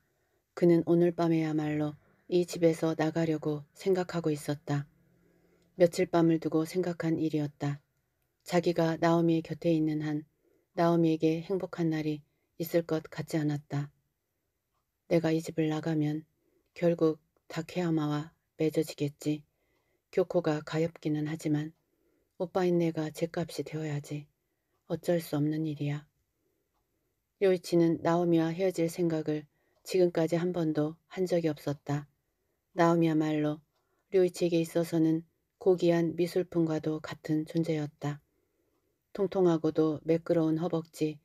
그는 오늘 밤에야말로 이 집에서 나가려고 생각하고 있었다. 며칠 밤을 두고 생각한 일이었다. 자기가 나오미의 곁에 있는 한 나오미에게 행복한 날이 있을 것 같지 않았다. 내가 이 집을 나가면 결국 다케아마와 맺어지겠지. 교코가 가엾기는 하지만 오빠인 내가 제값이 되어야지. 어쩔 수 없는 일이야. 요이치는 나오미와 헤어질 생각을 지금까지 한 번도 한 적이 없었다. 나오미야말로 류이치에게 있어서는 고귀한 미술품과도 같은 존재였다. 통통하고도 매끄러운 허벅지,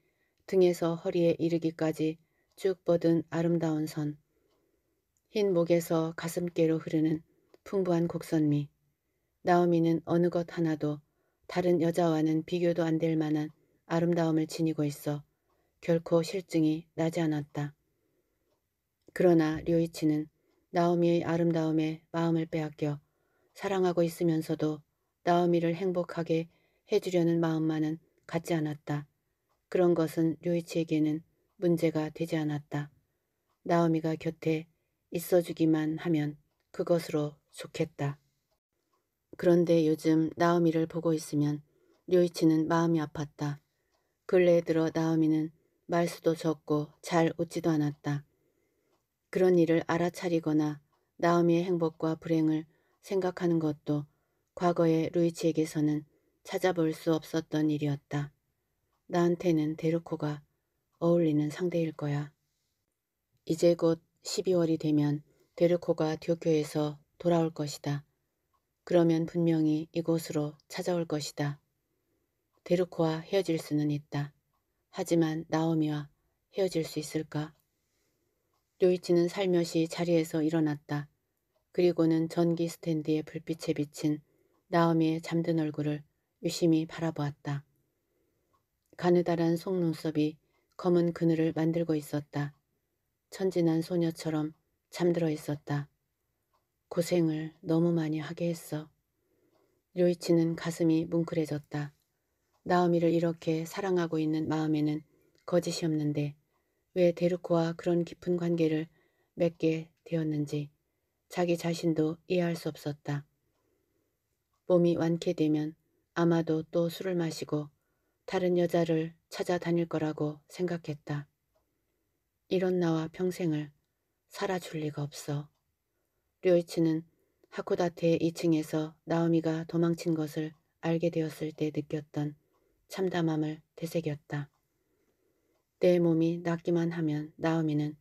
등에서 허리에 이르기까지 쭉 뻗은 아름다운 선, 흰 목에서 가슴께로 흐르는 풍부한 곡선미. 나오미는 어느 것 하나도 다른 여자와는 비교도 안 될 만한 아름다움을 지니고 있어 결코 실증이 나지 않았다. 그러나 류이치는 나오미의 아름다움에 마음을 빼앗겨 사랑하고 있으면서도 나오미를 행복하게 해주려는 마음만은 같지 않았다. 그런 것은 류이치에게는 문제가 되지 않았다. 나오미가 곁에 있어주기만 하면 그것으로 속했다. 그런데 요즘 나오미를 보고 있으면 류이치는 마음이 아팠다. 근래에 들어 나오미는 말수도 적고 잘 웃지도 않았다. 그런 일을 알아차리거나 나오미의 행복과 불행을 생각하는 것도 과거의 루이치에게서는 찾아볼 수 없었던 일이었다. 나한테는 데르코가 어울리는 상대일 거야. 이제 곧 12월이 되면 데르코가 교쿄에서 돌아올 것이다. 그러면 분명히 이곳으로 찾아올 것이다. 데르코와 헤어질 수는 있다. 하지만 나오미와 헤어질 수 있을까? 요이치는 살며시 자리에서 일어났다. 그리고는 전기 스탠드의 불빛에 비친 나오미의 잠든 얼굴을 유심히 바라보았다. 가느다란 속눈썹이 검은 그늘을 만들고 있었다. 천진한 소녀처럼 잠들어 있었다. 고생을 너무 많이 하게 했어. 요이치는 가슴이 뭉클해졌다. 나오미를 이렇게 사랑하고 있는 마음에는 거짓이 없는데 왜데르코와 그런 깊은 관계를 맺게 되었는지 자기 자신도 이해할 수 없었다. 몸이 완쾌되면 아마도 또 술을 마시고 다른 여자를 찾아다닐 거라고 생각했다. 이런 나와 평생을 살아줄 리가 없어. 료이치는 하코다테의 2층에서 나오미가 도망친 것을 알게 되었을 때 느꼈던 참담함을 되새겼다. 내 몸이 낫기만 하면 나오미는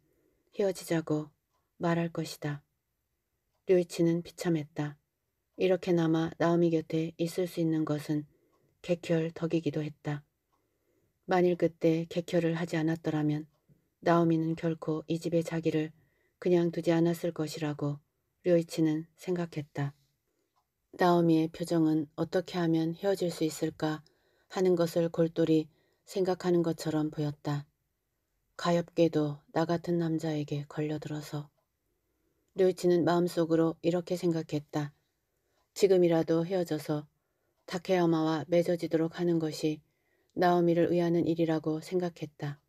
헤어지자고 말할 것이다. 류이치는 비참했다. 이렇게나마 나오미 곁에 있을 수 있는 것은 객혈 덕이기도 했다. 만일 그때 객혈을 하지 않았더라면 나오미는 결코 이 집에 자기를 그냥 두지 않았을 것이라고 료이치는 생각했다. 나오미의 표정은 어떻게 하면 헤어질 수 있을까 하는 것을 골똘히 생각하는 것처럼 보였다. 가엾게도 나 같은 남자에게 걸려들어서. 류이치는 마음속으로 이렇게 생각했다. 지금이라도 헤어져서 다케야마와 맺어지도록 하는 것이 나오미를 의하는 일이라고 생각했다.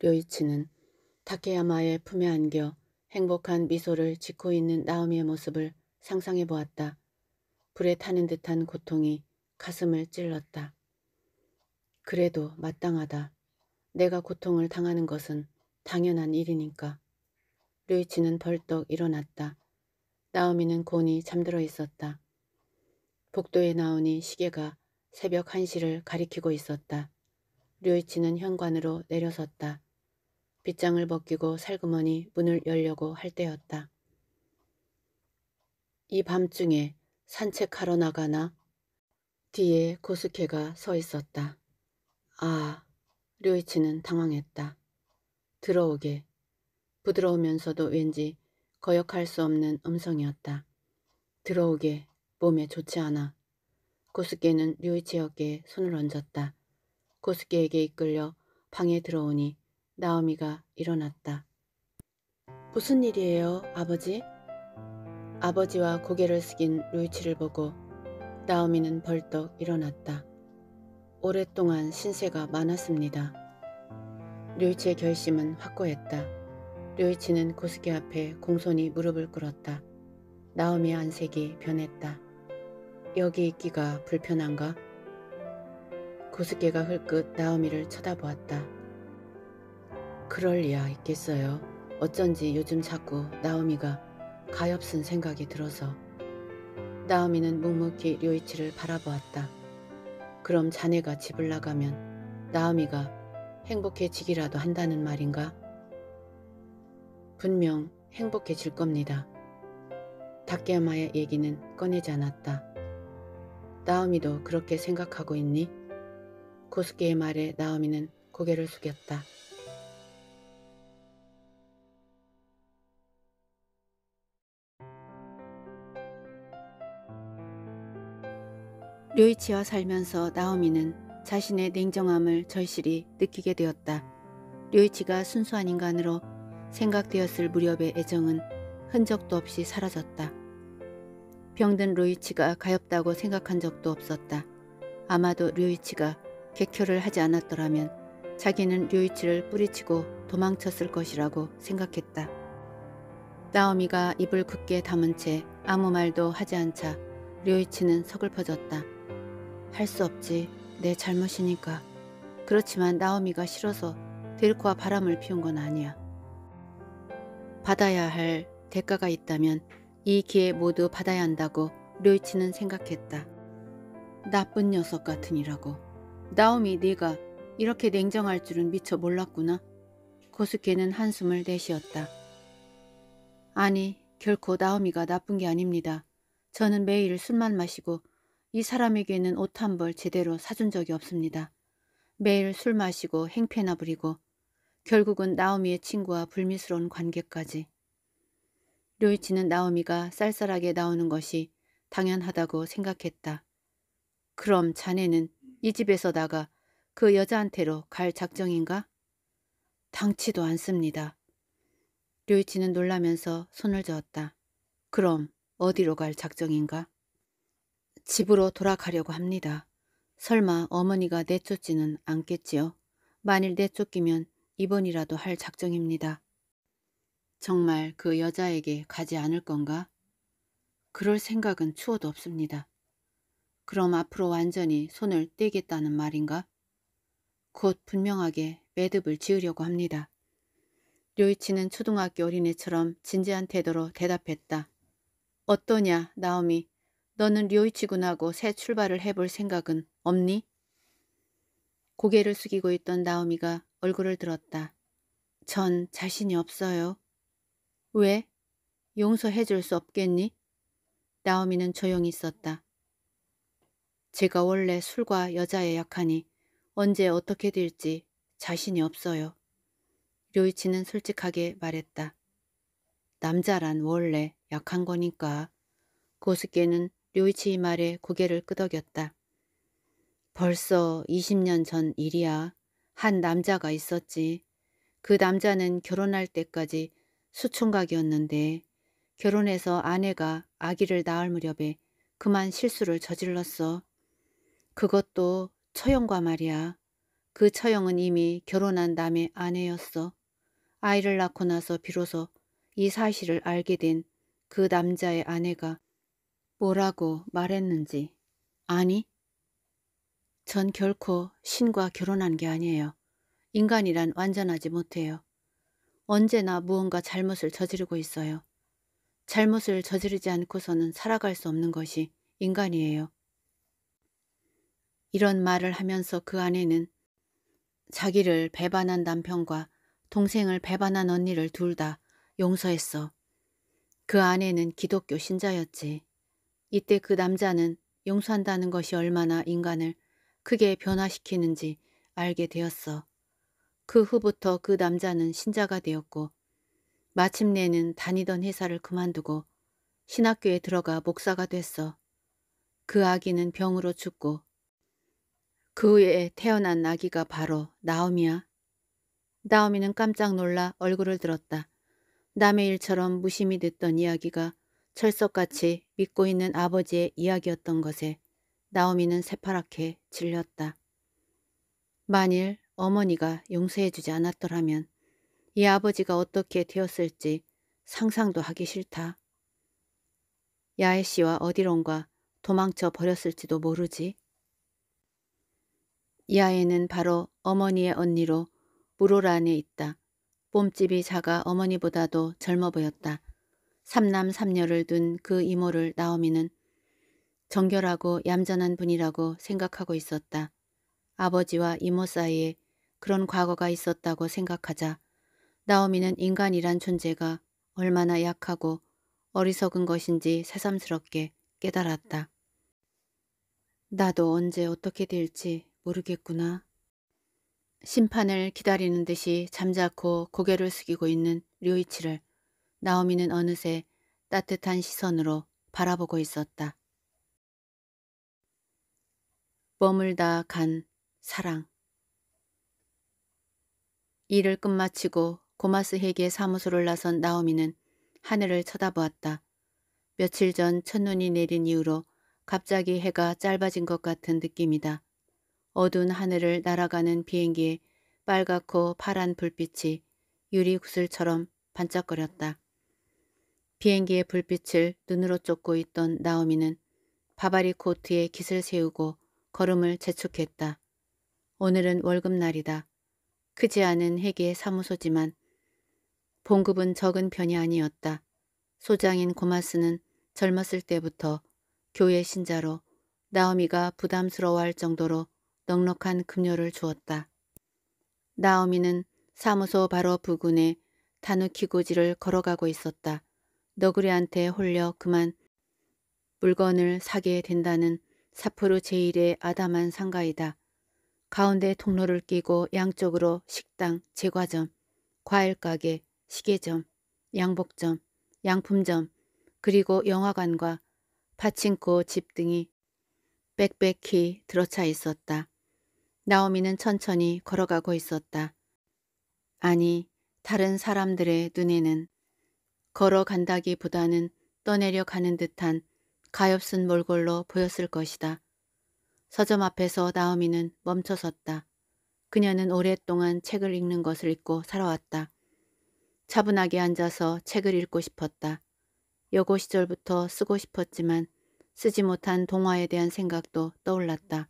류이치는 다케야마의 품에 안겨 행복한 미소를 짓고 있는 나오미의 모습을 상상해 보았다. 불에 타는 듯한 고통이 가슴을 찔렀다. 그래도 마땅하다. 내가 고통을 당하는 것은 당연한 일이니까. 류이치는 벌떡 일어났다. 나오미는 곤히 잠들어 있었다. 복도에 나오니 시계가 새벽 1시를 가리키고 있었다. 류이치는 현관으로 내려섰다. 빗장을 벗기고 살그머니 문을 열려고 할 때였다. 이 밤중에 산책하러 나가나? 뒤에 고스케가 서 있었다. 아, 류이치는 당황했다. 들어오게. 부드러우면서도 왠지 거역할 수 없는 음성이었다. 들어오게. 몸에 좋지 않아. 고스케는 류이치 어깨에 손을 얹었다. 고스케에게 이끌려 방에 들어오니 나오미가 일어났다. 무슨 일이에요, 아버지? 아버지와 고개를 숙인 루이치를 보고 나오미는 벌떡 일어났다. 오랫동안 신세가 많았습니다. 류이치의 결심은 확고했다. 류이치는 고스게 앞에 공손히 무릎을 꿇었다. 나오미의 안색이 변했다. 여기 있기가 불편한가? 고스게가 흘끗 나오미를 쳐다보았다. 그럴 리야 있겠어요. 어쩐지 요즘 자꾸 나오미가 가엾은 생각이 들어서 나오미는 묵묵히 료이치를 바라보았다. 그럼 자네가 집을 나가면 나오미가 행복해지기라도 한다는 말인가? 분명 행복해질 겁니다. 다케야마의 얘기는 꺼내지 않았다. 나오미도 그렇게 생각하고 있니? 고스케의 말에 나오미는 고개를 숙였다. 류이치와 살면서 나오미는 자신의 냉정함을 절실히 느끼게 되었다. 류이치가 순수한 인간으로 생각되었을 무렵의 애정은 흔적도 없이 사라졌다. 병든 루이치가 가엾다고 생각한 적도 없었다. 아마도 류이치가 개켜를 하지 않았더라면 자기는 류이치를 뿌리치고 도망쳤을 것이라고 생각했다. 나오미가 입을 굳게 담은 채 아무 말도 하지 않자 류이치는 서글퍼졌다. 할수 없지. 내 잘못이니까. 그렇지만 나오미가 싫어서 데리코와 바람을 피운 건 아니야. 받아야 할 대가가 있다면 이 기회 모두 받아야 한다고 료이치는 생각했다. 나쁜 녀석 같으니라고. 나오미 네가 이렇게 냉정할 줄은 미처 몰랐구나. 고스케는 한숨을 내쉬었다. 아니 결코 나오미가 나쁜 게 아닙니다. 저는 매일 술만 마시고 이 사람에게는 옷 한 벌 제대로 사준 적이 없습니다. 매일 술 마시고 행패나 부리고 결국은 나오미의 친구와 불미스러운 관계까지. 료이치는 나오미가 쌀쌀하게 나오는 것이 당연하다고 생각했다. 그럼 자네는 이 집에서 나가 그 여자한테로 갈 작정인가? 당치도 않습니다. 류이치는 놀라면서 손을 저었다. 그럼 어디로 갈 작정인가? 집으로 돌아가려고 합니다. 설마 어머니가 내쫓지는 않겠지요. 만일 내쫓기면 입원이라도 할 작정입니다. 정말 그 여자에게 가지 않을 건가? 그럴 생각은 추워도 없습니다. 그럼 앞으로 완전히 손을 떼겠다는 말인가? 곧 분명하게 매듭을 지으려고 합니다. 료이치는 초등학교 어린애처럼 진지한 태도로 대답했다. 어떠냐, 나오미. 너는 료이치군하고 새 출발을 해볼 생각은 없니? 고개를 숙이고 있던 나오미가 얼굴을 들었다. 전 자신이 없어요. 왜? 용서해줄 수 없겠니? 나오미는 조용히 있었다. 제가 원래 술과 여자에 약하니 언제 어떻게 될지 자신이 없어요. 료이치는 솔직하게 말했다. 남자란 원래 약한 거니까. 고스께는 료이치의 말에 고개를 끄덕였다. 벌써 20년 전 일이야. 한 남자가 있었지. 그 남자는 결혼할 때까지 수총각이었는데 결혼해서 아내가 아기를 낳을 무렵에 그만 실수를 저질렀어. 그것도 처형과 말이야. 그 처형은 이미 결혼한 남의 아내였어. 아이를 낳고 나서 비로소 이 사실을 알게 된 그 남자의 아내가 뭐라고 말했는지 아니? 전 결코 신과 결혼한 게 아니에요. 인간이란 완전하지 못해요. 언제나 무언가 잘못을 저지르고 있어요. 잘못을 저지르지 않고서는 살아갈 수 없는 것이 인간이에요. 이런 말을 하면서 그 아내는 자기를 배반한 남편과 동생을 배반한 언니를 둘 다 용서했어. 그 아내는 기독교 신자였지. 이때 그 남자는 용서한다는 것이 얼마나 인간을 크게 변화시키는지 알게 되었어. 그 후부터 그 남자는 신자가 되었고 마침내는 다니던 회사를 그만두고 신학교에 들어가 목사가 됐어. 그 아기는 병으로 죽고 그 후에 태어난 아기가 바로 나오미야. 나오미는 깜짝 놀라 얼굴을 들었다. 남의 일처럼 무심히 듣던 이야기가 철석같이 믿고 있는 아버지의 이야기였던 것에 나오미는 새파랗게 질렸다. 만일 어머니가 용서해주지 않았더라면 이 아버지가 어떻게 되었을지 상상도 하기 싫다. 야애 씨와 어디론가 도망쳐 버렸을지도 모르지. 야애는 바로 어머니의 언니로 무로라 안에 있다. 뽐집이 작아 어머니보다도 젊어 보였다. 삼남 삼녀를 둔 그 이모를 나오미는 정결하고 얌전한 분이라고 생각하고 있었다. 아버지와 이모 사이에 그런 과거가 있었다고 생각하자 나오미는 인간이란 존재가 얼마나 약하고 어리석은 것인지 새삼스럽게 깨달았다. 나도 언제 어떻게 될지 모르겠구나. 심판을 기다리는 듯이 잠자코 고개를 숙이고 있는 류이치를 나오미는 어느새 따뜻한 시선으로 바라보고 있었다. 머물다 간 사랑 일을 끝마치고 고마스 해게 사무소를 나선 나오미는 하늘을 쳐다보았다. 며칠 전 첫눈이 내린 이후로 갑자기 해가 짧아진 것 같은 느낌이다. 어두운 하늘을 날아가는 비행기에 빨갛고 파란 불빛이 유리구슬처럼 반짝거렸다. 비행기의 불빛을 눈으로 쫓고 있던 나오미는 바바리 코트에 깃을 세우고 걸음을 재촉했다. 오늘은 월급날이다. 크지 않은 회계 사무소지만 봉급은 적은 편이 아니었다. 소장인 고마스는 젊었을 때부터 교회 신자로 나오미가 부담스러워할 정도로 넉넉한 급료를 주었다. 나오미는 사무소 바로 부근에 다누키고지를 걸어가고 있었다. 너구리한테 홀려 그만 물건을 사게 된다는 사포르 제일의 아담한 상가이다. 가운데 통로를 끼고 양쪽으로 식당, 제과점, 과일가게, 시계점, 양복점, 양품점, 그리고 영화관과 파친코 집 등이 빽빽히 들어차 있었다. 나오미는 천천히 걸어가고 있었다. 아니, 다른 사람들의 눈에는 걸어간다기보다는 떠내려 가는 듯한 가엾은 몰골로 보였을 것이다. 서점 앞에서 나오미는 멈춰섰다. 그녀는 오랫동안 책을 읽는 것을 잊고 살아왔다. 차분하게 앉아서 책을 읽고 싶었다. 여고 시절부터 쓰고 싶었지만 쓰지 못한 동화에 대한 생각도 떠올랐다.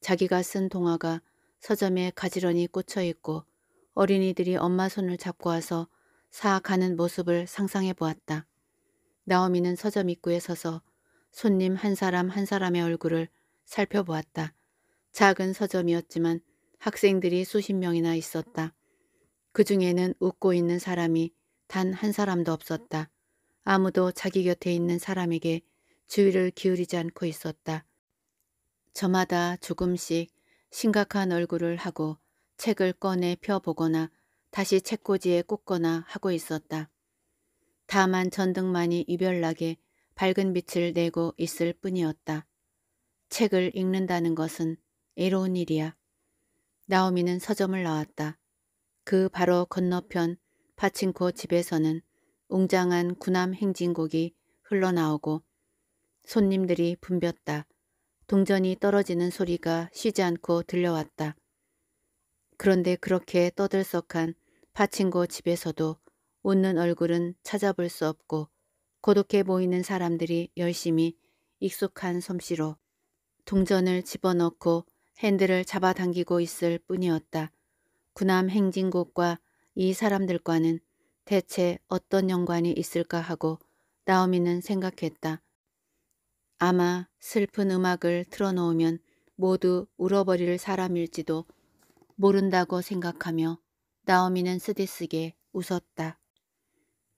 자기가 쓴 동화가 서점에 가지런히 꽂혀있고 어린이들이 엄마 손을 잡고 와서 사악하는 모습을 상상해 보았다. 나오미는 서점 입구에 서서 손님 한 사람 한 사람의 얼굴을 살펴보았다. 작은 서점이었지만 학생들이 수십 명이나 있었다. 그 중에는 웃고 있는 사람이 단 한 사람도 없었다. 아무도 자기 곁에 있는 사람에게 주의를 기울이지 않고 있었다. 저마다 조금씩 심각한 얼굴을 하고 책을 꺼내 펴보거나 다시 책꽂이에 꽂거나 하고 있었다. 다만 전등만이 이별나게 밝은 빛을 내고 있을 뿐이었다. 책을 읽는다는 것은 이로운 일이야. 나오미는 서점을 나왔다. 그 바로 건너편 파친코 집에서는 웅장한 군함 행진곡이 흘러나오고 손님들이 붐볐다. 동전이 떨어지는 소리가 쉬지 않고 들려왔다. 그런데 그렇게 떠들썩한 파친고 집에서도 웃는 얼굴은 찾아볼 수 없고 고독해 보이는 사람들이 열심히 익숙한 솜씨로 동전을 집어넣고 핸들을 잡아당기고 있을 뿐이었다. 군함 행진곡과이 사람들과는 대체 어떤 연관이 있을까 하고 나오미는 생각했다. 아마 슬픈 음악을 틀어놓으면 모두 울어버릴 사람일지도 모른다고 생각하며 나오미는 쓰디쓰게 웃었다.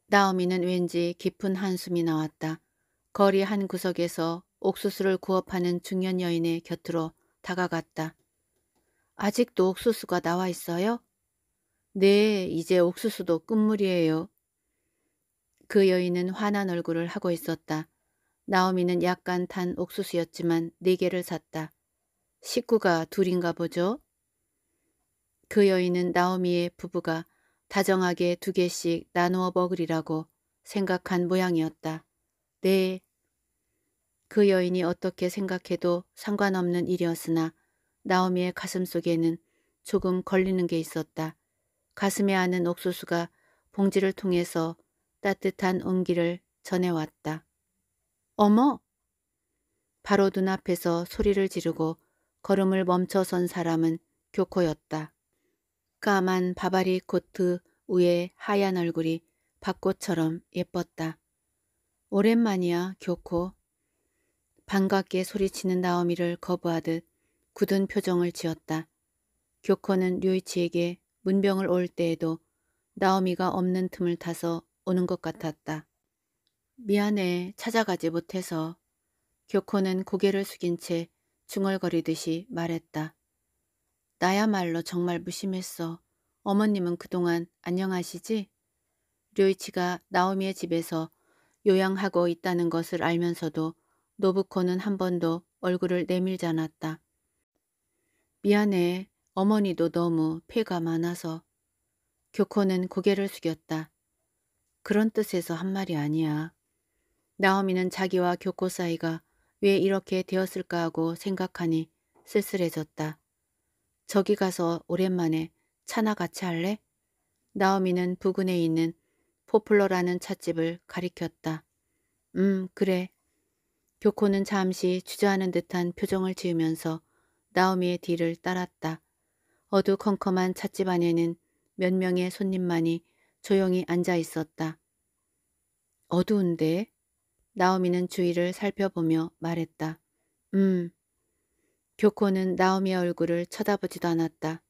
나오미는 왠지 깊은 한숨이 나왔다. 거리 한 구석에서 옥수수를 구업하는 중년 여인의 곁으로 다가갔다. 아직도 옥수수가 나와 있어요? 네, 이제 옥수수도 끝물이에요. 그 여인은 환한 얼굴을 하고 있었다. 나오미는 약간 탄 옥수수였지만 네 개를 샀다. 식구가 둘인가 보죠? 그 여인은 나오미의 부부가 다정하게 두 개씩 나누어 먹으리라고 생각한 모양이었다. 네. 그 여인이 어떻게 생각해도 상관없는 일이었으나 나오미의 가슴 속에는 조금 걸리는 게 있었다. 가슴에 아는 옥수수가 봉지를 통해서 따뜻한 온기를 전해왔다. 어머! 바로 눈앞에서 소리를 지르고 걸음을 멈춰선 사람은 교코였다. 까만 바바리 코트 위에 하얀 얼굴이 벚꽃처럼 예뻤다. 오랜만이야, 교코. 반갑게 소리치는 나오미를 거부하듯 굳은 표정을 지었다. 교코는 류이치에게 문병을 올 때에도 나오미가 없는 틈을 타서 오는 것 같았다. 미안해, 찾아가지 못해서. 교코는 고개를 숙인 채 중얼거리듯이 말했다. 나야말로 정말 무심했어. 어머님은 그동안 안녕하시지? 류이치가 나오미의 집에서 요양하고 있다는 것을 알면서도 노부코는 한 번도 얼굴을 내밀지 않았다. 미안해. 어머니도 너무 폐가 많아서. 교코는 고개를 숙였다. 그런 뜻에서 한 말이 아니야. 나오미는 자기와 교코 사이가 왜 이렇게 되었을까 하고 생각하니 쓸쓸해졌다. 저기 가서 오랜만에 차나 같이 할래? 나오미는 부근에 있는 포플러라는 찻집을 가리켰다. 음, 그래. 교코는 잠시 주저하는 듯한 표정을 지으면서 나오미의 뒤를 따랐다. 어두컴컴한 찻집 안에는 몇 명의 손님만이 조용히 앉아 있었다. 어두운데? 나오미는 주위를 살펴보며 말했다. 음, 교코는 나오미 얼굴을 쳐다보지도 않았다.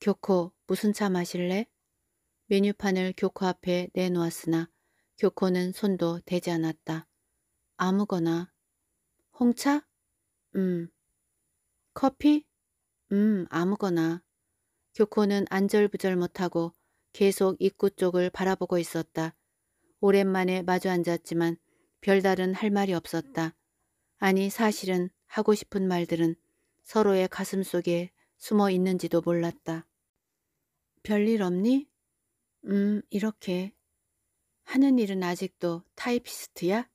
교코, 무슨 차 마실래? 메뉴판을 교코 앞에 내놓았으나 교코는 손도 대지 않았다. 아무거나. 홍차? 음. 커피? 음, 아무거나. 교코는 안절부절 못하고 계속 입구 쪽을 바라보고 있었다. 오랜만에 마주 앉았지만 별다른 할 말이 없었다. 아니 사실은 하고 싶은 말들은 서로의 가슴 속에 숨어 있는지도 몰랐다. 별일 없니? 음, 이렇게. 하는 일은 아직도 타이피스트야?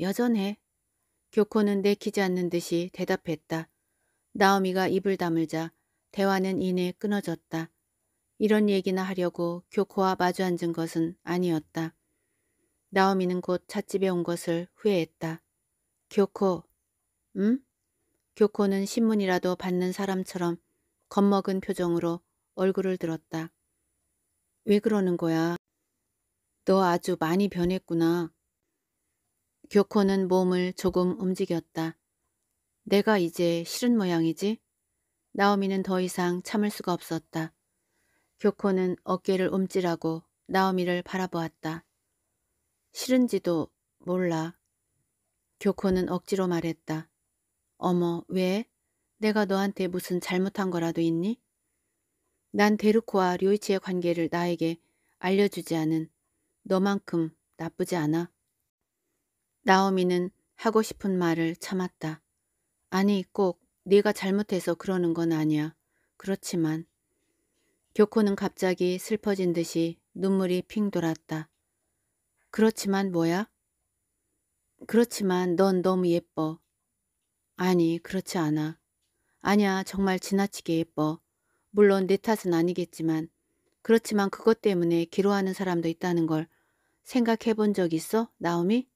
여전해. 교코는 내키지 않는 듯이 대답했다. 나오미가 입을 다물자 대화는 이내 끊어졌다. 이런 얘기나 하려고 교코와 마주 앉은 것은 아니었다. 나오미는 곧 찻집에 온 것을 후회했다. 교코, 응? 음? 교코는 신문이라도 받는 사람처럼 겁먹은 표정으로 얼굴을 들었다. 왜 그러는 거야? 너 아주 많이 변했구나. 교코는 몸을 조금 움직였다. 내가 이제 싫은 모양이지? 나오미는 더 이상 참을 수가 없었다. 교코는 어깨를 움찔하고 나오미를 바라보았다. 싫은지도 몰라. 교코는 억지로 말했다. 어머, 왜? 내가 너한테 무슨 잘못한 거라도 있니? 난 데루코와 료이치의 관계를 나에게 알려주지 않은 너만큼 나쁘지 않아. 나오미는 하고 싶은 말을 참았다. 아니, 꼭 네가 잘못해서 그러는 건 아니야. 그렇지만 교코는 갑자기 슬퍼진 듯이 눈물이 핑 돌았다. 그렇지만 뭐야? 그렇지만 넌 너무 예뻐. 아니, 그렇지 않아. 아니야, 정말 지나치게 예뻐. 물론 내 네 탓은 아니겠지만 그렇지만 그것 때문에 기로하는 사람도 있다는 걸 생각해 본 적 있어, 나오미?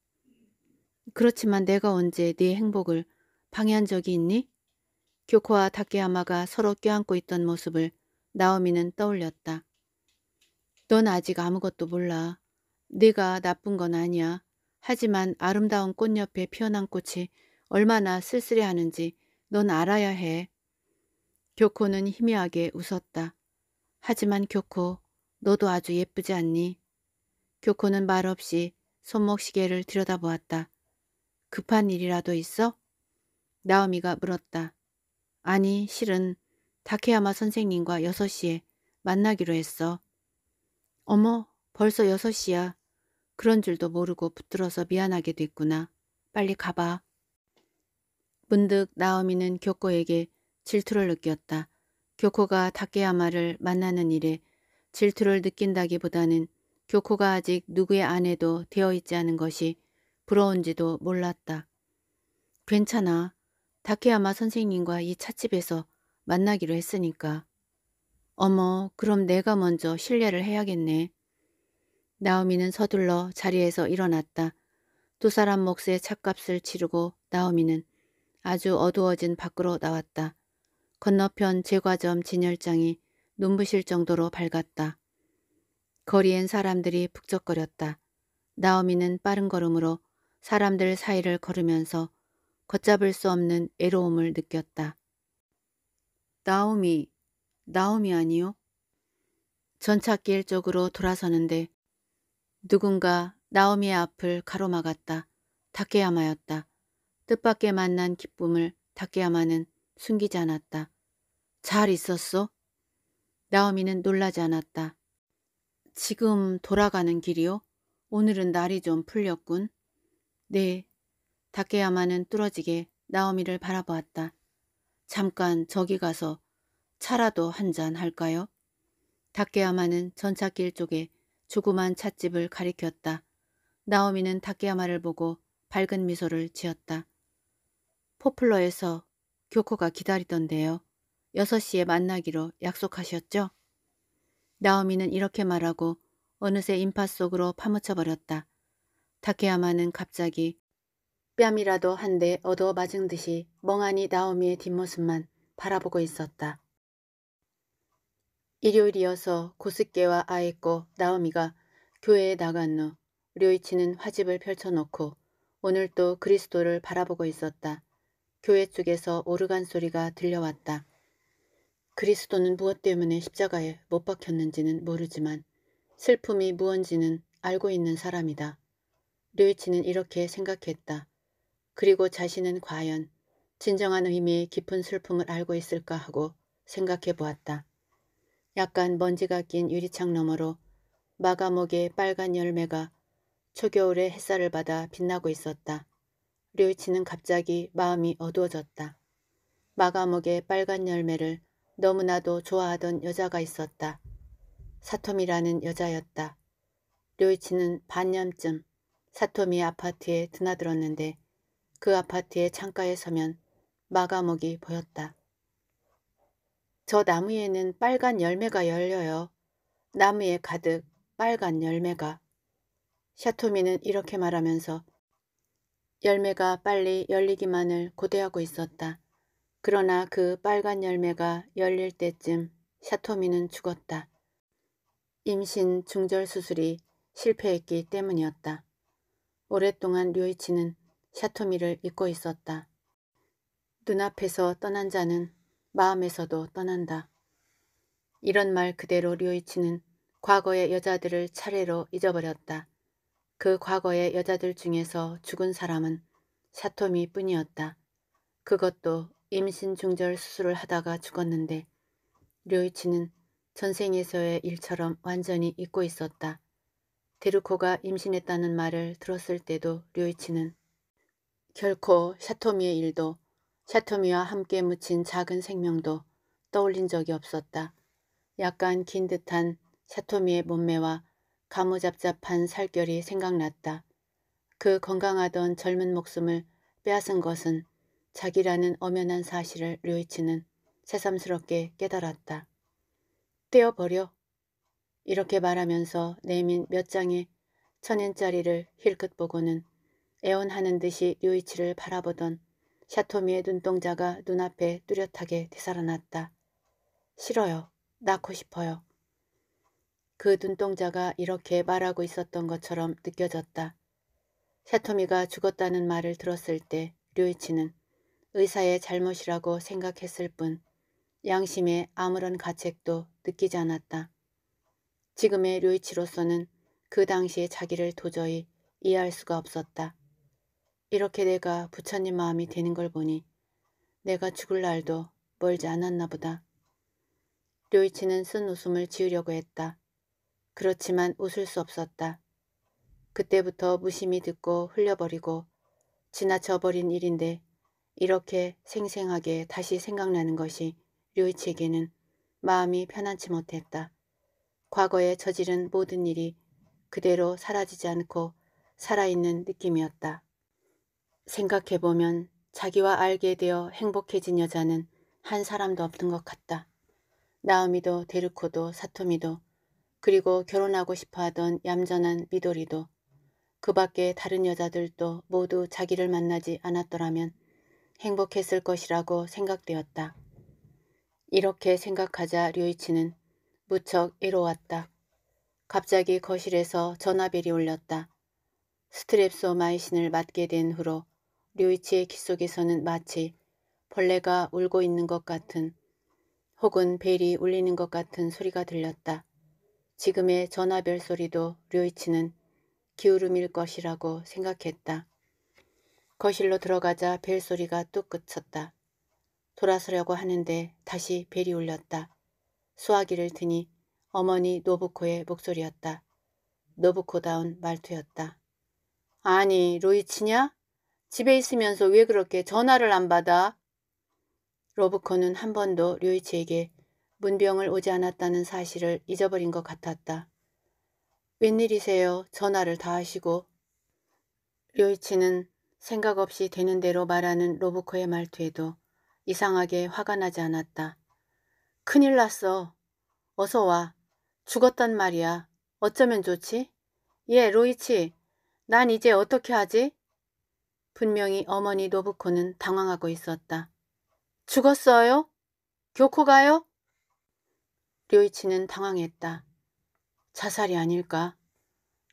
그렇지만 내가 언제 네 행복을 방해한 적이 있니? 교코와 다케야마가 서로 껴안고 있던 모습을 나오미는 떠올렸다. 넌 아직 아무것도 몰라. 네가 나쁜 건 아니야. 하지만 아름다운 꽃 옆에 피어난 꽃이 얼마나 쓸쓸해 하는지 넌 알아야 해. 교코는 희미하게 웃었다. 하지만 교코, 너도 아주 예쁘지 않니? 교코는 말없이 손목 시계를 들여다보았다. 급한 일이라도 있어? 나오미가 물었다. 아니, 실은 다케야마 선생님과 6시에 만나기로 했어. 어머, 벌써 6시야. 그런 줄도 모르고 붙들어서 미안하게 됐구나. 빨리 가봐. 문득 나오미는 교코에게 질투를 느꼈다. 교코가 다케야마를 만나는 일에 질투를 느낀다기보다는 교코가 아직 누구의 아내도 되어 있지 않은 것이 부러운지도 몰랐다. 괜찮아. 다케야마 선생님과 이 찻집에서 만나기로 했으니까. 어머, 그럼 내가 먼저 실례를 해야겠네. 나오미는 서둘러 자리에서 일어났다. 두 사람 몫의 찻값을 치르고 나오미는 아주 어두워진 밖으로 나왔다. 건너편 제과점 진열장이 눈부실 정도로 밝았다. 거리엔 사람들이 북적거렸다. 나오미는 빠른 걸음으로 사람들 사이를 걸으면서 걷잡을 수 없는 애로움을 느꼈다. 나오미, 나오미 아니요? 전차길 쪽으로 돌아서는데 누군가 나오미의 앞을 가로막았다. 타케야마였다. 뜻밖의 만난 기쁨을 닭개야마는 숨기지 않았다. 잘 있었어? 나오미는 놀라지 않았다. 지금 돌아가는 길이요? 오늘은 날이 좀 풀렸군. 네. 닭개야마는 뚫어지게 나오미를 바라보았다. 잠깐 저기 가서 차라도 한잔 할까요? 닭개야마는 전차길 쪽에 조그만 찻집을 가리켰다. 나오미는 닭개야마를 보고 밝은 미소를 지었다. 포플러에서 교코가 기다리던데요. 6시에 만나기로 약속하셨죠? 나오미는 이렇게 말하고 어느새 인파 속으로 파묻혀버렸다. 다케야마는 갑자기 뺨이라도 한 대 얻어 맞은 듯이 멍하니 나오미의 뒷모습만 바라보고 있었다. 일요일이어서 고스께와 아이코 나오미가 교회에 나간 후 료이치는 화집을 펼쳐놓고 오늘도 그리스도를 바라보고 있었다. 교회 쪽에서 오르간 소리가 들려왔다. 그리스도는 무엇 때문에 십자가에 못 박혔는지는 모르지만 슬픔이 무언지는 알고 있는 사람이다. 류이치는 이렇게 생각했다. 그리고 자신은 과연 진정한 의미의 깊은 슬픔을 알고 있을까 하고 생각해 보았다. 약간 먼지가 낀 유리창 너머로 마감옥의 빨간 열매가 초겨울의 햇살을 받아 빛나고 있었다. 류이치는 갑자기 마음이 어두워졌다. 마감옥의 빨간 열매를 너무나도 좋아하던 여자가 있었다. 사토미라는 여자였다. 류이치는 반년쯤 사토미 아파트에 드나들었는데 그 아파트의 창가에 서면 마가목이 보였다. 저 나무에는 빨간 열매가 열려요. 나무에 가득 빨간 열매가. 샤토미는 이렇게 말하면서 열매가 빨리 열리기만을 고대하고 있었다. 그러나 그 빨간 열매가 열릴 때쯤 샤토미는 죽었다. 임신 중절 수술이 실패했기 때문이었다. 오랫동안 류이치는 샤토미를 잊고 있었다. 눈앞에서 떠난 자는 마음에서도 떠난다. 이런 말 그대로 류이치는 과거의 여자들을 차례로 잊어버렸다. 그 과거의 여자들 중에서 죽은 사람은 사토미 뿐이었다. 그것도 임신 중절 수술을 하다가 죽었는데 류이치는 전생에서의 일처럼 완전히 잊고 있었다. 데르코가 임신했다는 말을 들었을 때도 류이치는 결코 샤토미의 일도 샤토미와 함께 묻힌 작은 생명도 떠올린 적이 없었다. 약간 긴 듯한 샤토미의 몸매와 가무잡잡한 살결이 생각났다. 그 건강하던 젊은 목숨을 빼앗은 것은 자기라는 엄연한 사실을 류이치는 새삼스럽게 깨달았다. 떼어버려. 이렇게 말하면서 내민 몇 장의 천엔짜리를 힐끗 보고는 애원하는 듯이 류이치를 바라보던 샤토미의 눈동자가 눈앞에 뚜렷하게 되살아났다. 싫어요. 낳고 싶어요. 그 눈동자가 이렇게 말하고 있었던 것처럼 느껴졌다. 사토미가 죽었다는 말을 들었을 때 류이치는 의사의 잘못이라고 생각했을 뿐 양심에 아무런 가책도 느끼지 않았다. 지금의 류이치로서는 그 당시의 자기를 도저히 이해할 수가 없었다. 이렇게 내가 부처님 마음이 되는 걸 보니 내가 죽을 날도 멀지 않았나 보다. 류이치는 쓴 웃음을 지으려고 했다. 그렇지만 웃을 수 없었다. 그때부터 무심히 듣고 흘려버리고 지나쳐버린 일인데 이렇게 생생하게 다시 생각나는 것이 류이치에게는 마음이 편안치 못했다. 과거에 저지른 모든 일이 그대로 사라지지 않고 살아있는 느낌이었다. 생각해보면 자기와 알게 되어 행복해진 여자는 한 사람도 없는 것 같다. 나오미도 데르코도 사토미도 그리고 결혼하고 싶어하던 얌전한 미돌이도그 밖에 다른 여자들도 모두 자기를 만나지 않았더라면 행복했을 것이라고 생각되었다. 이렇게 생각하자 류이치는 무척 애로웠다. 갑자기 거실에서 전화벨이 울렸다. 스트랩소마이신을 맞게 된 후로 류이치의 귓 속에서는 마치 벌레가 울고 있는 것 같은 혹은 벨이 울리는 것 같은 소리가 들렸다. 지금의 전화벨 소리도 류이치는 기울음일 것이라고 생각했다. 거실로 들어가자 벨 소리가 뚝 그쳤다. 돌아서려고 하는데 다시 벨이 울렸다. 수화기를 드니 어머니 노부코의 목소리였다. 노부코다운 말투였다. 아니, 로이치냐? 집에 있으면서 왜 그렇게 전화를 안 받아? 로부코는 한 번도 류이치에게 문병을 오지 않았다는 사실을 잊어버린 것 같았다. 웬일이세요? 전화를 다 하시고. 료이치는 생각 없이 되는 대로 말하는 로브코의 말투에도 이상하게 화가 나지 않았다. 큰일 났어. 어서 와. 죽었단 말이야. 어쩌면 좋지? 예, 로이치. 난 이제 어떻게 하지? 분명히 어머니 로브코는 당황하고 있었다. 죽었어요? 교코가요? 료이치는 당황했다. 자살이 아닐까?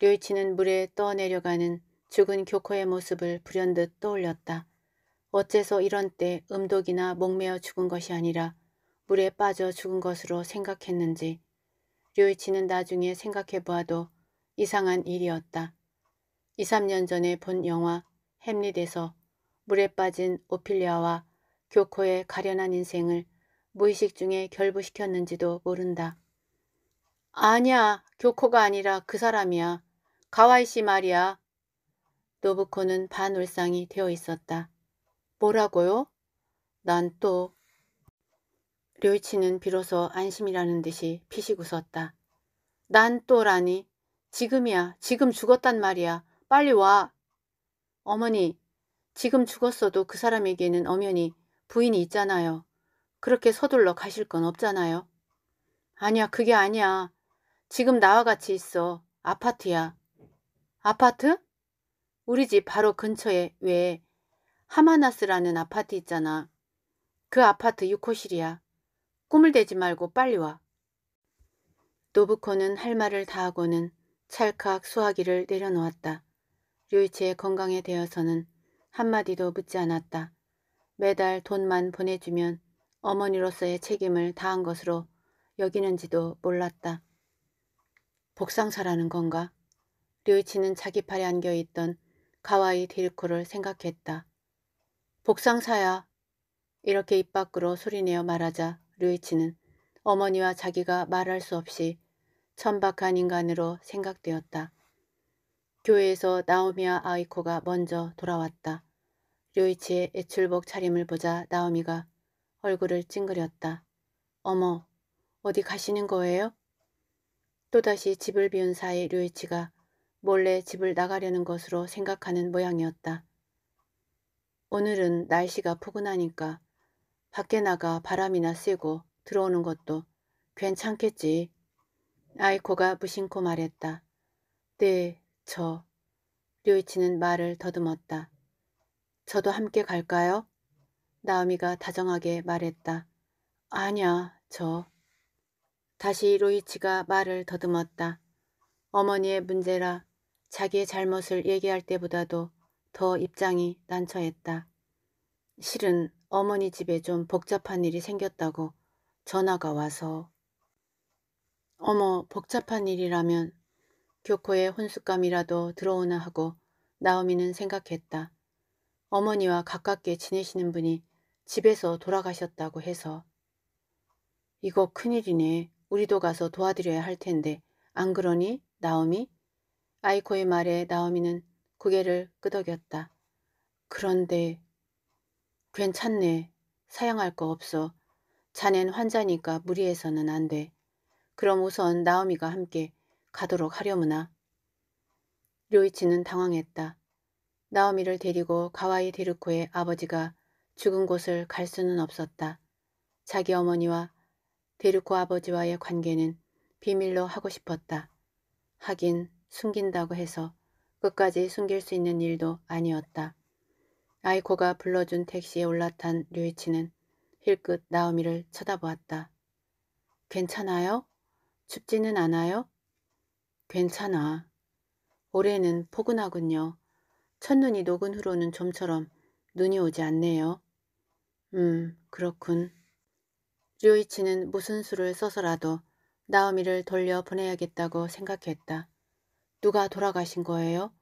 료이치는 물에 떠내려가는 죽은 교코의 모습을 불현듯 떠올렸다. 어째서 이런 때 음독이나 목매어 죽은 것이 아니라 물에 빠져 죽은 것으로 생각했는지 료이치는 나중에 생각해보아도 이상한 일이었다. 2, 3년 전에 본 영화 햄릿에서 물에 빠진 오피리아와 교코의 가련한 인생을 무의식 중에 결부시켰는지도 모른다. 아니야. 교코가 아니라 그 사람이야. 가와이 씨 말이야. 노부코는 반울상이 되어 있었다. 뭐라고요? 난 또. 료이치는 비로소 안심이라는 듯이 피식 웃었다. 난 또라니. 지금이야. 지금 죽었단 말이야. 빨리 와. 어머니, 지금 죽었어도 그 사람에게는 엄연히 부인이 있잖아요. 그렇게 서둘러 가실 건 없잖아요. 아니야, 그게 아니야. 지금 나와 같이 있어. 아파트야. 아파트? 우리 집 바로 근처에 왜 하마나스라는 아파트 있잖아. 그 아파트 6호실이야. 꿈을 대지 말고 빨리 와. 노부코는 할 말을 다하고는 찰칵 수화기를 내려놓았다. 류이치의 건강에 대해서는 한마디도 묻지 않았다. 매달 돈만 보내주면 어머니로서의 책임을 다한 것으로 여기는지도 몰랐다. 복상사라는 건가? 류이치는 자기 팔에 안겨있던 가와이 딜코를 생각했다. 복상사야. 이렇게 입 밖으로 소리내어 말하자 류이치는 어머니와 자기가 말할 수 없이 천박한 인간으로 생각되었다. 교회에서 나오미와 아이코가 먼저 돌아왔다. 류이치의 애출복 차림을 보자 나오미가 얼굴을 찡그렸다. 어머, 어디 가시는 거예요? 또다시 집을 비운 사이 류이치가 몰래 집을 나가려는 것으로 생각하는 모양이었다. 오늘은 날씨가 포근하니까 밖에 나가 바람이나 쐬고 들어오는 것도 괜찮겠지. 아이코가 무심코 말했다. 네, 저. 류이치는 말을 더듬었다. 저도 함께 갈까요? 나으미가 다정하게 말했다. 아니야 저. 다시 로이치가 말을 더듬었다. 어머니의 문제라 자기의 잘못을 얘기할 때보다도 더 입장이 난처했다. 실은 어머니 집에 좀 복잡한 일이 생겼다고 전화가 와서 어머 복잡한 일이라면 교코의 혼숙감이라도 들어오나 하고 나오미는 생각했다. 어머니와 가깝게 지내시는 분이 집에서 돌아가셨다고 해서 이거 큰일이네. 우리도 가서 도와드려야 할 텐데 안 그러니 나오미? 아이코의 말에 나오미는 고개를 끄덕였다. 그런데 괜찮네. 사양할 거 없어. 자넨 환자니까 무리해서는 안 돼. 그럼 우선 나오미가 함께 가도록 하려무나. 료이치는 당황했다. 나오미를 데리고 가와이 데르코의 아버지가 죽은 곳을 갈 수는 없었다. 자기 어머니와 데르코 아버지와의 관계는 비밀로 하고 싶었다. 하긴 숨긴다고 해서 끝까지 숨길 수 있는 일도 아니었다. 아이코가 불러준 택시에 올라탄 류이치는 힐끗 나오미를 쳐다보았다. 괜찮아요? 춥지는 않아요? 괜찮아. 올해는 포근하군요. 첫눈이 녹은 후로는 좀처럼 눈이 오지 않네요. 음, 그렇군. 류이치는 무슨 수를 써서라도 나오미를 돌려 보내야겠다고 생각했다. 누가 돌아가신 거예요?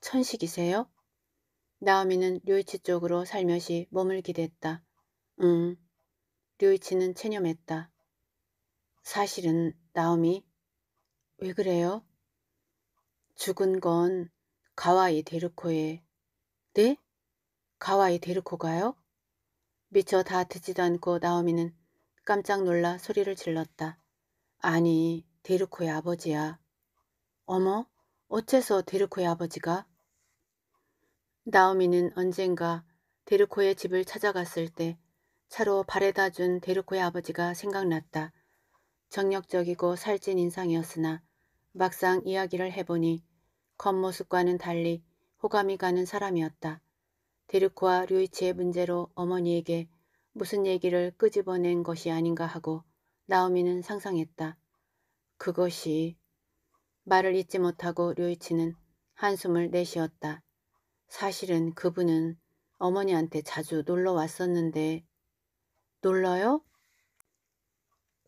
천식이세요? 나오미는 류이치 쪽으로 살며시 몸을 기댔다. 음. 류이치는 체념했다. 사실은 나오미. 왜 그래요? 죽은 건 가와이 데르코의. 네? 가와이 데르코가요? 미처 다 듣지도 않고 나오미는 깜짝 놀라 소리를 질렀다. 아니, 데르코의 아버지야. 어머, 어째서 데르코의 아버지가? 나오미는 언젠가 데르코의 집을 찾아갔을 때 차로 바래다준 데르코의 아버지가 생각났다. 정력적이고 살찐 인상이었으나 막상 이야기를 해보니 겉모습과는 달리 호감이 가는 사람이었다. 데르코와 류이치의 문제로 어머니에게 무슨 얘기를 끄집어낸 것이 아닌가 하고 나오미는 상상했다. 그것이 말을 잊지 못하고 류이치는 한숨을 내쉬었다. 사실은 그분은 어머니한테 자주 놀러 왔었는데 놀러요?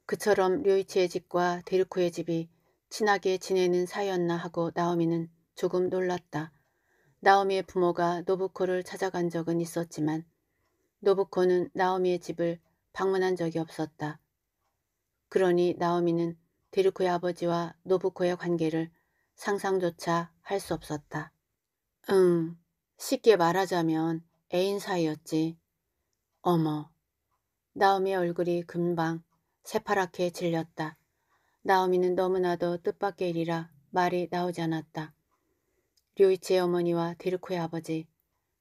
그처럼 류이치의 집과 데르코의 집이 친하게 지내는 사이였나 하고 나오미는 조금 놀랐다. 나오미의 부모가 노부코를 찾아간 적은 있었지만 노부코는 나오미의 집을 방문한 적이 없었다. 그러니 나오미는 데르코의 아버지와 노부코의 관계를 상상조차 할 수 없었다. 응, 음, 쉽게 말하자면 애인 사이였지. 어머, 나오미의 얼굴이 금방 새파랗게 질렸다. 나오미는 너무나도 뜻밖의 일이라 말이 나오지 않았다. 류이치의 어머니와 데르코의 아버지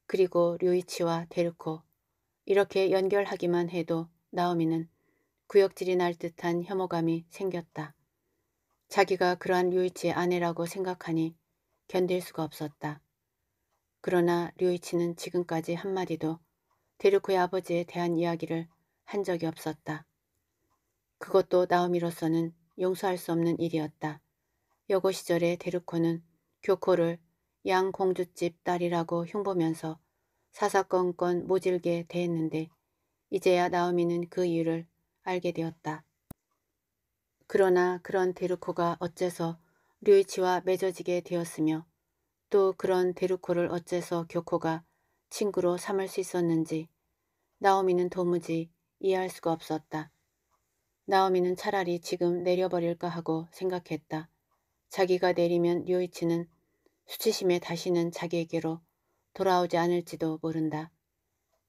그리고 류이치와 데르코 이렇게 연결하기만 해도 나오미는 구역질이 날 듯한 혐오감이 생겼다. 자기가 그러한 류이치의 아내라고 생각하니 견딜 수가 없었다. 그러나 류이치는 지금까지 한마디도 데르코의 아버지에 대한 이야기를 한 적이 없었다. 그것도 나오미로서는 용서할 수 없는 일이었다. 여고 시절에 데르코는 교코를 양 공주집 딸이라고 흉보면서 사사건건 모질게 대했는데 이제야 나오미는 그 이유를 알게 되었다. 그러나 그런 데루코가 어째서 류이치와 맺어지게 되었으며 또 그런 데루코를 어째서 교코가 친구로 삼을 수 있었는지 나오미는 도무지 이해할 수가 없었다. 나오미는 차라리 지금 내려버릴까 하고 생각했다. 자기가 내리면 류이치는 수치심에 다시는 자기에게로 돌아오지 않을지도 모른다.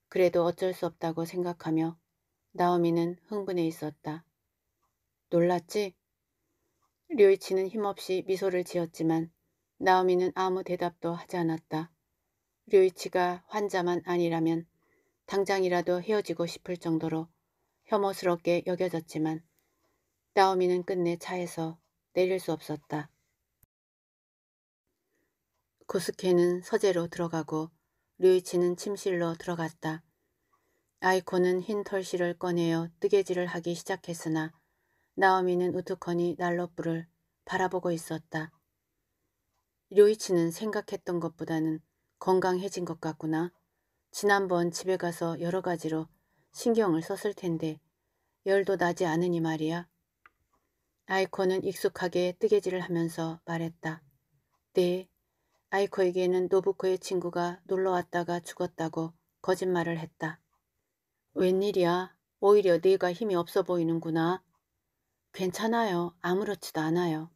그래도 어쩔 수 없다고 생각하며 나오미는 흥분해 있었다. 놀랐지? 류이치는 힘없이 미소를 지었지만 나오미는 아무 대답도 하지 않았다. 류이치가 환자만 아니라면 당장이라도 헤어지고 싶을 정도로 혐오스럽게 여겨졌지만 나오미는 끝내 차에서 내릴 수 없었다. 고스케는 서재로 들어가고 류이치는 침실로 들어갔다. 아이코는 흰 털실을 꺼내어 뜨개질을 하기 시작했으나 나오미는 우두커니 난로불을 바라보고 있었다. 류이치는 생각했던 것보다는 건강해진 것 같구나. 지난번 집에 가서 여러 가지로 신경을 썼을 텐데 열도 나지 않으니 말이야. 아이코는 익숙하게 뜨개질을 하면서 말했다. 네, 아이코에게는 노부코의 친구가 놀러왔다가 죽었다고 거짓말을 했다. 웬일이야. 오히려 네가 힘이 없어 보이는구나. 괜찮아요. 아무렇지도 않아요.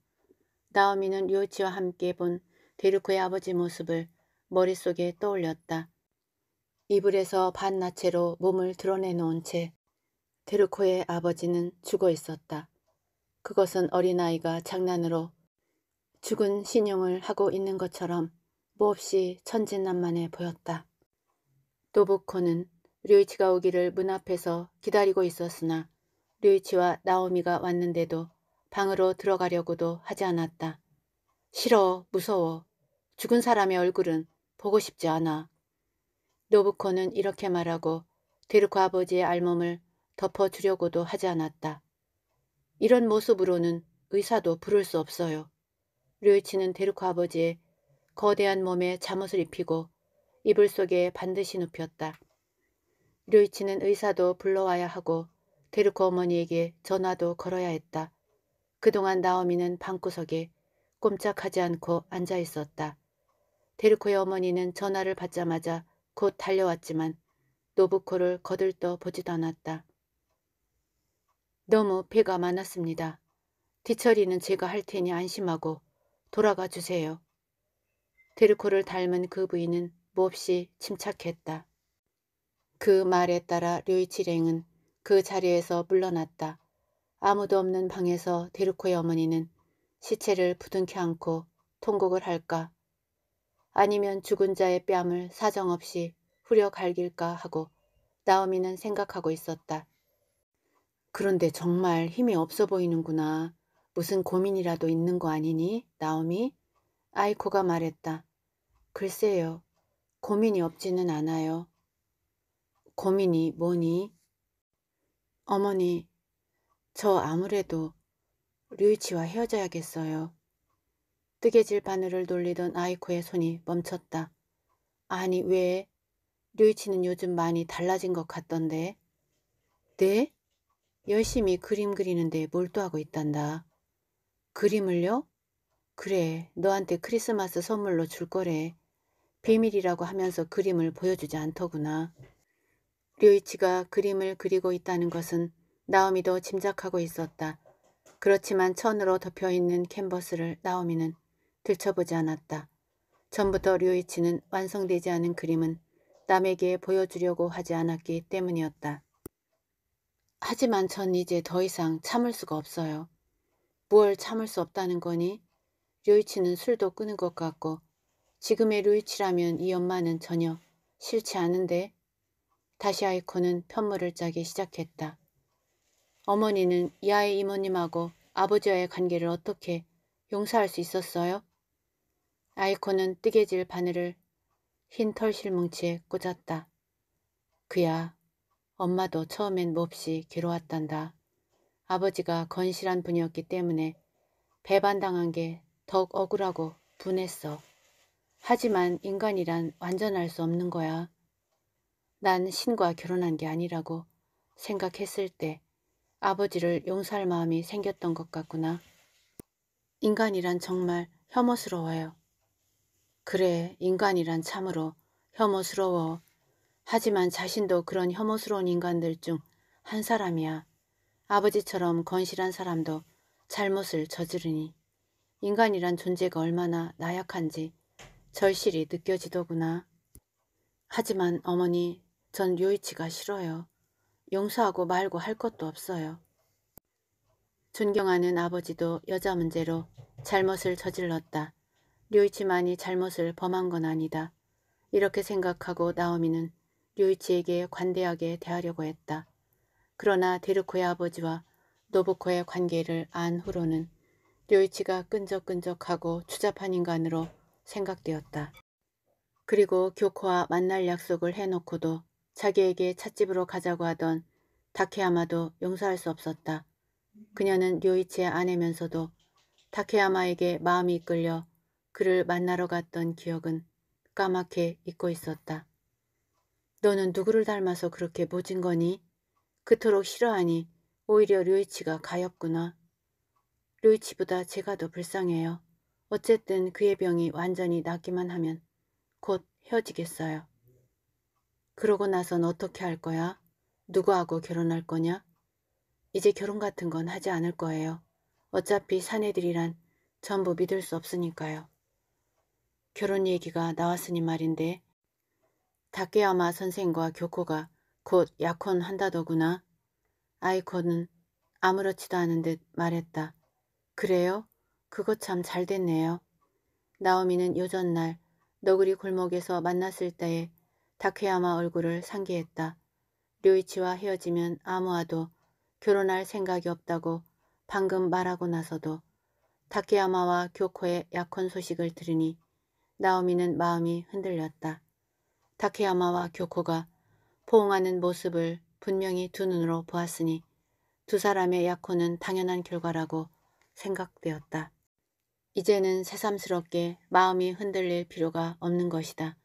나오미는 요치와 함께 본 데르코의 아버지 모습을 머릿속에 떠올렸다. 이불에서 반나체로 몸을 드러내놓은 채 데르코의 아버지는 죽어 있었다. 그것은 어린아이가 장난으로 죽은 신용을 하고 있는 것처럼 몹시 천진난만해 보였다. 노부코는 류이치가 오기를 문 앞에서 기다리고 있었으나 류이치와 나오미가 왔는데도 방으로 들어가려고도 하지 않았다. 싫어, 무서워. 죽은 사람의 얼굴은 보고 싶지 않아. 노부코는 이렇게 말하고 데르코 아버지의 알몸을 덮어주려고도 하지 않았다. 이런 모습으로는 의사도 부를 수 없어요. 류이치는 데르코 아버지의 거대한 몸에 잠옷을 입히고 이불 속에 반드시 눕혔다. 류이치는 의사도 불러와야 하고 데르코 어머니에게 전화도 걸어야 했다. 그동안 나오미는 방구석에 꼼짝하지 않고 앉아 있었다. 데르코의 어머니는 전화를 받자마자 곧 달려왔지만 노부코를 거들떠 보지도 않았다. 너무 배가 많았습니다. 뒤처리는 제가 할 테니 안심하고 돌아가 주세요. 데르코를 닮은 그 부인은 몹시 침착했다. 그 말에 따라 류이치랭은 그 자리에서 물러났다. 아무도 없는 방에서 데르코의 어머니는 시체를 부둥켜 안고 통곡을 할까 아니면 죽은 자의 뺨을 사정없이 후려 갈길까 하고 나오미는 생각하고 있었다. 그런데 정말 힘이 없어 보이는구나. 무슨 고민이라도 있는 거 아니니? 나오미? 아이코가 말했다. 글쎄요. 고민이 없지는 않아요. 고민이 뭐니? 어머니, 저 아무래도 류이치와 헤어져야겠어요. 뜨개질 바늘을 돌리던 아이코의 손이 멈췄다. 아니 왜? 류이치는 요즘 많이 달라진 것 같던데. 네? 열심히 그림 그리는데 몰두하고 있단다. 그림을요? 그래, 너한테 크리스마스 선물로 줄 거래. 비밀이라고 하면서 그림을 보여주지 않더구나. 류이치가 그림을 그리고 있다는 것은 나오미도 짐작하고 있었다. 그렇지만 천으로 덮여있는 캔버스를 나오미는 들춰보지 않았다. 전부터 류이치는 완성되지 않은 그림은 남에게 보여주려고 하지 않았기 때문이었다. 하지만 전 이제 더 이상 참을 수가 없어요. 뭘 참을 수 없다는 거니? 류이치는 술도 끊은 것 같고 지금의 류이치라면 이 엄마는 전혀 싫지 않은데 다시 아이코는 편물을 짜기 시작했다. 어머니는 이아의 이모님하고 아버지와의 관계를 어떻게 용서할 수 있었어요? 아이코는 뜨개질 바늘을 흰 털실 뭉치에 꽂았다. 그야 엄마도 처음엔 몹시 괴로웠단다. 아버지가 건실한 분이었기 때문에 배반당한 게 더욱 억울하고 분했어. 하지만 인간이란 완전할 수 없는 거야. 난 신과 결혼한 게 아니라고 생각했을 때 아버지를 용서할 마음이 생겼던 것 같구나. 인간이란 정말 혐오스러워요. 그래, 인간이란 참으로 혐오스러워. 하지만 자신도 그런 혐오스러운 인간들 중 한 사람이야. 아버지처럼 건실한 사람도 잘못을 저지르니 인간이란 존재가 얼마나 나약한지 절실히 느껴지더구나. 하지만 어머니 전 요이치가 싫어요. 용서하고 말고 할 것도 없어요. 존경하는 아버지도 여자 문제로 잘못을 저질렀다. 류이치만이 잘못을 범한 건 아니다. 이렇게 생각하고 나오미는 류이치에게 관대하게 대하려고 했다. 그러나 데르코의 아버지와 노부코의 관계를 안 후로는 료이치가 끈적끈적하고 추잡한 인간으로 생각되었다. 그리고 교코와 만날 약속을 해놓고도 자기에게 찻집으로 가자고 하던 다케야마도 용서할 수 없었다. 그녀는 료이치의 아내면서도 다케야마에게 마음이 이끌려 그를 만나러 갔던 기억은 까맣게 잊고 있었다. 너는 누구를 닮아서 그렇게 모진 거니? 그토록 싫어하니 오히려 류이치가 가엾구나. 류이치보다 제가 더 불쌍해요. 어쨌든 그의 병이 완전히 낫기만 하면 곧 헤어지겠어요. 그러고 나선 어떻게 할 거야? 누구하고 결혼할 거냐? 이제 결혼 같은 건 하지 않을 거예요. 어차피 사내들이란 전부 믿을 수 없으니까요. 결혼 얘기가 나왔으니 말인데 다케야마 선생과 교코가 곧 약혼한다더구나. 아이콘은 아무렇지도 않은 듯 말했다. 그래요? 그거참잘 됐네요. 나오미는 요전날 너구리 골목에서 만났을 때에 다케야마 얼굴을 상기했다. 류이치와 헤어지면 아무아도 결혼할 생각이 없다고 방금 말하고 나서도 다케야마와 교코의 약혼 소식을 들으니 나오미는 마음이 흔들렸다. 다케야마와 교코가 포옹하는 모습을 분명히 두 눈으로 보았으니 두 사람의 약혼은 당연한 결과라고 생각되었다. 이제는 새삼스럽게 마음이 흔들릴 필요가 없는 것이다.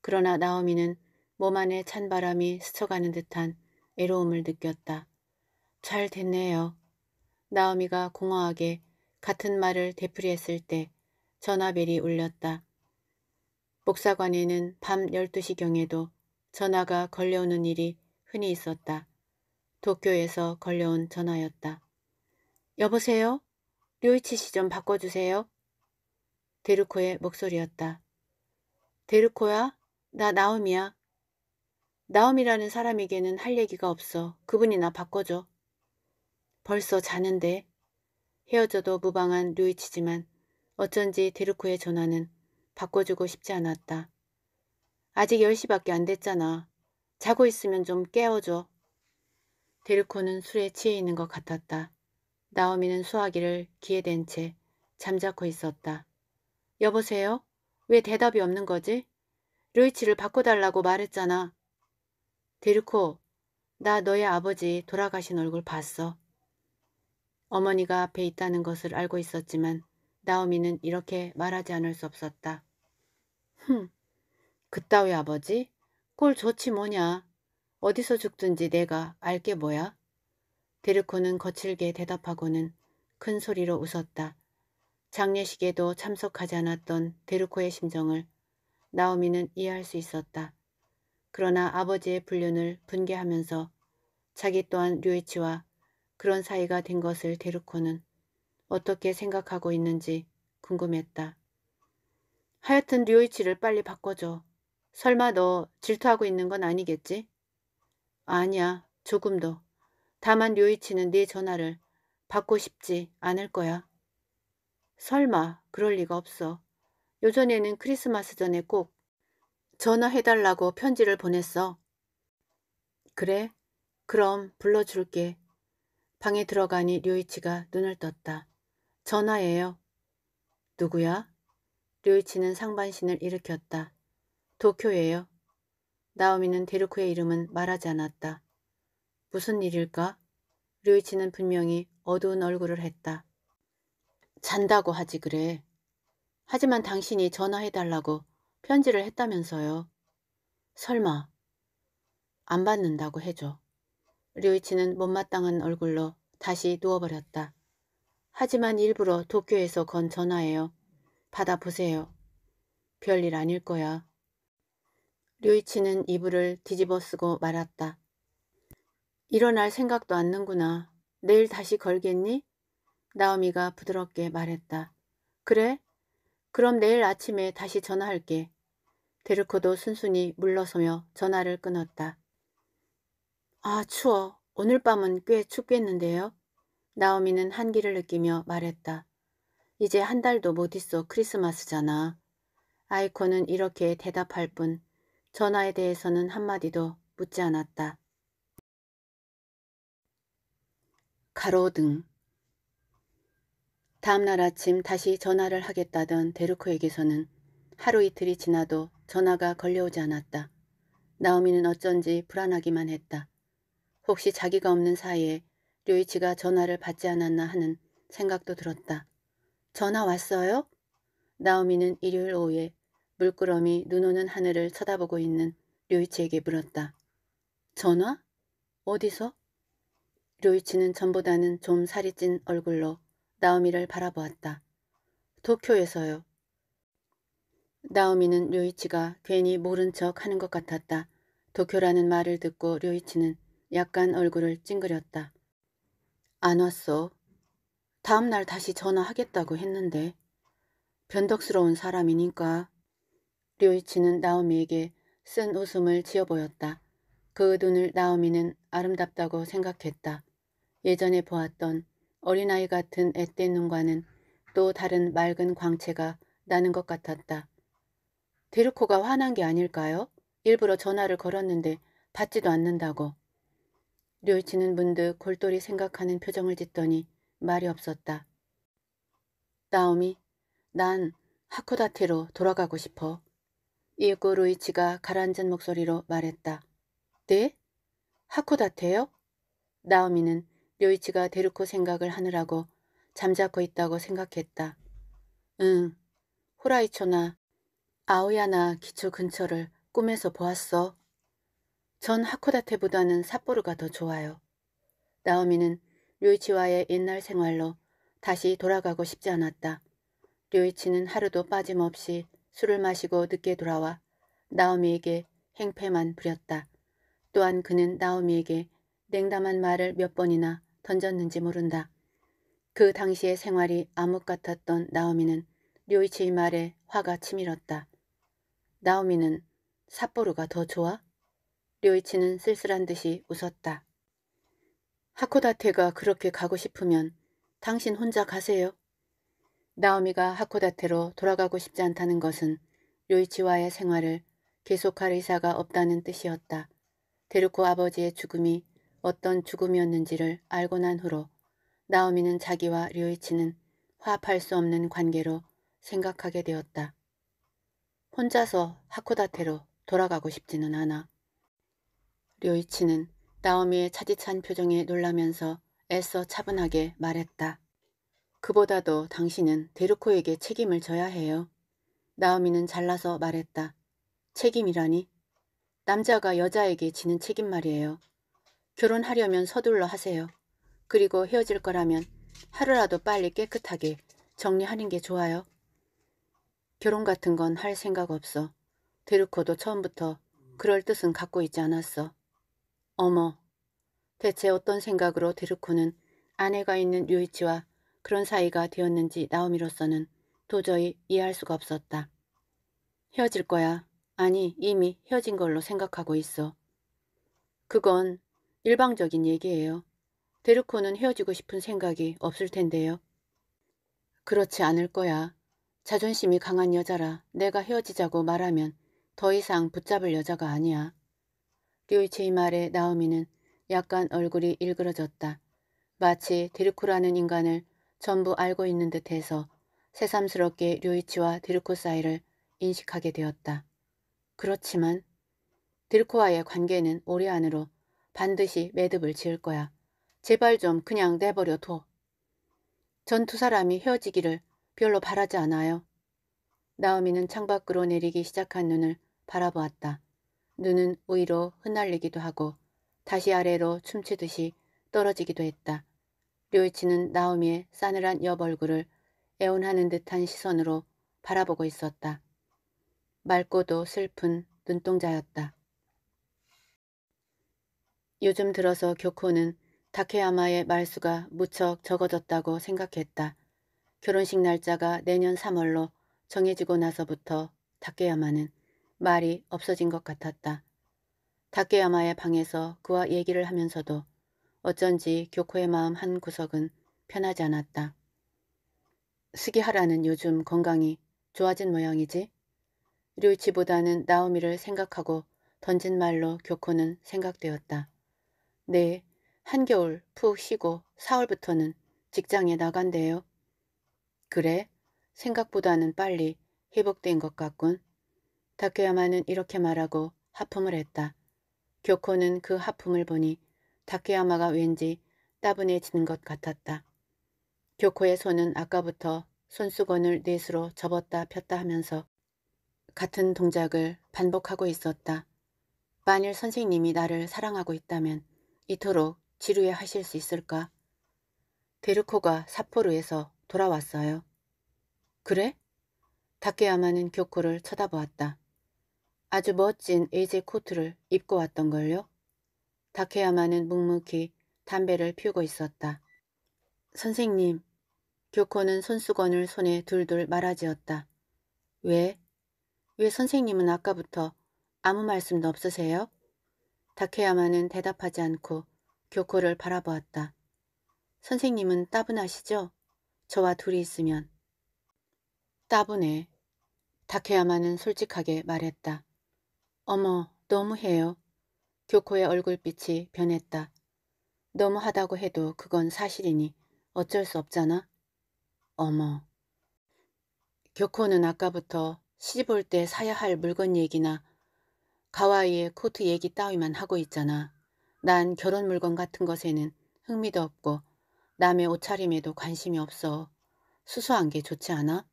그러나 나오미는 몸 안에 찬 바람이 스쳐가는 듯한 애로움을 느꼈다. 잘 됐네요. 나오미가 공허하게 같은 말을 되풀이했을 때 전화벨이 울렸다. 복사관에는 밤 12시경에도 전화가 걸려오는 일이 흔히 있었다. 도쿄에서 걸려온 전화였다. 여보세요? 류이치씨 좀 바꿔주세요. 데르코의 목소리였다. 데르코야? 나 나옴이야. 나옴이라는 사람에게는 할 얘기가 없어. 그분이 나 바꿔줘. 벌써 자는데. 헤어져도 무방한 류이치지만 어쩐지 데르코의 전화는 바꿔주고 싶지 않았다. 아직 10시밖에 안 됐잖아. 자고 있으면 좀 깨워줘. 데르코는 술에 취해 있는 것 같았다. 나오미는 수화기를 귀에 댄 채 잠자코 있었다. 여보세요? 왜 대답이 없는 거지? 루이치를 바꿔달라고 말했잖아. 데르코, 나 너의 아버지 돌아가신 얼굴 봤어. 어머니가 앞에 있다는 것을 알고 있었지만 나오미는 이렇게 말하지 않을 수 없었다. 흠. 그따위 아버지? 꼴 좋지 뭐냐? 어디서 죽든지 내가 알 게 뭐야? 데르코는 거칠게 대답하고는 큰 소리로 웃었다. 장례식에도 참석하지 않았던 데르코의 심정을 나오미는 이해할 수 있었다. 그러나 아버지의 불륜을 분개하면서 자기 또한 류이치와 그런 사이가 된 것을 데르코는 어떻게 생각하고 있는지 궁금했다. 하여튼 류이치를 빨리 바꿔줘. 설마 너 질투하고 있는 건 아니겠지? 아니야, 조금도. 다만 료이치는 네 전화를 받고 싶지 않을 거야. 설마 그럴 리가 없어. 요전에는 크리스마스 전에 꼭 전화해달라고 편지를 보냈어. 그래? 그럼 불러줄게. 방에 들어가니 류이치가 눈을 떴다. 전화예요. 누구야? 류이치는 상반신을 일으켰다. 도쿄예요. 나오미는 데루크의 이름은 말하지 않았다. 무슨 일일까? 류이치는 분명히 어두운 얼굴을 했다. 잔다고 하지 그래. 하지만 당신이 전화해달라고 편지를 했다면서요. 설마 안 받는다고 해줘. 류이치는 못마땅한 얼굴로 다시 누워버렸다. 하지만 일부러 도쿄에서 건 전화예요. 받아보세요. 별일 아닐 거야. 류이치는 이불을 뒤집어 쓰고 말았다. 일어날 생각도 않는구나. 내일 다시 걸겠니? 나오미가 부드럽게 말했다. 그래? 그럼 내일 아침에 다시 전화할게. 데르코도 순순히 물러서며 전화를 끊었다. 아 추워. 오늘 밤은 꽤 춥겠는데요. 나오미는 한기를 느끼며 말했다. 이제 한 달도 못 있어 크리스마스잖아. 아이콘은 이렇게 대답할 뿐 전화에 대해서는 한마디도 묻지 않았다. 가로등 다음날 아침 다시 전화를 하겠다던 데르코에게서는 하루 이틀이 지나도 전화가 걸려오지 않았다. 나오미는 어쩐지 불안하기만 했다. 혹시 자기가 없는 사이에 류이치가 전화를 받지 않았나 하는 생각도 들었다. 전화 왔어요? 나오미는 일요일 오후에 물끄러미 눈오는 하늘을 쳐다보고 있는 류이치에게 물었다. 전화? 어디서? 류이치는 전보다는 좀 살이 찐 얼굴로 나오미를 바라보았다. 도쿄에서요. 나오미는 류이치가 괜히 모른 척 하는 것 같았다. 도쿄라는 말을 듣고 류이치는 약간 얼굴을 찡그렸다. 안 왔어. 다음날 다시 전화하겠다고 했는데 변덕스러운 사람이니까 류이치는 나오미에게 쓴 웃음을 지어 보였다. 그 눈을 나오미는 아름답다고 생각했다. 예전에 보았던 어린아이 같은 앳된 눈과는 또 다른 맑은 광채가 나는 것 같았다. 데르코가 화난 게 아닐까요? 일부러 전화를 걸었는데 받지도 않는다고. 류이치는 문득 골똘히 생각하는 표정을 짓더니 말이 없었다. 나오미, 난 하코다테로 돌아가고 싶어. 이윽고 루이치가 가라앉은 목소리로 말했다. 네? 하코다테요? 나오미는 루이치가 데르코 생각을 하느라고 잠자코 있다고 생각했다. 응, 호라이초나 아오야나 기초 근처를 꿈에서 보았어. 전 하코다테보다는 삿포르가더 좋아요. 나오미는 료이치와의 옛날 생활로 다시 돌아가고 싶지 않았다. 료이치는 하루도 빠짐없이 술을 마시고 늦게 돌아와 나오미에게 행패만 부렸다. 또한 그는 나오미에게 냉담한 말을 몇 번이나 던졌는지 모른다. 그 당시의 생활이 암흑 같았던 나오미는 료이치의 말에 화가 치밀었다. 나오미는 삿포로가 더 좋아? 료이치는 쓸쓸한 듯이 웃었다. 하코다테가 그렇게 가고 싶으면 당신 혼자 가세요. 나오미가 하코다테로 돌아가고 싶지 않다는 것은 요이치와의 생활을 계속할 의사가 없다는 뜻이었다. 데루코 아버지의 죽음이 어떤 죽음이었는지를 알고 난 후로 나오미는 자기와 류이치는 화합할 수 없는 관계로 생각하게 되었다. 혼자서 하코다테로 돌아가고 싶지는 않아. 류이치는 나오미의 차디찬 표정에 놀라면서 애써 차분하게 말했다. 그보다도 당신은 데르코에게 책임을 져야 해요. 나오미는 잘라서 말했다. 책임이라니? 남자가 여자에게 지는 책임 말이에요. 결혼하려면 서둘러 하세요. 그리고 헤어질 거라면 하루라도 빨리 깨끗하게 정리하는 게 좋아요. 결혼 같은 건 할 생각 없어. 데르코도 처음부터 그럴 뜻은 갖고 있지 않았어. 어머, 대체 어떤 생각으로 데르코는 아내가 있는 류이치와 그런 사이가 되었는지 나오미로서는 도저히 이해할 수가 없었다. 헤어질 거야. 아니 이미 헤어진 걸로 생각하고 있어. 그건 일방적인 얘기예요. 데르코는 헤어지고 싶은 생각이 없을 텐데요. 그렇지 않을 거야. 자존심이 강한 여자라 내가 헤어지자고 말하면 더 이상 붙잡을 여자가 아니야. 류이치의 말에 나오미는 약간 얼굴이 일그러졌다. 마치 데르코라는 인간을 전부 알고 있는 듯해서 새삼스럽게 류이치와 디르코 사이를 인식하게 되었다. 그렇지만 디르코와의 관계는 오래 안으로 반드시 매듭을 지을 거야. 제발 좀 그냥 내버려 둬. 전 두 사람이 헤어지기를 별로 바라지 않아요. 나오미는 창밖으로 내리기 시작한 눈을 바라보았다. 눈은 위로 흩날리기도 하고 다시 아래로 춤추듯이 떨어지기도 했다. 류이치는 나오미의 싸늘한 옆 얼굴을 애원하는 듯한 시선으로 바라보고 있었다. 맑고도 슬픈 눈동자였다. 요즘 들어서 교코는 다케야마의 말수가 무척 적어졌다고 생각했다. 결혼식 날짜가 내년 3월로 정해지고 나서부터 다케야마는 말이 없어진 것 같았다. 다케야마의 방에서 그와 얘기를 하면서도 어쩐지 교코의 마음 한 구석은 편하지 않았다. 스기하라는 요즘 건강이 좋아진 모양이지? 류치보다는 나오미를 생각하고 던진 말로 교코는 생각되었다. 네, 한겨울 푹 쉬고 사흘부터는 직장에 나간대요. 그래? 생각보다는 빨리 회복된 것 같군. 다케야마는 이렇게 말하고 하품을 했다. 교코는 그 하품을 보니 다케야마가 왠지 따분해지는 것 같았다. 교코의 손은 아까부터 손수건을 넷으로 접었다 폈다 하면서 같은 동작을 반복하고 있었다. 만일 선생님이 나를 사랑하고 있다면 이토록 지루해 하실 수 있을까? 데르코가 사포르에서 돌아왔어요. 그래? 다케야마는 교코를 쳐다보았다. 아주 멋진 에이제 코트를 입고 왔던걸요? 다케야마는 묵묵히 담배를 피우고 있었다. 선생님, 교코는 손수건을 손에 둘둘 말아지었다. 왜? 왜 선생님은 아까부터 아무 말씀도 없으세요? 다케야마는 대답하지 않고 교코를 바라보았다. 선생님은 따분하시죠? 저와 둘이 있으면. 따분해. 다케야마는 솔직하게 말했다. 어머, 너무해요. 교코의 얼굴빛이 변했다. 너무하다고 해도 그건 사실이니 어쩔 수 없잖아. 어머. 교코는 아까부터 시집올 때 사야 할 물건 얘기나 가와이의 코트 얘기 따위만 하고 있잖아. 난 결혼 물건 같은 것에는 흥미도 없고 남의 옷차림에도 관심이 없어. 수수한 게 좋지 않아?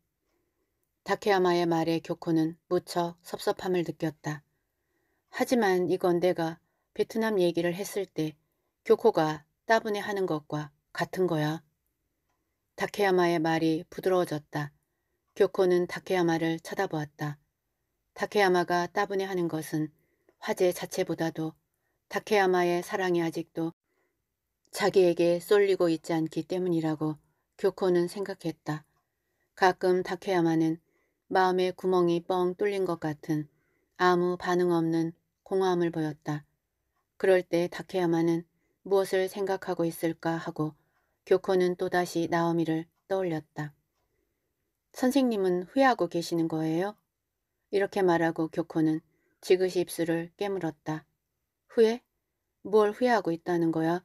다케야마의 말에 교코는 무척 섭섭함을 느꼈다. 하지만 이건 내가 베트남 얘기를 했을 때 교코가 따분해 하는 것과 같은 거야. 다케야마의 말이 부드러워졌다. 교코는 다케야마를 쳐다보았다. 다케야마가 따분해 하는 것은 화제 자체보다도 다케야마의 사랑이 아직도 자기에게 쏠리고 있지 않기 때문이라고 교코는 생각했다. 가끔 다케야마는 마음의 구멍이 뻥 뚫린 것 같은 아무 반응 없는 공허함을 보였다. 그럴 때 다케야마는 무엇을 생각하고 있을까 하고 교코는 또다시 나오미를 떠올렸다. 선생님은 후회하고 계시는 거예요? 이렇게 말하고 교코는 지그시 입술을 깨물었다. 후회? 뭘 후회하고 있다는 거야?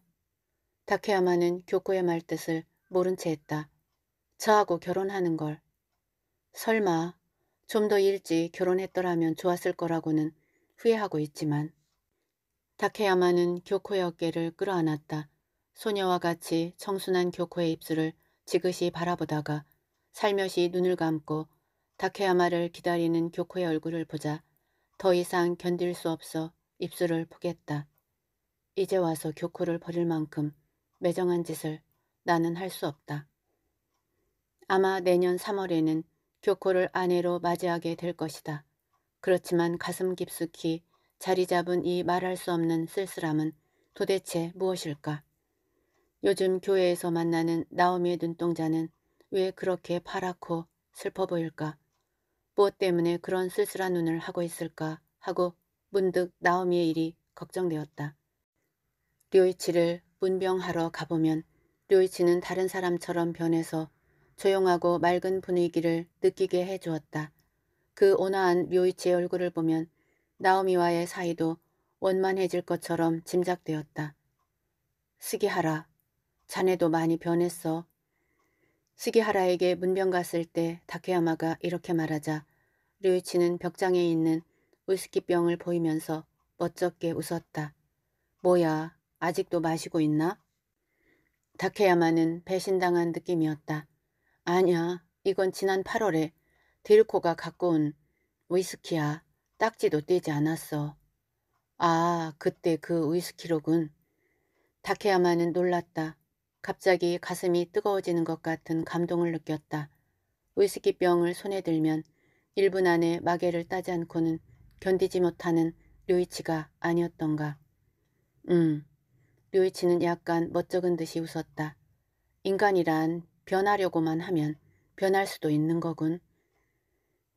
다케야마는 교코의 말뜻을 모른 채 했다. 저하고 결혼하는 걸. 설마 좀 더 일찍 결혼했더라면 좋았을 거라고는 후회하고 있지만 다케야마는 교코의 어깨를 끌어안았다. 소녀와 같이 청순한 교코의 입술을 지그시 바라보다가 살며시 눈을 감고 다케야마를 기다리는 교코의 얼굴을 보자 더 이상 견딜 수 없어 입술을 포겠다. 이제 와서 교코를 버릴 만큼 매정한 짓을 나는 할 수 없다. 아마 내년 3월에는 교코를 아내로 맞이하게 될 것이다. 그렇지만 가슴 깊숙이 자리 잡은 이 말할 수 없는 쓸쓸함은 도대체 무엇일까? 요즘 교회에서 만나는 나오미의 눈동자는 왜 그렇게 파랗고 슬퍼 보일까? 무엇 때문에 그런 쓸쓸한 눈을 하고 있을까? 하고 문득 나오미의 일이 걱정되었다. 류이치를 문병하러 가보면 류이치는 다른 사람처럼 변해서 조용하고 맑은 분위기를 느끼게 해주었다. 그 온화한 류이치의 얼굴을 보면 나오미와의 사이도 원만해질 것처럼 짐작되었다. 스기하라, 자네도 많이 변했어. 스기하라에게 문병 갔을 때 다케야마가 이렇게 말하자 류이치는 벽장에 있는 우스키병을 보이면서 멋쩍게 웃었다. 뭐야, 아직도 마시고 있나? 다케야마는 배신당한 느낌이었다. 아니야 이건 지난 8월에 디르코가 갖고 온 위스키야. 딱지도 떼지 않았어. 아, 그때 그 위스키로군. 다케야마는 놀랐다. 갑자기 가슴이 뜨거워지는 것 같은 감동을 느꼈다. 위스키병을 손에 들면 1분 안에 마개를 따지 않고는 견디지 못하는 류이치가 아니었던가. 음, 류이치는 약간 멋쩍은 듯이 웃었다. 인간이란 변하려고만 하면 변할 수도 있는 거군.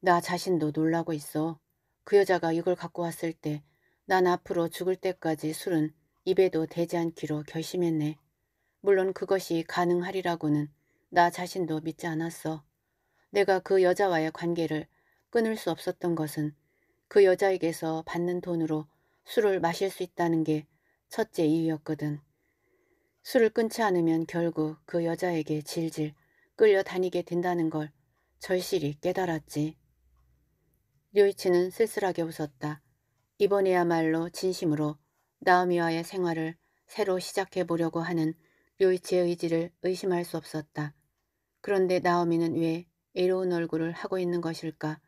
나 자신도 놀라고 있어. 그 여자가 이걸 갖고 왔을 때 난 앞으로 죽을 때까지 술은 입에도 대지 않기로 결심했네. 물론 그것이 가능하리라고는 나 자신도 믿지 않았어. 내가 그 여자와의 관계를 끊을 수 없었던 것은 그 여자에게서 받는 돈으로 술을 마실 수 있다는 게 첫째 이유였거든. 술을 끊지 않으면 결국 그 여자에게 질질 끌려다니게 된다는 걸 절실히 깨달았지. 류이치는 쓸쓸하게 웃었다. 이번이야말로 진심으로 나오미와의 생활을 새로 시작해 보려고 하는 류이치의 의지를 의심할 수 없었다. 그런데 나오미는 왜 이로운 얼굴을 하고 있는 것일까?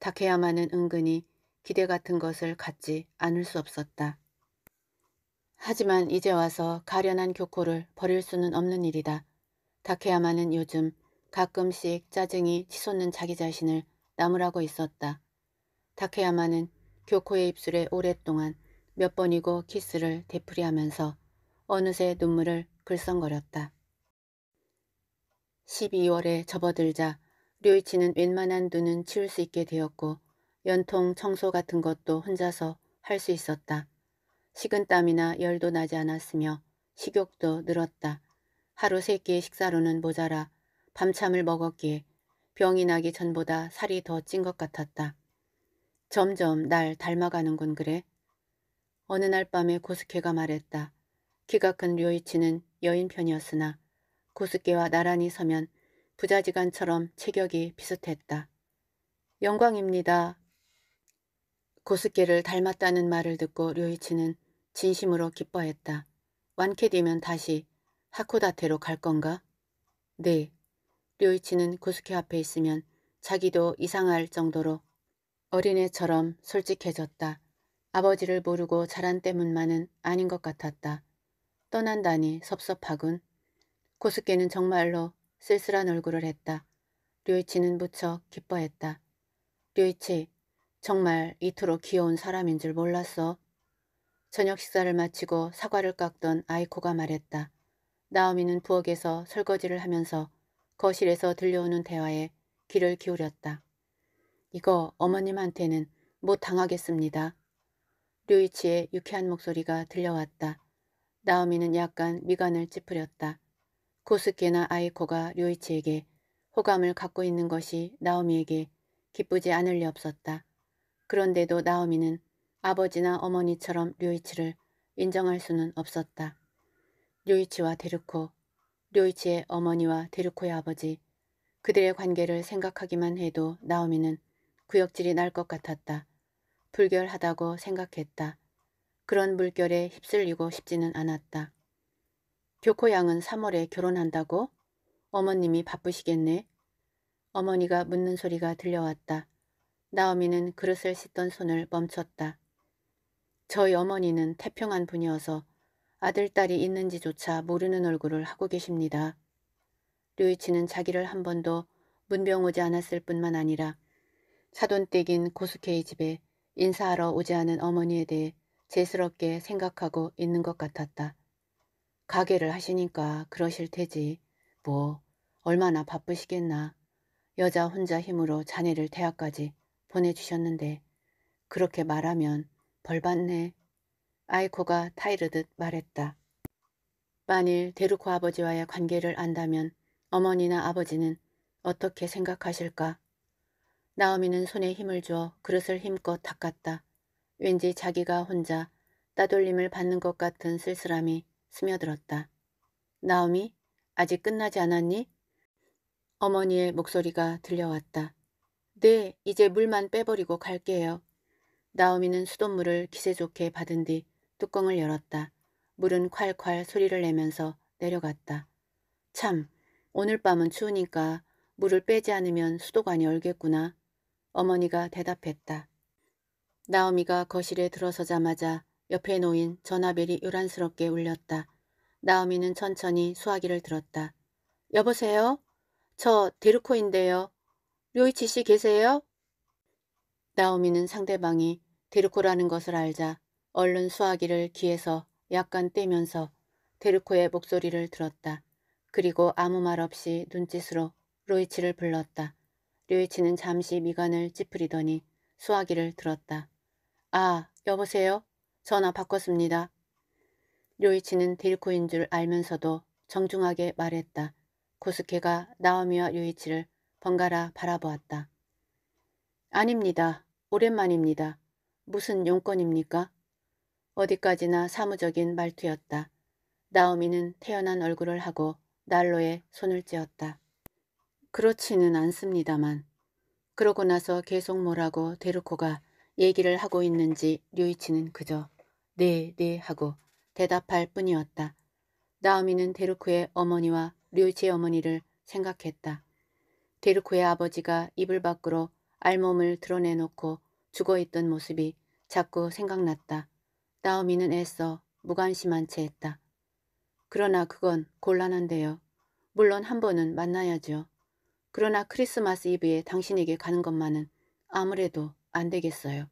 다케야마는 은근히 기대 같은 것을 갖지 않을 수 없었다. 하지만 이제 와서 가련한 교코를 버릴 수는 없는 일이다. 다케야마는 요즘 가끔씩 짜증이 치솟는 자기 자신을 나무라고 있었다. 다케야마는 교코의 입술에 오랫동안 몇 번이고 키스를 되풀이하면서 어느새 눈물을 글썽거렸다. 12월에 접어들자 류이치는 웬만한 눈은 치울 수 있게 되었고 연통 청소 같은 것도 혼자서 할 수 있었다. 식은땀이나 열도 나지 않았으며 식욕도 늘었다. 하루 세 끼의 식사로는 모자라 밤참을 먹었기에 병이 나기 전보다 살이 더 찐 것 같았다. 점점 날 닮아가는군 그래. 어느 날 밤에 고스케가 말했다. 키가 큰 료이치는 여인 편이었으나 고스케와 나란히 서면 부자지간처럼 체격이 비슷했다. 영광입니다. 고스케를 닮았다는 말을 듣고 료이치는 진심으로 기뻐했다. 완쾌되면 다시 하코다테로 갈 건가? 네, 료이치는 구스케 앞에 있으면 자기도 이상할 정도로 어린애처럼 솔직해졌다. 아버지를 모르고 자란 때문만은 아닌 것 같았다. 떠난다니 섭섭하군. 고스케는 정말로 쓸쓸한 얼굴을 했다. 류이치는 무척 기뻐했다. 류이치, 정말 이토록 귀여운 사람인 줄 몰랐어. 저녁 식사를 마치고 사과를 깎던 아이코가 말했다. 나오미는 부엌에서 설거지를 하면서 거실에서 들려오는 대화에 귀를 기울였다. 이거 어머님한테는 못 당하겠습니다. 류이치의 유쾌한 목소리가 들려왔다. 나오미는 약간 미간을 찌푸렸다. 고스케나 아이코가 류이치에게 호감을 갖고 있는 것이 나오미에게 기쁘지 않을 리 없었다. 그런데도 나오미는 아버지나 어머니처럼 류이치를 인정할 수는 없었다. 류이치와 데르코, 료이치의 어머니와 데르코의 아버지, 그들의 관계를 생각하기만 해도 나오미는 구역질이 날 것 같았다. 불결하다고 생각했다. 그런 물결에 휩쓸리고 싶지는 않았다. 교코 양은 3월에 결혼한다고? 어머님이 바쁘시겠네. 어머니가 묻는 소리가 들려왔다. 나오미는 그릇을 씻던 손을 멈췄다. 저희 어머니는 태평한 분이어서 아들, 딸이 있는지조차 모르는 얼굴을 하고 계십니다. 류이치는 자기를 한 번도 문병 오지 않았을 뿐만 아니라 사돈댁인 고숙케이 집에 인사하러 오지 않은 어머니에 대해 재스럽게 생각하고 있는 것 같았다. 가게를 하시니까 그러실 테지. 뭐 얼마나 바쁘시겠나. 여자 혼자 힘으로 자네를 대학까지 보내주셨는데 그렇게 말하면 벌받네. 아이코가 타이르듯 말했다. 만일 데루코 아버지와의 관계를 안다면 어머니나 아버지는 어떻게 생각하실까? 나오미는 손에 힘을 주어 그릇을 힘껏 닦았다. 왠지 자기가 혼자 따돌림을 받는 것 같은 쓸쓸함이 스며들었다. 나오미, 아직 끝나지 않았니? 어머니의 목소리가 들려왔다. 네, 이제 물만 빼버리고 갈게요. 나오미는 수돗물을 기세 좋게 받은 뒤 뚜껑을 열었다. 물은 콸콸 소리를 내면서 내려갔다. 참, 오늘 밤은 추우니까 물을 빼지 않으면 수도관이 얼겠구나. 어머니가 대답했다. 나오미가 거실에 들어서자마자 옆에 놓인 전화벨이 요란스럽게 울렸다. 나오미는 천천히 수화기를 들었다. 여보세요? 저 데르코인데요. 료이치 씨 계세요? 나오미는 상대방이 데르코라는 것을 알자 얼른 수화기를 귀에서 약간 떼면서 데르코의 목소리를 들었다. 그리고 아무 말 없이 눈짓으로 로이치를 불렀다. 로이치는 잠시 미간을 찌푸리더니 수화기를 들었다. 아, 여보세요? 전화 바꿨습니다. 류이치는 딜코인 줄 알면서도 정중하게 말했다. 고스케가 나오미와 류이치를 번갈아 바라보았다. 아닙니다. 오랜만입니다. 무슨 용건입니까? 어디까지나 사무적인 말투였다. 나오미는 태연한 얼굴을 하고 난로에 손을 쬐었다 그렇지는 않습니다만. 그러고 나서 계속 뭐라고 데르코가 얘기를 하고 있는지 류이치는 그저 네, 네 하고 대답할 뿐이었다. 나오미는 데르코의 어머니와 류이치의 어머니를 생각했다. 데르코의 아버지가 이불 밖으로 알몸을 드러내놓고 죽어있던 모습이 자꾸 생각났다. 나오미는 애써 무관심한 채 했다. 그러나 그건 곤란한데요. 물론 한 번은 만나야죠. 그러나 크리스마스 이브에 당신에게 가는 것만은 아무래도 안 되겠어요.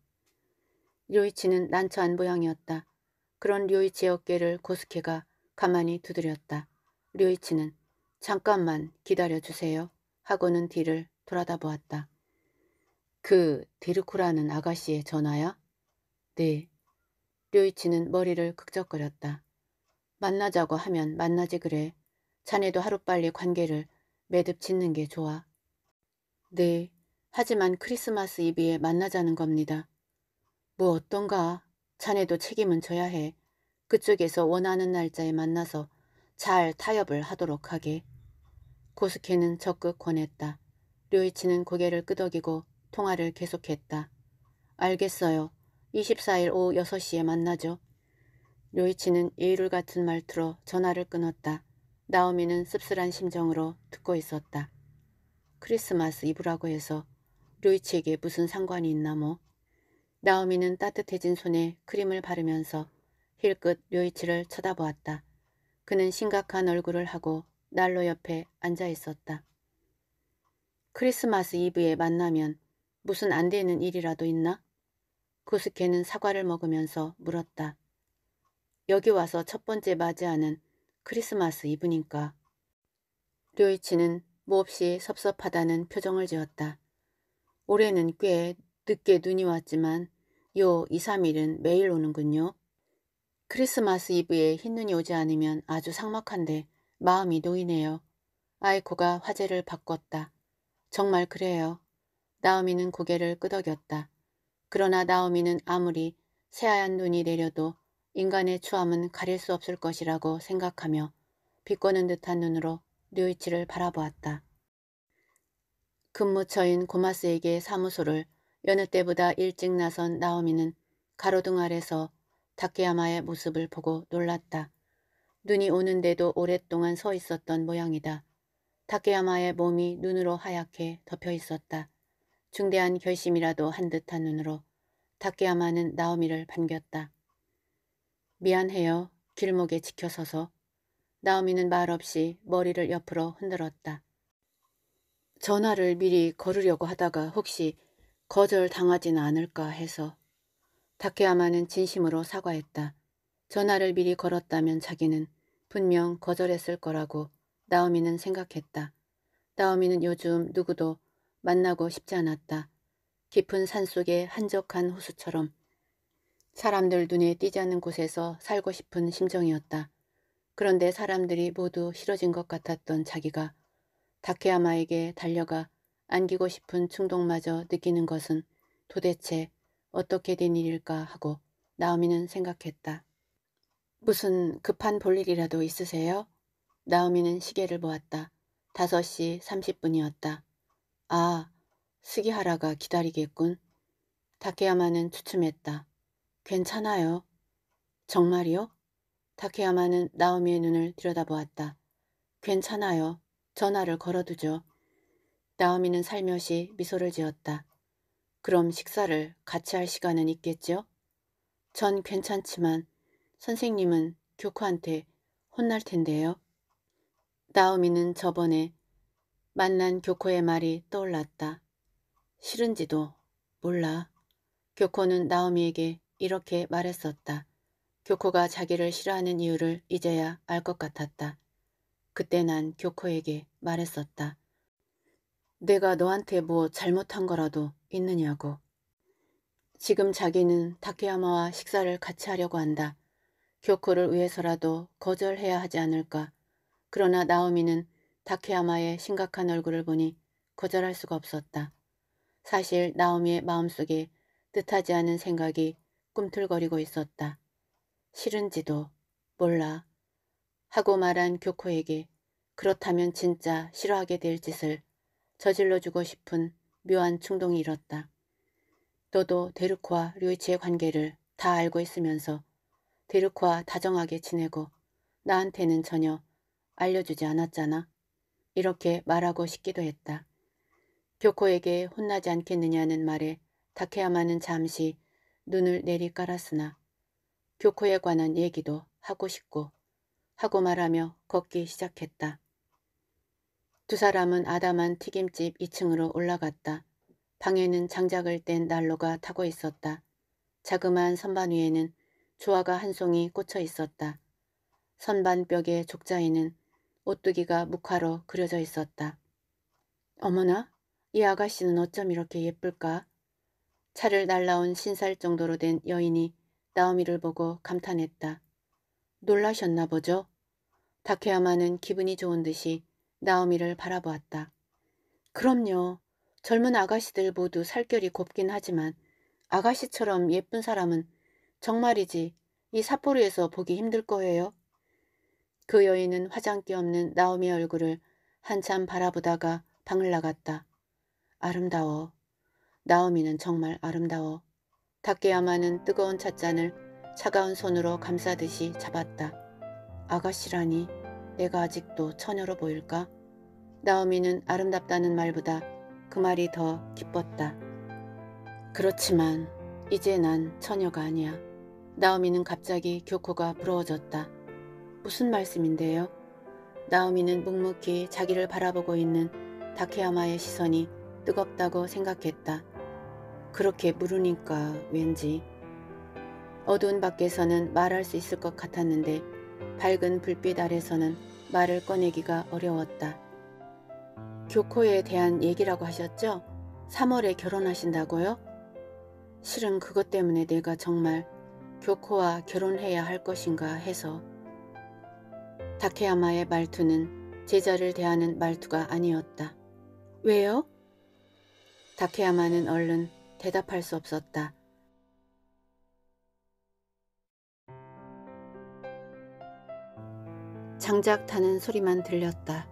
료이치는 난처한 모양이었다. 그런 료이치의 어깨를 고스케가 가만히 두드렸다. 료이치는 잠깐만 기다려주세요 하고는 뒤를 돌아다 보았다. 그디르코라는 아가씨의 전화야? 네, 류이치는 머리를 극적거렸다. 만나자고 하면 만나지 그래. 자네도 하루빨리 관계를 매듭 짓는 게 좋아. 네, 하지만 크리스마스 이비에 만나자는 겁니다. 뭐 어떤가? 자네도 책임은 져야 해. 그쪽에서 원하는 날짜에 만나서 잘 타협을 하도록 하게. 고스케는 적극 권했다. 류이치는 고개를 끄덕이고 통화를 계속했다. 알겠어요. 24일 오후 6시에 만나죠. 요이치는 예의를 같은 말투로 전화를 끊었다. 나오미는 씁쓸한 심정으로 듣고 있었다. 크리스마스 이브라고 해서 루이치에게 무슨 상관이 있나 뭐. 나오미는 따뜻해진 손에 크림을 바르면서 힐끗 료이치를 쳐다보았다. 그는 심각한 얼굴을 하고 난로 옆에 앉아 있었다. 크리스마스 이브에 만나면 무슨 안 되는 일이라도 있나? 코스케는 사과를 먹으면서 물었다. 여기 와서 첫 번째 맞이하는 크리스마스 이브니까. 료이치는 몹시 섭섭하다는 표정을 지었다. 올해는 꽤 늦게 눈이 왔지만 요 2, 3일은 매일 오는군요. 크리스마스 이브에 흰눈이 오지 않으면 아주 삭막한데 마음이 놓이네요. 아이코가 화제를 바꿨다. 정말 그래요. 나오미는 고개를 끄덕였다. 그러나 나오미는 아무리 새하얀 눈이 내려도 인간의 추함은 가릴 수 없을 것이라고 생각하며 비꼬는 듯한 눈으로 류이치를 바라보았다. 근무처인 고마스에게 사무소를 여느 때보다 일찍 나선 나오미는 가로등 아래서 다케야마의 모습을 보고 놀랐다. 눈이 오는데도 오랫동안 서 있었던 모양이다. 다케야마의 몸이 눈으로 하얗게 덮여 있었다. 중대한 결심이라도 한 듯한 눈으로 다게야마는 나오미를 반겼다. 미안해요. 길목에 지켜서서. 나오미는 말없이 머리를 옆으로 흔들었다. 전화를 미리 걸으려고 하다가 혹시 거절당하진 않을까 해서 다케야마는 진심으로 사과했다. 전화를 미리 걸었다면 자기는 분명 거절했을 거라고 나오미는 생각했다. 나오미는 요즘 누구도 만나고 싶지 않았다. 깊은 산속의 한적한 호수처럼 사람들 눈에 띄지 않는 곳에서 살고 싶은 심정이었다. 그런데 사람들이 모두 싫어진 것 같았던 자기가 다케야마에게 달려가 안기고 싶은 충동마저 느끼는 것은 도대체 어떻게 된 일일까 하고 나오미는 생각했다. 무슨 급한 볼일이라도 있으세요? 나오미는 시계를 보았다. 5시 30분이었다. 아, 스기하라가 기다리겠군. 다케야마는 추춤했다. 괜찮아요. 정말이요? 다케야마는 나오미의 눈을 들여다보았다. 괜찮아요. 전화를 걸어두죠. 나오미는 살며시 미소를 지었다. 그럼 식사를 같이 할 시간은 있겠죠전 괜찮지만 선생님은 교코한테 혼날 텐데요. 나오미는 저번에 만난 교코의 말이 떠올랐다. 싫은지도 몰라. 교코는 나오미에게 이렇게 말했었다. 교코가 자기를 싫어하는 이유를 이제야 알 것 같았다. 그때 난 교코에게 말했었다. 내가 너한테 뭐 잘못한 거라도 있느냐고. 지금 자기는 다케야마와 식사를 같이 하려고 한다. 교코를 위해서라도 거절해야 하지 않을까. 그러나 나오미는 다케야마의 심각한 얼굴을 보니 거절할 수가 없었다. 사실 나오미의 마음속에 뜻하지 않은 생각이 꿈틀거리고 있었다. 싫은지도 몰라 하고 말한 교코에게 그렇다면 진짜 싫어하게 될 짓을 저질러주고 싶은 묘한 충동이 일었다. 너도 데르코와 류이치의 관계를 다 알고 있으면서 데르코와 다정하게 지내고 나한테는 전혀 알려주지 않았잖아. 이렇게 말하고 싶기도 했다. 교코에게 혼나지 않겠느냐는 말에 다케야마는 잠시 눈을 내리깔았으나 교코에 관한 얘기도 하고 싶고 하고 말하며 걷기 시작했다. 두 사람은 아담한 튀김집 2층으로 올라갔다. 방에는 장작을 뗀 난로가 타고 있었다. 자그마한 선반 위에는 조화가 한 송이 꽂혀 있었다. 선반벽의 족자에는 오뚜기가 묵화로 그려져 있었다. 어머나 이 아가씨는 어쩜 이렇게 예쁠까? 차를 날라온 신살 정도로 된 여인이 나오미를 보고 감탄했다. 놀라셨나 보죠? 다케야마는 기분이 좋은 듯이 나오미를 바라보았다. 그럼요. 젊은 아가씨들 모두 살결이 곱긴 하지만 아가씨처럼 예쁜 사람은 정말이지 이 삿포로에서 보기 힘들 거예요. 그 여인은 화장기 없는 나오미의 얼굴을 한참 바라보다가 방을 나갔다. 아름다워. 나오미는 정말 아름다워. 닭게야마는 뜨거운 찻잔을 차가운 손으로 감싸듯이 잡았다. 아가씨라니 내가 아직도 처녀로 보일까? 나오미는 아름답다는 말보다 그 말이 더 기뻤다. 그렇지만 이제 난 처녀가 아니야. 나오미는 갑자기 교코가 부러워졌다. 무슨 말씀인데요? 나오미는 묵묵히 자기를 바라보고 있는 다케야마의 시선이 뜨겁다고 생각했다. 그렇게 물으니까 왠지 어두운 밖에서는 말할 수 있을 것 같았는데 밝은 불빛 아래서는 말을 꺼내기가 어려웠다. 교코에 대한 얘기라고 하셨죠? 3월에 결혼하신다고요? 실은 그것 때문에 내가 정말 교코와 결혼해야 할 것인가 해서 다케야마의 말투는 제자를 대하는 말투가 아니었다. 왜요? 다케야마는 얼른 대답할 수 없었다. 장작 타는 소리만 들렸다.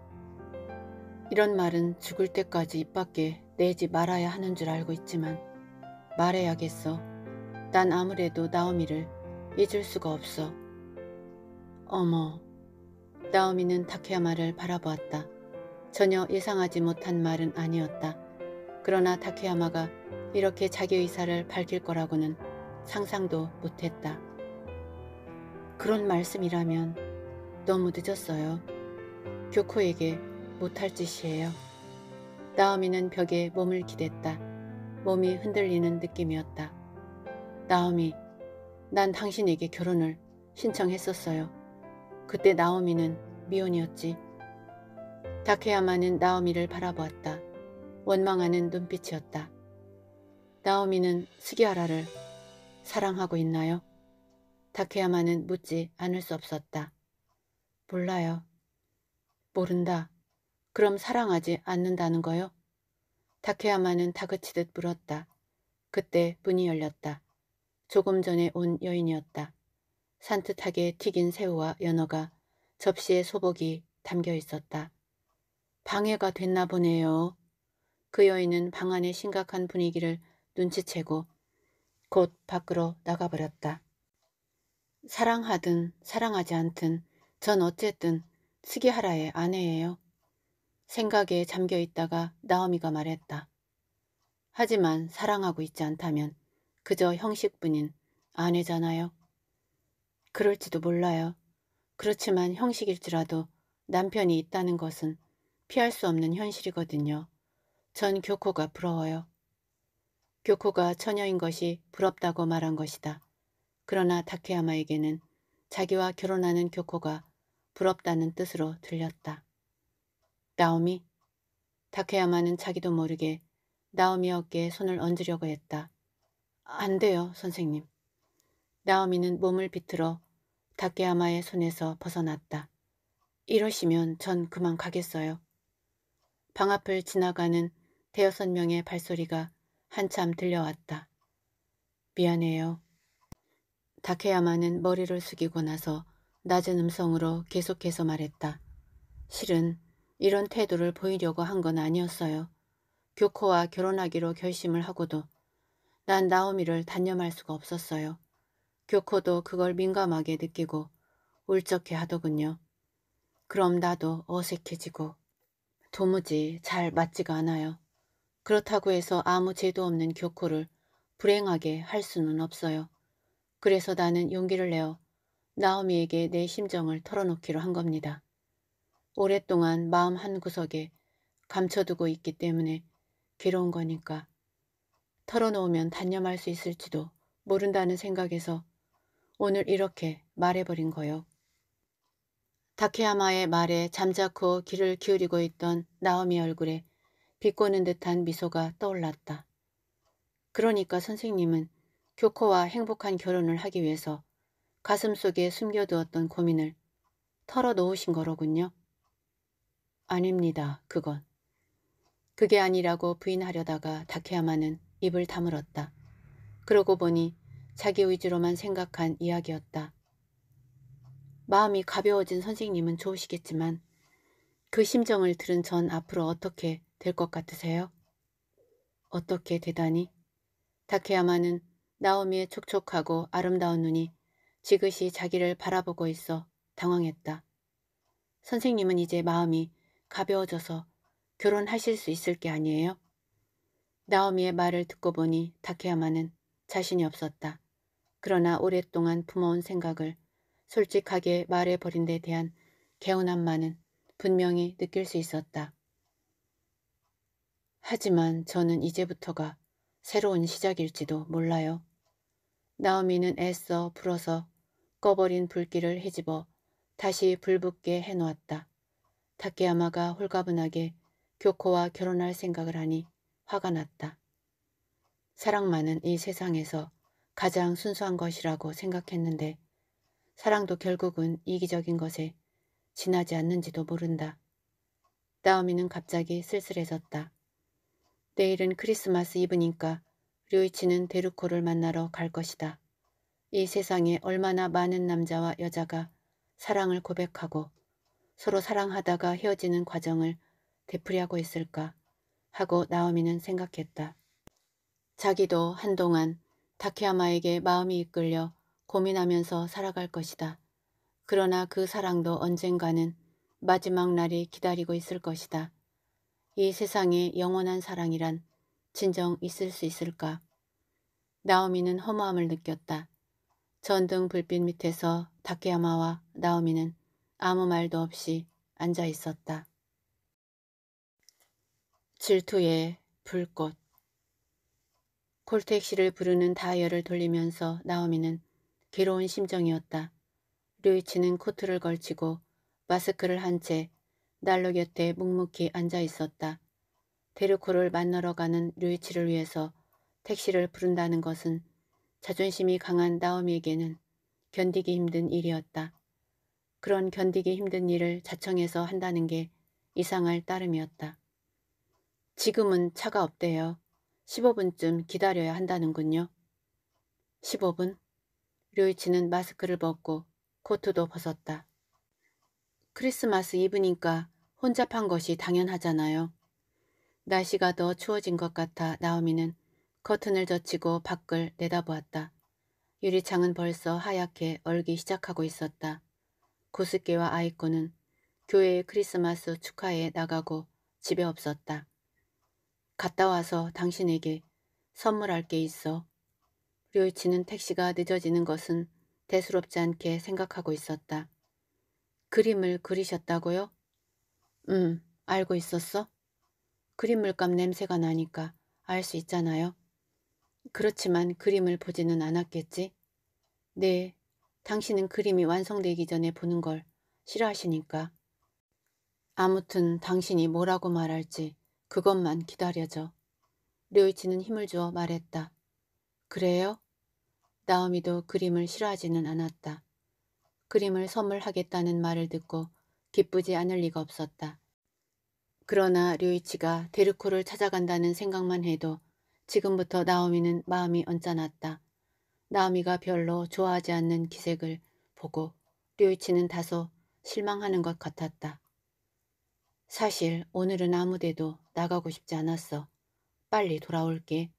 이런 말은 죽을 때까지 입 밖에 내지 말아야 하는 줄 알고 있지만 말해야겠어. 난 아무래도 나오미를 잊을 수가 없어. 어머, 나오미는 다케야마를 바라보았다. 전혀 예상하지 못한 말은 아니었다. 그러나 다케야마가 이렇게 자기 의사를 밝힐 거라고는 상상도 못했다. 그런 말씀이라면 너무 늦었어요. 교코에게 못할 짓이에요. 나오미는 벽에 몸을 기댔다. 몸이 흔들리는 느낌이었다. 나오미, 난 당신에게 결혼을 신청했었어요. 그때 나오미는 미혼이었지. 다케야마는 나오미를 바라보았다. 원망하는 눈빛이었다. 나오미는 스기하라를 사랑하고 있나요? 다케야마는 묻지 않을 수 없었다. 몰라요. 모른다. 그럼 사랑하지 않는다는 거요? 다케야마는 다그치듯 물었다. 그때 문이 열렸다. 조금 전에 온 여인이었다. 산뜻하게 튀긴 새우와 연어가 접시에 소복이 담겨 있었다. 방해가 됐나 보네요. 그 여인은 방 안의 심각한 분위기를 눈치채고 곧 밖으로 나가버렸다. 사랑하든 사랑하지 않든 전 어쨌든 스기하라의 아내예요. 생각에 잠겨 있다가 나오미가 말했다. 하지만 사랑하고 있지 않다면 그저 형식뿐인 아내잖아요. 그럴지도 몰라요. 그렇지만 형식일지라도 남편이 있다는 것은 피할 수 없는 현실이거든요. 전 교코가 부러워요. 교코가 처녀인 것이 부럽다고 말한 것이다. 그러나 다케야마에게는 자기와 결혼하는 교코가 부럽다는 뜻으로 들렸다. 나오미? 다케야마는 자기도 모르게 나오미 어깨에 손을 얹으려고 했다. 안 돼요, 선생님. 나오미는 몸을 비틀어 다케아마의 손에서 벗어났다. 이러시면 전 그만 가겠어요. 방 앞을 지나가는 대여섯 명의 발소리가 한참 들려왔다. 미안해요. 다케야마는 머리를 숙이고 나서 낮은 음성으로 계속해서 말했다. 실은 이런 태도를 보이려고 한 건 아니었어요. 교코와 결혼하기로 결심을 하고도 난 나오미를 단념할 수가 없었어요. 교코도 그걸 민감하게 느끼고 울적해 하더군요. 그럼 나도 어색해지고 도무지 잘 맞지가 않아요. 그렇다고 해서 아무 죄도 없는 교코를 불행하게 할 수는 없어요. 그래서 나는 용기를 내어 나오미에게 내 심정을 털어놓기로 한 겁니다. 오랫동안 마음 한구석에 감춰두고 있기 때문에 괴로운 거니까 털어놓으면 단념할 수 있을지도 모른다는 생각에서 오늘 이렇게 말해버린 거요. 다케야마의 말에 잠자코 귀를 기울이고 있던 나오미 얼굴에 비꼬는 듯한 미소가 떠올랐다. 그러니까 선생님은 교코와 행복한 결혼을 하기 위해서 가슴 속에 숨겨두었던 고민을 털어놓으신 거로군요. 아닙니다. 그건. 그게 아니라고 부인하려다가 다케야마는 입을 다물었다. 그러고 보니 자기 의지로만 생각한 이야기였다. 마음이 가벼워진 선생님은 좋으시겠지만 그 심정을 들은 전 앞으로 어떻게 될 것 같으세요? 어떻게 되다니? 다케야마는 나오미의 촉촉하고 아름다운 눈이 지그시 자기를 바라보고 있어 당황했다. 선생님은 이제 마음이 가벼워져서 결혼하실 수 있을 게 아니에요? 나오미의 말을 듣고 보니 다케야마는 자신이 없었다. 그러나 오랫동안 품어온 생각을 솔직하게 말해버린 데 대한 개운함만은 분명히 느낄 수 있었다. 하지만 저는 이제부터가 새로운 시작일지도 몰라요. 나오미는 애써 불어서 꺼버린 불길을 헤집어 다시 불붙게 해놓았다. 타케야마가 홀가분하게 교코와 결혼할 생각을 하니 화가 났다. 사랑만은 이 세상에서 가장 순수한 것이라고 생각했는데 사랑도 결국은 이기적인 것에 지나지 않는지도 모른다. 나오미는 갑자기 쓸쓸해졌다. 내일은 크리스마스 이브니까 류이치는 데루코를 만나러 갈 것이다. 이 세상에 얼마나 많은 남자와 여자가 사랑을 고백하고 서로 사랑하다가 헤어지는 과정을 되풀이하고 있을까 하고 나오미는 생각했다. 자기도 한동안 다케야마에게 마음이 이끌려 고민하면서 살아갈 것이다. 그러나 그 사랑도 언젠가는 마지막 날이 기다리고 있을 것이다. 이 세상에 영원한 사랑이란 진정 있을 수 있을까? 나오미는 허무함을 느꼈다. 전등 불빛 밑에서 다케야마와 나오미는 아무 말도 없이 앉아 있었다. 질투의 불꽃 콜택시를 부르는 다이얼을 돌리면서 나오미는 괴로운 심정이었다. 류이치는 코트를 걸치고 마스크를 한 채 난로 곁에 묵묵히 앉아 있었다. 데르코를 만나러 가는 류이치를 위해서 택시를 부른다는 것은 자존심이 강한 나오미에게는 견디기 힘든 일이었다. 그런 견디기 힘든 일을 자청해서 한다는 게 이상할 따름이었다. 지금은 차가 없대요. 15분쯤 기다려야 한다는군요. 15분? 류이치는 마스크를 벗고 코트도 벗었다. 크리스마스 이브니까 혼잡한 것이 당연하잖아요. 날씨가 더 추워진 것 같아 나오미는 커튼을 젖히고 밖을 내다보았다. 유리창은 벌써 하얗게 얼기 시작하고 있었다. 고스케와 아이코는 교회의 크리스마스 축하에 나가고 집에 없었다. 갔다 와서 당신에게 선물할 게 있어. 료이치는 택시가 늦어지는 것은 대수롭지 않게 생각하고 있었다. 그림을 그리셨다고요? 음, 알고 있었어? 그림물감 냄새가 나니까 알 수 있잖아요. 그렇지만 그림을 보지는 않았겠지? 네, 당신은 그림이 완성되기 전에 보는 걸 싫어하시니까. 아무튼 당신이 뭐라고 말할지 그것만 기다려줘. 류이치는 힘을 주어 말했다. 그래요? 나오미도 그림을 싫어하지는 않았다. 그림을 선물하겠다는 말을 듣고 기쁘지 않을 리가 없었다. 그러나 류이치가 데르코를 찾아간다는 생각만 해도 지금부터 나오미는 마음이 언짢았다. 나오미가 별로 좋아하지 않는 기색을 보고 류이치는 다소 실망하는 것 같았다. 사실 오늘은 아무데도 나가고 싶지 않았어. 빨리 돌아올게.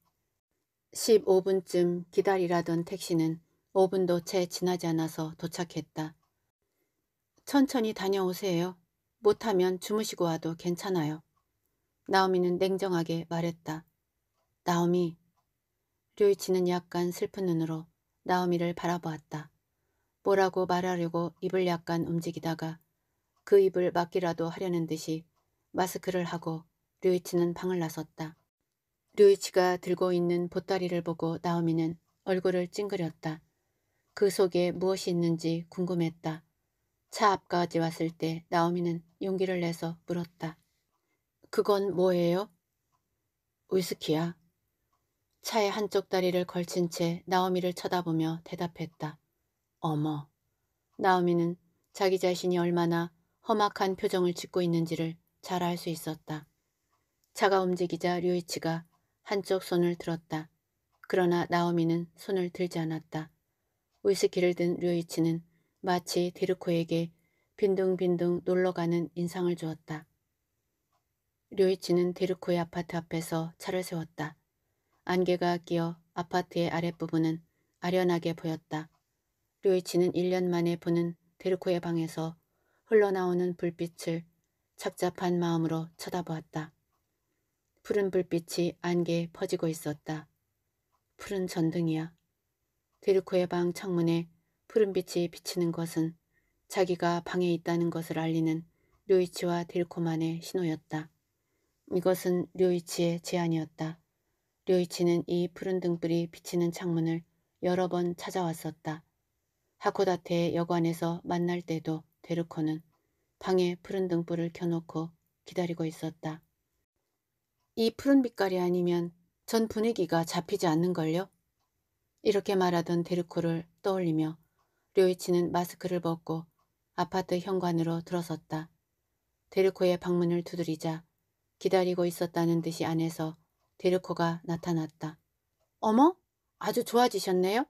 15분쯤 기다리라던 택시는 5분도 채 지나지 않아서 도착했다. 천천히 다녀오세요. 못하면 주무시고 와도 괜찮아요. 나오미는 냉정하게 말했다. 나오미. 류이치는 약간 슬픈 눈으로 나오미를 바라보았다. 뭐라고 말하려고 입을 약간 움직이다가 그 입을 막기라도 하려는 듯이 마스크를 하고 류이치는 방을 나섰다. 류이치가 들고 있는 보따리를 보고 나오미는 얼굴을 찡그렸다. 그 속에 무엇이 있는지 궁금했다. 차 앞까지 왔을 때 나오미는 용기를 내서 물었다. 그건 뭐예요? 위스키야. 차의 한쪽 다리를 걸친 채 나오미를 쳐다보며 대답했다. 어머. 나오미는 자기 자신이 얼마나 험악한 표정을 짓고 있는지를 잘 알 수 있었다. 차가 움직이자 류이치가 한쪽 손을 들었다. 그러나 나오미는 손을 들지 않았다. 위스키를 든 류이치는 마치 디르코에게 빈둥빈둥 놀러가는 인상을 주었다. 류이치는 디르코의 아파트 앞에서 차를 세웠다. 안개가 끼어 아파트의 아랫부분은 아련하게 보였다. 류이치는 1년 만에 보는 데르코의 방에서 흘러나오는 불빛을 착잡한 마음으로 쳐다보았다. 푸른 불빛이 안개에 퍼지고 있었다. 푸른 전등이야. 데르코의방 창문에 푸른 빛이 비치는 것은 자기가 방에 있다는 것을 알리는 류이치와 데르코만의 신호였다. 이것은 류이치의 제안이었다. 류이치는 이 푸른 등불이 비치는 창문을 여러 번 찾아왔었다. 하코다테의 여관에서 만날 때도 데르코는 방에 푸른 등불을 켜놓고 기다리고 있었다. 이 푸른 빛깔이 아니면 전 분위기가 잡히지 않는걸요? 이렇게 말하던 데르코를 떠올리며 료이치는 마스크를 벗고 아파트 현관으로 들어섰다. 데르코의 방문을 두드리자 기다리고 있었다는 듯이 안에서 데르코가 나타났다. 어머? 아주 좋아지셨네요?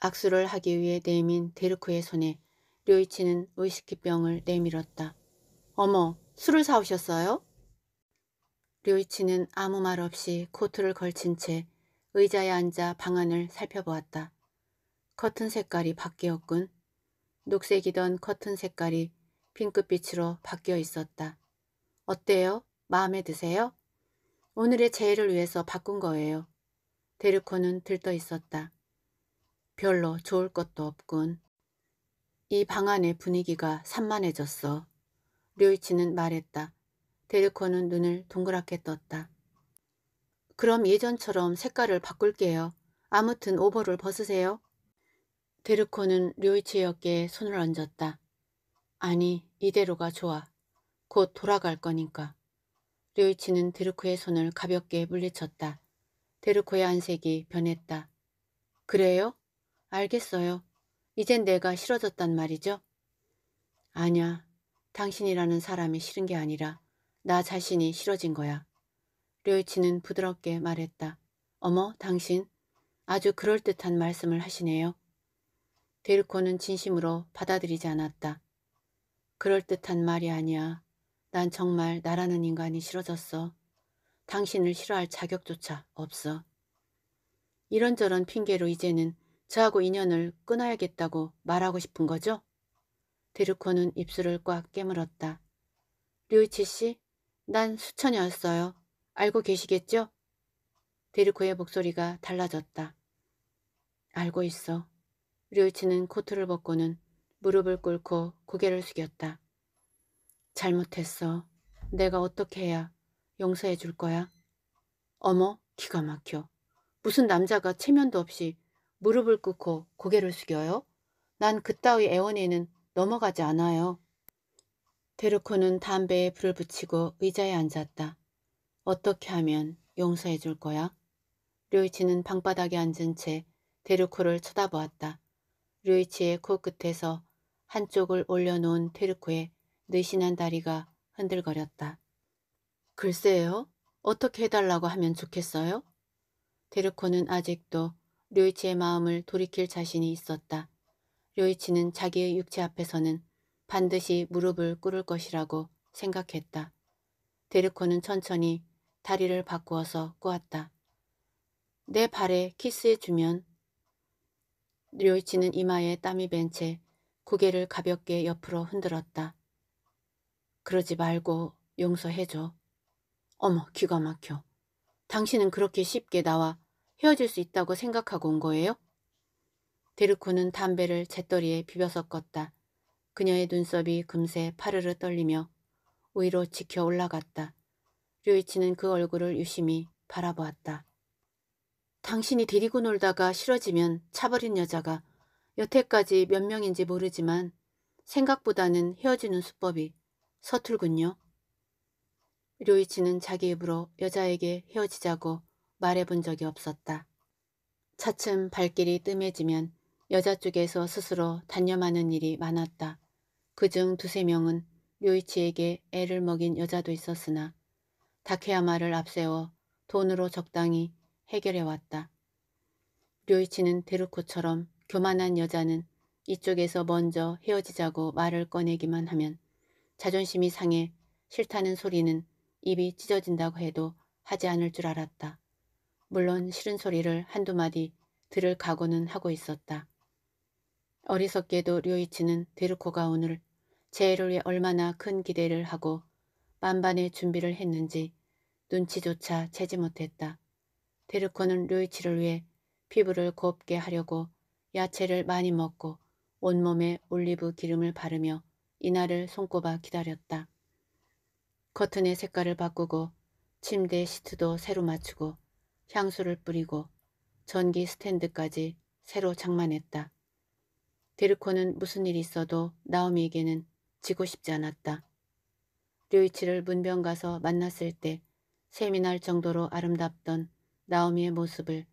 악수를 하기 위해 내민 데르코의 손에 료이치는 위스키병을 내밀었다. 어머, 술을 사오셨어요? 류이치는 아무 말 없이 코트를 걸친 채 의자에 앉아 방안을 살펴보았다. 커튼 색깔이 바뀌었군. 녹색이던 커튼 색깔이 핑크빛으로 바뀌어 있었다. 어때요? 마음에 드세요? 오늘의 재해를 위해서 바꾼 거예요. 데르코는 들떠 있었다. 별로 좋을 것도 없군. 이 방안의 분위기가 산만해졌어. 류이치는 말했다. 데르코는 눈을 동그랗게 떴다. 그럼 예전처럼 색깔을 바꿀게요. 아무튼 오버를 벗으세요. 데르코는 류이치의 어깨에 손을 얹었다. 아니, 이대로가 좋아. 곧 돌아갈 거니까. 류이치는 데르코의 손을 가볍게 물리쳤다. 데르코의 안색이 변했다. 그래요? 알겠어요. 이젠 내가 싫어졌단 말이죠? 아냐, 당신이라는 사람이 싫은 게 아니라 나 자신이 싫어진 거야. 류이치는 부드럽게 말했다. 어머 당신 아주 그럴듯한 말씀을 하시네요. 데르코는 진심으로 받아들이지 않았다. 그럴듯한 말이 아니야. 난 정말 나라는 인간이 싫어졌어. 당신을 싫어할 자격조차 없어. 이런저런 핑계로 이제는 저하고 인연을 끊어야겠다고 말하고 싶은 거죠? 데르코는 입술을 꽉 깨물었다. 류이치 씨, 난 수천이었어요. 알고 계시겠죠? 데리코의 목소리가 달라졌다. 알고 있어. 류치는 코트를 벗고는 무릎을 꿇고 고개를 숙였다. 잘못했어. 내가 어떻게 해야 용서해 줄 거야? 어머, 기가 막혀. 무슨 남자가 체면도 없이 무릎을 꿇고 고개를 숙여요? 난 그따위 애원에는 넘어가지 않아요. 데르코는 담배에 불을 붙이고 의자에 앉았다. 어떻게 하면 용서해 줄 거야? 류이치는 방바닥에 앉은 채 데르코를 쳐다보았다. 류이치의 코끝에서 한쪽을 올려놓은 데르코의 느신한 다리가 흔들거렸다. 글쎄요. 어떻게 해달라고 하면 좋겠어요? 데르코는 아직도 류이치의 마음을 돌이킬 자신이 있었다. 류이치는 자기의 육체 앞에서는 반드시 무릎을 꿇을 것이라고 생각했다. 데르코는 천천히 다리를 바꾸어서 꼬았다. 내 발에 키스해주면 류이치는 이마에 땀이 밴채 고개를 가볍게 옆으로 흔들었다. 그러지 말고 용서해줘. 어머 귀가 막혀. 당신은 그렇게 쉽게 나와 헤어질 수 있다고 생각하고 온 거예요? 데르코는 담배를 재떨이에 비벼서 껐다. 그녀의 눈썹이 금세 파르르 떨리며 위로 지켜 올라갔다. 류이치는 그 얼굴을 유심히 바라보았다. 당신이 데리고 놀다가 싫어지면 차버린 여자가 여태까지 몇 명인지 모르지만 생각보다는 헤어지는 수법이 서툴군요. 류이치는 자기 입으로 여자에게 헤어지자고 말해본 적이 없었다. 차츰 발길이 뜸해지면 여자 쪽에서 스스로 단념하는 일이 많았다. 그중 두세 명은 류이치에게 애를 먹인 여자도 있었으나 다케야마를 앞세워 돈으로 적당히 해결해왔다. 류이치는 데루코처럼 교만한 여자는 이쪽에서 먼저 헤어지자고 말을 꺼내기만 하면 자존심이 상해 싫다는 소리는 입이 찢어진다고 해도 하지 않을 줄 알았다. 물론 싫은 소리를 한두 마디 들을 각오는 하고 있었다. 어리석게도 류이치는 데르코가 오늘 재해를 위해 얼마나 큰 기대를 하고 만반의 준비를 했는지 눈치조차 채지 못했다. 데르코는 류이치를 위해 피부를 곱게 하려고 야채를 많이 먹고 온몸에 올리브 기름을 바르며 이날을 손꼽아 기다렸다. 커튼의 색깔을 바꾸고 침대 시트도 새로 맞추고 향수를 뿌리고 전기 스탠드까지 새로 장만했다. 데르코는 무슨 일이 있어도 나오미에게는 지고 싶지 않았다. 류이치를 문병 가서 만났을 때 셈이 날 정도로 아름답던 나오미의 모습을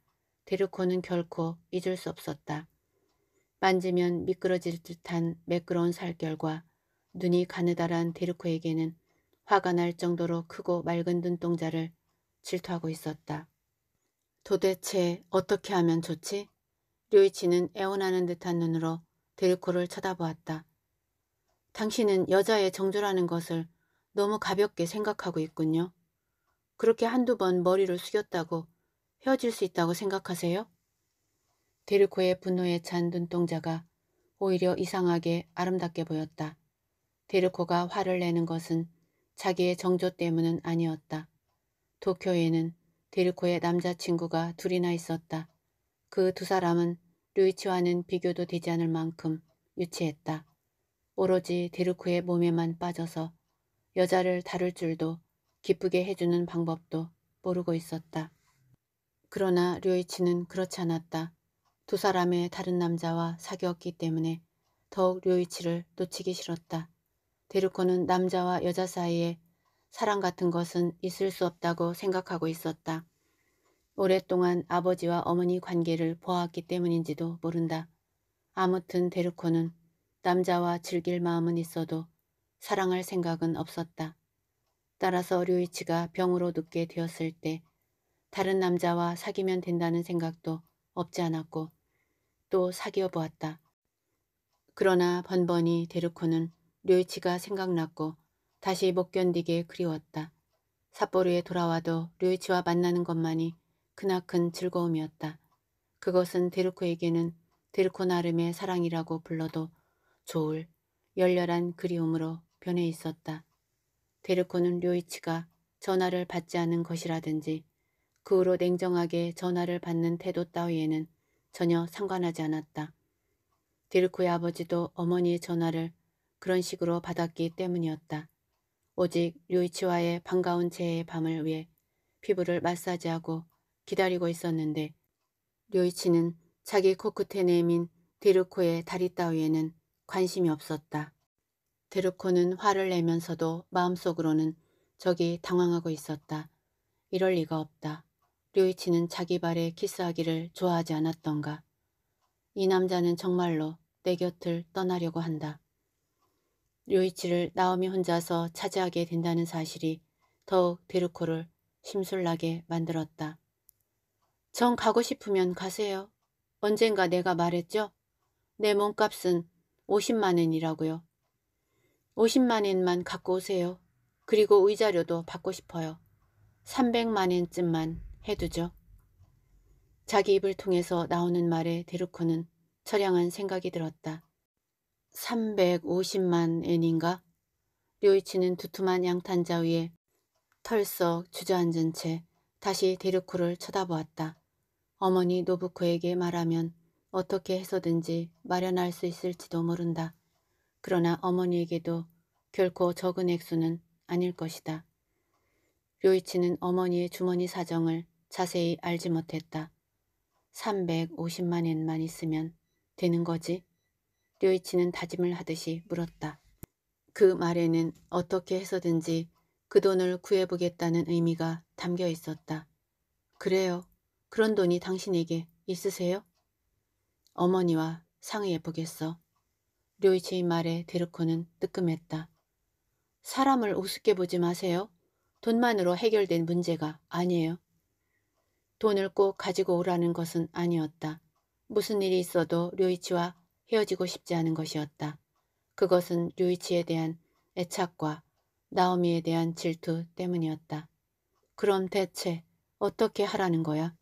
데르코는 결코 잊을 수 없었다. 만지면 미끄러질 듯한 매끄러운 살결과 눈이 가느다란 데르코에게는 화가 날 정도로 크고 맑은 눈동자를 질투하고 있었다. 도대체 어떻게 하면 좋지? 류이치는 애원하는 듯한 눈으로 데리코를 쳐다보았다. 당신은 여자의 정조라는 것을 너무 가볍게 생각하고 있군요. 그렇게 한두 번 머리를 숙였다고 헤어질 수 있다고 생각하세요? 데르코의 분노에 찬 눈동자가 오히려 이상하게 아름답게 보였다. 데르코가 화를 내는 것은 자기의 정조 때문은 아니었다. 도쿄에는 데르코의 남자친구가 둘이나 있었다. 그 두 사람은 류이치와는 비교도 되지 않을 만큼 유치했다. 오로지 디르크의 몸에만 빠져서 여자를 다룰 줄도 기쁘게 해주는 방법도 모르고 있었다. 그러나 류이치는 그렇지 않았다. 두 사람의 다른 남자와 사귀었기 때문에 더욱 류이치를 놓치기 싫었다. 데르코는 남자와 여자 사이에 사랑 같은 것은 있을 수 없다고 생각하고 있었다. 오랫동안 아버지와 어머니 관계를 보았기 때문인지도 모른다. 아무튼 데르코는 남자와 즐길 마음은 있어도 사랑할 생각은 없었다. 따라서 류이치가 병으로 눕게 되었을 때 다른 남자와 사귀면 된다는 생각도 없지 않았고 또 사귀어 보았다. 그러나 번번이 데르코는 류이치가 생각났고 다시 못 견디게 그리웠다. 삿포로에 돌아와도 류이치와 만나는 것만이 크나큰 즐거움이었다. 그것은 데르코에게는 데르코 나름의 사랑이라고 불러도 좋을 열렬한 그리움으로 변해 있었다. 데르코는 료이치가 전화를 받지 않은 것이라든지 그 후로 냉정하게 전화를 받는 태도 따위에는 전혀 상관하지 않았다. 데르코의 아버지도 어머니의 전화를 그런 식으로 받았기 때문이었다. 오직 류이치와의 반가운 재해의 밤을 위해 피부를 마사지하고 기다리고 있었는데 료이치는 자기 코끝에 내민 데르코의 다리 따위에는 관심이 없었다. 데르코는 화를 내면서도 마음속으로는 저기 당황하고 있었다. 이럴 리가 없다. 류이치는 자기 발에 키스하기를 좋아하지 않았던가. 이 남자는 정말로 내 곁을 떠나려고 한다. 류이치를 나오미 혼자서 차지하게 된다는 사실이 더욱 데르코를 심술나게 만들었다. 전 가고 싶으면 가세요. 언젠가 내가 말했죠? 내 몸값은 50만 엔이라고요. 50만 엔만 갖고 오세요. 그리고 의자료도 받고 싶어요. 300만 엔쯤만 해두죠. 자기 입을 통해서 나오는 말에 데르코는 처량한 생각이 들었다. 350만 엔인가? 료이치는 두툼한 양탄자 위에 털썩 주저앉은 채 다시 데르코를 쳐다보았다. 어머니 노부코에게 말하면 어떻게 해서든지 마련할 수 있을지도 모른다. 그러나 어머니에게도 결코 적은 액수는 아닐 것이다. 료이치는 어머니의 주머니 사정을 자세히 알지 못했다. 350만 엔만 있으면 되는 거지? 료이치는 다짐을 하듯이 물었다. 그 말에는 어떻게 해서든지 그 돈을 구해보겠다는 의미가 담겨 있었다. 그래요. 그런 돈이 당신에게 있으세요? 어머니와 상의해 보겠어. 료이치의 말에 데르코는 뜨끔했다. 사람을 우습게 보지 마세요. 돈만으로 해결된 문제가 아니에요. 돈을 꼭 가지고 오라는 것은 아니었다. 무슨 일이 있어도 료이치와 헤어지고 싶지 않은 것이었다. 그것은 류이치에 대한 애착과 나오미에 대한 질투 때문이었다. 그럼 대체 어떻게 하라는 거야?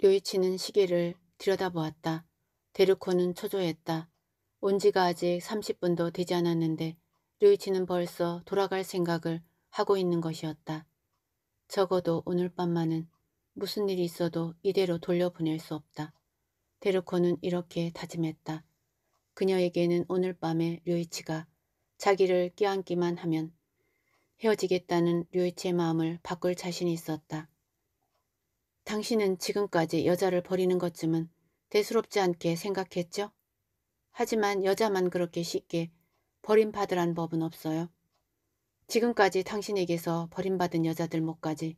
료이치는 시계를 들여다보았다. 데르코는 초조했다. 온 지가 아직 30분도 되지 않았는데 류이치는 벌써 돌아갈 생각을 하고 있는 것이었다. 적어도 오늘 밤만은 무슨 일이 있어도 이대로 돌려보낼 수 없다. 데르코는 이렇게 다짐했다. 그녀에게는 오늘 밤에 류이치가 자기를 끼안기만 하면 헤어지겠다는 류이치의 마음을 바꿀 자신이 있었다. 당신은 지금까지 여자를 버리는 것쯤은 대수롭지 않게 생각했죠? 하지만 여자만 그렇게 쉽게 버림받으란 법은 없어요. 지금까지 당신에게서 버림받은 여자들 몫까지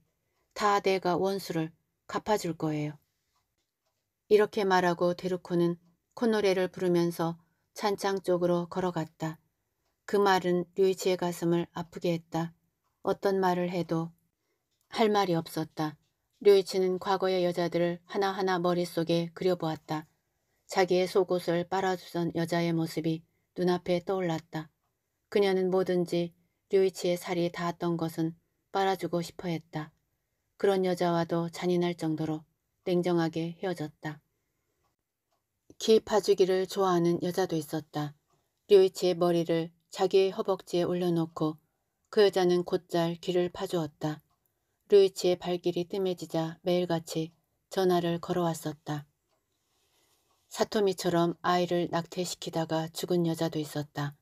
다 내가 원수를 갚아줄 거예요. 이렇게 말하고 데루코는 콧노래를 부르면서 찬창 쪽으로 걸어갔다. 그 말은 류이치의 가슴을 아프게 했다. 어떤 말을 해도 할 말이 없었다. 류이치는 과거의 여자들을 하나하나 머릿속에 그려보았다. 자기의 속옷을 빨아주던 여자의 모습이 눈앞에 떠올랐다. 그녀는 뭐든지 류이치의 살이 닿았던 것은 빨아주고 싶어 했다. 그런 여자와도 잔인할 정도로 냉정하게 헤어졌다. 기 파주기를 좋아하는 여자도 있었다. 류이치의 머리를 자기의 허벅지에 올려놓고 그 여자는 곧잘 귀를 파주었다. 루이치의 발길이 뜸해지자 매일같이 전화를 걸어왔었다. 사토미처럼 아이를 낙태시키다가 죽은 여자도 있었다.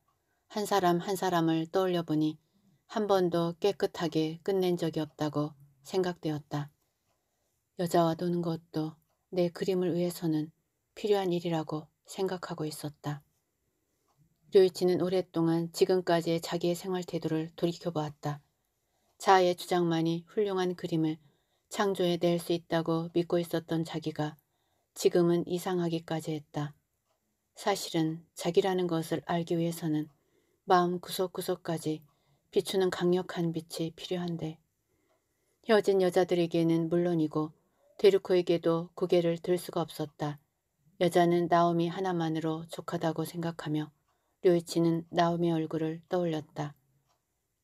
한 사람 한 사람을 떠올려 보니 한 번도 깨끗하게 끝낸 적이 없다고 생각되었다. 여자와 노는 것도 내 그림을 위해서는 필요한 일이라고 생각하고 있었다. 류이치는 오랫동안 지금까지의 자기의 생활 태도를 돌이켜보았다. 자의 아 주장만이 훌륭한 그림을 창조해 낼 수 있다고 믿고 있었던 자기가 지금은 이상하기까지 했다. 사실은 자기라는 것을 알기 위해서는 마음 구석구석까지 비추는 강력한 빛이 필요한데 헤어진 여자들에게는 물론이고 데르코에게도 고개를 들 수가 없었다. 여자는 나오미 하나만으로 족하다고 생각하며 류이치는 나오미 얼굴을 떠올렸다.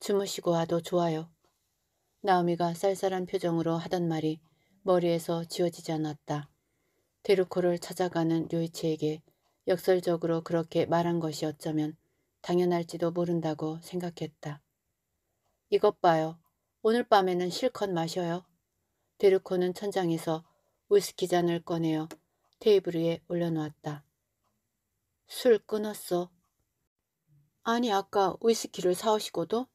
주무시고 와도 좋아요. 나오미가 쌀쌀한 표정으로 하던 말이 머리에서 지워지지 않았다. 데루코를 찾아가는 류이치에게 역설적으로 그렇게 말한 것이 어쩌면 당연할지도 모른다고 생각했다. 이것 봐요. 오늘 밤에는 실컷 마셔요. 데르코는 천장에서 위스키 잔을 꺼내어 테이블 위에 올려놓았다. 술 끊었어. 아니 아까 위스키를 사오시고도?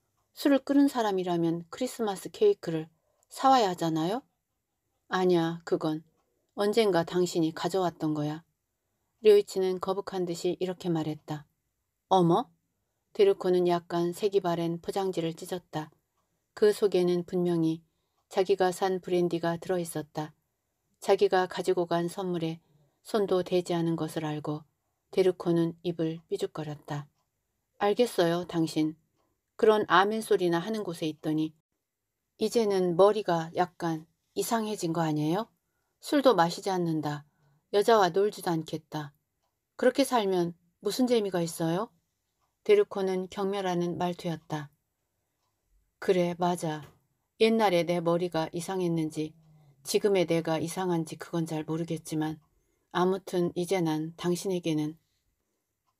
술을 끓은 사람이라면 크리스마스 케이크를 사와야 하잖아요? 아니야, 그건 언젠가 당신이 가져왔던 거야. 류이치는 거북한 듯이 이렇게 말했다. 어머? 데르코는 약간 색이 바랜 포장지를 찢었다. 그 속에는 분명히 자기가 산 브랜디가 들어있었다. 자기가 가지고 간 선물에 손도 대지 않은 것을 알고 데르코는 입을 삐죽거렸다. 알겠어요, 당신. 그런 아멘 소리나 하는 곳에 있더니 이제는 머리가 약간 이상해진 거 아니에요? 술도 마시지 않는다. 여자와 놀지도 않겠다. 그렇게 살면 무슨 재미가 있어요? 데르코는 경멸하는 말투였다. 그래 맞아. 옛날에 내 머리가 이상했는지 지금의 내가 이상한지 그건 잘 모르겠지만 아무튼 이제 난 당신에게는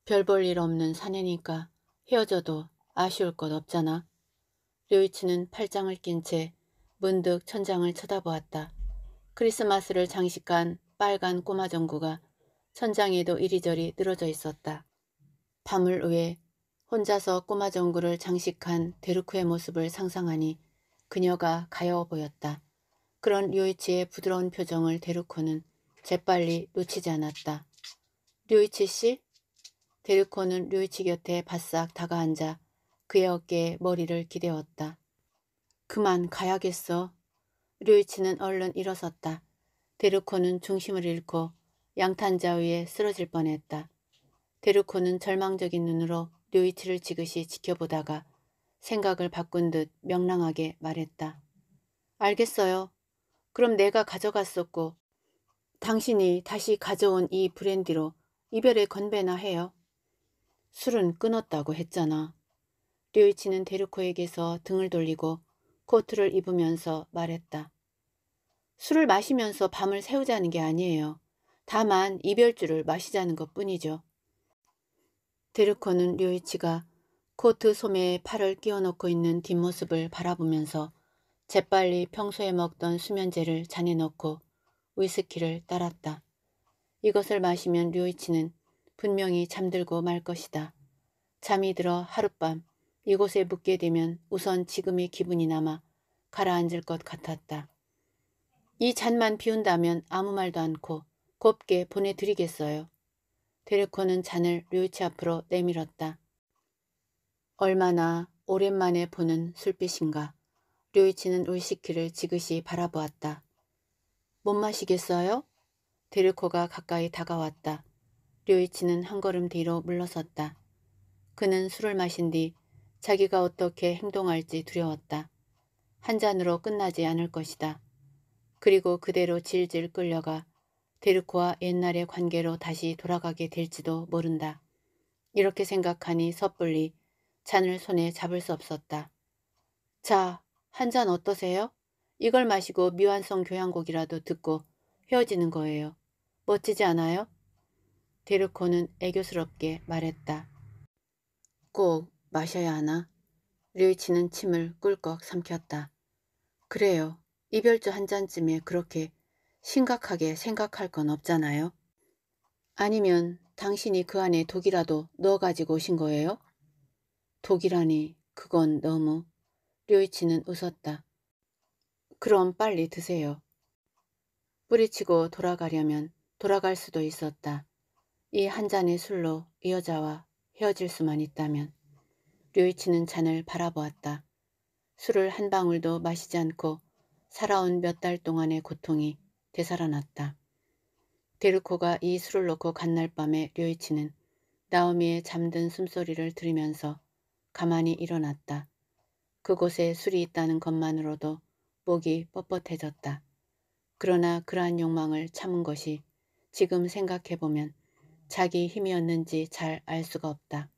별 볼 일 없는 사내니까 헤어져도 아쉬울 것 없잖아. 류이치는 팔짱을 낀 채 문득 천장을 쳐다보았다. 크리스마스를 장식한 빨간 꼬마 전구가 천장에도 이리저리 늘어져 있었다. 밤을 위해 혼자서 꼬마 전구를 장식한 데르크의 모습을 상상하니 그녀가 가여워 보였다. 그런 류이치의 부드러운 표정을 데르코는 재빨리 놓치지 않았다. 류이치 씨? 데르코는 류이치 곁에 바싹 다가앉아 그의 어깨에 머리를 기대었다. 그만 가야겠어. 류이치는 얼른 일어섰다. 데르코는 중심을 잃고 양탄자 위에 쓰러질 뻔했다. 데르코는 절망적인 눈으로 류이치를 지그시 지켜보다가 생각을 바꾼 듯 명랑하게 말했다. 알겠어요. 그럼 내가 가져갔었고 당신이 다시 가져온 이 브랜디로 이별의 건배나 해요. 술은 끊었다고 했잖아. 류이치는 데르코에게서 등을 돌리고 코트를 입으면서 말했다. 술을 마시면서 밤을 새우자는 게 아니에요. 다만 이별주를 마시자는 것뿐이죠. 데르코는 류이치가 코트 소매에 팔을 끼워놓고 있는 뒷모습을 바라보면서 재빨리 평소에 먹던 수면제를 잔에 넣고 위스키를 따랐다. 이것을 마시면 류이치는 분명히 잠들고 말 것이다. 잠이 들어 하룻밤 이곳에 묵게 되면 우선 지금의 기분이 남아 가라앉을 것 같았다. 이 잔만 비운다면 아무 말도 않고 곱게 보내드리겠어요. 데르코는 잔을 류치 앞으로 내밀었다. 얼마나 오랜만에 보는 술빛인가. 류이치는 울시키를 지그시 바라보았다. 못 마시겠어요? 데르코가 가까이 다가왔다. 류이치는 한 걸음 뒤로 물러섰다. 그는 술을 마신 뒤 자기가 어떻게 행동할지 두려웠다. 한 잔으로 끝나지 않을 것이다. 그리고 그대로 질질 끌려가 데르코와 옛날의 관계로 다시 돌아가게 될지도 모른다. 이렇게 생각하니 섣불리 잔을 손에 잡을 수 없었다. 자, 한 잔 어떠세요? 이걸 마시고 미완성 교향곡이라도 듣고 헤어지는 거예요. 멋지지 않아요? 데르코는 애교스럽게 말했다. 꼭 마셔야 하나? 류이치는 침을 꿀꺽 삼켰다. 그래요. 이별주 한 잔쯤에 그렇게 심각하게 생각할 건 없잖아요. 아니면 당신이 그 안에 독이라도 넣어가지고 오신 거예요? 독이라니 그건 너무... 류이치는 웃었다. 그럼 빨리 드세요. 뿌리치고 돌아가려면 돌아갈 수도 있었다. 이 한 잔의 술로 이 여자와 헤어질 수만 있다면. 류이치는 잔을 바라보았다. 술을 한 방울도 마시지 않고 살아온 몇 달 동안의 고통이 되살아났다. 데르코가 이 술을 놓고 간 날 밤에 류이치는 나오미의 잠든 숨소리를 들으면서 가만히 일어났다. 그곳에 술이 있다는 것만으로도 목이 뻣뻣해졌다. 그러나 그러한 욕망을 참은 것이 지금 생각해보면 자기 힘이었는지 잘 알 수가 없다.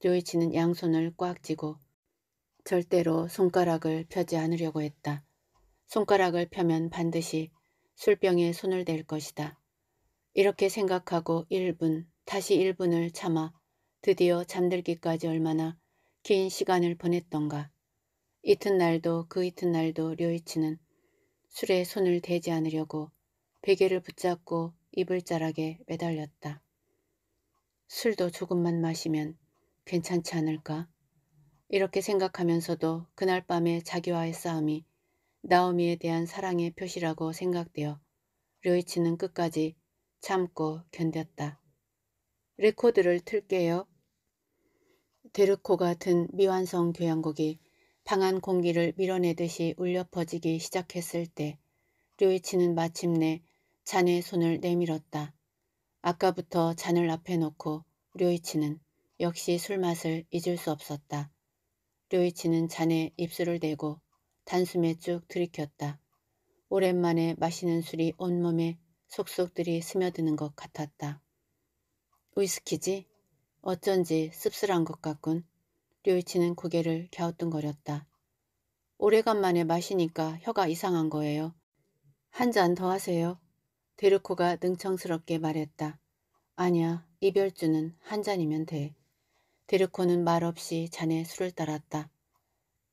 조이치는 양손을 꽉 쥐고 절대로 손가락을 펴지 않으려고 했다. 손가락을 펴면 반드시 술병에 손을 댈 것이다. 이렇게 생각하고 1분, 다시 1분을 참아 드디어 잠들기까지 얼마나 긴 시간을 보냈던가. 이튿날도 그 이튿날도 료이치는 술에 손을 대지 않으려고 베개를 붙잡고 이불자락에 매달렸다. 술도 조금만 마시면 괜찮지 않을까? 이렇게 생각하면서도 그날 밤의 자기와의 싸움이 나오미에 대한 사랑의 표시라고 생각되어 료이치는 끝까지 참고 견뎠다. 레코드를 틀게요. 데르코가 든 미완성 교향곡이 방한 공기를 밀어내듯이 울려 퍼지기 시작했을 때류이치는 마침내 잔의 손을 내밀었다. 아까부터 잔을 앞에 놓고 류이치는 역시 술맛을 잊을 수 없었다. 료이치는 잔에 입술을 대고 단숨에 쭉 들이켰다. 오랜만에 마시는 술이 온몸에 속속들이 스며드는 것 같았다. 위스키지? 어쩐지 씁쓸한 것 같군. 류이치는 고개를 갸우뚱거렸다. 오래간만에 마시니까 혀가 이상한 거예요. 한 잔 더 하세요. 데르코가 능청스럽게 말했다. 아니야, 이별주는 한 잔이면 돼. 데르코는 말없이 잔에 술을 따랐다.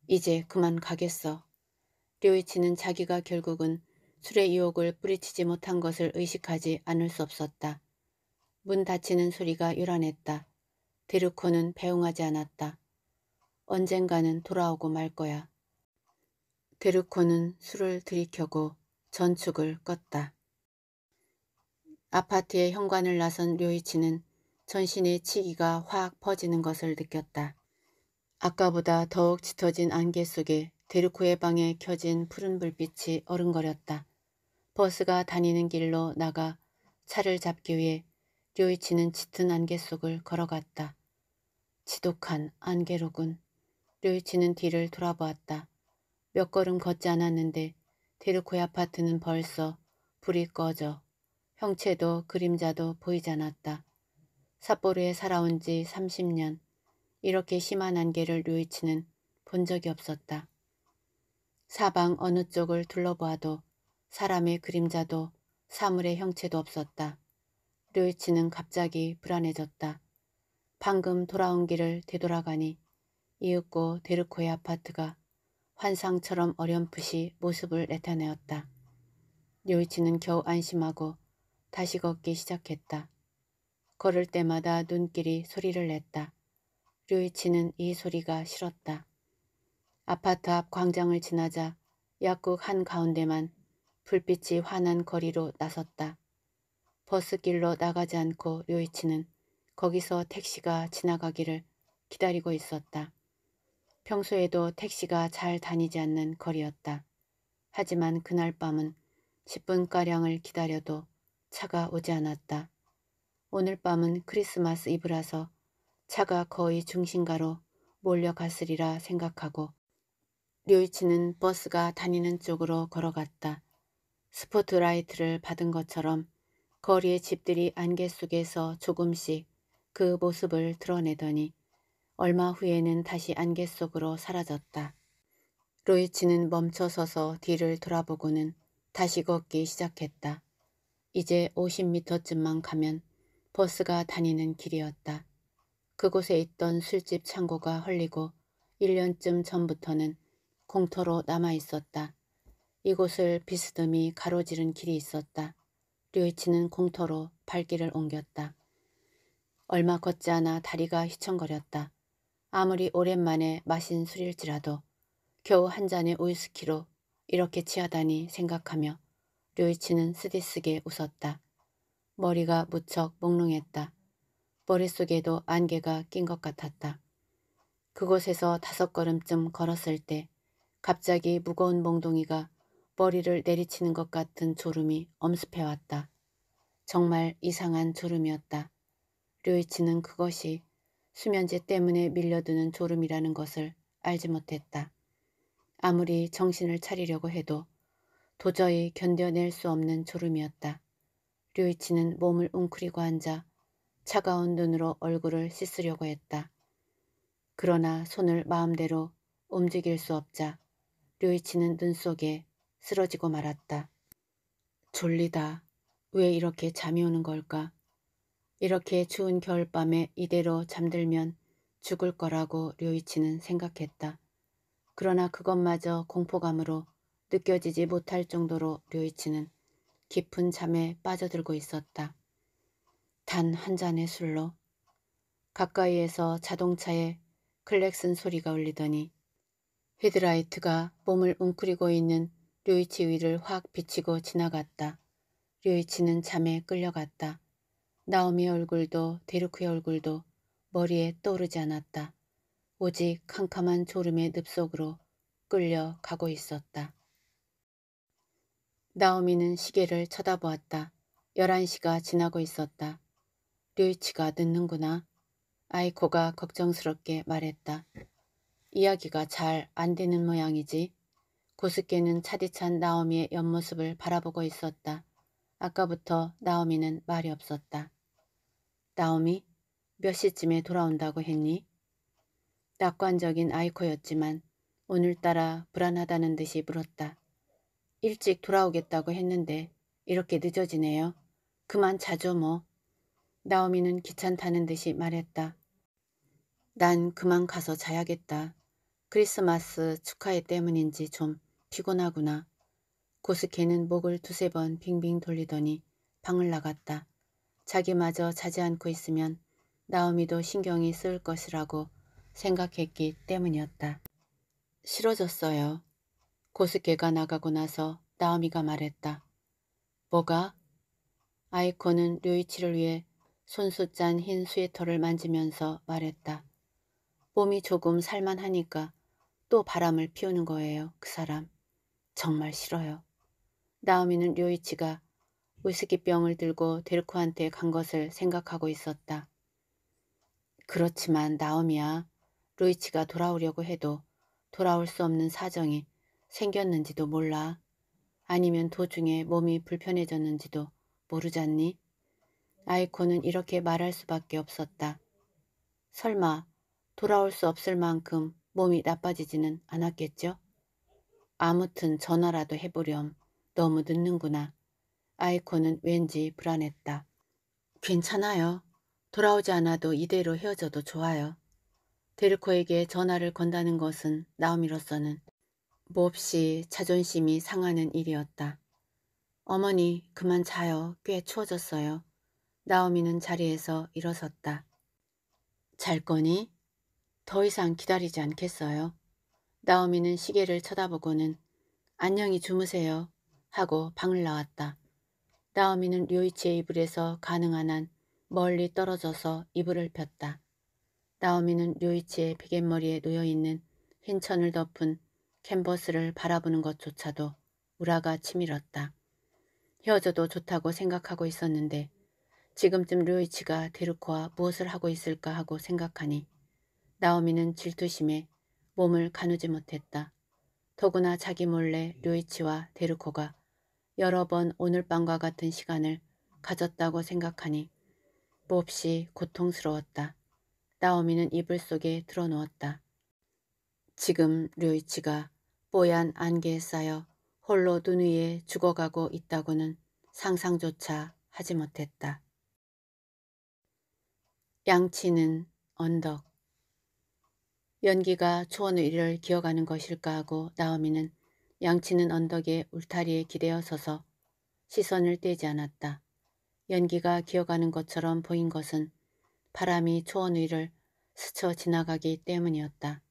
이제 그만 가겠어. 료이치는 자기가 결국은 술의 유혹을 뿌리치지 못한 것을 의식하지 않을 수 없었다. 문 닫히는 소리가 요란했다. 데르코는 배웅하지 않았다. 언젠가는 돌아오고 말 거야. 데르코는 술을 들이켜고 전축을 껐다. 아파트의 현관을 나선 료이치는 전신의 치기가 확 퍼지는 것을 느꼈다. 아까보다 더욱 짙어진 안개 속에 데르코의 방에 켜진 푸른 불빛이 어른거렸다. 버스가 다니는 길로 나가 차를 잡기 위해 류이치는 짙은 안개 속을 걸어갔다. 지독한 안개로군. 류이치는 뒤를 돌아보았다. 몇 걸음 걷지 않았는데 데르코의 아파트는 벌써 불이 꺼져 형체도 그림자도 보이지 않았다. 삿포로에 살아온 지 30년 이렇게 심한 안개를 류이치는본 적이 없었다. 사방 어느 쪽을 둘러보아도 사람의 그림자도 사물의 형체도 없었다. 류이치는 갑자기 불안해졌다. 방금 돌아온 길을 되돌아가니 이윽고 데르코의 아파트가 환상처럼 어렴풋이 모습을 나타내었다. 류이치는 겨우 안심하고 다시 걷기 시작했다. 걸을 때마다 눈길이 소리를 냈다. 류이치는 이 소리가 싫었다. 아파트 앞 광장을 지나자 약국 한가운데만 불빛이 환한 거리로 나섰다. 버스길로 나가지 않고 류이치는 거기서 택시가 지나가기를 기다리고 있었다. 평소에도 택시가 잘 다니지 않는 거리였다. 하지만 그날 밤은 10분가량을 기다려도 차가 오지 않았다. 오늘 밤은 크리스마스 이브라서 차가 거의 중심가로 몰려갔으리라 생각하고 류이치는 버스가 다니는 쪽으로 걸어갔다. 스포트라이트를 받은 것처럼 거리의 집들이 안개 속에서 조금씩 그 모습을 드러내더니 얼마 후에는 다시 안개 속으로 사라졌다. 로이치는 멈춰서서 뒤를 돌아보고는 다시 걷기 시작했다. 이제 5 0미터쯤만 가면 버스가 다니는 길이었다. 그곳에 있던 술집 창고가 헐리고 1년쯤 전부터는 공터로 남아있었다. 이곳을 비스듬히 가로지른 길이 있었다. 류이치는 공터로 발길을 옮겼다. 얼마 걷지 않아 다리가 휘청거렸다. 아무리 오랜만에 마신 술일지라도 겨우 한 잔의 우스키로 이렇게 취하다니 생각하며 류이치는 쓰디쓰게 웃었다. 머리가 무척 몽롱했다. 머릿속에도 안개가 낀 것 같았다. 그곳에서 다섯 걸음쯤 걸었을 때 갑자기 무거운 몽둥이가 머리를 내리치는 것 같은 졸음이 엄습해왔다. 정말 이상한 졸음이었다. 류이치는 그것이 수면제 때문에 밀려드는 졸음이라는 것을 알지 못했다. 아무리 정신을 차리려고 해도 도저히 견뎌낼 수 없는 졸음이었다. 류이치는 몸을 웅크리고 앉아 차가운 눈으로 얼굴을 씻으려고 했다. 그러나 손을 마음대로 움직일 수 없자 류이치는 눈 속에 쓰러지고 말았다. 졸리다. 왜 이렇게 잠이 오는 걸까? 이렇게 추운 겨울밤에 이대로 잠들면 죽을 거라고 류이치는 생각했다. 그러나 그것마저 공포감으로 느껴지지 못할 정도로 류이치는 깊은 잠에 빠져들고 있었다. 단 한 잔의 술로 가까이에서 자동차에 클렉슨 소리가 울리더니 헤드라이트가 몸을 웅크리고 있는 류이치 위를 확 비치고 지나갔다. 류이치는 잠에 끌려갔다. 나오미 얼굴도 데르크의 얼굴도 머리에 떠오르지 않았다. 오직 캄캄한 졸음의 늪속으로 끌려가고 있었다. 나오미는 시계를 쳐다보았다. 11시가 지나고 있었다. 류이치가 늦는구나. 아이코가 걱정스럽게 말했다. 이야기가 잘 안 되는 모양이지. 고스케는 차디찬 나오미의 옆모습을 바라보고 있었다. 아까부터 나오미는 말이 없었다. 나오미, 몇 시쯤에 돌아온다고 했니? 낙관적인 아이코였지만 오늘따라 불안하다는 듯이 물었다. 일찍 돌아오겠다고 했는데 이렇게 늦어지네요. 그만 자죠 뭐. 나오미는 귀찮다는 듯이 말했다. 난 그만 가서 자야겠다. 크리스마스 축하회 때문인지 좀 피곤하구나. 고스케는 목을 두세 번 빙빙 돌리더니 방을 나갔다. 자기마저 자지 않고 있으면 나오미도 신경이 쓰일 것이라고 생각했기 때문이었다. 싫어졌어요. 고스케가 나가고 나서 나오미가 말했다. 뭐가? 아이코는 류이치를 위해 손수 짠 흰 스웨터를 만지면서 말했다. 몸이 조금 살만하니까 또 바람을 피우는 거예요. 그 사람. 정말 싫어요. 나오미는 류이치가 위스키병을 들고 데르코한테 간 것을 생각하고 있었다. 그렇지만 나오미야 루이치가 돌아오려고 해도 돌아올 수 없는 사정이 생겼는지도 몰라. 아니면 도중에 몸이 불편해졌는지도 모르잖니? 아이코는 이렇게 말할 수밖에 없었다. 설마 돌아올 수 없을 만큼 몸이 나빠지지는 않았겠죠? 아무튼 전화라도 해보렴. 너무 늦는구나. 아이코는 왠지 불안했다. 괜찮아요. 돌아오지 않아도 이대로 헤어져도 좋아요. 데르코에게 전화를 건다는 것은 나음이로서는 몹시 뭐 자존심이 상하는 일이었다. 어머니 그만 자요. 꽤 추워졌어요. 나오미는 자리에서 일어섰다. 잘 거니? 더 이상 기다리지 않겠어요. 나오미는 시계를 쳐다보고는 안녕히 주무세요 하고 방을 나왔다. 나오미는 류이치의 이불에서 가능한 한 멀리 떨어져서 이불을 폈다. 나오미는 류이치의 베갯머리에 놓여있는 흰천을 덮은 캔버스를 바라보는 것조차도 우라가 치밀었다. 헤어져도 좋다고 생각하고 있었는데 지금쯤 류이치가 데르코와 무엇을 하고 있을까 하고 생각하니 나오미는 질투심에 몸을 가누지 못했다. 더구나 자기 몰래 류이치와 데르코가 여러 번 오늘 밤과 같은 시간을 가졌다고 생각하니 몹시 고통스러웠다. 나오미는 이불 속에 드러누웠다 지금 류이치가 뽀얀 안개에 쌓여 홀로 눈 위에 죽어가고 있다고는 상상조차 하지 못했다. 양치는 언덕 연기가 초원 위를 기어가는 것일까 하고 나오미는 양치는 언덕의 울타리에 기대어 서서 시선을 떼지 않았다. 연기가 기어가는 것처럼 보인 것은 바람이 초원 위를 스쳐 지나가기 때문이었다.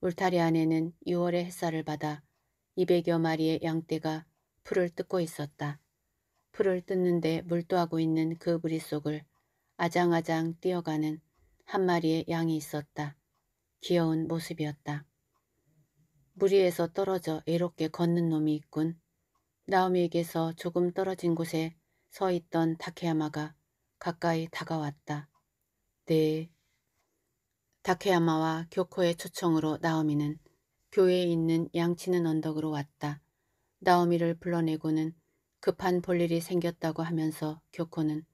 울타리 안에는 6월의 햇살을 받아 200여 마리의 양떼가 풀을 뜯고 있었다. 풀을 뜯는데 물도하고 있는 그 무리 속을 아장아장 뛰어가는 한 마리의 양이 있었다. 귀여운 모습이었다. 무리에서 떨어져 애롭게 걷는 놈이 있군. 나오미에게서 조금 떨어진 곳에 서 있던 다케야마가 가까이 다가왔다. 네, 다케야마와 교코의 초청으로 나오미는 교회에 있는 양치는 언덕으로 왔다. 나오미를 불러내고는 급한 볼일이 생겼다고 하면서 교코는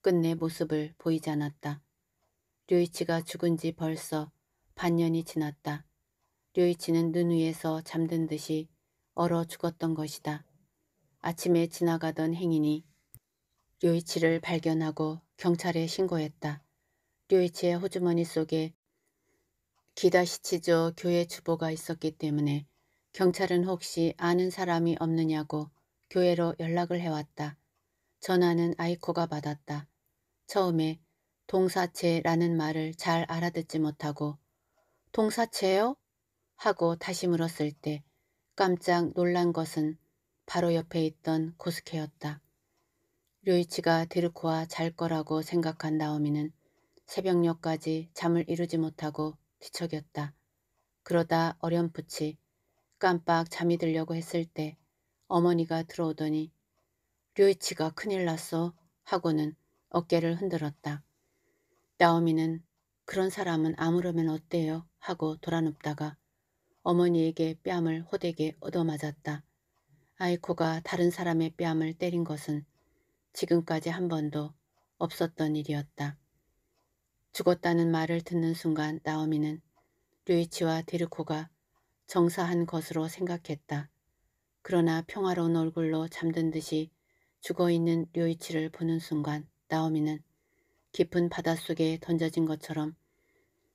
끝내 모습을 보이지 않았다. 류이치가 죽은 지 벌써 반년이 지났다. 류이치는 눈 위에서 잠든 듯이 얼어 죽었던 것이다. 아침에 지나가던 행인이 류이치를 발견하고 경찰에 신고했다. 류이치의 호주머니 속에 기다시치죠 교회 주보가 있었기 때문에 경찰은 혹시 아는 사람이 없느냐고 교회로 연락을 해왔다. 전화는 아이코가 받았다. 처음에 동사체라는 말을 잘 알아듣지 못하고 동사체요? 하고 다시 물었을 때 깜짝 놀란 것은 바로 옆에 있던 고스케였다. 류이치가 데르코와 잘 거라고 생각한 나오미는 새벽녘까지 잠을 이루지 못하고 뒤척였다. 그러다 어렴풋이 깜빡 잠이 들려고 했을 때 어머니가 들어오더니 류이치가 큰일 났어 하고는 어깨를 흔들었다. 나오미는 그런 사람은 아무러면 어때요 하고 돌아눕다가 어머니에게 뺨을 호되게 얻어맞았다. 아이코가 다른 사람의 뺨을 때린 것은 지금까지 한 번도 없었던 일이었다. 죽었다는 말을 듣는 순간 나오미는 류이치와 데르코가 정사한 것으로 생각했다. 그러나 평화로운 얼굴로 잠든 듯이 죽어있는 류이치를 보는 순간 나오미는 깊은 바닷속에 던져진 것처럼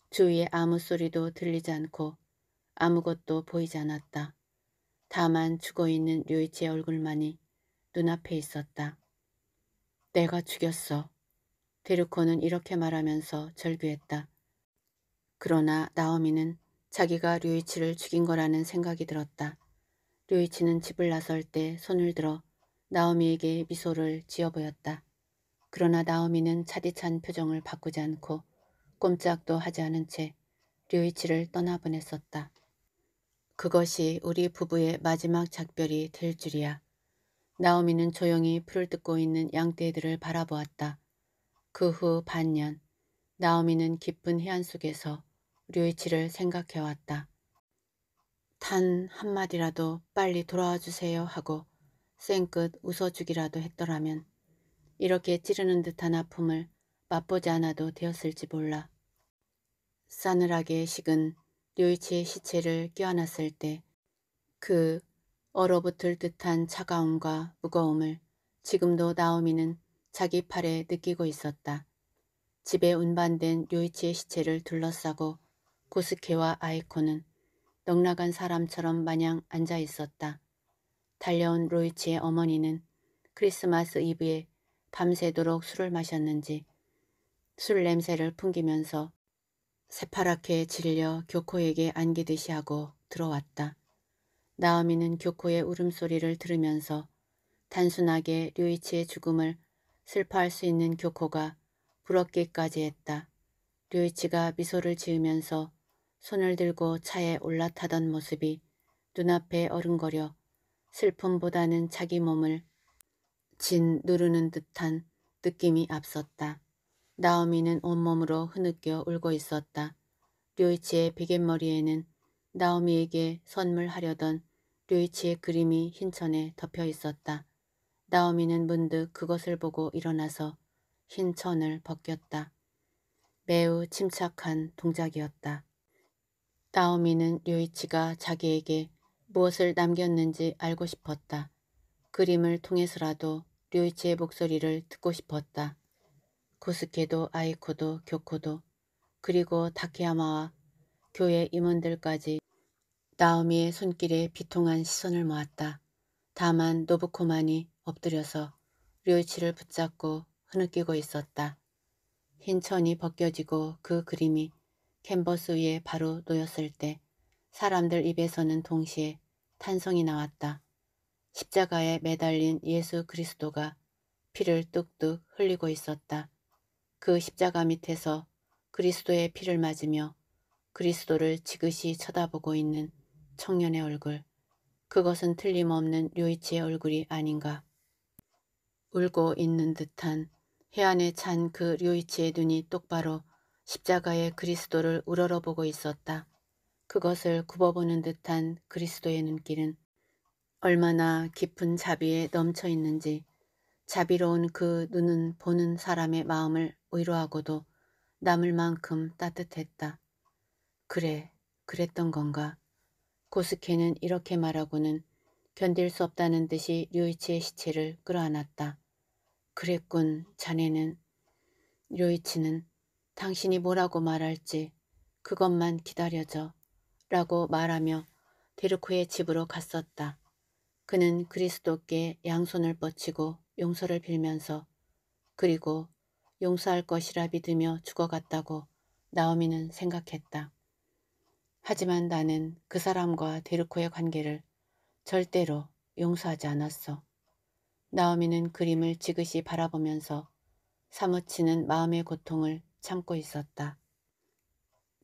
주위에 아무 소리도 들리지 않고 아무것도 보이지 않았다. 다만 죽어있는 류이치의 얼굴만이 눈앞에 있었다. 내가 죽였어. 데르코는 이렇게 말하면서 절규했다. 그러나 나오미는 자기가 류이치를 죽인 거라는 생각이 들었다. 류이치는 집을 나설 때 손을 들어 나오미에게 미소를 지어 보였다. 그러나 나오미는 차디찬 표정을 바꾸지 않고 꼼짝도 하지 않은 채 류이치를 떠나보냈었다. 그것이 우리 부부의 마지막 작별이 될 줄이야. 나오미는 조용히 풀을 뜯고 있는 양떼들을 바라보았다. 그후 반년 나오미는 깊은 해안 속에서 류이치를 생각해왔다. 단 한마디라도 빨리 돌아와 주세요 하고 쌩끝 웃어주기라도 했더라면 이렇게 찌르는 듯한 아픔을 맛보지 않아도 되었을지 몰라. 싸늘하게 식은 류이치의 시체를 껴안았을 때 그 얼어붙을 듯한 차가움과 무거움을 지금도 나오미는 자기 팔에 느끼고 있었다. 집에 운반된 요이치의 시체를 둘러싸고 고스케와 아이코는 넉나간 사람처럼 마냥 앉아 있었다. 달려온 로이치의 어머니는 크리스마스 이브에 밤새도록 술을 마셨는지 술 냄새를 풍기면서 새파랗게 질려 교코에게 안기듯이 하고 들어왔다. 나오미는 교코의 울음소리를 들으면서 단순하게 류이치의 죽음을 슬퍼할 수 있는 교코가 부럽기까지 했다. 류이치가 미소를 지으면서 손을 들고 차에 올라타던 모습이 눈앞에 어른거려 슬픔보다는 자기 몸을 진 누르는 듯한 느낌이 앞섰다. 나오미는 온몸으로 흐느껴 울고 있었다. 류이치의 베갯머리에는 나오미에게 선물하려던 류이치의 그림이 흰천에 덮여 있었다. 나오미는 문득 그것을 보고 일어나서 흰 천을 벗겼다. 매우 침착한 동작이었다. 나오미는 류이치가 자기에게 무엇을 남겼는지 알고 싶었다. 그림을 통해서라도 류이치의 목소리를 듣고 싶었다. 고스케도 아이코도 교코도 그리고 다케야마와 교회 임원들까지 나오미의 손길에 비통한 시선을 모았다. 다만 노부코만이 엎드려서 류치를 붙잡고 흐느끼고 있었다. 흰 천이 벗겨지고 그 그림이 캔버스 위에 바로 놓였을 때 사람들 입에서는 동시에 탄성이 나왔다. 십자가에 매달린 예수 그리스도가 피를 뚝뚝 흘리고 있었다. 그 십자가 밑에서 그리스도의 피를 맞으며 그리스도를 지그시 쳐다보고 있는 청년의 얼굴. 그것은 틀림없는 류이치의 얼굴이 아닌가. 울고 있는 듯한 해안에 찬 그 류이치의 눈이 똑바로 십자가의 그리스도를 우러러보고 있었다. 그것을 굽어보는 듯한 그리스도의 눈길은 얼마나 깊은 자비에 넘쳐 있는지 자비로운 그 눈은 보는 사람의 마음을 위로하고도 남을 만큼 따뜻했다. 그래, 그랬던 건가? 고스케는 이렇게 말하고는 견딜 수 없다는 듯이 류이치의 시체를 끌어안았다. 그랬군, 자네는. 요이치는 당신이 뭐라고 말할지 그것만 기다려줘 라고 말하며 데르코의 집으로 갔었다. 그는 그리스도께 양손을 뻗치고 용서를 빌면서 그리고 용서할 것이라 믿으며 죽어갔다고 나오미는 생각했다. 하지만 나는 그 사람과 데르코의 관계를 절대로 용서하지 않았어. 나오미는 그림을 지그시 바라보면서 사무치는 마음의 고통을 참고 있었다.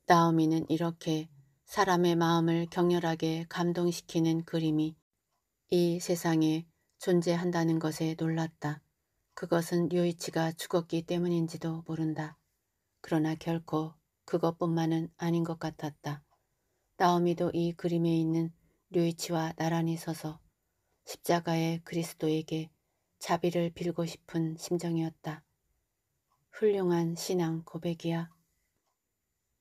나오미는 이렇게 사람의 마음을 격렬하게 감동시키는 그림이 이 세상에 존재한다는 것에 놀랐다. 그것은 요이치가 죽었기 때문인지도 모른다. 그러나 결코 그것뿐만은 아닌 것 같았다. 나오미도 이 그림에 있는 류이치와 나란히 서서 십자가의 그리스도에게 자비를 빌고 싶은 심정이었다. 훌륭한 신앙 고백이야.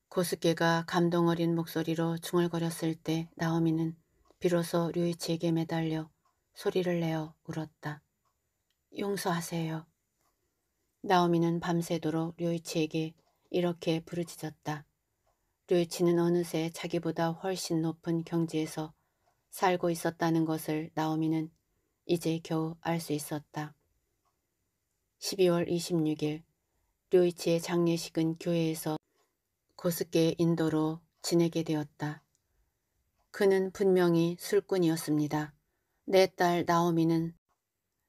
고스케가 감동 어린 목소리로 중얼거렸을 때 나오미는 비로소 류이치에게 매달려 소리를 내어 울었다. 용서하세요. 나오미는 밤새도록 류이치에게 이렇게 부르짖었다. 류이치는 어느새 자기보다 훨씬 높은 경지에서 살고 있었다는 것을 나오미는 이제 겨우 알 수 있었다. 12월 26일 류이치의 장례식은 교회에서 고스케 의 인도로 지내게 되었다. 그는 분명히 술꾼이었습니다. 내 딸 나오미는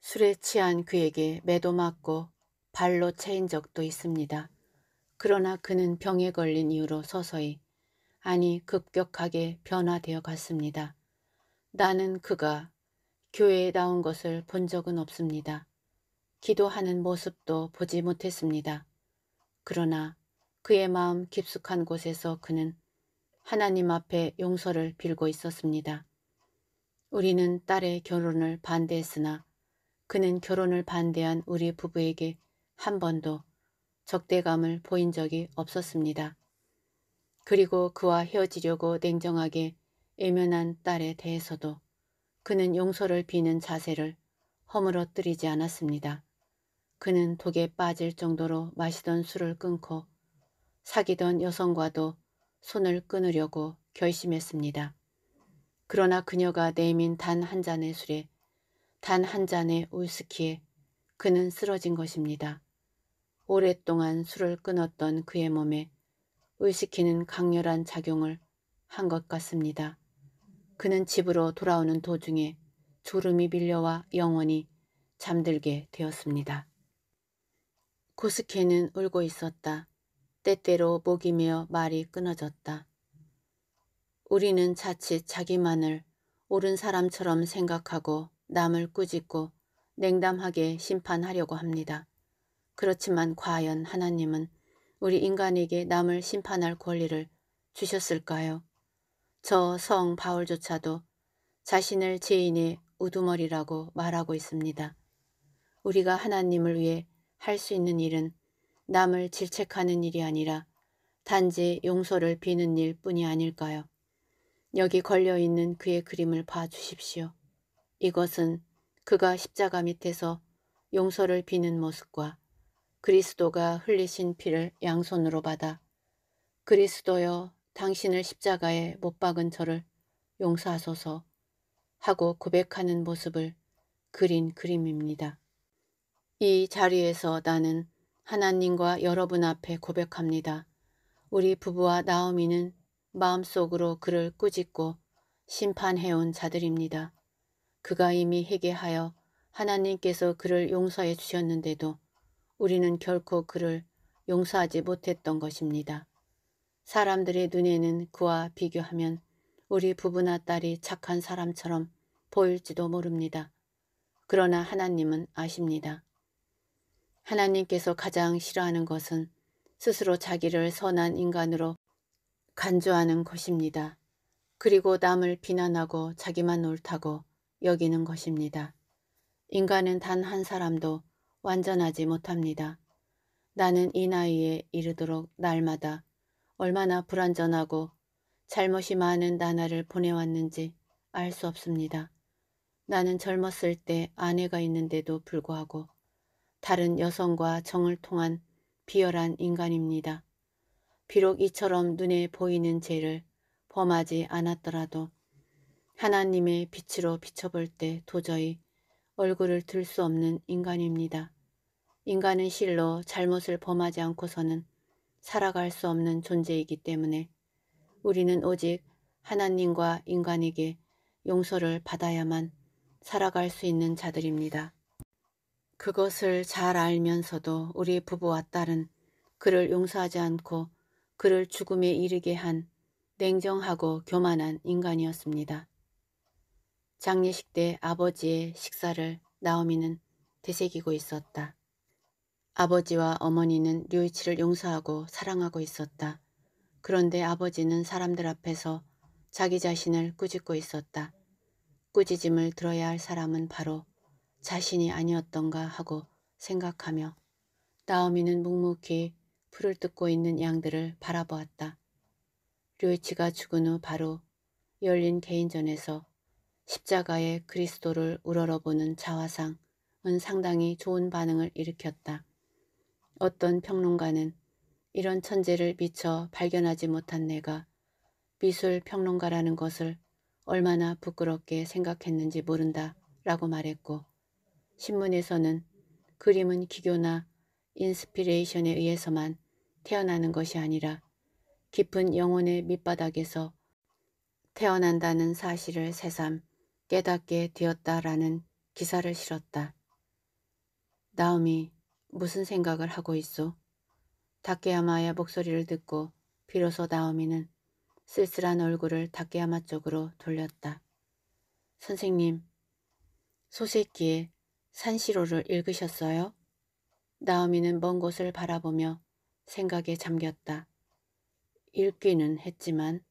술에 취한 그에게 매도 맞고 발로 채인 적도 있습니다. 그러나 그는 병에 걸린 이후로 서서히 아니 급격하게 변화되어 갔습니다. 나는 그가 교회에 나온 것을 본 적은 없습니다. 기도하는 모습도 보지 못했습니다. 그러나 그의 마음 깊숙한 곳에서 그는 하나님 앞에 용서를 빌고 있었습니다. 우리는 딸의 결혼을 반대했으나 그는 결혼을 반대한 우리 부부에게 한 번도 적대감을 보인 적이 없었습니다. 그리고 그와 헤어지려고 냉정하게 애면한 딸에 대해서도 그는 용서를 비는 자세를 허물어뜨리지 않았습니다. 그는 독에 빠질 정도로 마시던 술을 끊고 사귀던 여성과도 손을 끊으려고 결심했습니다. 그러나 그녀가 내민 단 한 잔의 술에 단 한 잔의 울스키에 그는 쓰러진 것입니다. 오랫동안 술을 끊었던 그의 몸에 의식키는 강렬한 작용을 한 것 같습니다. 그는 집으로 돌아오는 도중에 졸음이 밀려와 영원히 잠들게 되었습니다. 고스케는 울고 있었다. 때때로 목이 메어 말이 끊어졌다. 우리는 자칫 자기만을 옳은 사람처럼 생각하고 남을 꾸짖고 냉담하게 심판하려고 합니다. 그렇지만 과연 하나님은 우리 인간에게 남을 심판할 권리를 주셨을까요? 저성 바울조차도 자신을 죄인의 우두머리라고 말하고 있습니다. 우리가 하나님을 위해 할 수 있는 일은 남을 질책하는 일이 아니라 단지 용서를 비는 일 뿐이 아닐까요? 여기 걸려있는 그의 그림을 봐주십시오. 이것은 그가 십자가 밑에서 용서를 비는 모습과 그리스도가 흘리신 피를 양손으로 받아 그리스도여 당신을 십자가에 못 박은 저를 용서하소서 하고 고백하는 모습을 그린 그림입니다. 이 자리에서 나는 하나님과 여러분 앞에 고백합니다. 우리 부부와 나오미는 마음속으로 그를 꾸짖고 심판해온 자들입니다. 그가 이미 회개하여 하나님께서 그를 용서해 주셨는데도 우리는 결코 그를 용서하지 못했던 것입니다. 사람들의 눈에는 그와 비교하면 우리 부부나 딸이 착한 사람처럼 보일지도 모릅니다. 그러나 하나님은 아십니다. 하나님께서 가장 싫어하는 것은 스스로 자기를 선한 인간으로 간주하는 것입니다. 그리고 남을 비난하고 자기만 옳다고 여기는 것입니다. 인간은 단 한 사람도 완전하지 못합니다. 나는 이 나이에 이르도록 날마다 얼마나 불완전하고 잘못이 많은 나날을 보내왔는지 알 수 없습니다. 나는 젊었을 때 아내가 있는데도 불구하고 다른 여성과 정을 통한 비열한 인간입니다. 비록 이처럼 눈에 보이는 죄를 범하지 않았더라도 하나님의 빛으로 비춰볼 때 도저히 얼굴을 들 수 없는 인간입니다. 인간은 실로 잘못을 범하지 않고서는 살아갈 수 없는 존재이기 때문에 우리는 오직 하나님과 인간에게 용서를 받아야만 살아갈 수 있는 자들입니다. 그것을 잘 알면서도 우리 부부와 딸은 그를 용서하지 않고 그를 죽음에 이르게 한 냉정하고 교만한 인간이었습니다. 장례식 때 아버지의 식사를 나오미는 되새기고 있었다. 아버지와 어머니는 류이치를 용서하고 사랑하고 있었다. 그런데 아버지는 사람들 앞에서 자기 자신을 꾸짖고 있었다. 꾸짖음을 들어야 할 사람은 바로 자신이 아니었던가 하고 생각하며 나오미는 묵묵히 풀을 뜯고 있는 양들을 바라보았다. 류이치가 죽은 후 바로 열린 개인전에서 십자가의 그리스도를 우러러보는 자화상은 상당히 좋은 반응을 일으켰다. 어떤 평론가는 이런 천재를 미처 발견하지 못한 내가 미술 평론가라는 것을 얼마나 부끄럽게 생각했는지 모른다 라고 말했고 신문에서는 그림은 기교나 인스피레이션에 의해서만 태어나는 것이 아니라 깊은 영혼의 밑바닥에서 태어난다는 사실을 새삼 깨닫게 되었다라는 기사를 실었다. 나오미 무슨 생각을 하고 있어? 다케야마의 목소리를 듣고 비로소 나오미는 쓸쓸한 얼굴을 다케야마 쪽으로 돌렸다. 선생님, 소세끼의 산시로를 읽으셨어요? 나오미는 먼 곳을 바라보며 생각에 잠겼다. 읽기는 했지만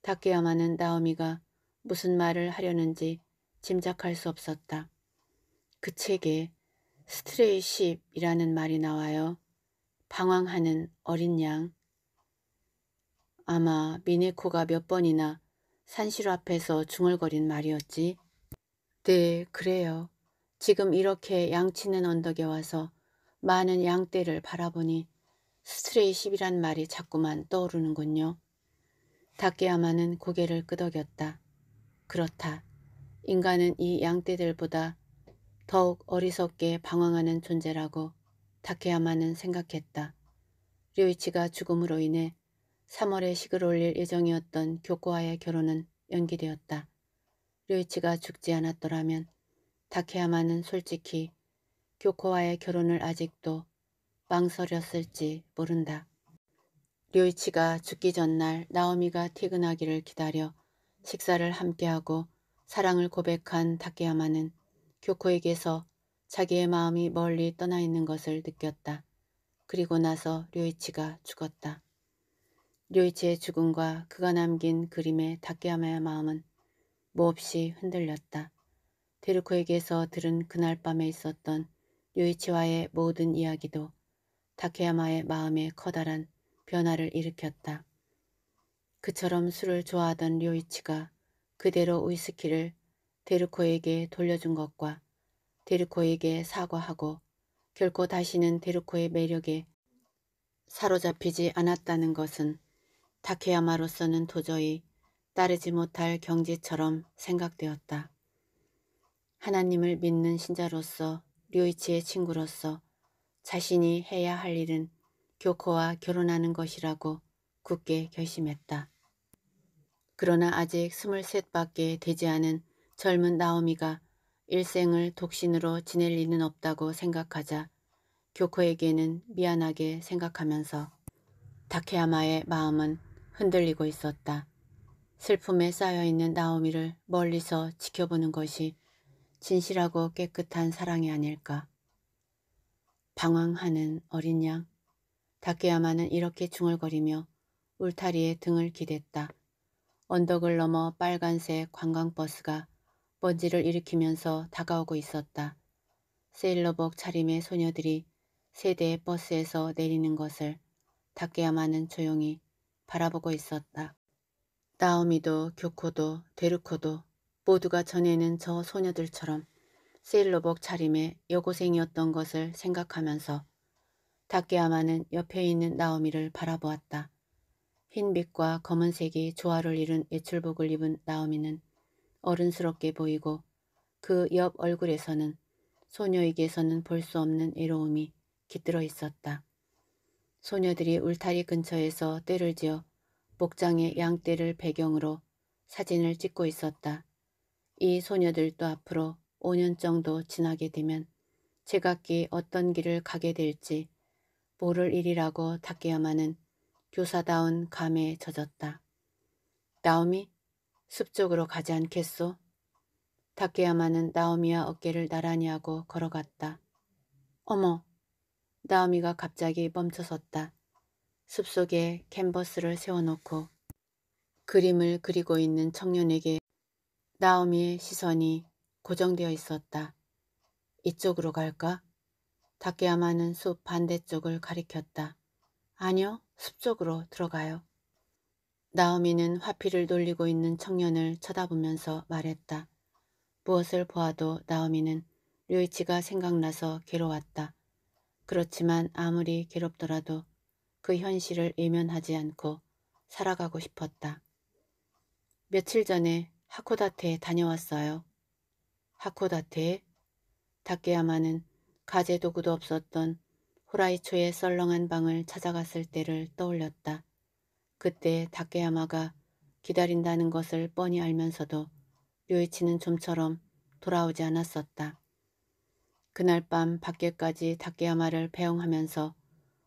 다케야마는 나오미가 무슨 말을 하려는지 짐작할 수 없었다. 그 책에 스트레이십이라는 말이 나와요. 방황하는 어린 양. 아마 미네코가 몇 번이나 산시로 앞에서 중얼거린 말이었지. 네, 그래요. 지금 이렇게 양치는 언덕에 와서 많은 양떼를 바라보니 스트레이십이란 말이 자꾸만 떠오르는군요. 다케야마는 고개를 끄덕였다. 그렇다. 인간은 이 양떼들보다 더욱 어리석게 방황하는 존재라고 다케야마는 생각했다. 류이치가 죽음으로 인해 3월에 식을 올릴 예정이었던 교코와의 결혼은 연기되었다. 류이치가 죽지 않았더라면 다케야마는 솔직히 교코와의 결혼을 아직도 망설였을지 모른다. 류이치가 죽기 전날 나오미가 퇴근하기를 기다려 식사를 함께하고 사랑을 고백한 다케야마는 교코에게서 자기의 마음이 멀리 떠나 있는 것을 느꼈다. 그리고 나서 류이치가 죽었다. 류이치의 죽음과 그가 남긴 그림의 다케야마의 마음은 몹시 흔들렸다. 데르코에게서 들은 그날 밤에 있었던 류이치와의 모든 이야기도 다케야마의 마음에 커다란 변화를 일으켰다. 그처럼 술을 좋아하던 류이치가 그대로 위스키를 데르코에게 돌려준 것과 데르코에게 사과하고 결코 다시는 데르코의 매력에 사로잡히지 않았다는 것은 다케야마로서는 도저히 따르지 못할 경지처럼 생각되었다. 하나님을 믿는 신자로서 류이치의 친구로서 자신이 해야 할 일은 교코와 결혼하는 것이라고 굳게 결심했다. 그러나 아직 스물셋밖에 되지 않은 젊은 나오미가 일생을 독신으로 지낼 리는 없다고 생각하자 교코에게는 미안하게 생각하면서 다케야마의 마음은 흔들리고 있었다. 슬픔에 쌓여있는 나오미를 멀리서 지켜보는 것이 진실하고 깨끗한 사랑이 아닐까. 방황하는 어린 양. 다케야마는 이렇게 중얼거리며 울타리에 등을 기댔다. 언덕을 넘어 빨간색 관광버스가 먼지를 일으키면서 다가오고 있었다. 세일러복 차림의 소녀들이 세대의 버스에서 내리는 것을 닦게야만은 조용히 바라보고 있었다. 나오미도 교코도 데르코도 모두가 전에는 저 소녀들처럼 세일러복 차림의 여고생이었던 것을 생각하면서 닦게야만은 옆에 있는 나오미를 바라보았다. 흰빛과 검은색이 조화를 이룬 예출복을 입은 나오미는 어른스럽게 보이고 그 옆 얼굴에서는 소녀에게서는 볼 수 없는 외로움이 깃들어 있었다. 소녀들이 울타리 근처에서 때를 지어 목장의 양떼를 배경으로 사진을 찍고 있었다. 이 소녀들도 앞으로 5년 정도 지나게 되면 제각기 어떤 길을 가게 될지 모를 일이라고 닦게야만은 교사다운 감에 젖었다. 나오미 숲 쪽으로 가지 않겠소? 다케야마는 나오미와 어깨를 나란히 하고 걸어갔다. 어머! 나오미가 갑자기 멈춰섰다. 숲속에 캔버스를 세워놓고 그림을 그리고 있는 청년에게 나오미의 시선이 고정되어 있었다. 이쪽으로 갈까? 다케야마는 숲 반대쪽을 가리켰다. 아니요, 숲 쪽으로 들어가요. 나오미는 화피를 돌리고 있는 청년을 쳐다보면서 말했다. 무엇을 보아도 나오미는 류이치가 생각나서 괴로웠다. 그렇지만 아무리 괴롭더라도 그 현실을 외면하지 않고 살아가고 싶었다. 며칠 전에 하코다테에 다녀왔어요. 하코다테에? 다케야마는 가재 도구도 없었던 호라이초의 썰렁한 방을 찾아갔을 때를 떠올렸다. 그때 다케야마가 기다린다는 것을 뻔히 알면서도 류이치는 좀처럼 돌아오지 않았었다. 그날 밤 밖에까지 다케야마를 배웅하면서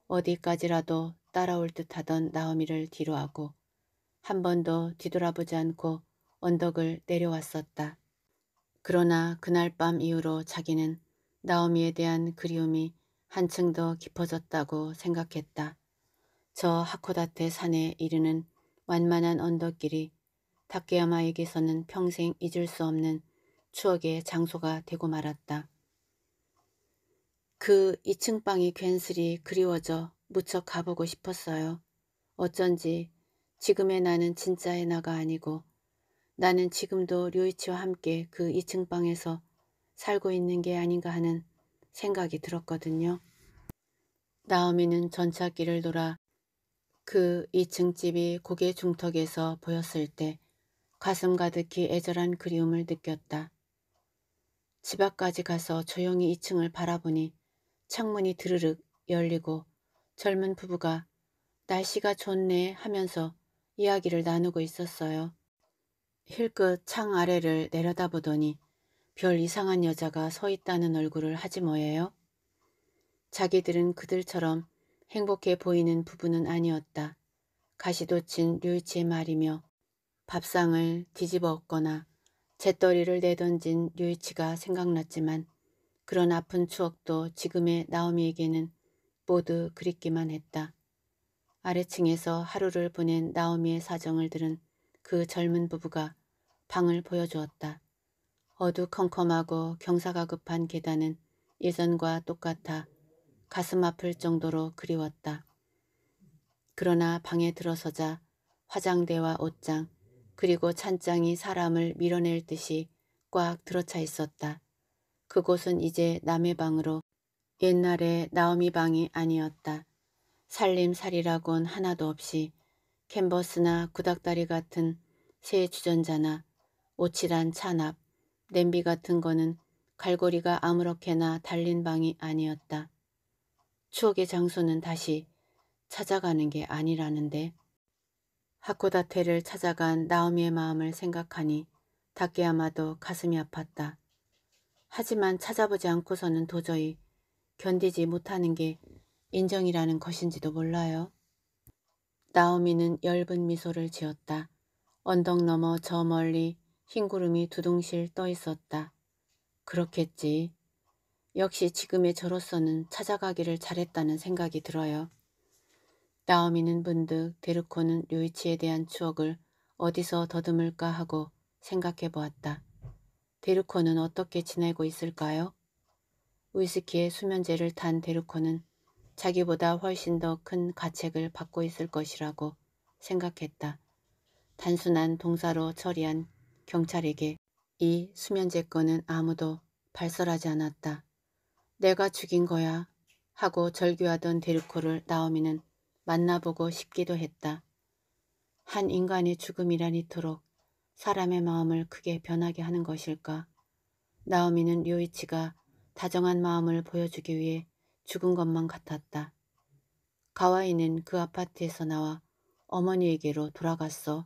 어디까지라도 따라올 듯하던 나오미를 뒤로하고 한 번도 뒤돌아보지 않고 언덕을 내려왔었다. 그러나 그날 밤 이후로 자기는 나오미에 대한 그리움이 한층 더 깊어졌다고 생각했다. 저 하코다테 산에 이르는 완만한 언덕길이 다케야마에게서는 평생 잊을 수 없는 추억의 장소가 되고 말았다. 그 2층 방이 괜스레 그리워져 무척 가보고 싶었어요. 어쩐지 지금의 나는 진짜의 나가 아니고 나는 지금도 류이치와 함께 그 2층 방에서 살고 있는 게 아닌가 하는 생각이 들었거든요. 나오미는 전차길을 돌아 그 2층 집이 고개 중턱에서 보였을 때 가슴 가득히 애절한 그리움을 느꼈다. 집 앞까지 가서 조용히 2층을 바라보니 창문이 드르륵 열리고 젊은 부부가 날씨가 좋네 하면서 이야기를 나누고 있었어요. 힐끗 창 아래를 내려다보더니 별 이상한 여자가 서 있다는 얼굴을 하지 뭐예요? 자기들은 그들처럼 행복해 보이는 부부는 아니었다. 가시도친 류이치의 말이며 밥상을 뒤집어 엎거나 재떨이를 내던진 류이치가 생각났지만 그런 아픈 추억도 지금의 나오미에게는 모두 그립기만 했다. 아래층에서 하루를 보낸 나오미의 사정을 들은 그 젊은 부부가 방을 보여주었다. 어두컴컴하고 경사가 급한 계단은 예전과 똑같아 가슴 아플 정도로 그리웠다. 그러나 방에 들어서자 화장대와 옷장 그리고 찬장이 사람을 밀어낼 듯이 꽉 들어차 있었다. 그곳은 이제 남의 방으로 옛날에 나오미 방이 아니었다. 살림살이라곤 하나도 없이 캔버스나 구닥다리 같은 새 주전자나 오칠한 찬압, 냄비 같은 거는 갈고리가 아무렇게나 달린 방이 아니었다. 추억의 장소는 다시 찾아가는 게 아니라는데 하코다테를 찾아간 나오미의 마음을 생각하니 닭게야마도 가슴이 아팠다. 하지만 찾아보지 않고서는 도저히 견디지 못하는 게 인정이라는 것인지도 몰라요. 나오미는 엷은 미소를 지었다. 언덕 너머 저 멀리 흰 구름이 두둥실 떠 있었다. 그렇겠지. 역시 지금의 저로서는 찾아가기를 잘했다는 생각이 들어요. 나오미는 분득 데르코는 류이치에 대한 추억을 어디서 더듬을까 하고 생각해 보았다. 데르코는 어떻게 지내고 있을까요? 위스키에 수면제를 탄 데르코는 자기보다 훨씬 더 큰 가책을 받고 있을 것이라고 생각했다. 단순한 동사로 처리한 경찰에게 이 수면제 건은 아무도 발설하지 않았다. 내가 죽인 거야 하고 절규하던 데르코를 나오미는 만나보고 싶기도 했다. 한 인간의 죽음이라니토록 사람의 마음을 크게 변하게 하는 것일까. 나오미는 류이치가 다정한 마음을 보여주기 위해 죽은 것만 같았다. 가와이는 그 아파트에서 나와 어머니에게로 돌아갔어.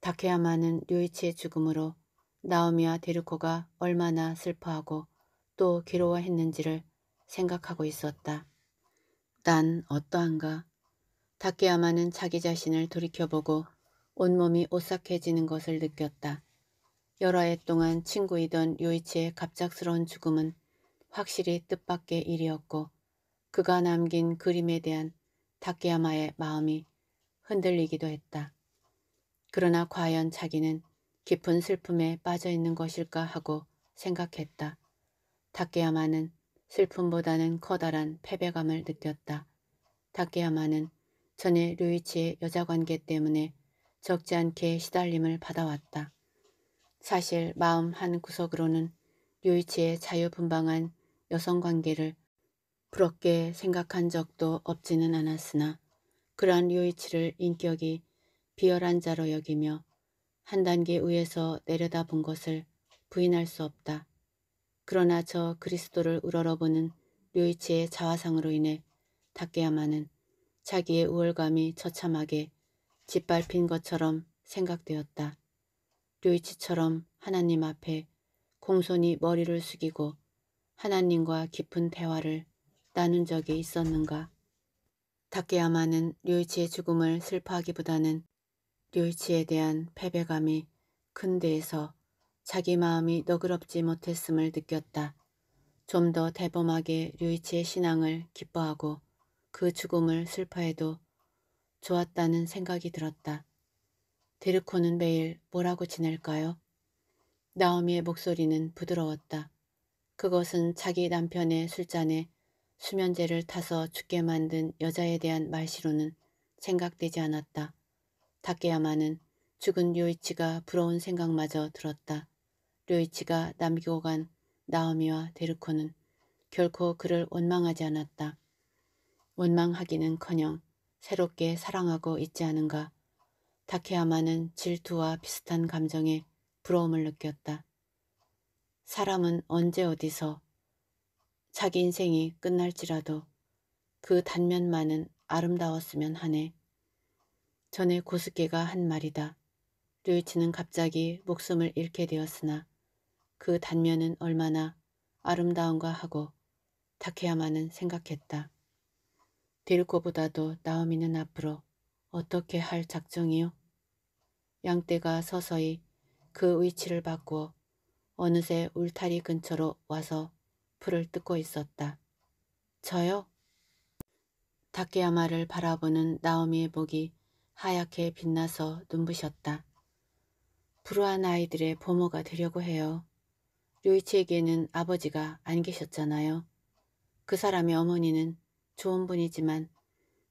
다케야마는 류이치의 죽음으로 나오미와 데르코가 얼마나 슬퍼하고 또 괴로워했는지를 생각하고 있었다. 난 어떠한가. 다케야마는 자기 자신을 돌이켜보고 온몸이 오싹해지는 것을 느꼈다. 여러 해 동안 친구이던 요이치의 갑작스러운 죽음은 확실히 뜻밖의 일이었고 그가 남긴 그림에 대한 다케야마의 마음이 흔들리기도 했다. 그러나 과연 자기는 깊은 슬픔에 빠져있는 것일까 하고 생각했다. 다케야마는 슬픔보다는 커다란 패배감을 느꼈다. 다케야마는 전에 류이치의 여자관계 때문에 적지 않게 시달림을 받아왔다. 사실 마음 한 구석으로는 류이치의 자유분방한 여성관계를 부럽게 생각한 적도 없지는 않았으나 그러한 류이치를 인격이 비열한 자로 여기며 한 단계 위에서 내려다본 것을 부인할 수 없다. 그러나 저 그리스도를 우러러보는 류이치의 자화상으로 인해 다케야마는 자기의 우월감이 처참하게 짓밟힌 것처럼 생각되었다. 류이치처럼 하나님 앞에 공손히 머리를 숙이고 하나님과 깊은 대화를 나눈 적이 있었는가. 다케야마는 류이치의 죽음을 슬퍼하기보다는 류이치에 대한 패배감이 근대에서 자기 마음이 너그럽지 못했음을 느꼈다. 좀 더 대범하게 류이치의 신앙을 기뻐하고 그 죽음을 슬퍼해도 좋았다는 생각이 들었다. 데르코는 매일 뭐라고 지낼까요? 나오미의 목소리는 부드러웠다. 그것은 자기 남편의 술잔에 수면제를 타서 죽게 만든 여자에 대한 말시로는 생각되지 않았다. 다케야마는 죽은 요이치가 부러운 생각마저 들었다. 료이치가 남기고 간 나오미와 데르코는 결코 그를 원망하지 않았다. 원망하기는커녕 새롭게 사랑하고 있지 않은가. 다케아마는 질투와 비슷한 감정에 부러움을 느꼈다. 사람은 언제 어디서 자기 인생이 끝날지라도 그 단면만은 아름다웠으면 하네. 전에 고스케가 한 말이다. 류이치는 갑자기 목숨을 잃게 되었으나 그 단면은 얼마나 아름다운가 하고 타케야마는 생각했다. 데르코보다도 나오미는 앞으로 어떻게 할 작정이요? 양떼가 서서히 그 위치를 바꾸어 어느새 울타리 근처로 와서 불을 뜯고 있었다. 저요? 다케야마를 바라보는 나오미의 목이 하얗게 빛나서 눈부셨다. 불우한 아이들의 보모가 되려고 해요. 류이치에게는 아버지가 안 계셨잖아요. 그 사람의 어머니는 좋은 분이지만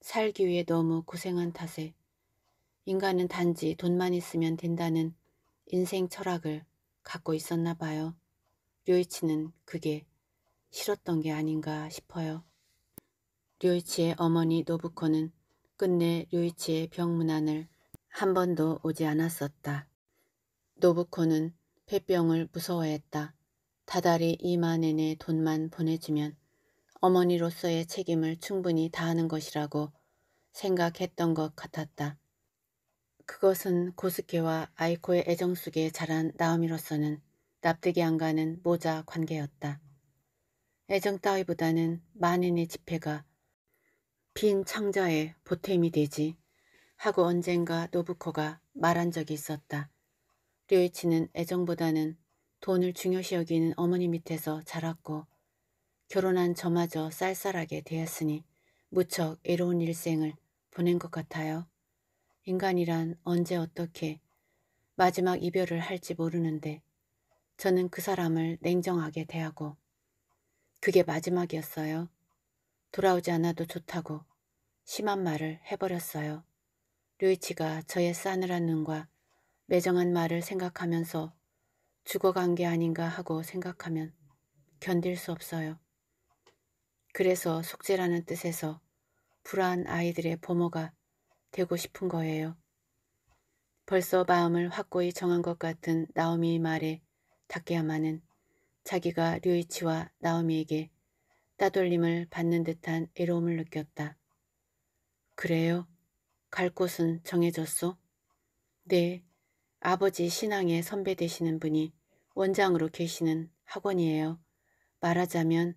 살기 위해 너무 고생한 탓에 인간은 단지 돈만 있으면 된다는 인생 철학을 갖고 있었나 봐요. 류이치는 그게 싫었던 게 아닌가 싶어요. 류이치의 어머니 노부코는 끝내 류이치의 병문안을 한 번도 오지 않았었다. 노부코는 폐병을 무서워했다. 다달이 이만 내내 돈만 보내주면 어머니로서의 책임을 충분히 다하는 것이라고 생각했던 것 같았다. 그것은 고스케와 아이코의 애정 속에 자란 나오이로서는 납득이 안 가는 모자 관계였다. 애정 따위보다는 만인의 지폐가 빈 창자의 보탬이 되지 하고 언젠가 노부코가 말한 적이 있었다. 류이치는 애정보다는 돈을 중요시 여기는 어머니 밑에서 자랐고 결혼한 저마저 쌀쌀하게 되었으니 무척 애로운 일생을 보낸 것 같아요. 인간이란 언제 어떻게 마지막 이별을 할지 모르는데 저는 그 사람을 냉정하게 대하고 그게 마지막이었어요. 돌아오지 않아도 좋다고 심한 말을 해버렸어요. 류이치가 저의 싸늘한 눈과 매정한 말을 생각하면서 죽어간 게 아닌가 하고 생각하면 견딜 수 없어요. 그래서 속죄라는 뜻에서 불안 아이들의 보모가 되고 싶은 거예요. 벌써 마음을 확고히 정한 것 같은 나오미의 말에 다케야마는 자기가 류이치와 나오미에게 따돌림을 받는 듯한 애로움을 느꼈다. 그래요? 갈 곳은 정해졌소? 네, 아버지 신앙의 선배 되시는 분이 원장으로 계시는 학원이에요. 말하자면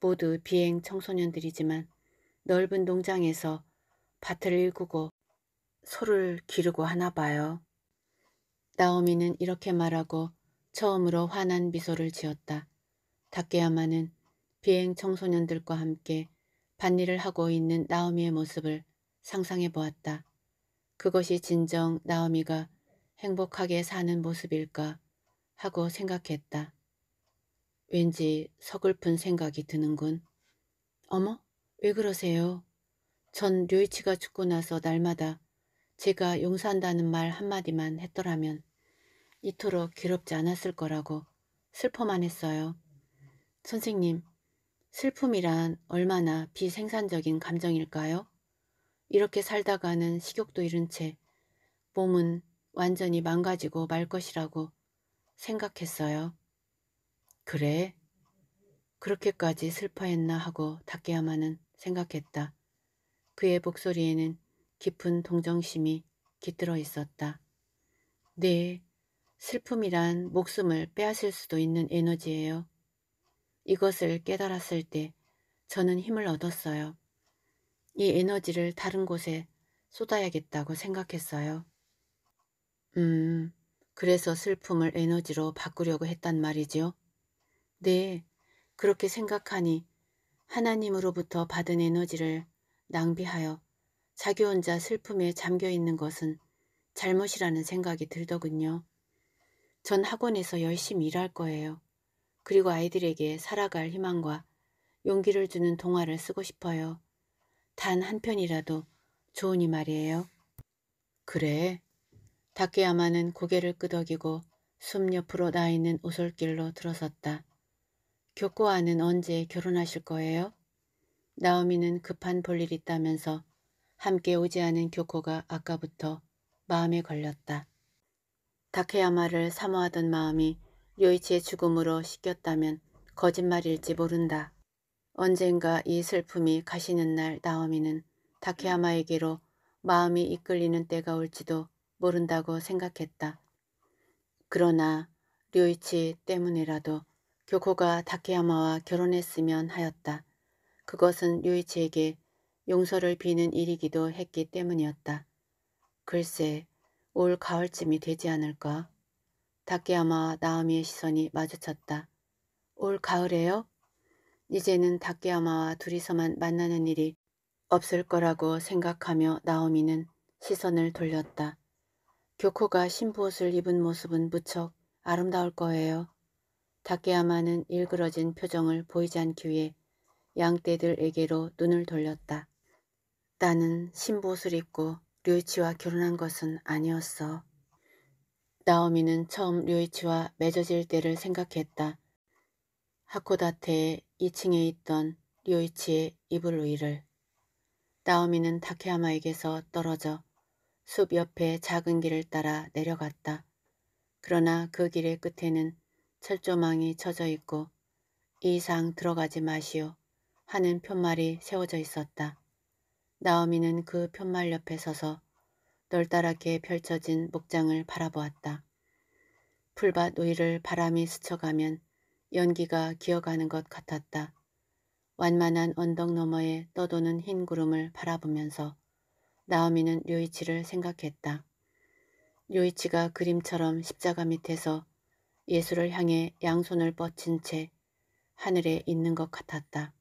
모두 비행 청소년들이지만 넓은 농장에서 밭을 일구고 소를 기르고 하나 봐요. 나오미는 이렇게 말하고 처음으로 환한 미소를 지었다. 다케야마는 비행 청소년들과 함께 밭일을 하고 있는 나오미의 모습을 상상해 보았다. 그것이 진정 나오미가 행복하게 사는 모습일까 하고 생각했다. 왠지 서글픈 생각이 드는군. 어머, 왜 그러세요? 전 류이치가 죽고 나서 날마다 제가 용서한다는 말 한마디만 했더라면 이토록 괴롭지 않았을 거라고 슬퍼만 했어요. 선생님, 슬픔이란 얼마나 비생산적인 감정일까요? 이렇게 살다가는 식욕도 잃은 채 몸은 완전히 망가지고 말 것이라고 생각했어요. 그래? 그렇게까지 슬퍼했나 하고 닭게야마는 생각했다. 그의 목소리에는 깊은 동정심이 깃들어 있었다. 네, 슬픔이란 목숨을 빼앗을 수도 있는 에너지예요. 이것을 깨달았을 때 저는 힘을 얻었어요. 이 에너지를 다른 곳에 쏟아야겠다고 생각했어요. 음, 그래서 슬픔을 에너지로 바꾸려고 했단 말이지요. 네, 그렇게 생각하니 하나님으로부터 받은 에너지를 낭비하여 자기 혼자 슬픔에 잠겨 있는 것은 잘못이라는 생각이 들더군요. 전 학원에서 열심히 일할 거예요. 그리고 아이들에게 살아갈 희망과 용기를 주는 동화를 쓰고 싶어요. 단 한 편이라도 좋으니 말이에요. 그래, 다케야마는 고개를 끄덕이고 숲 옆으로 나 있는 오솔길로 들어섰다. 교코아는 언제 결혼하실 거예요? 나오미는 급한 볼 일 있다면서 함께 오지 않은 교코가 아까부터 마음에 걸렸다. 다케야마를 사모하던 마음이 요이치의 죽음으로 씻겼다면 거짓말일지 모른다. 언젠가 이 슬픔이 가시는 날 나오미는 다케야마에게로 마음이 이끌리는 때가 올지도 모른다고 생각했다. 그러나 류이치 때문이라도 교코가 다케야마와 결혼했으면 하였다. 그것은 류이치에게 용서를 비는 일이기도 했기 때문이었다. 글쎄 올 가을쯤이 되지 않을까? 다케야마와 나오미의 시선이 마주쳤다. 올 가을에요? 이제는 다케야마와 둘이서만 만나는 일이 없을 거라고 생각하며 나오미는 시선을 돌렸다. 교코가 신부옷을 입은 모습은 무척 아름다울 거예요. 다케야마는 일그러진 표정을 보이지 않기 위해 양떼들에게로 눈을 돌렸다. 나는 신부옷을 입고 류이치와 결혼한 것은 아니었어. 나오미는 처음 류이치와 맺어질 때를 생각했다. 하코다테의 2층에 있던 류이치의 이불 위를. 나오미는 다케야마에게서 떨어져 숲 옆에 작은 길을 따라 내려갔다. 그러나 그 길의 끝에는 철조망이 쳐져 있고 이 이상 들어가지 마시오 하는 푯말이 세워져 있었다. 나오미는 그푯말 옆에 서서 널따랗게 펼쳐진 목장을 바라보았다. 풀밭 우위를 바람이 스쳐가면 연기가 기어가는 것 같았다. 완만한 언덕 너머에 떠도는 흰 구름을 바라보면서 나오미는 요이치를 생각했다. 요이치가 그림처럼 십자가 밑에서 예수를 향해 양손을 뻗친 채 하늘에 있는 것 같았다.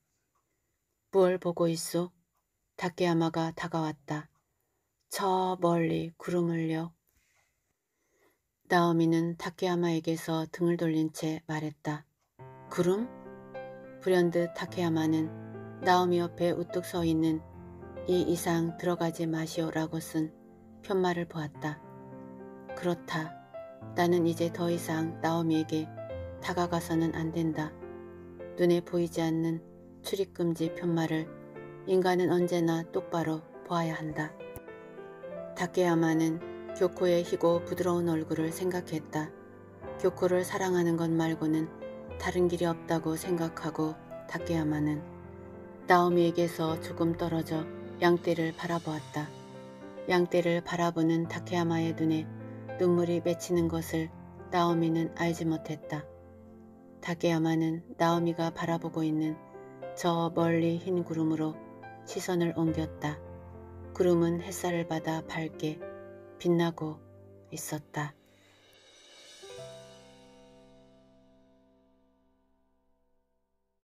무얼 보고 있소? 다케야마가 다가왔다. 저 멀리 구름 을려 나오미는 다케야마에게서 등을 돌린 채 말했다. 구름? 불현듯 다케야마는 나오미 옆에 우뚝 서 있는 이 이상 들어가지 마시오라고 쓴 편말을 보았다. 그렇다. 나는 이제 더 이상 나오미에게 다가가서는 안 된다. 눈에 보이지 않는 출입금지 편말을 인간은 언제나 똑바로 보아야 한다. 다케야마는 교코의 희고 부드러운 얼굴을 생각했다. 교코를 사랑하는 것 말고는 다른 길이 없다고 생각하고 다케야마는 나오미에게서 조금 떨어져 양떼를 바라보았다. 양떼를 바라보는 다케야마의 눈에 눈물이 맺히는 것을 나오미는 알지 못했다. 다케야마는 나오미가 바라보고 있는 저 멀리 흰 구름으로 시선을 옮겼다. 구름은 햇살을 받아 밝게 빛나고 있었다.